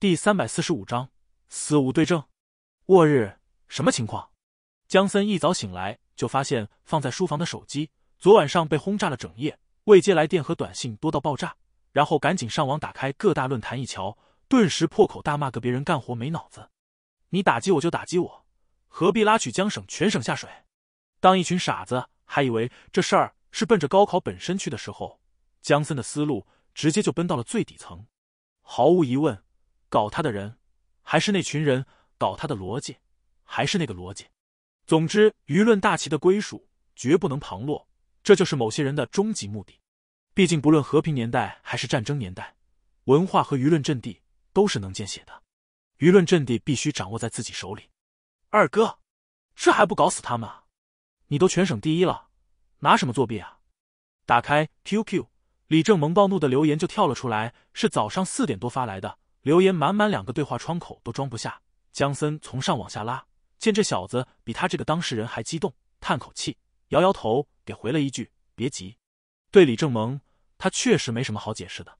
第三百四十五章死无对证。我日，什么情况？江森一早醒来就发现放在书房的手机，昨晚上被轰炸了整夜，未接来电和短信多到爆炸。然后赶紧上网打开各大论坛一瞧，顿时破口大骂：个别人干活没脑子，你打击我就打击我，何必拉取江省全省下水？当一群傻子还以为这事儿是奔着高考本身去的时候，江森的思路直接就奔到了最底层。毫无疑问。搞他的人，还是那群人；搞他的逻辑，还是那个逻辑。总之，舆论大旗的归属绝不能旁落，这就是某些人的终极目的。毕竟，不论和平年代还是战争年代，文化和舆论阵地都是能见血的。舆论阵地必须掌握在自己手里。二哥，这还不搞死他们啊？你都全省第一了，拿什么作弊啊？打开 QQ，李正萌暴怒的留言就跳了出来，是早上四点多发来的。留言满满，两个对话窗口都装不下。江森从上往下拉，见这小子比他这个当事人还激动，叹口气，摇摇头，给回了一句：“别急。”对李正萌，他确实没什么好解释的。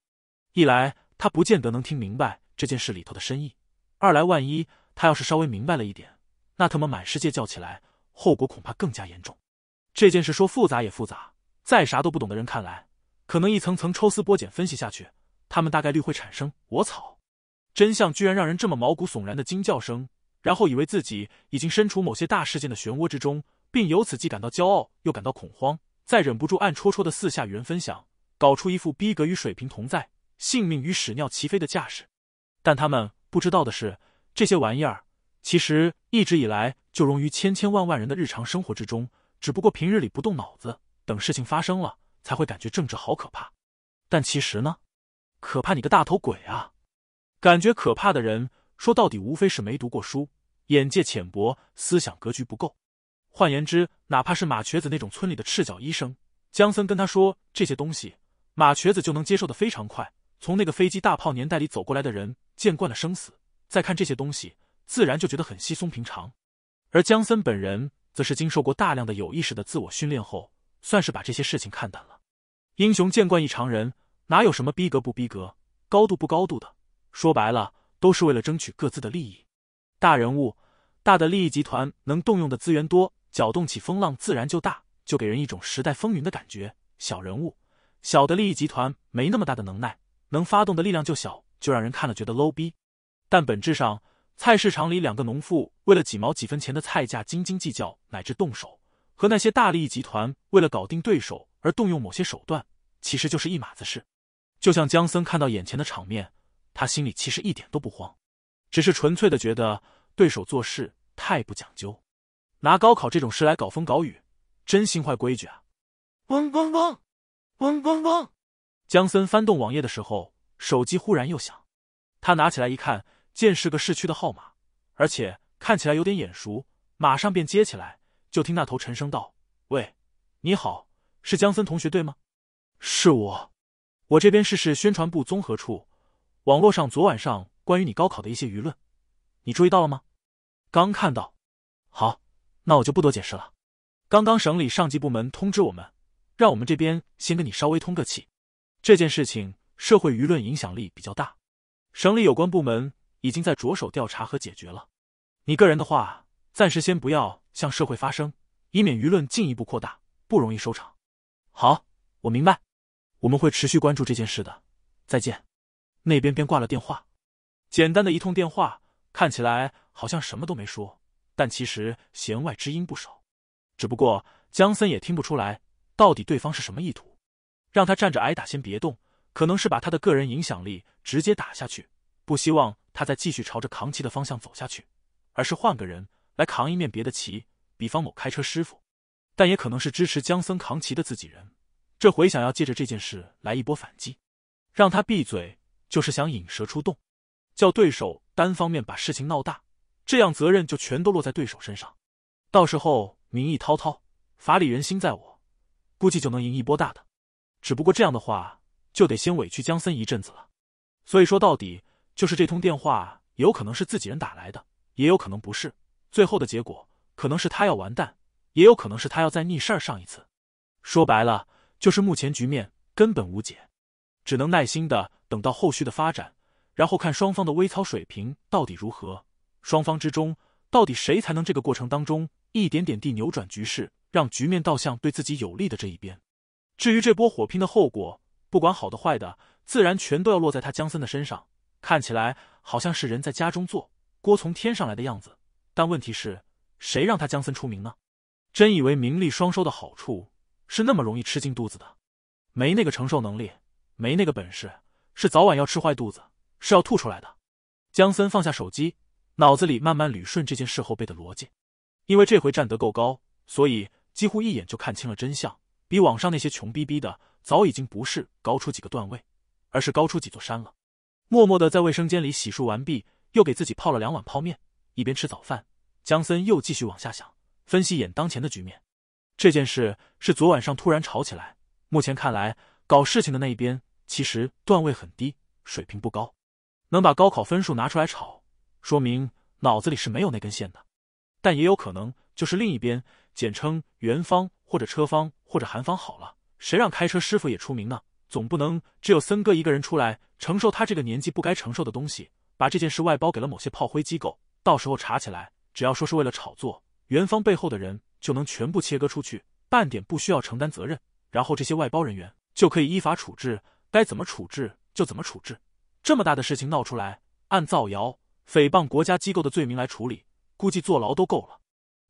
一来，他不见得能听明白这件事里头的深意；二来，万一他要是稍微明白了一点，那他妈满世界叫起来，后果恐怕更加严重。这件事说复杂也复杂，在啥都不懂的人看来，可能一层层抽丝剥茧分析下去，他们大概率会产生“我操”。真相居然让人这么毛骨悚然的惊叫声，然后以为自己已经身处某些大事件的漩涡之中，并由此既感到骄傲又感到恐慌，再忍不住暗戳戳的四下与人分享，搞出一副逼格与水平同在、性命与屎尿齐飞的架势。但他们不知道的是，这些玩意儿其实一直以来就融于千千万万人的日常生活之中，只不过平日里不动脑子，等事情发生了才会感觉政治好可怕。但其实呢，可怕你个大头鬼啊！感觉可怕的人，说到底无非是没读过书，眼界浅薄，思想格局不够。换言之，哪怕是马瘸子那种村里的赤脚医生，江森跟他说这些东西，马瘸子就能接受的非常快。从那个飞机大炮年代里走过来的人，见惯了生死，再看这些东西，自然就觉得很稀松平常。而江森本人，则是经受过大量的有意识的自我训练后，算是把这些事情看淡了。英雄见惯异常人，哪有什么逼格不逼格，高度不高度的？说白了，都是为了争取各自的利益。大人物、大的利益集团能动用的资源多，搅动起风浪自然就大，就给人一种时代风云的感觉。小人物、小的利益集团没那么大的能耐，能发动的力量就小，就让人看了觉得 low 逼。但本质上，菜市场里两个农妇为了几毛几分钱的菜价斤斤计较乃至动手，和那些大利益集团为了搞定对手而动用某些手段，其实就是一码子事。就像江森看到眼前的场面。他心里其实一点都不慌，只是纯粹的觉得对手做事太不讲究，拿高考这种事来搞风搞雨，真心坏规矩啊！嗡嗡嗡，嗡嗡嗡。江森翻动网页的时候，手机忽然又响，他拿起来一看，见是个市区的号码，而且看起来有点眼熟，马上便接起来，就听那头沉声道：“喂，你好，是江森同学对吗？”“是我，我这边是市宣传部综合处。”网络上昨晚上关于你高考的一些舆论，你注意到了吗？刚看到。好，那我就不多解释了。刚刚省里上级部门通知我们，让我们这边先跟你稍微通个气。这件事情社会舆论影响力比较大，省里有关部门已经在着手调查和解决了。你个人的话，暂时先不要向社会发声，以免舆论进一步扩大，不容易收场。好，我明白。我们会持续关注这件事的。再见。那边便挂了电话，简单的一通电话，看起来好像什么都没说，但其实弦外之音不少。只不过江森也听不出来，到底对方是什么意图。让他站着挨打先别动，可能是把他的个人影响力直接打下去，不希望他再继续朝着扛旗的方向走下去，而是换个人来扛一面别的旗，比方某开车师傅。但也可能是支持江森扛旗的自己人，这回想要借着这件事来一波反击，让他闭嘴。就是想引蛇出洞，叫对手单方面把事情闹大，这样责任就全都落在对手身上。到时候民意滔滔，法理人心在我，估计就能赢一波大的。只不过这样的话，就得先委屈江森一阵子了。所以说到底，就是这通电话有可能是自己人打来的，也有可能不是。最后的结果可能是他要完蛋，也有可能是他要再逆事儿上一次。说白了，就是目前局面根本无解，只能耐心的。等到后续的发展，然后看双方的微操水平到底如何，双方之中到底谁才能这个过程当中一点点地扭转局势，让局面倒向对自己有利的这一边。至于这波火拼的后果，不管好的坏的，自然全都要落在他江森的身上。看起来好像是人在家中坐，锅从天上来的样子，但问题是，谁让他江森出名呢？真以为名利双收的好处是那么容易吃进肚子的？没那个承受能力，没那个本事。是早晚要吃坏肚子，是要吐出来的。江森放下手机，脑子里慢慢捋顺这件事后背的逻辑。因为这回站得够高，所以几乎一眼就看清了真相，比网上那些穷逼逼的早已经不是高出几个段位，而是高出几座山了。默默的在卫生间里洗漱完毕，又给自己泡了两碗泡面，一边吃早饭，江森又继续往下想，分析眼当前的局面。这件事是昨晚上突然吵起来，目前看来，搞事情的那一边。其实段位很低，水平不高，能把高考分数拿出来炒，说明脑子里是没有那根线的。但也有可能就是另一边，简称元方或者车方或者韩方好了，谁让开车师傅也出名呢？总不能只有森哥一个人出来承受他这个年纪不该承受的东西，把这件事外包给了某些炮灰机构，到时候查起来，只要说是为了炒作，元方背后的人就能全部切割出去，半点不需要承担责任，然后这些外包人员就可以依法处置。该怎么处置就怎么处置，这么大的事情闹出来，按造谣、诽谤国家机构的罪名来处理，估计坐牢都够了。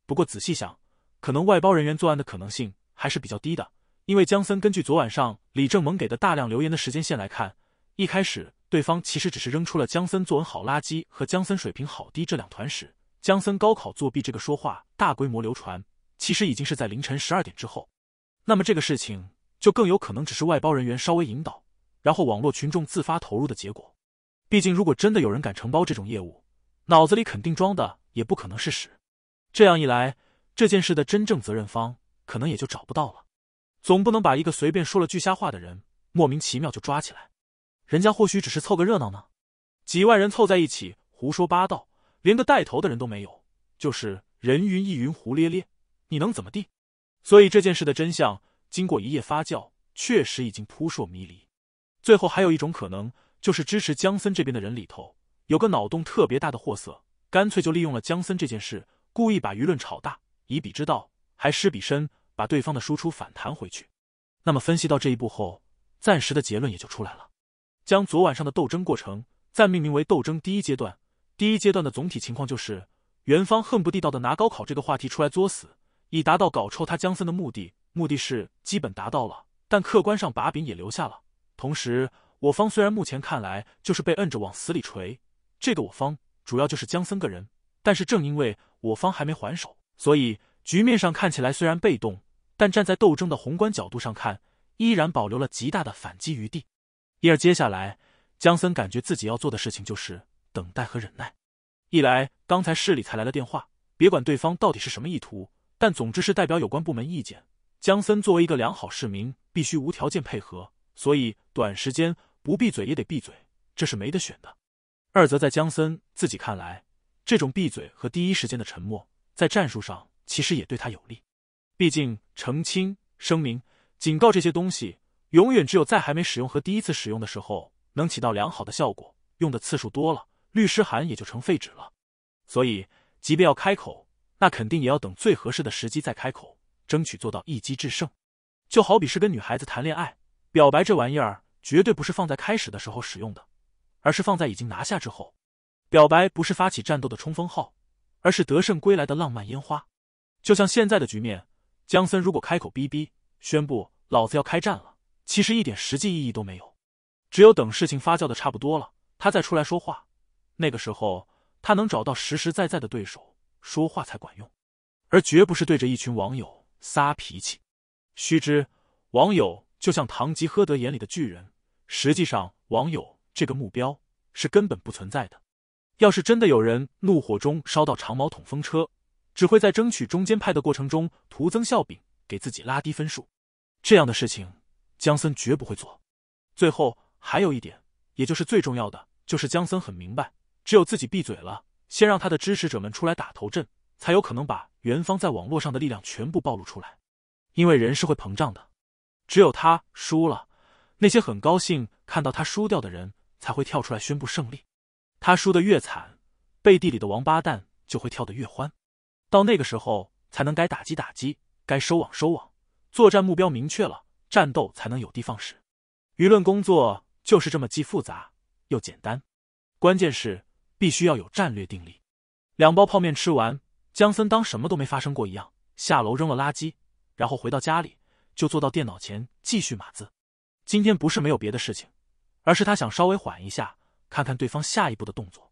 不过仔细想，可能外包人员作案的可能性还是比较低的，因为江森根据昨晚上李正蒙给的大量留言的时间线来看，一开始对方其实只是扔出了江森作文好垃圾和江森水平好低这两团屎，江森高考作弊这个说话大规模流传，其实已经是在凌晨十二点之后，那么这个事情就更有可能只是外包人员稍微引导。然后，网络群众自发投入的结果，毕竟，如果真的有人敢承包这种业务，脑子里肯定装的也不可能是屎。这样一来，这件事的真正责任方可能也就找不到了。总不能把一个随便说了句瞎话的人莫名其妙就抓起来，人家或许只是凑个热闹呢。几万人凑在一起胡说八道，连个带头的人都没有，就是人云亦云、胡咧咧，你能怎么地？所以，这件事的真相经过一夜发酵，确实已经扑朔迷离。最后还有一种可能，就是支持姜森这边的人里头有个脑洞特别大的货色，干脆就利用了姜森这件事，故意把舆论炒大，以彼之道还施彼身，把对方的输出反弹回去。那么分析到这一步后，暂时的结论也就出来了。将昨晚上的斗争过程暂命名为斗争第一阶段。第一阶段的总体情况就是，元芳恨不地道的拿高考这个话题出来作死，以达到搞臭他姜森的目的。目的是基本达到了，但客观上把柄也留下了。同时，我方虽然目前看来就是被摁着往死里锤，这个我方主要就是江森个人。但是，正因为我方还没还手，所以局面上看起来虽然被动，但站在斗争的宏观角度上看，依然保留了极大的反击余地。因而，接下来江森感觉自己要做的事情就是等待和忍耐。一来，刚才市里才来了电话，别管对方到底是什么意图，但总之是代表有关部门意见。江森作为一个良好市民，必须无条件配合。所以，短时间不闭嘴也得闭嘴，这是没得选的。二则，在江森自己看来，这种闭嘴和第一时间的沉默，在战术上其实也对他有利。毕竟，澄清、声明、警告这些东西，永远只有在还没使用和第一次使用的时候，能起到良好的效果。用的次数多了，律师函也就成废纸了。所以，即便要开口，那肯定也要等最合适的时机再开口，争取做到一击制胜。就好比是跟女孩子谈恋爱。表白这玩意儿绝对不是放在开始的时候使用的，而是放在已经拿下之后。表白不是发起战斗的冲锋号，而是得胜归来的浪漫烟花。就像现在的局面，江森如果开口逼逼，宣布老子要开战了，其实一点实际意义都没有。只有等事情发酵的差不多了，他再出来说话，那个时候他能找到实实在在的对手说话才管用，而绝不是对着一群网友撒脾气。须知，网友。就像堂吉诃德眼里的巨人，实际上网友这个目标是根本不存在的。要是真的有人怒火中烧到长矛捅风车，只会在争取中间派的过程中徒增笑柄，给自己拉低分数。这样的事情，江森绝不会做。最后还有一点，也就是最重要的，就是江森很明白，只有自己闭嘴了，先让他的支持者们出来打头阵，才有可能把元芳在网络上的力量全部暴露出来。因为人是会膨胀的。只有他输了，那些很高兴看到他输掉的人才会跳出来宣布胜利。他输的越惨，背地里的王八蛋就会跳得越欢。到那个时候，才能该打击打击，该收网收网。作战目标明确了，战斗才能有的放矢。舆论工作就是这么既复杂又简单，关键是必须要有战略定力。两包泡面吃完，江森当什么都没发生过一样，下楼扔了垃圾，然后回到家里。就坐到电脑前继续码字。今天不是没有别的事情，而是他想稍微缓一下，看看对方下一步的动作。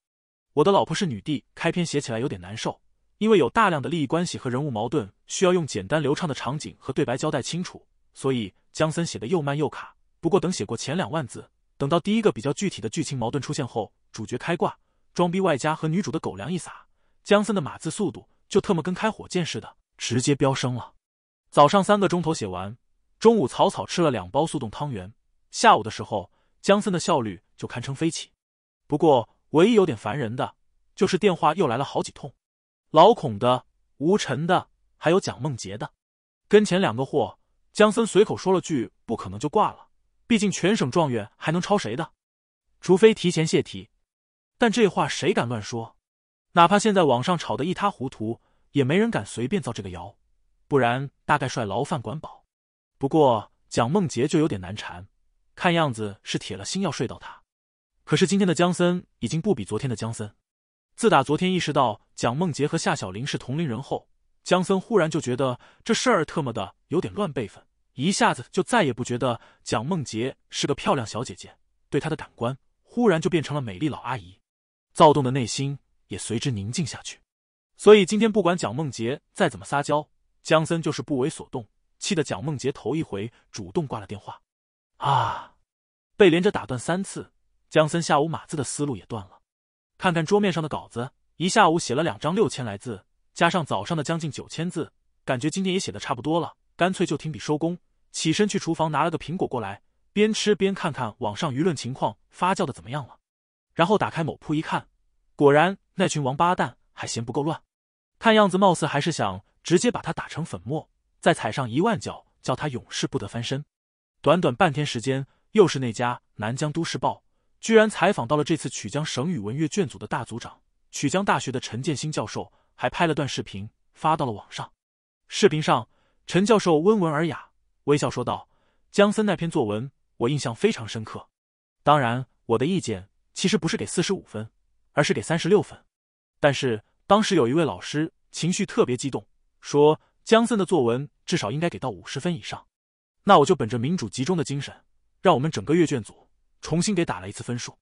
我的老婆是女帝，开篇写起来有点难受，因为有大量的利益关系和人物矛盾需要用简单流畅的场景和对白交代清楚，所以江森写的又慢又卡。不过等写过前两万字，等到第一个比较具体的剧情矛盾出现后，主角开挂、装逼外加和女主的狗粮一撒，江森的码字速度就特么跟开火箭似的，直接飙升了。早上三个钟头写完，中午草草吃了两包速冻汤圆。下午的时候，江森的效率就堪称飞起。不过，唯一有点烦人的就是电话又来了好几通，老孔的、吴晨的，还有蒋梦杰的。跟前两个货，江森随口说了句“不可能”就挂了。毕竟全省状元还能抄谁的？除非提前泄题。但这话谁敢乱说？哪怕现在网上吵得一塌糊涂，也没人敢随便造这个谣。不然大概率牢饭管饱，不过蒋梦婕就有点难缠，看样子是铁了心要睡到他。可是今天的江森已经不比昨天的江森，自打昨天意识到蒋梦婕和夏小玲是同龄人后，江森忽然就觉得这事儿特么的有点乱辈分，一下子就再也不觉得蒋梦婕是个漂亮小姐姐，对她的感官忽然就变成了美丽老阿姨，躁动的内心也随之宁静下去。所以今天不管蒋梦婕再怎么撒娇。江森就是不为所动，气得蒋梦婕头一回主动挂了电话。啊，被连着打断三次，江森下午码字的思路也断了。看看桌面上的稿子，一下午写了两张六千来字，加上早上的将近九千字，感觉今天也写的差不多了，干脆就停笔收工。起身去厨房拿了个苹果过来，边吃边看看网上舆论情况发酵的怎么样了。然后打开某铺一看，果然那群王八蛋还嫌不够乱，看样子貌似还是想。直接把他打成粉末，再踩上一万脚，叫他永世不得翻身。短短半天时间，又是那家南疆都市报，居然采访到了这次曲江省语文阅卷组的大组长曲江大学的陈建新教授，还拍了段视频发到了网上。视频上，陈教授温文尔雅，微笑说道：“江森那篇作文，我印象非常深刻。当然，我的意见其实不是给四十五分，而是给三十六分。但是当时有一位老师情绪特别激动。”说：“江森的作文至少应该给到五十分以上，那我就本着民主集中的精神，让我们整个阅卷组重新给打了一次分数。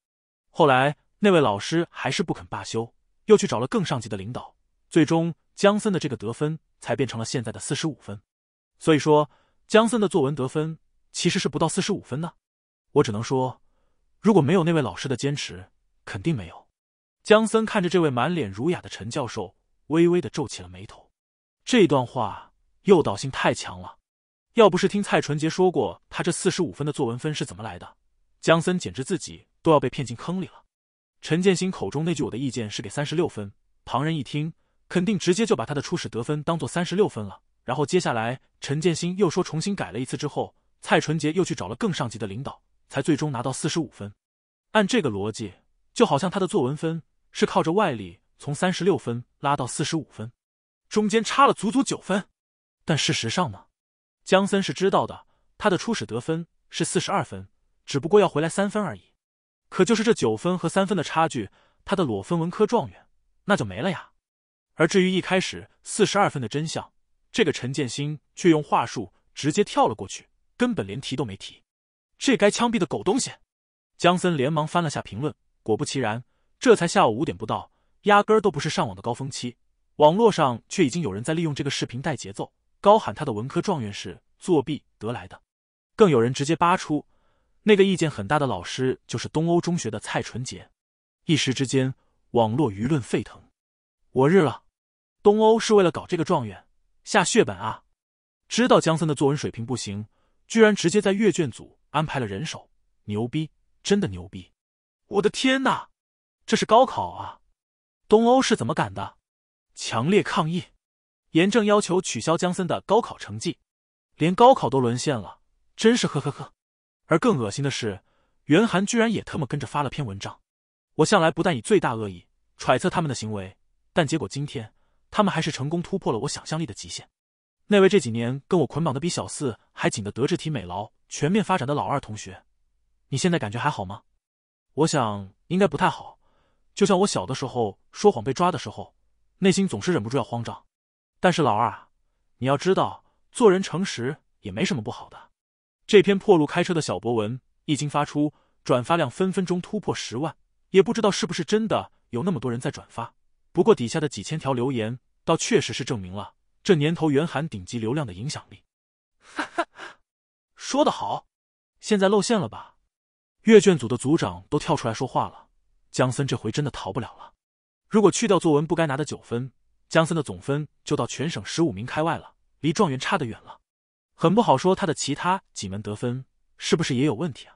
后来那位老师还是不肯罢休，又去找了更上级的领导，最终江森的这个得分才变成了现在的四十五分。所以说，江森的作文得分其实是不到四十五分的。我只能说，如果没有那位老师的坚持，肯定没有。”江森看着这位满脸儒雅的陈教授，微微的皱起了眉头。这段话诱导性太强了，要不是听蔡纯洁说过他这四十五分的作文分是怎么来的，江森简直自己都要被骗进坑里了。陈建新口中那句“我的意见是给三十六分”，旁人一听，肯定直接就把他的初始得分当做三十六分了。然后接下来，陈建新又说重新改了一次之后，蔡纯洁又去找了更上级的领导，才最终拿到四十五分。按这个逻辑，就好像他的作文分是靠着外力从三十六分拉到四十五分。中间差了足足九分，但事实上呢，江森是知道的，他的初始得分是四十二分，只不过要回来三分而已。可就是这九分和三分的差距，他的裸分文科状元那就没了呀。而至于一开始四十二分的真相，这个陈建新却用话术直接跳了过去，根本连提都没提。这该枪毙的狗东西！江森连忙翻了下评论，果不其然，这才下午五点不到，压根都不是上网的高峰期。网络上却已经有人在利用这个视频带节奏，高喊他的文科状元是作弊得来的，更有人直接扒出那个意见很大的老师就是东欧中学的蔡纯洁。一时之间，网络舆论沸腾。我日了，东欧是为了搞这个状元下血本啊！知道江森的作文水平不行，居然直接在阅卷组安排了人手，牛逼，真的牛逼！我的天呐，这是高考啊！东欧是怎么敢的？强烈抗议，严正要求取消江森的高考成绩，连高考都沦陷了，真是呵呵呵。而更恶心的是，袁寒居然也他妈跟着发了篇文章。我向来不但以最大恶意揣测他们的行为，但结果今天他们还是成功突破了我想象力的极限。那位这几年跟我捆绑的比小四还紧的德智体美劳全面发展的老二同学，你现在感觉还好吗？我想应该不太好，就像我小的时候说谎被抓的时候。内心总是忍不住要慌张，但是老二，你要知道，做人诚实也没什么不好的。这篇破路开车的小博文一经发出，转发量分分钟突破十万，也不知道是不是真的有那么多人在转发。不过底下的几千条留言，倒确实是证明了这年头袁寒顶级流量的影响力。哈哈，说得好，现在露馅了吧？阅卷组的组长都跳出来说话了，江森这回真的逃不了了。如果去掉作文不该拿的九分，江森的总分就到全省十五名开外了，离状元差得远了。很不好说他的其他几门得分是不是也有问题啊？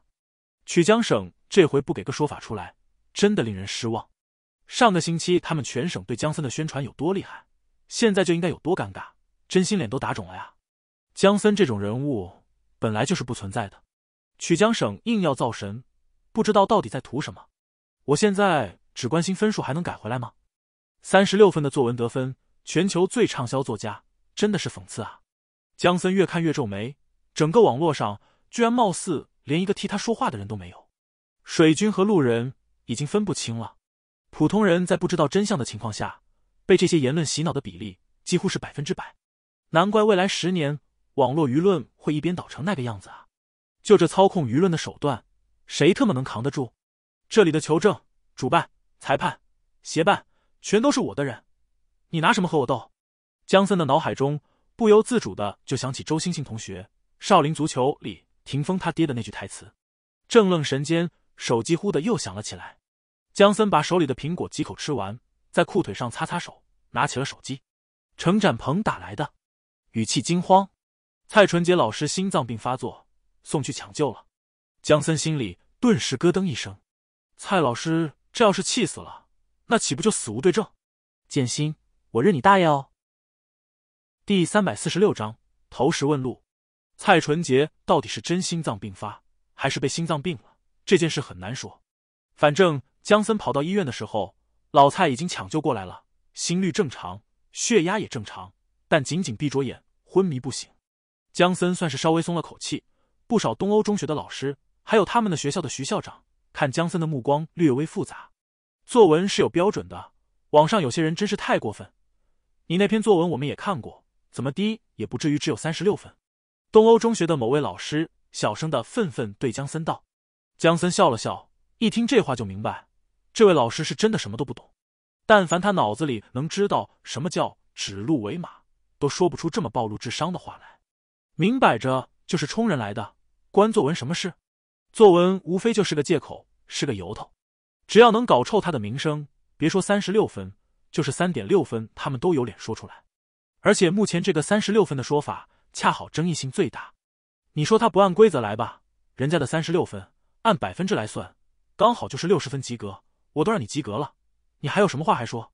曲江省这回不给个说法出来，真的令人失望。上个星期他们全省对江森的宣传有多厉害，现在就应该有多尴尬，真心脸都打肿了呀！江森这种人物本来就是不存在的，曲江省硬要造神，不知道到底在图什么？我现在。只关心分数还能改回来吗？三十六分的作文得分，全球最畅销作家真的是讽刺啊！江森越看越皱眉，整个网络上居然貌似连一个替他说话的人都没有，水军和路人已经分不清了。普通人在不知道真相的情况下，被这些言论洗脑的比例几乎是百分之百。难怪未来十年网络舆论会一边倒成那个样子啊！就这操控舆论的手段，谁他妈能扛得住？这里的求证主办。裁判、协办，全都是我的人，你拿什么和我斗？江森的脑海中不由自主的就想起周星星同学《少林足球》里霆锋他爹的那句台词。正愣神间，手机忽的又响了起来。江森把手里的苹果几口吃完，在裤腿上擦擦手，拿起了手机。程展鹏打来的，语气惊慌：“蔡纯洁老师心脏病发作，送去抢救了。”江森心里顿时咯噔一声：“蔡老师。”这要是气死了，那岂不就死无对证？剑心，我认你大爷哦。第三百四十六章投石问路。蔡纯洁到底是真心脏病发，还是被心脏病了？这件事很难说。反正江森跑到医院的时候，老蔡已经抢救过来了，心率正常，血压也正常，但紧紧闭着眼，昏迷不醒。江森算是稍微松了口气。不少东欧中学的老师，还有他们的学校的徐校长。看江森的目光略微复杂，作文是有标准的。网上有些人真是太过分。你那篇作文我们也看过，怎么低也不至于只有三十六分。东欧中学的某位老师小声的愤愤对江森道。江森笑了笑，一听这话就明白，这位老师是真的什么都不懂。但凡他脑子里能知道什么叫指鹿为马，都说不出这么暴露智商的话来。明摆着就是冲人来的，关作文什么事？作文无非就是个借口，是个由头，只要能搞臭他的名声，别说三十六分，就是三点六分，他们都有脸说出来。而且目前这个三十六分的说法，恰好争议性最大。你说他不按规则来吧？人家的三十六分按百分制来算，刚好就是六十分及格，我都让你及格了，你还有什么话还说？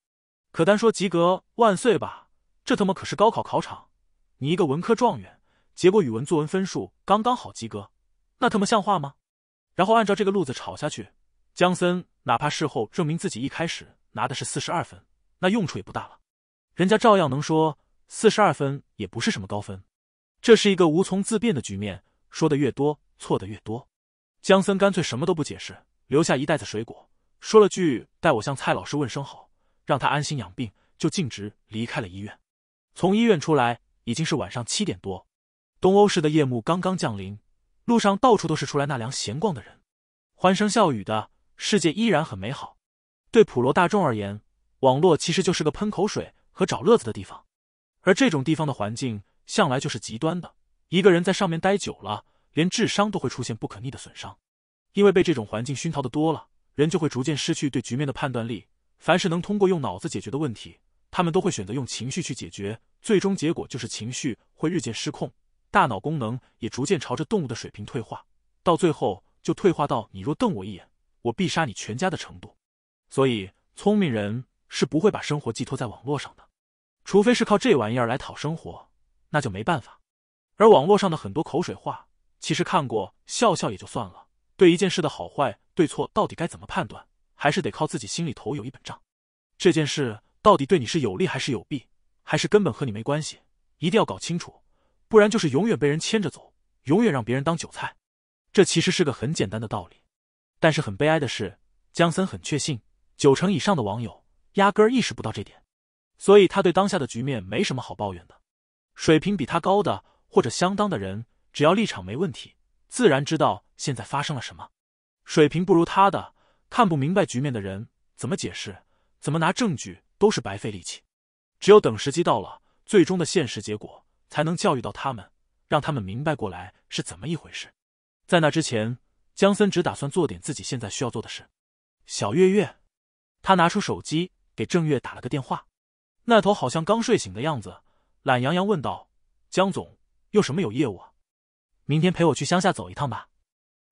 可单说及格万岁吧，这他妈可是高考考场，你一个文科状元，结果语文作文分数刚刚好及格，那他妈像话吗？然后按照这个路子炒下去，江森哪怕事后证明自己一开始拿的是四十二分，那用处也不大了，人家照样能说四十二分也不是什么高分，这是一个无从自辩的局面，说的越多错的越多。江森干脆什么都不解释，留下一袋子水果，说了句“代我向蔡老师问声好，让他安心养病”，就径直离开了医院。从医院出来已经是晚上七点多，东欧市的夜幕刚刚降临。路上到处都是出来纳凉、闲逛的人，欢声笑语的世界依然很美好。对普罗大众而言，网络其实就是个喷口水和找乐子的地方。而这种地方的环境向来就是极端的，一个人在上面待久了，连智商都会出现不可逆的损伤。因为被这种环境熏陶的多了，人就会逐渐失去对局面的判断力。凡是能通过用脑子解决的问题，他们都会选择用情绪去解决，最终结果就是情绪会日渐失控。大脑功能也逐渐朝着动物的水平退化，到最后就退化到你若瞪我一眼，我必杀你全家的程度。所以，聪明人是不会把生活寄托在网络上的，除非是靠这玩意儿来讨生活，那就没办法。而网络上的很多口水话，其实看过笑笑也就算了，对一件事的好坏、对错，到底该怎么判断，还是得靠自己心里头有一本账。这件事到底对你是有利还是有弊，还是根本和你没关系，一定要搞清楚。不然就是永远被人牵着走，永远让别人当韭菜。这其实是个很简单的道理，但是很悲哀的是，江森很确信九成以上的网友压根儿意识不到这点，所以他对当下的局面没什么好抱怨的。水平比他高的或者相当的人，只要立场没问题，自然知道现在发生了什么。水平不如他的、看不明白局面的人，怎么解释、怎么拿证据都是白费力气。只有等时机到了，最终的现实结果。才能教育到他们，让他们明白过来是怎么一回事。在那之前，江森只打算做点自己现在需要做的事。小月月，他拿出手机给郑月打了个电话，那头好像刚睡醒的样子，懒洋洋问道：“江总又什么有业务啊？明天陪我去乡下走一趟吧。”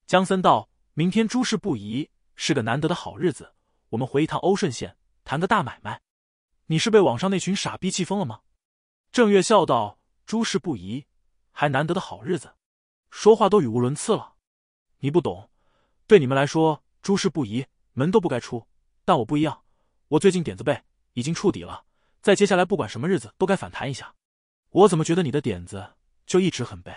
江森道：“明天诸事不宜，是个难得的好日子，我们回一趟欧顺县谈个大买卖。”你是被网上那群傻逼气疯了吗？”郑月笑道。诸事不宜，还难得的好日子，说话都语无伦次了。你不懂，对你们来说，诸事不宜，门都不该出。但我不一样，我最近点子背，已经触底了。在接下来，不管什么日子，都该反弹一下。我怎么觉得你的点子就一直很背，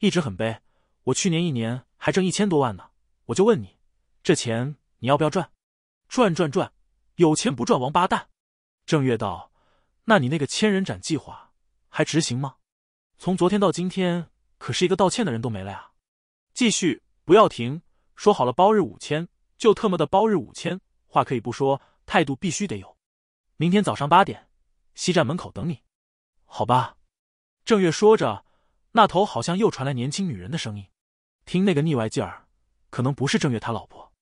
一直很背？我去年一年还挣一千多万呢。我就问你，这钱你要不要赚？赚赚赚，有钱不赚，王八蛋！正月道，那你那个千人斩计划？还执行吗？从昨天到今天，可是一个道歉的人都没了呀！继续，不要停。说好了包日五千，就特么的包日五千。话可以不说，态度必须得有。明天早上八点，西站门口等你，好吧？郑月说着，那头好像又传来年轻女人的声音，听那个腻歪劲儿，可能不是郑月他老婆。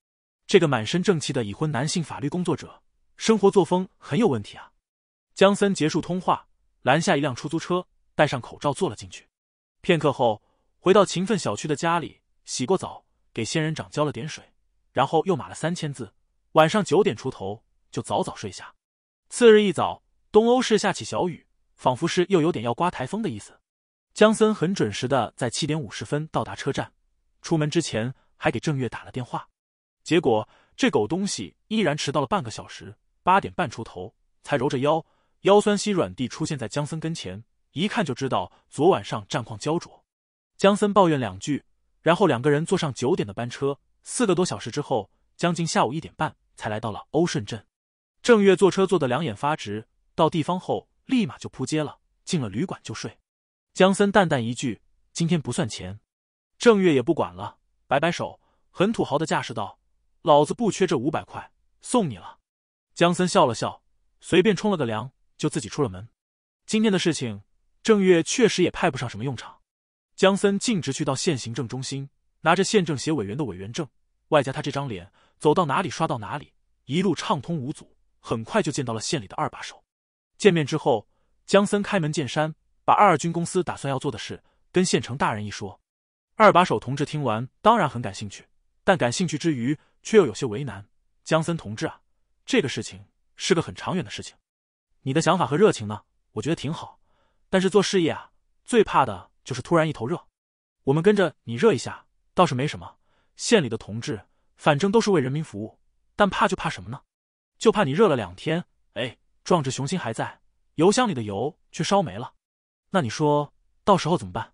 这个满身正气的已婚男性法律工作者，生活作风很有问题啊！江森结束通话。拦下一辆出租车，戴上口罩坐了进去。片刻后，回到勤奋小区的家里，洗过澡，给仙人掌浇了点水，然后又码了三千字。晚上九点出头就早早睡下。次日一早，东欧市下起小雨，仿佛是又有点要刮台风的意思。江森很准时的在七点五十分到达车站。出门之前还给郑月打了电话，结果这狗东西依然迟到了半个小时，八点半出头才揉着腰。腰酸膝软地出现在江森跟前，一看就知道昨晚上战况焦灼。江森抱怨两句，然后两个人坐上九点的班车，四个多小时之后，将近下午一点半才来到了欧顺镇。郑月坐车坐得两眼发直，到地方后立马就扑街了，进了旅馆就睡。江森淡淡一句：“今天不算钱。”郑月也不管了，摆摆手，很土豪的架势道：“老子不缺这五百块，送你了。”江森笑了笑，随便冲了个凉。就自己出了门。今天的事情，郑月确实也派不上什么用场。江森径直去到县行政中心，拿着县政协委员的委员证，外加他这张脸，走到哪里刷到哪里，一路畅通无阻。很快就见到了县里的二把手。见面之后，江森开门见山，把二二军公司打算要做的事跟县城大人一说。二把手同志听完，当然很感兴趣，但感兴趣之余却又有些为难。江森同志啊，这个事情是个很长远的事情。你的想法和热情呢？我觉得挺好，但是做事业啊，最怕的就是突然一头热。我们跟着你热一下倒是没什么，县里的同志反正都是为人民服务，但怕就怕什么呢？就怕你热了两天，哎，壮志雄心还在，油箱里的油却烧没了。那你说到时候怎么办？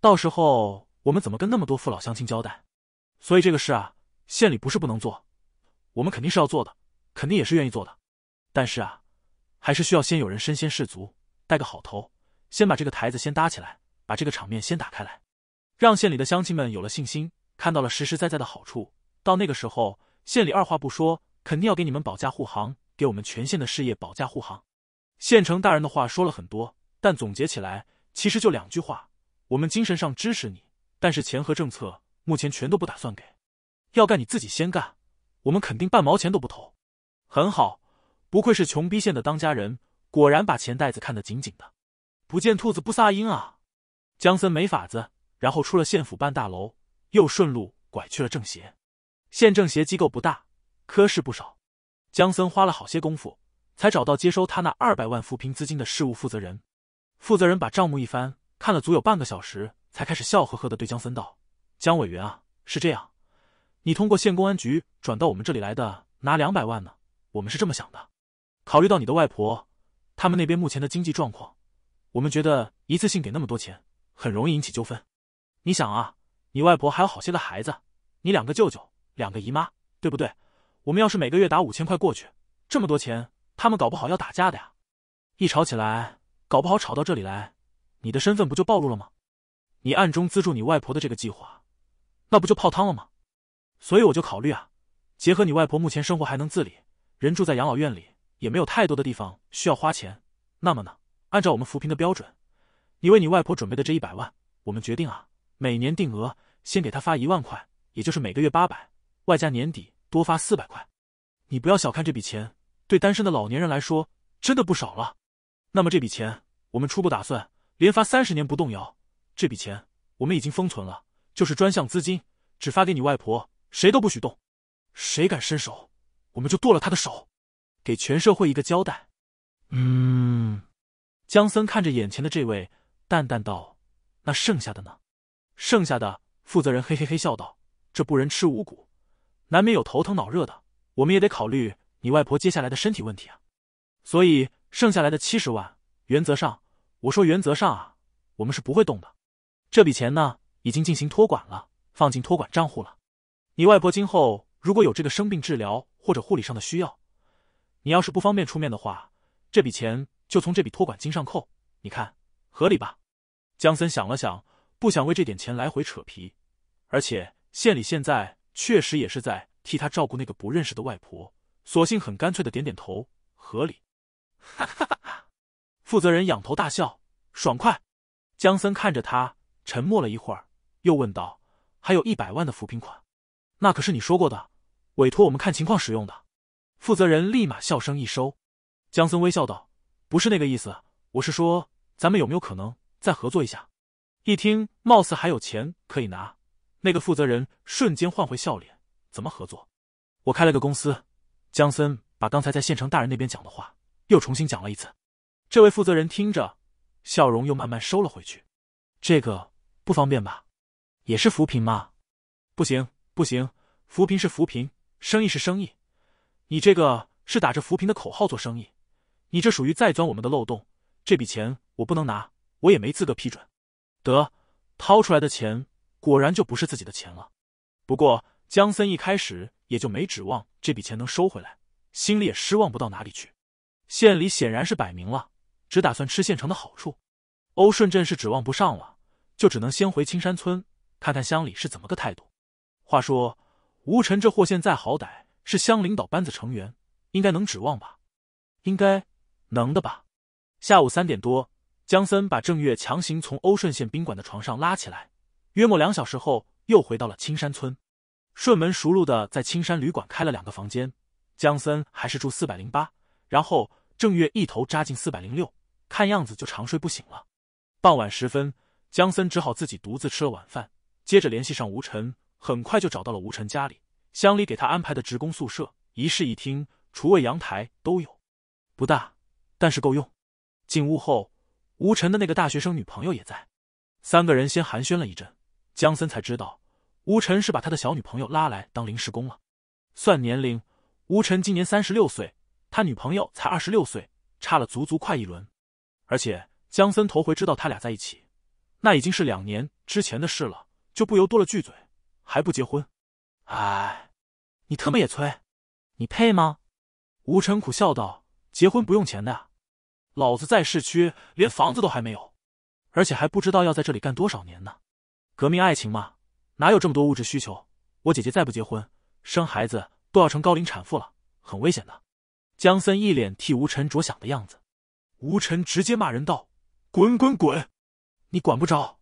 到时候我们怎么跟那么多父老乡亲交代？所以这个事啊，县里不是不能做，我们肯定是要做的，肯定也是愿意做的，但是啊。还是需要先有人身先士卒，带个好头，先把这个台子先搭起来，把这个场面先打开来，让县里的乡亲们有了信心，看到了实实在在的好处。到那个时候，县里二话不说，肯定要给你们保驾护航，给我们全县的事业保驾护航。县城大人的话说了很多，但总结起来其实就两句话：我们精神上支持你，但是钱和政策目前全都不打算给。要干你自己先干，我们肯定半毛钱都不投。很好。不愧是穷逼县的当家人，果然把钱袋子看得紧紧的，不见兔子不撒鹰啊！江森没法子，然后出了县府办大楼，又顺路拐去了政协。县政协机构不大，科室不少，江森花了好些功夫才找到接收他那二百万扶贫资金的事务负责人。负责人把账目一翻，看了足有半个小时，才开始笑呵呵的对江森道：“江委员啊，是这样，你通过县公安局转到我们这里来的拿两百万呢，我们是这么想的。”考虑到你的外婆，他们那边目前的经济状况，我们觉得一次性给那么多钱很容易引起纠纷。你想啊，你外婆还有好些个孩子，你两个舅舅，两个姨妈，对不对？我们要是每个月打五千块过去，这么多钱，他们搞不好要打架的呀。一吵起来，搞不好吵到这里来，你的身份不就暴露了吗？你暗中资助你外婆的这个计划，那不就泡汤了吗？所以我就考虑啊，结合你外婆目前生活还能自理，人住在养老院里。也没有太多的地方需要花钱。那么呢？按照我们扶贫的标准，你为你外婆准备的这一百万，我们决定啊，每年定额先给她发一万块，也就是每个月八百，外加年底多发四百块。你不要小看这笔钱，对单身的老年人来说真的不少了。那么这笔钱，我们初步打算连发三十年不动摇。这笔钱我们已经封存了，就是专项资金，只发给你外婆，谁都不许动。谁敢伸手，我们就剁了他的手。给全社会一个交代，嗯，江森看着眼前的这位，淡淡道：“那剩下的呢？”剩下的负责人嘿嘿嘿笑道：“这不人吃五谷，难免有头疼脑热的，我们也得考虑你外婆接下来的身体问题啊。”所以，剩下来的七十万，原则上，我说原则上啊，我们是不会动的。这笔钱呢，已经进行托管了，放进托管账户了。你外婆今后如果有这个生病治疗或者护理上的需要，你要是不方便出面的话，这笔钱就从这笔托管金上扣，你看合理吧？江森想了想，不想为这点钱来回扯皮，而且县里现在确实也是在替他照顾那个不认识的外婆，索性很干脆的点点头，合理。哈哈哈！负责人仰头大笑，爽快。江森看着他，沉默了一会儿，又问道：“还有一百万的扶贫款，那可是你说过的，委托我们看情况使用的。”负责人立马笑声一收，江森微笑道：“不是那个意思，我是说咱们有没有可能再合作一下？”一听，貌似还有钱可以拿，那个负责人瞬间换回笑脸。怎么合作？我开了个公司。江森把刚才在县城大人那边讲的话又重新讲了一次。这位负责人听着，笑容又慢慢收了回去。这个不方便吧？也是扶贫嘛？不行不行，扶贫是扶贫，生意是生意。你这个是打着扶贫的口号做生意，你这属于再钻我们的漏洞。这笔钱我不能拿，我也没资格批准。得掏出来的钱果然就不是自己的钱了。不过江森一开始也就没指望这笔钱能收回来，心里也失望不到哪里去。县里显然是摆明了，只打算吃县城的好处。欧顺镇是指望不上了，就只能先回青山村看看乡里是怎么个态度。话说吴尘这货现在好歹。是乡领导班子成员，应该能指望吧？应该能的吧。下午三点多，江森把郑月强行从欧顺县宾馆的床上拉起来，约莫两小时后又回到了青山村，顺门熟路的在青山旅馆开了两个房间，江森还是住四百零八，然后郑月一头扎进四百零六，看样子就长睡不醒了。傍晚时分，江森只好自己独自吃了晚饭，接着联系上吴晨，很快就找到了吴晨家里。乡里给他安排的职工宿舍，一室一厅，厨卫阳台都有，不大，但是够用。进屋后，吴晨的那个大学生女朋友也在，三个人先寒暄了一阵，江森才知道吴晨是把他的小女朋友拉来当临时工了。算年龄，吴晨今年三十六岁，他女朋友才二十六岁，差了足足快一轮。而且江森头回知道他俩在一起，那已经是两年之前的事了，就不由多了句嘴：“还不结婚？”哎。你特么也催，你配吗？吴晨苦笑道：“结婚不用钱的，老子在市区连房子都还没有，而且还不知道要在这里干多少年呢。革命爱情嘛，哪有这么多物质需求？我姐姐再不结婚生孩子，都要成高龄产妇了，很危险的。”江森一脸替吴晨着想的样子，吴晨直接骂人道：“滚滚滚，你管不着！”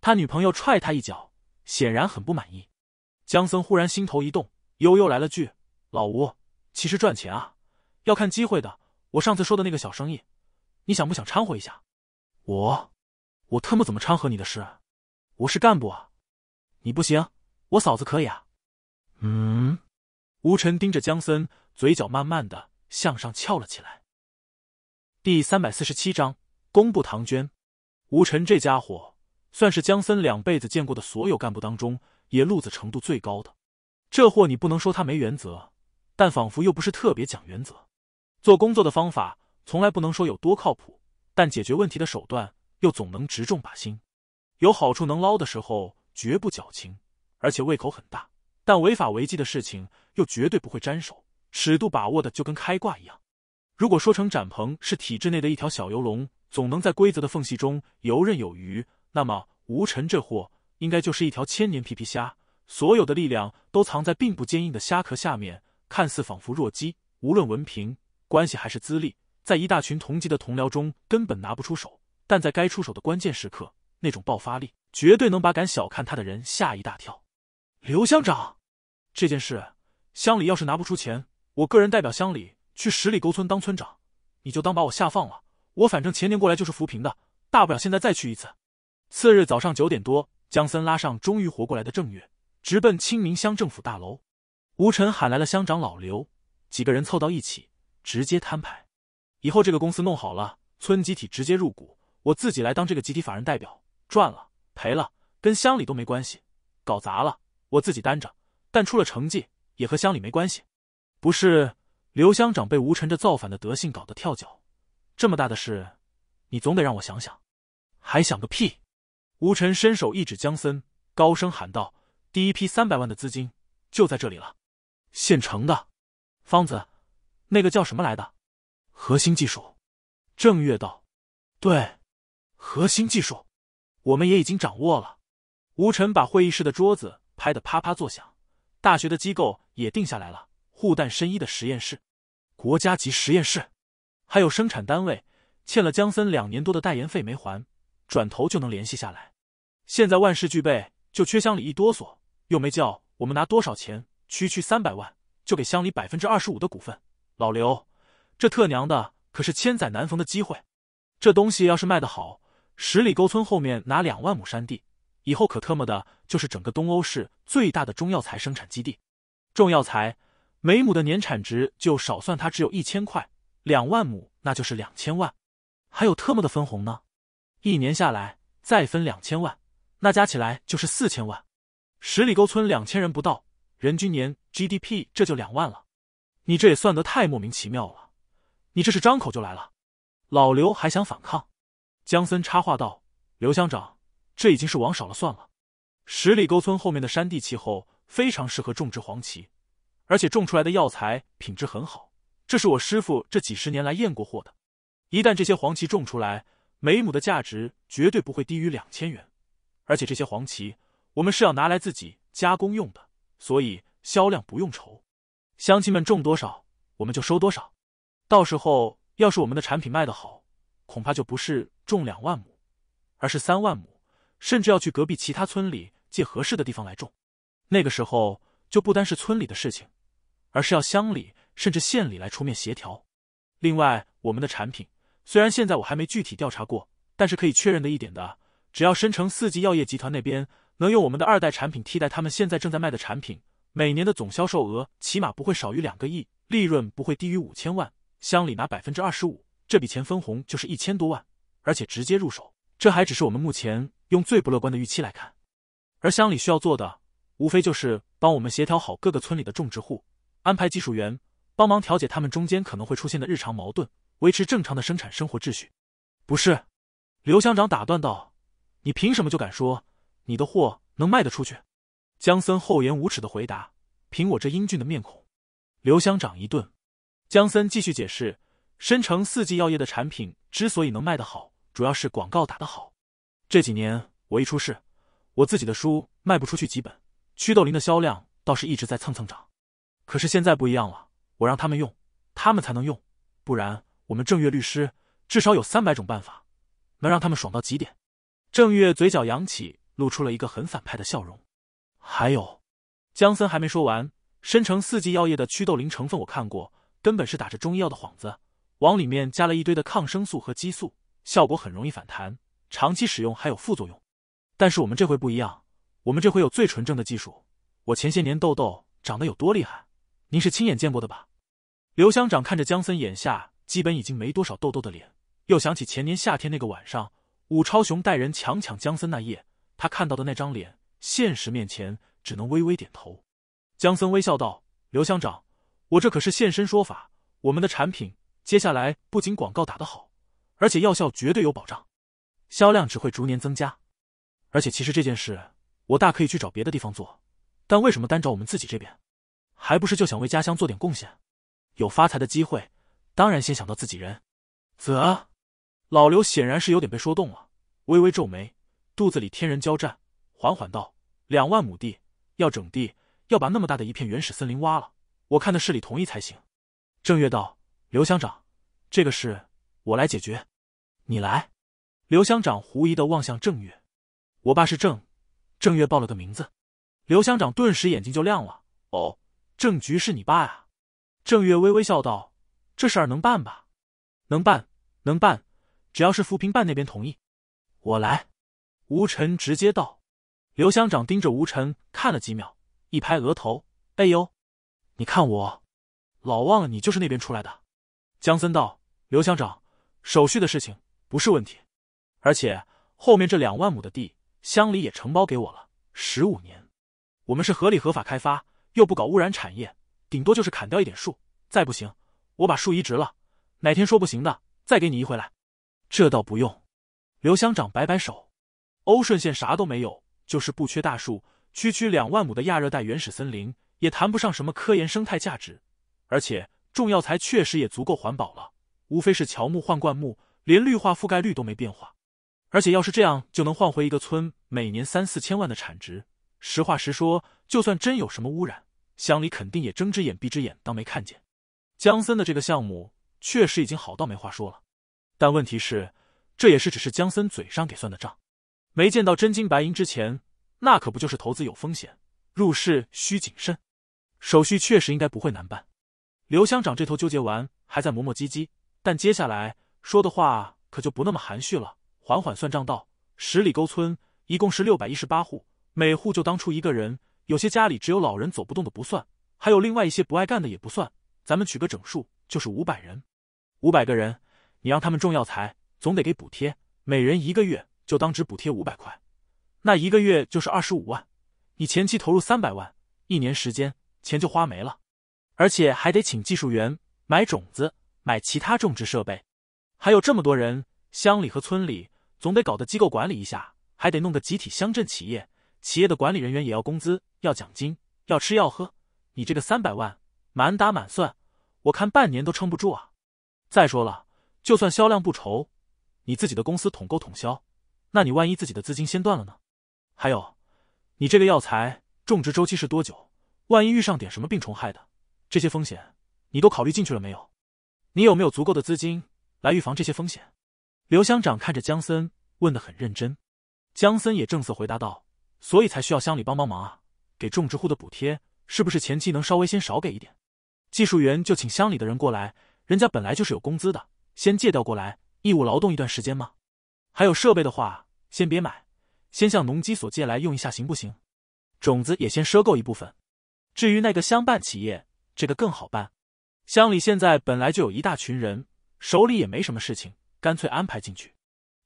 他女朋友踹他一脚，显然很不满意。江森忽然心头一动。悠悠来了句：“老吴，其实赚钱啊，要看机会的。我上次说的那个小生意，你想不想掺和一下？”“我，我特么怎么掺和你的事？我是干部啊，你不行，我嫂子可以啊。”“嗯。”吴晨盯着江森，嘴角慢慢的向上翘了起来。第三百四十七章公布唐娟。吴晨这家伙，算是江森两辈子见过的所有干部当中，也路子程度最高的。这货你不能说他没原则，但仿佛又不是特别讲原则。做工作的方法从来不能说有多靠谱，但解决问题的手段又总能直中靶心。有好处能捞的时候绝不矫情，而且胃口很大。但违法违纪的事情又绝对不会沾手，尺度把握的就跟开挂一样。如果说成展鹏是体制内的一条小游龙，总能在规则的缝隙中游刃有余，那么吴晨这货应该就是一条千年皮皮虾。所有的力量都藏在并不坚硬的虾壳下面，看似仿佛弱鸡。无论文凭、关系还是资历，在一大群同级的同僚中根本拿不出手。但在该出手的关键时刻，那种爆发力绝对能把敢小看他的人吓一大跳。刘乡长，这件事乡里要是拿不出钱，我个人代表乡里去十里沟村当村长，你就当把我下放了。我反正前年过来就是扶贫的，大不了现在再去一次。次日早上九点多，江森拉上终于活过来的郑月。直奔清明乡政府大楼，吴晨喊来了乡长老刘，几个人凑到一起，直接摊牌。以后这个公司弄好了，村集体直接入股，我自己来当这个集体法人代表。赚了赔了，跟乡里都没关系。搞砸了，我自己担着。但出了成绩，也和乡里没关系。不是，刘乡长被吴晨这造反的德性搞得跳脚。这么大的事，你总得让我想想。还想个屁！吴晨伸手一指江森，高声喊道。第一批三百万的资金就在这里了，现成的。方子，那个叫什么来的？核心技术。正月道，对，核心技术，我们也已经掌握了。吴晨把会议室的桌子拍得啪啪作响。大学的机构也定下来了，护蛋深一的实验室，国家级实验室，还有生产单位。欠了江森两年多的代言费没还，转头就能联系下来。现在万事俱备，就缺箱里一哆嗦。又没叫我们拿多少钱，区区三百万就给乡里百分之二十五的股份。老刘，这特娘的可是千载难逢的机会。这东西要是卖得好，十里沟村后面拿两万亩山地，以后可特么的就是整个东欧市最大的中药材生产基地。中药材每亩的年产值就少算，它只有一千块，两万亩那就是两千万，还有特么的分红呢，一年下来再分两千万，那加起来就是四千万。十里沟村两千人不到，人均年 GDP 这就两万了，你这也算得太莫名其妙了，你这是张口就来了。老刘还想反抗，江森插话道：“刘乡长，这已经是往少了算了。十里沟村后面的山地气候非常适合种植黄芪，而且种出来的药材品质很好，这是我师傅这几十年来验过货的。一旦这些黄芪种出来，每亩的价值绝对不会低于两千元，而且这些黄芪。”我们是要拿来自己加工用的，所以销量不用愁。乡亲们种多少，我们就收多少。到时候要是我们的产品卖得好，恐怕就不是种两万亩，而是三万亩，甚至要去隔壁其他村里借合适的地方来种。那个时候就不单是村里的事情，而是要乡里甚至县里来出面协调。另外，我们的产品虽然现在我还没具体调查过，但是可以确认的一点的，只要申城四季药业集团那边。能用我们的二代产品替代他们现在正在卖的产品，每年的总销售额起码不会少于两个亿，利润不会低于五千万。乡里拿百分之二十五，这笔钱分红就是一千多万，而且直接入手。这还只是我们目前用最不乐观的预期来看，而乡里需要做的，无非就是帮我们协调好各个村里的种植户，安排技术员，帮忙调解他们中间可能会出现的日常矛盾，维持正常的生产生活秩序。不是？刘乡长打断道：“你凭什么就敢说？”你的货能卖得出去？江森厚颜无耻的回答：“凭我这英俊的面孔。”刘乡长一顿，江森继续解释：“申城四季药业的产品之所以能卖得好，主要是广告打得好。这几年我一出事，我自己的书卖不出去几本，祛痘灵的销量倒是一直在蹭蹭涨。可是现在不一样了，我让他们用，他们才能用。不然我们正月律师至少有三百种办法，能让他们爽到极点。”正月嘴角扬起。露出了一个很反派的笑容。还有，江森还没说完，深城四季药业的祛痘灵成分我看过，根本是打着中医药的幌子，往里面加了一堆的抗生素和激素，效果很容易反弹，长期使用还有副作用。但是我们这回不一样，我们这回有最纯正的技术。我前些年痘痘长得有多厉害，您是亲眼见过的吧？刘乡长看着江森眼下基本已经没多少痘痘的脸，又想起前年夏天那个晚上，武超雄带人强抢江森那夜。他看到的那张脸，现实面前只能微微点头。江森微笑道：“刘乡长，我这可是现身说法。我们的产品接下来不仅广告打得好，而且药效绝对有保障，销量只会逐年增加。而且其实这件事，我大可以去找别的地方做，但为什么单找我们自己这边？还不是就想为家乡做点贡献？有发财的机会，当然先想到自己人。”啧，老刘显然是有点被说动了，微微皱眉。肚子里天人交战，缓缓道：“两万亩地要整地，要把那么大的一片原始森林挖了，我看的市里同意才行。”郑月道：“刘乡长，这个事我来解决，你来。”刘乡长狐疑的望向郑月：“我爸是郑。”郑月报了个名字。刘乡长顿时眼睛就亮了：“哦，郑局是你爸啊！”郑月微微笑道：“这事儿能办吧？”“能办，能办，只要是扶贫办那边同意，我来。”吴尘直接道：“刘乡长盯着吴尘看了几秒，一拍额头，哎呦，你看我，老忘了你就是那边出来的。”江森道：“刘乡长，手续的事情不是问题，而且后面这两万亩的地，乡里也承包给我了十五年。我们是合理合法开发，又不搞污染产业，顶多就是砍掉一点树。再不行，我把树移植了，哪天说不行的，再给你移回来。”这倒不用。刘乡长摆摆手。欧顺县啥都没有，就是不缺大树。区区两万亩的亚热带原始森林，也谈不上什么科研生态价值。而且种药材确实也足够环保了，无非是乔木换灌木，连绿化覆盖率都没变化。而且要是这样，就能换回一个村每年三四千万的产值。实话实说，就算真有什么污染，乡里肯定也睁只眼闭只眼，当没看见。江森的这个项目确实已经好到没话说了，但问题是，这也是只是江森嘴上给算的账。没见到真金白银之前，那可不就是投资有风险，入市需谨慎。手续确实应该不会难办。刘乡长这头纠结完，还在磨磨唧唧，但接下来说的话可就不那么含蓄了，缓缓算账道：“十里沟村一共是六百一十八户，每户就当初一个人，有些家里只有老人走不动的不算，还有另外一些不爱干的也不算。咱们取个整数，就是五百人。五百个人，你让他们种药材，总得给补贴，每人一个月。”就当只补贴五百块，那一个月就是二十五万。你前期投入三百万，一年时间钱就花没了，而且还得请技术员、买种子、买其他种植设备，还有这么多人，乡里和村里总得搞个机构管理一下，还得弄个集体乡镇企业，企业的管理人员也要工资、要奖金、要吃要喝。你这个三百万满打满算，我看半年都撑不住啊！再说了，就算销量不愁，你自己的公司统购统销。那你万一自己的资金先断了呢？还有，你这个药材种植周期是多久？万一遇上点什么病虫害的，这些风险你都考虑进去了没有？你有没有足够的资金来预防这些风险？刘乡长看着江森问得很认真，江森也正色回答道：“所以才需要乡里帮帮忙啊！给种植户的补贴是不是前期能稍微先少给一点？技术员就请乡里的人过来，人家本来就是有工资的，先借调过来义务劳动一段时间嘛。还有设备的话。”先别买，先向农机所借来用一下行不行？种子也先赊够一部分。至于那个乡办企业，这个更好办。乡里现在本来就有一大群人，手里也没什么事情，干脆安排进去。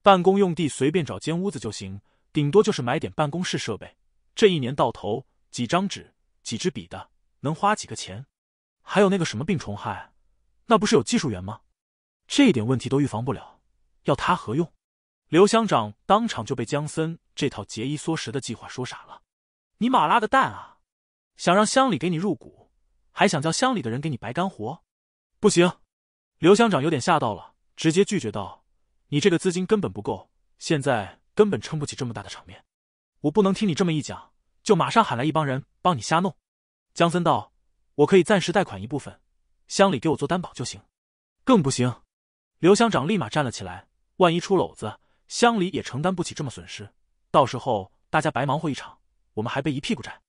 办公用地随便找间屋子就行，顶多就是买点办公室设备。这一年到头，几张纸、几支笔的，能花几个钱？还有那个什么病虫害，那不是有技术员吗？这一点问题都预防不了，要他何用？刘乡长当场就被江森这套节衣缩食的计划说傻了：“你马拉个蛋啊！想让乡里给你入股，还想叫乡里的人给你白干活？不行！”刘乡长有点吓到了，直接拒绝道：“你这个资金根本不够，现在根本撑不起这么大的场面。我不能听你这么一讲，就马上喊来一帮人帮你瞎弄。”江森道：“我可以暂时贷款一部分，乡里给我做担保就行。”更不行！刘乡长立马站了起来：“万一出篓子！”乡里也承担不起这么损失，到时候大家白忙活一场，我们还背一屁股债。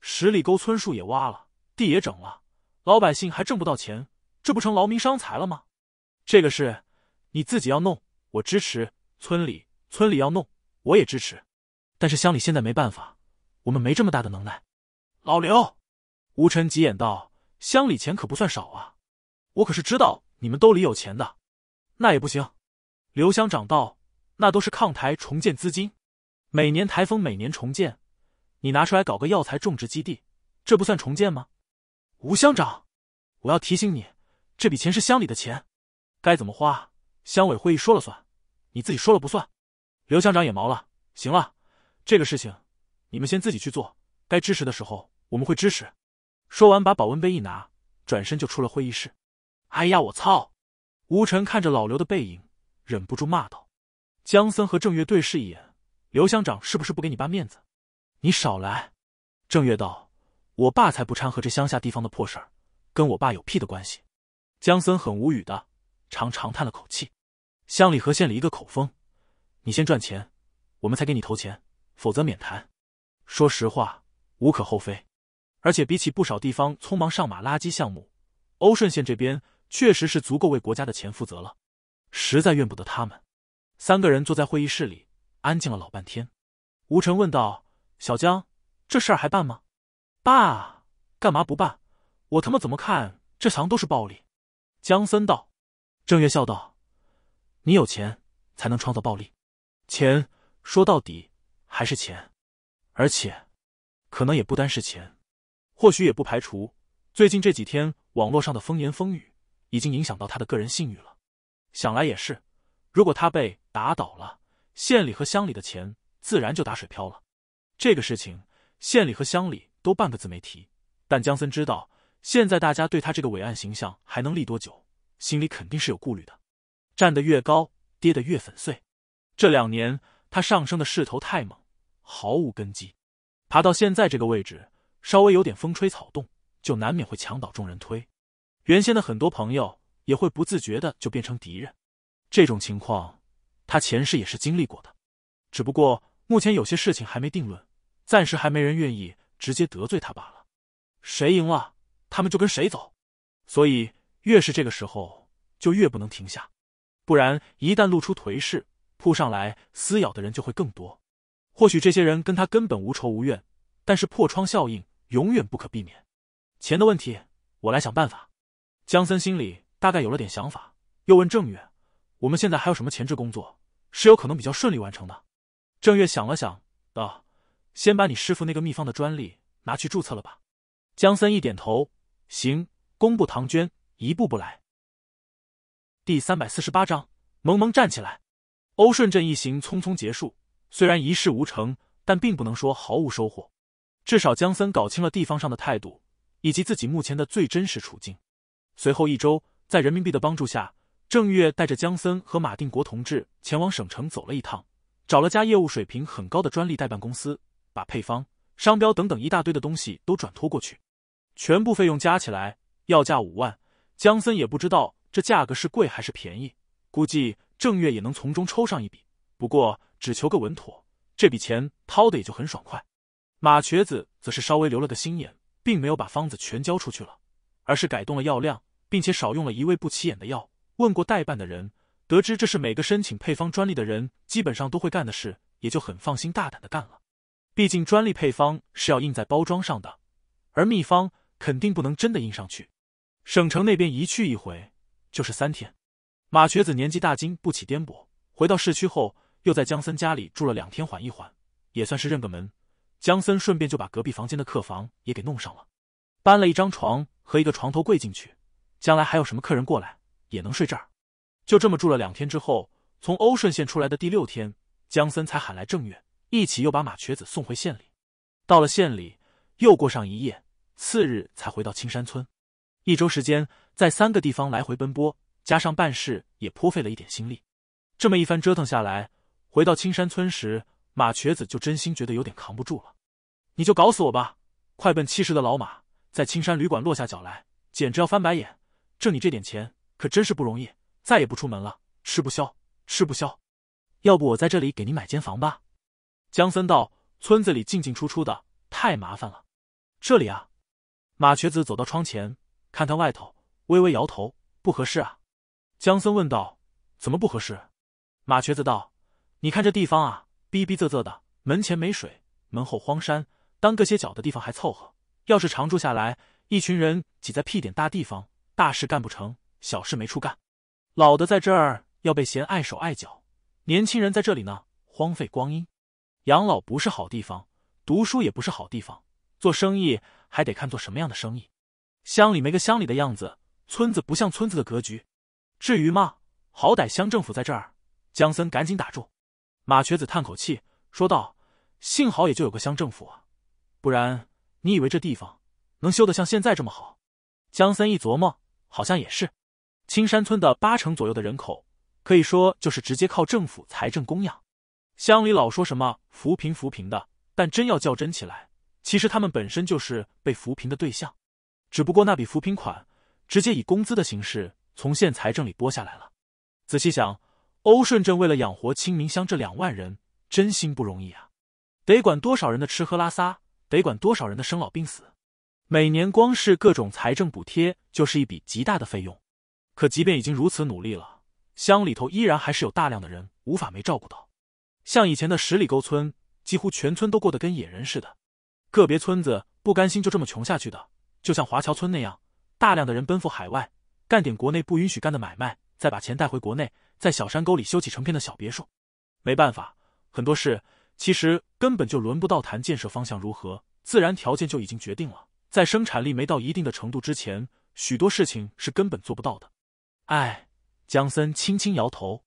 十里沟村树也挖了，地也整了，老百姓还挣不到钱，这不成劳民伤财了吗？这个事你自己要弄，我支持；村里，村里要弄，我也支持。但是乡里现在没办法，我们没这么大的能耐。老刘，吴晨急眼道：“乡里钱可不算少啊，我可是知道你们兜里有钱的。”那也不行，刘乡长道。那都是抗台重建资金，每年台风，每年重建，你拿出来搞个药材种植基地，这不算重建吗？吴乡长，我要提醒你，这笔钱是乡里的钱，该怎么花，乡委会议说了算，你自己说了不算。刘乡长也毛了，行了，这个事情你们先自己去做，该支持的时候我们会支持。说完，把保温杯一拿，转身就出了会议室。哎呀，我操！吴晨看着老刘的背影，忍不住骂道。江森和郑月对视一眼：“刘乡长是不是不给你爸面子？”“你少来！”郑月道：“我爸才不掺和这乡下地方的破事儿，跟我爸有屁的关系。”江森很无语的，长长叹了口气：“乡里和县里一个口风，你先赚钱，我们才给你投钱，否则免谈。说实话，无可厚非。而且比起不少地方匆忙上马垃圾项目，欧顺县这边确实是足够为国家的钱负责了，实在怨不得他们。”三个人坐在会议室里，安静了老半天。吴晨问道：“小江，这事儿还办吗？”“爸，干嘛不办？”“我他妈怎么看这墙都是暴利。”江森道。郑月笑道：“你有钱才能创造暴利，钱说到底还是钱，而且可能也不单是钱，或许也不排除最近这几天网络上的风言风语已经影响到他的个人信誉了。想来也是。”如果他被打倒了，县里和乡里的钱自然就打水漂了。这个事情，县里和乡里都半个字没提。但江森知道，现在大家对他这个伟岸形象还能立多久，心里肯定是有顾虑的。站得越高，跌得越粉碎。这两年他上升的势头太猛，毫无根基，爬到现在这个位置，稍微有点风吹草动，就难免会墙倒众人推。原先的很多朋友也会不自觉的就变成敌人。这种情况，他前世也是经历过的，只不过目前有些事情还没定论，暂时还没人愿意直接得罪他罢了。谁赢了，他们就跟谁走。所以越是这个时候，就越不能停下，不然一旦露出颓势，扑上来撕咬的人就会更多。或许这些人跟他根本无仇无怨，但是破窗效应永远不可避免。钱的问题，我来想办法。江森心里大概有了点想法，又问郑远。我们现在还有什么前置工作是有可能比较顺利完成的？郑月想了想，道：“先把你师傅那个秘方的专利拿去注册了吧。”江森一点头：“行，功不唐娟，一步步来。”第三百四十八章，萌萌站起来。欧顺镇一行匆匆结束，虽然一事无成，但并不能说毫无收获。至少江森搞清了地方上的态度以及自己目前的最真实处境。随后一周，在人民币的帮助下。郑月带着江森和马定国同志前往省城走了一趟，找了家业务水平很高的专利代办公司，把配方、商标等等一大堆的东西都转托过去，全部费用加起来要价五万。江森也不知道这价格是贵还是便宜，估计郑月也能从中抽上一笔。不过只求个稳妥，这笔钱掏的也就很爽快。马瘸子则是稍微留了个心眼，并没有把方子全交出去了，而是改动了药量，并且少用了一味不起眼的药。问过代办的人，得知这是每个申请配方专利的人基本上都会干的事，也就很放心大胆的干了。毕竟专利配方是要印在包装上的，而秘方肯定不能真的印上去。省城那边一去一回就是三天。马瘸子年纪大，经不起颠簸。回到市区后，又在江森家里住了两天，缓一缓，也算是认个门。江森顺便就把隔壁房间的客房也给弄上了，搬了一张床和一个床头柜进去，将来还有什么客人过来。也能睡这儿，就这么住了两天之后，从欧顺县出来的第六天，江森才喊来郑月，一起又把马瘸子送回县里。到了县里，又过上一夜，次日才回到青山村。一周时间，在三个地方来回奔波，加上办事，也颇费了一点心力。这么一番折腾下来，回到青山村时，马瘸子就真心觉得有点扛不住了。你就搞死我吧！快奔七十的老马，在青山旅馆落下脚来，简直要翻白眼。挣你这点钱。可真是不容易，再也不出门了，吃不消，吃不消。要不我在这里给您买间房吧？”江森道，“村子里进进出出的，太麻烦了。这里啊。”马瘸子走到窗前，看看外头，微微摇头：“不合适啊。”江森问道：“怎么不合适？”马瘸子道：“你看这地方啊，逼逼仄仄的，门前没水，门后荒山，耽个歇脚的地方还凑合。要是常住下来，一群人挤在屁点大地方，大事干不成。”小事没处干，老的在这儿要被嫌碍手碍脚，年轻人在这里呢，荒废光阴，养老不是好地方，读书也不是好地方，做生意还得看做什么样的生意。乡里没个乡里的样子，村子不像村子的格局，至于吗？好歹乡政府在这儿。江森赶紧打住。马瘸子叹口气说道：“幸好也就有个乡政府啊，不然你以为这地方能修得像现在这么好？”江森一琢磨，好像也是。青山村的八成左右的人口，可以说就是直接靠政府财政供养。乡里老说什么扶贫扶贫的，但真要较真起来，其实他们本身就是被扶贫的对象，只不过那笔扶贫款直接以工资的形式从县财政里拨下来了。仔细想，欧顺镇为了养活清明乡这两万人，真心不容易啊！得管多少人的吃喝拉撒，得管多少人的生老病死，每年光是各种财政补贴就是一笔极大的费用。可即便已经如此努力了，乡里头依然还是有大量的人无法没照顾到。像以前的十里沟村，几乎全村都过得跟野人似的。个别村子不甘心就这么穷下去的，就像华侨村那样，大量的人奔赴海外，干点国内不允许干的买卖，再把钱带回国内，在小山沟里修起成片的小别墅。没办法，很多事其实根本就轮不到谈建设方向如何，自然条件就已经决定了。在生产力没到一定的程度之前，许多事情是根本做不到的。哎，江森轻轻摇头，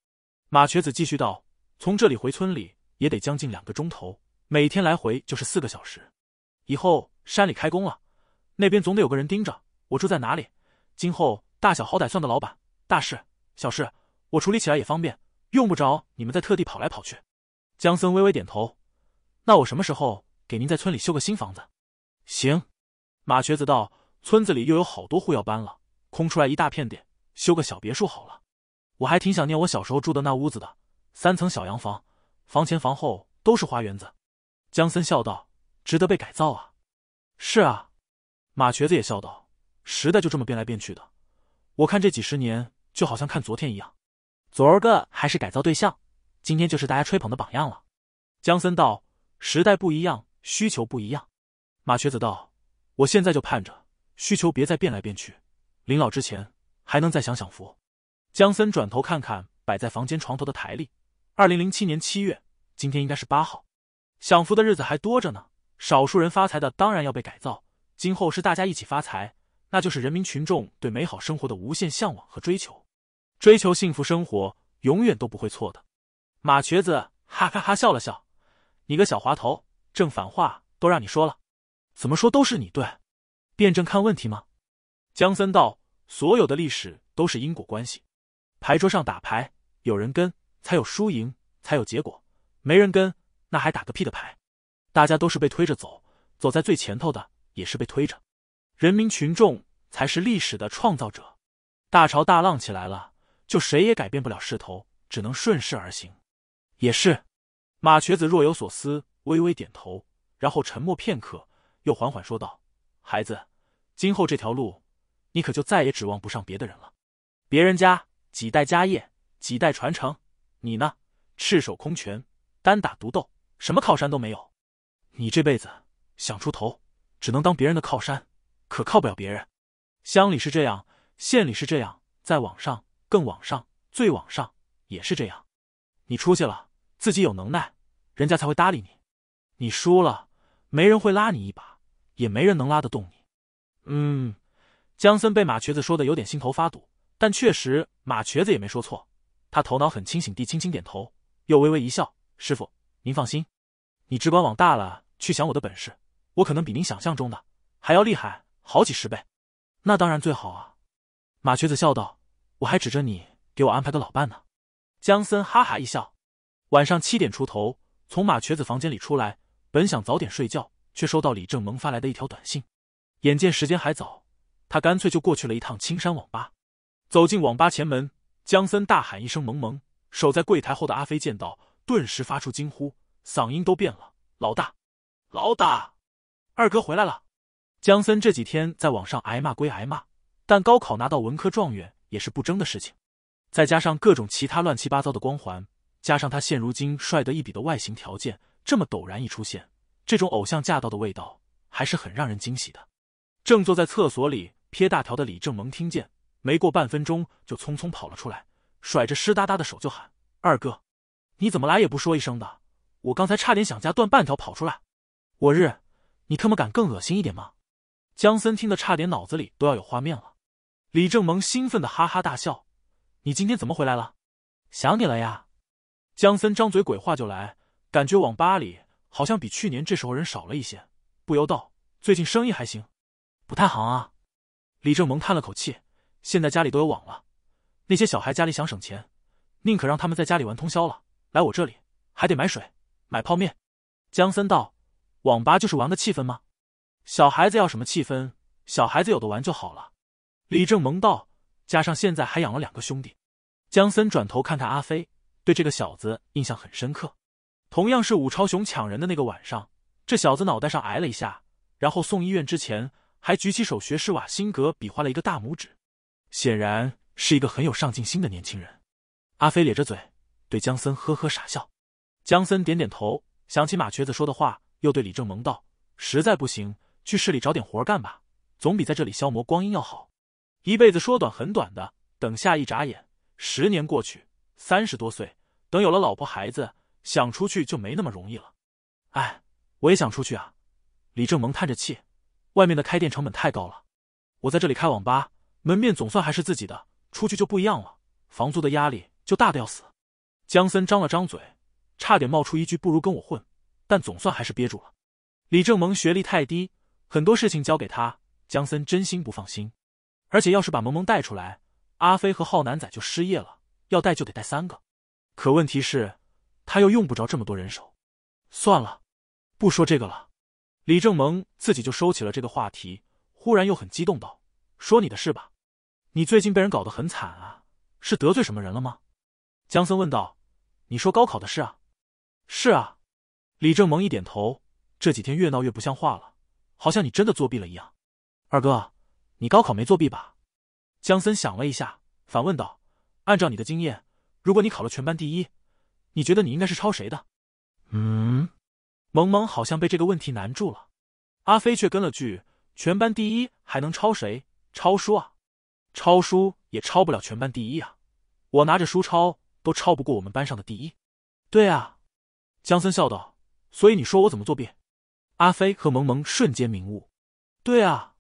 马瘸子继续道：“从这里回村里也得将近两个钟头，每天来回就是四个小时。以后山里开工了，那边总得有个人盯着。我住在哪里？今后大小好歹算个老板，大事小事我处理起来也方便，用不着你们再特地跑来跑去。”江森微微点头：“那我什么时候给您在村里修个新房子？”“行。”马瘸子道：“村子里又有好多户要搬了，空出来一大片地。”修个小别墅好了，我还挺想念我小时候住的那屋子的，三层小洋房，房前房后都是花园子。江森笑道：“值得被改造啊。”“是啊。”马瘸子也笑道：“时代就这么变来变去的，我看这几十年就好像看昨天一样。昨儿个还是改造对象，今天就是大家吹捧的榜样了。”江森道：“时代不一样，需求不一样。”马瘸子道：“我现在就盼着需求别再变来变去，临老之前。”还能再享享福。江森转头看看摆在房间床头的台历，二零零七年七月，今天应该是八号。享福的日子还多着呢。少数人发财的当然要被改造，今后是大家一起发财，那就是人民群众对美好生活的无限向往和追求。追求幸福生活永远都不会错的。马瘸子哈哈哈笑了笑，你个小滑头，正反话都让你说了，怎么说都是你对。辩证看问题吗？江森道。所有的历史都是因果关系。牌桌上打牌，有人跟才有输赢，才有结果。没人跟，那还打个屁的牌？大家都是被推着走，走在最前头的也是被推着。人民群众才是历史的创造者。大潮大浪起来了，就谁也改变不了势头，只能顺势而行。也是。马瘸子若有所思，微微点头，然后沉默片刻，又缓缓说道：“孩子，今后这条路……”你可就再也指望不上别的人了。别人家几代家业，几代传承，你呢？赤手空拳，单打独斗，什么靠山都没有。你这辈子想出头，只能当别人的靠山，可靠不了别人。乡里是这样，县里是这样，在网上更网上，最网上也是这样。你出息了，自己有能耐，人家才会搭理你；你输了，没人会拉你一把，也没人能拉得动你。嗯。姜森被马瘸子说的有点心头发堵，但确实马瘸子也没说错。他头脑很清醒地轻轻点头，又微微一笑：“师傅，您放心，你只管往大了去想我的本事，我可能比您想象中的还要厉害好几十倍。”那当然最好啊！马瘸子笑道：“我还指着你给我安排个老伴呢。”姜森哈哈一笑。晚上七点出头，从马瘸子房间里出来，本想早点睡觉，却收到李正萌发来的一条短信。眼见时间还早。他干脆就过去了一趟青山网吧，走进网吧前门，江森大喊一声：“萌萌！”守在柜台后的阿飞见到，顿时发出惊呼，嗓音都变了：“老大，老大，二哥回来了！”江森这几天在网上挨骂归挨骂，但高考拿到文科状元也是不争的事情，再加上各种其他乱七八糟的光环，加上他现如今帅得一笔的外形条件，这么陡然一出现，这种偶像驾到的味道还是很让人惊喜的。正坐在厕所里。撇大条的李正蒙听见，没过半分钟就匆匆跑了出来，甩着湿哒哒的手就喊：“二哥，你怎么来也不说一声的？我刚才差点想家断半条跑出来！我日，你特么敢更恶心一点吗？”江森听得差点脑子里都要有画面了。李正蒙兴奋的哈哈大笑：“你今天怎么回来了？想你了呀！”江森张嘴鬼话就来，感觉网吧里好像比去年这时候人少了一些，不由道：“最近生意还行，不太行啊。”李正蒙叹了口气，现在家里都有网了，那些小孩家里想省钱，宁可让他们在家里玩通宵了。来我这里还得买水、买泡面。江森道：“网吧就是玩个气氛吗？小孩子要什么气氛？小孩子有的玩就好了。”李正蒙道：“加上现在还养了两个兄弟。”江森转头看看阿飞，对这个小子印象很深刻。同样是武超雄抢人的那个晚上，这小子脑袋上挨了一下，然后送医院之前。还举起手学施瓦辛格比划了一个大拇指，显然是一个很有上进心的年轻人。阿飞咧着嘴对江森呵呵傻笑，江森点点头，想起马瘸子说的话，又对李正萌道：“实在不行，去市里找点活干吧，总比在这里消磨光阴要好。一辈子说短很短的，等下一眨眼，十年过去，三十多岁，等有了老婆孩子，想出去就没那么容易了。”哎，我也想出去啊！李正萌叹着气。外面的开店成本太高了，我在这里开网吧，门面总算还是自己的，出去就不一样了，房租的压力就大的要死。江森张了张嘴，差点冒出一句“不如跟我混”，但总算还是憋住了。李正萌学历太低，很多事情交给他，江森真心不放心。而且要是把萌萌带出来，阿飞和浩南仔就失业了。要带就得带三个，可问题是，他又用不着这么多人手。算了，不说这个了。李正蒙自己就收起了这个话题，忽然又很激动道：“说你的事吧，你最近被人搞得很惨啊，是得罪什么人了吗？”江森问道。“你说高考的事啊？”“是啊。”李正蒙一点头。“这几天越闹越不像话了，好像你真的作弊了一样。”“二哥，你高考没作弊吧？”江森想了一下，反问道：“按照你的经验，如果你考了全班第一，你觉得你应该是抄谁的？”“嗯。”萌萌好像被这个问题难住了，阿飞却跟了句：“全班第一还能抄谁？抄书啊？抄书也抄不了全班第一啊！我拿着书抄都抄不过我们班上的第一。”“对啊。”江森笑道。“所以你说我怎么作弊？”阿飞和萌萌瞬间明悟。“对啊！”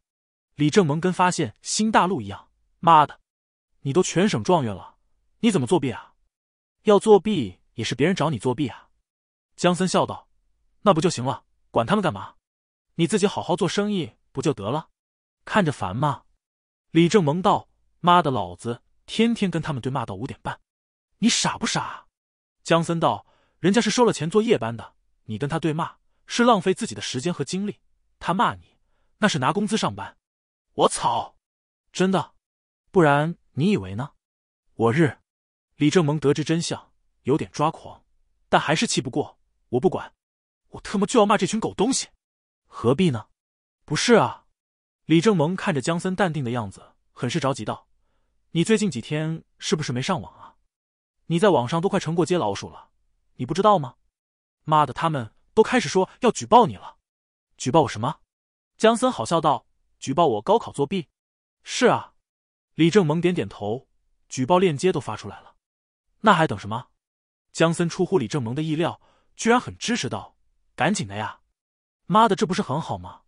李正萌跟发现新大陆一样：“妈的，你都全省状元了，你怎么作弊啊？要作弊也是别人找你作弊啊！”江森笑道。那不就行了？管他们干嘛？你自己好好做生意不就得了？看着烦吗？李正蒙道：“妈的老子天天跟他们对骂到五点半，你傻不傻？”江森道：“人家是收了钱做夜班的，你跟他对骂是浪费自己的时间和精力。他骂你那是拿工资上班。我操！真的？不然你以为呢？”我日！李正蒙得知真相，有点抓狂，但还是气不过。我不管。我特么就要骂这群狗东西，何必呢？不是啊！李正蒙看着江森淡定的样子，很是着急道：“你最近几天是不是没上网啊？你在网上都快成过街老鼠了，你不知道吗？”妈的，他们都开始说要举报你了！举报我什么？江森好笑道：“举报我高考作弊？”是啊，李正蒙点点头：“举报链接都发出来了，那还等什么？”江森出乎李正蒙的意料，居然很支持道。赶紧的呀，妈的，这不是很好吗？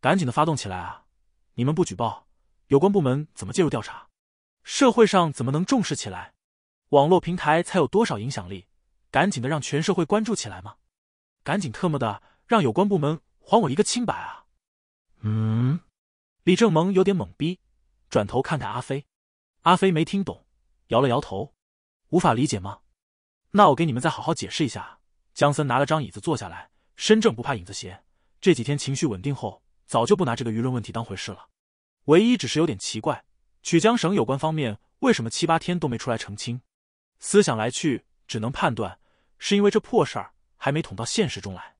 赶紧的发动起来啊！你们不举报，有关部门怎么介入调查？社会上怎么能重视起来？网络平台才有多少影响力？赶紧的让全社会关注起来吗？赶紧特么的让有关部门还我一个清白啊！嗯，李正萌有点懵逼，转头看看阿飞，阿飞没听懂，摇了摇头，无法理解吗？那我给你们再好好解释一下。江森拿了张椅子坐下来。身正不怕影子斜，这几天情绪稳定后，早就不拿这个舆论问题当回事了。唯一只是有点奇怪，曲江省有关方面为什么七八天都没出来澄清？思想来去，只能判断是因为这破事儿还没捅到现实中来。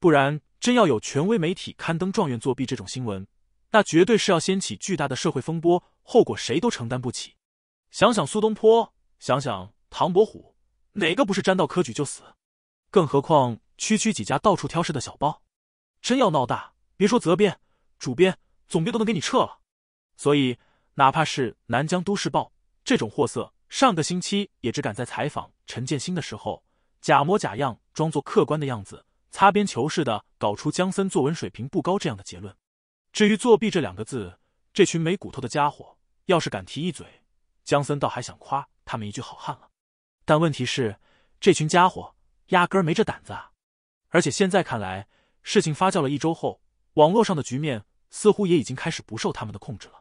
不然，真要有权威媒体刊登状元作弊这种新闻，那绝对是要掀起巨大的社会风波，后果谁都承担不起。想想苏东坡，想想唐伯虎，哪个不是沾到科举就死？更何况……区区几家到处挑事的小报，真要闹大，别说责编、主编、总编都能给你撤了。所以，哪怕是《南疆都市报》这种货色，上个星期也只敢在采访陈建新的时候，假模假样装作客观的样子，擦边球似的搞出江森作文水平不高这样的结论。至于作弊这两个字，这群没骨头的家伙要是敢提一嘴，江森倒还想夸他们一句好汉了。但问题是，这群家伙压根没这胆子啊！而且现在看来，事情发酵了一周后，网络上的局面似乎也已经开始不受他们的控制了。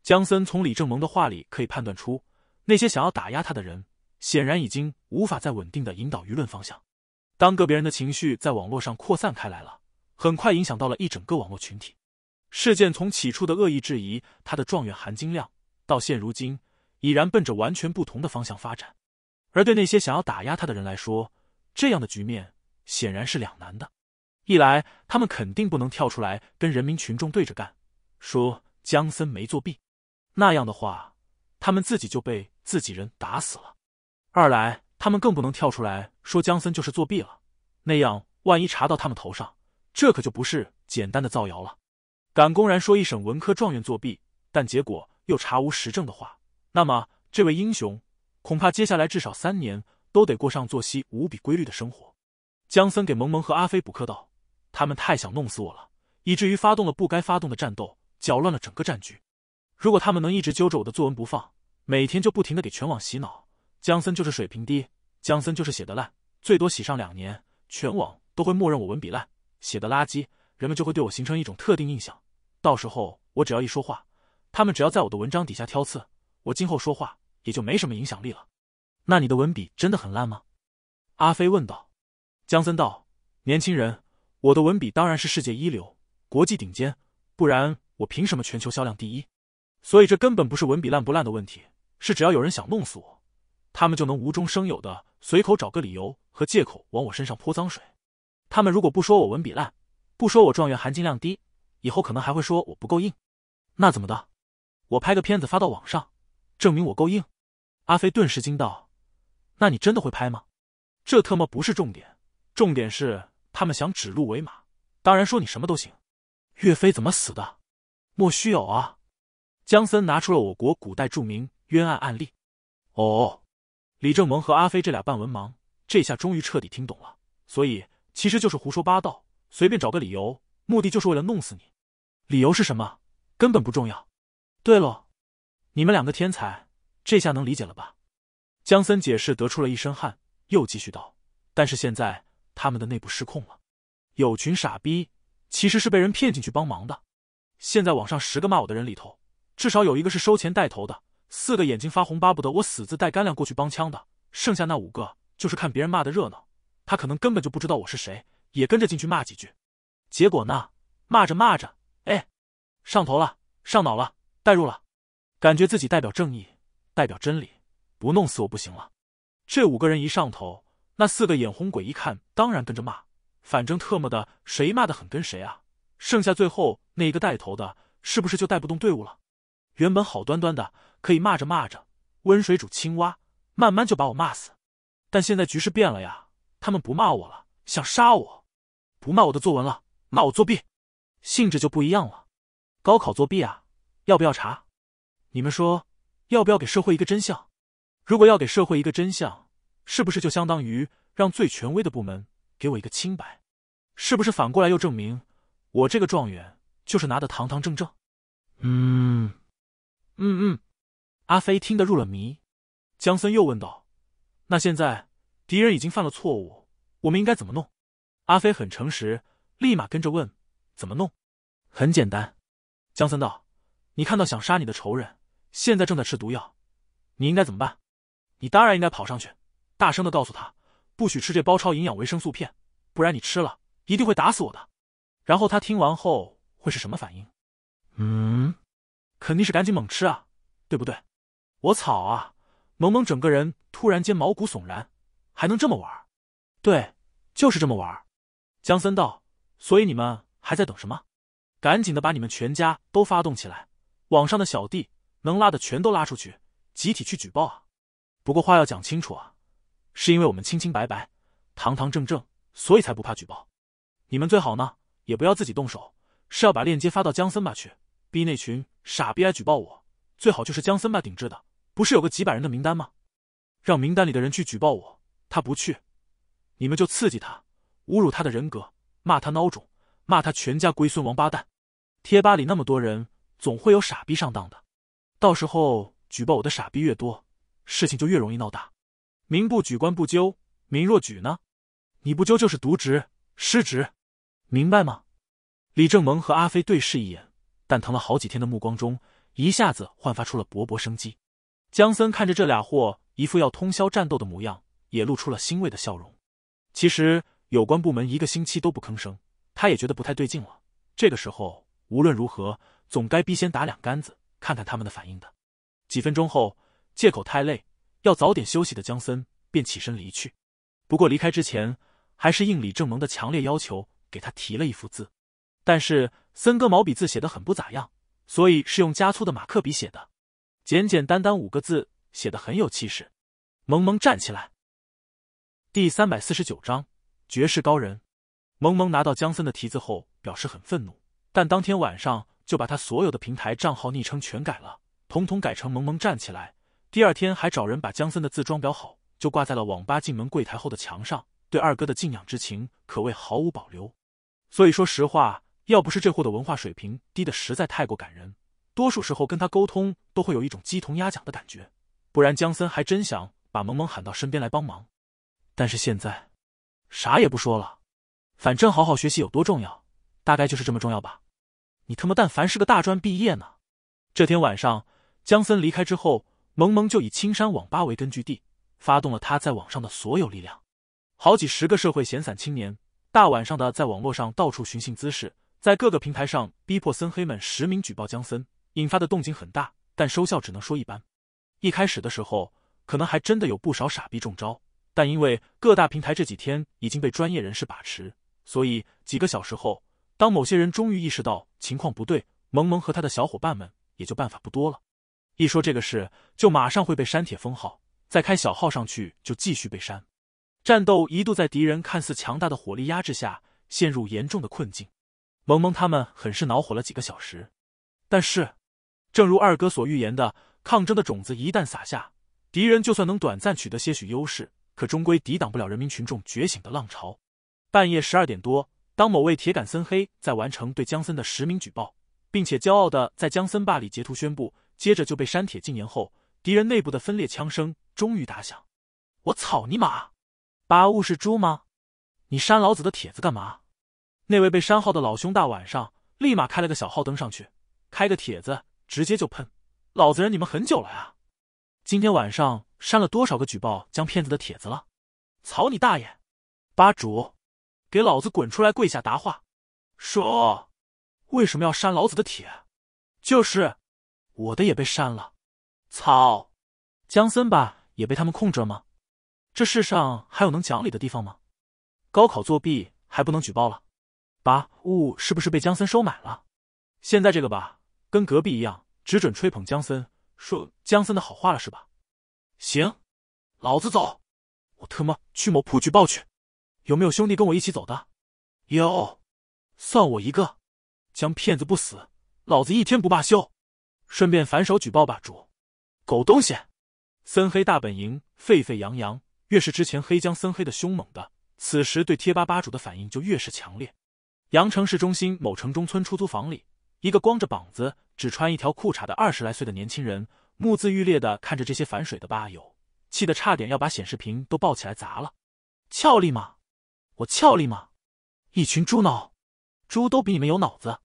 江森从李正蒙的话里可以判断出，那些想要打压他的人显然已经无法再稳定的引导舆论方向。当个别人的情绪在网络上扩散开来了，很快影响到了一整个网络群体。事件从起初的恶意质疑他的状元含金量，到现如今已然奔着完全不同的方向发展。而对那些想要打压他的人来说，这样的局面。显然是两难的，一来他们肯定不能跳出来跟人民群众对着干，说江森没作弊，那样的话，他们自己就被自己人打死了；二来他们更不能跳出来说江森就是作弊了，那样万一查到他们头上，这可就不是简单的造谣了。敢公然说一省文科状元作弊，但结果又查无实证的话，那么这位英雄恐怕接下来至少三年都得过上作息无比规律的生活。江森给萌萌和阿飞补课道：“他们太想弄死我了，以至于发动了不该发动的战斗，搅乱了整个战局。如果他们能一直揪着我的作文不放，每天就不停的给全网洗脑，江森就是水平低，江森就是写的烂，最多洗上两年，全网都会默认我文笔烂，写的垃圾，人们就会对我形成一种特定印象。到时候我只要一说话，他们只要在我的文章底下挑刺，我今后说话也就没什么影响力了。”“那你的文笔真的很烂吗？”阿飞问道。江森道：“年轻人，我的文笔当然是世界一流，国际顶尖，不然我凭什么全球销量第一？所以这根本不是文笔烂不烂的问题，是只要有人想弄死我，他们就能无中生有的随口找个理由和借口往我身上泼脏水。他们如果不说我文笔烂，不说我状元含金量低，以后可能还会说我不够硬。那怎么的？我拍个片子发到网上，证明我够硬。”阿飞顿时惊道：“那你真的会拍吗？这特么不是重点。”重点是，他们想指鹿为马，当然说你什么都行。岳飞怎么死的？莫须有啊！江森拿出了我国古代著名冤案案例。哦，李正蒙和阿飞这俩半文盲，这下终于彻底听懂了。所以其实就是胡说八道，随便找个理由，目的就是为了弄死你。理由是什么？根本不重要。对了，你们两个天才，这下能理解了吧？江森解释得出了一身汗，又继续道：“但是现在。”他们的内部失控了，有群傻逼，其实是被人骗进去帮忙的。现在网上十个骂我的人里头，至少有一个是收钱带头的，四个眼睛发红，巴不得我死字带干粮过去帮腔的，剩下那五个就是看别人骂的热闹。他可能根本就不知道我是谁，也跟着进去骂几句。结果呢，骂着骂着，哎，上头了，上脑了，代入了，感觉自己代表正义，代表真理，不弄死我不行了。这五个人一上头。那四个眼红鬼一看，当然跟着骂。反正特么的，谁骂的狠，跟谁啊！剩下最后那一个带头的，是不是就带不动队伍了？原本好端端的，可以骂着骂着，温水煮青蛙，慢慢就把我骂死。但现在局势变了呀，他们不骂我了，想杀我，不骂我的作文了，骂我作弊，性质就不一样了。高考作弊啊，要不要查？你们说，要不要给社会一个真相？如果要给社会一个真相。是不是就相当于让最权威的部门给我一个清白？是不是反过来又证明我这个状元就是拿的堂堂正正？嗯，嗯嗯。阿飞听得入了迷。江森又问道：“那现在敌人已经犯了错误，我们应该怎么弄？”阿飞很诚实，立马跟着问：“怎么弄？”很简单，江森道：“你看到想杀你的仇人现在正在吃毒药，你应该怎么办？你当然应该跑上去。”大声的告诉他，不许吃这包超营养维生素片，不然你吃了一定会打死我的。然后他听完后会是什么反应？嗯，肯定是赶紧猛吃啊，对不对？我草啊！萌萌整个人突然间毛骨悚然，还能这么玩？对，就是这么玩。江森道，所以你们还在等什么？赶紧的把你们全家都发动起来，网上的小弟能拉的全都拉出去，集体去举报啊！不过话要讲清楚啊。是因为我们清清白白、堂堂正正，所以才不怕举报。你们最好呢，也不要自己动手，是要把链接发到江森吧去，逼那群傻逼来举报我。最好就是江森吧顶置的，不是有个几百人的名单吗？让名单里的人去举报我，他不去，你们就刺激他，侮辱他的人格，骂他孬种，骂他全家龟孙王八蛋。贴吧里那么多人，总会有傻逼上当的。到时候举报我的傻逼越多，事情就越容易闹大。民不举，官不究。民若举呢？你不究就是渎职、失职，明白吗？李正蒙和阿飞对视一眼，但疼了好几天的目光中一下子焕发出了勃勃生机。江森看着这俩货一副要通宵战斗的模样，也露出了欣慰的笑容。其实有关部门一个星期都不吭声，他也觉得不太对劲了。这个时候无论如何，总该逼先打两杆子，看看他们的反应的。几分钟后，借口太累。要早点休息的江森便起身离去，不过离开之前，还是应李正萌的强烈要求，给他提了一幅字。但是森哥毛笔字写的很不咋样，所以是用加粗的马克笔写的，简简单单五个字，写的很有气势。萌萌站起来。第三百四十九章，绝世高人。萌萌拿到江森的题字后，表示很愤怒，但当天晚上就把他所有的平台账号昵称全改了，统统改成“萌萌站起来”。第二天还找人把姜森的字装裱好，就挂在了网吧进门柜台后的墙上。对二哥的敬仰之情可谓毫无保留。所以说实话，要不是这货的文化水平低的实在太过感人，多数时候跟他沟通都会有一种鸡同鸭讲的感觉。不然姜森还真想把萌萌喊到身边来帮忙。但是现在，啥也不说了，反正好好学习有多重要，大概就是这么重要吧。你他妈但凡是个大专毕业呢！这天晚上，姜森离开之后。萌萌就以青山网吧为根据地，发动了他在网上的所有力量，好几十个社会闲散青年，大晚上的在网络上到处寻衅滋事，在各个平台上逼迫森黑们实名举报江森，引发的动静很大，但收效只能说一般。一开始的时候，可能还真的有不少傻逼中招，但因为各大平台这几天已经被专业人士把持，所以几个小时后，当某些人终于意识到情况不对，萌萌和他的小伙伴们也就办法不多了。一说这个事，就马上会被删帖封号；再开小号上去，就继续被删。战斗一度在敌人看似强大的火力压制下陷入严重的困境，萌萌他们很是恼火了几个小时。但是，正如二哥所预言的，抗争的种子一旦撒下，敌人就算能短暂取得些许优势，可终归抵挡不了人民群众觉醒的浪潮。半夜十二点多，当某位铁杆森黑在完成对江森的实名举报，并且骄傲的在江森霸里截图宣布。接着就被删帖禁言后，敌人内部的分裂枪声终于打响。我操你妈！八物是猪吗？你删老子的帖子干嘛？那位被删号的老兄，大晚上立马开了个小号登上去，开个帖子直接就喷。老子忍你们很久了呀！今天晚上删了多少个举报将骗子的帖子了？草你大爷！吧主，给老子滚出来跪下答话，说为什么要删老子的帖？就是。我的也被删了，操！江森吧也被他们控制了吗？这世上还有能讲理的地方吗？高考作弊还不能举报了？吧务是不是被江森收买了？现在这个吧，跟隔壁一样，只准吹捧江森，说江森的好话了是吧？行，老子走，我他妈去某普举报去！有没有兄弟跟我一起走的？有，算我一个！江骗子不死，老子一天不罢休！顺便反手举报吧，主，狗东西！森黑大本营沸沸扬扬，越是之前黑江森黑的凶猛的，此时对贴吧吧主的反应就越是强烈。阳城市中心某城中村出租房里，一个光着膀子、只穿一条裤衩的二十来岁的年轻人，目眦欲裂的看着这些反水的吧友，气得差点要把显示屏都抱起来砸了。俏丽吗？我俏丽吗？一群猪脑，猪都比你们有脑子。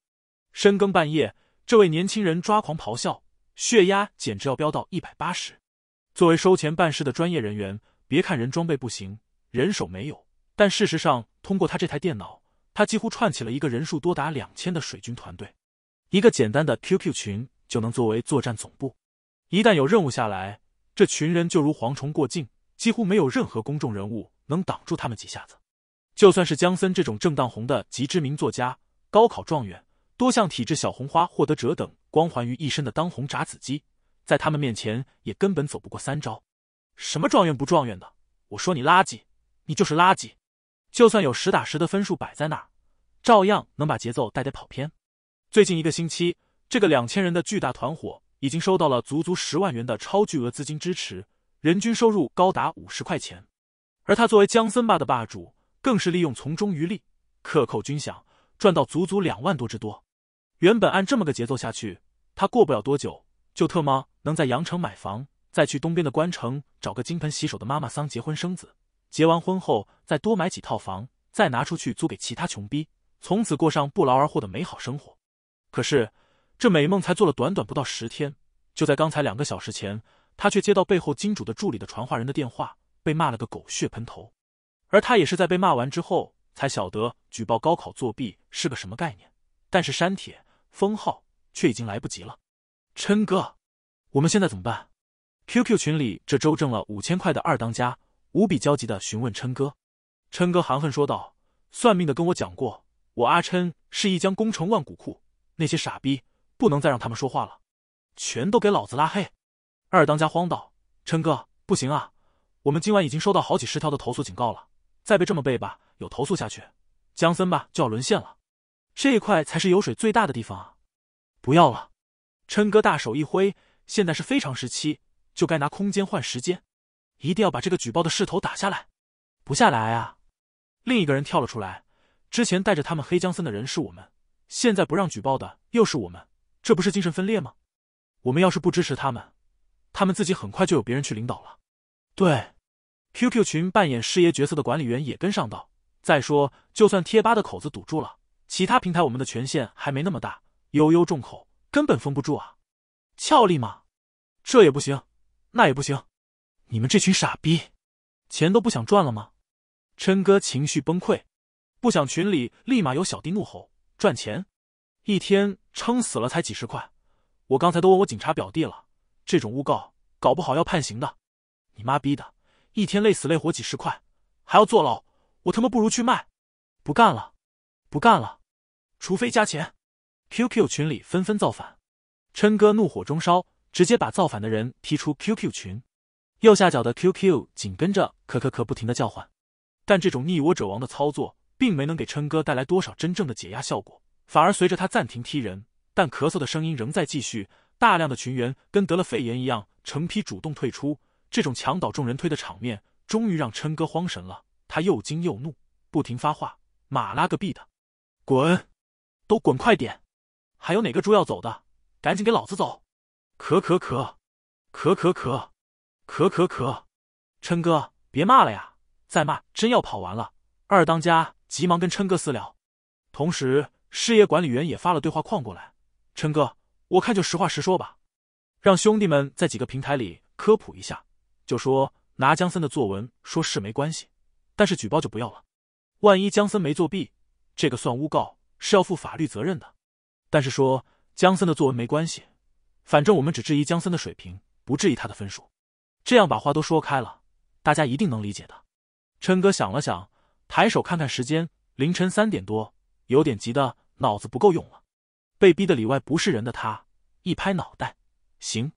深更半夜。这位年轻人抓狂咆哮，血压简直要飙到一百八十。作为收钱办事的专业人员，别看人装备不行，人手没有，但事实上，通过他这台电脑，他几乎串起了一个人数多达两千的水军团队。一个简单的 QQ 群就能作为作战总部。一旦有任务下来，这群人就如蝗虫过境，几乎没有任何公众人物能挡住他们几下子。就算是姜森这种正当红的极知名作家、高考状元。多项体质小红花获得者等光环于一身的当红炸子鸡，在他们面前也根本走不过三招。什么状元不状元的，我说你垃圾，你就是垃圾。就算有实打实的分数摆在那儿，照样能把节奏带得跑偏。最近一个星期，这个两千人的巨大团伙已经收到了足足十万元的超巨额资金支持，人均收入高达五十块钱。而他作为江森爸的霸主，更是利用从中渔利，克扣军饷，赚到足足两万多之多。原本按这么个节奏下去，他过不了多久就特么能在阳城买房，再去东边的关城找个金盆洗手的妈妈桑结婚生子，结完婚后再多买几套房，再拿出去租给其他穷逼，从此过上不劳而获的美好生活。可是这美梦才做了短短不到十天，就在刚才两个小时前，他却接到背后金主的助理的传话人的电话，被骂了个狗血喷头。而他也是在被骂完之后才晓得举报高考作弊是个什么概念，但是删帖。封号却已经来不及了，琛哥，我们现在怎么办？QQ 群里这周挣了五千块的二当家无比焦急的询问琛哥。琛哥含恨说道：“算命的跟我讲过，我阿琛是一将功成万骨枯，那些傻逼不能再让他们说话了，全都给老子拉黑！”二当家慌道：“琛哥，不行啊，我们今晚已经收到好几十条的投诉警告了，再被这么背吧，有投诉下去，江森吧就要沦陷了。”这一块才是油水最大的地方啊！不要了，琛哥大手一挥，现在是非常时期，就该拿空间换时间，一定要把这个举报的势头打下来，不下来啊！另一个人跳了出来，之前带着他们黑江森的人是我们，现在不让举报的又是我们，这不是精神分裂吗？我们要是不支持他们，他们自己很快就有别人去领导了。对，QQ 群扮演师爷角色的管理员也跟上道。再说，就算贴吧的口子堵住了。其他平台我们的权限还没那么大，悠悠众口根本封不住啊！俏丽吗？这也不行，那也不行，你们这群傻逼，钱都不想赚了吗？琛哥情绪崩溃，不想群里立马有小弟怒吼：赚钱一天撑死了才几十块，我刚才都问我警察表弟了，这种诬告搞不好要判刑的！你妈逼的，一天累死累活几十块，还要坐牢，我他妈不如去卖，不干了，不干了！除非加钱，QQ 群里纷纷造反，琛哥怒火中烧，直接把造反的人踢出 QQ 群。右下角的 QQ 紧跟着咳咳咳不停的叫唤，但这种逆我者亡的操作，并没能给琛哥带来多少真正的解压效果，反而随着他暂停踢人，但咳嗽的声音仍在继续。大量的群员跟得了肺炎一样，成批主动退出。这种墙倒众人推的场面，终于让琛哥慌神了。他又惊又怒，不停发话：“马拉个逼的，滚！”都滚快点！还有哪个猪要走的？赶紧给老子走！可可可，可可可，可可可，琛哥，别骂了呀！再骂真要跑完了。二当家急忙跟琛哥私聊，同时事业管理员也发了对话框过来。琛哥，我看就实话实说吧，让兄弟们在几个平台里科普一下，就说拿江森的作文说是没关系，但是举报就不要了。万一江森没作弊，这个算诬告。是要负法律责任的，但是说江森的作文没关系，反正我们只质疑江森的水平，不质疑他的分数。这样把话都说开了，大家一定能理解的。琛哥想了想，抬手看看时间，凌晨三点多，有点急的脑子不够用了，被逼的里外不是人的他一拍脑袋，行，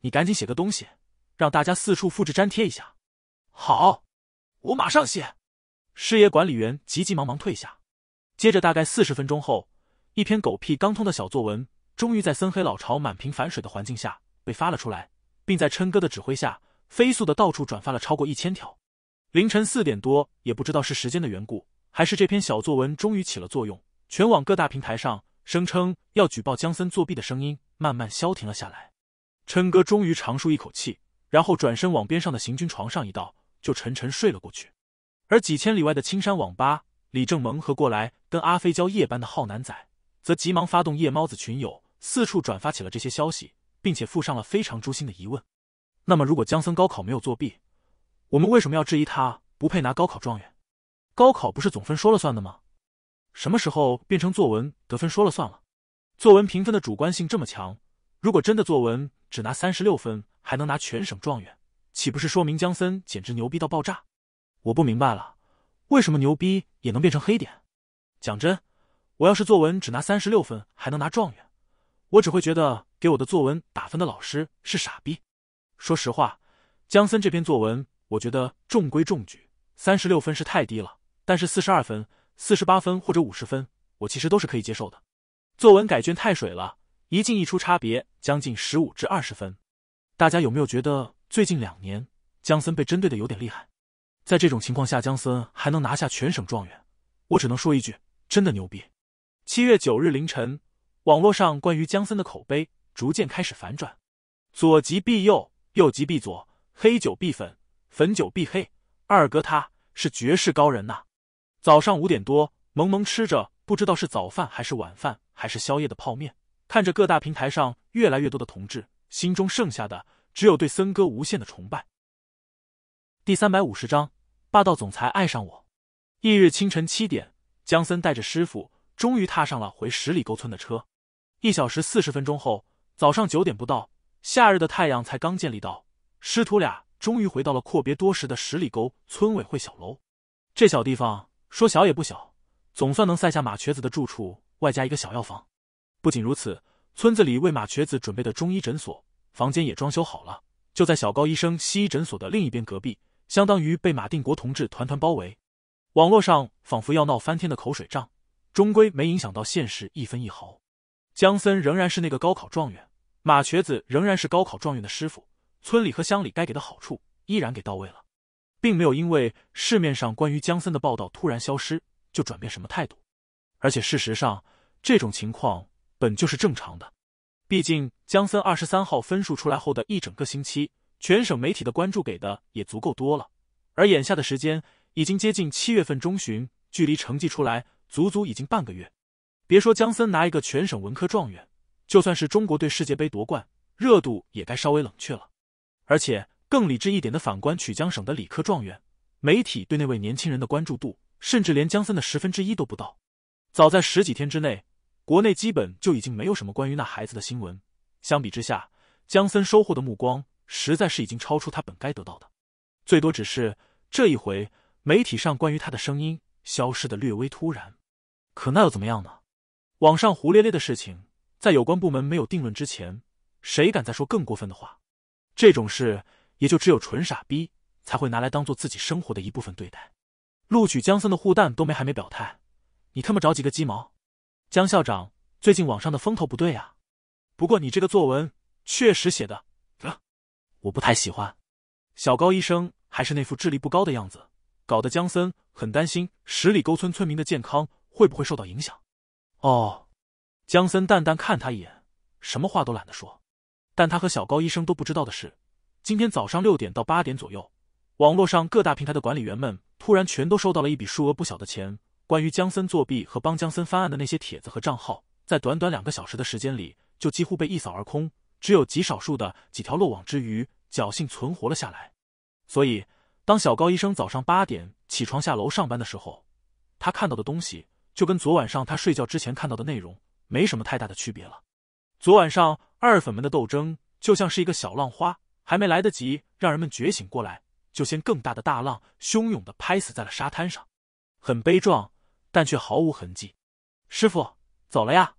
你赶紧写个东西，让大家四处复制粘贴一下。好，我马上写。师爷管理员急急忙忙退下。接着，大概四十分钟后，一篇狗屁刚通的小作文，终于在森黑老巢满屏反水的环境下被发了出来，并在琛哥的指挥下，飞速的到处转发了超过一千条。凌晨四点多，也不知道是时间的缘故，还是这篇小作文终于起了作用，全网各大平台上声称要举报江森作弊的声音慢慢消停了下来。琛哥终于长舒一口气，然后转身往边上的行军床上一倒，就沉沉睡了过去。而几千里外的青山网吧，李正蒙和过来。跟阿飞交夜班的浩南仔则急忙发动夜猫子群友，四处转发起了这些消息，并且附上了非常诛心的疑问：那么，如果江森高考没有作弊，我们为什么要质疑他不配拿高考状元？高考不是总分说了算的吗？什么时候变成作文得分说了算了？作文评分的主观性这么强，如果真的作文只拿三十六分，还能拿全省状元，岂不是说明江森简直牛逼到爆炸？我不明白了，为什么牛逼也能变成黑点？讲真，我要是作文只拿三十六分还能拿状元，我只会觉得给我的作文打分的老师是傻逼。说实话，江森这篇作文我觉得中规中矩，三十六分是太低了。但是四十二分、四十八分或者五十分，我其实都是可以接受的。作文改卷太水了，一进一出差别将近十五至二十分。大家有没有觉得最近两年江森被针对的有点厉害？在这种情况下，江森还能拿下全省状元，我只能说一句。真的牛逼！七月九日凌晨，网络上关于江森的口碑逐渐开始反转，左极必右，右极必左，黑酒必粉，粉酒必黑。二哥他是绝世高人呐！早上五点多，萌萌吃着不知道是早饭还是晚饭还是宵夜的泡面，看着各大平台上越来越多的同志，心中剩下的只有对森哥无限的崇拜。第三百五十章：霸道总裁爱上我。翌日清晨七点。江森带着师傅，终于踏上了回十里沟村的车。一小时四十分钟后，早上九点不到，夏日的太阳才刚建立到，师徒俩终于回到了阔别多时的十里沟村委会小楼。这小地方说小也不小，总算能塞下马瘸子的住处，外加一个小药房。不仅如此，村子里为马瘸子准备的中医诊所房间也装修好了，就在小高医生西医诊所的另一边隔壁，相当于被马定国同志团团包围。网络上仿佛要闹翻天的口水仗，终归没影响到现实一分一毫。江森仍然是那个高考状元，马瘸子仍然是高考状元的师傅。村里和乡里该给的好处依然给到位了，并没有因为市面上关于江森的报道突然消失就转变什么态度。而且事实上，这种情况本就是正常的。毕竟江森二十三号分数出来后的一整个星期，全省媒体的关注给的也足够多了。而眼下的时间。已经接近七月份中旬，距离成绩出来足足已经半个月。别说江森拿一个全省文科状元，就算是中国队世界杯夺冠，热度也该稍微冷却了。而且更理智一点的，反观曲江省的理科状元，媒体对那位年轻人的关注度，甚至连江森的十分之一都不到。早在十几天之内，国内基本就已经没有什么关于那孩子的新闻。相比之下，江森收获的目光，实在是已经超出他本该得到的。最多只是这一回。媒体上关于他的声音消失的略微突然，可那又怎么样呢？网上胡咧咧的事情，在有关部门没有定论之前，谁敢再说更过分的话？这种事也就只有纯傻逼才会拿来当做自己生活的一部分对待。录取江森的护蛋都没还没表态，你他妈找几个鸡毛？江校长，最近网上的风头不对啊。不过你这个作文确实写的，得，我不太喜欢。小高医生还是那副智力不高的样子。搞得江森很担心十里沟村村民的健康会不会受到影响。哦，江森淡淡看他一眼，什么话都懒得说。但他和小高医生都不知道的是，今天早上六点到八点左右，网络上各大平台的管理员们突然全都收到了一笔数额不小的钱。关于江森作弊和帮江森翻案的那些帖子和账号，在短短两个小时的时间里，就几乎被一扫而空，只有极少数的几条漏网之鱼侥幸存活了下来。所以。当小高医生早上八点起床下楼上班的时候，他看到的东西就跟昨晚上他睡觉之前看到的内容没什么太大的区别了。昨晚上二粉们的斗争就像是一个小浪花，还没来得及让人们觉醒过来，就先更大的大浪汹涌的拍死在了沙滩上，很悲壮，但却毫无痕迹。师傅走了呀！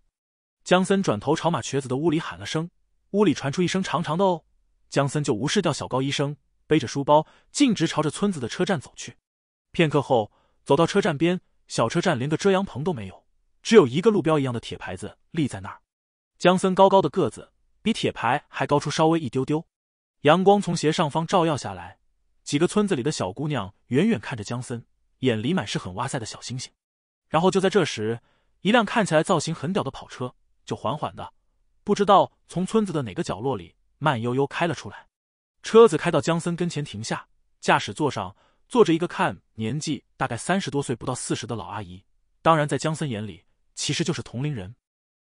江森转头朝马瘸子的屋里喊了声，屋里传出一声长长的“哦”，江森就无视掉小高医生。背着书包，径直朝着村子的车站走去。片刻后，走到车站边，小车站连个遮阳棚都没有，只有一个路标一样的铁牌子立在那儿。江森高高的个子，比铁牌还高出稍微一丢丢。阳光从斜上方照耀下来，几个村子里的小姑娘远远看着江森，眼里满是很哇塞的小星星。然后就在这时，一辆看起来造型很屌的跑车就缓缓的，不知道从村子的哪个角落里慢悠悠开了出来。车子开到江森跟前停下，驾驶座上坐着一个看年纪大概三十多岁不到四十的老阿姨，当然在江森眼里其实就是同龄人。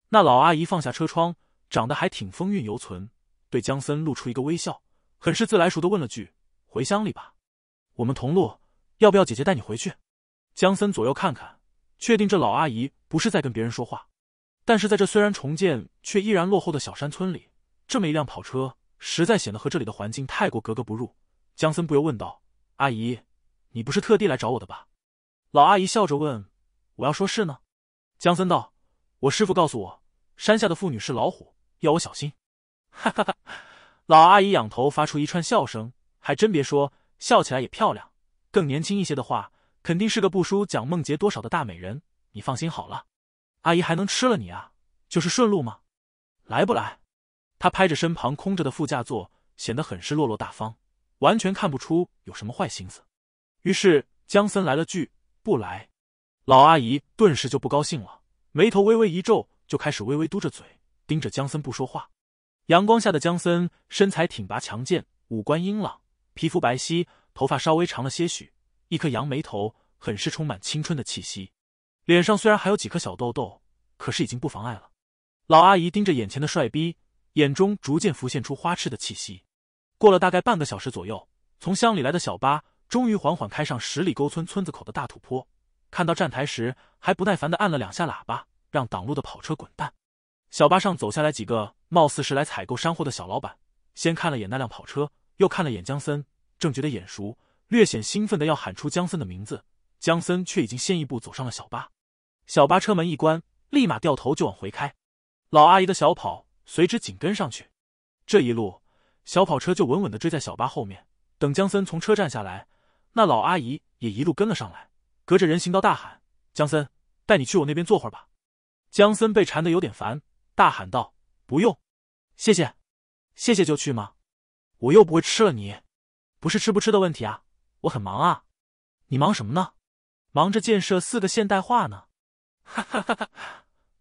那老阿姨放下车窗，长得还挺风韵犹存，对江森露出一个微笑，很是自来熟的问了句：“回乡里吧，我们同路，要不要姐姐带你回去？”江森左右看看，确定这老阿姨不是在跟别人说话，但是在这虽然重建却依然落后的小山村里，这么一辆跑车。实在显得和这里的环境太过格格不入，江森不由问道：“阿姨，你不是特地来找我的吧？”老阿姨笑着问：“我要说是呢。”江森道：“我师傅告诉我，山下的妇女是老虎，要我小心。”哈哈哈！老阿姨仰头发出一串笑声，还真别说，笑起来也漂亮，更年轻一些的话，肯定是个不输蒋梦洁多少的大美人。你放心好了，阿姨还能吃了你啊？就是顺路吗？来不来？他拍着身旁空着的副驾座，显得很是落落大方，完全看不出有什么坏心思。于是江森来了句：“不来。”老阿姨顿时就不高兴了，眉头微微一皱，就开始微微嘟着嘴，盯着江森不说话。阳光下的江森身材挺拔强健，五官英朗，皮肤白皙，头发稍微长了些许，一颗杨眉头，很是充满青春的气息。脸上虽然还有几颗小痘痘，可是已经不妨碍了。老阿姨盯着眼前的帅逼。眼中逐渐浮现出花痴的气息。过了大概半个小时左右，从乡里来的小巴终于缓缓开上十里沟村村子口的大土坡。看到站台时，还不耐烦的按了两下喇叭，让挡路的跑车滚蛋。小巴上走下来几个貌似是来采购山货的小老板，先看了眼那辆跑车，又看了眼江森，正觉得眼熟，略显兴奋的要喊出江森的名字，江森却已经先一步走上了小巴。小巴车门一关，立马掉头就往回开。老阿姨的小跑。随之紧跟上去，这一路小跑车就稳稳的追在小巴后面。等江森从车站下来，那老阿姨也一路跟了上来，隔着人行道大喊：“江森，带你去我那边坐会儿吧。”江森被缠得有点烦，大喊道：“不用，谢谢，谢谢就去嘛，我又不会吃了你，不是吃不吃的问题啊，我很忙啊，你忙什么呢？忙着建设四个现代化呢。”哈哈哈哈！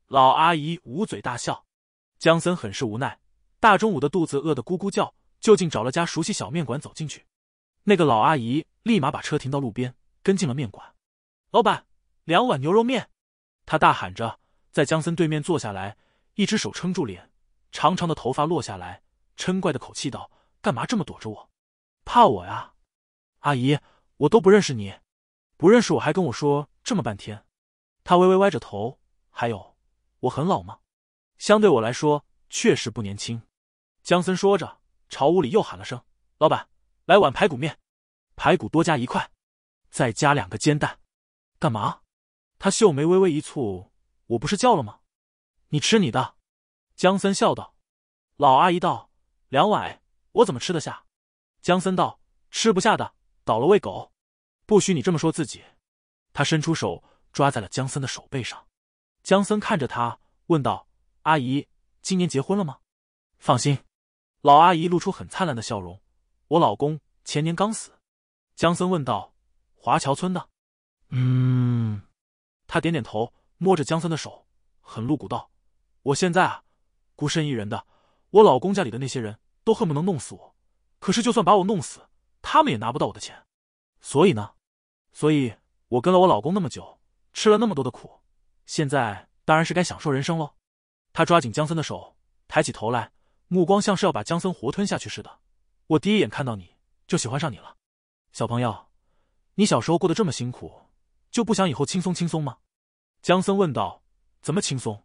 老阿姨捂嘴大笑。江森很是无奈，大中午的肚子饿得咕咕叫，就近找了家熟悉小面馆走进去。那个老阿姨立马把车停到路边，跟进了面馆。老板，两碗牛肉面！他大喊着，在江森对面坐下来，一只手撑住脸，长长的头发落下来，嗔怪的口气道：“干嘛这么躲着我？怕我呀？”阿姨，我都不认识你，不认识我还跟我说这么半天。他微微歪着头，还有，我很老吗？相对我来说，确实不年轻。”江森说着，朝屋里又喊了声：“老板，来碗排骨面，排骨多加一块，再加两个煎蛋。”“干嘛？”他秀眉微微一蹙。“我不是叫了吗？”“你吃你的。”江森笑道。“老阿姨道，两碗，我怎么吃得下？”江森道：“吃不下的倒了喂狗，不许你这么说自己。”他伸出手抓在了江森的手背上。江森看着他，问道。阿姨今年结婚了吗？放心，老阿姨露出很灿烂的笑容。我老公前年刚死。江森问道：“华侨村的？”嗯，他点点头，摸着江森的手，很露骨道：“我现在啊，孤身一人。的我老公家里的那些人都恨不能弄死我，可是就算把我弄死，他们也拿不到我的钱。所以呢，所以我跟了我老公那么久，吃了那么多的苦，现在当然是该享受人生喽。”他抓紧江森的手，抬起头来，目光像是要把江森活吞下去似的。我第一眼看到你就喜欢上你了，小朋友，你小时候过得这么辛苦，就不想以后轻松轻松吗？江森问道。怎么轻松？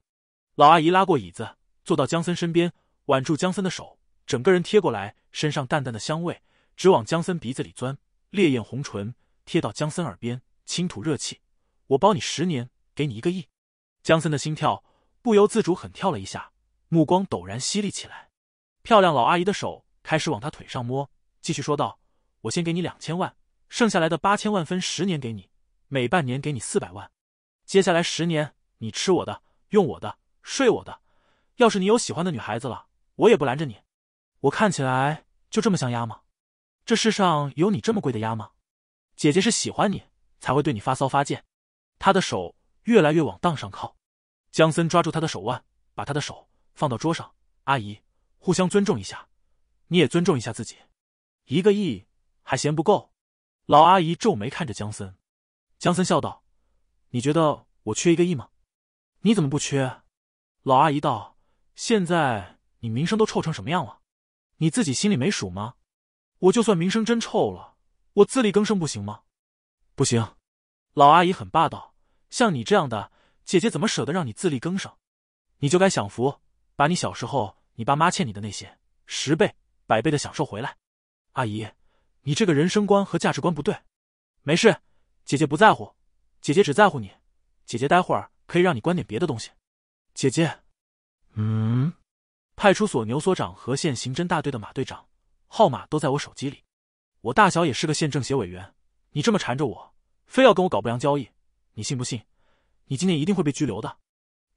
老阿姨拉过椅子，坐到江森身边，挽住江森的手，整个人贴过来，身上淡淡的香味直往江森鼻子里钻，烈焰红唇贴到江森耳边，轻吐热气。我包你十年，给你一个亿。江森的心跳。不由自主狠跳了一下，目光陡然犀利起来。漂亮老阿姨的手开始往他腿上摸，继续说道：“我先给你两千万，剩下来的八千万分十年给你，每半年给你四百万。接下来十年，你吃我的，用我的，睡我的。要是你有喜欢的女孩子了，我也不拦着你。我看起来就这么像鸭吗？这世上有你这么贵的鸭吗？姐姐是喜欢你才会对你发骚发贱。”她的手越来越往荡上靠。江森抓住他的手腕，把他的手放到桌上。阿姨，互相尊重一下，你也尊重一下自己。一个亿还嫌不够？老阿姨皱眉看着江森。江森笑道：“你觉得我缺一个亿吗？你怎么不缺？”老阿姨道：“现在你名声都臭成什么样了？你自己心里没数吗？我就算名声真臭了，我自力更生不行吗？不行。”老阿姨很霸道，像你这样的。姐姐怎么舍得让你自力更生？你就该享福，把你小时候你爸妈欠你的那些十倍、百倍的享受回来。阿姨，你这个人生观和价值观不对。没事，姐姐不在乎，姐姐只在乎你。姐姐待会儿可以让你关点别的东西。姐姐，嗯，派出所牛所长和县刑侦大队的马队长号码都在我手机里。我大小也是个县政协委员，你这么缠着我，非要跟我搞不良交易，你信不信？你今天一定会被拘留的，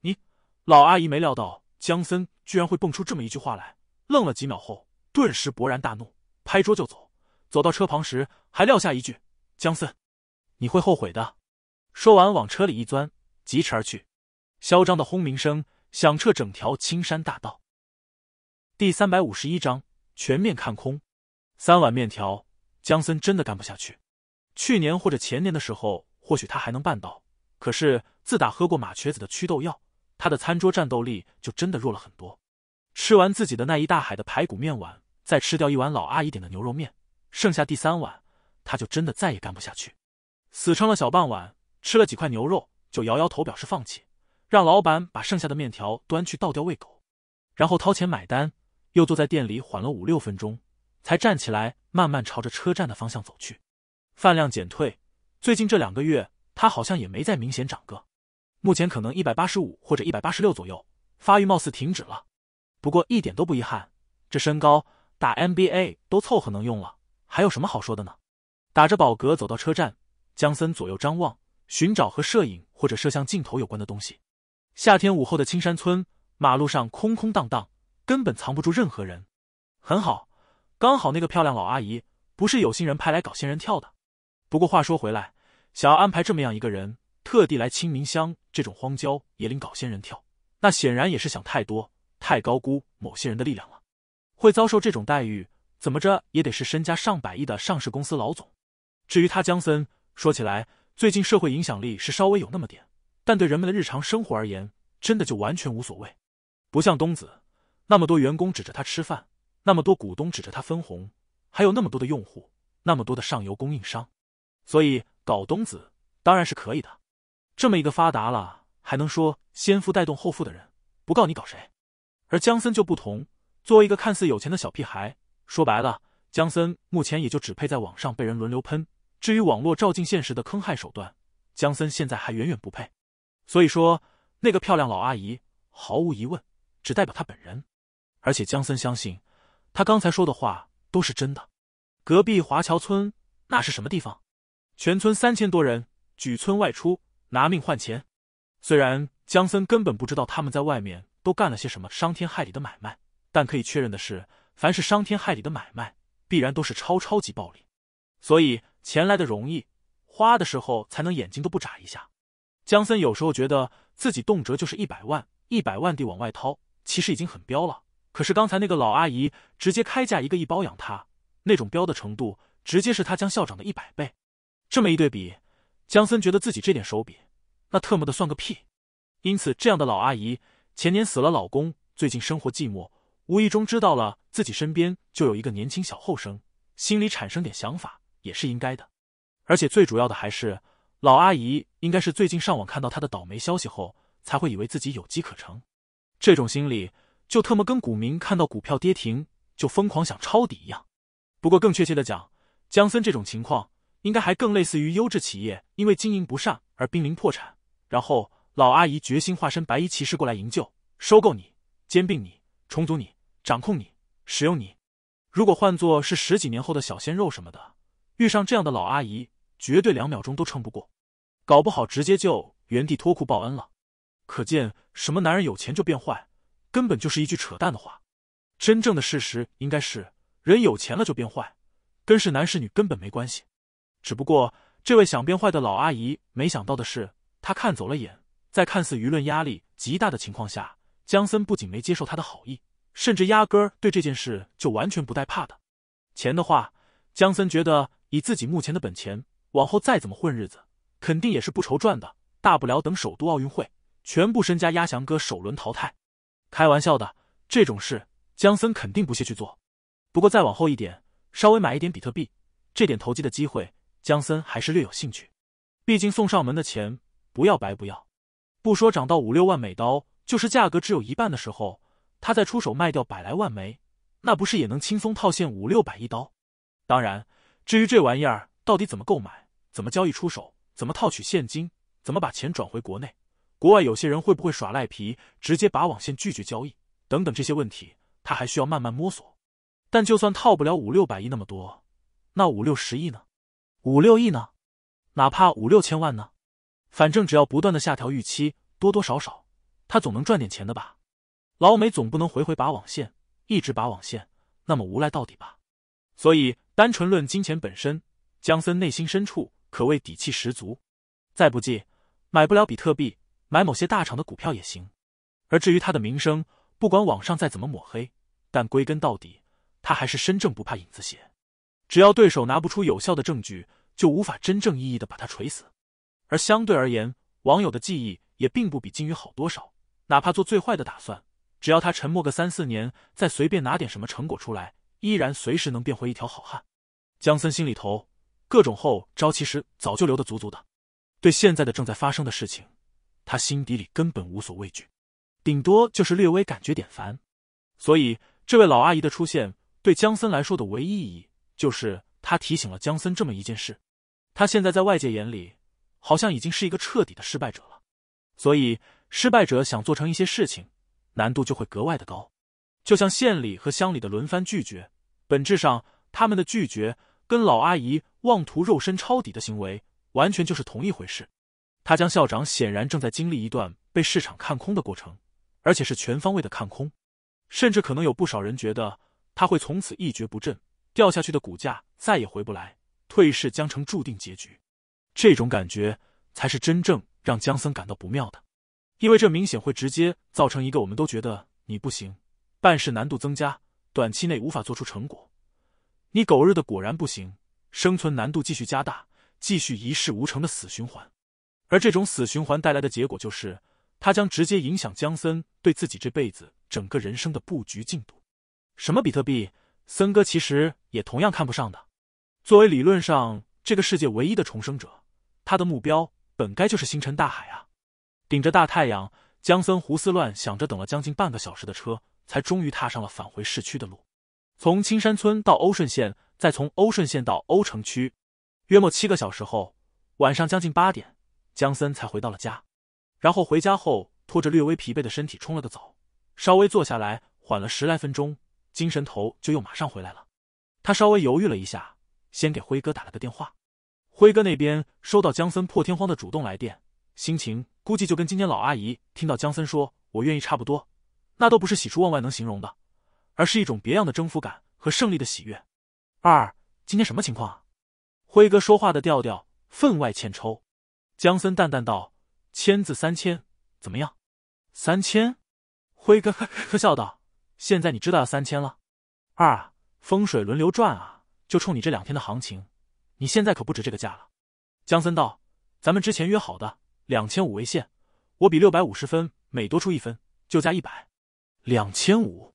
你老阿姨没料到江森居然会蹦出这么一句话来，愣了几秒后，顿时勃然大怒，拍桌就走。走到车旁时，还撂下一句：“江森，你会后悔的。”说完，往车里一钻，疾驰而去。嚣张的轰鸣声响彻整条青山大道。第三百五十一章：全面看空。三碗面条，江森真的干不下去。去年或者前年的时候，或许他还能办到。可是，自打喝过马瘸子的祛痘药，他的餐桌战斗力就真的弱了很多。吃完自己的那一大海的排骨面碗，再吃掉一碗老阿姨点的牛肉面，剩下第三碗，他就真的再也干不下去，死撑了小半碗，吃了几块牛肉，就摇摇头表示放弃，让老板把剩下的面条端去倒掉喂狗，然后掏钱买单，又坐在店里缓了五六分钟，才站起来慢慢朝着车站的方向走去。饭量减退，最近这两个月。他好像也没再明显长个，目前可能一百八十五或者一百八十六左右，发育貌似停止了。不过一点都不遗憾，这身高打 NBA 都凑合能用了，还有什么好说的呢？打着饱嗝走到车站，江森左右张望，寻找和摄影或者摄像镜头有关的东西。夏天午后的青山村，马路上空空荡荡，根本藏不住任何人。很好，刚好那个漂亮老阿姨不是有心人派来搞仙人跳的。不过话说回来。想要安排这么样一个人，特地来清明乡这种荒郊野岭搞仙人跳，那显然也是想太多，太高估某些人的力量了。会遭受这种待遇，怎么着也得是身家上百亿的上市公司老总。至于他江森，说起来最近社会影响力是稍微有那么点，但对人们的日常生活而言，真的就完全无所谓。不像东子，那么多员工指着他吃饭，那么多股东指着他分红，还有那么多的用户，那么多的上游供应商，所以。搞东子当然是可以的，这么一个发达了还能说先富带动后富的人，不告你搞谁？而江森就不同，作为一个看似有钱的小屁孩，说白了，江森目前也就只配在网上被人轮流喷。至于网络照进现实的坑害手段，江森现在还远远不配。所以说，那个漂亮老阿姨毫无疑问只代表她本人，而且江森相信他刚才说的话都是真的。隔壁华侨村那是什么地方？全村三千多人举村外出拿命换钱，虽然江森根本不知道他们在外面都干了些什么伤天害理的买卖，但可以确认的是，凡是伤天害理的买卖，必然都是超超级暴利，所以钱来的容易，花的时候才能眼睛都不眨一下。江森有时候觉得自己动辄就是一百万、一百万地往外掏，其实已经很彪了。可是刚才那个老阿姨直接开价一个亿包养他，那种彪的程度，直接是他江校长的一百倍。这么一对比，江森觉得自己这点手笔，那特么的算个屁。因此，这样的老阿姨前年死了老公，最近生活寂寞，无意中知道了自己身边就有一个年轻小后生，心里产生点想法也是应该的。而且最主要的还是，老阿姨应该是最近上网看到他的倒霉消息后，才会以为自己有机可乘。这种心理就特么跟股民看到股票跌停就疯狂想抄底一样。不过更确切的讲，江森这种情况。应该还更类似于优质企业因为经营不善而濒临破产，然后老阿姨决心化身白衣骑士过来营救、收购你、兼并你、重组你、掌控你、使用你。如果换作是十几年后的小鲜肉什么的，遇上这样的老阿姨，绝对两秒钟都撑不过，搞不好直接就原地脱裤报恩了。可见，什么男人有钱就变坏，根本就是一句扯淡的话。真正的事实应该是，人有钱了就变坏，跟是男是女根本没关系。只不过，这位想变坏的老阿姨没想到的是，她看走了眼，在看似舆论压力极大的情况下，江森不仅没接受她的好意，甚至压根儿对这件事就完全不带怕的。钱的话，江森觉得以自己目前的本钱，往后再怎么混日子，肯定也是不愁赚的。大不了等首都奥运会，全部身家压翔哥首轮淘汰，开玩笑的，这种事江森肯定不屑去做。不过再往后一点，稍微买一点比特币，这点投机的机会。江森还是略有兴趣，毕竟送上门的钱不要白不要。不说涨到五六万美刀，就是价格只有一半的时候，他再出手卖掉百来万枚，那不是也能轻松套现五六百亿刀？当然，至于这玩意儿到底怎么购买、怎么交易、出手、怎么套取现金、怎么把钱转回国内，国外有些人会不会耍赖皮，直接把网线拒绝交易等等这些问题，他还需要慢慢摸索。但就算套不了五六百亿那么多，那五六十亿呢？五六亿呢，哪怕五六千万呢，反正只要不断的下调预期，多多少少他总能赚点钱的吧。老美总不能回回拔网线，一直拔网线，那么无赖到底吧。所以，单纯论金钱本身，江森内心深处可谓底气十足。再不济，买不了比特币，买某些大厂的股票也行。而至于他的名声，不管网上再怎么抹黑，但归根到底，他还是身正不怕影子斜，只要对手拿不出有效的证据。就无法真正意义的把他锤死，而相对而言，网友的记忆也并不比金鱼好多少。哪怕做最坏的打算，只要他沉默个三四年，再随便拿点什么成果出来，依然随时能变回一条好汉。江森心里头各种后招其实早就留的足足的，对现在的正在发生的事情，他心底里根本无所畏惧，顶多就是略微感觉点烦。所以，这位老阿姨的出现对江森来说的唯一意义，就是他提醒了江森这么一件事。他现在在外界眼里，好像已经是一个彻底的失败者了，所以失败者想做成一些事情，难度就会格外的高。就像县里和乡里的轮番拒绝，本质上他们的拒绝跟老阿姨妄图肉身抄底的行为，完全就是同一回事。他将校长显然正在经历一段被市场看空的过程，而且是全方位的看空，甚至可能有不少人觉得他会从此一蹶不振，掉下去的股价再也回不来。退市将成注定结局，这种感觉才是真正让江森感到不妙的，因为这明显会直接造成一个我们都觉得你不行，办事难度增加，短期内无法做出成果，你狗日的果然不行，生存难度继续加大，继续一事无成的死循环。而这种死循环带来的结果就是，它将直接影响江森对自己这辈子整个人生的布局进度。什么比特币，森哥其实也同样看不上的。作为理论上这个世界唯一的重生者，他的目标本该就是星辰大海啊！顶着大太阳，江森胡思乱想着，等了将近半个小时的车，才终于踏上了返回市区的路。从青山村到欧顺县，再从欧顺县到欧城区，约莫七个小时后，晚上将近八点，江森才回到了家。然后回家后，拖着略微疲惫的身体冲了个澡，稍微坐下来缓了十来分钟，精神头就又马上回来了。他稍微犹豫了一下。先给辉哥打了个电话，辉哥那边收到江森破天荒的主动来电，心情估计就跟今天老阿姨听到江森说我愿意差不多，那都不是喜出望外能形容的，而是一种别样的征服感和胜利的喜悦。二，今天什么情况啊？辉哥说话的调调分外欠抽。江森淡淡道：“签字三千，怎么样？三千？”辉哥呵 呵笑道：“现在你知道要三千了。”二，风水轮流转啊。就冲你这两天的行情，你现在可不值这个价了。江森道：“咱们之前约好的两千五为限，我比六百五十分每多出一分就加一百。两千五，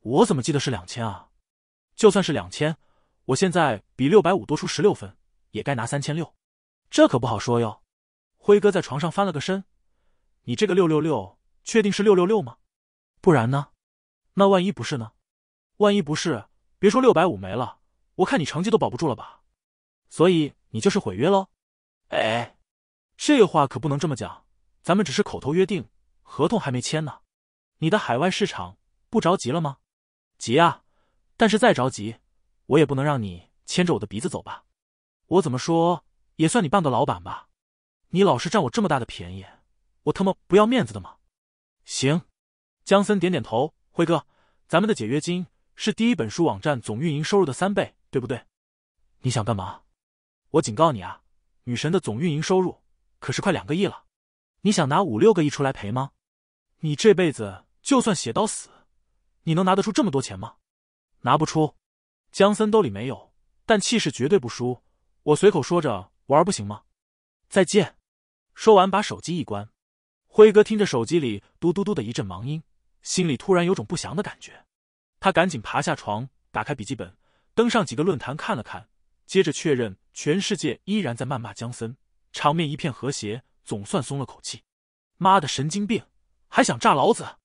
我怎么记得是两千啊？就算是两千，我现在比六百五多出十六分，也该拿三千六。这可不好说哟。”辉哥在床上翻了个身：“你这个六六六，确定是六六六吗？不然呢？那万一不是呢？万一不是，别说六百五没了。”我看你成绩都保不住了吧，所以你就是毁约喽。哎，这话可不能这么讲，咱们只是口头约定，合同还没签呢。你的海外市场不着急了吗？急啊！但是再着急，我也不能让你牵着我的鼻子走吧？我怎么说也算你半个老板吧？你老是占我这么大的便宜，我他妈不要面子的吗？行，江森点点头，辉哥，咱们的解约金是第一本书网站总运营收入的三倍。对不对？你想干嘛？我警告你啊！女神的总运营收入可是快两个亿了，你想拿五六个亿出来赔吗？你这辈子就算写到死，你能拿得出这么多钱吗？拿不出。江森兜里没有，但气势绝对不输。我随口说着玩不行吗？再见。说完，把手机一关。辉哥听着手机里嘟嘟嘟的一阵忙音，心里突然有种不祥的感觉。他赶紧爬下床，打开笔记本。登上几个论坛看了看，接着确认全世界依然在谩骂江森，场面一片和谐，总算松了口气。妈的，神经病，还想炸老子！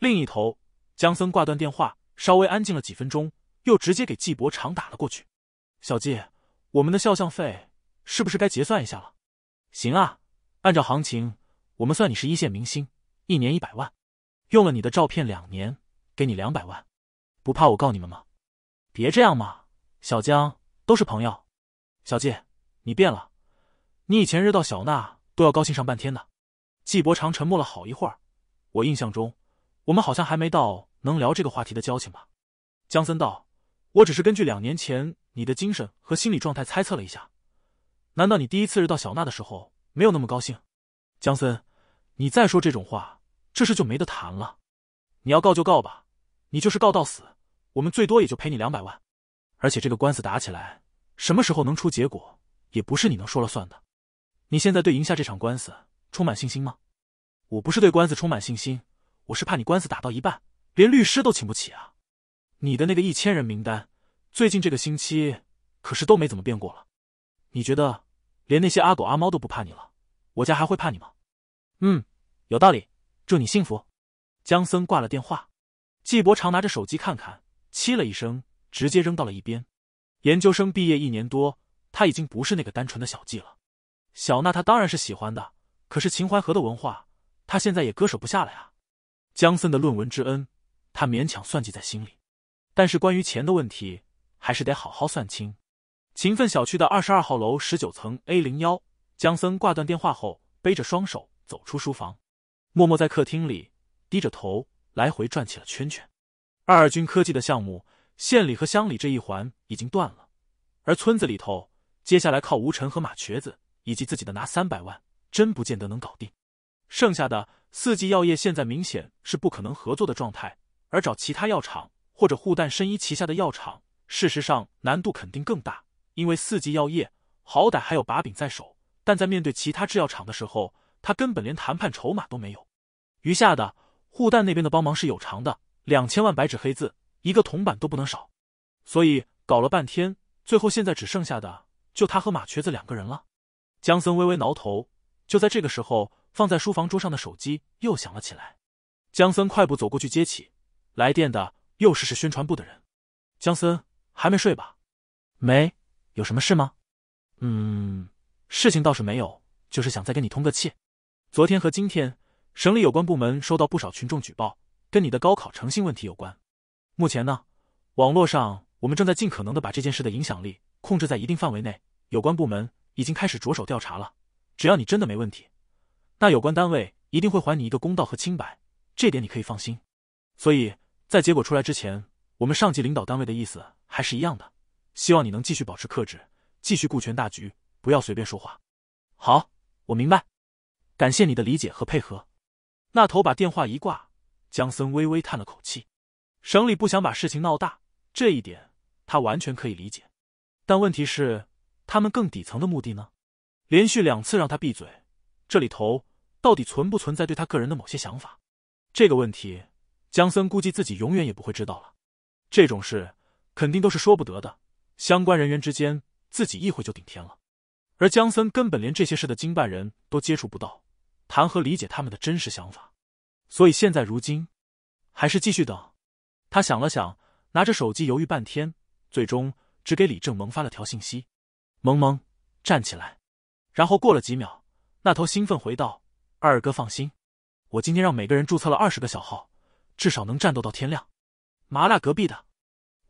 另一头，江森挂断电话，稍微安静了几分钟，又直接给季伯长打了过去。小季，我们的肖像费是不是该结算一下了？行啊，按照行情，我们算你是一线明星，一年一百万，用了你的照片两年，给你两百万，不怕我告你们吗？别这样嘛，小江都是朋友。小季，你变了，你以前日到小娜都要高兴上半天的。季伯常沉默了好一会儿，我印象中，我们好像还没到能聊这个话题的交情吧？江森道，我只是根据两年前你的精神和心理状态猜测了一下。难道你第一次日到小娜的时候没有那么高兴？江森，你再说这种话，这事就没得谈了。你要告就告吧，你就是告到死。我们最多也就赔你两百万，而且这个官司打起来，什么时候能出结果，也不是你能说了算的。你现在对赢下这场官司充满信心吗？我不是对官司充满信心，我是怕你官司打到一半，连律师都请不起啊。你的那个一千人名单，最近这个星期可是都没怎么变过了。你觉得连那些阿狗阿猫都不怕你了，我家还会怕你吗？嗯，有道理。祝你幸福。江森挂了电话，季伯常拿着手机看看。“嘁”了一声，直接扔到了一边。研究生毕业一年多，他已经不是那个单纯的小季了。小娜，他当然是喜欢的，可是秦淮河的文化，他现在也割舍不下了呀。江森的论文之恩，他勉强算计在心里，但是关于钱的问题，还是得好好算清。勤奋小区的二十二号楼十九层 A 零幺，江森挂断电话后，背着双手走出书房，默默在客厅里低着头来回转起了圈圈。二二军科技的项目，县里和乡里这一环已经断了，而村子里头，接下来靠吴晨和马瘸子以及自己的拿三百万，真不见得能搞定。剩下的四季药业现在明显是不可能合作的状态，而找其他药厂或者护旦申一旗下的药厂，事实上难度肯定更大，因为四季药业好歹还有把柄在手，但在面对其他制药厂的时候，他根本连谈判筹码都没有。余下的护旦那边的帮忙是有偿的。两千万，白纸黑字，一个铜板都不能少，所以搞了半天，最后现在只剩下的就他和马瘸子两个人了。江森微微挠头，就在这个时候，放在书房桌上的手机又响了起来。江森快步走过去接起，来电的又是是宣传部的人。江森还没睡吧？没，有什么事吗？嗯，事情倒是没有，就是想再跟你通个气。昨天和今天，省里有关部门收到不少群众举报。跟你的高考诚信问题有关，目前呢，网络上我们正在尽可能的把这件事的影响力控制在一定范围内，有关部门已经开始着手调查了。只要你真的没问题，那有关单位一定会还你一个公道和清白，这点你可以放心。所以，在结果出来之前，我们上级领导单位的意思还是一样的，希望你能继续保持克制，继续顾全大局，不要随便说话。好，我明白，感谢你的理解和配合。那头把电话一挂。江森微微叹了口气，省里不想把事情闹大，这一点他完全可以理解。但问题是，他们更底层的目的呢？连续两次让他闭嘴，这里头到底存不存在对他个人的某些想法？这个问题，江森估计自己永远也不会知道了。这种事肯定都是说不得的，相关人员之间自己一会就顶天了，而江森根本连这些事的经办人都接触不到，谈何理解他们的真实想法？所以现在如今，还是继续等。他想了想，拿着手机犹豫半天，最终只给李正萌发了条信息：“萌萌，站起来。”然后过了几秒，那头兴奋回道：“二哥放心，我今天让每个人注册了二十个小号，至少能战斗到天亮。”麻辣隔壁的，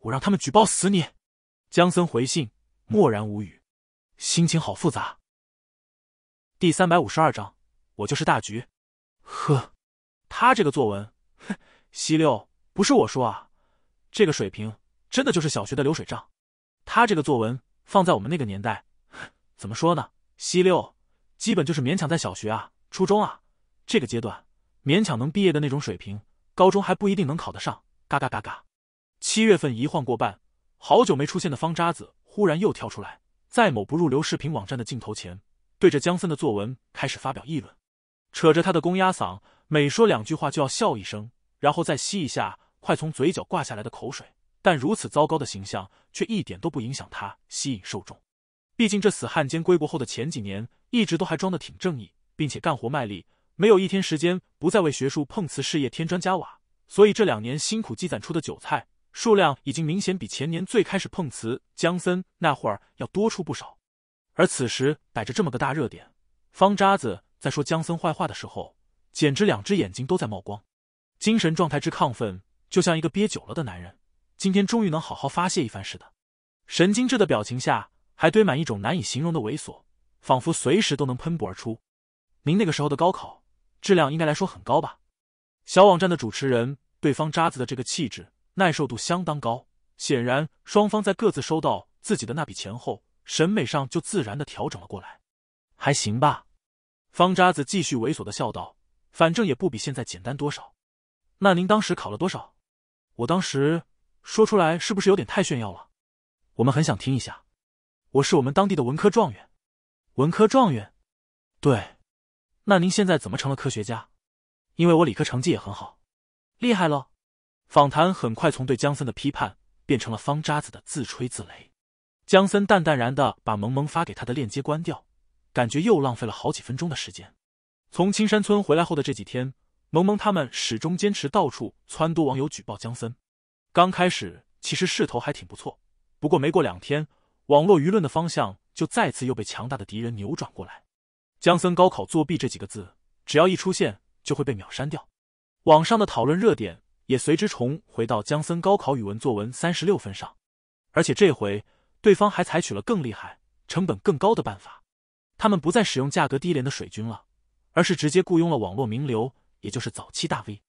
我让他们举报死你！江森回信，默然无语，心情好复杂。第三百五十二章，我就是大局。呵。他这个作文，哼西六不是我说啊，这个水平真的就是小学的流水账。他这个作文放在我们那个年代，怎么说呢西六基本就是勉强在小学啊、初中啊这个阶段勉强能毕业的那种水平，高中还不一定能考得上。嘎嘎嘎嘎，七月份一晃过半，好久没出现的方渣子忽然又跳出来，在某不入流视频网站的镜头前，对着江森的作文开始发表议论，扯着他的公鸭嗓。每说两句话就要笑一声，然后再吸一下快从嘴角挂下来的口水，但如此糟糕的形象却一点都不影响他吸引受众。毕竟这死汉奸归国后的前几年一直都还装得挺正义，并且干活卖力，没有一天时间不再为学术碰瓷事业添砖加瓦，所以这两年辛苦积攒出的韭菜数量已经明显比前年最开始碰瓷江森那会儿要多出不少。而此时摆着这么个大热点，方渣子在说江森坏话的时候。简直两只眼睛都在冒光，精神状态之亢奋，就像一个憋久了的男人，今天终于能好好发泄一番似的。神经质的表情下，还堆满一种难以形容的猥琐，仿佛随时都能喷薄而出。您那个时候的高考质量应该来说很高吧？小网站的主持人，对方渣子的这个气质耐受度相当高，显然双方在各自收到自己的那笔钱后，审美上就自然的调整了过来。还行吧？方渣子继续猥琐的笑道。反正也不比现在简单多少。那您当时考了多少？我当时说出来是不是有点太炫耀了？我们很想听一下。我是我们当地的文科状元。文科状元？对。那您现在怎么成了科学家？因为我理科成绩也很好。厉害喽！访谈很快从对江森的批判变成了方渣子的自吹自擂。江森淡淡然的把萌萌发给他的链接关掉，感觉又浪费了好几分钟的时间。从青山村回来后的这几天，萌萌他们始终坚持到处撺掇网友举报江森。刚开始其实势头还挺不错，不过没过两天，网络舆论的方向就再次又被强大的敌人扭转过来。江森高考作弊这几个字，只要一出现，就会被秒删掉。网上的讨论热点也随之重回到江森高考语文作文三十六分上，而且这回对方还采取了更厉害、成本更高的办法，他们不再使用价格低廉的水军了。而是直接雇佣了网络名流，也就是早期大 V，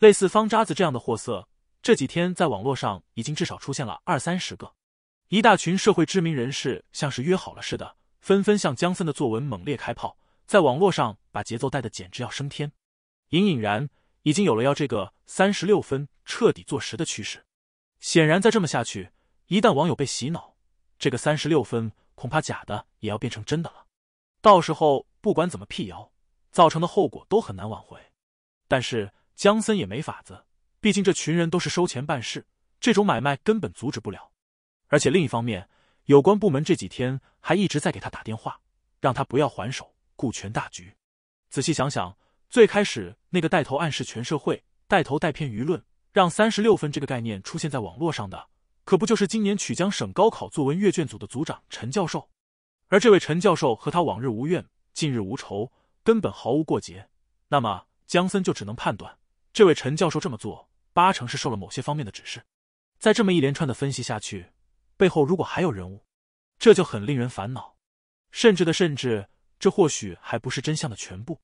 类似方渣子这样的货色，这几天在网络上已经至少出现了二三十个，一大群社会知名人士像是约好了似的，纷纷向姜森的作文猛烈开炮，在网络上把节奏带的简直要升天，隐隐然已经有了要这个三十六分彻底坐实的趋势。显然，再这么下去，一旦网友被洗脑，这个三十六分恐怕假的也要变成真的了。到时候不管怎么辟谣。造成的后果都很难挽回，但是江森也没法子，毕竟这群人都是收钱办事，这种买卖根本阻止不了。而且另一方面，有关部门这几天还一直在给他打电话，让他不要还手，顾全大局。仔细想想，最开始那个带头暗示全社会、带头带偏舆论，让“三十六分”这个概念出现在网络上的，可不就是今年曲江省高考作文阅卷组的组长陈教授？而这位陈教授和他往日无怨，近日无仇。根本毫无过节，那么江森就只能判断，这位陈教授这么做八成是受了某些方面的指示。在这么一连串的分析下去，背后如果还有人物，这就很令人烦恼。甚至的甚至，这或许还不是真相的全部。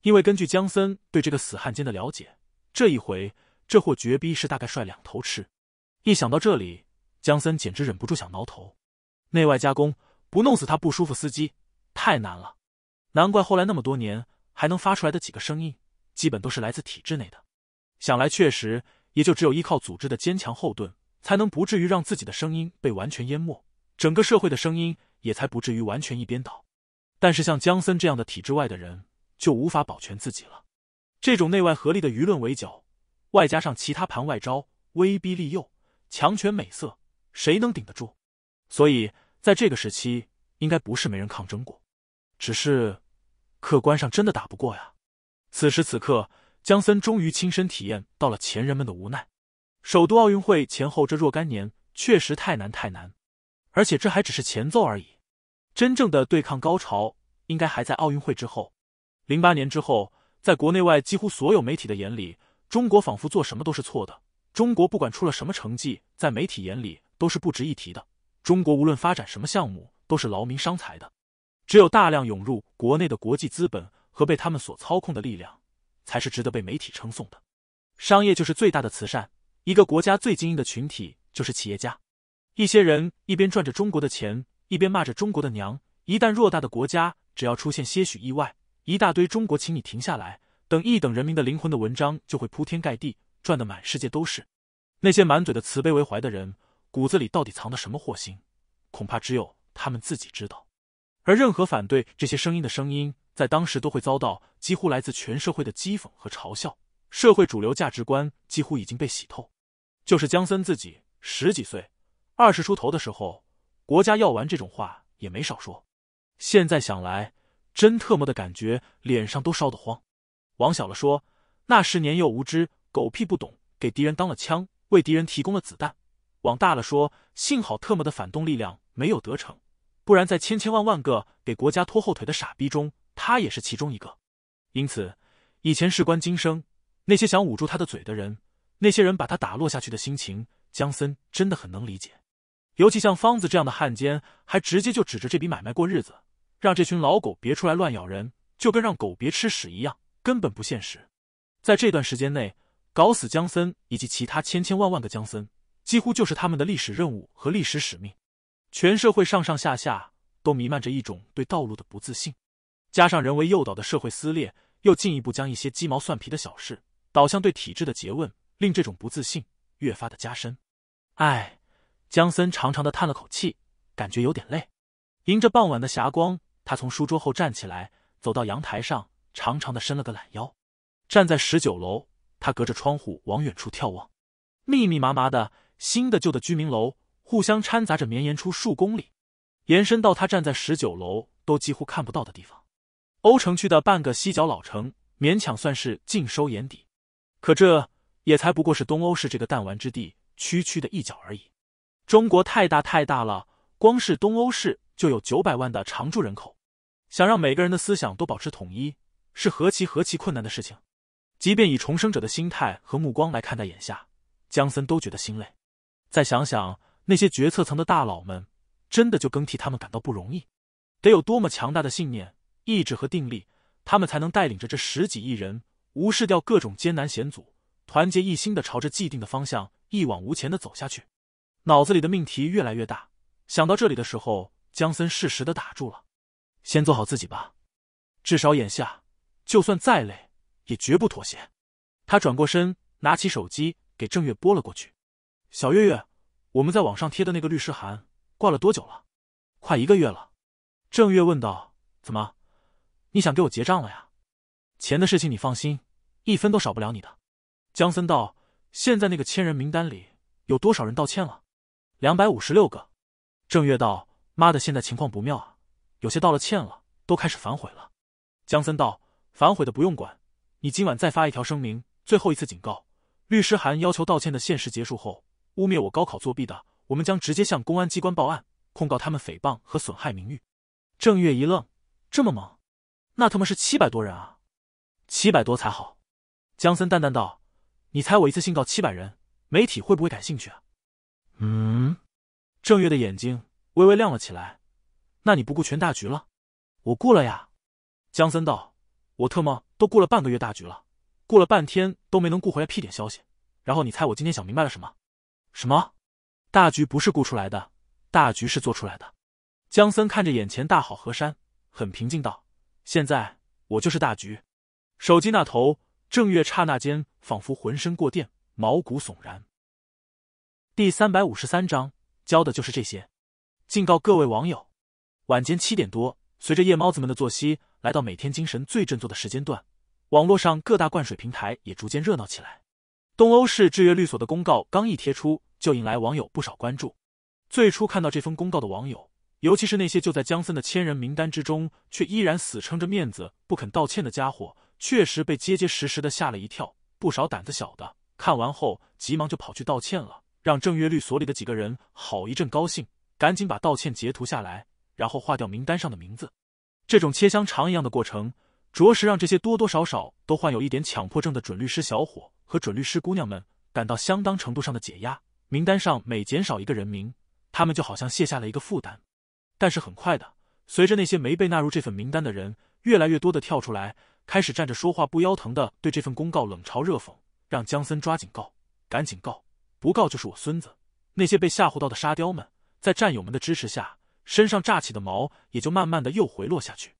因为根据江森对这个死汉奸的了解，这一回这货绝逼是大概率两头吃。一想到这里，江森简直忍不住想挠头。内外加工，不弄死他不舒服，司机太难了。难怪后来那么多年还能发出来的几个声音，基本都是来自体制内的。想来确实，也就只有依靠组织的坚强后盾，才能不至于让自己的声音被完全淹没，整个社会的声音也才不至于完全一边倒。但是像江森这样的体制外的人，就无法保全自己了。这种内外合力的舆论围剿，外加上其他盘外招、威逼利诱、强权美色，谁能顶得住？所以在这个时期，应该不是没人抗争过，只是。客观上真的打不过呀。此时此刻，江森终于亲身体验到了前人们的无奈。首都奥运会前后这若干年，确实太难太难。而且这还只是前奏而已，真正的对抗高潮应该还在奥运会之后。零八年之后，在国内外几乎所有媒体的眼里，中国仿佛做什么都是错的。中国不管出了什么成绩，在媒体眼里都是不值一提的。中国无论发展什么项目，都是劳民伤财的。只有大量涌入国内的国际资本和被他们所操控的力量，才是值得被媒体称颂的。商业就是最大的慈善。一个国家最精英的群体就是企业家。一些人一边赚着中国的钱，一边骂着中国的娘。一旦偌大的国家只要出现些许意外，一大堆“中国，请你停下来，等一等人民的灵魂”的文章就会铺天盖地，赚得满世界都是。那些满嘴的慈悲为怀的人，骨子里到底藏的什么祸心？恐怕只有他们自己知道。而任何反对这些声音的声音，在当时都会遭到几乎来自全社会的讥讽和嘲笑。社会主流价值观几乎已经被洗透。就是江森自己十几岁、二十出头的时候，国家要完这种话也没少说。现在想来，真特么的感觉脸上都烧得慌。往小了说，那时年幼无知，狗屁不懂，给敌人当了枪，为敌人提供了子弹；往大了说，幸好特么的反动力量没有得逞。不然，在千千万万个给国家拖后腿的傻逼中，他也是其中一个。因此，以前事关今生，那些想捂住他的嘴的人，那些人把他打落下去的心情，江森真的很能理解。尤其像方子这样的汉奸，还直接就指着这笔买卖过日子，让这群老狗别出来乱咬人，就跟让狗别吃屎一样，根本不现实。在这段时间内，搞死江森以及其他千千万万个江森，几乎就是他们的历史任务和历史使命。全社会上上下下都弥漫着一种对道路的不自信，加上人为诱导的社会撕裂，又进一步将一些鸡毛蒜皮的小事导向对体制的诘问，令这种不自信越发的加深。唉，江森长长的叹了口气，感觉有点累。迎着傍晚的霞光，他从书桌后站起来，走到阳台上，长长的伸了个懒腰。站在十九楼，他隔着窗户往远处眺望，密密麻麻的新的旧的居民楼。互相掺杂着，绵延出数公里，延伸到他站在十九楼都几乎看不到的地方。欧城区的半个西角老城勉强算是尽收眼底，可这也才不过是东欧市这个弹丸之地区区的一角而已。中国太大太大了，光是东欧市就有九百万的常住人口，想让每个人的思想都保持统一，是何其何其困难的事情。即便以重生者的心态和目光来看待眼下，江森都觉得心累。再想想。那些决策层的大佬们，真的就更替他们感到不容易，得有多么强大的信念、意志和定力，他们才能带领着这十几亿人，无视掉各种艰难险阻，团结一心的朝着既定的方向一往无前的走下去。脑子里的命题越来越大，想到这里的时候，江森适时的打住了，先做好自己吧，至少眼下，就算再累，也绝不妥协。他转过身，拿起手机给郑月拨了过去，小月月。我们在网上贴的那个律师函挂了多久了？快一个月了。郑月问道：“怎么？你想给我结账了呀？”钱的事情你放心，一分都少不了你的。江森道：“现在那个千人名单里有多少人道歉了？”两百五十六个。郑月道：“妈的，现在情况不妙啊！有些道了歉了，都开始反悔了。”江森道：“反悔的不用管，你今晚再发一条声明，最后一次警告。律师函要求道歉的限时结束后。”污蔑我高考作弊的，我们将直接向公安机关报案，控告他们诽谤和损害名誉。郑月一愣：“这么猛？那他妈是七百多人啊！七百多才好。”江森淡淡道：“你猜我一次性告七百人，媒体会不会感兴趣啊？”嗯，郑月的眼睛微微亮了起来：“那你不顾全大局了？”“我顾了呀。”江森道：“我特么都顾了半个月大局了，顾了半天都没能顾回来屁点消息。然后你猜我今天想明白了什么？”什么？大局不是雇出来的，大局是做出来的。江森看着眼前大好河山，很平静道：“现在我就是大局。”手机那头，正月刹那间仿佛浑身过电，毛骨悚然。第三百五十三章教的就是这些，敬告各位网友：晚间七点多，随着夜猫子们的作息，来到每天精神最振作的时间段，网络上各大灌水平台也逐渐热闹起来。东欧市制约律所的公告刚一贴出。就引来网友不少关注。最初看到这封公告的网友，尤其是那些就在江森的千人名单之中，却依然死撑着面子不肯道歉的家伙，确实被结结实实的吓了一跳。不少胆子小的看完后，急忙就跑去道歉了，让正月律所里的几个人好一阵高兴，赶紧把道歉截图下来，然后划掉名单上的名字。这种切香肠一样的过程，着实让这些多多少少都患有一点强迫症的准律师小伙和准律师姑娘们感到相当程度上的解压。名单上每减少一个人名，他们就好像卸下了一个负担。但是很快的，随着那些没被纳入这份名单的人越来越多的跳出来，开始站着说话不腰疼的对这份公告冷嘲热讽，让姜森抓紧告，赶紧告，不告就是我孙子。那些被吓唬到的沙雕们，在战友们的支持下，身上炸起的毛也就慢慢的又回落下去。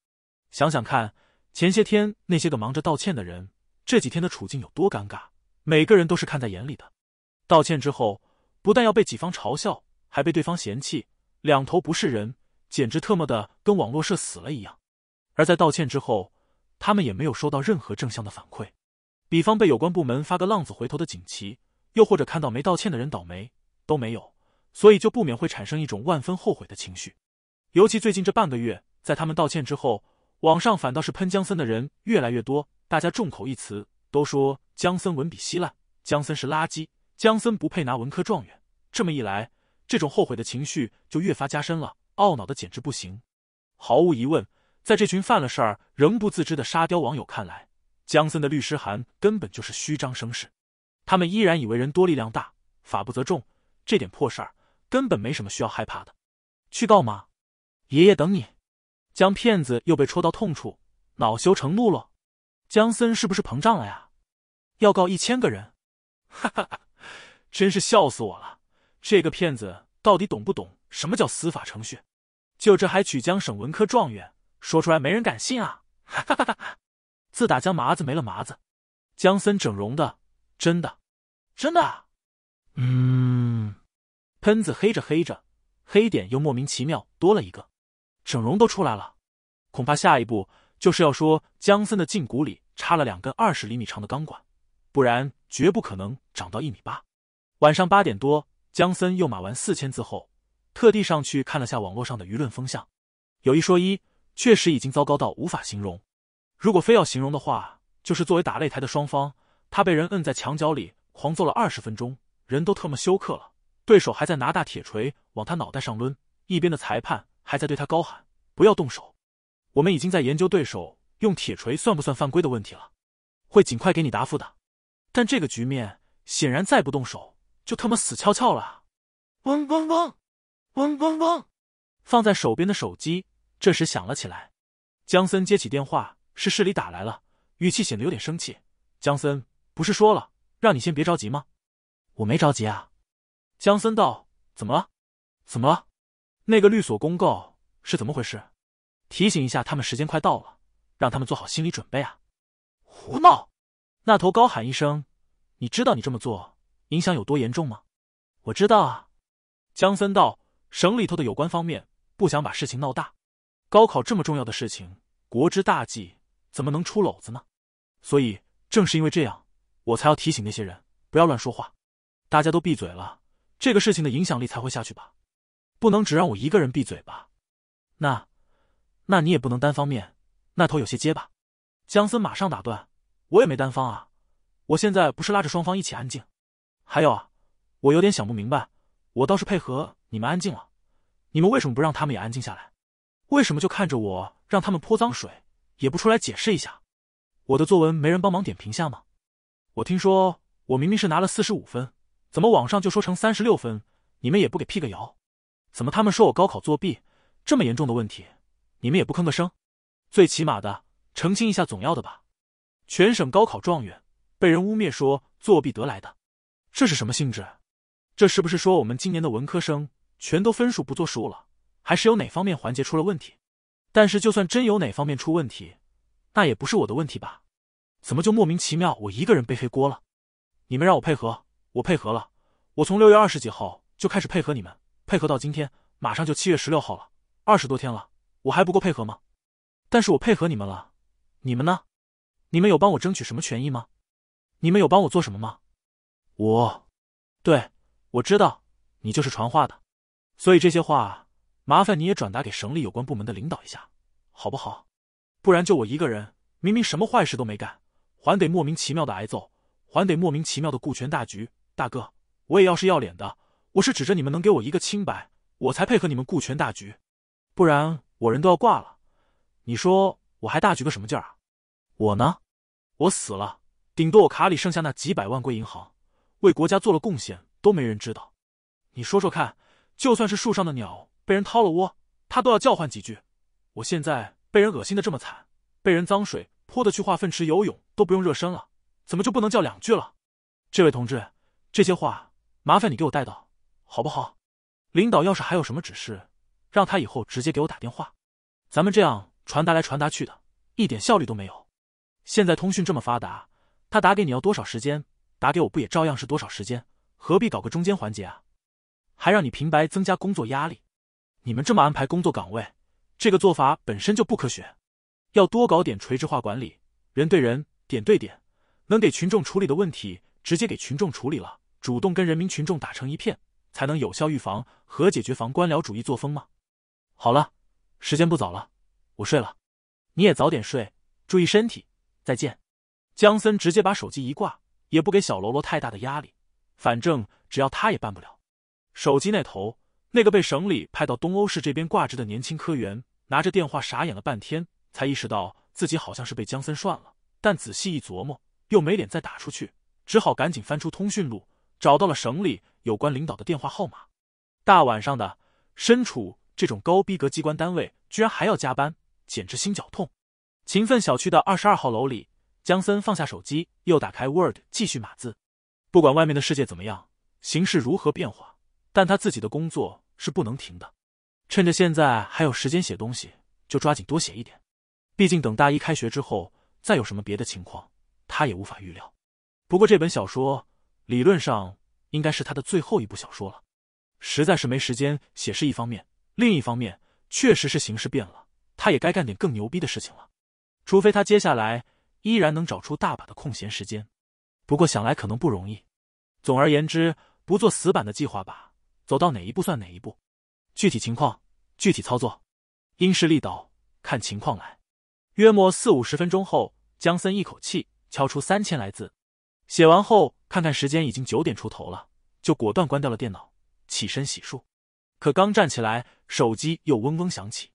想想看，前些天那些个忙着道歉的人，这几天的处境有多尴尬，每个人都是看在眼里的。道歉之后。不但要被己方嘲笑，还被对方嫌弃，两头不是人，简直特么的跟网络社死了一样。而在道歉之后，他们也没有收到任何正向的反馈，比方被有关部门发个浪子回头的锦旗，又或者看到没道歉的人倒霉，都没有，所以就不免会产生一种万分后悔的情绪。尤其最近这半个月，在他们道歉之后，网上反倒是喷江森的人越来越多，大家众口一词，都说江森文笔稀烂，江森是垃圾。江森不配拿文科状元，这么一来，这种后悔的情绪就越发加深了，懊恼的简直不行。毫无疑问，在这群犯了事儿仍不自知的沙雕网友看来，江森的律师函根本就是虚张声势。他们依然以为人多力量大，法不责众，这点破事儿根本没什么需要害怕的。去告吗？爷爷等你。江骗子又被戳到痛处，恼羞成怒了。江森是不是膨胀了呀？要告一千个人？哈哈哈。真是笑死我了！这个骗子到底懂不懂什么叫司法程序？就这还曲江省文科状元，说出来没人敢信啊！哈哈哈哈！自打江麻子没了麻子，江森整容的，真的，真的！嗯，喷子黑着黑着，黑点又莫名其妙多了一个，整容都出来了，恐怕下一步就是要说江森的胫骨里插了两根二十厘米长的钢管，不然绝不可能长到一米八。晚上八点多，江森又码完四千字后，特地上去看了下网络上的舆论风向。有一说一，确实已经糟糕到无法形容。如果非要形容的话，就是作为打擂台的双方，他被人摁在墙角里狂揍了二十分钟，人都特么休克了。对手还在拿大铁锤往他脑袋上抡，一边的裁判还在对他高喊：“不要动手！”我们已经在研究对手用铁锤算不算犯规的问题了，会尽快给你答复的。但这个局面显然再不动手。就他妈死翘翘了！嗡嗡嗡，嗡嗡嗡。放在手边的手机这时响了起来。江森接起电话，是市里打来了，语气显得有点生气。江森不是说了，让你先别着急吗？我没着急啊。江森道：“怎么了？怎么了？那个律所公告是怎么回事？提醒一下他们，时间快到了，让他们做好心理准备啊！”胡闹！那头高喊一声：“你知道你这么做？”影响有多严重吗？我知道啊，江森道，省里头的有关方面不想把事情闹大。高考这么重要的事情，国之大计，怎么能出篓子呢？所以正是因为这样，我才要提醒那些人不要乱说话。大家都闭嘴了，这个事情的影响力才会下去吧？不能只让我一个人闭嘴吧？那，那你也不能单方面。那头有些结巴，江森马上打断，我也没单方啊，我现在不是拉着双方一起安静。还有啊，我有点想不明白，我倒是配合你们安静了，你们为什么不让他们也安静下来？为什么就看着我让他们泼脏水，也不出来解释一下？我的作文没人帮忙点评下吗？我听说我明明是拿了四十五分，怎么网上就说成三十六分？你们也不给辟个谣？怎么他们说我高考作弊这么严重的问题，你们也不吭个声？最起码的澄清一下总要的吧？全省高考状元被人污蔑说作弊得来的？这是什么性质？这是不是说我们今年的文科生全都分数不作数了？还是有哪方面环节出了问题？但是就算真有哪方面出问题，那也不是我的问题吧？怎么就莫名其妙我一个人背黑锅了？你们让我配合，我配合了。我从六月二十几号就开始配合你们，配合到今天，马上就七月十六号了，二十多天了，我还不够配合吗？但是我配合你们了，你们呢？你们有帮我争取什么权益吗？你们有帮我做什么吗？我，对，我知道，你就是传话的，所以这些话麻烦你也转达给省里有关部门的领导一下，好不好？不然就我一个人，明明什么坏事都没干，还得莫名其妙的挨揍，还得莫名其妙的顾全大局。大哥，我也要是要脸的，我是指着你们能给我一个清白，我才配合你们顾全大局，不然我人都要挂了。你说我还大局个什么劲儿啊？我呢，我死了，顶多我卡里剩下那几百万归银行。为国家做了贡献都没人知道，你说说看，就算是树上的鸟被人掏了窝，它都要叫唤几句。我现在被人恶心的这么惨，被人脏水泼的去化粪池游泳都不用热身了，怎么就不能叫两句了？这位同志，这些话麻烦你给我带到，好不好？领导要是还有什么指示，让他以后直接给我打电话。咱们这样传达来传达去的，一点效率都没有。现在通讯这么发达，他打给你要多少时间？打给我不也照样是多少时间？何必搞个中间环节啊？还让你平白增加工作压力。你们这么安排工作岗位，这个做法本身就不科学。要多搞点垂直化管理，人对人，点对点，能给群众处理的问题直接给群众处理了，主动跟人民群众打成一片，才能有效预防和解决防官僚主义作风吗？好了，时间不早了，我睡了，你也早点睡，注意身体，再见。江森直接把手机一挂。也不给小喽啰太大的压力，反正只要他也办不了。手机那头，那个被省里派到东欧市这边挂职的年轻科员，拿着电话傻眼了半天，才意识到自己好像是被江森涮了。但仔细一琢磨，又没脸再打出去，只好赶紧翻出通讯录，找到了省里有关领导的电话号码。大晚上的，身处这种高逼格机关单位，居然还要加班，简直心绞痛。勤奋小区的二十二号楼里。江森放下手机，又打开 Word 继续码字。不管外面的世界怎么样，形势如何变化，但他自己的工作是不能停的。趁着现在还有时间写东西，就抓紧多写一点。毕竟等大一开学之后，再有什么别的情况，他也无法预料。不过这本小说理论上应该是他的最后一部小说了。实在是没时间写是一方面，另一方面确实是形势变了，他也该干点更牛逼的事情了。除非他接下来。依然能找出大把的空闲时间，不过想来可能不容易。总而言之，不做死板的计划吧，走到哪一步算哪一步，具体情况具体操作，因势利导，看情况来。约莫四五十分钟后，江森一口气敲出三千来字，写完后看看时间，已经九点出头了，就果断关掉了电脑，起身洗漱。可刚站起来，手机又嗡嗡响起，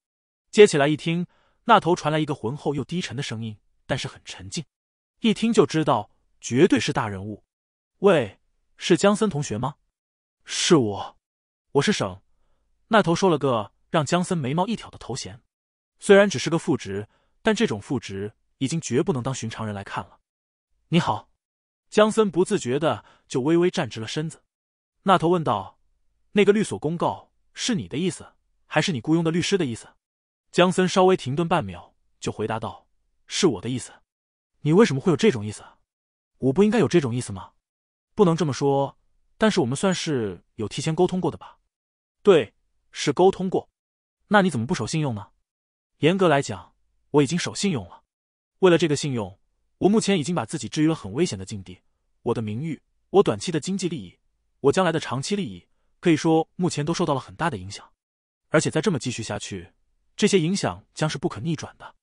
接起来一听，那头传来一个浑厚又低沉的声音。但是很沉静，一听就知道绝对是大人物。喂，是江森同学吗？是我，我是省。那头说了个让江森眉毛一挑的头衔，虽然只是个副职，但这种副职已经绝不能当寻常人来看了。你好，江森不自觉的就微微站直了身子。那头问道：“那个律所公告是你的意思，还是你雇佣的律师的意思？”江森稍微停顿半秒，就回答道。是我的意思，你为什么会有这种意思？我不应该有这种意思吗？不能这么说，但是我们算是有提前沟通过的吧？对，是沟通过。那你怎么不守信用呢？严格来讲，我已经守信用了。为了这个信用，我目前已经把自己置于了很危险的境地。我的名誉，我短期的经济利益，我将来的长期利益，可以说目前都受到了很大的影响。而且再这么继续下去，这些影响将是不可逆转的。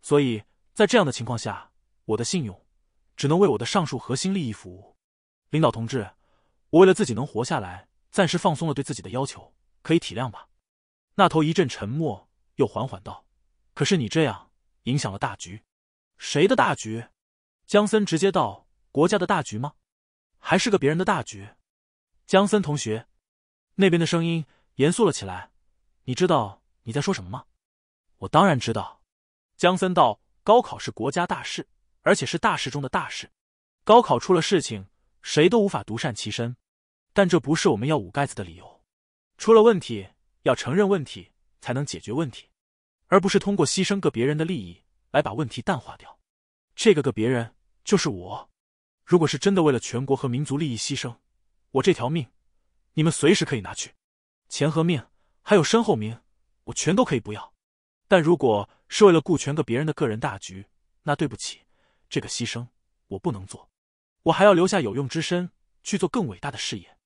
所以。在这样的情况下，我的信用只能为我的上述核心利益服务。领导同志，我为了自己能活下来，暂时放松了对自己的要求，可以体谅吧？那头一阵沉默，又缓缓道：“可是你这样影响了大局，谁的大局？”江森直接道：“国家的大局吗？还是个别人的大局？”江森同学，那边的声音严肃了起来：“你知道你在说什么吗？”我当然知道，江森道。高考是国家大事，而且是大事中的大事。高考出了事情，谁都无法独善其身。但这不是我们要捂盖子的理由。出了问题，要承认问题，才能解决问题，而不是通过牺牲个别人的利益来把问题淡化掉。这个个别人就是我。如果是真的为了全国和民族利益牺牲，我这条命，你们随时可以拿去。钱和命，还有身后名，我全都可以不要。但如果……是为了顾全个别人的个人大局，那对不起，这个牺牲我不能做，我还要留下有用之身去做更伟大的事业。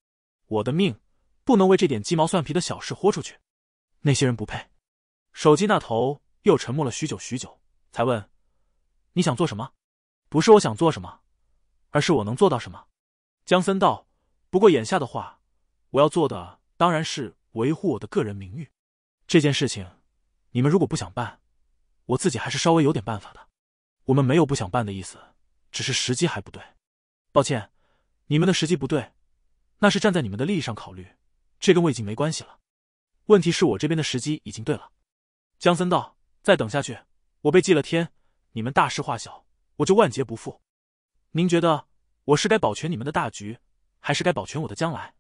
我的命不能为这点鸡毛蒜皮的小事豁出去，那些人不配。手机那头又沉默了许久许久，才问：“你想做什么？”不是我想做什么，而是我能做到什么。江森道：“不过眼下的话，我要做的当然是维护我的个人名誉。这件事情，你们如果不想办。”我自己还是稍微有点办法的，我们没有不想办的意思，只是时机还不对。抱歉，你们的时机不对，那是站在你们的利益上考虑，这跟我已经没关系了。问题是我这边的时机已经对了。江森道，再等下去，我被祭了天，你们大事化小，我就万劫不复。您觉得我是该保全你们的大局，还是该保全我的将来？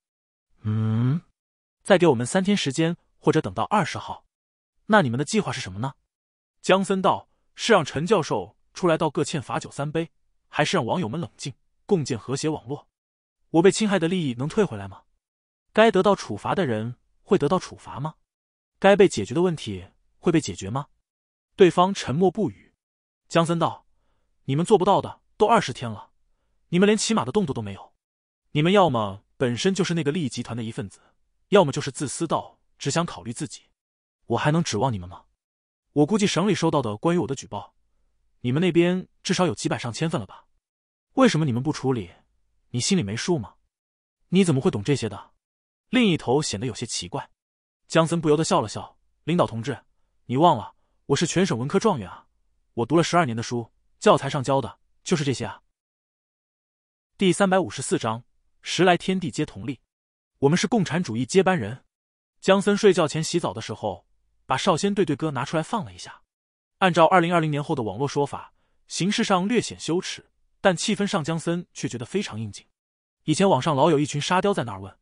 嗯，再给我们三天时间，或者等到二十号。那你们的计划是什么呢？江森道：“是让陈教授出来道个歉，罚酒三杯，还是让网友们冷静，共建和谐网络？我被侵害的利益能退回来吗？该得到处罚的人会得到处罚吗？该被解决的问题会被解决吗？”对方沉默不语。江森道：“你们做不到的，都二十天了，你们连起码的动作都没有。你们要么本身就是那个利益集团的一份子，要么就是自私到只想考虑自己。我还能指望你们吗？”我估计省里收到的关于我的举报，你们那边至少有几百上千份了吧？为什么你们不处理？你心里没数吗？你怎么会懂这些的？另一头显得有些奇怪，江森不由得笑了笑。领导同志，你忘了我是全省文科状元啊！我读了十二年的书，教材上教的就是这些啊。第三百五十四章：时来天地皆同力，我们是共产主义接班人。江森睡觉前洗澡的时候。把少先队队歌拿出来放了一下，按照二零二零年后的网络说法，形式上略显羞耻，但气氛上江森却觉得非常应景。以前网上老有一群沙雕在那儿问：“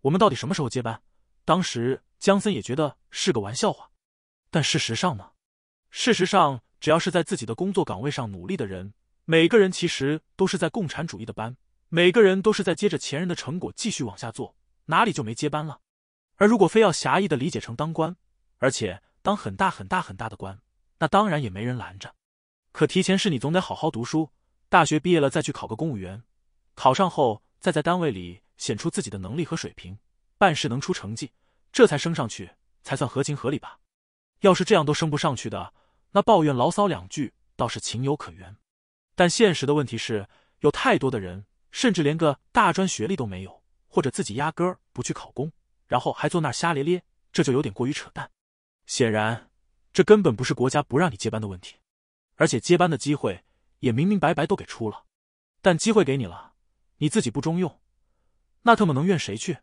我们到底什么时候接班？”当时江森也觉得是个玩笑话，但事实上呢？事实上，只要是在自己的工作岗位上努力的人，每个人其实都是在共产主义的班，每个人都是在接着前人的成果继续往下做，哪里就没接班了？而如果非要狭义的理解成当官，而且当很大很大很大的官，那当然也没人拦着。可提前是你总得好好读书，大学毕业了再去考个公务员，考上后再在单位里显出自己的能力和水平，办事能出成绩，这才升上去才算合情合理吧。要是这样都升不上去的，那抱怨牢骚两句倒是情有可原。但现实的问题是，有太多的人，甚至连个大专学历都没有，或者自己压根不去考公，然后还坐那瞎咧咧，这就有点过于扯淡。显然，这根本不是国家不让你接班的问题，而且接班的机会也明明白白都给出了。但机会给你了，你自己不中用，那特么能怨谁去？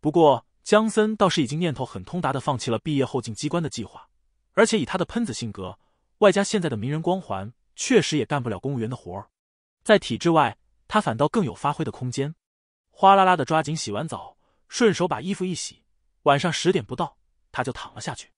不过江森倒是已经念头很通达的放弃了毕业后进机关的计划，而且以他的喷子性格，外加现在的名人光环，确实也干不了公务员的活儿。在体制外，他反倒更有发挥的空间。哗啦啦的抓紧洗完澡，顺手把衣服一洗，晚上十点不到他就躺了下去。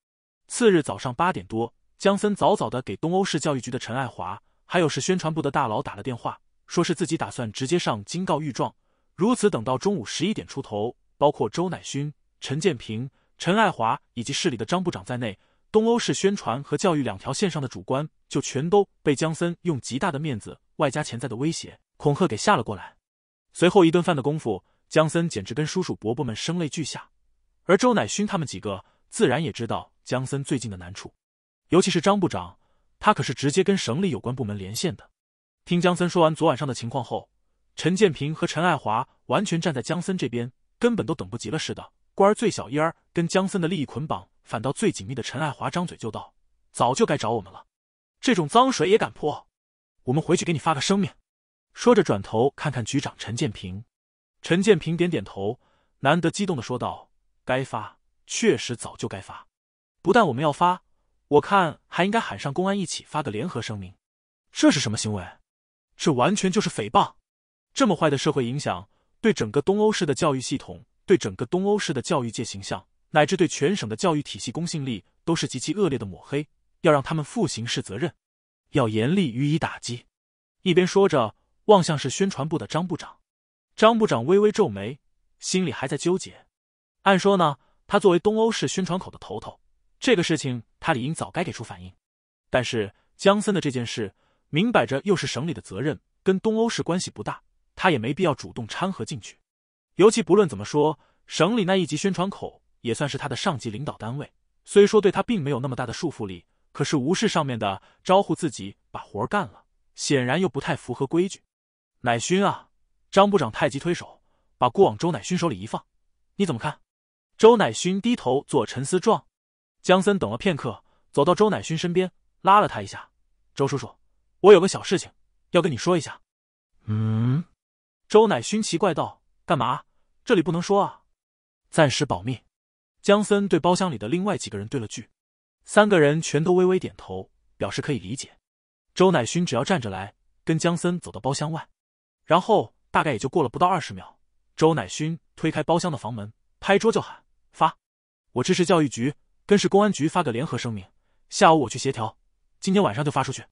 次日早上八点多，江森早早的给东欧市教育局的陈爱华，还有市宣传部的大佬打了电话，说是自己打算直接上京告御状。如此等到中午十一点出头，包括周乃勋、陈建平、陈爱华以及市里的张部长在内，东欧市宣传和教育两条线上的主官就全都被江森用极大的面子外加潜在的威胁恐吓给吓了过来。随后一顿饭的功夫，江森简直跟叔叔伯伯们声泪俱下，而周乃勋他们几个自然也知道。江森最近的难处，尤其是张部长，他可是直接跟省里有关部门连线的。听江森说完昨晚上的情况后，陈建平和陈爱华完全站在江森这边，根本都等不及了似的。官儿最小，烟儿跟江森的利益捆绑反倒最紧密的陈爱华张嘴就道：“早就该找我们了，这种脏水也敢泼！我们回去给你发个声明。”说着转头看看局长陈建平，陈建平点点头，难得激动的说道：“该发，确实早就该发。”不但我们要发，我看还应该喊上公安一起发个联合声明。这是什么行为？这完全就是诽谤！这么坏的社会影响，对整个东欧式的教育系统，对整个东欧式的教育界形象，乃至对全省的教育体系公信力，都是极其恶劣的抹黑。要让他们负刑事责任，要严厉予以打击。一边说着，望向是宣传部的张部长。张部长微微皱眉，心里还在纠结。按说呢，他作为东欧市宣传口的头头。这个事情他理应早该给出反应，但是江森的这件事明摆着又是省里的责任，跟东欧市关系不大，他也没必要主动掺和进去。尤其不论怎么说，省里那一级宣传口也算是他的上级领导单位，虽说对他并没有那么大的束缚力，可是无视上面的招呼，自己把活儿干了，显然又不太符合规矩。乃勋啊，张部长太极推手，把锅往周乃勋手里一放，你怎么看？周乃勋低头做沉思状。江森等了片刻，走到周乃勋身边，拉了他一下：“周叔叔，我有个小事情要跟你说一下。”“嗯。”周乃勋奇怪道：“干嘛？这里不能说啊？暂时保密。”江森对包厢里的另外几个人对了句，三个人全都微微点头，表示可以理解。周乃勋只要站着来，跟江森走到包厢外，然后大概也就过了不到二十秒，周乃勋推开包厢的房门，拍桌就喊：“发！我支持教育局。”跟市公安局发个联合声明，下午我去协调，今天晚上就发出去。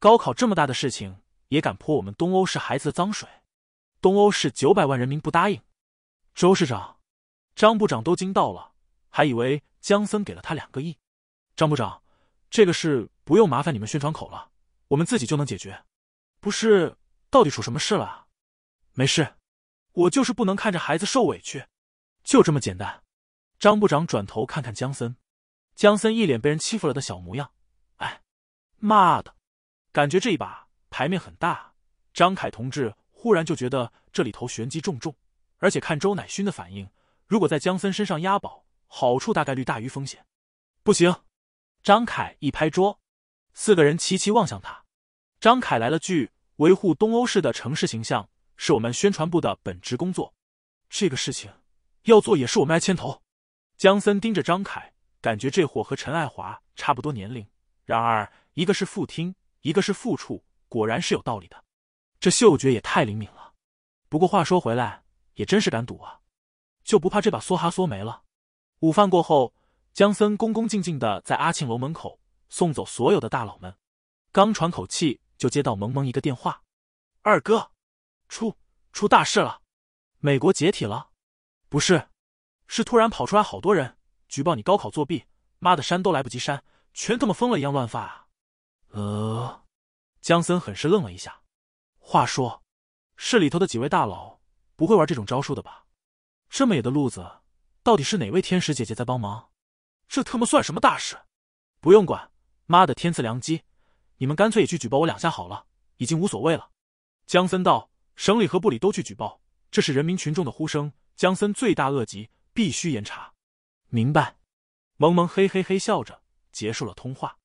高考这么大的事情，也敢泼我们东欧市孩子的脏水？东欧市九百万人民不答应。周市长、张部长都惊到了，还以为江森给了他两个亿。张部长，这个事不用麻烦你们宣传口了，我们自己就能解决。不是，到底出什么事了啊？没事，我就是不能看着孩子受委屈，就这么简单。张部长转头看看江森。江森一脸被人欺负了的小模样，哎，妈的，感觉这一把牌面很大。张凯同志忽然就觉得这里头玄机重重，而且看周乃勋的反应，如果在江森身上押宝，好处大概率大于风险。不行！张凯一拍桌，四个人齐齐望向他。张凯来了句：“维护东欧市的城市形象是我们宣传部的本职工作，这个事情要做也是我们来牵头。”江森盯着张凯。感觉这货和陈爱华差不多年龄，然而一个是副厅，一个是副处，果然是有道理的。这嗅觉也太灵敏了。不过话说回来，也真是敢赌啊，就不怕这把梭哈梭没了？午饭过后，江森恭恭敬敬的在阿庆楼门口送走所有的大佬们，刚喘口气，就接到萌萌一个电话：“二哥，出出大事了，美国解体了，不是，是突然跑出来好多人。”举报你高考作弊！妈的，删都来不及删，全他妈疯了一样乱发啊！呃，江森很是愣了一下。话说，市里头的几位大佬不会玩这种招数的吧？这么野的路子，到底是哪位天使姐姐在帮忙？这他妈算什么大事？不用管，妈的天赐良机，你们干脆也去举报我两下好了，已经无所谓了。江森道：“省里和部里都去举报，这是人民群众的呼声。江森罪大恶极，必须严查。”明白，萌萌嘿嘿嘿笑着结束了通话。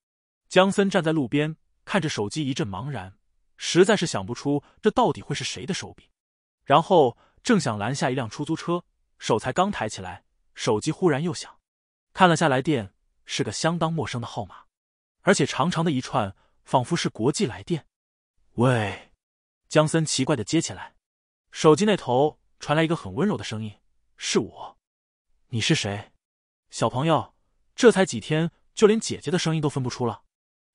江森站在路边，看着手机一阵茫然，实在是想不出这到底会是谁的手笔。然后正想拦下一辆出租车，手才刚抬起来，手机忽然又响。看了下来电，是个相当陌生的号码，而且长长的一串，仿佛是国际来电。喂，江森奇怪的接起来，手机那头传来一个很温柔的声音：“是我，你是谁？”小朋友，这才几天，就连姐姐的声音都分不出了，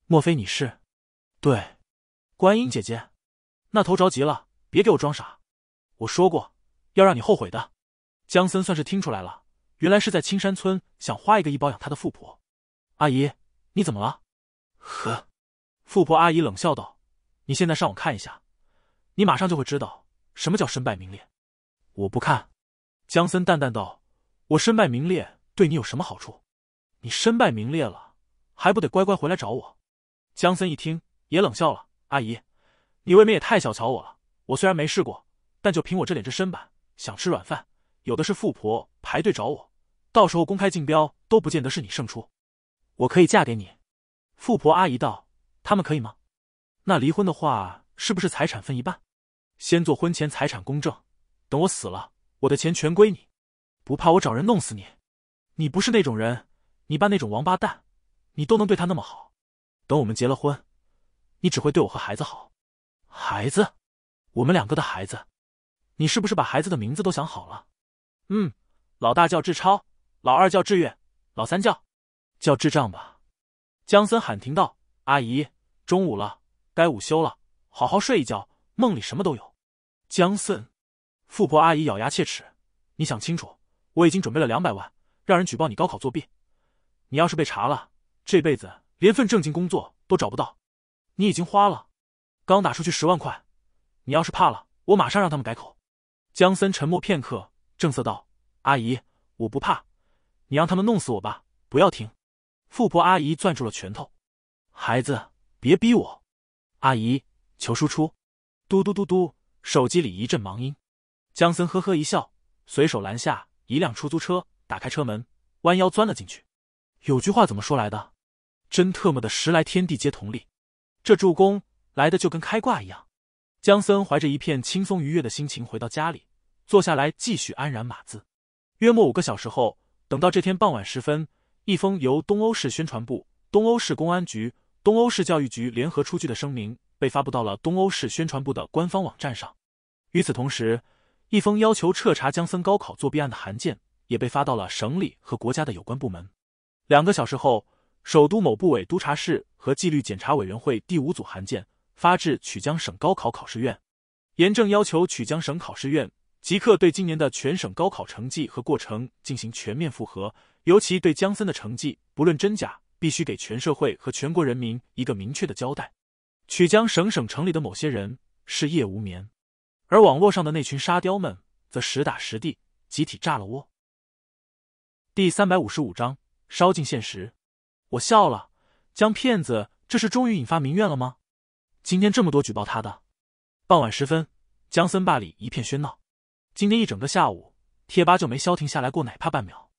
莫非你是？对，观音姐姐，那头着急了，别给我装傻，我说过要让你后悔的。江森算是听出来了，原来是在青山村想花一个亿包养他的富婆。阿姨，你怎么了？呵，富婆阿姨冷笑道：“你现在上网看一下，你马上就会知道什么叫身败名裂。”我不看，江森淡淡道：“我身败名裂。”对你有什么好处？你身败名裂了，还不得乖乖回来找我？江森一听也冷笑了：“阿姨，你未免也太小瞧我了。我虽然没试过，但就凭我这脸这身板，想吃软饭，有的是富婆排队找我。到时候公开竞标，都不见得是你胜出。我可以嫁给你。”富婆阿姨道：“他们可以吗？那离婚的话，是不是财产分一半？先做婚前财产公证，等我死了，我的钱全归你，不怕我找人弄死你？”你不是那种人，你爸那种王八蛋，你都能对他那么好。等我们结了婚，你只会对我和孩子好。孩子，我们两个的孩子，你是不是把孩子的名字都想好了？嗯，老大叫志超，老二叫志愿，老三叫……叫智障吧。江森喊停道：“阿姨，中午了，该午休了，好好睡一觉，梦里什么都有。”江森，富婆阿姨咬牙切齿：“你想清楚，我已经准备了两百万。”让人举报你高考作弊，你要是被查了，这辈子连份正经工作都找不到。你已经花了，刚打出去十万块，你要是怕了，我马上让他们改口。江森沉默片刻，正色道：“阿姨，我不怕，你让他们弄死我吧，不要停。”富婆阿姨攥住了拳头：“孩子，别逼我。”阿姨求输出。嘟嘟嘟嘟，手机里一阵忙音。江森呵呵一笑，随手拦下一辆出租车。打开车门，弯腰钻了进去。有句话怎么说来的？真特么的，时来天地皆同力，这助攻来的就跟开挂一样。江森怀着一片轻松愉悦的心情回到家里，坐下来继续安然码字。约莫五个小时后，等到这天傍晚时分，一封由东欧市宣传部、东欧市公安局、东欧市教育局联合出具的声明被发布到了东欧市宣传部的官方网站上。与此同时，一封要求彻查江森高考作弊案的函件。也被发到了省里和国家的有关部门。两个小时后，首都某部委督察室和纪律检查委员会第五组函件发至曲江省高考考试院，严正要求曲江省考试院即刻对今年的全省高考成绩和过程进行全面复核，尤其对江森的成绩，不论真假，必须给全社会和全国人民一个明确的交代。曲江省省城里的某些人是夜无眠，而网络上的那群沙雕们则实打实地集体炸了窝。第三百五十五章烧尽现实，我笑了。江子，这是终于引发民怨了吗？今天这么多举报他的。傍晚时分，江森坝里一片喧闹。今天一整个下午，贴吧就没消停下来过，哪怕半秒，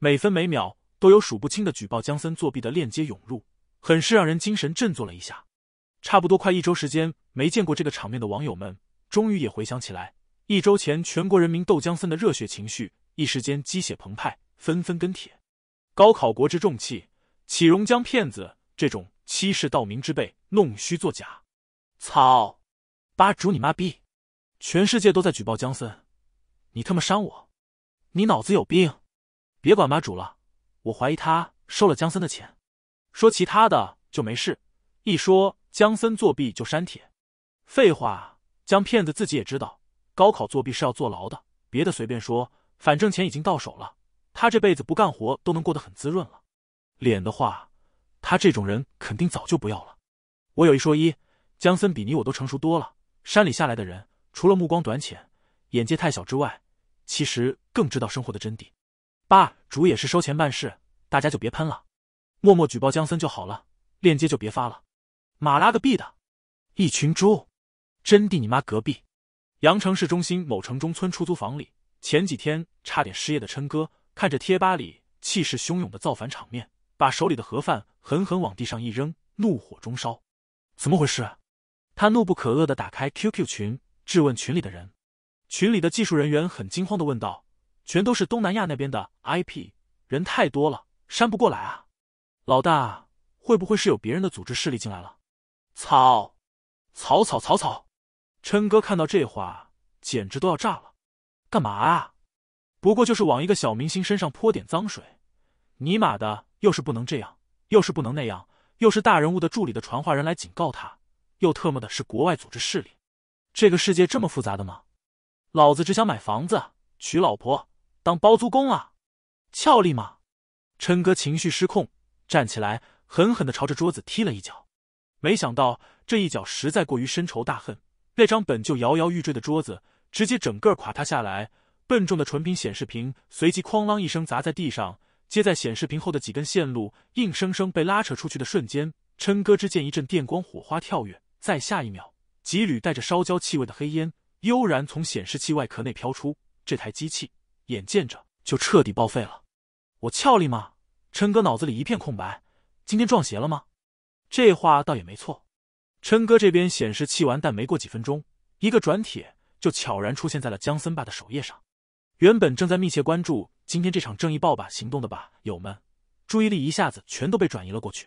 每分每秒都有数不清的举报江森作弊的链接涌入，很是让人精神振作了一下。差不多快一周时间没见过这个场面的网友们，终于也回想起来，一周前全国人民斗江森的热血情绪，一时间激血澎湃。纷纷跟帖，高考国之重器，岂容江骗子这种欺世盗名之辈弄虚作假？操！吧主你妈逼！全世界都在举报江森，你他妈删我？你脑子有病？别管吧主了，我怀疑他收了江森的钱。说其他的就没事，一说江森作弊就删帖。废话，江骗子自己也知道，高考作弊是要坐牢的。别的随便说，反正钱已经到手了。他这辈子不干活都能过得很滋润了，脸的话，他这种人肯定早就不要了。我有一说一，江森比你我都成熟多了。山里下来的人，除了目光短浅、眼界太小之外，其实更知道生活的真谛。爸，主也是收钱办事，大家就别喷了，默默举报江森就好了，链接就别发了。马拉个逼的，一群猪，真谛你妈隔壁。阳城市中心某城中村出租房里，前几天差点失业的琛哥。看着贴吧里气势汹涌的造反场面，把手里的盒饭狠狠往地上一扔，怒火中烧。怎么回事？他怒不可遏的打开 QQ 群，质问群里的人。群里的技术人员很惊慌的问道：“全都是东南亚那边的 IP，人太多了，删不过来啊！”老大，会不会是有别人的组织势力进来了？操！草草草草！琛哥看到这话，简直都要炸了。干嘛啊？不过就是往一个小明星身上泼点脏水，尼玛的又是不能这样，又是不能那样，又是大人物的助理的传话人来警告他，又特么的是国外组织势力，这个世界这么复杂的吗？老子只想买房子、娶老婆、当包租公啊！俏丽吗？琛哥情绪失控，站起来狠狠的朝着桌子踢了一脚，没想到这一脚实在过于深仇大恨，那张本就摇摇欲坠的桌子直接整个垮塌下来。笨重的纯平显示屏随即哐啷一声砸在地上，接在显示屏后的几根线路硬生生被拉扯出去的瞬间，琛哥之见一阵电光火花跳跃，在下一秒，几缕带着烧焦气味的黑烟悠然从显示器外壳内飘出，这台机器眼见着就彻底报废了。我俏丽吗？琛哥脑子里一片空白，今天撞邪了吗？这话倒也没错，琛哥这边显示器完蛋没过几分钟，一个转帖就悄然出现在了江森爸的首页上。原本正在密切关注今天这场正义爆吧行动的吧友们，注意力一下子全都被转移了过去。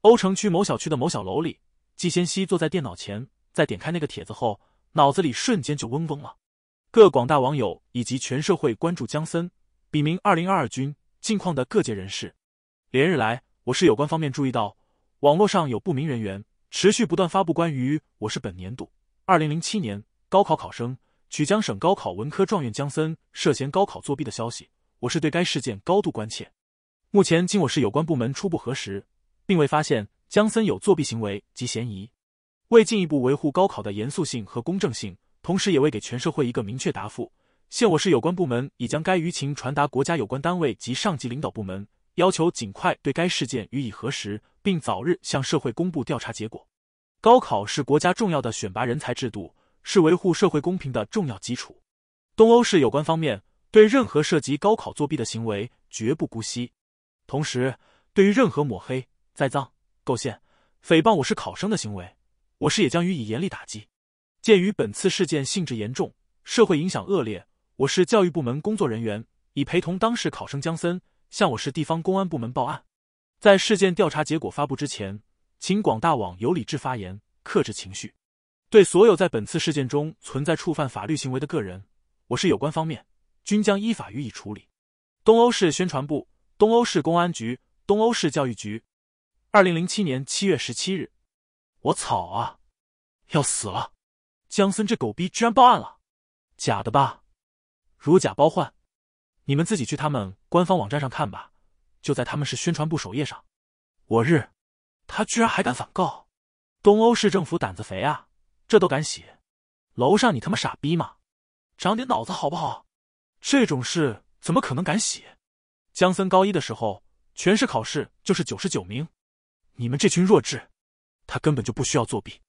欧城区某小区的某小楼里，季先熙坐在电脑前，在点开那个帖子后，脑子里瞬间就嗡嗡了。各广大网友以及全社会关注江森笔名“二零二二军”近况的各界人士，连日来，我市有关方面注意到，网络上有不明人员持续不断发布关于“我市本年度二零零七年高考考生”。曲江省高考文科状元江森涉嫌高考作弊的消息，我是对该事件高度关切。目前，经我市有关部门初步核实，并未发现江森有作弊行为及嫌疑。为进一步维护高考的严肃性和公正性，同时也为给全社会一个明确答复，现我市有关部门已将该舆情传达国家有关单位及上级领导部门，要求尽快对该事件予以核实，并早日向社会公布调查结果。高考是国家重要的选拔人才制度。是维护社会公平的重要基础。东欧市有关方面对任何涉及高考作弊的行为绝不姑息，同时对于任何抹黑、栽赃、构陷、诽谤我市考生的行为，我市也将予以严厉打击。鉴于本次事件性质严重，社会影响恶劣，我市教育部门工作人员已陪同当事考生江森向我市地方公安部门报案。在事件调查结果发布之前，请广大网友理智发言，克制情绪。对所有在本次事件中存在触犯法律行为的个人，我市有关方面均将依法予以处理。东欧市宣传部、东欧市公安局、东欧市教育局，二零零七年七月十七日。我操啊！要死了！江森这狗逼居然报案了，假的吧？如假包换，你们自己去他们官方网站上看吧，就在他们是宣传部首页上。我日，他居然还敢反告！东欧市政府胆子肥啊！这都敢写，楼上你他妈傻逼吗？长点脑子好不好？这种事怎么可能敢写？江森高一的时候全市考试就是九十九名，你们这群弱智，他根本就不需要作弊。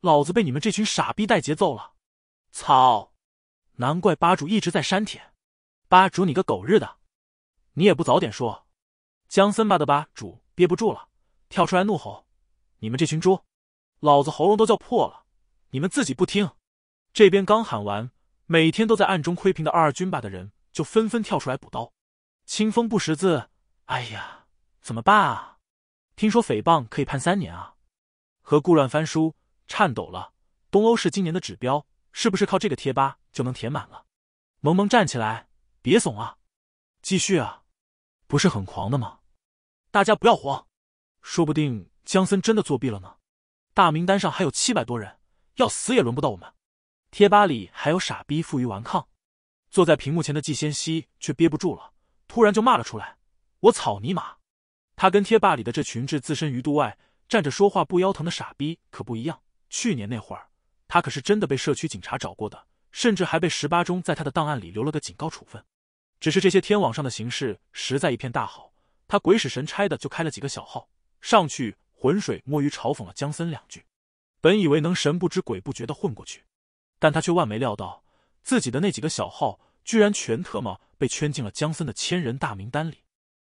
老子被你们这群傻逼带节奏了，操！难怪吧主一直在删帖，吧主你个狗日的，你也不早点说！江森吧的吧主憋不住了，跳出来怒吼：“你们这群猪，老子喉咙都叫破了！”你们自己不听，这边刚喊完，每天都在暗中窥屏的二二军吧的人就纷纷跳出来补刀。清风不识字，哎呀，怎么办啊？听说诽谤可以判三年啊！和顾乱翻书，颤抖了。东欧是今年的指标，是不是靠这个贴吧就能填满了？萌萌站起来，别怂啊！继续啊！不是很狂的吗？大家不要慌，说不定江森真的作弊了呢。大名单上还有七百多人。要死也轮不到我们，贴吧里还有傻逼负隅顽抗，坐在屏幕前的季先熙却憋不住了，突然就骂了出来：“我草泥马！”他跟贴吧里的这群置自身于度外站着说话不腰疼的傻逼可不一样。去年那会儿，他可是真的被社区警察找过的，甚至还被十八中在他的档案里留了个警告处分。只是这些天网上的形势实在一片大好，他鬼使神差的就开了几个小号，上去浑水摸鱼嘲讽了江森两句。本以为能神不知鬼不觉的混过去，但他却万没料到自己的那几个小号居然全特么被圈进了江森的千人大名单里。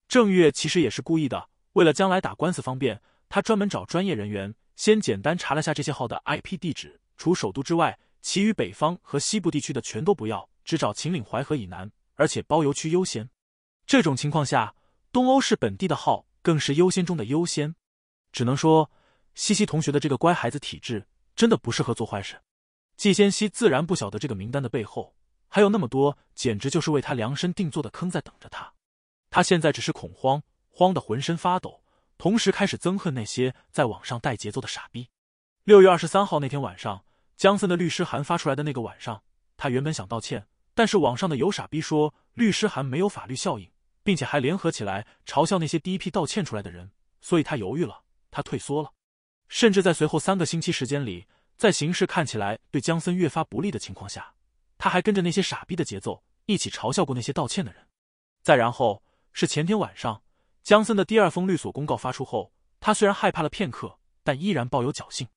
郑月其实也是故意的，为了将来打官司方便，他专门找专业人员先简单查了下这些号的 IP 地址，除首都之外，其余北方和西部地区的全都不要，只找秦岭淮河以南，而且包邮区优先。这种情况下，东欧是本地的号更是优先中的优先，只能说。西西同学的这个乖孩子体质真的不适合做坏事。季先西自然不晓得这个名单的背后还有那么多，简直就是为他量身定做的坑在等着他。他现在只是恐慌，慌得浑身发抖，同时开始憎恨那些在网上带节奏的傻逼。六月二十三号那天晚上，江森的律师函发出来的那个晚上，他原本想道歉，但是网上的有傻逼说律师函没有法律效应，并且还联合起来嘲笑那些第一批道歉出来的人，所以他犹豫了，他退缩了。甚至在随后三个星期时间里，在形势看起来对江森越发不利的情况下，他还跟着那些傻逼的节奏，一起嘲笑过那些道歉的人。再然后是前天晚上，江森的第二封律所公告发出后，他虽然害怕了片刻，但依然抱有侥幸，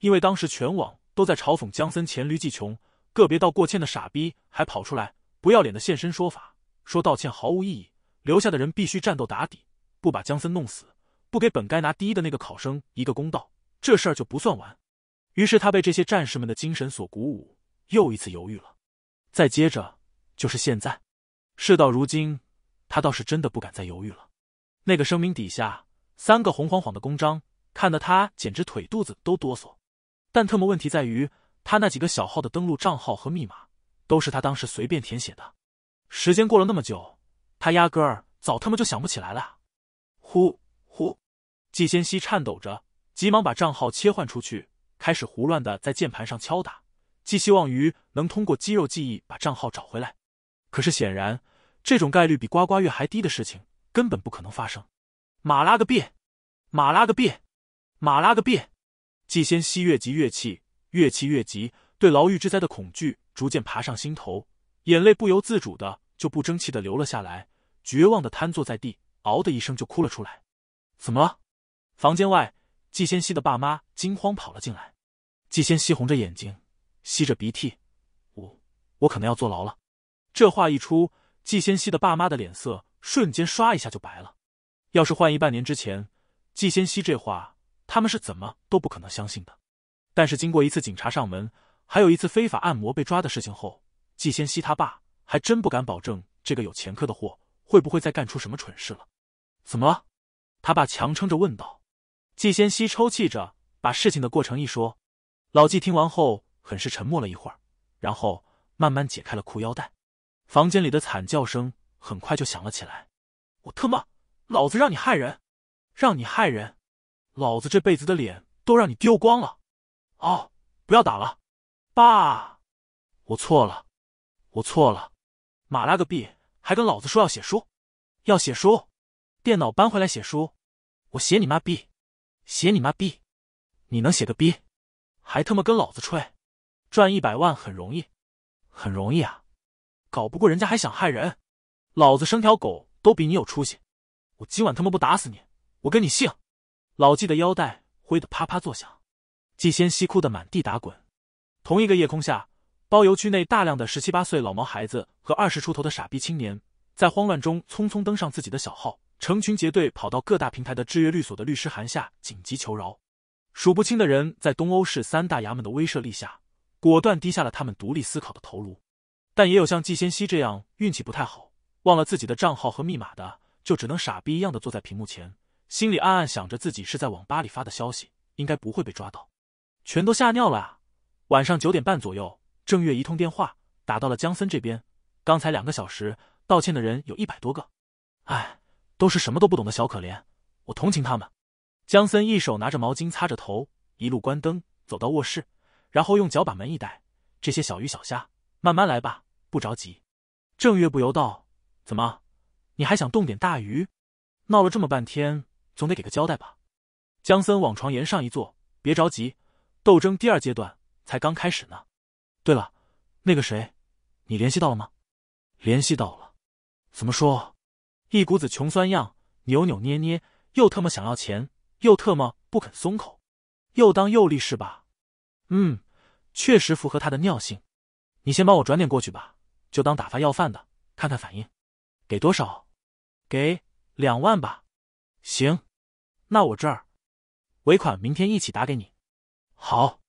因为当时全网都在嘲讽江森黔驴技穷，个别道过歉的傻逼还跑出来不要脸的现身说法，说道歉毫无意义，留下的人必须战斗打底，不把江森弄死。不给本该拿第一的那个考生一个公道，这事儿就不算完。于是他被这些战士们的精神所鼓舞，又一次犹豫了。再接着就是现在，事到如今，他倒是真的不敢再犹豫了。那个声明底下三个红晃晃的公章，看得他简直腿肚子都哆嗦。但特么问题在于，他那几个小号的登录账号和密码都是他当时随便填写的，时间过了那么久，他压根儿早他妈就想不起来了。呼。季先熙颤抖着，急忙把账号切换出去，开始胡乱的在键盘上敲打，寄希望于能通过肌肉记忆把账号找回来。可是显然，这种概率比刮刮乐还低的事情根本不可能发生。马拉个遍，马拉个遍，马拉个遍。季先熙越急越气，越气越急，对牢狱之灾的恐惧逐渐爬上心头，眼泪不由自主的就不争气的流了下来，绝望的瘫坐在地，嗷的一声就哭了出来。怎么了？房间外，季先熙的爸妈惊慌跑了进来。季先熙红着眼睛，吸着鼻涕：“我我可能要坐牢了。”这话一出，季先熙的爸妈的脸色瞬间唰一下就白了。要是换一半年之前，季先熙这话他们是怎么都不可能相信的。但是经过一次警察上门，还有一次非法按摩被抓的事情后，季先熙他爸还真不敢保证这个有前科的货会不会再干出什么蠢事了。怎么了？他爸强撑着问道。季先熙抽泣着把事情的过程一说，老季听完后很是沉默了一会儿，然后慢慢解开了裤腰带，房间里的惨叫声很快就响了起来。我特么，老子让你害人，让你害人，老子这辈子的脸都让你丢光了！哦，不要打了，爸，我错了，我错了，马拉个逼，还跟老子说要写书，要写书，电脑搬回来写书，我写你妈逼！写你妈逼！你能写个逼，还他妈跟老子吹，赚一百万很容易，很容易啊！搞不过人家还想害人，老子生条狗都比你有出息。我今晚他妈不打死你，我跟你姓！老纪的腰带挥得啪啪作响，纪先熙哭得满地打滚。同一个夜空下，包邮区内大量的十七八岁老毛孩子和二十出头的傻逼青年，在慌乱中匆匆登上自己的小号。成群结队跑到各大平台的制约律所的律师函下紧急求饶，数不清的人在东欧市三大衙门的威慑力下，果断低下了他们独立思考的头颅。但也有像季先熙这样运气不太好，忘了自己的账号和密码的，就只能傻逼一样的坐在屏幕前，心里暗暗想着自己是在网吧里发的消息，应该不会被抓到。全都吓尿了啊！晚上九点半左右，郑月一通电话打到了江森这边。刚才两个小时，道歉的人有一百多个。哎。都是什么都不懂的小可怜，我同情他们。江森一手拿着毛巾擦着头，一路关灯走到卧室，然后用脚把门一带。这些小鱼小虾，慢慢来吧，不着急。正月不由道：“怎么，你还想动点大鱼？闹了这么半天，总得给个交代吧。”江森往床沿上一坐，别着急，斗争第二阶段才刚开始呢。对了，那个谁，你联系到了吗？联系到了，怎么说？一股子穷酸样，扭扭捏捏，又特么想要钱，又特么不肯松口，又当又立是吧？嗯，确实符合他的尿性。你先帮我转点过去吧，就当打发要饭的，看看反应。给多少？给两万吧。行，那我这儿尾款明天一起打给你。好，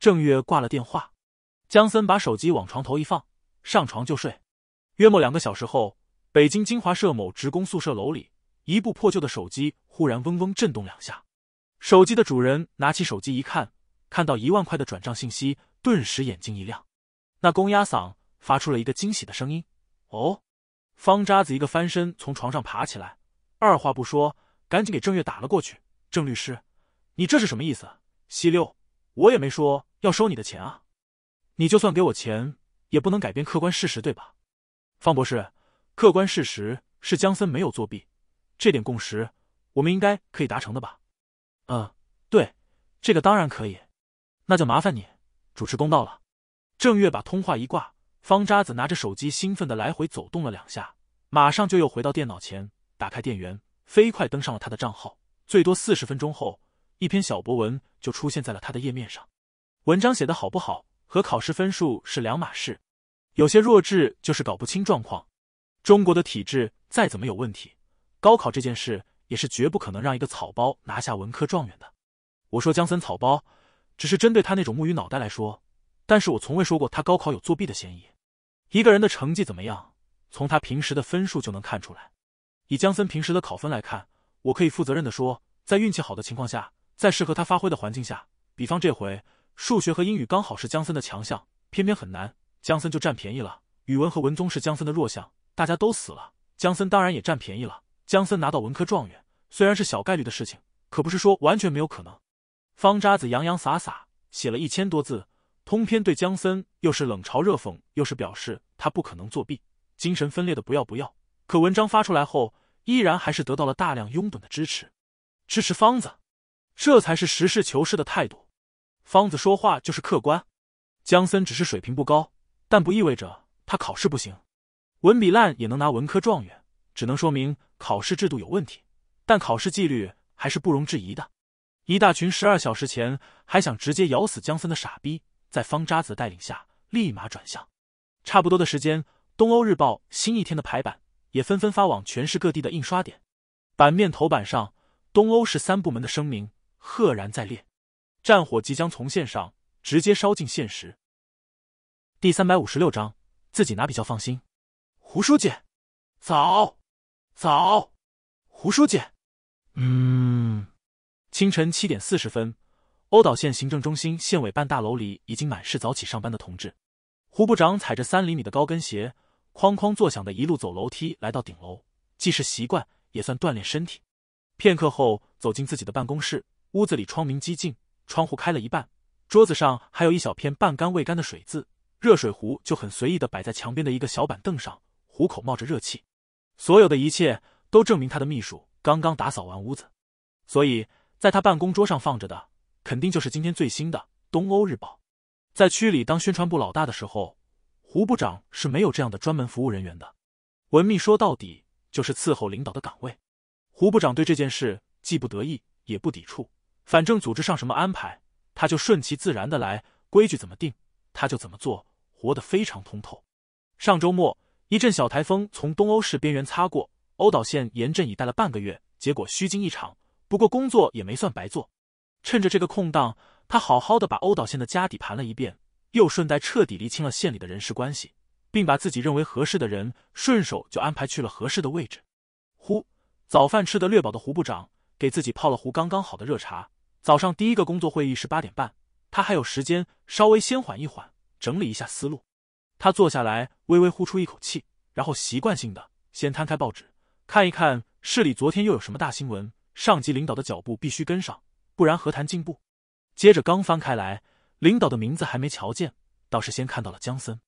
郑月挂了电话，江森把手机往床头一放，上床就睡。约莫两个小时后。北京金华社某职工宿舍楼里，一部破旧的手机忽然嗡嗡震动两下，手机的主人拿起手机一看，看到一万块的转账信息，顿时眼睛一亮。那公鸭嗓发出了一个惊喜的声音：“哦！”方渣子一个翻身从床上爬起来，二话不说，赶紧给郑月打了过去：“郑律师，你这是什么意思？西六，我也没说要收你的钱啊！你就算给我钱，也不能改变客观事实，对吧？”方博士。客观事实是姜森没有作弊，这点共识我们应该可以达成的吧？嗯，对，这个当然可以，那就麻烦你主持公道了。郑月把通话一挂，方渣子拿着手机兴奋的来回走动了两下，马上就又回到电脑前，打开电源，飞快登上了他的账号。最多四十分钟后，一篇小博文就出现在了他的页面上。文章写的好不好和考试分数是两码事，有些弱智就是搞不清状况。中国的体制再怎么有问题，高考这件事也是绝不可能让一个草包拿下文科状元的。我说江森草包，只是针对他那种木鱼脑袋来说，但是我从未说过他高考有作弊的嫌疑。一个人的成绩怎么样，从他平时的分数就能看出来。以江森平时的考分来看，我可以负责任的说，在运气好的情况下，在适合他发挥的环境下，比方这回数学和英语刚好是江森的强项，偏偏很难，江森就占便宜了。语文和文综是江森的弱项。大家都死了，江森当然也占便宜了。江森拿到文科状元，虽然是小概率的事情，可不是说完全没有可能。方渣子洋洋洒洒写了一千多字，通篇对江森又是冷嘲热讽，又是表示他不可能作弊，精神分裂的不要不要。可文章发出来后，依然还是得到了大量拥趸的支持。支持方子，这才是实事求是的态度。方子说话就是客观。江森只是水平不高，但不意味着他考试不行。文笔烂也能拿文科状元，只能说明考试制度有问题，但考试纪律还是不容置疑的。一大群十二小时前还想直接咬死江森的傻逼，在方渣子的带领下，立马转向。差不多的时间，东欧日报新一天的排版也纷纷发往全市各地的印刷点。版面头版上，东欧是三部门的声明赫然在列，战火即将从线上直接烧进现实。第三百五十六章，自己拿比较放心。胡书记，早，早，胡书记。嗯，清晨七点四十分，欧岛县行政中心县委办大楼里已经满是早起上班的同志。胡部长踩着三厘米的高跟鞋，哐哐作响的一路走楼梯来到顶楼，既是习惯，也算锻炼身体。片刻后，走进自己的办公室，屋子里窗明几净，窗户开了一半，桌子上还有一小片半干未干的水渍，热水壶就很随意的摆在墙边的一个小板凳上。虎口冒着热气，所有的一切都证明他的秘书刚刚打扫完屋子，所以在他办公桌上放着的肯定就是今天最新的《东欧日报》。在区里当宣传部老大的时候，胡部长是没有这样的专门服务人员的。文秘说到底就是伺候领导的岗位。胡部长对这件事既不得意也不抵触，反正组织上什么安排，他就顺其自然的来，规矩怎么定他就怎么做，活得非常通透。上周末。一阵小台风从东欧市边缘擦过，欧岛县严阵以待了半个月，结果虚惊一场。不过工作也没算白做，趁着这个空档，他好好的把欧岛县的家底盘了一遍，又顺带彻底理清了县里的人事关系，并把自己认为合适的人顺手就安排去了合适的位置。呼，早饭吃得略饱的胡部长给自己泡了壶刚刚好的热茶。早上第一个工作会议是八点半，他还有时间稍微先缓一缓，整理一下思路。他坐下来，微微呼出一口气，然后习惯性的先摊开报纸，看一看市里昨天又有什么大新闻。上级领导的脚步必须跟上，不然何谈进步？接着刚翻开来，领导的名字还没瞧见，倒是先看到了江森，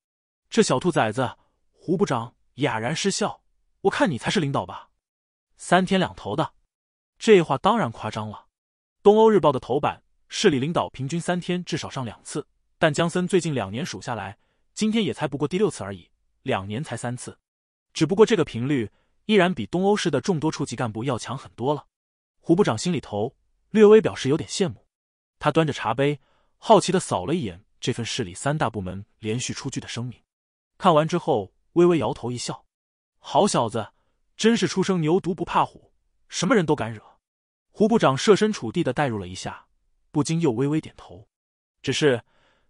这小兔崽子！胡部长哑然失笑，我看你才是领导吧，三天两头的，这话当然夸张了。东欧日报的头版，市里领导平均三天至少上两次，但江森最近两年数下来。今天也才不过第六次而已，两年才三次，只不过这个频率依然比东欧市的众多处级干部要强很多了。胡部长心里头略微表示有点羡慕，他端着茶杯，好奇的扫了一眼这份市里三大部门连续出具的声明，看完之后微微摇头一笑：“好小子，真是初生牛犊不怕虎，什么人都敢惹。”胡部长设身处地的代入了一下，不禁又微微点头。只是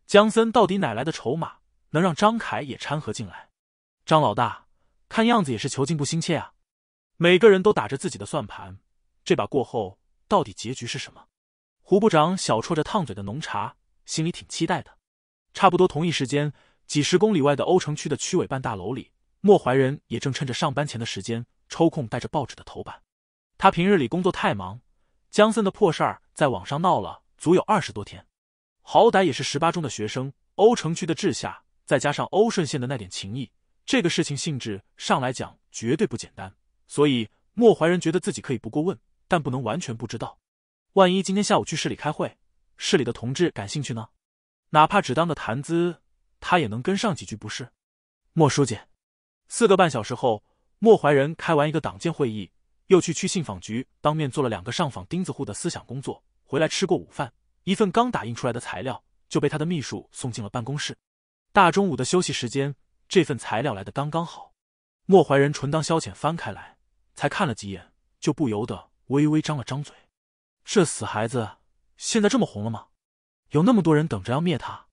江森到底哪来的筹码？能让张凯也掺和进来，张老大，看样子也是求进不心切啊。每个人都打着自己的算盘，这把过后到底结局是什么？胡部长小啜着烫嘴的浓茶，心里挺期待的。差不多同一时间，几十公里外的欧城区的区委办大楼里，莫怀仁也正趁着上班前的时间抽空带着报纸的头版。他平日里工作太忙，江森的破事儿在网上闹了足有二十多天，好歹也是十八中的学生，欧城区的治下。再加上欧顺县的那点情谊，这个事情性质上来讲绝对不简单。所以莫怀仁觉得自己可以不过问，但不能完全不知道。万一今天下午去市里开会，市里的同志感兴趣呢？哪怕只当个谈资，他也能跟上几句，不是？莫书记。四个半小时后，莫怀仁开完一个党建会议，又去区信访局当面做了两个上访钉子户的思想工作。回来吃过午饭，一份刚打印出来的材料就被他的秘书送进了办公室。大中午的休息时间，这份材料来的刚刚好。莫怀仁纯当消遣翻开来，才看了几眼，就不由得微微张了张嘴。这死孩子，现在这么红了吗？有那么多人等着要灭他？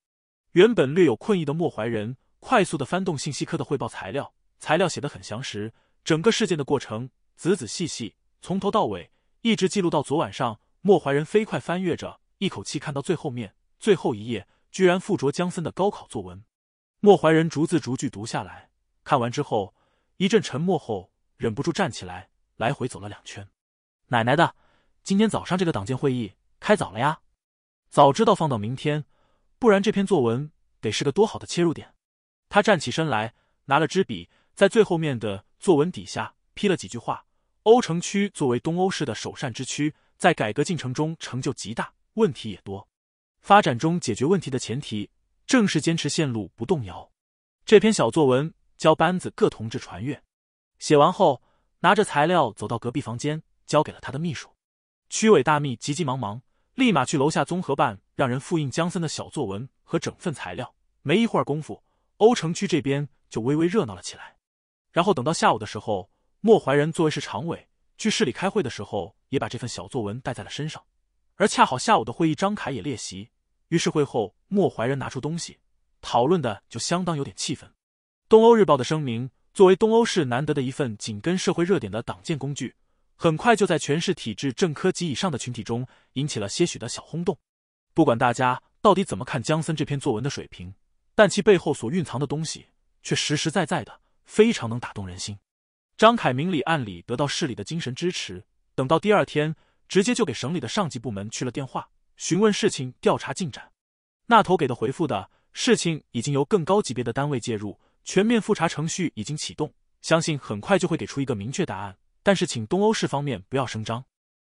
原本略有困意的莫怀仁，快速的翻动信息科的汇报材料，材料写得很详实，整个事件的过程，仔仔细细，从头到尾，一直记录到昨晚上。莫怀仁飞快翻阅着，一口气看到最后面，最后一页，居然附着江森的高考作文。莫怀仁逐字逐句读下来，看完之后一阵沉默后，忍不住站起来，来回走了两圈。奶奶的，今天早上这个党建会议开早了呀！早知道放到明天，不然这篇作文得是个多好的切入点。他站起身来，拿了支笔，在最后面的作文底下批了几句话：“欧城区作为东欧市的首善之区，在改革进程中成就极大，问题也多。发展中解决问题的前提。”正式坚持线路不动摇，这篇小作文交班子各同志传阅。写完后，拿着材料走到隔壁房间，交给了他的秘书。区委大秘急急忙忙，立马去楼下综合办让人复印江森的小作文和整份材料。没一会儿功夫，欧城区这边就微微热闹了起来。然后等到下午的时候，莫怀仁作为市常委去市里开会的时候，也把这份小作文带在了身上。而恰好下午的会议，张凯也列席。于是会后，莫怀仁拿出东西，讨论的就相当有点气氛。东欧日报的声明作为东欧市难得的一份紧跟社会热点的党建工具，很快就在全市体制正科级以上的群体中引起了些许的小轰动。不管大家到底怎么看江森这篇作文的水平，但其背后所蕴藏的东西却实实在在的非常能打动人心。张凯明里暗里得到市里的精神支持，等到第二天，直接就给省里的上级部门去了电话。询问事情调查进展，那头给的回复的事情已经由更高级别的单位介入，全面复查程序已经启动，相信很快就会给出一个明确答案。但是，请东欧市方面不要声张。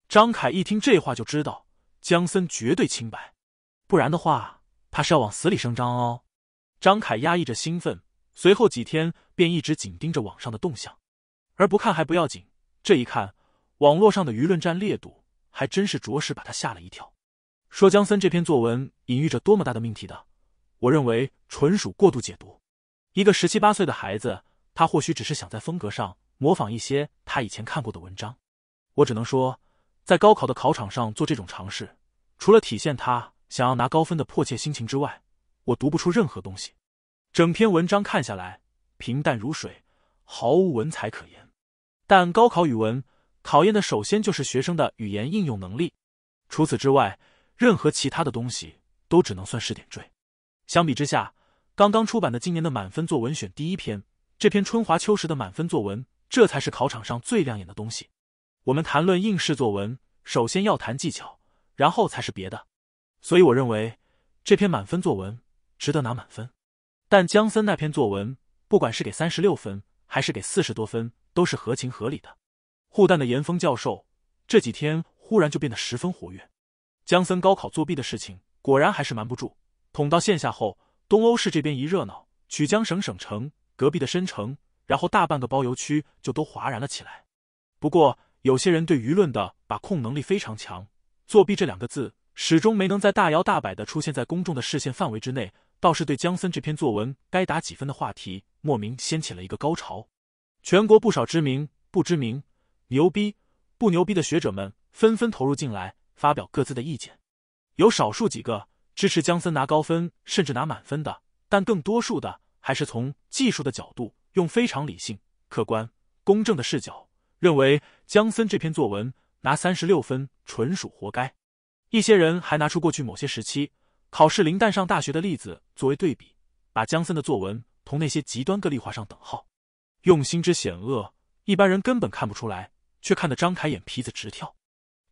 张凯一听这话就知道江森绝对清白，不然的话，怕是要往死里声张哦。张凯压抑着兴奋，随后几天便一直紧盯着网上的动向，而不看还不要紧，这一看，网络上的舆论战烈度还真是着实把他吓了一跳。说江森这篇作文隐喻着多么大的命题的，我认为纯属过度解读。一个十七八岁的孩子，他或许只是想在风格上模仿一些他以前看过的文章。我只能说，在高考的考场上做这种尝试，除了体现他想要拿高分的迫切心情之外，我读不出任何东西。整篇文章看下来，平淡如水，毫无文采可言。但高考语文考验的首先就是学生的语言应用能力，除此之外。任何其他的东西都只能算是点缀。相比之下，刚刚出版的今年的满分作文选第一篇这篇春华秋实的满分作文，这才是考场上最亮眼的东西。我们谈论应试作文，首先要谈技巧，然后才是别的。所以，我认为这篇满分作文值得拿满分。但江森那篇作文，不管是给三十六分还是给四十多分，都是合情合理的。沪蛋的严峰教授这几天忽然就变得十分活跃。江森高考作弊的事情果然还是瞒不住，捅到线下后，东欧市这边一热闹，曲江省省城隔壁的申城，然后大半个包邮区就都哗然了起来。不过，有些人对舆论的把控能力非常强，作弊这两个字始终没能在大摇大摆的出现在公众的视线范围之内，倒是对江森这篇作文该打几分的话题，莫名掀起了一个高潮。全国不少知名、不知名、牛逼、不牛逼的学者们纷纷投入进来。发表各自的意见，有少数几个支持姜森拿高分，甚至拿满分的，但更多数的还是从技术的角度，用非常理性、客观、公正的视角，认为姜森这篇作文拿三十六分纯属活该。一些人还拿出过去某些时期考试零蛋上大学的例子作为对比，把姜森的作文同那些极端个例画上等号，用心之险恶，一般人根本看不出来，却看得张开眼皮子直跳。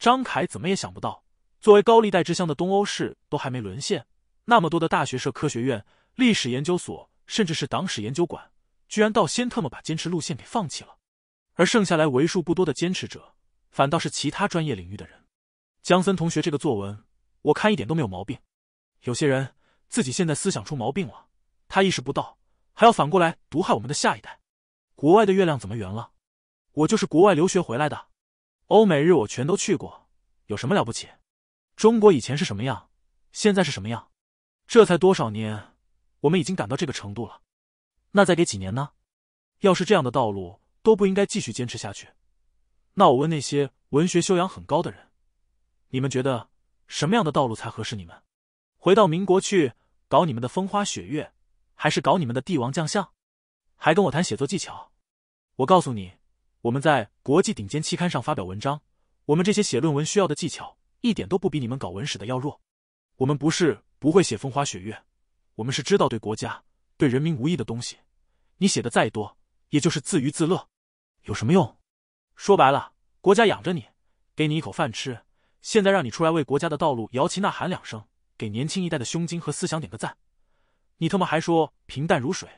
张凯怎么也想不到，作为高利贷之乡的东欧市都还没沦陷，那么多的大学社科学院、历史研究所，甚至是党史研究馆，居然倒先特么把坚持路线给放弃了。而剩下来为数不多的坚持者，反倒是其他专业领域的人。江森同学这个作文，我看一点都没有毛病。有些人自己现在思想出毛病了，他意识不到，还要反过来毒害我们的下一代。国外的月亮怎么圆了？我就是国外留学回来的。欧美日我全都去过，有什么了不起？中国以前是什么样，现在是什么样？这才多少年，我们已经赶到这个程度了。那再给几年呢？要是这样的道路都不应该继续坚持下去，那我问那些文学修养很高的人，你们觉得什么样的道路才合适你们？回到民国去搞你们的风花雪月，还是搞你们的帝王将相？还跟我谈写作技巧？我告诉你。我们在国际顶尖期刊上发表文章，我们这些写论文需要的技巧一点都不比你们搞文史的要弱。我们不是不会写风花雪月，我们是知道对国家、对人民无益的东西。你写的再多，也就是自娱自乐，有什么用？说白了，国家养着你，给你一口饭吃，现在让你出来为国家的道路摇旗呐喊两声，给年轻一代的胸襟和思想点个赞，你他妈还说平淡如水，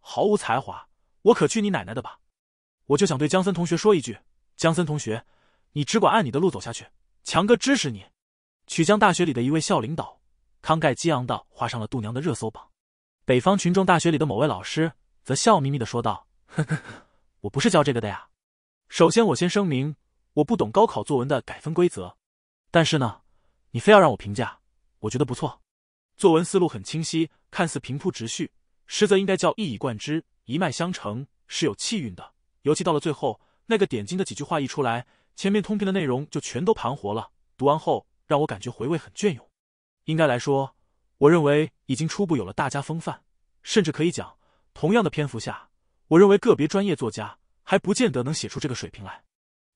毫无才华，我可去你奶奶的吧！我就想对江森同学说一句：“江森同学，你只管按你的路走下去，强哥支持你。”曲江大学里的一位校领导慷慨激昂的画上了度娘的热搜榜。北方群众大学里的某位老师则笑眯眯的说道：“呵呵，我不是教这个的呀。首先，我先声明，我不懂高考作文的改分规则。但是呢，你非要让我评价，我觉得不错。作文思路很清晰，看似平铺直叙，实则应该叫一以贯之，一脉相承，是有气韵的。”尤其到了最后，那个点睛的几句话一出来，前面通篇的内容就全都盘活了。读完后，让我感觉回味很隽永。应该来说，我认为已经初步有了大家风范，甚至可以讲，同样的篇幅下，我认为个别专业作家还不见得能写出这个水平来。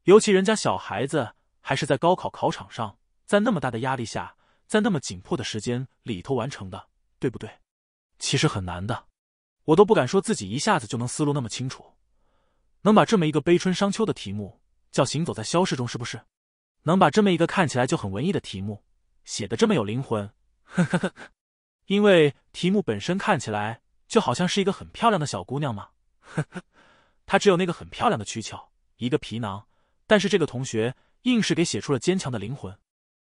尤其人家小孩子，还是在高考考场上，在那么大的压力下，在那么紧迫的时间里头完成的，对不对？其实很难的，我都不敢说自己一下子就能思路那么清楚。能把这么一个悲春伤秋的题目叫行走在消逝中，是不是？能把这么一个看起来就很文艺的题目写的这么有灵魂，呵呵呵。因为题目本身看起来就好像是一个很漂亮的小姑娘嘛，呵 呵。她只有那个很漂亮的躯壳，一个皮囊，但是这个同学硬是给写出了坚强的灵魂。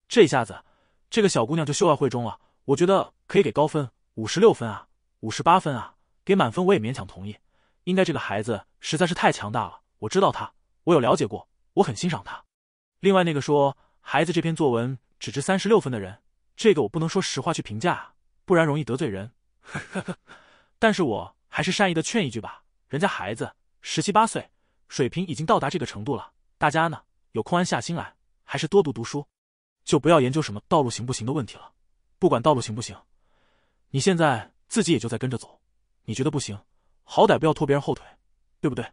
这下子，这个小姑娘就秀外慧中了。我觉得可以给高分，五十六分啊，五十八分啊，给满分我也勉强同意。应该这个孩子实在是太强大了，我知道他，我有了解过，我很欣赏他。另外那个说孩子这篇作文只值三十六分的人，这个我不能说实话去评价，不然容易得罪人。呵呵呵，但是我还是善意的劝一句吧，人家孩子十七八岁，水平已经到达这个程度了。大家呢有空安下心来，还是多读读书，就不要研究什么道路行不行的问题了。不管道路行不行，你现在自己也就在跟着走，你觉得不行？好歹不要拖别人后腿，对不对？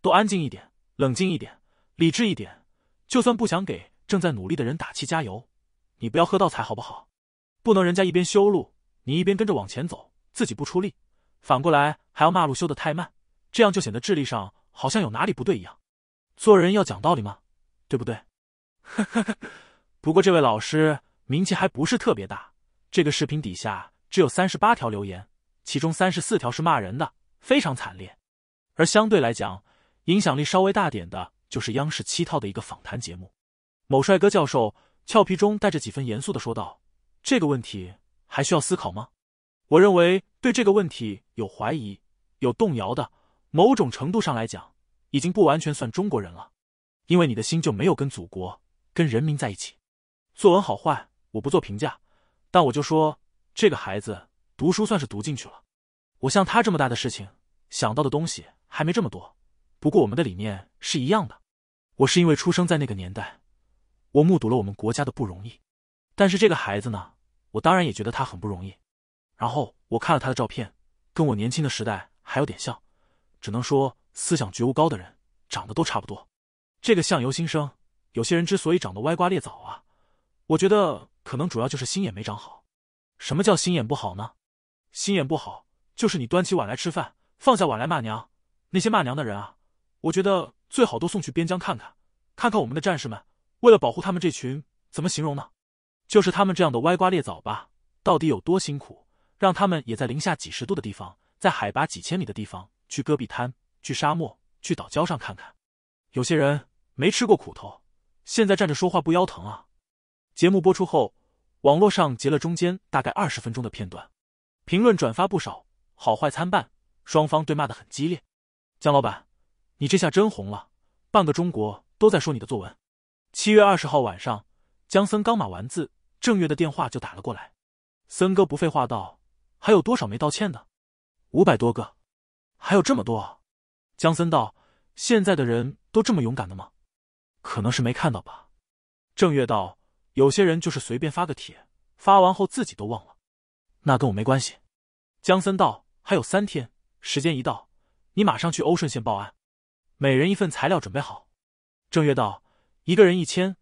都安静一点，冷静一点，理智一点。就算不想给正在努力的人打气加油，你不要喝倒彩好不好？不能人家一边修路，你一边跟着往前走，自己不出力，反过来还要骂路修的太慢，这样就显得智力上好像有哪里不对一样。做人要讲道理吗？对不对？呵呵呵。不过这位老师名气还不是特别大，这个视频底下只有三十八条留言，其中三十四条是骂人的。非常惨烈，而相对来讲，影响力稍微大点的就是央视七套的一个访谈节目。某帅哥教授俏皮中带着几分严肃的说道：“这个问题还需要思考吗？我认为对这个问题有怀疑、有动摇的，某种程度上来讲，已经不完全算中国人了，因为你的心就没有跟祖国、跟人民在一起。”作文好坏我不做评价，但我就说这个孩子读书算是读进去了。我像他这么大的事情想到的东西还没这么多，不过我们的理念是一样的。我是因为出生在那个年代，我目睹了我们国家的不容易。但是这个孩子呢，我当然也觉得他很不容易。然后我看了他的照片，跟我年轻的时代还有点像。只能说思想觉悟高的人长得都差不多。这个相由心生，有些人之所以长得歪瓜裂枣啊，我觉得可能主要就是心眼没长好。什么叫心眼不好呢？心眼不好。就是你端起碗来吃饭，放下碗来骂娘。那些骂娘的人啊，我觉得最好都送去边疆看看，看看我们的战士们为了保护他们这群怎么形容呢？就是他们这样的歪瓜裂枣吧，到底有多辛苦？让他们也在零下几十度的地方，在海拔几千米的地方，去戈壁滩、去沙漠、去岛礁上看看。有些人没吃过苦头，现在站着说话不腰疼啊！节目播出后，网络上截了中间大概二十分钟的片段，评论转发不少。好坏参半，双方对骂的很激烈。江老板，你这下真红了，半个中国都在说你的作文。七月二十号晚上，江森刚码完字，正月的电话就打了过来。森哥不废话道：“还有多少没道歉的？”五百多个，还有这么多。江森道：“现在的人都这么勇敢的吗？”可能是没看到吧。正月道：“有些人就是随便发个帖，发完后自己都忘了，那跟我没关系。”江森道。还有三天，时间一到，你马上去欧顺县报案，每人一份材料准备好。郑月道，一个人一千，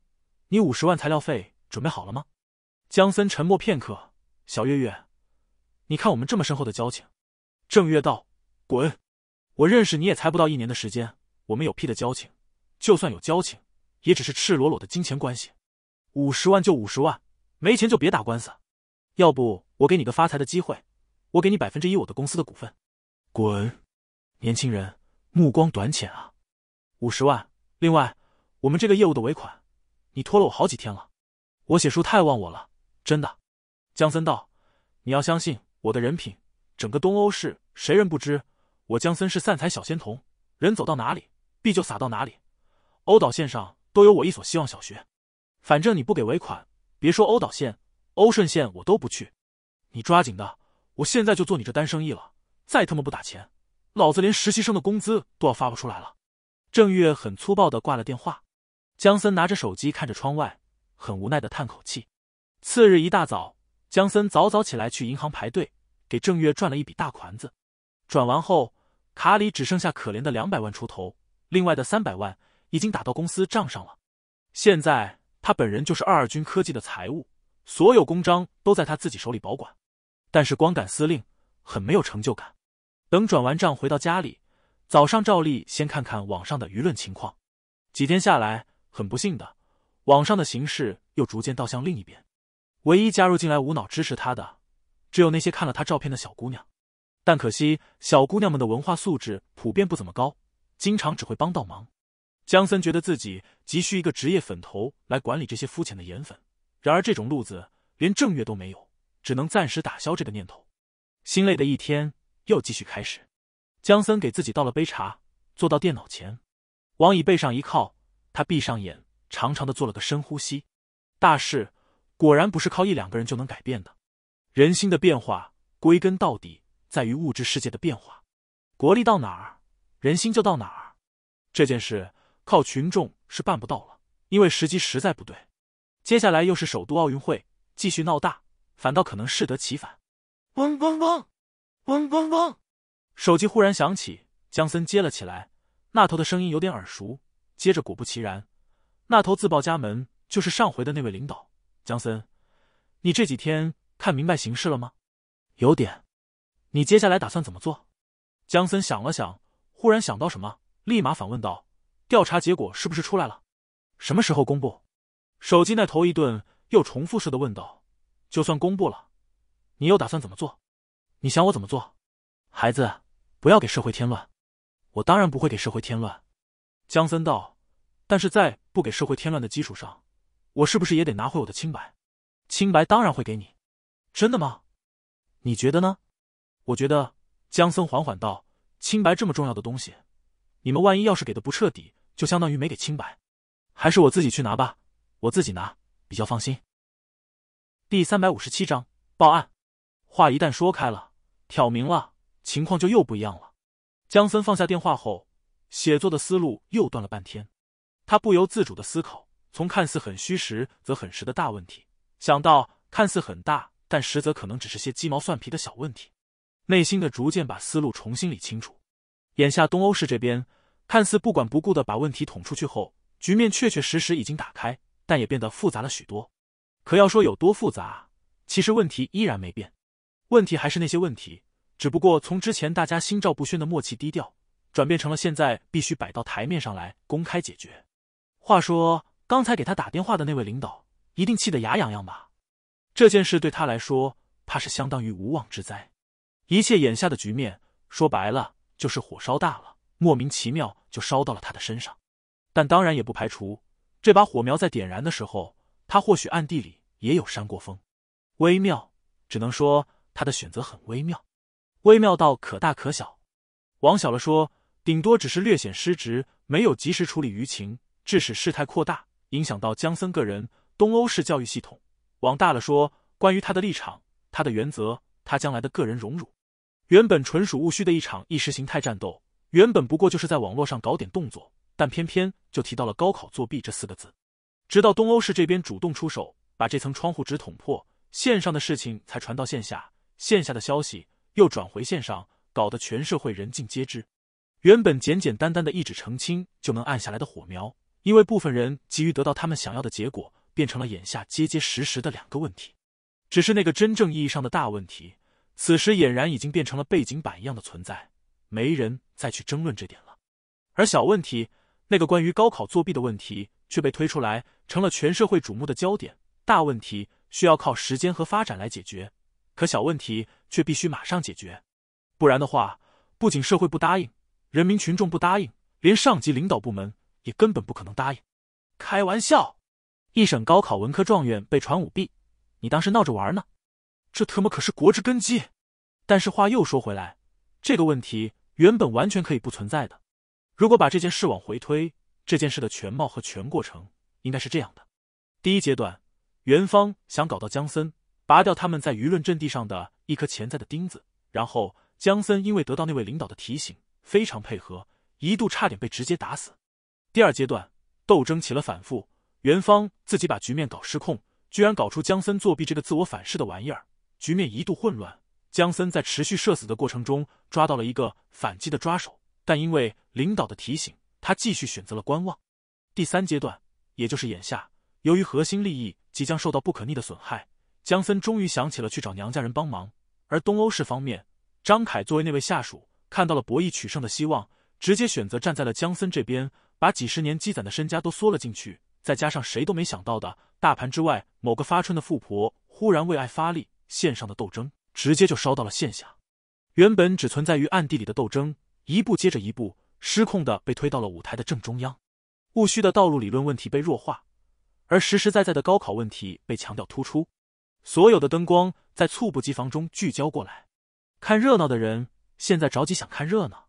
你五十万材料费准备好了吗？江森沉默片刻，小月月，你看我们这么深厚的交情。郑月道，滚！我认识你也才不到一年的时间，我们有屁的交情？就算有交情，也只是赤裸裸的金钱关系。五十万就五十万，没钱就别打官司。要不我给你个发财的机会。我给你百分之一我的公司的股份，滚！年轻人目光短浅啊！五十万，另外我们这个业务的尾款，你拖了我好几天了。我写书太忘我了，真的。江森道，你要相信我的人品，整个东欧市谁人不知？我江森是散财小仙童，人走到哪里，币就撒到哪里。欧岛线上都有我一所希望小学，反正你不给尾款，别说欧岛线，欧顺线我都不去。你抓紧的。我现在就做你这单生意了，再他妈不打钱，老子连实习生的工资都要发不出来了。郑月很粗暴的挂了电话。江森拿着手机看着窗外，很无奈的叹口气。次日一大早，江森早早起来去银行排队，给郑月转了一笔大款子。转完后，卡里只剩下可怜的两百万出头，另外的三百万已经打到公司账上了。现在他本人就是二二军科技的财务，所有公章都在他自己手里保管。但是光杆司令很没有成就感。等转完账回到家里，早上照例先看看网上的舆论情况。几天下来，很不幸的，网上的形势又逐渐倒向另一边。唯一加入进来无脑支持他的，只有那些看了他照片的小姑娘。但可惜，小姑娘们的文化素质普遍不怎么高，经常只会帮倒忙。江森觉得自己急需一个职业粉头来管理这些肤浅的颜粉，然而这种路子连正月都没有。只能暂时打消这个念头，心累的一天又继续开始。江森给自己倒了杯茶，坐到电脑前，往椅背上一靠，他闭上眼，长长的做了个深呼吸。大事果然不是靠一两个人就能改变的，人心的变化归根到底在于物质世界的变化。国力到哪儿，人心就到哪儿。这件事靠群众是办不到了，因为时机实在不对。接下来又是首都奥运会，继续闹大。反倒可能适得其反。嗡嗡嗡，嗡嗡嗡，手机忽然响起，江森接了起来。那头的声音有点耳熟。接着果不其然，那头自报家门，就是上回的那位领导。江森，你这几天看明白形势了吗？有点。你接下来打算怎么做？江森想了想，忽然想到什么，立马反问道：“调查结果是不是出来了？什么时候公布？”手机那头一顿，又重复似的问道。就算公布了，你又打算怎么做？你想我怎么做？孩子，不要给社会添乱。我当然不会给社会添乱。江森道，但是在不给社会添乱的基础上，我是不是也得拿回我的清白？清白当然会给你。真的吗？你觉得呢？我觉得。江森缓缓道：“清白这么重要的东西，你们万一要是给的不彻底，就相当于没给清白。还是我自己去拿吧，我自己拿比较放心。”第三百五十七章报案。话一旦说开了，挑明了，情况就又不一样了。江森放下电话后，写作的思路又断了半天。他不由自主的思考，从看似很虚实，则很实的大问题，想到看似很大，但实则可能只是些鸡毛蒜皮的小问题，内心的逐渐把思路重新理清楚。眼下东欧市这边，看似不管不顾的把问题捅出去后，局面确确实实已经打开，但也变得复杂了许多。可要说有多复杂，其实问题依然没变，问题还是那些问题，只不过从之前大家心照不宣的默契低调，转变成了现在必须摆到台面上来公开解决。话说，刚才给他打电话的那位领导一定气得牙痒痒吧？这件事对他来说，怕是相当于无妄之灾。一切眼下的局面，说白了就是火烧大了，莫名其妙就烧到了他的身上。但当然也不排除，这把火苗在点燃的时候，他或许暗地里。也有扇过风，微妙，只能说他的选择很微妙，微妙到可大可小。往小了说，顶多只是略显失职，没有及时处理舆情，致使事态扩大，影响到江森个人、东欧式教育系统；往大了说，关于他的立场、他的原则、他将来的个人荣辱。原本纯属务虚的一场意识形态战斗，原本不过就是在网络上搞点动作，但偏偏就提到了高考作弊这四个字。直到东欧式这边主动出手。把这层窗户纸捅破，线上的事情才传到线下，线下的消息又转回线上，搞得全社会人尽皆知。原本简简单单的一纸澄清就能按下来的火苗，因为部分人急于得到他们想要的结果，变成了眼下结结实实的两个问题。只是那个真正意义上的大问题，此时俨然已经变成了背景板一样的存在，没人再去争论这点了。而小问题，那个关于高考作弊的问题，却被推出来，成了全社会瞩目的焦点。大问题需要靠时间和发展来解决，可小问题却必须马上解决，不然的话，不仅社会不答应，人民群众不答应，连上级领导部门也根本不可能答应。开玩笑，一省高考文科状元被传舞弊，你当时闹着玩呢？这特么可是国之根基。但是话又说回来，这个问题原本完全可以不存在的。如果把这件事往回推，这件事的全貌和全过程应该是这样的：第一阶段。元芳想搞到姜森，拔掉他们在舆论阵地上的一颗潜在的钉子。然后姜森因为得到那位领导的提醒，非常配合，一度差点被直接打死。第二阶段斗争起了反复，元芳自己把局面搞失控，居然搞出姜森作弊这个自我反噬的玩意儿，局面一度混乱。姜森在持续射死的过程中，抓到了一个反击的抓手，但因为领导的提醒，他继续选择了观望。第三阶段，也就是眼下，由于核心利益。即将受到不可逆的损害，江森终于想起了去找娘家人帮忙。而东欧市方面，张凯作为那位下属，看到了博弈取胜的希望，直接选择站在了江森这边，把几十年积攒的身家都缩了进去。再加上谁都没想到的大盘之外，某个发春的富婆忽然为爱发力，线上的斗争直接就烧到了线下。原本只存在于暗地里的斗争，一步接着一步失控的被推到了舞台的正中央。戊戌的道路理论问题被弱化。而实实在在的高考问题被强调突出，所有的灯光在猝不及防中聚焦过来。看热闹的人现在着急想看热闹，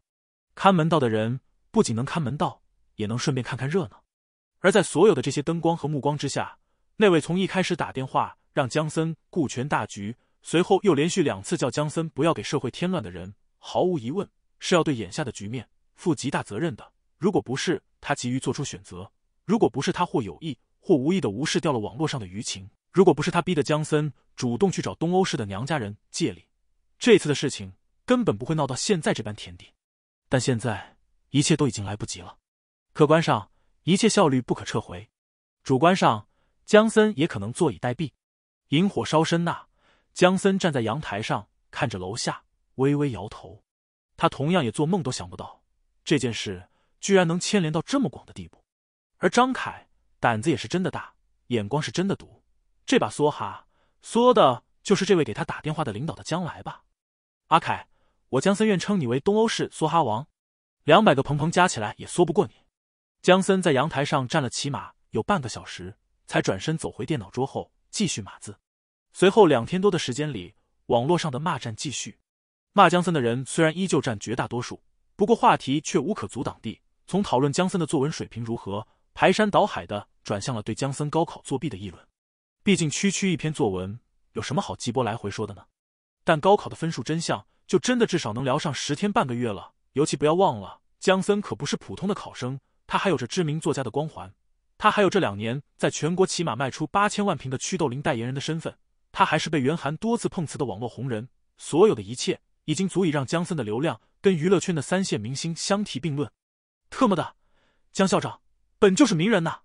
看门道的人不仅能看门道，也能顺便看看热闹。而在所有的这些灯光和目光之下，那位从一开始打电话让姜森顾全大局，随后又连续两次叫姜森不要给社会添乱的人，毫无疑问是要对眼下的局面负极大责任的。如果不是他急于做出选择，如果不是他或有意，或无意的无视掉了网络上的舆情，如果不是他逼得江森主动去找东欧市的娘家人借力，这次的事情根本不会闹到现在这般田地。但现在一切都已经来不及了。客观上，一切效率不可撤回；主观上，江森也可能坐以待毙，引火烧身呐。江森站在阳台上看着楼下，微微摇头。他同样也做梦都想不到，这件事居然能牵连到这么广的地步，而张凯。胆子也是真的大，眼光是真的毒。这把梭哈，梭的就是这位给他打电话的领导的将来吧。阿凯，我江森愿称你为东欧式梭哈王，两百个蓬蓬加起来也梭不过你。江森在阳台上站了起码有半个小时，才转身走回电脑桌后继续码字。随后两天多的时间里，网络上的骂战继续，骂江森的人虽然依旧占绝大多数，不过话题却无可阻挡地从讨论江森的作文水平如何，排山倒海的。转向了对姜森高考作弊的议论，毕竟区区一篇作文有什么好鸡波来回说的呢？但高考的分数真相就真的至少能聊上十天半个月了。尤其不要忘了，姜森可不是普通的考生，他还有着知名作家的光环，他还有这两年在全国起码卖出八千万瓶的祛痘灵代言人的身份，他还是被袁寒多次碰瓷的网络红人。所有的一切已经足以让姜森的流量跟娱乐圈的三线明星相提并论。特么的，江校长本就是名人呐！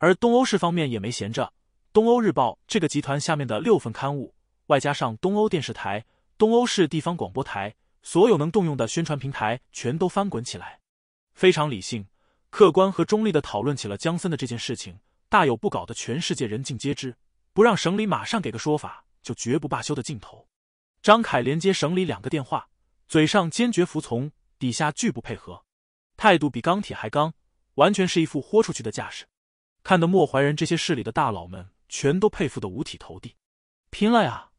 而东欧市方面也没闲着，东欧日报这个集团下面的六份刊物，外加上东欧电视台、东欧市地方广播台，所有能动用的宣传平台全都翻滚起来，非常理性、客观和中立的讨论起了江森的这件事情，大有不搞的全世界人尽皆知，不让省里马上给个说法就绝不罢休的劲头。张凯连接省里两个电话，嘴上坚决服从，底下拒不配合，态度比钢铁还刚，完全是一副豁出去的架势。看得莫怀仁这些势力的大佬们全都佩服的五体投地，拼了呀！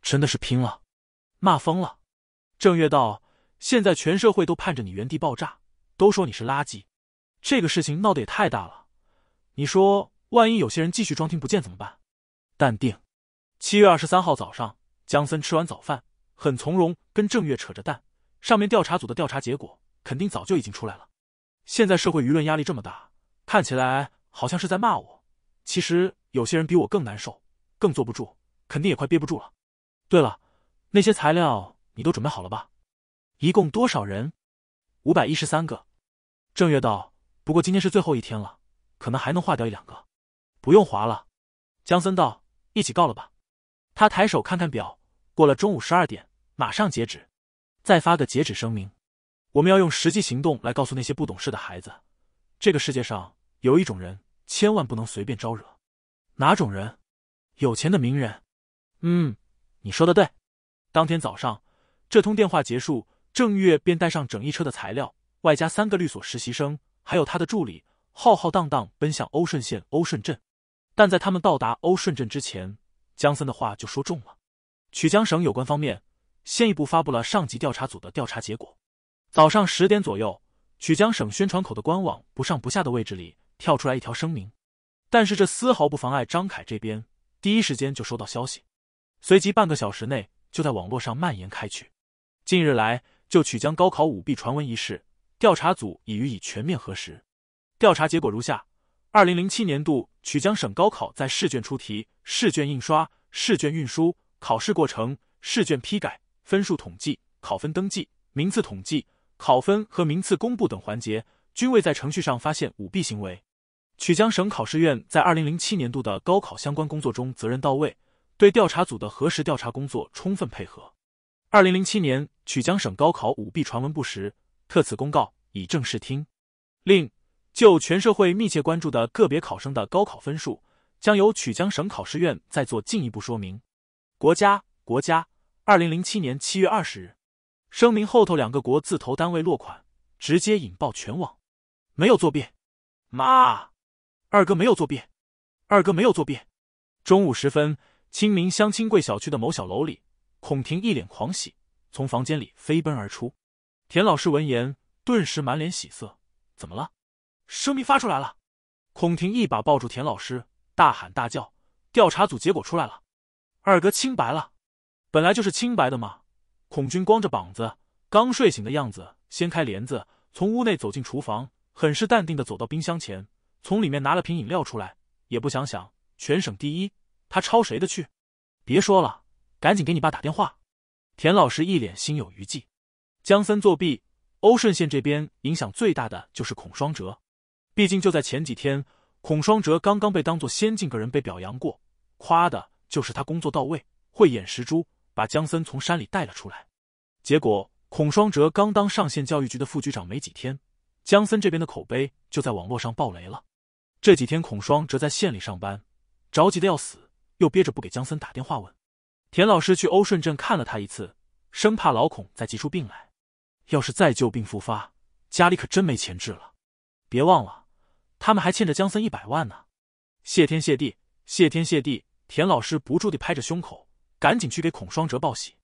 真的是拼了，骂疯了。郑月道：“现在全社会都盼着你原地爆炸，都说你是垃圾。这个事情闹得也太大了，你说万一有些人继续装听不见怎么办？”淡定。七月二十三号早上，江森吃完早饭，很从容跟郑月扯着蛋。上面调查组的调查结果肯定早就已经出来了。现在社会舆论压力这么大，看起来。好像是在骂我。其实有些人比我更难受，更坐不住，肯定也快憋不住了。对了，那些材料你都准备好了吧？一共多少人？五百一十三个。正月道，不过今天是最后一天了，可能还能划掉一两个。不用划了。江森道，一起告了吧。他抬手看看表，过了中午十二点，马上截止，再发个截止声明。我们要用实际行动来告诉那些不懂事的孩子，这个世界上。有一种人千万不能随便招惹，哪种人？有钱的名人。嗯，你说的对。当天早上，这通电话结束，郑月便带上整一车的材料，外加三个律所实习生，还有他的助理，浩浩荡荡奔向欧顺县欧顺镇。但在他们到达欧顺镇之前，江森的话就说中了。曲江省有关方面先一步发布了上级调查组的调查结果。早上十点左右，曲江省宣传口的官网不上不下的位置里。跳出来一条声明，但是这丝毫不妨碍张凯这边第一时间就收到消息，随即半个小时内就在网络上蔓延开去。近日来，就曲江高考舞弊传闻一事，调查组已予以全面核实，调查结果如下：二零零七年度曲江省高考在试卷出题、试卷印刷、试卷运输、考试过程、试卷批改、分数统计、考分登记、名次统计、考分和名次公布等环节，均未在程序上发现舞弊行为。曲江省考试院在二零零七年度的高考相关工作中责任到位，对调查组的核实调查工作充分配合。二零零七年曲江省高考舞弊传闻不实，特此公告以正视听。另就全社会密切关注的个别考生的高考分数，将由曲江省考试院再做进一步说明。国家国家二零零七年七月二十日声明后头两个国字头单位落款，直接引爆全网，没有作弊，妈！二哥没有作弊，二哥没有作弊。中午时分，清明乡亲贵小区的某小楼里，孔婷一脸狂喜，从房间里飞奔而出。田老师闻言，顿时满脸喜色：“怎么了？声音发出来了！”孔婷一把抱住田老师，大喊大叫：“调查组结果出来了，二哥清白了，本来就是清白的嘛！”孔军光着膀子，刚睡醒的样子，掀开帘子，从屋内走进厨房，很是淡定的走到冰箱前。从里面拿了瓶饮料出来，也不想想全省第一，他抄谁的去？别说了，赶紧给你爸打电话。田老师一脸心有余悸。江森作弊，欧顺县这边影响最大的就是孔双哲。毕竟就在前几天，孔双哲刚刚被当做先进个人被表扬过，夸的就是他工作到位、慧眼识珠，把江森从山里带了出来。结果孔双哲刚当上县教育局的副局长没几天，江森这边的口碑就在网络上爆雷了。这几天，孔双哲在县里上班，着急的要死，又憋着不给姜森打电话问。田老师去欧顺镇看了他一次，生怕老孔再急出病来。要是再旧病复发，家里可真没钱治了。别忘了，他们还欠着姜森一百万呢。谢天谢地，谢天谢地！田老师不住地拍着胸口，赶紧去给孔双哲报喜。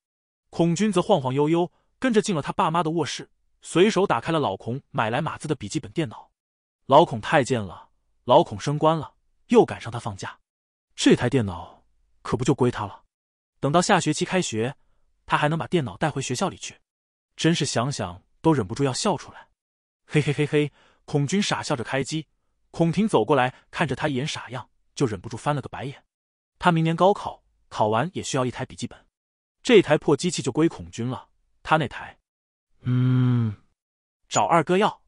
孔军则晃晃悠悠跟着进了他爸妈的卧室，随手打开了老孔买来码字的笔记本电脑。老孔太贱了。老孔升官了，又赶上他放假，这台电脑可不就归他了？等到下学期开学，他还能把电脑带回学校里去。真是想想都忍不住要笑出来。嘿嘿嘿嘿，孔军傻笑着开机。孔婷走过来看着他一眼傻样，就忍不住翻了个白眼。他明年高考考完也需要一台笔记本，这台破机器就归孔军了。他那台，嗯，找二哥要，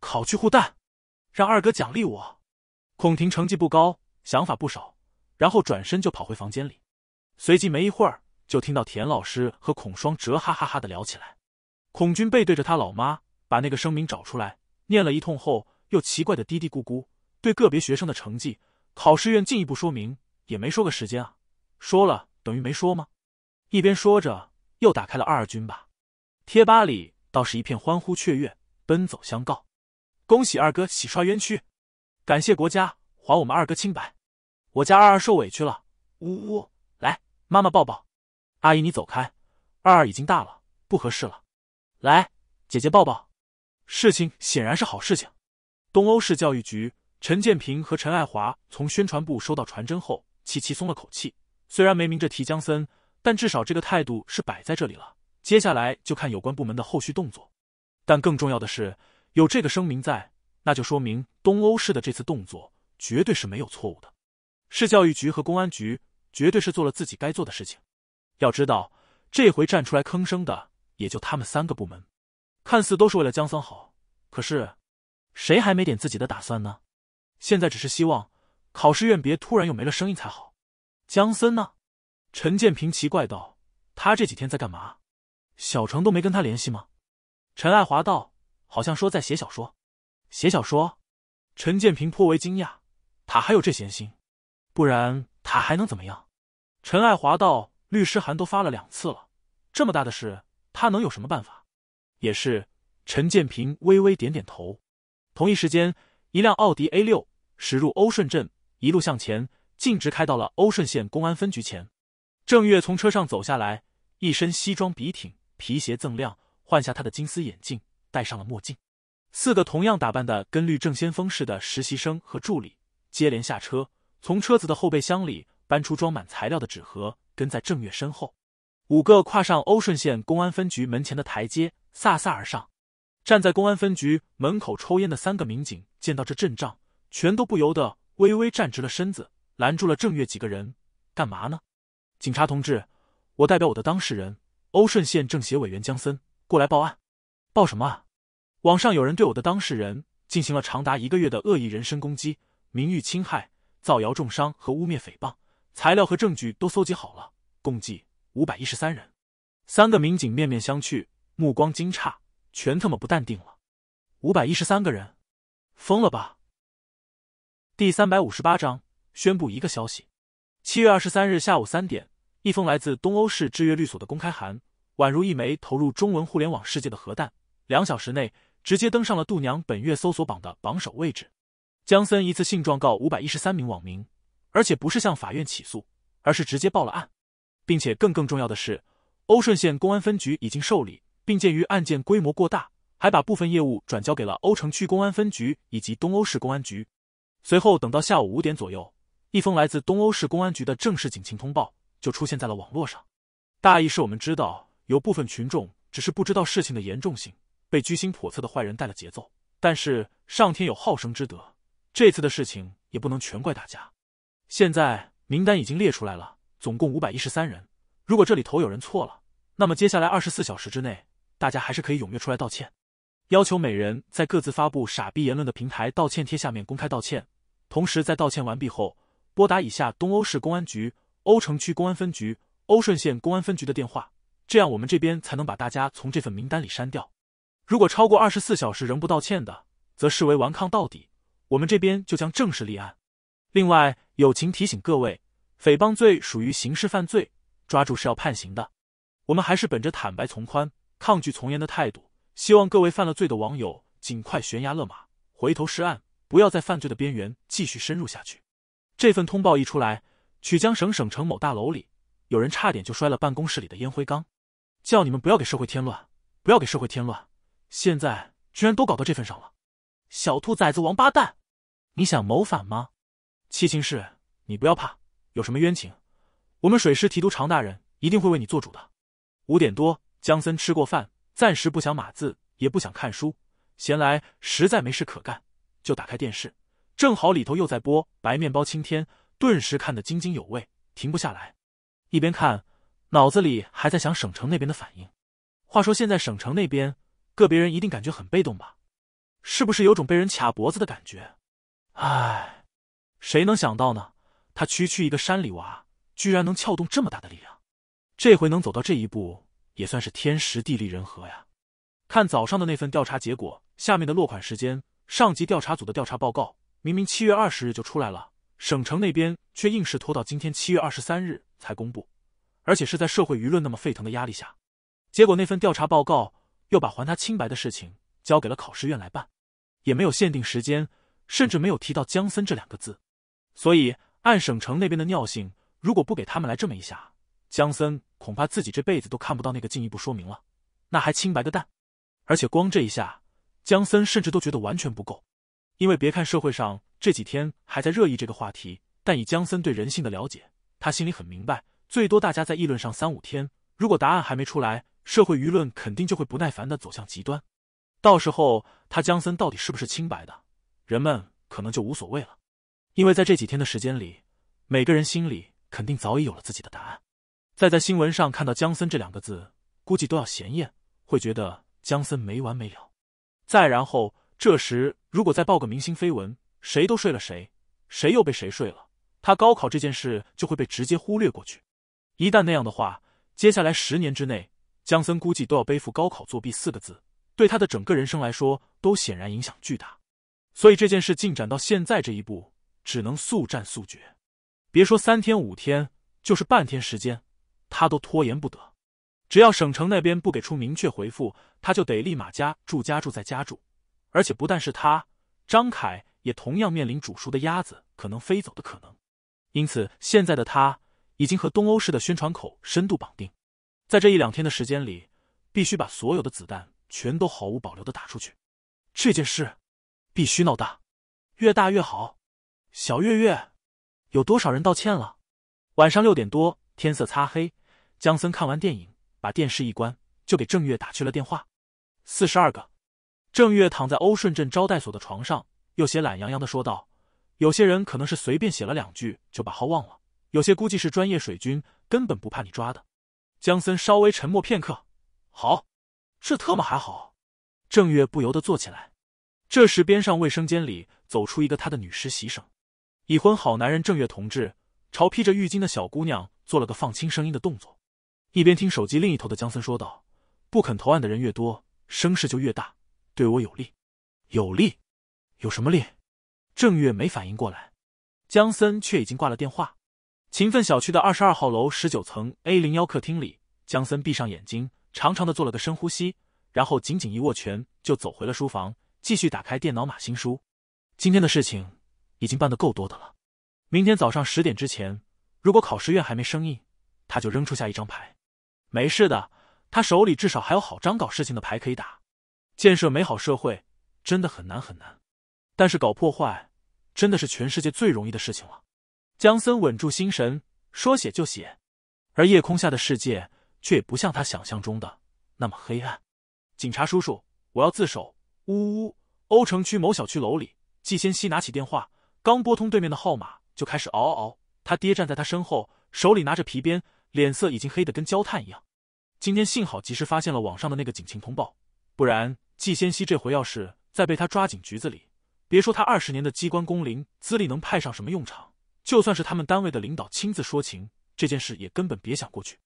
考去护蛋，让二哥奖励我。孔庭成绩不高，想法不少，然后转身就跑回房间里，随即没一会儿就听到田老师和孔双哲哈哈哈的聊起来。孔军背对着他老妈，把那个声明找出来念了一通后，又奇怪的嘀嘀咕咕，对个别学生的成绩，考试院进一步说明也没说个时间啊，说了等于没说吗？一边说着，又打开了二二军吧，贴吧里倒是一片欢呼雀跃，奔走相告，恭喜二哥洗刷冤屈。感谢国家还我们二哥清白，我家二二受委屈了，呜呜，来，妈妈抱抱。阿姨你走开，二二已经大了，不合适了。来，姐姐抱抱。事情显然是好事情。东欧市教育局陈建平和陈爱华从宣传部收到传真后，齐齐松了口气。虽然没明着提江森，但至少这个态度是摆在这里了。接下来就看有关部门的后续动作。但更重要的是，有这个声明在。那就说明东欧市的这次动作绝对是没有错误的，市教育局和公安局绝对是做了自己该做的事情。要知道，这回站出来吭声的也就他们三个部门，看似都是为了江森好，可是谁还没点自己的打算呢？现在只是希望考试院别突然又没了声音才好。江森呢？陈建平奇怪道：“他这几天在干嘛？小程都没跟他联系吗？”陈爱华道：“好像说在写小说。”写小说，陈建平颇为惊讶，他还有这闲心？不然他还能怎么样？陈爱华道：“律师函都发了两次了，这么大的事，他能有什么办法？”也是，陈建平微微点点头。同一时间，一辆奥迪 A 六驶入欧顺镇，一路向前，径直开到了欧顺县公安分局前。郑月从车上走下来，一身西装笔挺，皮鞋锃亮，换下他的金丝眼镜，戴上了墨镜。四个同样打扮的跟律政先锋似的实习生和助理接连下车，从车子的后备箱里搬出装满材料的纸盒，跟在郑月身后。五个跨上欧顺县公安分局门前的台阶，飒飒而上。站在公安分局门口抽烟的三个民警见到这阵仗，全都不由得微微站直了身子，拦住了郑月几个人：“干嘛呢？”“警察同志，我代表我的当事人，欧顺县政协委员江森过来报案。”“报什么案？”网上有人对我的当事人进行了长达一个月的恶意人身攻击、名誉侵害、造谣重伤和污蔑诽谤，材料和证据都搜集好了，共计五百一十三人。三个民警面面相觑，目光惊诧，全特么不淡定了。五百一十三个人，疯了吧？第三百五十八章宣布一个消息：七月二十三日下午三点，一封来自东欧市制约律所的公开函，宛如一枚投入中文互联网世界的核弹，两小时内。直接登上了度娘本月搜索榜的榜首位置。江森一次性状告五百一十三名网民，而且不是向法院起诉，而是直接报了案，并且更更重要的是，欧顺县公安局已经受理，并鉴于案件规模过大，还把部分业务转交给了欧城区公安分局以及东欧市公安局。随后，等到下午五点左右，一封来自东欧市公安局的正式警情通报就出现在了网络上，大意是我们知道有部分群众只是不知道事情的严重性。被居心叵测的坏人带了节奏，但是上天有好生之德，这次的事情也不能全怪大家。现在名单已经列出来了，总共五百一十三人。如果这里头有人错了，那么接下来二十四小时之内，大家还是可以踊跃出来道歉，要求每人在各自发布傻逼言论的平台道歉贴下面公开道歉。同时，在道歉完毕后，拨打以下东欧市公安局欧城区公安分局、欧顺县公安分局的电话，这样我们这边才能把大家从这份名单里删掉。如果超过二十四小时仍不道歉的，则视为顽抗到底，我们这边就将正式立案。另外，友情提醒各位，诽谤罪属于刑事犯罪，抓住是要判刑的。我们还是本着坦白从宽、抗拒从严的态度，希望各位犯了罪的网友尽快悬崖勒马、回头是岸，不要在犯罪的边缘继续深入下去。这份通报一出来，曲江省省城某大楼里有人差点就摔了办公室里的烟灰缸，叫你们不要给社会添乱，不要给社会添乱。现在居然都搞到这份上了，小兔崽子王八蛋，你想谋反吗？七情氏，你不要怕，有什么冤情，我们水师提督常大人一定会为你做主的。五点多，江森吃过饭，暂时不想码字，也不想看书，闲来实在没事可干，就打开电视，正好里头又在播《白面包青天》，顿时看得津津有味，停不下来。一边看，脑子里还在想省城那边的反应。话说，现在省城那边。个别人一定感觉很被动吧？是不是有种被人卡脖子的感觉？唉，谁能想到呢？他区区一个山里娃，居然能撬动这么大的力量。这回能走到这一步，也算是天时地利人和呀。看早上的那份调查结果，下面的落款时间，上级调查组的调查报告明明七月二十日就出来了，省城那边却硬是拖到今天七月二十三日才公布，而且是在社会舆论那么沸腾的压力下。结果那份调查报告。又把还他清白的事情交给了考试院来办，也没有限定时间，甚至没有提到江森这两个字。所以，按省城那边的尿性，如果不给他们来这么一下，江森恐怕自己这辈子都看不到那个进一步说明了，那还清白个蛋！而且，光这一下，江森甚至都觉得完全不够，因为别看社会上这几天还在热议这个话题，但以江森对人性的了解，他心里很明白，最多大家在议论上三五天，如果答案还没出来。社会舆论肯定就会不耐烦的走向极端，到时候他江森到底是不是清白的，人们可能就无所谓了，因为在这几天的时间里，每个人心里肯定早已有了自己的答案。再在新闻上看到“江森”这两个字，估计都要嫌厌，会觉得江森没完没了。再然后，这时如果再爆个明星绯闻，谁都睡了谁，谁又被谁睡了，他高考这件事就会被直接忽略过去。一旦那样的话，接下来十年之内。江森估计都要背负“高考作弊”四个字，对他的整个人生来说都显然影响巨大。所以这件事进展到现在这一步，只能速战速决。别说三天五天，就是半天时间，他都拖延不得。只要省城那边不给出明确回复，他就得立马加住加住再加住。而且不但是他，张凯也同样面临煮熟的鸭子可能飞走的可能。因此，现在的他已经和东欧市的宣传口深度绑定。在这一两天的时间里，必须把所有的子弹全都毫无保留的打出去。这件事，必须闹大，越大越好。小月月，有多少人道歉了？晚上六点多，天色擦黑，江森看完电影，把电视一关，就给郑月打去了电话。四十二个。郑月躺在欧顺镇招待所的床上，有些懒洋洋的说道：“有些人可能是随便写了两句就把号忘了，有些估计是专业水军，根本不怕你抓的。”江森稍微沉默片刻，好，这特么还好。郑月不由得坐起来。这时，边上卫生间里走出一个他的女实习生。已婚好男人郑月同志朝披着浴巾的小姑娘做了个放轻声音的动作，一边听手机另一头的江森说道：“不肯投案的人越多，声势就越大，对我有利。有利？有什么利？”郑月没反应过来，江森却已经挂了电话。勤奋小区的二十二号楼十九层 A 零幺客厅里，江森闭上眼睛，长长的做了个深呼吸，然后紧紧一握拳，就走回了书房，继续打开电脑码新书。今天的事情已经办得够多的了，明天早上十点之前，如果考试院还没声音，他就扔出下一张牌。没事的，他手里至少还有好张搞事情的牌可以打。建设美好社会真的很难很难，但是搞破坏真的是全世界最容易的事情了。江森稳住心神，说：“写就写。”而夜空下的世界却也不像他想象中的那么黑暗。警察叔叔，我要自首！呜呜！欧城区某小区楼里，季先熙拿起电话，刚拨通对面的号码，就开始嗷嗷嗷。他爹站在他身后，手里拿着皮鞭，脸色已经黑得跟焦炭一样。今天幸好及时发现了网上的那个警情通报，不然季先熙这回要是再被他抓进局子里，别说他二十年的机关工龄资历能派上什么用场。就算是他们单位的领导亲自说情，这件事也根本别想过去。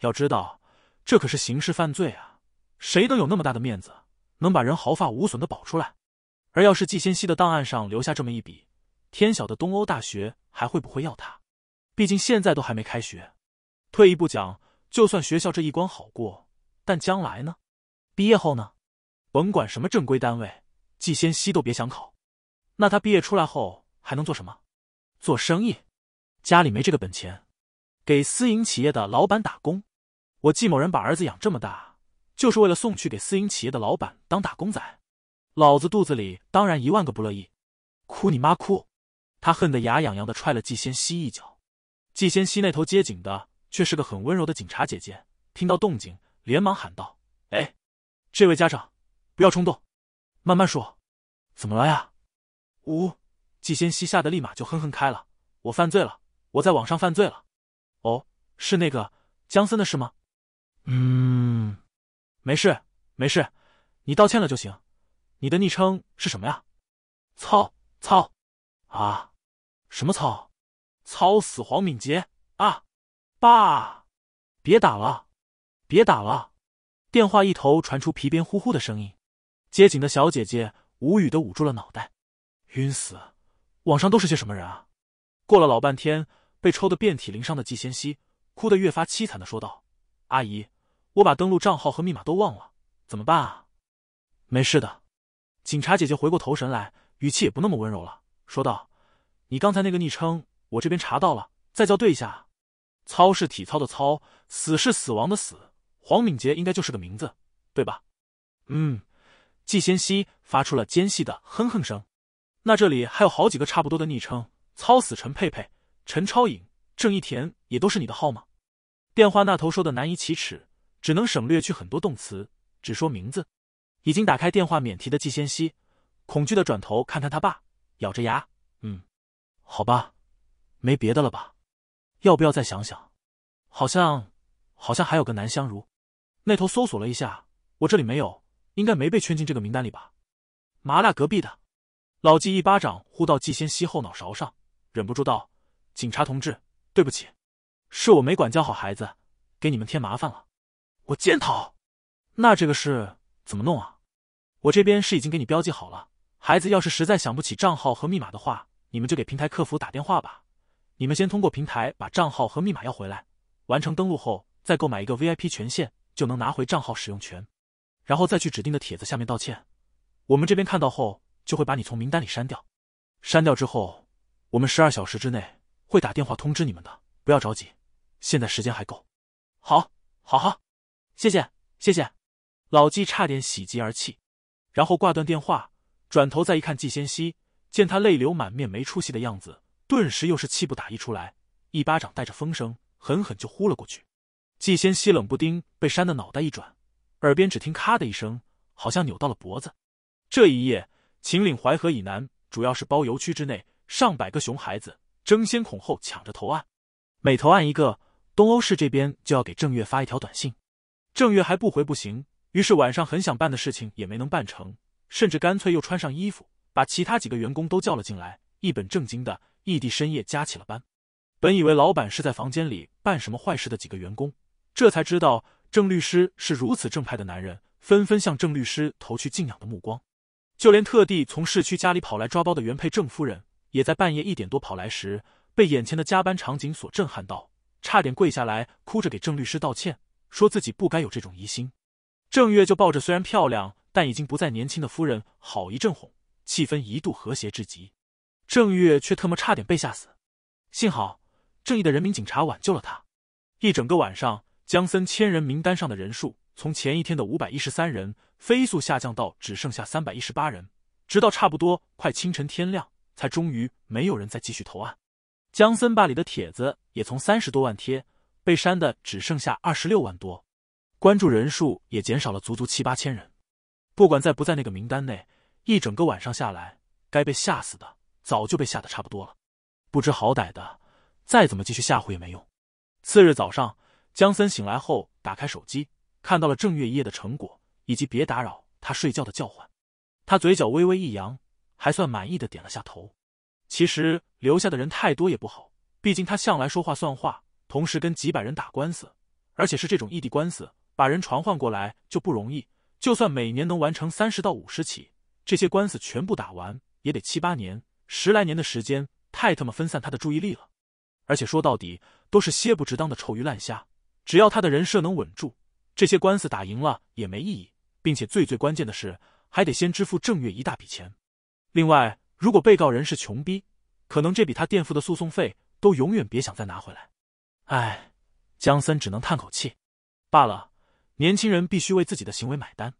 要知道，这可是刑事犯罪啊！谁能有那么大的面子，能把人毫发无损的保出来？而要是季先熙的档案上留下这么一笔，天晓得东欧大学还会不会要他？毕竟现在都还没开学。退一步讲，就算学校这一关好过，但将来呢？毕业后呢？甭管什么正规单位，季先熙都别想考。那他毕业出来后还能做什么？做生意，家里没这个本钱，给私营企业的老板打工。我季某人把儿子养这么大，就是为了送去给私营企业的老板当打工仔。老子肚子里当然一万个不乐意，哭你妈哭！他恨得牙痒痒的踹了季先熙一脚。季先熙那头接警的却是个很温柔的警察姐姐，听到动静连忙喊道：“哎，这位家长，不要冲动，慢慢说，怎么了呀？”五。季先熙吓得立马就哼哼开了：“我犯罪了，我在网上犯罪了。”“哦，是那个江森的事吗？”“嗯，没事，没事，你道歉了就行。”“你的昵称是什么呀？”“操操啊！什么操？操死黄敏捷啊！爸，别打了，别打了！”电话一头传出皮鞭呼呼的声音，接警的小姐姐无语的捂住了脑袋，晕死。网上都是些什么人啊？过了老半天，被抽得遍体鳞伤的季先熙，哭得越发凄惨的说道：“阿姨，我把登录账号和密码都忘了，怎么办啊？”“没事的。”警察姐姐回过头神来，语气也不那么温柔了，说道：“你刚才那个昵称，我这边查到了，再校对一下。操是体操的操，死是死亡的死，黄敏杰应该就是个名字，对吧？”“嗯。”季先熙发出了尖细的哼哼声。那这里还有好几个差不多的昵称，操死陈佩佩、陈超颖、郑一田，也都是你的号吗？电话那头说的难以启齿，只能省略去很多动词，只说名字。已经打开电话免提的季先熙，恐惧的转头看看他爸，咬着牙，嗯，好吧，没别的了吧？要不要再想想？好像，好像还有个南香如。那头搜索了一下，我这里没有，应该没被圈进这个名单里吧？麻辣隔壁的。老纪一巴掌呼到纪先熙后脑勺上，忍不住道：“警察同志，对不起，是我没管教好孩子，给你们添麻烦了，我检讨。那这个事怎么弄啊？我这边是已经给你标记好了，孩子要是实在想不起账号和密码的话，你们就给平台客服打电话吧。你们先通过平台把账号和密码要回来，完成登录后再购买一个 VIP 权限，就能拿回账号使用权，然后再去指定的帖子下面道歉。我们这边看到后。”就会把你从名单里删掉，删掉之后，我们十二小时之内会打电话通知你们的。不要着急，现在时间还够。好，好，好，谢谢，谢谢。老纪差点喜极而泣，然后挂断电话，转头再一看，季先熙见他泪流满面、没出息的样子，顿时又是气不打一出来，一巴掌带着风声狠狠就呼了过去。季先熙冷不丁被扇的脑袋一转，耳边只听咔的一声，好像扭到了脖子。这一夜。秦岭淮河以南，主要是包邮区之内，上百个熊孩子争先恐后抢着投案，每投案一个，东欧市这边就要给郑月发一条短信，郑月还不回不行。于是晚上很想办的事情也没能办成，甚至干脆又穿上衣服，把其他几个员工都叫了进来，一本正经的异地深夜加起了班。本以为老板是在房间里办什么坏事的几个员工，这才知道郑律师是如此正派的男人，纷纷向郑律师投去敬仰的目光。就连特地从市区家里跑来抓包的原配郑夫人，也在半夜一点多跑来时，被眼前的加班场景所震撼到，差点跪下来哭着给郑律师道歉，说自己不该有这种疑心。郑月就抱着虽然漂亮但已经不再年轻的夫人，好一阵哄，气氛一度和谐至极。郑月却特么差点被吓死，幸好正义的人民警察挽救了他。一整个晚上，江森千人名单上的人数，从前一天的五百一十三人。飞速下降到只剩下三百一十八人，直到差不多快清晨天亮，才终于没有人再继续投案。江森吧里的帖子也从三十多万贴被删的只剩下二十六万多，关注人数也减少了足足七八千人。不管在不在那个名单内，一整个晚上下来，该被吓死的早就被吓得差不多了。不知好歹的，再怎么继续吓唬也没用。次日早上，江森醒来后打开手机，看到了正月一夜的成果。以及别打扰他睡觉的叫唤，他嘴角微微一扬，还算满意的点了下头。其实留下的人太多也不好，毕竟他向来说话算话，同时跟几百人打官司，而且是这种异地官司，把人传唤过来就不容易。就算每年能完成三十到五十起，这些官司全部打完也得七八年、十来年的时间，太他妈分散他的注意力了。而且说到底，都是些不值当的臭鱼烂虾，只要他的人设能稳住，这些官司打赢了也没意义。并且最最关键的是，还得先支付正月一大笔钱。另外，如果被告人是穷逼，可能这笔他垫付的诉讼费都永远别想再拿回来。哎，江森只能叹口气。罢了，年轻人必须为自己的行为买单。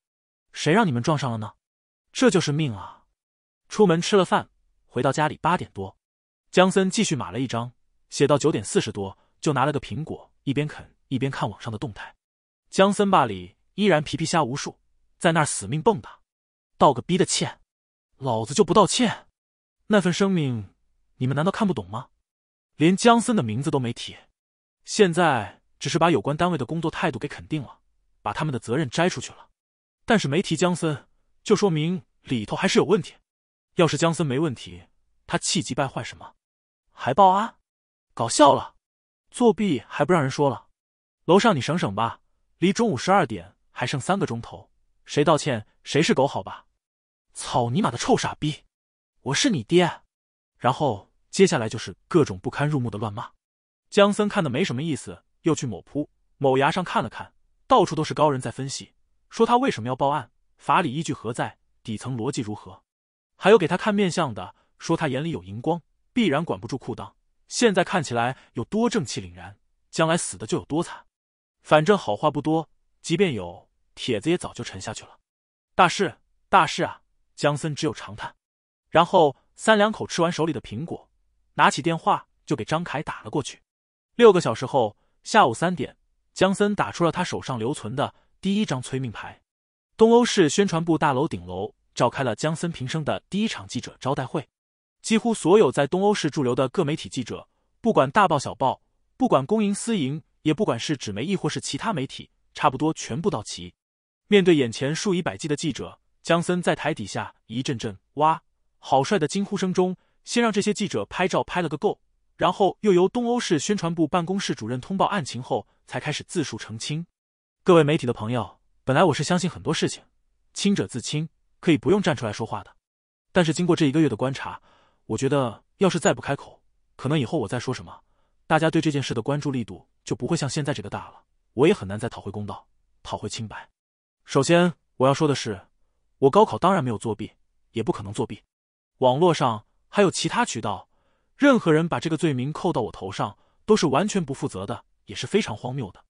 谁让你们撞上了呢？这就是命啊！出门吃了饭，回到家里八点多，江森继续码了一张，写到九点四十多，就拿了个苹果，一边啃一边看网上的动态。江森吧里依然皮皮虾无数。在那儿死命蹦跶，道个逼的歉，老子就不道歉。那份声明你们难道看不懂吗？连江森的名字都没提，现在只是把有关单位的工作态度给肯定了，把他们的责任摘出去了，但是没提江森，就说明里头还是有问题。要是江森没问题，他气急败坏什么，还报案，搞笑了，作弊还不让人说了。楼上你省省吧，离中午十二点还剩三个钟头。谁道歉谁是狗？好吧，草泥马的臭傻逼！我是你爹！然后接下来就是各种不堪入目的乱骂。江森看的没什么意思，又去某铺某牙上看了，看到处都是高人在分析，说他为什么要报案，法理依据何在，底层逻辑如何，还有给他看面相的，说他眼里有荧光，必然管不住裤裆。现在看起来有多正气凛然，将来死的就有多惨。反正好话不多，即便有。帖子也早就沉下去了，大事大事啊！江森只有长叹，然后三两口吃完手里的苹果，拿起电话就给张凯打了过去。六个小时后，下午三点，江森打出了他手上留存的第一张催命牌。东欧市宣传部大楼顶楼召开了江森平生的第一场记者招待会，几乎所有在东欧市驻留的各媒体记者，不管大报小报，不管公营私营，也不管是纸媒亦或是其他媒体，差不多全部到齐。面对眼前数以百计的记者，江森在台底下一阵阵“哇，好帅”的惊呼声中，先让这些记者拍照拍了个够，然后又由东欧市宣传部办公室主任通报案情后，才开始自述澄清。各位媒体的朋友，本来我是相信很多事情，清者自清，可以不用站出来说话的。但是经过这一个月的观察，我觉得要是再不开口，可能以后我再说什么，大家对这件事的关注力度就不会像现在这个大了，我也很难再讨回公道，讨回清白。首先，我要说的是，我高考当然没有作弊，也不可能作弊。网络上还有其他渠道，任何人把这个罪名扣到我头上，都是完全不负责的，也是非常荒谬的。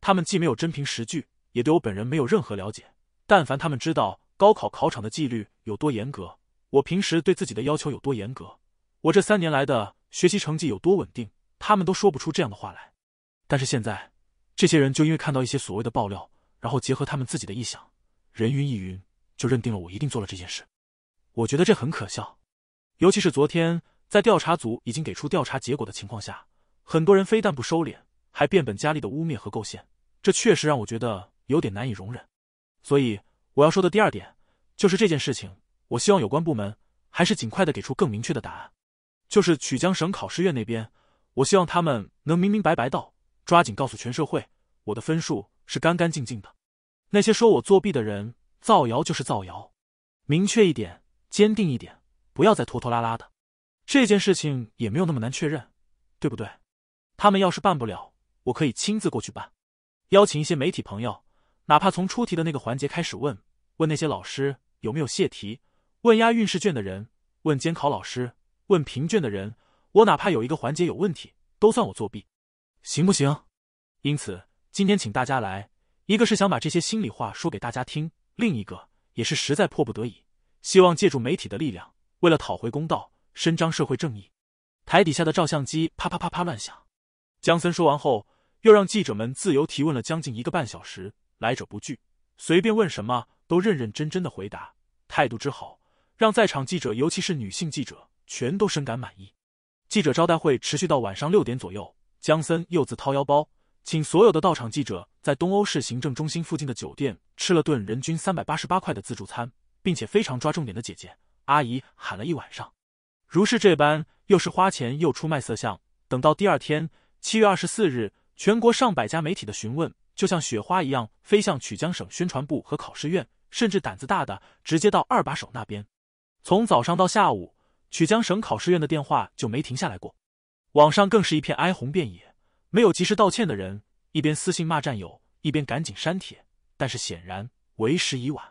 他们既没有真凭实据，也对我本人没有任何了解。但凡他们知道高考考场的纪律有多严格，我平时对自己的要求有多严格，我这三年来的学习成绩有多稳定，他们都说不出这样的话来。但是现在，这些人就因为看到一些所谓的爆料。然后结合他们自己的臆想，人云亦云，就认定了我一定做了这件事。我觉得这很可笑，尤其是昨天在调查组已经给出调查结果的情况下，很多人非但不收敛，还变本加厉的污蔑和构陷，这确实让我觉得有点难以容忍。所以我要说的第二点就是这件事情，我希望有关部门还是尽快的给出更明确的答案。就是曲江省考试院那边，我希望他们能明明白白到，抓紧告诉全社会我的分数。是干干净净的，那些说我作弊的人，造谣就是造谣，明确一点，坚定一点，不要再拖拖拉拉的。这件事情也没有那么难确认，对不对？他们要是办不了，我可以亲自过去办。邀请一些媒体朋友，哪怕从出题的那个环节开始问，问那些老师有没有泄题，问押运试卷的人，问监考老师，问评卷的人，我哪怕有一个环节有问题，都算我作弊，行不行？因此。今天请大家来，一个是想把这些心里话说给大家听，另一个也是实在迫不得已，希望借助媒体的力量，为了讨回公道，伸张社会正义。台底下的照相机啪啪啪啪乱响。江森说完后，又让记者们自由提问了将近一个半小时，来者不拒，随便问什么都认认真真的回答，态度之好，让在场记者，尤其是女性记者，全都深感满意。记者招待会持续到晚上六点左右，江森又自掏腰包。请所有的到场记者在东欧市行政中心附近的酒店吃了顿人均三百八十八块的自助餐，并且非常抓重点的姐姐阿姨喊了一晚上。如是这般，又是花钱，又出卖色相。等到第二天七月二十四日，全国上百家媒体的询问就像雪花一样飞向曲江省宣传部和考试院，甚至胆子大的直接到二把手那边。从早上到下午，曲江省考试院的电话就没停下来过，网上更是一片哀鸿遍野。没有及时道歉的人，一边私信骂战友，一边赶紧删帖。但是显然为时已晚。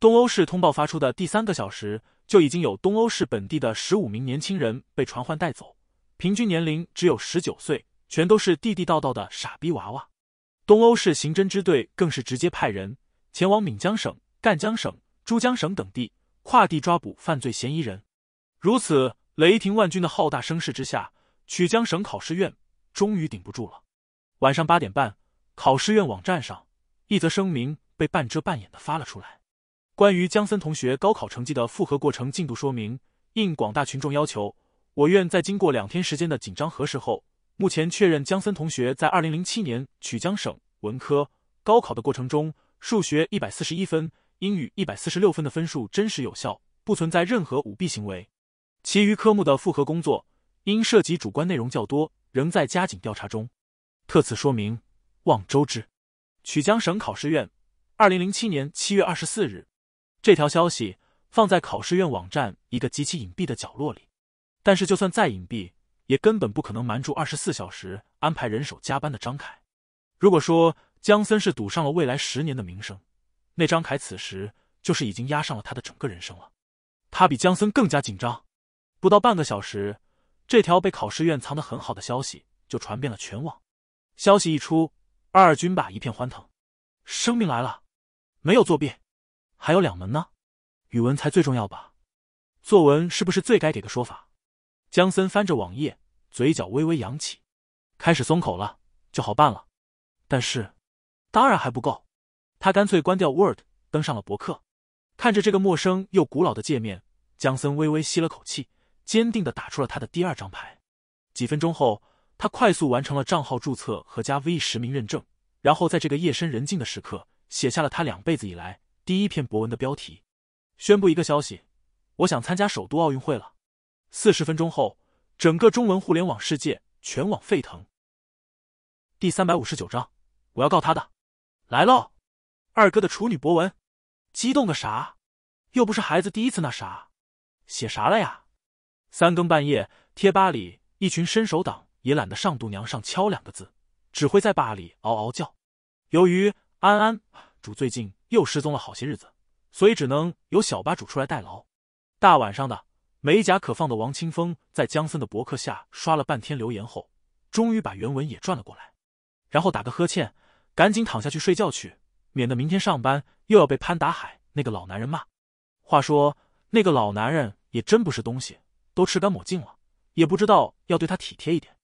东欧市通报发出的第三个小时，就已经有东欧市本地的十五名年轻人被传唤带走，平均年龄只有十九岁，全都是地地道道的傻逼娃娃。东欧市刑侦支队更是直接派人前往闽江省、赣江省、珠江省等地，跨地抓捕犯罪嫌疑人。如此雷霆万钧的浩大声势之下，曲江省考试院。终于顶不住了。晚上八点半，考试院网站上一则声明被半遮半掩的发了出来：关于江森同学高考成绩的复核过程进度说明。应广大群众要求，我院在经过两天时间的紧张核实后，目前确认江森同学在二零零七年曲江省文科高考的过程中，数学一百四十一分，英语一百四十六分的分数真实有效，不存在任何舞弊行为。其余科目的复核工作因涉及主观内容较多。仍在加紧调查中，特此说明。望周知，曲江省考试院，二零零七年七月二十四日。这条消息放在考试院网站一个极其隐蔽的角落里，但是就算再隐蔽，也根本不可能瞒住二十四小时安排人手加班的张凯。如果说江森是赌上了未来十年的名声，那张凯此时就是已经压上了他的整个人生了。他比江森更加紧张，不到半个小时。这条被考试院藏得很好的消息就传遍了全网。消息一出，二军吧一片欢腾，生命来了，没有作弊，还有两门呢，语文才最重要吧？作文是不是最该给个说法？江森翻着网页，嘴角微微扬起，开始松口了，就好办了。但是，当然还不够。他干脆关掉 Word，登上了博客，看着这个陌生又古老的界面，江森微微吸了口气。坚定的打出了他的第二张牌。几分钟后，他快速完成了账号注册和加 V 实名认证，然后在这个夜深人静的时刻，写下了他两辈子以来第一篇博文的标题：宣布一个消息，我想参加首都奥运会了。四十分钟后，整个中文互联网世界全网沸腾。第三百五十九章，我要告他的，来喽，二哥的处女博文，激动个啥？又不是孩子第一次那啥，写啥了呀？三更半夜，贴吧里一群伸手党也懒得上度娘上敲两个字，只会在吧里嗷嗷叫。由于安安主最近又失踪了好些日子，所以只能由小吧主出来代劳。大晚上的，没假可放的王清风在江森的博客下刷了半天留言后，终于把原文也转了过来，然后打个呵欠，赶紧躺下去睡觉去，免得明天上班又要被潘达海那个老男人骂。话说那个老男人也真不是东西。都吃干抹净了，也不知道要对她体贴一点。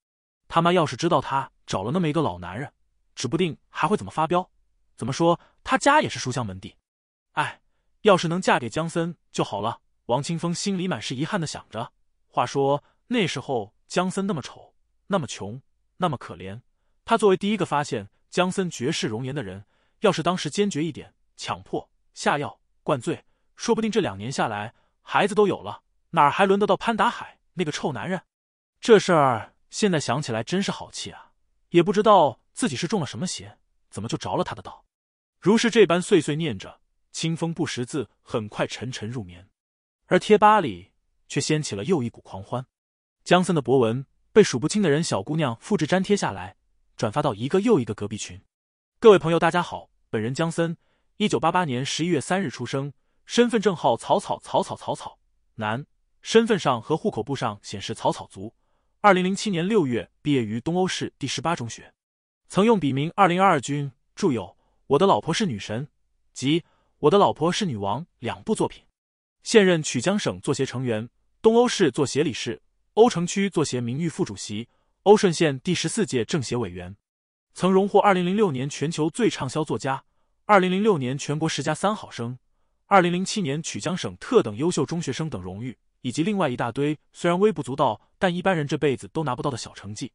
他妈要是知道她找了那么一个老男人，指不定还会怎么发飙。怎么说她家也是书香门第，哎，要是能嫁给江森就好了。王清风心里满是遗憾的想着。话说那时候江森那么丑，那么穷，那么可怜，他作为第一个发现江森绝世容颜的人，要是当时坚决一点，强迫、下药、灌醉，说不定这两年下来，孩子都有了。哪还轮得到潘达海那个臭男人？这事儿现在想起来真是好气啊！也不知道自己是中了什么邪，怎么就着了他的道？如是这般碎碎念着，清风不识字，很快沉沉入眠。而贴吧里却掀起了又一股狂欢。江森的博文被数不清的人、小姑娘复制粘贴下来，转发到一个又一个隔壁群。各位朋友，大家好，本人江森，一九八八年十一月三日出生，身份证号草草草草草草，男。身份上和户口簿上显示草草族，二零零七年六月毕业于东欧市第十八中学，曾用笔名二零二二军，著有《我的老婆是女神》及《我的老婆是女王》两部作品。现任曲江省作协成员，东欧市作协理事，欧城区作协名誉副主席，欧顺县第十四届政协委员。曾荣获二零零六年全球最畅销作家、二零零六年全国十佳三好生、二零零七年曲江省特等优秀中学生等荣誉。以及另外一大堆虽然微不足道，但一般人这辈子都拿不到的小成绩，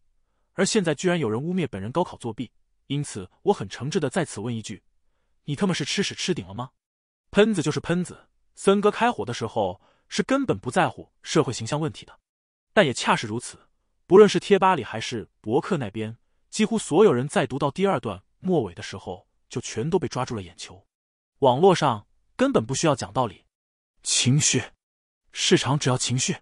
而现在居然有人污蔑本人高考作弊，因此我很诚挚的在此问一句：你他妈是吃屎吃顶了吗？喷子就是喷子，森哥开火的时候是根本不在乎社会形象问题的，但也恰是如此，不论是贴吧里还是博客那边，几乎所有人在读到第二段末尾的时候，就全都被抓住了眼球。网络上根本不需要讲道理，情绪。市场只要情绪。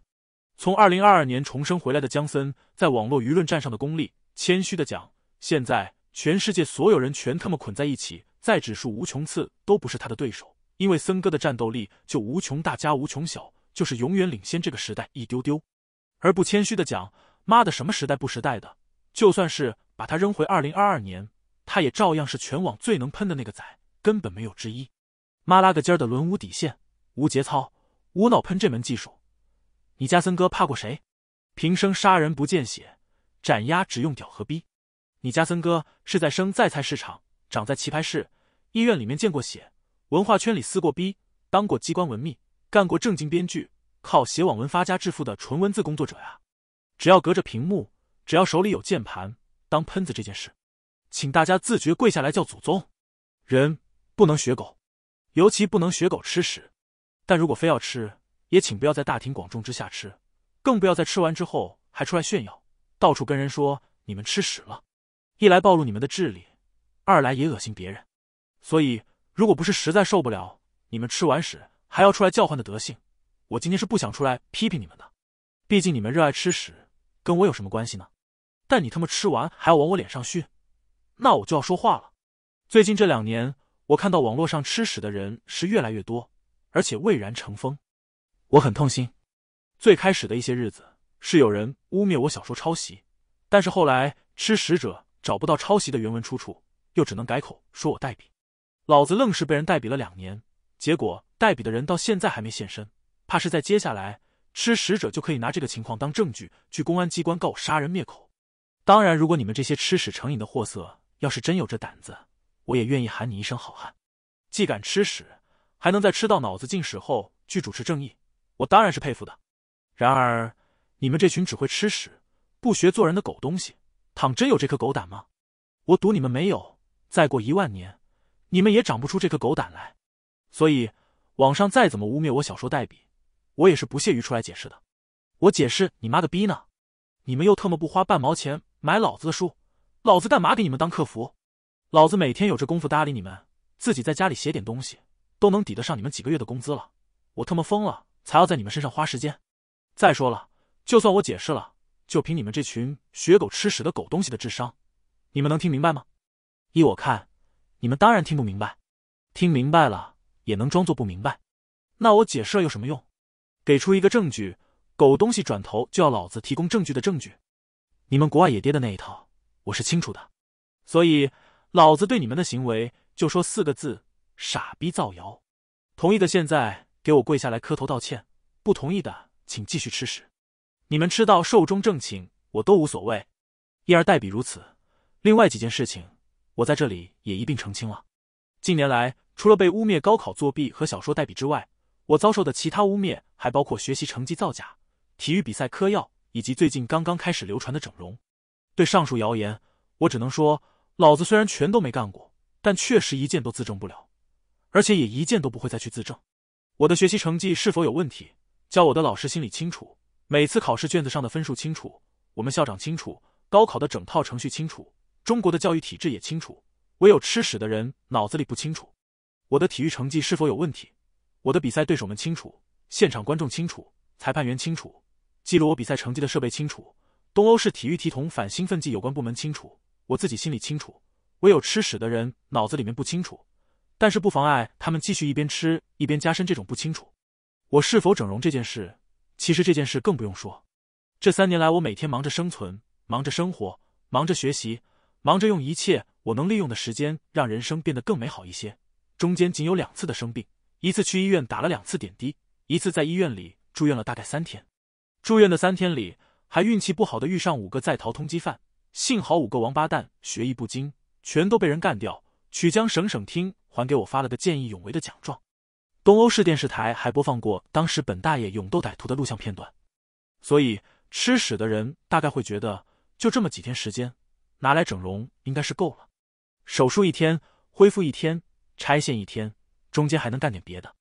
从二零二二年重生回来的江森，在网络舆论战上的功力，谦虚的讲，现在全世界所有人全他妈捆在一起，再指数无穷次都不是他的对手。因为森哥的战斗力就无穷大加无穷小，就是永远领先这个时代一丢丢。而不谦虚的讲，妈的什么时代不时代的，就算是把他扔回二零二二年，他也照样是全网最能喷的那个仔，根本没有之一。妈拉个尖儿的，轮无底线，无节操。无脑喷这门技术，你家森哥怕过谁？平生杀人不见血，斩鸭只用屌和逼。你家森哥是在生在菜市场，长在棋牌室，医院里面见过血，文化圈里撕过逼，当过机关文秘，干过正经编剧，靠写网文发家致富的纯文字工作者呀。只要隔着屏幕，只要手里有键盘，当喷子这件事，请大家自觉跪下来叫祖宗。人不能学狗，尤其不能学狗吃屎。但如果非要吃，也请不要在大庭广众之下吃，更不要在吃完之后还出来炫耀，到处跟人说你们吃屎了。一来暴露你们的智力，二来也恶心别人。所以，如果不是实在受不了你们吃完屎还要出来叫唤的德行，我今天是不想出来批评你们的。毕竟你们热爱吃屎，跟我有什么关系呢？但你他妈吃完还要往我脸上炫，那我就要说话了。最近这两年，我看到网络上吃屎的人是越来越多。而且蔚然成风，我很痛心。最开始的一些日子是有人污蔑我小说抄袭，但是后来吃屎者找不到抄袭的原文出处，又只能改口说我代笔。老子愣是被人代笔了两年，结果代笔的人到现在还没现身，怕是在接下来吃屎者就可以拿这个情况当证据去公安机关告我杀人灭口。当然，如果你们这些吃屎成瘾的货色要是真有这胆子，我也愿意喊你一声好汉，既敢吃屎。还能在吃到脑子进屎后去主持正义，我当然是佩服的。然而，你们这群只会吃屎不学做人的狗东西，倘真有这颗狗胆吗？我赌你们没有。再过一万年，你们也长不出这颗狗胆来。所以，网上再怎么污蔑我小说代笔，我也是不屑于出来解释的。我解释你妈个逼呢？你们又特么不花半毛钱买老子的书，老子干嘛给你们当客服？老子每天有这功夫搭理你们，自己在家里写点东西。都能抵得上你们几个月的工资了，我他妈疯了才要在你们身上花时间。再说了，就算我解释了，就凭你们这群学狗吃屎的狗东西的智商，你们能听明白吗？依我看，你们当然听不明白。听明白了也能装作不明白，那我解释了有什么用？给出一个证据，狗东西转头就要老子提供证据的证据。你们国外野爹的那一套，我是清楚的，所以老子对你们的行为就说四个字。傻逼造谣，同意的现在给我跪下来磕头道歉，不同意的请继续吃屎。你们吃到寿终正寝我都无所谓。因而代笔如此，另外几件事情我在这里也一并澄清了。近年来，除了被污蔑高考作弊和小说代笔之外，我遭受的其他污蔑还包括学习成绩造假、体育比赛嗑药，以及最近刚刚开始流传的整容。对上述谣言，我只能说，老子虽然全都没干过，但确实一件都自证不了。而且也一件都不会再去自证，我的学习成绩是否有问题？教我的老师心里清楚，每次考试卷子上的分数清楚，我们校长清楚，高考的整套程序清楚，中国的教育体制也清楚。唯有吃屎的人脑子里不清楚。我的体育成绩是否有问题？我的比赛对手们清楚，现场观众清楚，裁判员清楚，记录我比赛成绩的设备清楚，东欧式体育体统反兴奋剂有关部门清楚，我自己心里清楚。唯有吃屎的人脑子里面不清楚。但是不妨碍他们继续一边吃一边加深这种不清楚，我是否整容这件事。其实这件事更不用说。这三年来，我每天忙着生存，忙着生活，忙着学习，忙着用一切我能利用的时间让人生变得更美好一些。中间仅有两次的生病，一次去医院打了两次点滴，一次在医院里住院了大概三天。住院的三天里，还运气不好的遇上五个在逃通缉犯，幸好五个王八蛋学艺不精，全都被人干掉。曲江省省厅。还给我发了个见义勇为的奖状，东欧市电视台还播放过当时本大爷勇斗歹徒的录像片段，所以吃屎的人大概会觉得，就这么几天时间，拿来整容应该是够了。手术一天，恢复一天，拆线一天，中间还能干点别的。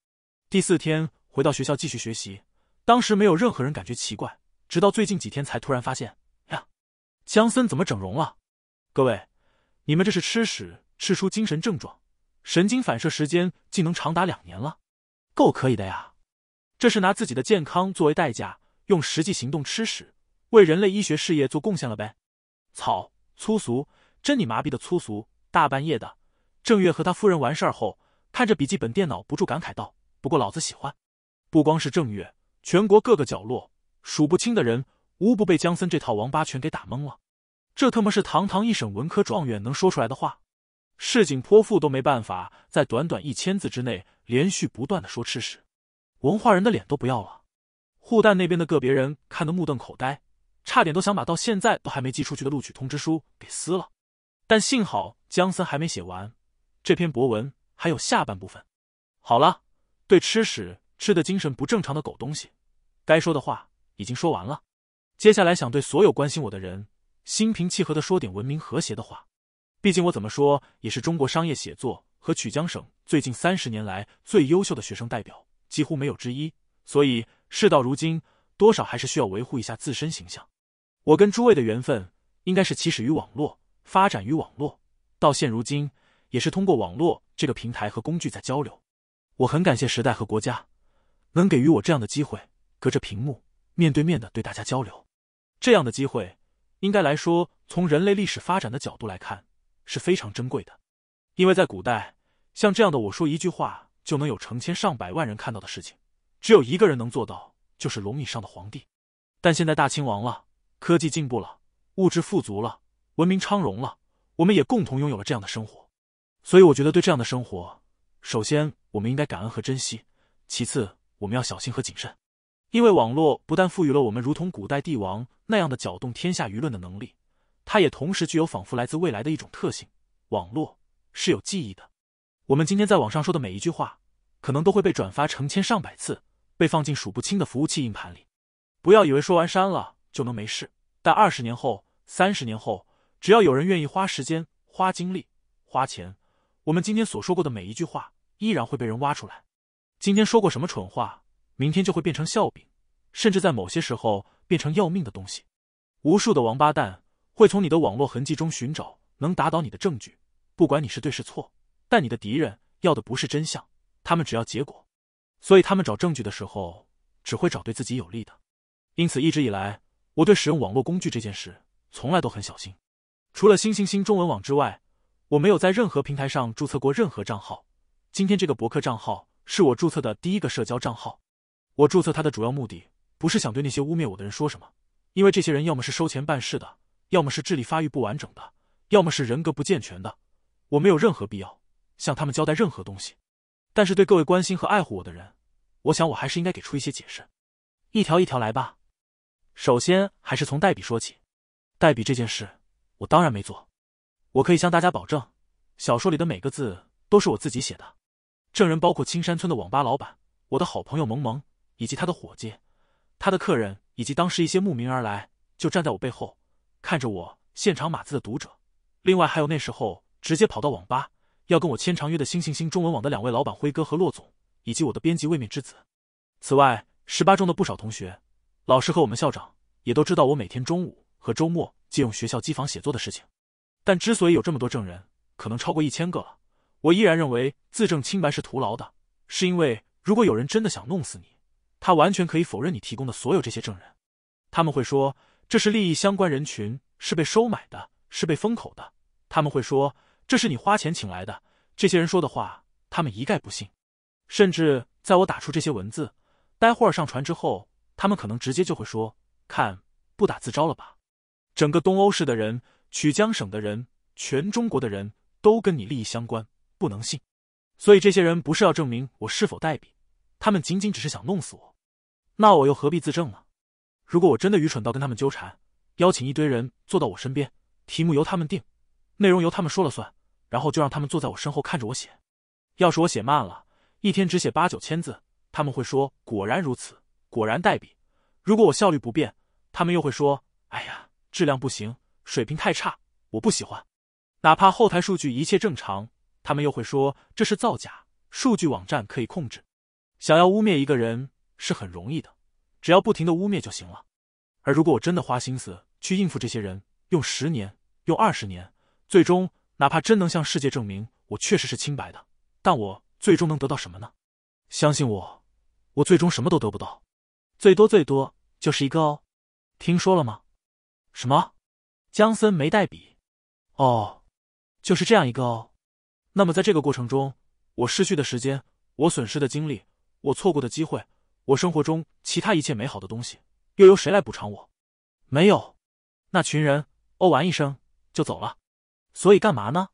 第四天回到学校继续学习，当时没有任何人感觉奇怪，直到最近几天才突然发现呀，江森怎么整容了？各位，你们这是吃屎吃出精神症状？神经反射时间竟能长达两年了，够可以的呀！这是拿自己的健康作为代价，用实际行动吃屎，为人类医学事业做贡献了呗？草，粗俗，真你麻痹的粗俗！大半夜的，郑月和他夫人完事后，看着笔记本电脑不住感慨道：“不过老子喜欢。”不光是郑月，全国各个角落数不清的人，无不被江森这套王八拳给打懵了。这他妈是堂堂一省文科状元能说出来的话？市井泼妇都没办法在短短一千字之内连续不断的说吃屎，文化人的脸都不要了。护蛋那边的个别人看得目瞪口呆，差点都想把到现在都还没寄出去的录取通知书给撕了。但幸好江森还没写完这篇博文，还有下半部分。好了，对吃屎吃的精神不正常的狗东西，该说的话已经说完了。接下来想对所有关心我的人心平气和的说点文明和谐的话。毕竟我怎么说也是中国商业写作和曲江省最近三十年来最优秀的学生代表，几乎没有之一。所以事到如今，多少还是需要维护一下自身形象。我跟诸位的缘分，应该是起始于网络，发展于网络，到现如今也是通过网络这个平台和工具在交流。我很感谢时代和国家能给予我这样的机会，隔着屏幕面对面的对大家交流。这样的机会，应该来说，从人类历史发展的角度来看。是非常珍贵的，因为在古代，像这样的我说一句话就能有成千上百万人看到的事情，只有一个人能做到，就是龙椅上的皇帝。但现在大清亡了，科技进步了，物质富足了，文明昌荣了，我们也共同拥有了这样的生活。所以，我觉得对这样的生活，首先我们应该感恩和珍惜，其次我们要小心和谨慎，因为网络不但赋予了我们如同古代帝王那样的搅动天下舆论的能力。它也同时具有仿佛来自未来的一种特性，网络是有记忆的。我们今天在网上说的每一句话，可能都会被转发成千上百次，被放进数不清的服务器硬盘里。不要以为说完删了就能没事，但二十年后、三十年后，只要有人愿意花时间、花精力、花钱，我们今天所说过的每一句话，依然会被人挖出来。今天说过什么蠢话，明天就会变成笑柄，甚至在某些时候变成要命的东西。无数的王八蛋。会从你的网络痕迹中寻找能打倒你的证据，不管你是对是错，但你的敌人要的不是真相，他们只要结果，所以他们找证据的时候只会找对自己有利的。因此，一直以来我对使用网络工具这件事从来都很小心，除了新星星中文网之外，我没有在任何平台上注册过任何账号。今天这个博客账号是我注册的第一个社交账号，我注册它的主要目的不是想对那些污蔑我的人说什么，因为这些人要么是收钱办事的。要么是智力发育不完整的，要么是人格不健全的。我没有任何必要向他们交代任何东西。但是对各位关心和爱护我的人，我想我还是应该给出一些解释。一条一条来吧。首先还是从代笔说起。代笔这件事，我当然没做。我可以向大家保证，小说里的每个字都是我自己写的。证人包括青山村的网吧老板、我的好朋友萌萌以及他的伙计、他的客人，以及当时一些慕名而来就站在我背后。看着我现场码字的读者，另外还有那时候直接跑到网吧要跟我签长约的星星星中文网的两位老板辉哥和骆总，以及我的编辑位面之子。此外，十八中的不少同学、老师和我们校长也都知道我每天中午和周末借用学校机房写作的事情。但之所以有这么多证人，可能超过一千个了，我依然认为自证清白是徒劳的，是因为如果有人真的想弄死你，他完全可以否认你提供的所有这些证人，他们会说。这是利益相关人群，是被收买的，是被封口的。他们会说这是你花钱请来的。这些人说的话，他们一概不信。甚至在我打出这些文字，待会儿上船之后，他们可能直接就会说：看，不打自招了吧？整个东欧市的人、曲江省的人、全中国的人都跟你利益相关，不能信。所以这些人不是要证明我是否代笔，他们仅仅只是想弄死我。那我又何必自证呢？如果我真的愚蠢到跟他们纠缠，邀请一堆人坐到我身边，题目由他们定，内容由他们说了算，然后就让他们坐在我身后看着我写。要是我写慢了，一天只写八九千字，他们会说果然如此，果然代笔。如果我效率不变，他们又会说哎呀，质量不行，水平太差，我不喜欢。哪怕后台数据一切正常，他们又会说这是造假，数据网站可以控制。想要污蔑一个人是很容易的。只要不停的污蔑就行了，而如果我真的花心思去应付这些人，用十年，用二十年，最终哪怕真能向世界证明我确实是清白的，但我最终能得到什么呢？相信我，我最终什么都得不到，最多最多就是一个哦。听说了吗？什么？江森没带笔？哦，就是这样一个哦。那么在这个过程中，我失去的时间，我损失的精力，我错过的机会。我生活中其他一切美好的东西，又由谁来补偿我？没有，那群人哦完一声就走了。所以干嘛呢？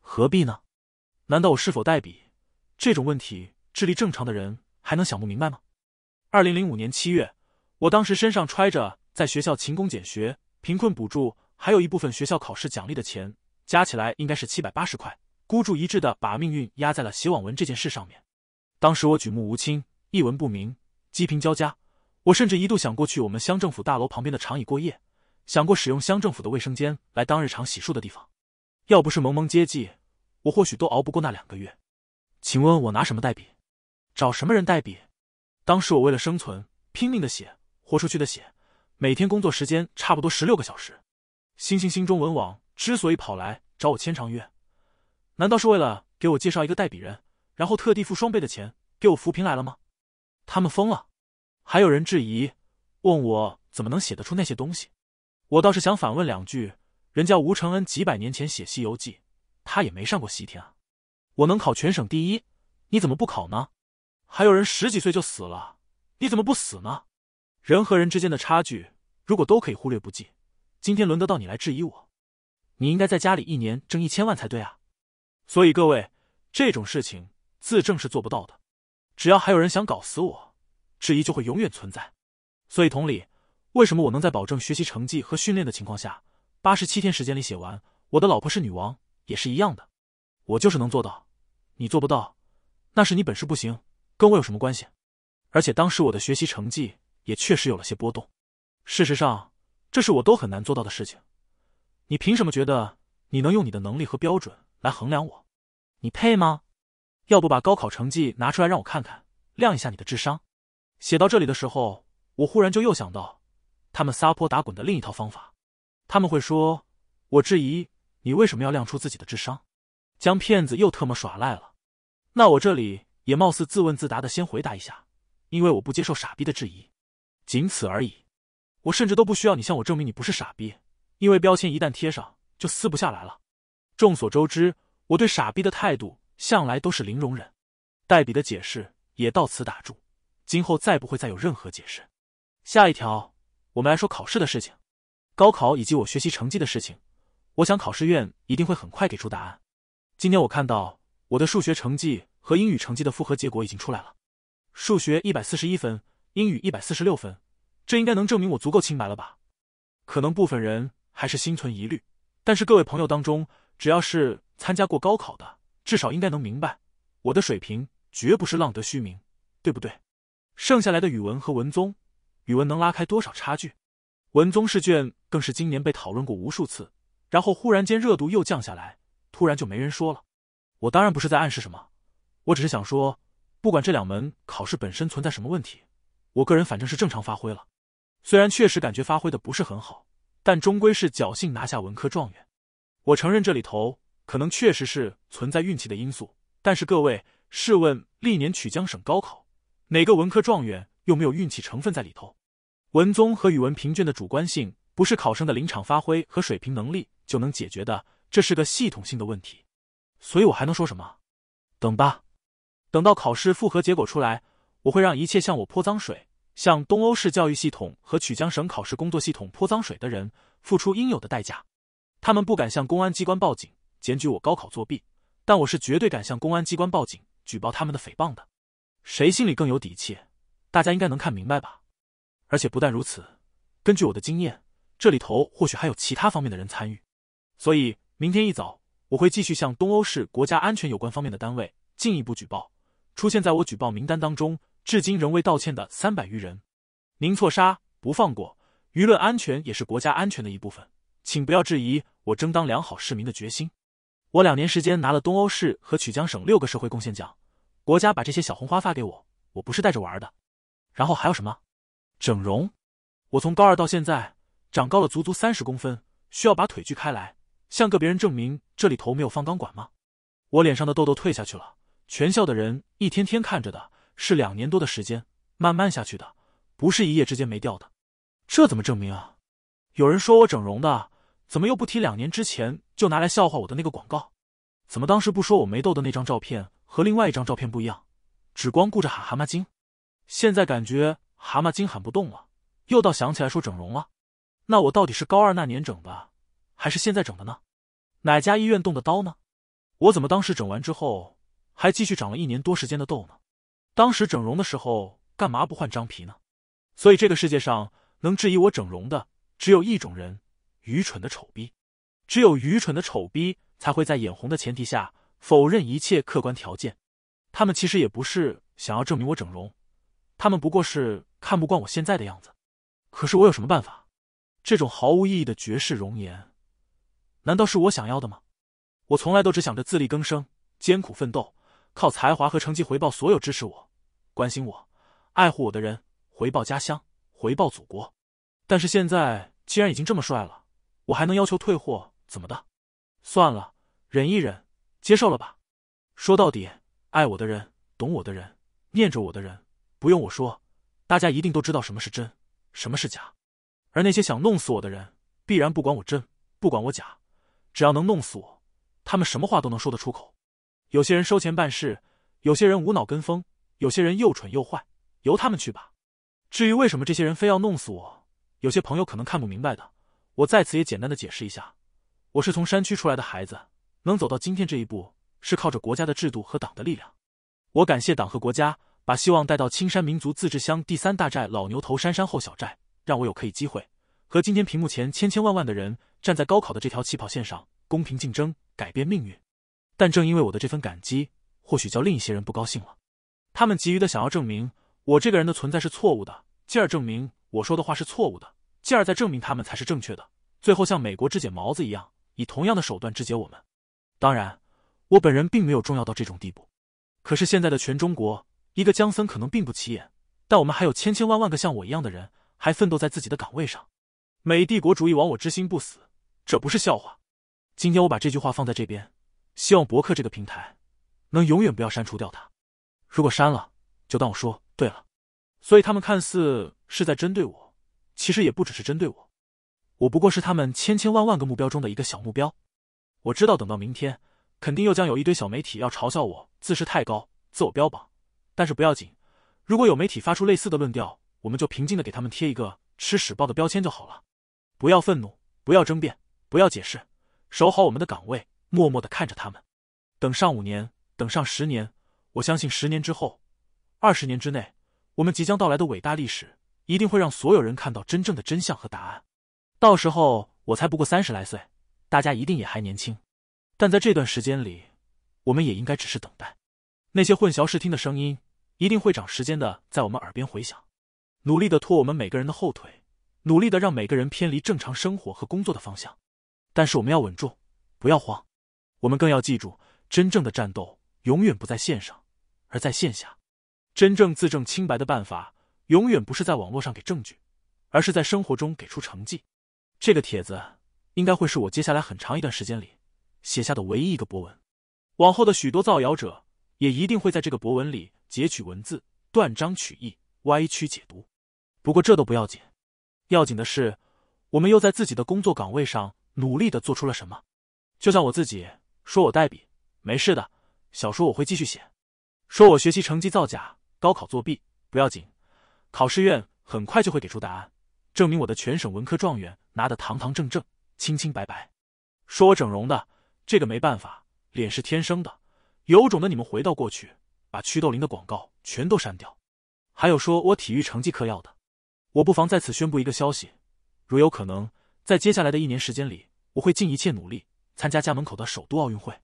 何必呢？难道我是否代笔这种问题，智力正常的人还能想不明白吗？二零零五年七月，我当时身上揣着在学校勤工俭学、贫困补助，还有一部分学校考试奖励的钱，加起来应该是七百八十块。孤注一掷的把命运压在了写网文这件事上面。当时我举目无亲，一文不名。积贫交加，我甚至一度想过去我们乡政府大楼旁边的长椅过夜，想过使用乡政府的卫生间来当日常洗漱的地方。要不是蒙蒙接济，我或许都熬不过那两个月。请问，我拿什么代笔？找什么人代笔？当时我为了生存，拼命的写，豁出去的写，每天工作时间差不多十六个小时。星星星中文网之所以跑来找我签长约，难道是为了给我介绍一个代笔人，然后特地付双倍的钱给我扶贫来了吗？他们疯了，还有人质疑，问我怎么能写得出那些东西？我倒是想反问两句：人家吴承恩几百年前写《西游记》，他也没上过西天啊。我能考全省第一，你怎么不考呢？还有人十几岁就死了，你怎么不死呢？人和人之间的差距，如果都可以忽略不计，今天轮得到你来质疑我？你应该在家里一年挣一千万才对啊！所以各位，这种事情自证是做不到的。只要还有人想搞死我，质疑就会永远存在。所以同理，为什么我能在保证学习成绩和训练的情况下，八十七天时间里写完《我的老婆是女王》也是一样的？我就是能做到，你做不到，那是你本事不行，跟我有什么关系？而且当时我的学习成绩也确实有了些波动。事实上，这是我都很难做到的事情。你凭什么觉得你能用你的能力和标准来衡量我？你配吗？要不把高考成绩拿出来让我看看，亮一下你的智商。写到这里的时候，我忽然就又想到，他们撒泼打滚的另一套方法，他们会说：“我质疑你为什么要亮出自己的智商？”江骗子又特么耍赖了。那我这里也貌似自问自答的先回答一下，因为我不接受傻逼的质疑，仅此而已。我甚至都不需要你向我证明你不是傻逼，因为标签一旦贴上就撕不下来了。众所周知，我对傻逼的态度。向来都是零容忍，黛比的解释也到此打住，今后再不会再有任何解释。下一条，我们来说考试的事情，高考以及我学习成绩的事情，我想考试院一定会很快给出答案。今天我看到我的数学成绩和英语成绩的复合结果已经出来了，数学一百四十一分，英语一百四十六分，这应该能证明我足够清白了吧？可能部分人还是心存疑虑，但是各位朋友当中，只要是参加过高考的。至少应该能明白，我的水平绝不是浪得虚名，对不对？剩下来的语文和文综，语文能拉开多少差距？文综试卷更是今年被讨论过无数次，然后忽然间热度又降下来，突然就没人说了。我当然不是在暗示什么，我只是想说，不管这两门考试本身存在什么问题，我个人反正是正常发挥了。虽然确实感觉发挥的不是很好，但终归是侥幸拿下文科状元。我承认这里头。可能确实是存在运气的因素，但是各位试问，历年曲江省高考哪个文科状元又没有运气成分在里头？文综和语文评卷的主观性不是考生的临场发挥和水平能力就能解决的，这是个系统性的问题。所以我还能说什么？等吧，等到考试复核结果出来，我会让一切向我泼脏水、向东欧式教育系统和曲江省考试工作系统泼脏水的人付出应有的代价。他们不敢向公安机关报警。检举我高考作弊，但我是绝对敢向公安机关报警举报他们的诽谤的。谁心里更有底气？大家应该能看明白吧。而且不但如此，根据我的经验，这里头或许还有其他方面的人参与。所以明天一早，我会继续向东欧市国家安全有关方面的单位进一步举报出现在我举报名单当中至今仍未道歉的三百余人。您错杀不放过，舆论安全也是国家安全的一部分，请不要质疑我争当良好市民的决心。我两年时间拿了东欧市和曲江省六个社会贡献奖，国家把这些小红花发给我，我不是带着玩的。然后还有什么？整容？我从高二到现在长高了足足三十公分，需要把腿锯开来向个别人证明这里头没有放钢管吗？我脸上的痘痘退下去了，全校的人一天天看着的，是两年多的时间慢慢下去的，不是一夜之间没掉的。这怎么证明啊？有人说我整容的。怎么又不提两年之前就拿来笑话我的那个广告？怎么当时不说我没痘的那张照片和另外一张照片不一样？只光顾着喊蛤蟆精，现在感觉蛤蟆精喊不动了，又倒想起来说整容了。那我到底是高二那年整的，还是现在整的呢？哪家医院动的刀呢？我怎么当时整完之后还继续长了一年多时间的痘呢？当时整容的时候干嘛不换张皮呢？所以这个世界上能质疑我整容的只有一种人。愚蠢的丑逼，只有愚蠢的丑逼才会在眼红的前提下否认一切客观条件。他们其实也不是想要证明我整容，他们不过是看不惯我现在的样子。可是我有什么办法？这种毫无意义的绝世容颜，难道是我想要的吗？我从来都只想着自力更生、艰苦奋斗，靠才华和成绩回报所有支持我、关心我、爱护我的人，回报家乡，回报祖国。但是现在既然已经这么帅了。我还能要求退货怎么的？算了，忍一忍，接受了吧。说到底，爱我的人、懂我的人、念着我的人，不用我说，大家一定都知道什么是真，什么是假。而那些想弄死我的人，必然不管我真，不管我假，只要能弄死我，他们什么话都能说得出口。有些人收钱办事，有些人无脑跟风，有些人又蠢又坏，由他们去吧。至于为什么这些人非要弄死我，有些朋友可能看不明白的。我在此也简单的解释一下，我是从山区出来的孩子，能走到今天这一步是靠着国家的制度和党的力量，我感谢党和国家把希望带到青山民族自治乡第三大寨老牛头山山后小寨，让我有可以机会和今天屏幕前千千万万的人站在高考的这条起跑线上公平竞争改变命运。但正因为我的这份感激，或许叫另一些人不高兴了，他们急于的想要证明我这个人的存在是错误的，进而证明我说的话是错误的。继而再证明他们才是正确的，最后像美国肢解毛子一样，以同样的手段肢解我们。当然，我本人并没有重要到这种地步。可是现在的全中国，一个江森可能并不起眼，但我们还有千千万万个像我一样的人，还奋斗在自己的岗位上。美帝国主义亡我之心不死，这不是笑话。今天我把这句话放在这边，希望博客这个平台，能永远不要删除掉它。如果删了，就当我说对了。所以他们看似是在针对我。其实也不只是针对我，我不过是他们千千万万个目标中的一个小目标。我知道等到明天，肯定又将有一堆小媒体要嘲笑我自视太高、自我标榜。但是不要紧，如果有媒体发出类似的论调，我们就平静的给他们贴一个“吃屎报”的标签就好了。不要愤怒，不要争辩，不要解释，守好我们的岗位，默默的看着他们。等上五年，等上十年，我相信十年之后，二十年之内，我们即将到来的伟大历史。一定会让所有人看到真正的真相和答案。到时候我才不过三十来岁，大家一定也还年轻。但在这段时间里，我们也应该只是等待。那些混淆视听的声音一定会长时间的在我们耳边回响，努力的拖我们每个人的后腿，努力的让每个人偏离正常生活和工作的方向。但是我们要稳住，不要慌。我们更要记住，真正的战斗永远不在线上，而在线下。真正自证清白的办法。永远不是在网络上给证据，而是在生活中给出成绩。这个帖子应该会是我接下来很长一段时间里写下的唯一一个博文。往后的许多造谣者也一定会在这个博文里截取文字、断章取义、歪曲解读。不过这都不要紧，要紧的是我们又在自己的工作岗位上努力的做出了什么。就像我自己说，我代笔没事的小说我会继续写；说我学习成绩造假、高考作弊不要紧。考试院很快就会给出答案，证明我的全省文科状元拿的堂堂正正、清清白白。说我整容的，这个没办法，脸是天生的。有种的，你们回到过去，把祛痘灵的广告全都删掉。还有说我体育成绩嗑药的，我不妨在此宣布一个消息：如有可能，在接下来的一年时间里，我会尽一切努力参加家门口的首都奥运会。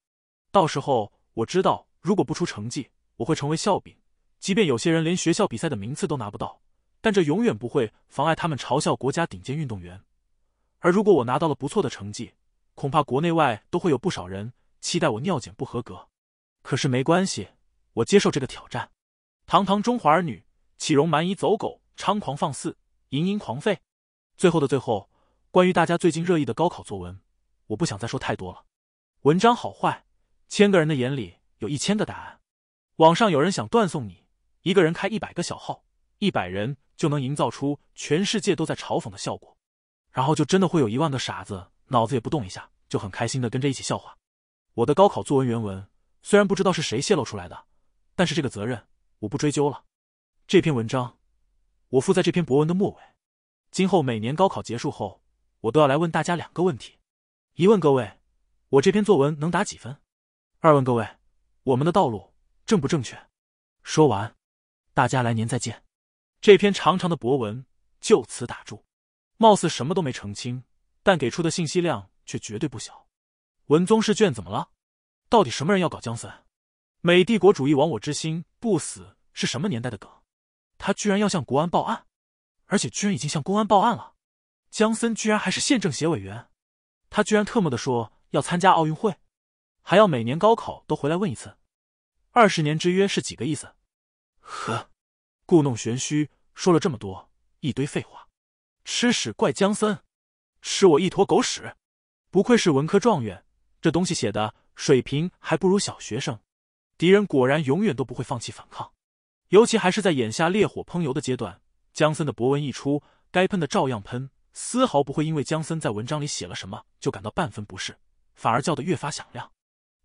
到时候我知道，如果不出成绩，我会成为笑柄。即便有些人连学校比赛的名次都拿不到，但这永远不会妨碍他们嘲笑国家顶尖运动员。而如果我拿到了不错的成绩，恐怕国内外都会有不少人期待我尿检不合格。可是没关系，我接受这个挑战。堂堂中华儿女，岂容蛮夷走狗猖狂放肆、盈盈狂吠？最后的最后，关于大家最近热议的高考作文，我不想再说太多了。文章好坏，千个人的眼里有一千个答案。网上有人想断送你。一个人开一百个小号，一百人就能营造出全世界都在嘲讽的效果，然后就真的会有一万个傻子，脑子也不动一下，就很开心的跟着一起笑话。我的高考作文原文虽然不知道是谁泄露出来的，但是这个责任我不追究了。这篇文章我附在这篇博文的末尾。今后每年高考结束后，我都要来问大家两个问题：一问各位，我这篇作文能打几分？二问各位，我们的道路正不正确？说完。大家来年再见。这篇长长的博文就此打住，貌似什么都没澄清，但给出的信息量却绝对不小。文宗试卷怎么了？到底什么人要搞江森？美帝国主义亡我之心不死是什么年代的梗？他居然要向国安报案，而且居然已经向公安报案了。江森居然还是县政协委员，他居然特么的说要参加奥运会，还要每年高考都回来问一次。二十年之约是几个意思？呵，故弄玄虚，说了这么多一堆废话，吃屎怪江森，吃我一坨狗屎！不愧是文科状元，这东西写的水平还不如小学生。敌人果然永远都不会放弃反抗，尤其还是在眼下烈火烹油的阶段。江森的博文一出，该喷的照样喷，丝毫不会因为江森在文章里写了什么就感到半分不适，反而叫得越发响亮。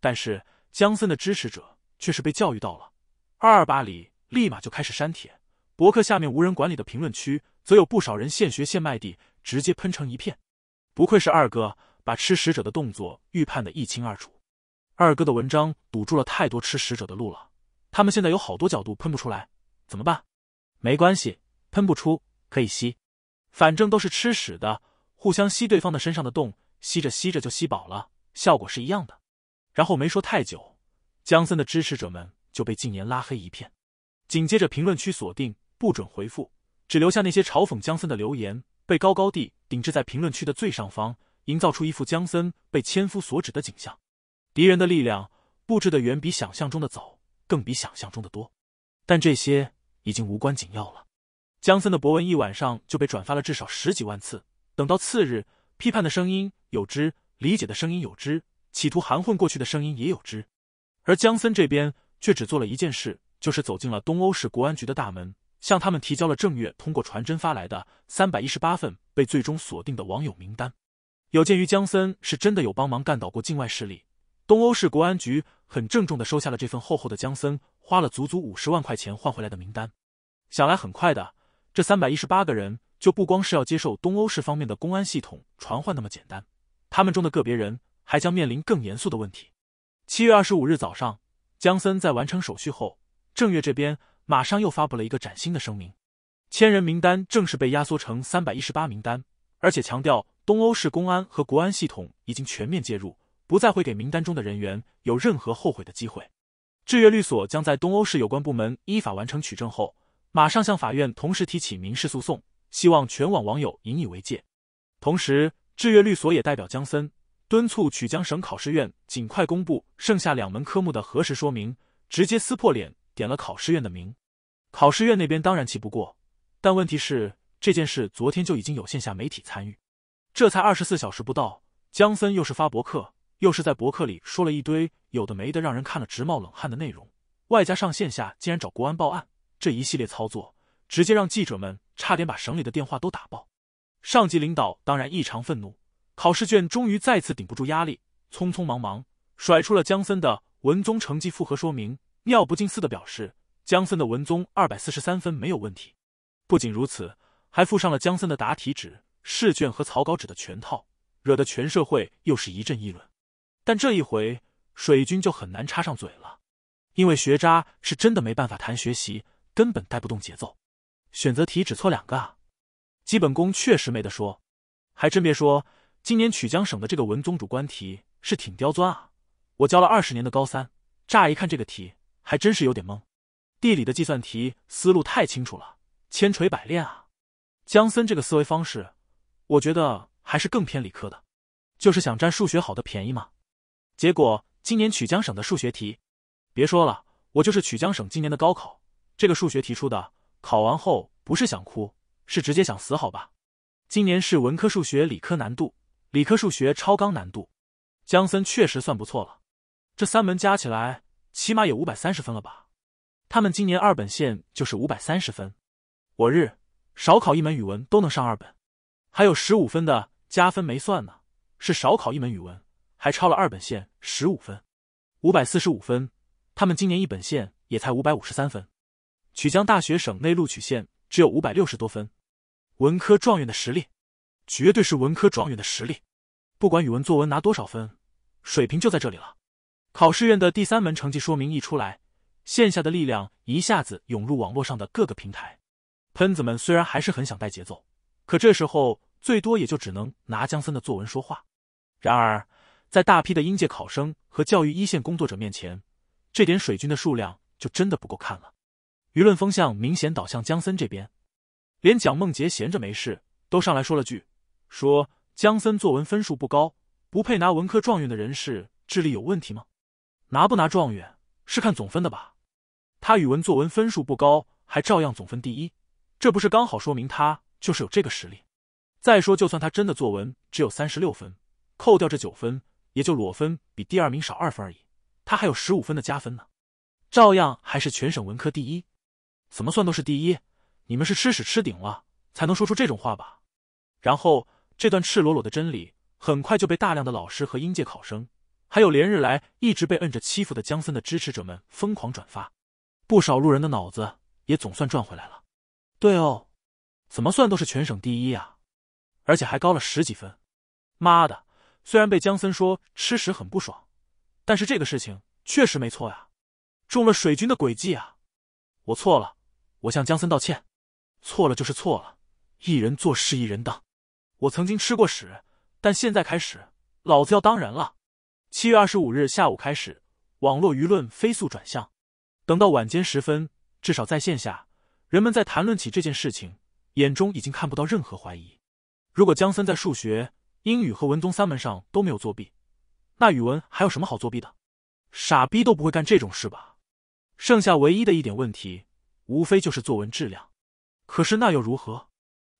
但是江森的支持者却是被教育到了，二二八里。立马就开始删帖，博客下面无人管理的评论区，则有不少人现学现卖地直接喷成一片。不愧是二哥，把吃屎者的动作预判的一清二楚。二哥的文章堵住了太多吃屎者的路了，他们现在有好多角度喷不出来，怎么办？没关系，喷不出可以吸，反正都是吃屎的，互相吸对方的身上的洞，吸着吸着就吸饱了，效果是一样的。然后没说太久，江森的支持者们就被禁言拉黑一片。紧接着，评论区锁定，不准回复，只留下那些嘲讽姜森的留言，被高高地顶置在评论区的最上方，营造出一副姜森被千夫所指的景象。敌人的力量布置的远比想象中的早，更比想象中的多。但这些已经无关紧要了。姜森的博文一晚上就被转发了至少十几万次。等到次日，批判的声音有之，理解的声音有之，企图含混过去的声音也有之。而姜森这边却只做了一件事。就是走进了东欧市国安局的大门，向他们提交了正月通过传真发来的三百一十八份被最终锁定的网友名单。有鉴于江森是真的有帮忙干倒过境外势力，东欧市国安局很郑重的收下了这份厚厚的江森花了足足五十万块钱换回来的名单。想来很快的，这三百一十八个人就不光是要接受东欧市方面的公安系统传唤那么简单，他们中的个别人还将面临更严肃的问题。七月二十五日早上，江森在完成手续后。正月这边马上又发布了一个崭新的声明，千人名单正式被压缩成三百一十八名单，而且强调东欧市公安和国安系统已经全面介入，不再会给名单中的人员有任何后悔的机会。志愿律所将在东欧市有关部门依法完成取证后，马上向法院同时提起民事诉讼，希望全网网友引以为戒。同时，志愿律所也代表江森敦促曲江省考试院尽快公布剩下两门科目的核实说明，直接撕破脸。点了考试院的名，考试院那边当然气不过，但问题是这件事昨天就已经有线下媒体参与，这才二十四小时不到，江森又是发博客，又是在博客里说了一堆有的没的，让人看了直冒冷汗的内容，外加上线下竟然找国安报案，这一系列操作直接让记者们差点把省里的电话都打爆，上级领导当然异常愤怒，考试卷终于再次顶不住压力，匆匆忙忙甩出了江森的文综成绩复核说明。尿不尽似的表示，江森的文综二百四十三分没有问题。不仅如此，还附上了江森的答题纸、试卷和草稿纸的全套，惹得全社会又是一阵议论。但这一回，水军就很难插上嘴了，因为学渣是真的没办法谈学习，根本带不动节奏。选择题只错两个，啊，基本功确实没得说。还真别说，今年曲江省的这个文综主观题是挺刁钻啊。我教了二十年的高三，乍一看这个题。还真是有点懵，地理的计算题思路太清楚了，千锤百炼啊！江森这个思维方式，我觉得还是更偏理科的，就是想占数学好的便宜嘛。结果今年曲江省的数学题，别说了，我就是曲江省今年的高考这个数学题出的，考完后不是想哭，是直接想死好吧！今年是文科数学、理科难度，理科数学超纲难度，江森确实算不错了，这三门加起来。起码也五百三十分了吧？他们今年二本线就是五百三十分。我日，少考一门语文都能上二本，还有十五分的加分没算呢。是少考一门语文，还超了二本线十五分，五百四十五分。他们今年一本线也才五百五十三分，曲江大学省内录取线只有五百六十多分。文科状元的实力，绝对是文科状元的实力。不管语文作文拿多少分，水平就在这里了。考试院的第三门成绩说明一出来，线下的力量一下子涌入网络上的各个平台，喷子们虽然还是很想带节奏，可这时候最多也就只能拿江森的作文说话。然而，在大批的应届考生和教育一线工作者面前，这点水军的数量就真的不够看了。舆论风向明显倒向江森这边，连蒋梦婕闲着没事都上来说了句：“说江森作文分数不高，不配拿文科状元的人士，智力有问题吗？”拿不拿状元是看总分的吧？他语文作文分数不高，还照样总分第一，这不是刚好说明他就是有这个实力？再说，就算他真的作文只有三十六分，扣掉这九分，也就裸分比第二名少二分而已，他还有十五分的加分呢，照样还是全省文科第一，怎么算都是第一。你们是吃屎吃顶了，才能说出这种话吧？然后这段赤裸裸的真理，很快就被大量的老师和应届考生。还有连日来一直被摁着欺负的江森的支持者们疯狂转发，不少路人的脑子也总算转回来了。对哦，怎么算都是全省第一呀，而且还高了十几分。妈的，虽然被江森说吃屎很不爽，但是这个事情确实没错呀。中了水军的诡计啊！我错了，我向江森道歉。错了就是错了，一人做事一人当。我曾经吃过屎，但现在开始，老子要当人了。七月二十五日下午开始，网络舆论飞速转向。等到晚间时分，至少在线下，人们在谈论起这件事情，眼中已经看不到任何怀疑。如果姜森在数学、英语和文综三门上都没有作弊，那语文还有什么好作弊的？傻逼都不会干这种事吧？剩下唯一的一点问题，无非就是作文质量。可是那又如何？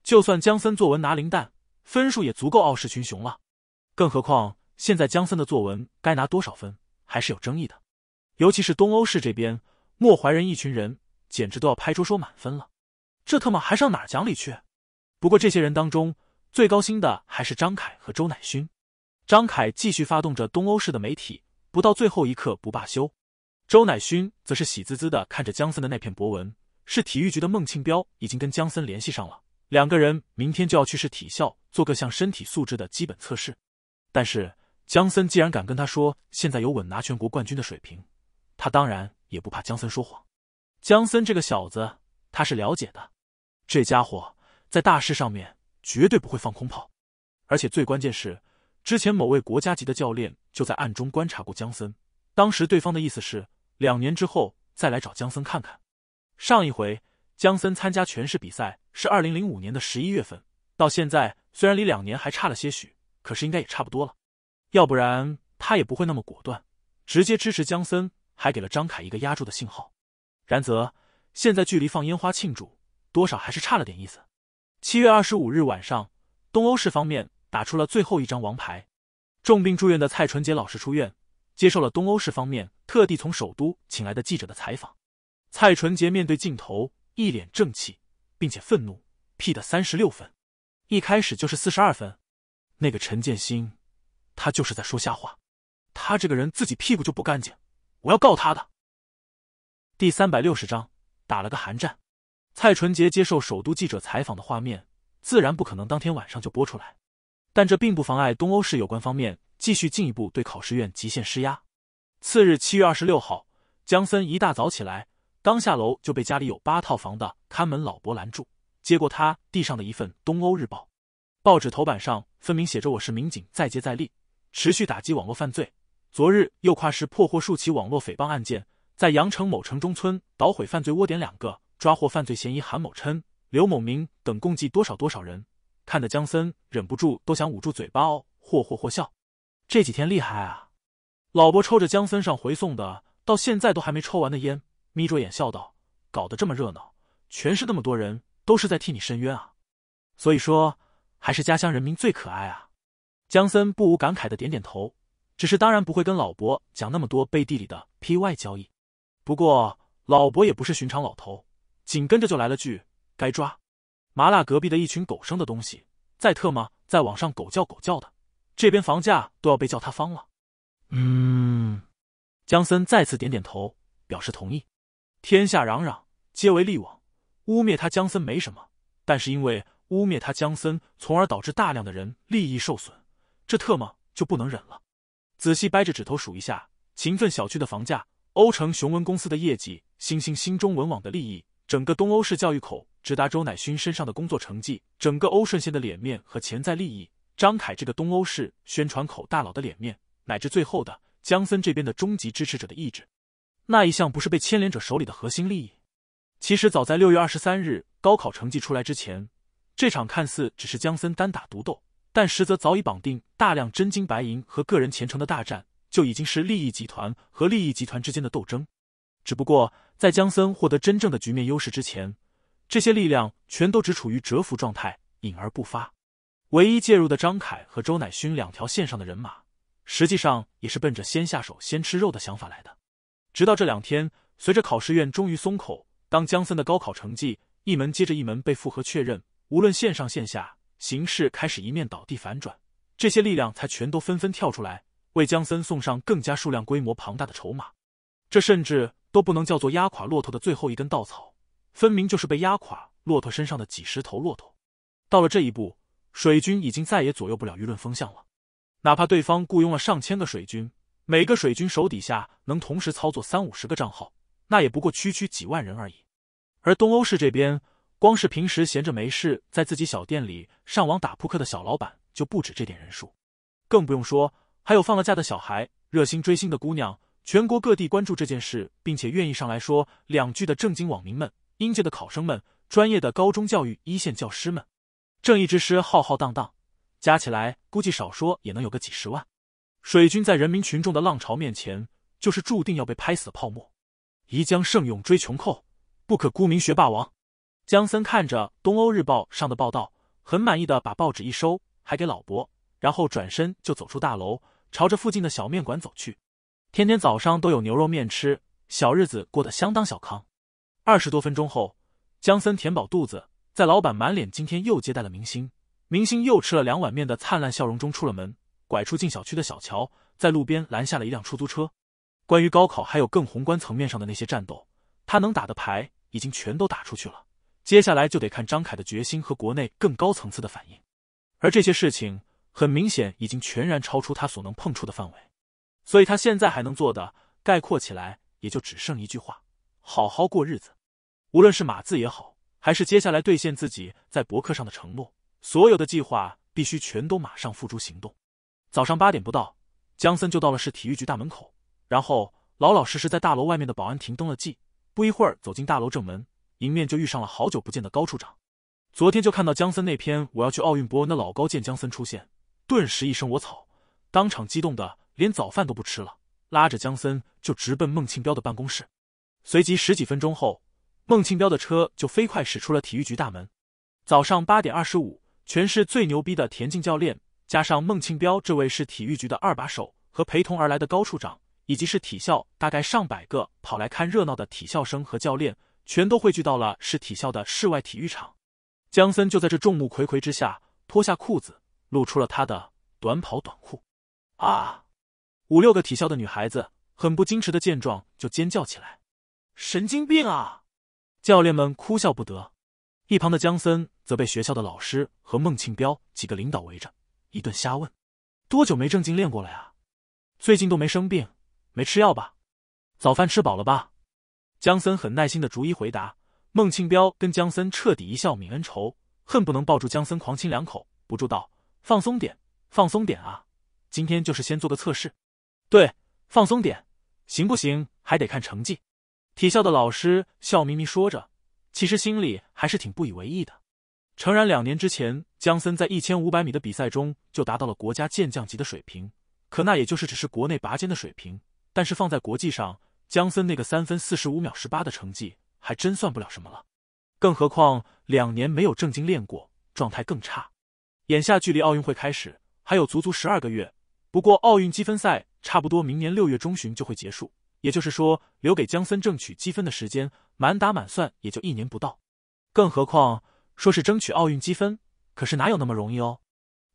就算姜森作文拿零蛋，分数也足够傲视群雄了。更何况……现在江森的作文该拿多少分还是有争议的，尤其是东欧市这边，莫怀仁一群人简直都要拍桌说满分了，这他妈还上哪儿讲理去？不过这些人当中最高兴的还是张凯和周乃勋。张凯继续发动着东欧市的媒体，不到最后一刻不罢休。周乃勋则是喜滋滋的看着江森的那篇博文。是体育局的孟庆彪已经跟江森联系上了，两个人明天就要去市体校做各项身体素质的基本测试，但是。江森既然敢跟他说现在有稳拿全国冠军的水平，他当然也不怕江森说谎。江森这个小子，他是了解的，这家伙在大事上面绝对不会放空炮。而且最关键是，之前某位国家级的教练就在暗中观察过江森。当时对方的意思是两年之后再来找江森看看。上一回江森参加全市比赛是二零零五年的十一月份，到现在虽然离两年还差了些许，可是应该也差不多了。要不然他也不会那么果断，直接支持江森，还给了张凯一个压住的信号。然则，现在距离放烟花庆祝，多少还是差了点意思。七月二十五日晚上，东欧市方面打出了最后一张王牌：重病住院的蔡纯洁老师出院，接受了东欧市方面特地从首都请来的记者的采访。蔡纯洁面对镜头，一脸正气，并且愤怒。p 的三十六分，一开始就是四十二分，那个陈建新。他就是在说瞎话，他这个人自己屁股就不干净，我要告他的。第三百六十章打了个寒战。蔡纯洁接受首都记者采访的画面，自然不可能当天晚上就播出来，但这并不妨碍东欧市有关方面继续进一步对考试院极限施压。次日七月二十六号，江森一大早起来，刚下楼就被家里有八套房的看门老伯拦住，接过他递上的一份《东欧日报》，报纸头版上分明写着：“我是民警，再接再厉。”持续打击网络犯罪，昨日又跨市破获数起网络诽谤案件，在阳城某城中村捣毁犯罪窝点两个，抓获犯罪嫌疑韩某琛、刘某明等共计多少多少人，看得江森忍不住都想捂住嘴巴哦，霍霍霍笑。这几天厉害啊！老伯抽着江森上回送的到现在都还没抽完的烟，眯着眼笑道：“搞得这么热闹，全是那么多人，都是在替你伸冤啊！所以说，还是家乡人民最可爱啊！”江森不无感慨的点点头，只是当然不会跟老伯讲那么多背地里的 P Y 交易。不过老伯也不是寻常老头，紧跟着就来了句：“该抓，麻辣隔壁的一群狗生的东西，在特么在网上狗叫狗叫的，这边房价都要被叫塌方了。”嗯，江森再次点点头，表示同意。天下攘攘，皆为利往。污蔑他江森没什么，但是因为污蔑他江森，从而导致大量的人利益受损。这特么就不能忍了！仔细掰着指头数一下，勤奋小区的房价，欧城雄文公司的业绩，星星新中文网的利益，整个东欧市教育口直达周乃勋身上的工作成绩，整个欧顺县的脸面和潜在利益，张凯这个东欧市宣传口大佬的脸面，乃至最后的江森这边的终极支持者的意志，那一项不是被牵连者手里的核心利益？其实早在六月二十三日高考成绩出来之前，这场看似只是江森单打独斗。但实则早已绑定大量真金白银和个人前程的大战，就已经是利益集团和利益集团之间的斗争。只不过在江森获得真正的局面优势之前，这些力量全都只处于蛰伏状态，隐而不发。唯一介入的张凯和周乃勋两条线上的人马，实际上也是奔着先下手先吃肉的想法来的。直到这两天，随着考试院终于松口，当江森的高考成绩一门接着一门被复核确认，无论线上线下。形势开始一面倒地反转，这些力量才全都纷纷跳出来，为江森送上更加数量规模庞大的筹码。这甚至都不能叫做压垮骆驼的最后一根稻草，分明就是被压垮骆驼身上的几十头骆驼。到了这一步，水军已经再也左右不了舆论风向了。哪怕对方雇佣了上千个水军，每个水军手底下能同时操作三五十个账号，那也不过区区几万人而已。而东欧市这边。光是平时闲着没事在自己小店里上网打扑克的小老板就不止这点人数，更不用说还有放了假的小孩、热心追星的姑娘、全国各地关注这件事并且愿意上来说两句的正经网民们、应届的考生们、专业的高中教育一线教师们，正义之师浩浩荡荡，加起来估计少说也能有个几十万。水军在人民群众的浪潮面前，就是注定要被拍死的泡沫。宜将剩勇追穷寇，不可沽名学霸王。江森看着《东欧日报》上的报道，很满意的把报纸一收，还给老伯，然后转身就走出大楼，朝着附近的小面馆走去。天天早上都有牛肉面吃，小日子过得相当小康。二十多分钟后，江森填饱肚子，在老板满脸今天又接待了明星，明星又吃了两碗面的灿烂笑容中出了门，拐出进小区的小桥，在路边拦下了一辆出租车。关于高考，还有更宏观层面上的那些战斗，他能打的牌已经全都打出去了。接下来就得看张凯的决心和国内更高层次的反应，而这些事情很明显已经全然超出他所能碰触的范围，所以他现在还能做的概括起来也就只剩一句话：好好过日子。无论是码字也好，还是接下来兑现自己在博客上的承诺，所有的计划必须全都马上付诸行动。早上八点不到，姜森就到了市体育局大门口，然后老老实实，在大楼外面的保安亭登了记，不一会儿走进大楼正门。迎面就遇上了好久不见的高处长，昨天就看到江森那篇我要去奥运博文的老高见江森出现，顿时一声我草，当场激动的连早饭都不吃了，拉着江森就直奔孟庆彪的办公室。随即十几分钟后，孟庆彪的车就飞快驶出了体育局大门。早上八点二十五，全市最牛逼的田径教练，加上孟庆彪这位是体育局的二把手，和陪同而来的高处长，以及是体校大概上百个跑来看热闹的体校生和教练。全都汇聚到了市体校的室外体育场，姜森就在这众目睽睽之下脱下裤子，露出了他的短跑短裤。啊！五六个体校的女孩子很不矜持的见状就尖叫起来：“神经病啊！”教练们哭笑不得，一旁的姜森则被学校的老师和孟庆彪几个领导围着一顿瞎问：“多久没正经练过了呀？最近都没生病，没吃药吧？早饭吃饱了吧？”江森很耐心的逐一回答，孟庆彪跟江森彻底一笑泯恩仇，恨不能抱住江森狂亲两口，不住道：“放松点，放松点啊！今天就是先做个测试，对，放松点，行不行？还得看成绩。”体校的老师笑眯眯说着，其实心里还是挺不以为意的。诚然，两年之前江森在一千五百米的比赛中就达到了国家健将级的水平，可那也就是只是国内拔尖的水平，但是放在国际上。江森那个三分四十五秒十八的成绩还真算不了什么了，更何况两年没有正经练过，状态更差。眼下距离奥运会开始还有足足十二个月，不过奥运积分赛差不多明年六月中旬就会结束，也就是说，留给江森争取积分的时间满打满算也就一年不到。更何况说是争取奥运积分，可是哪有那么容易哦？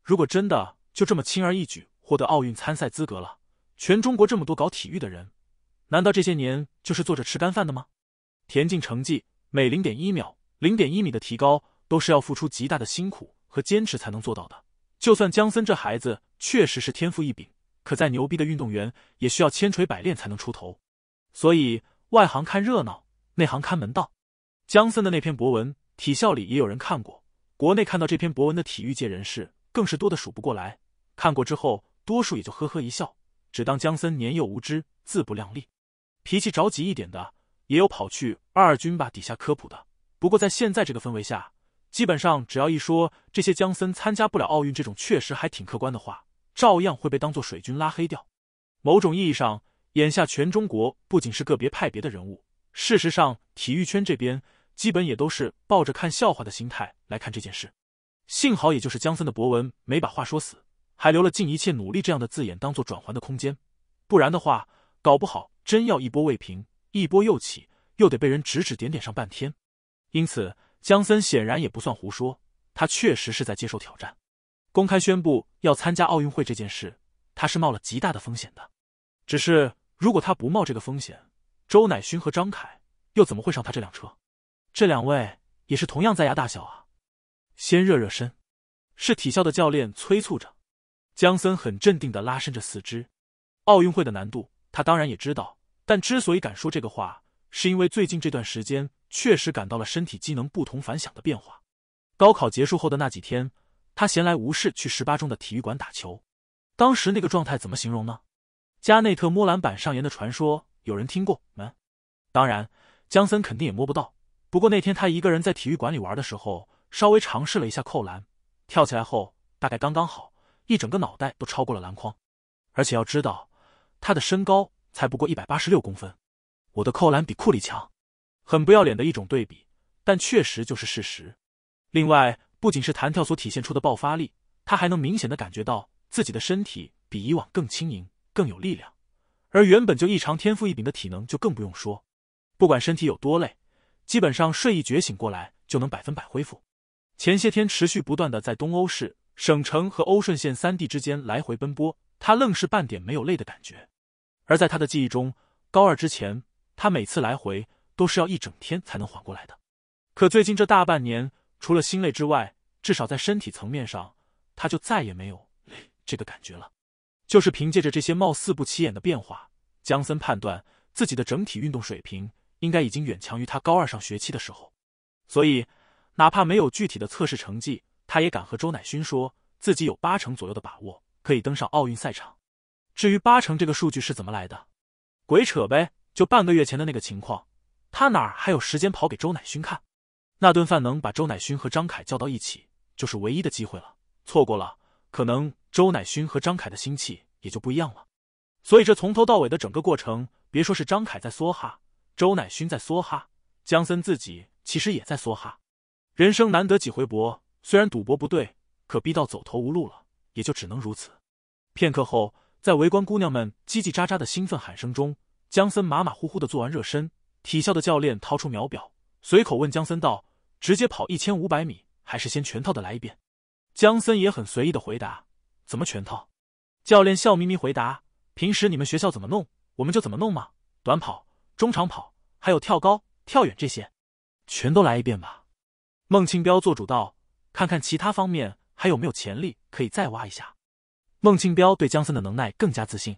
如果真的就这么轻而易举获得奥运参赛资格了，全中国这么多搞体育的人。难道这些年就是坐着吃干饭的吗？田径成绩每零点一秒、零点一米的提高，都是要付出极大的辛苦和坚持才能做到的。就算姜森这孩子确实是天赋异禀，可再牛逼的运动员也需要千锤百炼才能出头。所以外行看热闹，内行看门道。姜森的那篇博文，体校里也有人看过，国内看到这篇博文的体育界人士更是多的数不过来。看过之后，多数也就呵呵一笑，只当姜森年幼无知、自不量力。脾气着急一点的，也有跑去二二军吧底下科普的。不过在现在这个氛围下，基本上只要一说这些江森参加不了奥运这种确实还挺客观的话，照样会被当做水军拉黑掉。某种意义上，眼下全中国不仅是个别派别的人物，事实上体育圈这边基本也都是抱着看笑话的心态来看这件事。幸好也就是江森的博文没把话说死，还留了尽一切努力这样的字眼当做转环的空间，不然的话搞不好。真要一波未平，一波又起，又得被人指指点点上半天。因此，江森显然也不算胡说，他确实是在接受挑战，公开宣布要参加奥运会这件事，他是冒了极大的风险的。只是，如果他不冒这个风险，周乃勋和张凯又怎么会上他这辆车？这两位也是同样在压大小啊。先热热身，是体校的教练催促着。江森很镇定地拉伸着四肢。奥运会的难度，他当然也知道。但之所以敢说这个话，是因为最近这段时间确实感到了身体机能不同凡响的变化。高考结束后的那几天，他闲来无事去十八中的体育馆打球。当时那个状态怎么形容呢？加内特摸篮板上沿的传说，有人听过吗？当然，姜森肯定也摸不到。不过那天他一个人在体育馆里玩的时候，稍微尝试了一下扣篮，跳起来后大概刚刚好，一整个脑袋都超过了篮筐。而且要知道，他的身高。才不过一百八十六公分，我的扣篮比库里强，很不要脸的一种对比，但确实就是事实。另外，不仅是弹跳所体现出的爆发力，他还能明显的感觉到自己的身体比以往更轻盈、更有力量。而原本就异常天赋异禀的体能就更不用说。不管身体有多累，基本上睡一觉醒过来就能百分百恢复。前些天持续不断的在东欧市、省城和欧顺县三地之间来回奔波，他愣是半点没有累的感觉。而在他的记忆中，高二之前，他每次来回都是要一整天才能缓过来的。可最近这大半年，除了心累之外，至少在身体层面上，他就再也没有累这个感觉了。就是凭借着这些貌似不起眼的变化，江森判断自己的整体运动水平应该已经远强于他高二上学期的时候。所以，哪怕没有具体的测试成绩，他也敢和周乃勋说自己有八成左右的把握可以登上奥运赛场。至于八成这个数据是怎么来的，鬼扯呗！就半个月前的那个情况，他哪儿还有时间跑给周乃勋看？那顿饭能把周乃勋和张凯叫到一起，就是唯一的机会了。错过了，可能周乃勋和张凯的心气也就不一样了。所以这从头到尾的整个过程，别说是张凯在梭哈，周乃勋在梭哈，江森自己其实也在梭哈。人生难得几回搏，虽然赌博不对，可逼到走投无路了，也就只能如此。片刻后。在围观姑娘们叽叽喳喳的兴奋喊声中，江森马马虎虎的做完热身。体校的教练掏出秒表，随口问江森道：“直接跑一千五百米，还是先全套的来一遍？”江森也很随意的回答：“怎么全套？”教练笑眯眯回答：“平时你们学校怎么弄，我们就怎么弄吗？短跑、中长跑，还有跳高、跳远这些，全都来一遍吧。”孟庆彪做主道：“看看其他方面还有没有潜力，可以再挖一下。”孟庆彪对姜森的能耐更加自信。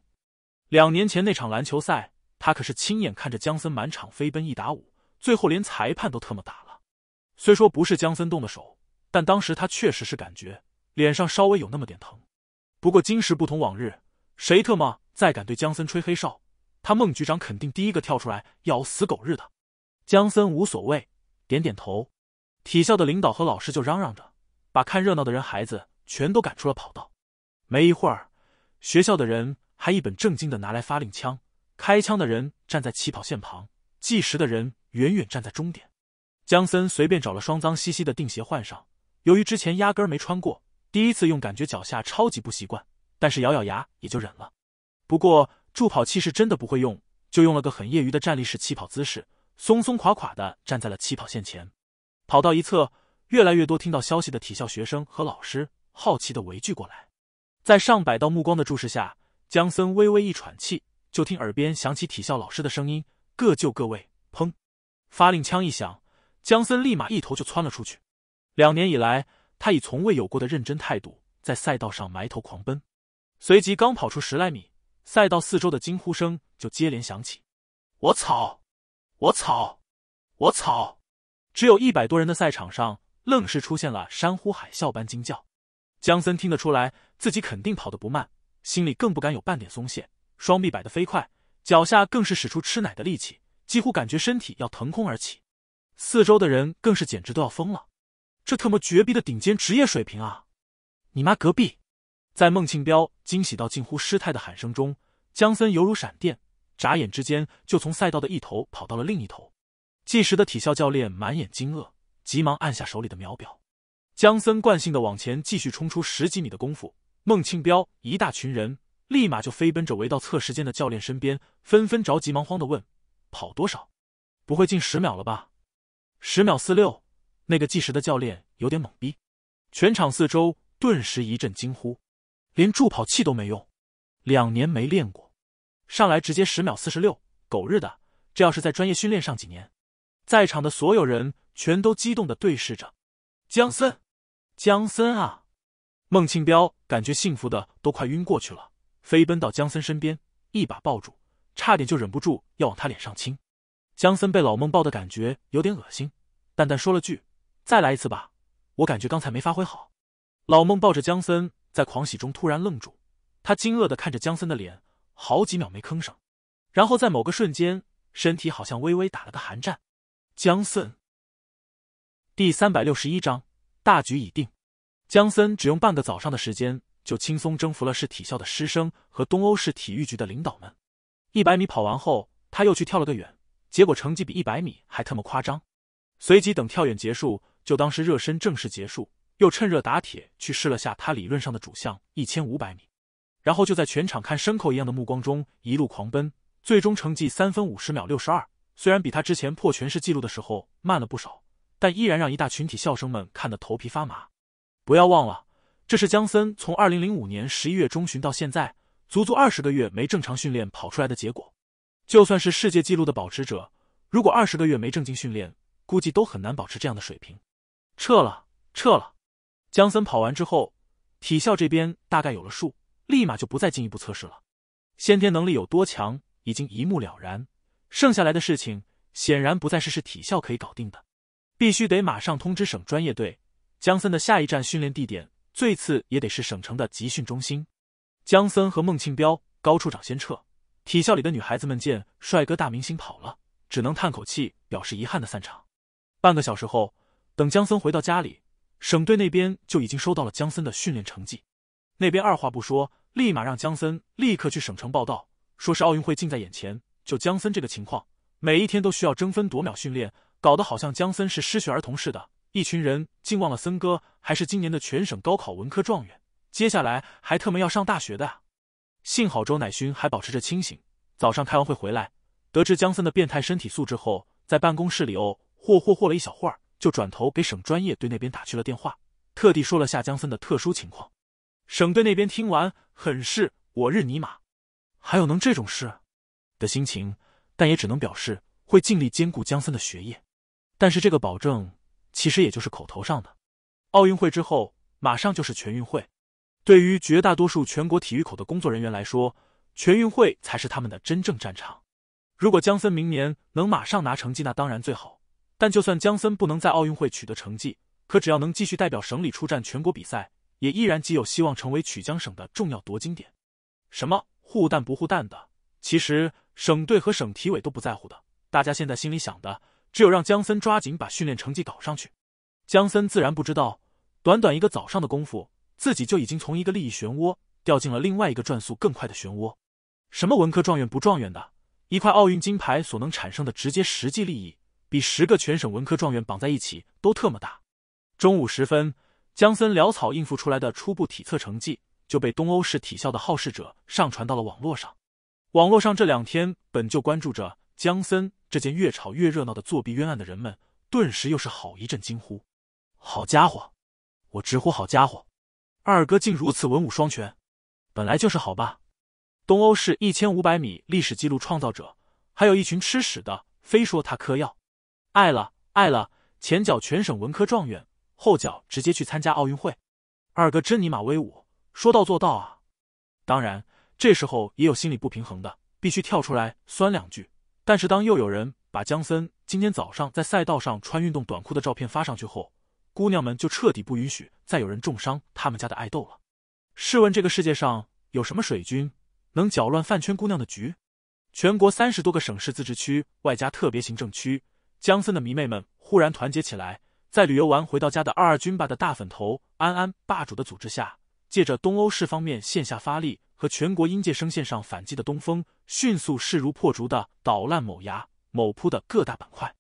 两年前那场篮球赛，他可是亲眼看着姜森满场飞奔一打五，最后连裁判都特么打了。虽说不是姜森动的手，但当时他确实是感觉脸上稍微有那么点疼。不过今时不同往日，谁特么再敢对姜森吹黑哨，他孟局长肯定第一个跳出来咬死狗日的。姜森无所谓，点点头。体校的领导和老师就嚷嚷着，把看热闹的人孩子全都赶出了跑道。没一会儿，学校的人还一本正经的拿来发令枪，开枪的人站在起跑线旁，计时的人远远站在终点。江森随便找了双脏兮兮的钉鞋换上，由于之前压根没穿过，第一次用感觉脚下超级不习惯，但是咬咬牙也就忍了。不过助跑器是真的不会用，就用了个很业余的站立式起跑姿势，松松垮垮的站在了起跑线前。跑到一侧，越来越多听到消息的体校学生和老师好奇的围聚过来。在上百道目光的注视下，江森微微一喘气，就听耳边响起体校老师的声音：“各就各位！”砰，发令枪一响，江森立马一头就窜了出去。两年以来，他以从未有过的认真态度在赛道上埋头狂奔。随即，刚跑出十来米，赛道四周的惊呼声就接连响起：“我操！我操！我操！”只有一百多人的赛场上，愣是出现了山呼海啸般惊叫。江森听得出来，自己肯定跑得不慢，心里更不敢有半点松懈，双臂摆得飞快，脚下更是使出吃奶的力气，几乎感觉身体要腾空而起。四周的人更是简直都要疯了，这特么绝逼的顶尖职业水平啊！你妈隔壁！在孟庆彪惊喜到近乎失态的喊声中，江森犹如闪电，眨眼之间就从赛道的一头跑到了另一头。计时的体校教练满眼惊愕，急忙按下手里的秒表。江森惯性的往前继续冲出十几米的功夫，孟庆彪一大群人立马就飞奔着围到测时间的教练身边，纷纷着急忙慌的问：“跑多少？不会进十秒了吧？”“十秒四六。”那个计时的教练有点懵逼。全场四周顿时一阵惊呼，连助跑器都没用，两年没练过，上来直接十秒四十六！狗日的，这要是在专业训练上几年，在场的所有人全都激动的对视着江森。江森啊，孟庆彪感觉幸福的都快晕过去了，飞奔到江森身边，一把抱住，差点就忍不住要往他脸上亲。江森被老孟抱的感觉有点恶心，淡淡说了句：“再来一次吧，我感觉刚才没发挥好。”老孟抱着江森在狂喜中突然愣住，他惊愕的看着江森的脸，好几秒没吭声，然后在某个瞬间，身体好像微微打了个寒战。江森第三百六十一章。大局已定，江森只用半个早上的时间就轻松征服了市体校的师生和东欧市体育局的领导们。一百米跑完后，他又去跳了个远，结果成绩比一百米还特么夸张。随即等跳远结束，就当是热身正式结束，又趁热打铁去试了下他理论上的主项一千五百米，然后就在全场看牲口一样的目光中一路狂奔，最终成绩三分五十秒六十二，虽然比他之前破全市纪录的时候慢了不少。但依然让一大群体笑声们看得头皮发麻。不要忘了，这是姜森从二零零五年十一月中旬到现在，足足二十个月没正常训练跑出来的结果。就算是世界纪录的保持者，如果二十个月没正经训练，估计都很难保持这样的水平。撤了，撤了！姜森跑完之后，体校这边大概有了数，立马就不再进一步测试了。先天能力有多强，已经一目了然。剩下来的事情，显然不再是是体校可以搞定的。必须得马上通知省专业队，江森的下一站训练地点，最次也得是省城的集训中心。江森和孟庆彪、高处长先撤。体校里的女孩子们见帅哥大明星跑了，只能叹口气，表示遗憾的散场。半个小时后，等江森回到家里，省队那边就已经收到了江森的训练成绩。那边二话不说，立马让江森立刻去省城报道，说是奥运会近在眼前。就江森这个情况，每一天都需要争分夺秒训练。搞得好像江森是失学儿童似的，一群人竟忘了森哥还是今年的全省高考文科状元，接下来还特么要上大学的啊！幸好周乃勋还保持着清醒，早上开完会回来，得知江森的变态身体素质后，在办公室里哦嚯嚯嚯了一小会儿，就转头给省专业队那边打去了电话，特地说了下江森的特殊情况。省队那边听完，很是我日尼玛，还有能这种事的心情，但也只能表示会尽力兼顾江森的学业。但是这个保证其实也就是口头上的。奥运会之后马上就是全运会，对于绝大多数全国体育口的工作人员来说，全运会才是他们的真正战场。如果江森明年能马上拿成绩，那当然最好。但就算江森不能在奥运会取得成绩，可只要能继续代表省里出战全国比赛，也依然极有希望成为曲江省的重要夺金点。什么护蛋不护蛋的，其实省队和省体委都不在乎的。大家现在心里想的。只有让姜森抓紧把训练成绩搞上去。姜森自然不知道，短短一个早上的功夫，自己就已经从一个利益漩涡掉进了另外一个转速更快的漩涡。什么文科状元不状元的，一块奥运金牌所能产生的直接实际利益，比十个全省文科状元绑在一起都特么大。中午时分，姜森潦草应付出来的初步体测成绩就被东欧市体校的好事者上传到了网络上。网络上这两天本就关注着姜森。这件越吵越热闹的作弊冤案的人们，顿时又是好一阵惊呼：“好家伙！”我直呼：“好家伙！”二哥竟如此文武双全，本来就是好吧。东欧市一千五百米历史记录创造者，还有一群吃屎的非说他嗑药。爱了爱了，前脚全省文科状元，后脚直接去参加奥运会。二哥真尼玛威武，说到做到啊！当然，这时候也有心里不平衡的，必须跳出来酸两句。但是，当又有人把姜森今天早上在赛道上穿运动短裤的照片发上去后，姑娘们就彻底不允许再有人重伤他们家的爱豆了。试问，这个世界上有什么水军能搅乱饭圈姑娘的局？全国三十多个省市自治区外加特别行政区，姜森的迷妹们忽然团结起来，在旅游完回到家的二二军霸的大粉头安安霸主的组织下，借着东欧市方面线下发力。和全国应界声线上反击的东风，迅速势如破竹的捣烂某牙某铺的各大板块，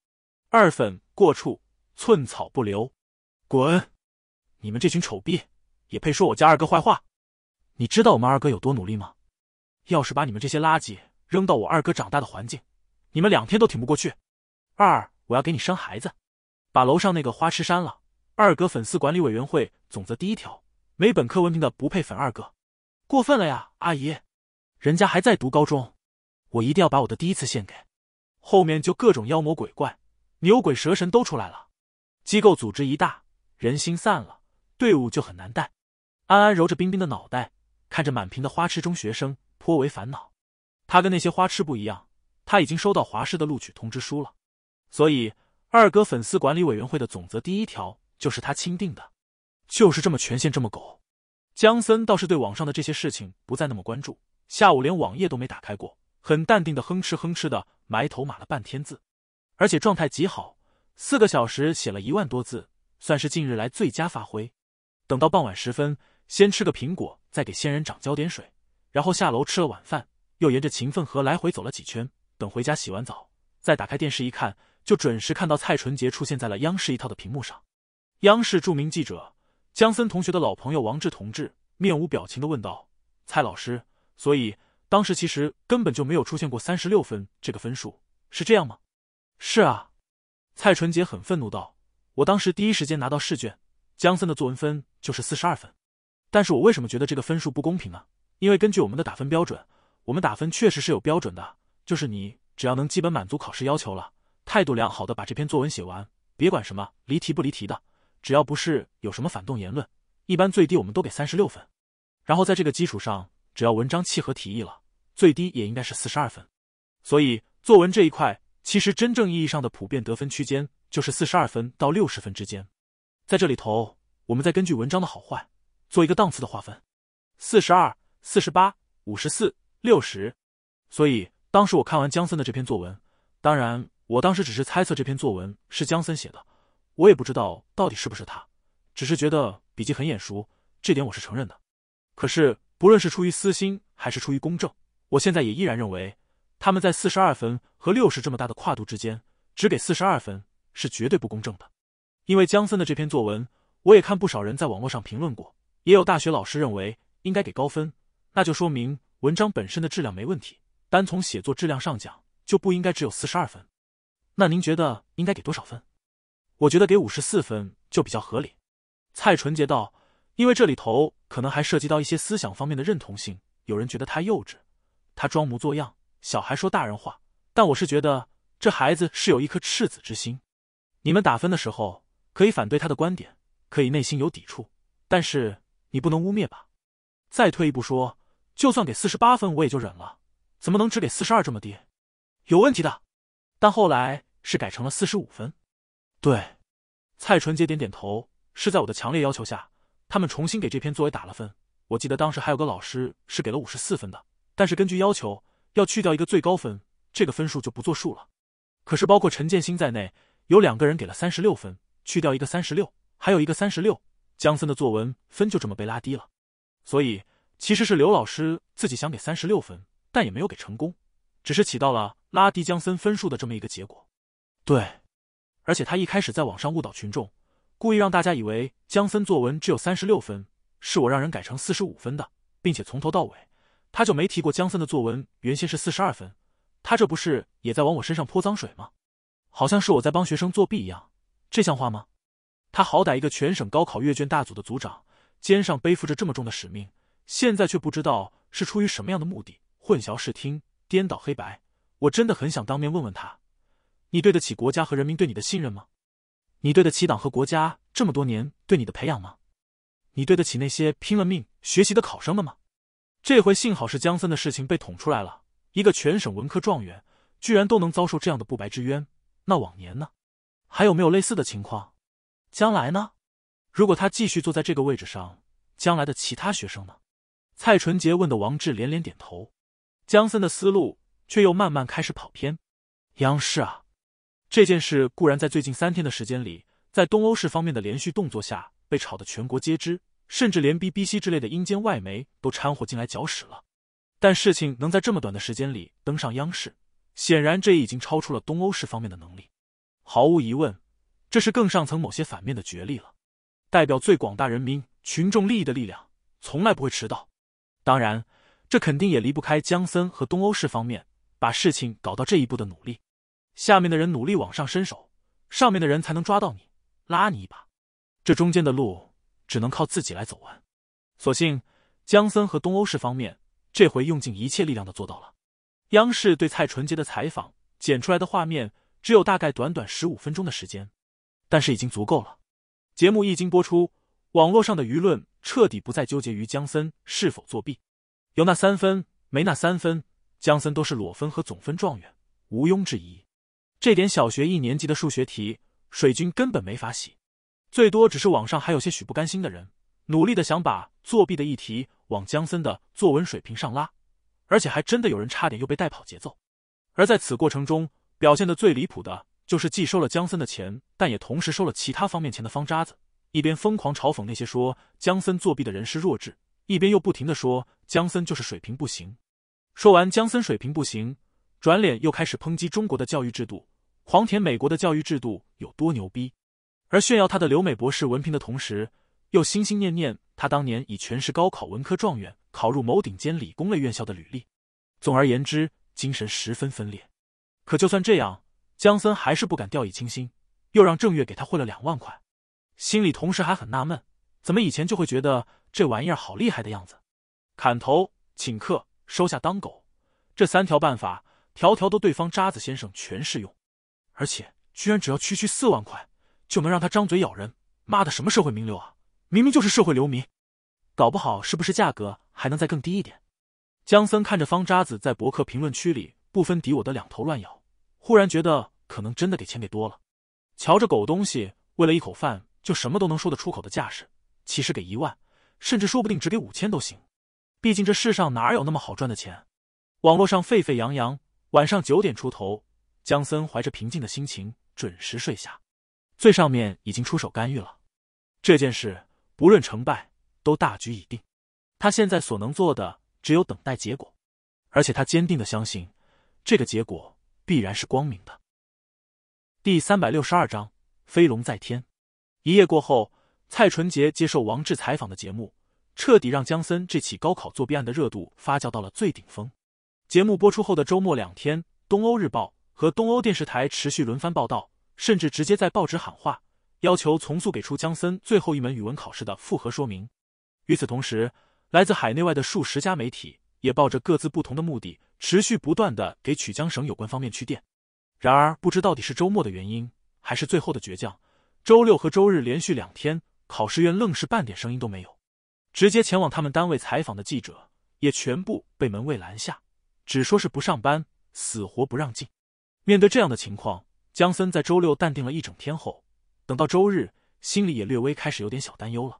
二粉过处寸草不留，滚！你们这群丑逼，也配说我家二哥坏话？你知道我们二哥有多努力吗？要是把你们这些垃圾扔到我二哥长大的环境，你们两天都挺不过去。二，我要给你生孩子，把楼上那个花痴删了。二哥粉丝管理委员会总则第一条：没本科文凭的不配粉二哥。过分了呀，阿姨，人家还在读高中，我一定要把我的第一次献给。后面就各种妖魔鬼怪、牛鬼蛇神都出来了，机构组织一大，人心散了，队伍就很难带。安安揉着冰冰的脑袋，看着满屏的花痴中学生，颇为烦恼。他跟那些花痴不一样，他已经收到华师的录取通知书了，所以二哥粉丝管理委员会的总则第一条就是他钦定的，就是这么权限这么狗。江森倒是对网上的这些事情不再那么关注，下午连网页都没打开过，很淡定的哼哧哼哧的埋头码了半天字，而且状态极好，四个小时写了一万多字，算是近日来最佳发挥。等到傍晚时分，先吃个苹果，再给仙人掌浇点水，然后下楼吃了晚饭，又沿着秦奋河来回走了几圈。等回家洗完澡，再打开电视一看，就准时看到蔡淳杰出现在了央视一套的屏幕上，央视著名记者。江森同学的老朋友王志同志面无表情的问道：“蔡老师，所以当时其实根本就没有出现过三十六分这个分数，是这样吗？”“是啊。”蔡纯洁很愤怒道：“我当时第一时间拿到试卷，江森的作文分就是四十二分。但是我为什么觉得这个分数不公平呢？因为根据我们的打分标准，我们打分确实是有标准的，就是你只要能基本满足考试要求了，态度良好的把这篇作文写完，别管什么离题不离题的。”只要不是有什么反动言论，一般最低我们都给三十六分，然后在这个基础上，只要文章契合题意了，最低也应该是四十二分。所以作文这一块，其实真正意义上的普遍得分区间就是四十二分到六十分之间。在这里头，我们再根据文章的好坏做一个档次的划分：四十二、四十八、五十四、六十。所以当时我看完江森的这篇作文，当然我当时只是猜测这篇作文是江森写的。我也不知道到底是不是他，只是觉得笔记很眼熟，这点我是承认的。可是，不论是出于私心还是出于公正，我现在也依然认为，他们在四十二分和六十这么大的跨度之间，只给四十二分是绝对不公正的。因为江森的这篇作文，我也看不少人在网络上评论过，也有大学老师认为应该给高分，那就说明文章本身的质量没问题。单从写作质量上讲，就不应该只有四十二分。那您觉得应该给多少分？我觉得给五十四分就比较合理，蔡纯洁道，因为这里头可能还涉及到一些思想方面的认同性。有人觉得他幼稚，他装模作样，小孩说大人话。但我是觉得这孩子是有一颗赤子之心。你们打分的时候可以反对他的观点，可以内心有抵触，但是你不能污蔑吧？再退一步说，就算给四十八分，我也就忍了。怎么能只给四十二这么低？有问题的。但后来是改成了四十五分。对，蔡纯洁点点头。是在我的强烈要求下，他们重新给这篇作文打了分。我记得当时还有个老师是给了五十四分的，但是根据要求要去掉一个最高分，这个分数就不作数了。可是包括陈建新在内，有两个人给了三十六分，去掉一个三十六，还有一个三十六，江森的作文分就这么被拉低了。所以，其实是刘老师自己想给三十六分，但也没有给成功，只是起到了拉低江森分数的这么一个结果。对。而且他一开始在网上误导群众，故意让大家以为江森作文只有三十六分，是我让人改成四十五分的，并且从头到尾他就没提过江森的作文原先是四十二分。他这不是也在往我身上泼脏水吗？好像是我在帮学生作弊一样，这像话吗？他好歹一个全省高考阅卷大组的组长，肩上背负着这么重的使命，现在却不知道是出于什么样的目的混淆视听、颠倒黑白。我真的很想当面问问他。你对得起国家和人民对你的信任吗？你对得起党和国家这么多年对你的培养吗？你对得起那些拼了命学习的考生们吗？这回幸好是江森的事情被捅出来了，一个全省文科状元居然都能遭受这样的不白之冤，那往年呢？还有没有类似的情况？将来呢？如果他继续坐在这个位置上，将来的其他学生呢？蔡纯杰问的，王志连连点头，江森的思路却又慢慢开始跑偏。央视啊！这件事固然在最近三天的时间里，在东欧市方面的连续动作下被炒得全国皆知，甚至连 BBC 之类的阴间外媒都掺和进来搅屎了。但事情能在这么短的时间里登上央视，显然这已经超出了东欧市方面的能力。毫无疑问，这是更上层某些反面的角力了。代表最广大人民群众利益的力量，从来不会迟到。当然，这肯定也离不开江森和东欧市方面把事情搞到这一步的努力。下面的人努力往上伸手，上面的人才能抓到你，拉你一把。这中间的路只能靠自己来走完。所幸，姜森和东欧市方面这回用尽一切力量的做到了。央视对蔡纯洁的采访剪出来的画面只有大概短短十五分钟的时间，但是已经足够了。节目一经播出，网络上的舆论彻底不再纠结于姜森是否作弊，有那三分没那三分，姜森都是裸分和总分状元，毋庸置疑。这点小学一年级的数学题，水军根本没法洗，最多只是网上还有些许不甘心的人，努力的想把作弊的一题往江森的作文水平上拉，而且还真的有人差点又被带跑节奏。而在此过程中，表现的最离谱的就是既收了江森的钱，但也同时收了其他方面钱的方渣子，一边疯狂嘲讽那些说江森作弊的人是弱智，一边又不停的说江森就是水平不行。说完江森水平不行，转脸又开始抨击中国的教育制度。黄田美国的教育制度有多牛逼，而炫耀他的留美博士文凭的同时，又心心念念他当年以全市高考文科状元考入某顶尖理工类院校的履历。总而言之，精神十分分裂。可就算这样，江森还是不敢掉以轻心，又让郑月给他汇了两万块，心里同时还很纳闷，怎么以前就会觉得这玩意儿好厉害的样子？砍头、请客、收下当狗，这三条办法，条条都对方渣子先生全适用。而且，居然只要区区四万块就能让他张嘴咬人，妈的，什么社会名流啊？明明就是社会流民，搞不好是不是价格还能再更低一点？江森看着方渣子在博客评论区里不分敌我的两头乱咬，忽然觉得可能真的给钱给多了。瞧这狗东西，为了一口饭就什么都能说得出口的架势，其实给一万，甚至说不定只给五千都行。毕竟这世上哪有那么好赚的钱？网络上沸沸扬扬，晚上九点出头。江森怀着平静的心情准时睡下。最上面已经出手干预了这件事，不论成败，都大局已定。他现在所能做的只有等待结果，而且他坚定的相信，这个结果必然是光明的。第三百六十二章：飞龙在天。一夜过后，蔡纯杰接受王志采访的节目，彻底让江森这起高考作弊案的热度发酵到了最顶峰。节目播出后的周末两天，《东欧日报》。和东欧电视台持续轮番报道，甚至直接在报纸喊话，要求重塑给出江森最后一门语文考试的复核说明。与此同时，来自海内外的数十家媒体也抱着各自不同的目的，持续不断的给曲江省有关方面去电。然而，不知到底是周末的原因，还是最后的倔强，周六和周日连续两天，考试院愣是半点声音都没有。直接前往他们单位采访的记者也全部被门卫拦下，只说是不上班，死活不让进。面对这样的情况，江森在周六淡定了一整天后，等到周日，心里也略微开始有点小担忧了。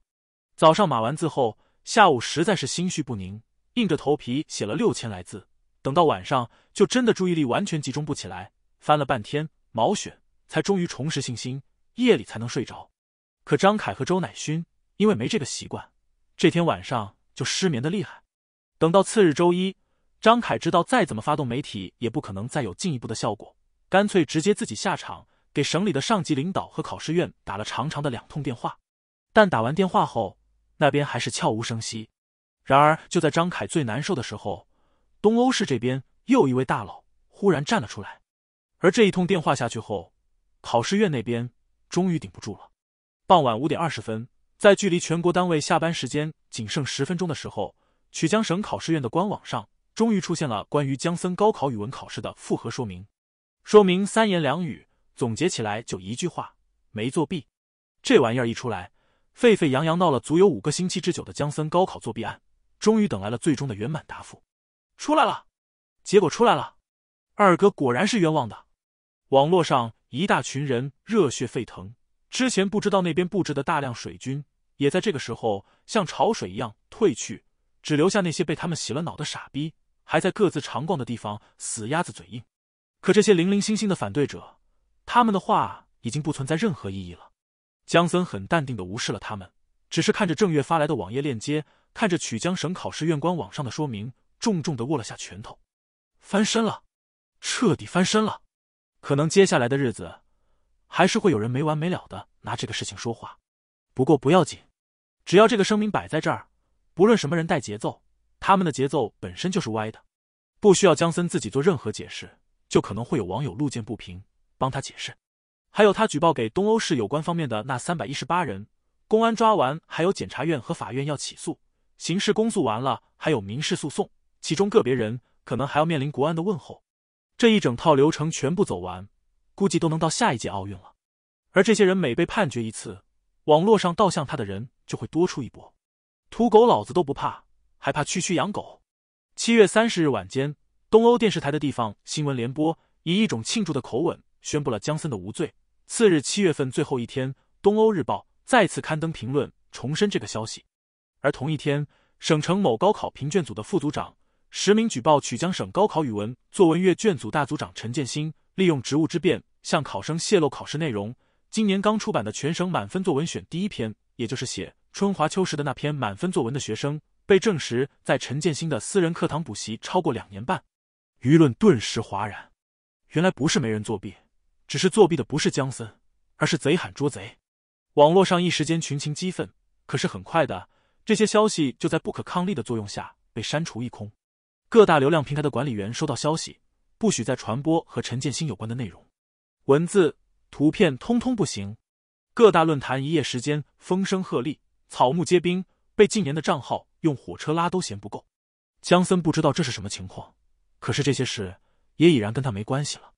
早上码完字后，下午实在是心绪不宁，硬着头皮写了六千来字。等到晚上，就真的注意力完全集中不起来，翻了半天《毛选》，才终于重拾信心，夜里才能睡着。可张凯和周乃勋因为没这个习惯，这天晚上就失眠的厉害。等到次日周一，张凯知道再怎么发动媒体，也不可能再有进一步的效果。干脆直接自己下场，给省里的上级领导和考试院打了长长的两通电话，但打完电话后，那边还是悄无声息。然而，就在张凯最难受的时候，东欧市这边又一位大佬忽然站了出来。而这一通电话下去后，考试院那边终于顶不住了。傍晚五点二十分，在距离全国单位下班时间仅剩十分钟的时候，曲江省考试院的官网上终于出现了关于江森高考语文考试的复核说明。说明三言两语，总结起来就一句话：没作弊。这玩意儿一出来，沸沸扬扬闹了足有五个星期之久的江森高考作弊案，终于等来了最终的圆满答复。出来了，结果出来了，二哥果然是冤枉的。网络上一大群人热血沸腾，之前不知道那边布置的大量水军，也在这个时候像潮水一样退去，只留下那些被他们洗了脑的傻逼，还在各自常逛的地方死鸭子嘴硬。可这些零零星星的反对者，他们的话已经不存在任何意义了。江森很淡定的无视了他们，只是看着郑月发来的网页链接，看着曲江省考试院官网上的说明，重重的握了下拳头。翻身了，彻底翻身了。可能接下来的日子，还是会有人没完没了的拿这个事情说话，不过不要紧，只要这个声明摆在这儿，不论什么人带节奏，他们的节奏本身就是歪的，不需要江森自己做任何解释。就可能会有网友路见不平帮他解释，还有他举报给东欧市有关方面的那三百一十八人，公安抓完，还有检察院和法院要起诉，刑事公诉完了，还有民事诉讼，其中个别人可能还要面临国安的问候。这一整套流程全部走完，估计都能到下一届奥运了。而这些人每被判决一次，网络上倒向他的人就会多出一波。土狗老子都不怕，还怕区区养狗？七月三十日晚间。东欧电视台的地方新闻联播以一种庆祝的口吻宣布了江森的无罪。次日七月份最后一天，东欧日报再次刊登评论，重申这个消息。而同一天，省城某高考评卷组的副组长实名举报曲江省高考语文作文阅卷组大组长陈建新利用职务之便向考生泄露考试内容。今年刚出版的全省满分作文选第一篇，也就是写春华秋实的那篇满分作文的学生，被证实在陈建新的私人课堂补习超过两年半。舆论顿时哗然，原来不是没人作弊，只是作弊的不是姜森，而是贼喊捉贼。网络上一时间群情激愤，可是很快的，这些消息就在不可抗力的作用下被删除一空。各大流量平台的管理员收到消息，不许再传播和陈建新有关的内容，文字、图片通通不行。各大论坛一夜时间风声鹤唳，草木皆兵，被禁言的账号用火车拉都嫌不够。姜森不知道这是什么情况。可是这些事也已然跟他没关系了，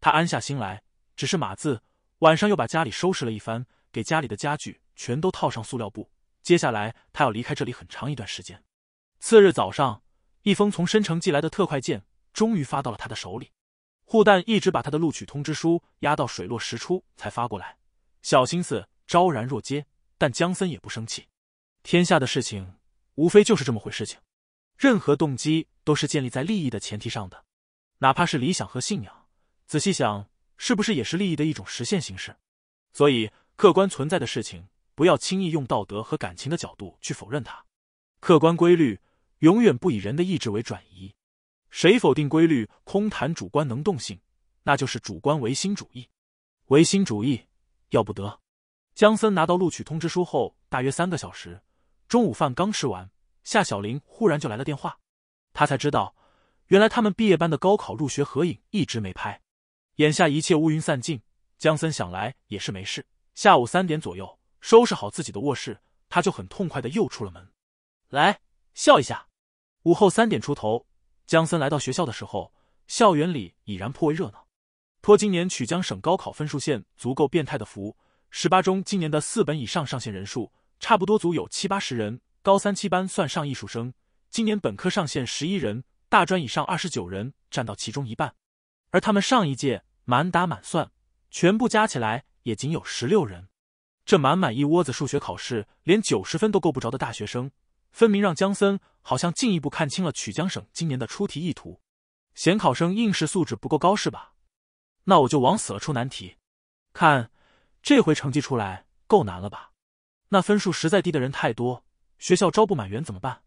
他安下心来，只是码字。晚上又把家里收拾了一番，给家里的家具全都套上塑料布。接下来他要离开这里很长一段时间。次日早上，一封从申城寄来的特快件终于发到了他的手里。护蛋一直把他的录取通知书压到水落石出才发过来，小心思昭然若揭。但江森也不生气，天下的事情无非就是这么回事情。任何动机都是建立在利益的前提上的，哪怕是理想和信仰，仔细想是不是也是利益的一种实现形式？所以，客观存在的事情，不要轻易用道德和感情的角度去否认它。客观规律永远不以人的意志为转移，谁否定规律，空谈主观能动性，那就是主观唯心主义。唯心主义要不得。江森拿到录取通知书后，大约三个小时，中午饭刚吃完。夏小玲忽然就来了电话，他才知道，原来他们毕业班的高考入学合影一直没拍。眼下一切乌云散尽，江森想来也是没事。下午三点左右，收拾好自己的卧室，他就很痛快的又出了门，来笑一下。午后三点出头，江森来到学校的时候，校园里已然颇为热闹。托今年曲江省高考分数线足够变态的福，十八中今年的四本以上上线人数差不多足有七八十人。高三七班算上艺术生，今年本科上线十一人，大专以上二十九人，占到其中一半。而他们上一届满打满算，全部加起来也仅有十六人。这满满一窝子数学考试连九十分都够不着的大学生，分明让江森好像进一步看清了曲江省今年的出题意图：嫌考生应试素质不够高是吧？那我就往死了出难题。看，这回成绩出来够难了吧？那分数实在低的人太多。学校招不满员怎么办？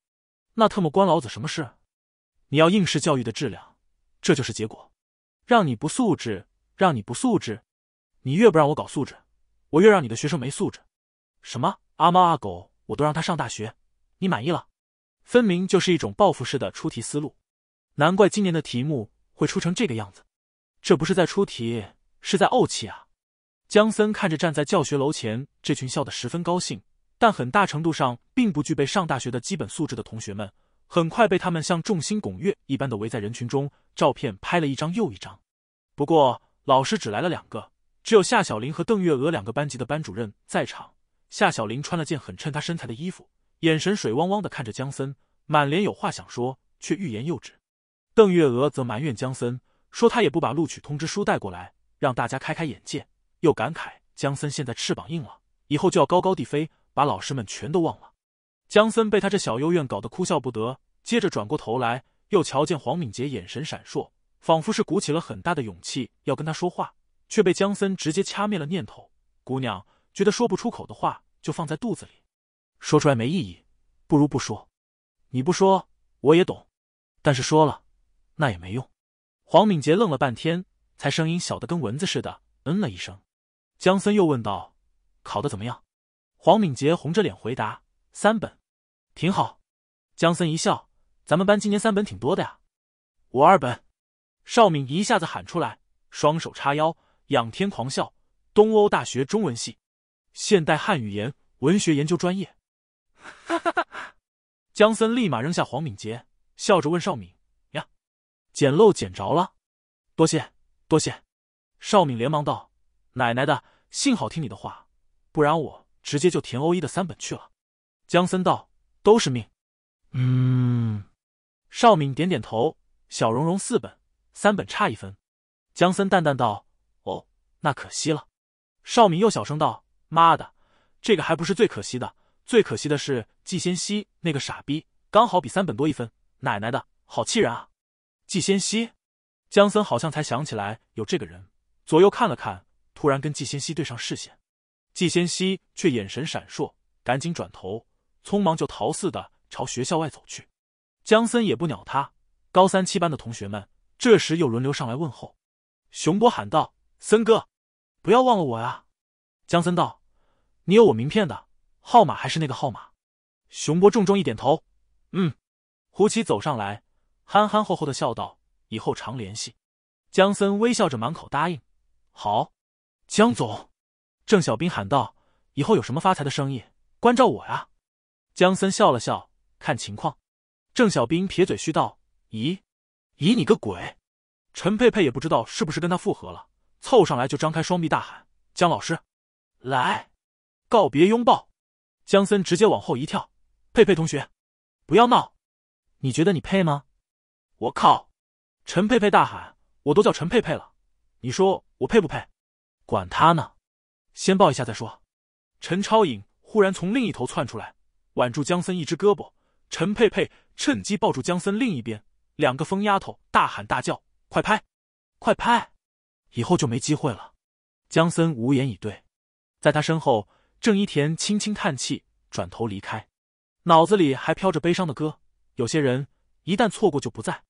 那特么关老子什么事？你要应试教育的质量，这就是结果，让你不素质，让你不素质，你越不让我搞素质，我越让你的学生没素质。什么阿猫阿狗我都让他上大学，你满意了？分明就是一种报复式的出题思路，难怪今年的题目会出成这个样子，这不是在出题，是在怄气啊！江森看着站在教学楼前这群笑得十分高兴。但很大程度上并不具备上大学的基本素质的同学们，很快被他们像众星拱月一般的围在人群中，照片拍了一张又一张。不过老师只来了两个，只有夏小林和邓月娥两个班级的班主任在场。夏小林穿了件很衬她身材的衣服，眼神水汪汪的看着江森，满脸有话想说却欲言又止。邓月娥则埋怨江森说他也不把录取通知书带过来，让大家开开眼界，又感慨江森现在翅膀硬了，以后就要高高地飞。把老师们全都忘了，江森被他这小幽怨搞得哭笑不得。接着转过头来，又瞧见黄敏杰眼神闪烁，仿佛是鼓起了很大的勇气要跟他说话，却被江森直接掐灭了念头。姑娘觉得说不出口的话，就放在肚子里，说出来没意义，不如不说。你不说我也懂，但是说了，那也没用。黄敏杰愣了半天，才声音小的跟蚊子似的，嗯了一声。江森又问道：“考的怎么样？”黄敏杰红着脸回答：“三本，挺好。”江森一笑：“咱们班今年三本挺多的呀。”我二本，邵敏一下子喊出来，双手叉腰，仰天狂笑：“东欧大学中文系，现代汉语言文学研究专业。”哈哈哈！江森立马扔下黄敏杰，笑着问邵敏：“呀，捡漏捡着了？多谢，多谢。”邵敏连忙道：“奶奶的，幸好听你的话，不然我……”直接就田欧一的三本去了，江森道都是命，嗯，邵敏点点头，小荣荣四本，三本差一分，江森淡淡道，哦，那可惜了。邵敏又小声道，妈的，这个还不是最可惜的，最可惜的是季先熙那个傻逼，刚好比三本多一分，奶奶的好气人啊！季先熙，江森好像才想起来有这个人，左右看了看，突然跟季先熙对上视线。季先熙却眼神闪烁，赶紧转头，匆忙就逃似的朝学校外走去。江森也不鸟他。高三七班的同学们这时又轮流上来问候。熊波喊道：“森哥，不要忘了我啊！”江森道：“你有我名片的号码，还是那个号码。”熊波重重一点头：“嗯。”胡奇走上来，憨憨厚厚的笑道：“以后常联系。”江森微笑着满口答应：“好，江总。”郑小兵喊道：“以后有什么发财的生意，关照我呀！”江森笑了笑，看情况。郑小兵撇嘴虚道：“咦，咦你个鬼！”陈佩佩也不知道是不是跟他复合了，凑上来就张开双臂大喊：“江老师，来，告别拥抱！”江森直接往后一跳：“佩佩同学，不要闹！你觉得你配吗？”我靠！陈佩佩大喊：“我都叫陈佩佩了，你说我配不配？管他呢！”先抱一下再说。陈超颖忽然从另一头窜出来，挽住江森一只胳膊。陈佩佩趁机抱住江森另一边，两个疯丫头大喊大叫：“快拍，快拍！以后就没机会了。”江森无言以对。在他身后，郑一田轻轻叹气，转头离开，脑子里还飘着悲伤的歌。有些人一旦错过就不在。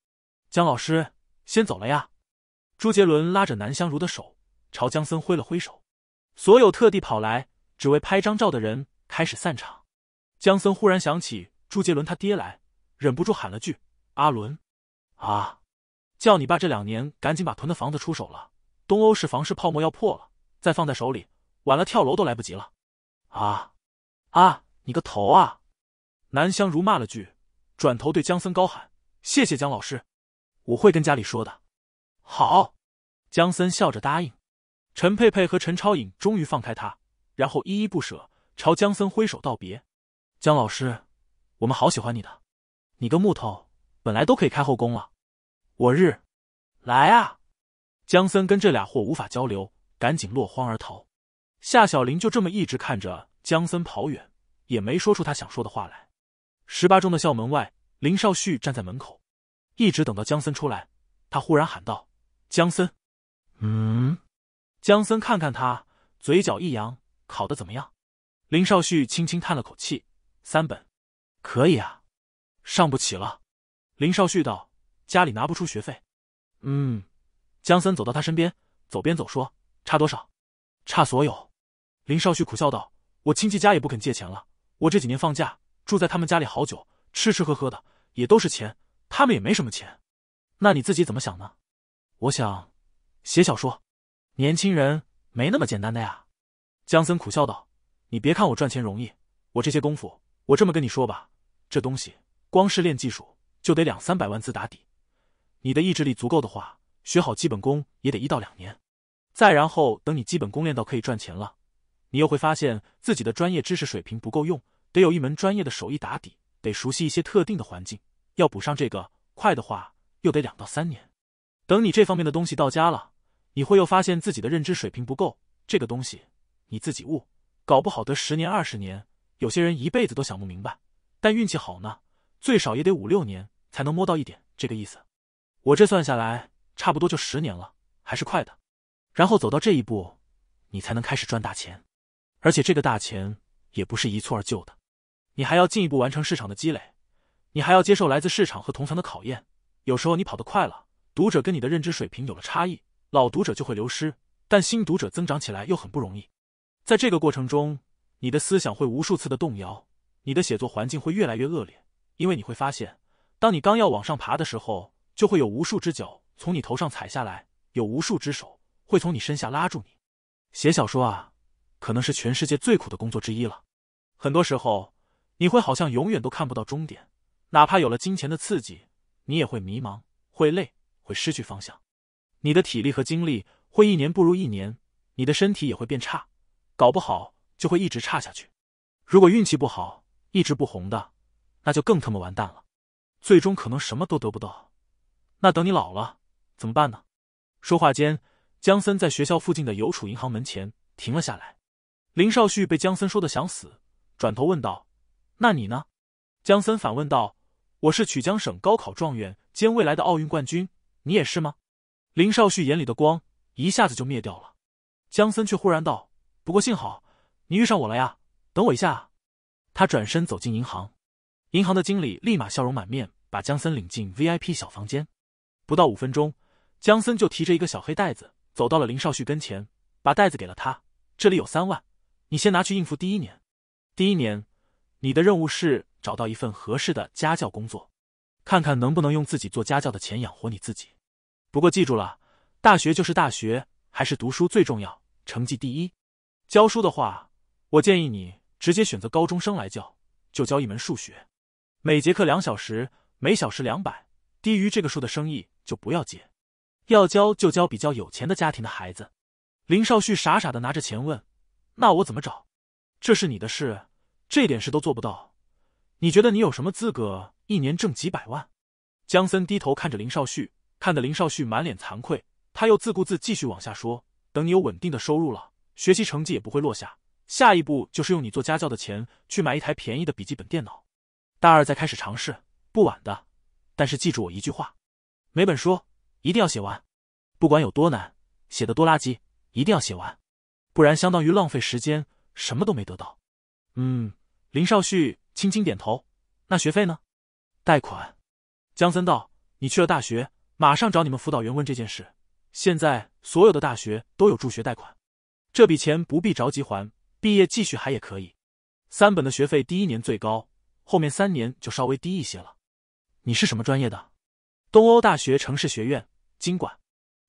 江老师，先走了呀。朱杰伦拉着南湘如的手，朝江森挥了挥手。所有特地跑来只为拍张照的人开始散场。江森忽然想起朱杰伦他爹来，忍不住喊了句：“阿伦，啊，叫你爸这两年赶紧把囤的房子出手了，东欧式房市泡沫要破了，再放在手里，晚了跳楼都来不及了。”啊，啊，你个头啊！南湘如骂了句，转头对江森高喊：“谢谢江老师，我会跟家里说的。”好，江森笑着答应。陈佩佩和陈超颖终于放开他，然后依依不舍朝江森挥手道别：“江老师，我们好喜欢你的，你个木头，本来都可以开后宫了。”我日！来啊！江森跟这俩货无法交流，赶紧落荒而逃。夏小林就这么一直看着江森跑远，也没说出他想说的话来。十八中的校门外，林少旭站在门口，一直等到江森出来，他忽然喊道：“江森，嗯？”江森看看他，嘴角一扬：“考的怎么样？”林少旭轻轻叹了口气：“三本，可以啊，上不起了。”林少旭道：“家里拿不出学费。”嗯，江森走到他身边，走边走说：“差多少？差所有。”林少旭苦笑道：“我亲戚家也不肯借钱了。我这几年放假住在他们家里好久，吃吃喝喝的也都是钱，他们也没什么钱。那你自己怎么想呢？”我想写小说。年轻人没那么简单的呀，江森苦笑道：“你别看我赚钱容易，我这些功夫，我这么跟你说吧，这东西光是练技术就得两三百万字打底。你的意志力足够的话，学好基本功也得一到两年。再然后，等你基本功练到可以赚钱了，你又会发现自己的专业知识水平不够用，得有一门专业的手艺打底，得熟悉一些特定的环境，要补上这个，快的话又得两到三年。等你这方面的东西到家了。”你会又发现自己的认知水平不够，这个东西你自己悟，搞不好得十年二十年，有些人一辈子都想不明白。但运气好呢，最少也得五六年才能摸到一点这个意思。我这算下来差不多就十年了，还是快的。然后走到这一步，你才能开始赚大钱，而且这个大钱也不是一蹴而就的，你还要进一步完成市场的积累，你还要接受来自市场和同行的考验。有时候你跑得快了，读者跟你的认知水平有了差异。老读者就会流失，但新读者增长起来又很不容易。在这个过程中，你的思想会无数次的动摇，你的写作环境会越来越恶劣，因为你会发现，当你刚要往上爬的时候，就会有无数只脚从你头上踩下来，有无数只手会从你身下拉住你。写小说啊，可能是全世界最苦的工作之一了。很多时候，你会好像永远都看不到终点，哪怕有了金钱的刺激，你也会迷茫、会累、会失去方向。你的体力和精力会一年不如一年，你的身体也会变差，搞不好就会一直差下去。如果运气不好，一直不红的，那就更他妈完蛋了。最终可能什么都得不到。那等你老了怎么办呢？说话间，江森在学校附近的邮储银行门前停了下来。林少旭被江森说的想死，转头问道：“那你呢？”江森反问道：“我是曲江省高考状元兼未来的奥运冠军，你也是吗？”林少旭眼里的光一下子就灭掉了，江森却忽然道：“不过幸好你遇上我了呀，等我一下。”他转身走进银行，银行的经理立马笑容满面，把江森领进 VIP 小房间。不到五分钟，江森就提着一个小黑袋子走到了林少旭跟前，把袋子给了他：“这里有三万，你先拿去应付第一年。第一年，你的任务是找到一份合适的家教工作，看看能不能用自己做家教的钱养活你自己。”不过记住了，大学就是大学，还是读书最重要，成绩第一。教书的话，我建议你直接选择高中生来教，就教一门数学，每节课两小时，每小时两百，低于这个数的生意就不要接。要教就教比较有钱的家庭的孩子。林少旭傻傻的拿着钱问：“那我怎么找？”这是你的事，这点事都做不到，你觉得你有什么资格一年挣几百万？江森低头看着林少旭。看得林少旭满脸惭愧，他又自顾自继续往下说：“等你有稳定的收入了，学习成绩也不会落下。下一步就是用你做家教的钱去买一台便宜的笔记本电脑，大二再开始尝试不晚的。但是记住我一句话：每本书一定要写完，不管有多难，写的多垃圾，一定要写完，不然相当于浪费时间，什么都没得到。”嗯，林少旭轻轻点头。那学费呢？贷款，江森道：“你去了大学。”马上找你们辅导员问这件事。现在所有的大学都有助学贷款，这笔钱不必着急还，毕业继续还也可以。三本的学费第一年最高，后面三年就稍微低一些了。你是什么专业的？东欧大学城市学院经管。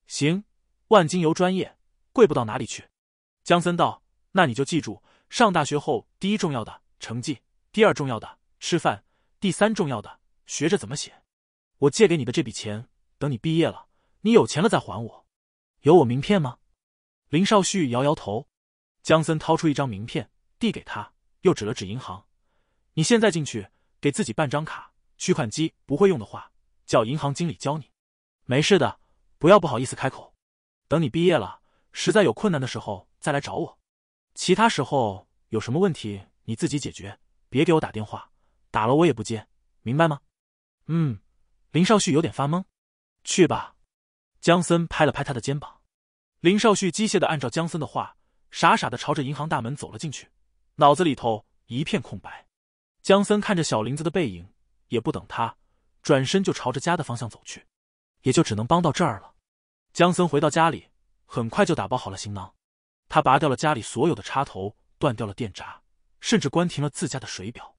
行，万金油专业，贵不到哪里去。江森道，那你就记住，上大学后第一重要的成绩，第二重要的吃饭，第三重要的学着怎么写。我借给你的这笔钱。等你毕业了，你有钱了再还我。有我名片吗？林少旭摇摇头。江森掏出一张名片递给他，又指了指银行：“你现在进去给自己办张卡，取款机不会用的话，叫银行经理教你。没事的，不要不好意思开口。等你毕业了，实在有困难的时候再来找我。其他时候有什么问题你自己解决，别给我打电话，打了我也不接，明白吗？”嗯。林少旭有点发懵。去吧，江森拍了拍他的肩膀。林少旭机械的按照江森的话，傻傻的朝着银行大门走了进去，脑子里头一片空白。江森看着小林子的背影，也不等他，转身就朝着家的方向走去。也就只能帮到这儿了。江森回到家里，很快就打包好了行囊。他拔掉了家里所有的插头，断掉了电闸，甚至关停了自家的水表。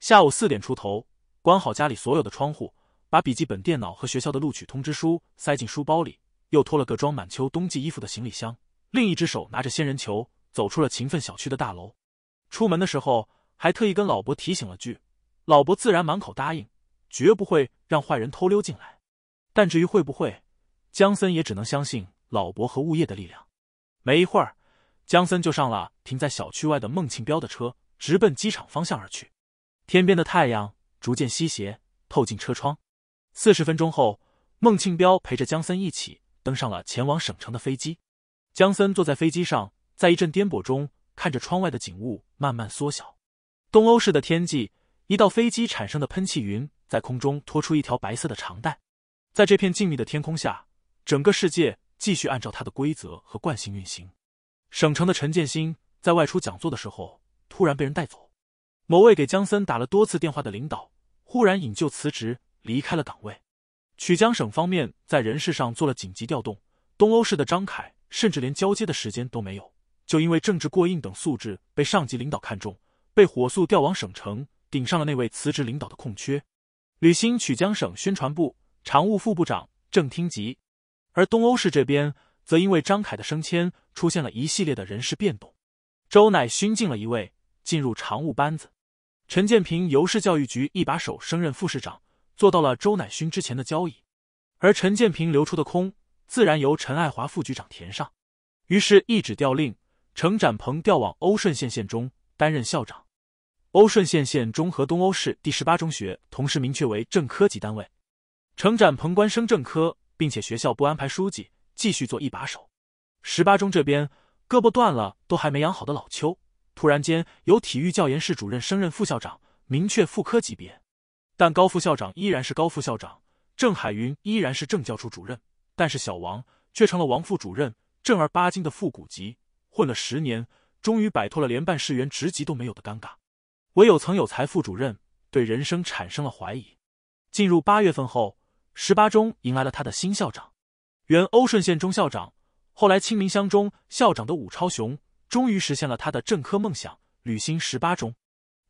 下午四点出头，关好家里所有的窗户。把笔记本电脑和学校的录取通知书塞进书包里，又拖了个装满秋冬季衣服的行李箱，另一只手拿着仙人球走出了勤奋小区的大楼。出门的时候还特意跟老伯提醒了句，老伯自然满口答应，绝不会让坏人偷溜进来。但至于会不会，江森也只能相信老伯和物业的力量。没一会儿，江森就上了停在小区外的孟庆彪的车，直奔机场方向而去。天边的太阳逐渐西斜，透进车窗。四十分钟后，孟庆彪陪着江森一起登上了前往省城的飞机。江森坐在飞机上，在一阵颠簸中，看着窗外的景物慢慢缩小。东欧式的天际，一道飞机产生的喷气云在空中拖出一条白色的长带。在这片静谧的天空下，整个世界继续按照它的规则和惯性运行。省城的陈建新在外出讲座的时候，突然被人带走。某位给江森打了多次电话的领导，忽然引咎辞职。离开了岗位，曲江省方面在人事上做了紧急调动。东欧市的张凯甚至连交接的时间都没有，就因为政治过硬等素质被上级领导看中，被火速调往省城，顶上了那位辞职领导的空缺。履新曲江省宣传部常务副部长，正厅级。而东欧市这边则因为张凯的升迁，出现了一系列的人事变动。周乃勋进了一位进入常务班子，陈建平由市教育局一把手升任副市长。做到了周乃勋之前的交易，而陈建平流出的空，自然由陈爱华副局长填上。于是，一纸调令，程展鹏调往欧顺县县中担任校长。欧顺县县中和东欧市第十八中学同时明确为正科级单位。程展鹏官升正科，并且学校不安排书记，继续做一把手。十八中这边，胳膊断了都还没养好的老邱，突然间由体育教研室主任升任副校长，明确副科级别。但高副校长依然是高副校长，郑海云依然是政教处主任，但是小王却成了王副主任，正儿八经的副股级，混了十年，终于摆脱了连办事员职级都没有的尴尬。唯有曾有才副主任对人生产生了怀疑。进入八月份后，十八中迎来了他的新校长，原欧顺县中校长，后来清明乡中校长的武超雄，终于实现了他的政科梦想，履新十八中。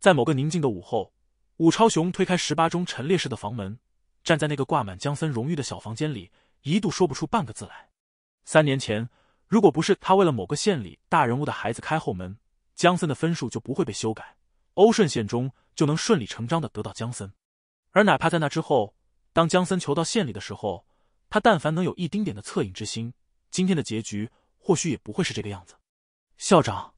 在某个宁静的午后。武超雄推开十八中陈列室的房门，站在那个挂满江森荣誉的小房间里，一度说不出半个字来。三年前，如果不是他为了某个县里大人物的孩子开后门，江森的分数就不会被修改，欧顺县中就能顺理成章的得到江森。而哪怕在那之后，当江森求到县里的时候，他但凡能有一丁点的恻隐之心，今天的结局或许也不会是这个样子。校长，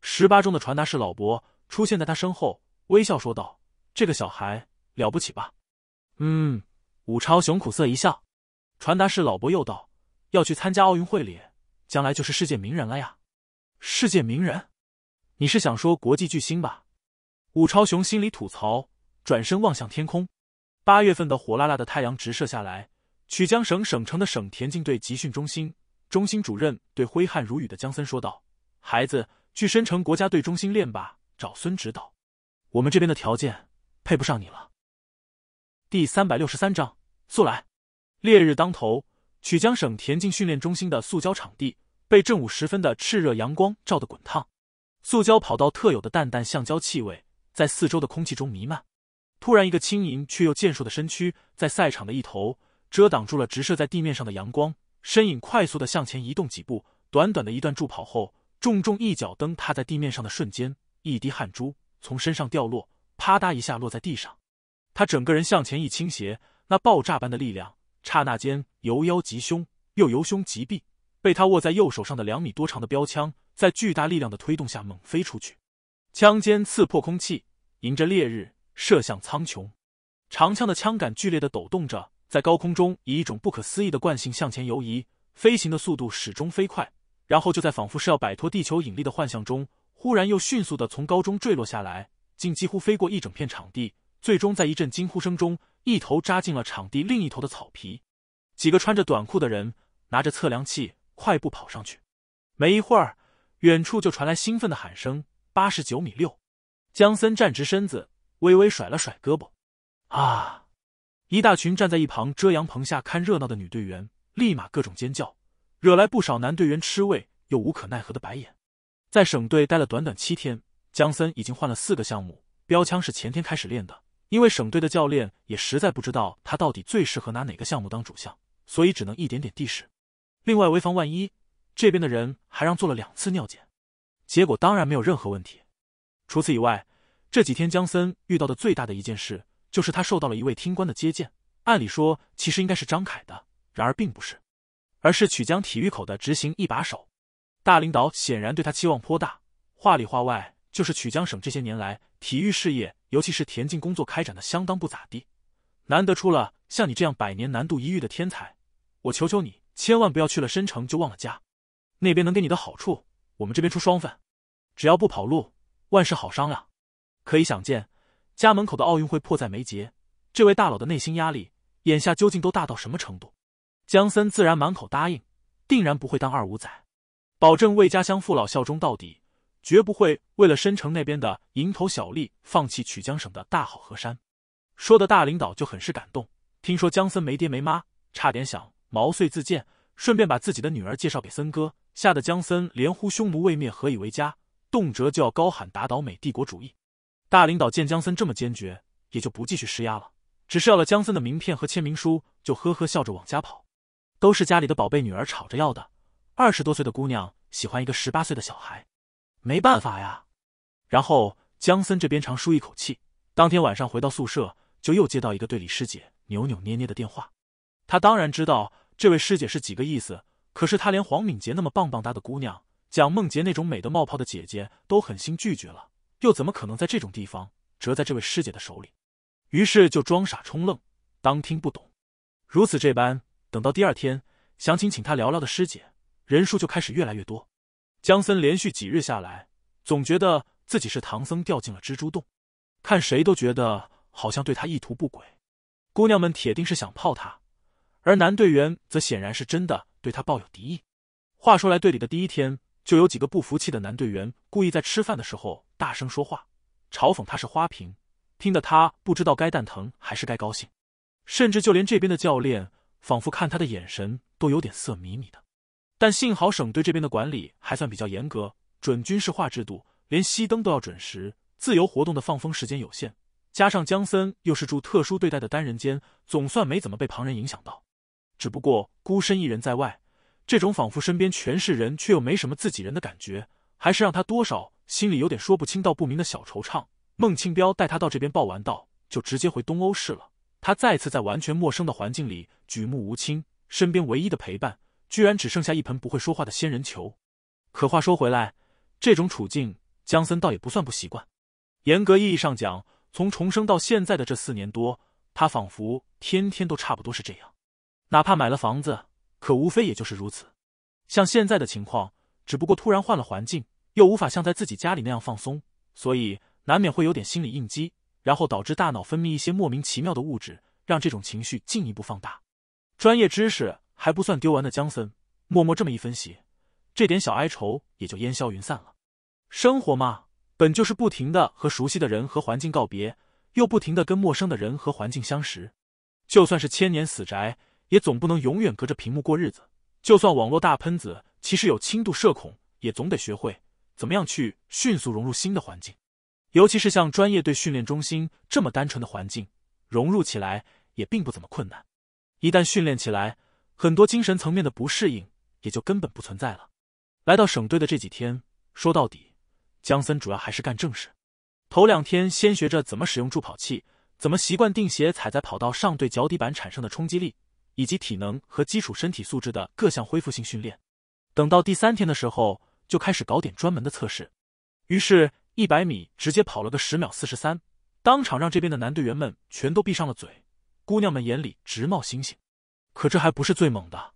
十八中的传达室老伯出现在他身后，微笑说道。这个小孩了不起吧？嗯，武超雄苦涩一笑。传达室老伯又道：“要去参加奥运会里，将来就是世界名人了呀！”世界名人？你是想说国际巨星吧？武超雄心里吐槽，转身望向天空。八月份的火辣辣的太阳直射下来，曲江省省城的省田径队集训中心中心主任对挥汗如雨的江森说道：“孩子，去申城国家队中心练吧，找孙指导。我们这边的条件……”配不上你了。第三百六十三章，速来！烈日当头，曲江省田径训练中心的塑胶场地被正午时分的炽热阳光照得滚烫，塑胶跑道特有的淡淡橡胶气味在四周的空气中弥漫。突然，一个轻盈却又健硕的身躯在赛场的一头遮挡住了直射在地面上的阳光，身影快速的向前移动几步，短短的一段助跑后，重重一脚蹬踏在地面上的瞬间，一滴汗珠从身上掉落。啪嗒一下落在地上，他整个人向前一倾斜，那爆炸般的力量刹那间由腰及胸，又由胸及臂，被他握在右手上的两米多长的标枪，在巨大力量的推动下猛飞出去，枪尖刺破空气，迎着烈日射向苍穹。长枪的枪杆剧烈的抖动着，在高空中以一种不可思议的惯性向前游移，飞行的速度始终飞快，然后就在仿佛是要摆脱地球引力的幻象中，忽然又迅速的从高中坠落下来。竟几乎飞过一整片场地，最终在一阵惊呼声中，一头扎进了场地另一头的草皮。几个穿着短裤的人拿着测量器快步跑上去，没一会儿，远处就传来兴奋的喊声：“八十九米六！”江森站直身子，微微甩了甩胳膊。啊！一大群站在一旁遮阳棚下看热闹的女队员立马各种尖叫，惹来不少男队员吃味又无可奈何的白眼。在省队待了短短七天。江森已经换了四个项目，标枪是前天开始练的。因为省队的教练也实在不知道他到底最适合拿哪个项目当主项，所以只能一点点地试。另外，为防万一，这边的人还让做了两次尿检，结果当然没有任何问题。除此以外，这几天江森遇到的最大的一件事，就是他受到了一位厅官的接见。按理说，其实应该是张凯的，然而并不是，而是曲江体育口的执行一把手，大领导显然对他期望颇大，话里话外。就是曲江省这些年来体育事业，尤其是田径工作开展的相当不咋地，难得出了像你这样百年难度一遇的天才。我求求你，千万不要去了申城就忘了家，那边能给你的好处，我们这边出双份，只要不跑路，万事好商量。可以想见，家门口的奥运会迫在眉睫，这位大佬的内心压力，眼下究竟都大到什么程度？江森自然满口答应，定然不会当二五仔，保证为家乡父老效忠到底。绝不会为了申城那边的蝇头小利放弃曲江省的大好河山。说的大领导就很是感动。听说姜森没爹没妈，差点想毛遂自荐，顺便把自己的女儿介绍给森哥。吓得姜森连呼匈奴未灭，何以为家，动辄就要高喊打倒美帝国主义。大领导见姜森这么坚决，也就不继续施压了，只是要了姜森的名片和签名书，就呵呵笑着往家跑。都是家里的宝贝女儿吵着要的。二十多岁的姑娘喜欢一个十八岁的小孩。没办法呀，然后江森这边长舒一口气。当天晚上回到宿舍，就又接到一个对李师姐扭扭捏捏的电话。他当然知道这位师姐是几个意思，可是他连黄敏杰那么棒棒哒的姑娘，蒋梦婕那种美的冒泡的姐姐都狠心拒绝了，又怎么可能在这种地方折在这位师姐的手里？于是就装傻充愣，当听不懂。如此这般，等到第二天想请请他聊聊的师姐人数就开始越来越多。姜森连续几日下来，总觉得自己是唐僧掉进了蜘蛛洞，看谁都觉得好像对他意图不轨。姑娘们铁定是想泡他，而男队员则显然是真的对他抱有敌意。话说来，队里的第一天就有几个不服气的男队员故意在吃饭的时候大声说话，嘲讽他是花瓶，听得他不知道该蛋疼还是该高兴。甚至就连这边的教练，仿佛看他的眼神都有点色迷迷的。但幸好省队这边的管理还算比较严格，准军事化制度，连熄灯都要准时。自由活动的放风时间有限，加上江森又是住特殊对待的单人间，总算没怎么被旁人影响到。只不过孤身一人在外，这种仿佛身边全是人却又没什么自己人的感觉，还是让他多少心里有点说不清道不明的小惆怅。孟庆彪带他到这边报完到，就直接回东欧市了。他再次在完全陌生的环境里举目无亲，身边唯一的陪伴。居然只剩下一盆不会说话的仙人球。可话说回来，这种处境江森倒也不算不习惯。严格意义上讲，从重生到现在的这四年多，他仿佛天天都差不多是这样。哪怕买了房子，可无非也就是如此。像现在的情况，只不过突然换了环境，又无法像在自己家里那样放松，所以难免会有点心理应激，然后导致大脑分泌一些莫名其妙的物质，让这种情绪进一步放大。专业知识。还不算丢完的江森默默这么一分析，这点小哀愁也就烟消云散了。生活嘛，本就是不停的和熟悉的人和环境告别，又不停的跟陌生的人和环境相识。就算是千年死宅，也总不能永远隔着屏幕过日子。就算网络大喷子其实有轻度社恐，也总得学会怎么样去迅速融入新的环境。尤其是像专业队训练中心这么单纯的环境，融入起来也并不怎么困难。一旦训练起来。很多精神层面的不适应也就根本不存在了。来到省队的这几天，说到底，江森主要还是干正事。头两天先学着怎么使用助跑器，怎么习惯钉鞋踩在跑道上对脚底板产生的冲击力，以及体能和基础身体素质的各项恢复性训练。等到第三天的时候，就开始搞点专门的测试。于是，一百米直接跑了个十秒四十三，当场让这边的男队员们全都闭上了嘴，姑娘们眼里直冒星星。可这还不是最猛的，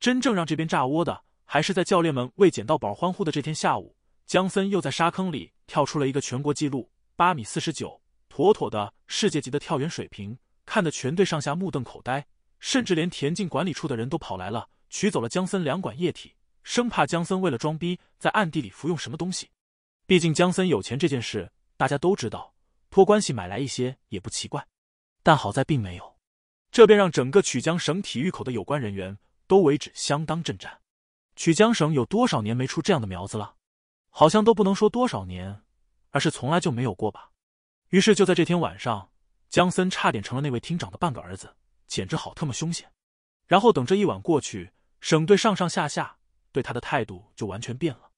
真正让这边炸窝的，还是在教练们为捡到宝欢呼的这天下午，江森又在沙坑里跳出了一个全国纪录，八米四十九，妥妥的世界级的跳远水平，看得全队上下目瞪口呆，甚至连田径管理处的人都跑来了，取走了江森两管液体，生怕江森为了装逼在暗地里服用什么东西。毕竟江森有钱这件事大家都知道，托关系买来一些也不奇怪，但好在并没有。这便让整个曲江省体育口的有关人员都为之相当震颤。曲江省有多少年没出这样的苗子了？好像都不能说多少年，而是从来就没有过吧。于是就在这天晚上，江森差点成了那位厅长的半个儿子，简直好特么凶险。然后等这一晚过去，省队上上下下对他的态度就完全变了。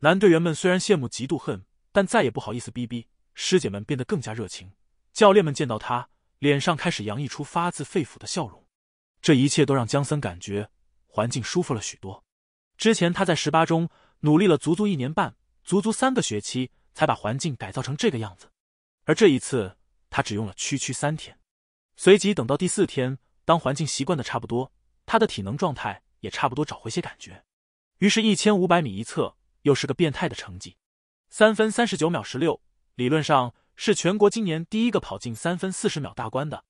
男队员们虽然羡慕嫉妒恨，但再也不好意思逼逼；师姐们变得更加热情；教练们见到他。脸上开始洋溢出发自肺腑的笑容，这一切都让江森感觉环境舒服了许多。之前他在十八中努力了足足一年半，足足三个学期才把环境改造成这个样子，而这一次他只用了区区三天。随即等到第四天，当环境习惯的差不多，他的体能状态也差不多找回些感觉。于是，一千五百米一侧又是个变态的成绩，三分三十九秒十六，理论上。是全国今年第一个跑进三分四十秒大关的，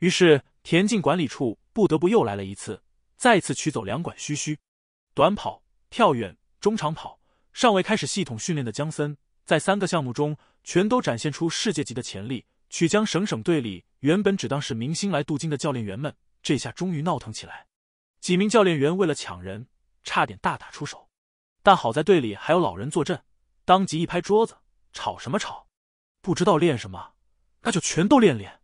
于是田径管理处不得不又来了一次，再次取走两管嘘嘘。短跑、跳远、中长跑，尚未开始系统训练的姜森，在三个项目中全都展现出世界级的潜力。曲江省省队里原本只当是明星来镀金的教练员们，这下终于闹腾起来。几名教练员为了抢人，差点大打出手，但好在队里还有老人坐镇，当即一拍桌子：“吵什么吵！”不知道练什么，那就全都练练，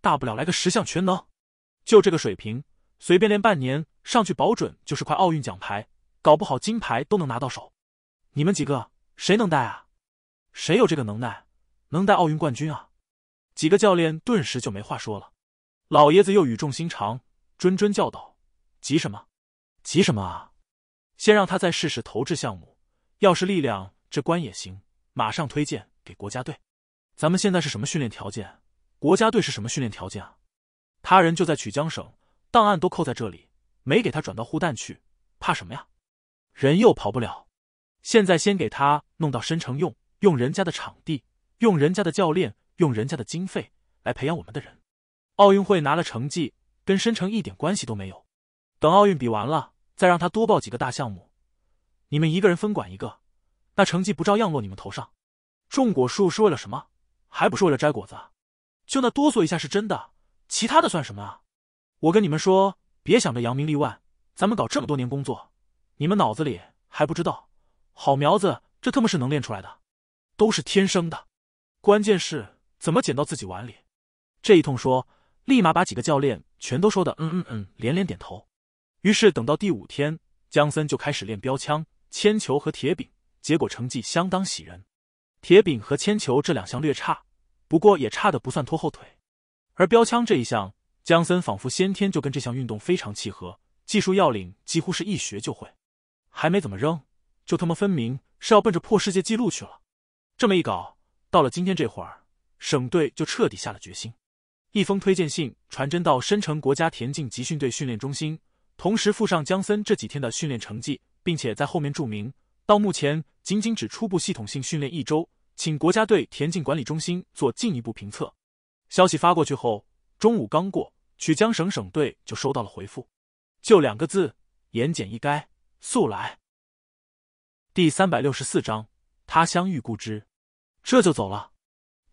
大不了来个十项全能，就这个水平，随便练半年，上去保准就是块奥运奖牌，搞不好金牌都能拿到手。你们几个谁能带啊？谁有这个能耐，能带奥运冠军啊？几个教练顿时就没话说了。老爷子又语重心长谆谆教导：“急什么？急什么啊？先让他再试试投掷项目，要是力量这关也行，马上推荐给国家队。”咱们现在是什么训练条件？国家队是什么训练条件啊？他人就在曲江省，档案都扣在这里，没给他转到护旦去，怕什么呀？人又跑不了。现在先给他弄到申城用，用人家的场地，用人家的教练，用人家的经费来培养我们的人。奥运会拿了成绩，跟申城一点关系都没有。等奥运比完了，再让他多报几个大项目。你们一个人分管一个，那成绩不照样落你们头上？种果树是为了什么？还不是为了摘果子，就那哆嗦一下是真的，其他的算什么啊？我跟你们说，别想着扬名立万，咱们搞这么多年工作，你们脑子里还不知道，好苗子这特么是能练出来的，都是天生的，关键是怎么捡到自己碗里。这一通说，立马把几个教练全都说的嗯嗯嗯连连点头。于是等到第五天，姜森就开始练标枪、铅球和铁饼，结果成绩相当喜人。铁饼和铅球这两项略差，不过也差的不算拖后腿，而标枪这一项，江森仿佛先天就跟这项运动非常契合，技术要领几乎是一学就会，还没怎么扔，就他妈分明是要奔着破世界纪录去了。这么一搞，到了今天这会儿，省队就彻底下了决心，一封推荐信传真到申城国家田径集训队训练中心，同时附上江森这几天的训练成绩，并且在后面注明。到目前，仅仅只初步系统性训练一周，请国家队田径管理中心做进一步评测。消息发过去后，中午刚过，曲江省省队就收到了回复，就两个字，言简意赅，速来。第三百六十四章，他乡遇故知，这就走了。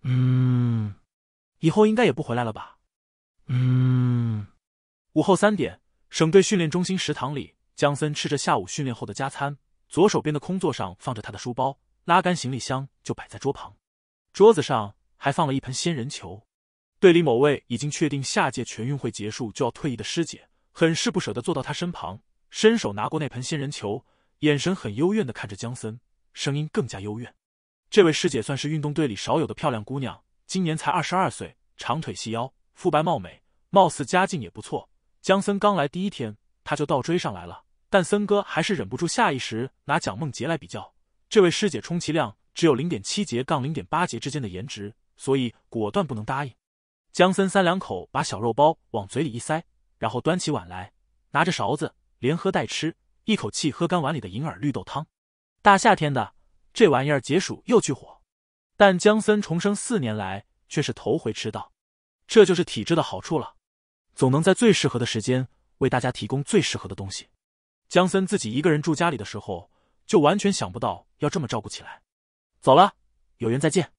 嗯，以后应该也不回来了吧？嗯。午后三点，省队训练中心食堂里，江森吃着下午训练后的加餐。左手边的空座上放着他的书包，拉杆行李箱就摆在桌旁，桌子上还放了一盆仙人球。队里某位已经确定下届全运会结束就要退役的师姐，很是不舍得坐到他身旁，伸手拿过那盆仙人球，眼神很幽怨的看着江森，声音更加幽怨。这位师姐算是运动队里少有的漂亮姑娘，今年才二十二岁，长腿细腰，肤白貌美，貌似家境也不错。江森刚来第一天，她就倒追上来了。但森哥还是忍不住下意识拿蒋梦婕来比较，这位师姐充其量只有零点七节杠零点八节之间的颜值，所以果断不能答应。江森三两口把小肉包往嘴里一塞，然后端起碗来，拿着勺子连喝带吃，一口气喝干碗里的银耳绿豆汤。大夏天的，这玩意儿解暑又去火。但江森重生四年来却是头回吃到，这就是体质的好处了，总能在最适合的时间为大家提供最适合的东西。江森自己一个人住家里的时候，就完全想不到要这么照顾起来。走了，有缘再见。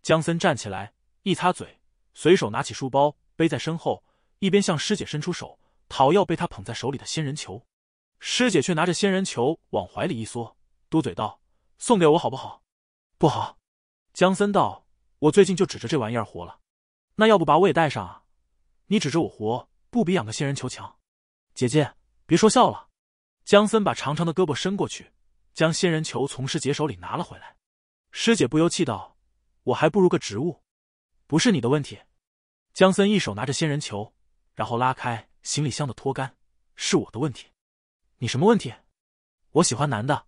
江森站起来，一擦嘴，随手拿起书包背在身后，一边向师姐伸出手，讨要被他捧在手里的仙人球。师姐却拿着仙人球往怀里一缩，嘟嘴道：“送给我好不好？不好。”江森道：“我最近就指着这玩意儿活了。那要不把我也带上啊？你指着我活，不比养个仙人球强？姐姐，别说笑了。”江森把长长的胳膊伸过去，将仙人球从师姐手里拿了回来。师姐不由气道：“我还不如个植物，不是你的问题。”江森一手拿着仙人球，然后拉开行李箱的拖杆：“是我的问题，你什么问题？我喜欢男的。”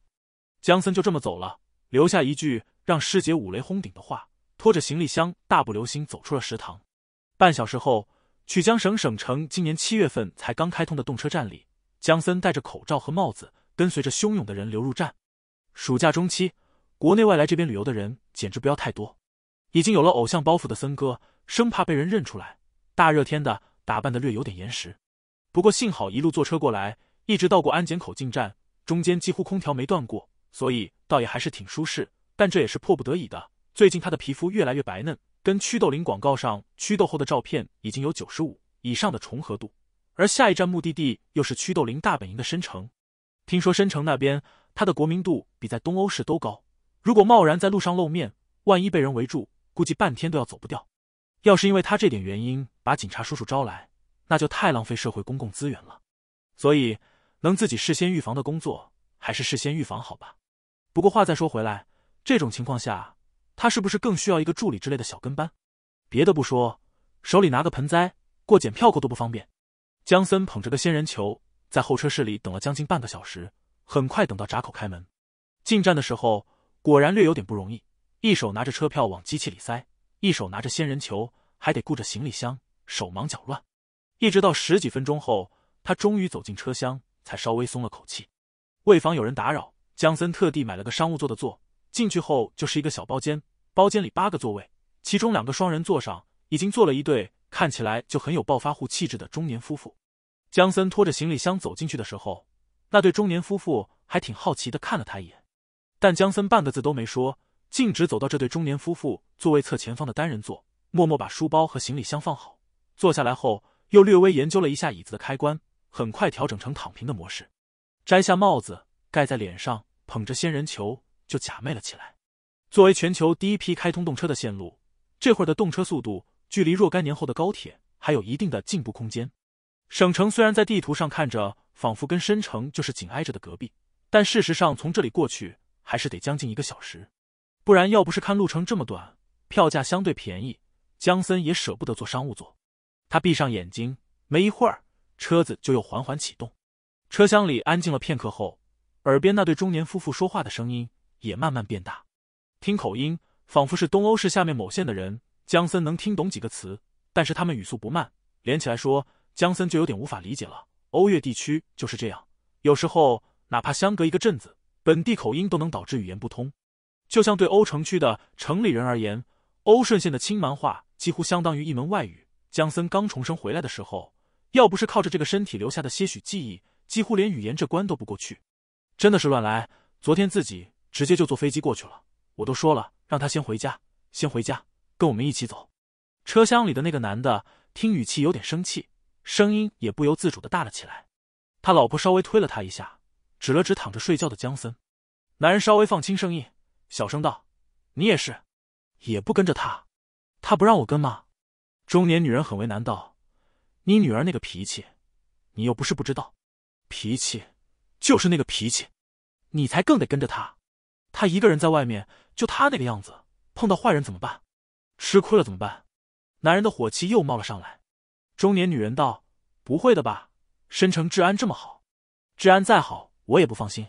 江森就这么走了，留下一句让师姐五雷轰顶的话，拖着行李箱大步流星走出了食堂。半小时后，曲江省省城今年七月份才刚开通的动车站里。姜森戴着口罩和帽子，跟随着汹涌的人流入站。暑假中期，国内外来这边旅游的人简直不要太多。已经有了偶像包袱的森哥，生怕被人认出来。大热天的，打扮的略有点严实。不过幸好一路坐车过来，一直到过安检口进站，中间几乎空调没断过，所以倒也还是挺舒适。但这也是迫不得已的。最近他的皮肤越来越白嫩，跟祛痘灵广告上祛痘后的照片已经有九十五以上的重合度。而下一站目的地又是驱斗林大本营的深城，听说深城那边他的国民度比在东欧市都高。如果贸然在路上露面，万一被人围住，估计半天都要走不掉。要是因为他这点原因把警察叔叔招来，那就太浪费社会公共资源了。所以能自己事先预防的工作，还是事先预防好吧。不过话再说回来，这种情况下，他是不是更需要一个助理之类的小跟班？别的不说，手里拿个盆栽过检票口都不方便。江森捧着个仙人球，在候车室里等了将近半个小时。很快等到闸口开门，进站的时候果然略有点不容易。一手拿着车票往机器里塞，一手拿着仙人球，还得顾着行李箱，手忙脚乱。一直到十几分钟后，他终于走进车厢，才稍微松了口气。为防有人打扰，江森特地买了个商务座的座。进去后就是一个小包间，包间里八个座位，其中两个双人座上已经坐了一对。看起来就很有暴发户气质的中年夫妇，江森拖着行李箱走进去的时候，那对中年夫妇还挺好奇的看了他一眼。但江森半个字都没说，径直走到这对中年夫妇座位侧前方的单人座，默默把书包和行李箱放好，坐下来后又略微研究了一下椅子的开关，很快调整成躺平的模式，摘下帽子盖在脸上，捧着仙人球就假寐了起来。作为全球第一批开通动车的线路，这会儿的动车速度。距离若干年后的高铁还有一定的进步空间。省城虽然在地图上看着仿佛跟深城就是紧挨着的隔壁，但事实上从这里过去还是得将近一个小时。不然要不是看路程这么短，票价相对便宜，江森也舍不得坐商务座。他闭上眼睛，没一会儿，车子就又缓缓启动。车厢里安静了片刻后，耳边那对中年夫妇说话的声音也慢慢变大，听口音仿佛是东欧市下面某县的人。江森能听懂几个词，但是他们语速不慢，连起来说，江森就有点无法理解了。欧越地区就是这样，有时候哪怕相隔一个镇子，本地口音都能导致语言不通。就像对欧城区的城里人而言，欧顺县的青蛮话几乎相当于一门外语。江森刚重生回来的时候，要不是靠着这个身体留下的些许记忆，几乎连语言这关都不过去。真的是乱来！昨天自己直接就坐飞机过去了。我都说了，让他先回家，先回家。跟我们一起走。车厢里的那个男的听语气有点生气，声音也不由自主的大了起来。他老婆稍微推了他一下，指了指躺着睡觉的江森。男人稍微放轻声音，小声道：“你也是，也不跟着他，他不让我跟吗？”中年女人很为难道：“你女儿那个脾气，你又不是不知道，脾气就是那个脾气，你才更得跟着他。他一个人在外面，就他那个样子，碰到坏人怎么办？”吃亏了怎么办？男人的火气又冒了上来。中年女人道：“不会的吧？申城治安这么好，治安再好，我也不放心。”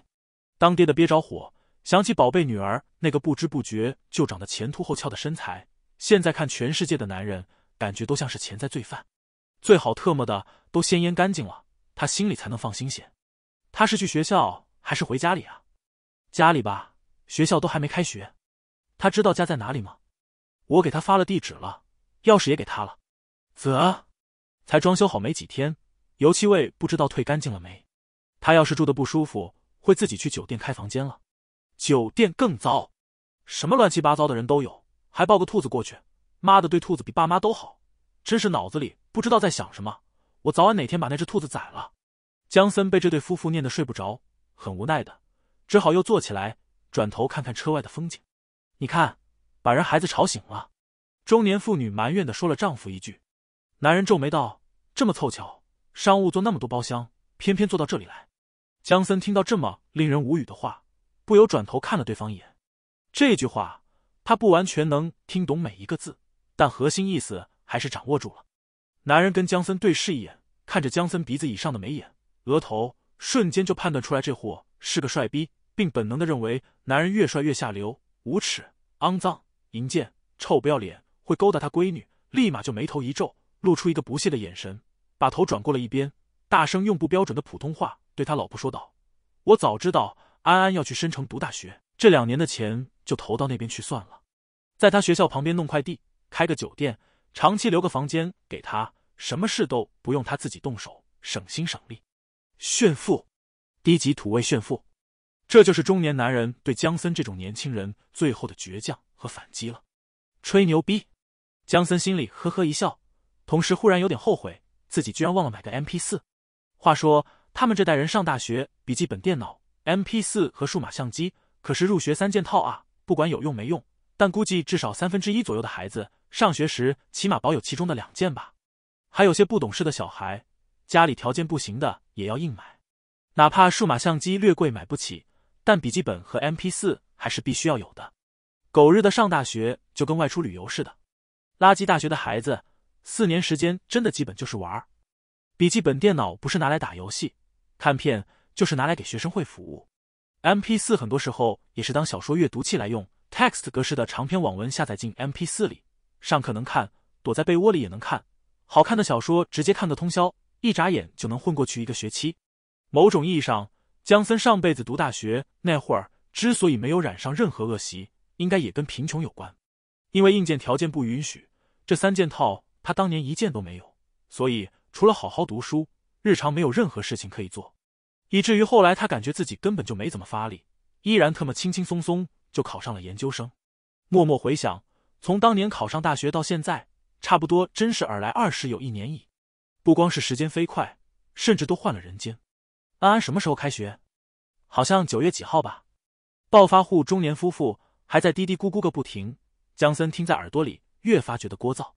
当爹的憋着火，想起宝贝女儿那个不知不觉就长得前凸后翘的身材，现在看全世界的男人，感觉都像是潜在罪犯。最好特么的都先腌干净了，他心里才能放心些。他是去学校还是回家里啊？家里吧，学校都还没开学。他知道家在哪里吗？我给他发了地址了，钥匙也给他了。啧，才装修好没几天，油漆味不知道退干净了没？他要是住的不舒服，会自己去酒店开房间了。酒店更糟，什么乱七八糟的人都有，还抱个兔子过去。妈的，对兔子比爸妈都好，真是脑子里不知道在想什么。我早晚哪天把那只兔子宰了。江森被这对夫妇念得睡不着，很无奈的，只好又坐起来，转头看看车外的风景。你看。把人孩子吵醒了，中年妇女埋怨的说了丈夫一句，男人皱眉道：“这么凑巧，商务座那么多包厢，偏偏坐到这里来。”江森听到这么令人无语的话，不由转头看了对方一眼。这句话他不完全能听懂每一个字，但核心意思还是掌握住了。男人跟江森对视一眼，看着江森鼻子以上的眉眼、额头，瞬间就判断出来这货是个帅逼，并本能的认为男人越帅越下流、无耻、肮脏。银剑，臭不要脸，会勾搭他闺女，立马就眉头一皱，露出一个不屑的眼神，把头转过了一边，大声用不标准的普通话对他老婆说道：“我早知道安安要去申城读大学，这两年的钱就投到那边去算了，在他学校旁边弄块地，开个酒店，长期留个房间给他，什么事都不用他自己动手，省心省力。”炫富，低级土味炫富，这就是中年男人对江森这种年轻人最后的倔强。反击了，吹牛逼！江森心里呵呵一笑，同时忽然有点后悔，自己居然忘了买个 M P 四。话说，他们这代人上大学，笔记本电脑、M P 四和数码相机可是入学三件套啊！不管有用没用，但估计至少三分之一左右的孩子上学时起码保有其中的两件吧。还有些不懂事的小孩，家里条件不行的也要硬买，哪怕数码相机略贵买不起，但笔记本和 M P 四还是必须要有的。狗日的上大学就跟外出旅游似的，垃圾大学的孩子，四年时间真的基本就是玩儿。笔记本电脑不是拿来打游戏、看片，就是拿来给学生会服务。M P 四很多时候也是当小说阅读器来用，Text 格式的长篇网文下载进 M P 四里，上课能看，躲在被窝里也能看。好看的小说直接看个通宵，一眨眼就能混过去一个学期。某种意义上，江森上辈子读大学那会儿之所以没有染上任何恶习。应该也跟贫穷有关，因为硬件条件不允许，这三件套他当年一件都没有，所以除了好好读书，日常没有任何事情可以做，以至于后来他感觉自己根本就没怎么发力，依然特么轻轻松松就考上了研究生。默默回想，从当年考上大学到现在，差不多真是尔来二十有一年矣。不光是时间飞快，甚至都换了人间。安安什么时候开学？好像九月几号吧。暴发户中年夫妇。还在嘀嘀咕咕个不停，江森听在耳朵里越发觉得聒噪。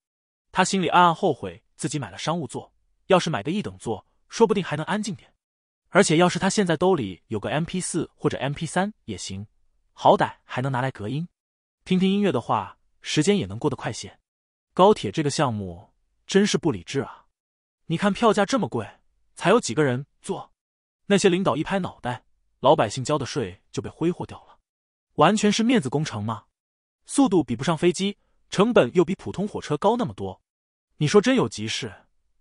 他心里暗暗后悔自己买了商务座，要是买个一等座，说不定还能安静点。而且要是他现在兜里有个 MP 四或者 MP 三也行，好歹还能拿来隔音，听听音乐的话，时间也能过得快些。高铁这个项目真是不理智啊！你看票价这么贵，才有几个人坐？那些领导一拍脑袋，老百姓交的税就被挥霍掉了。完全是面子工程吗？速度比不上飞机，成本又比普通火车高那么多。你说真有急事，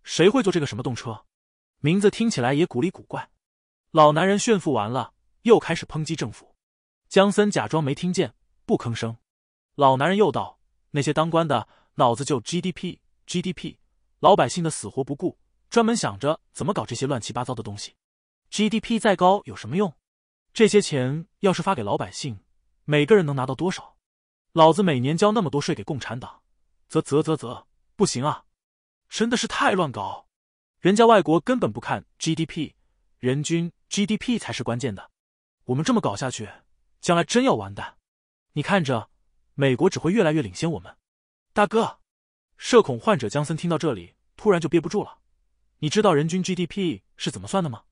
谁会坐这个什么动车？名字听起来也古里古怪。老男人炫富完了，又开始抨击政府。江森假装没听见，不吭声。老男人又道：“那些当官的脑子就 GDP，GDP，老百姓的死活不顾，专门想着怎么搞这些乱七八糟的东西。GDP 再高有什么用？这些钱要是发给老百姓。”每个人能拿到多少？老子每年交那么多税给共产党，啧啧啧啧，不行啊！真的是太乱搞，人家外国根本不看 GDP，人均 GDP 才是关键的。我们这么搞下去，将来真要完蛋。你看着，美国只会越来越领先我们。大哥，社恐患者江森听到这里，突然就憋不住了。你知道人均 GDP 是怎么算的吗？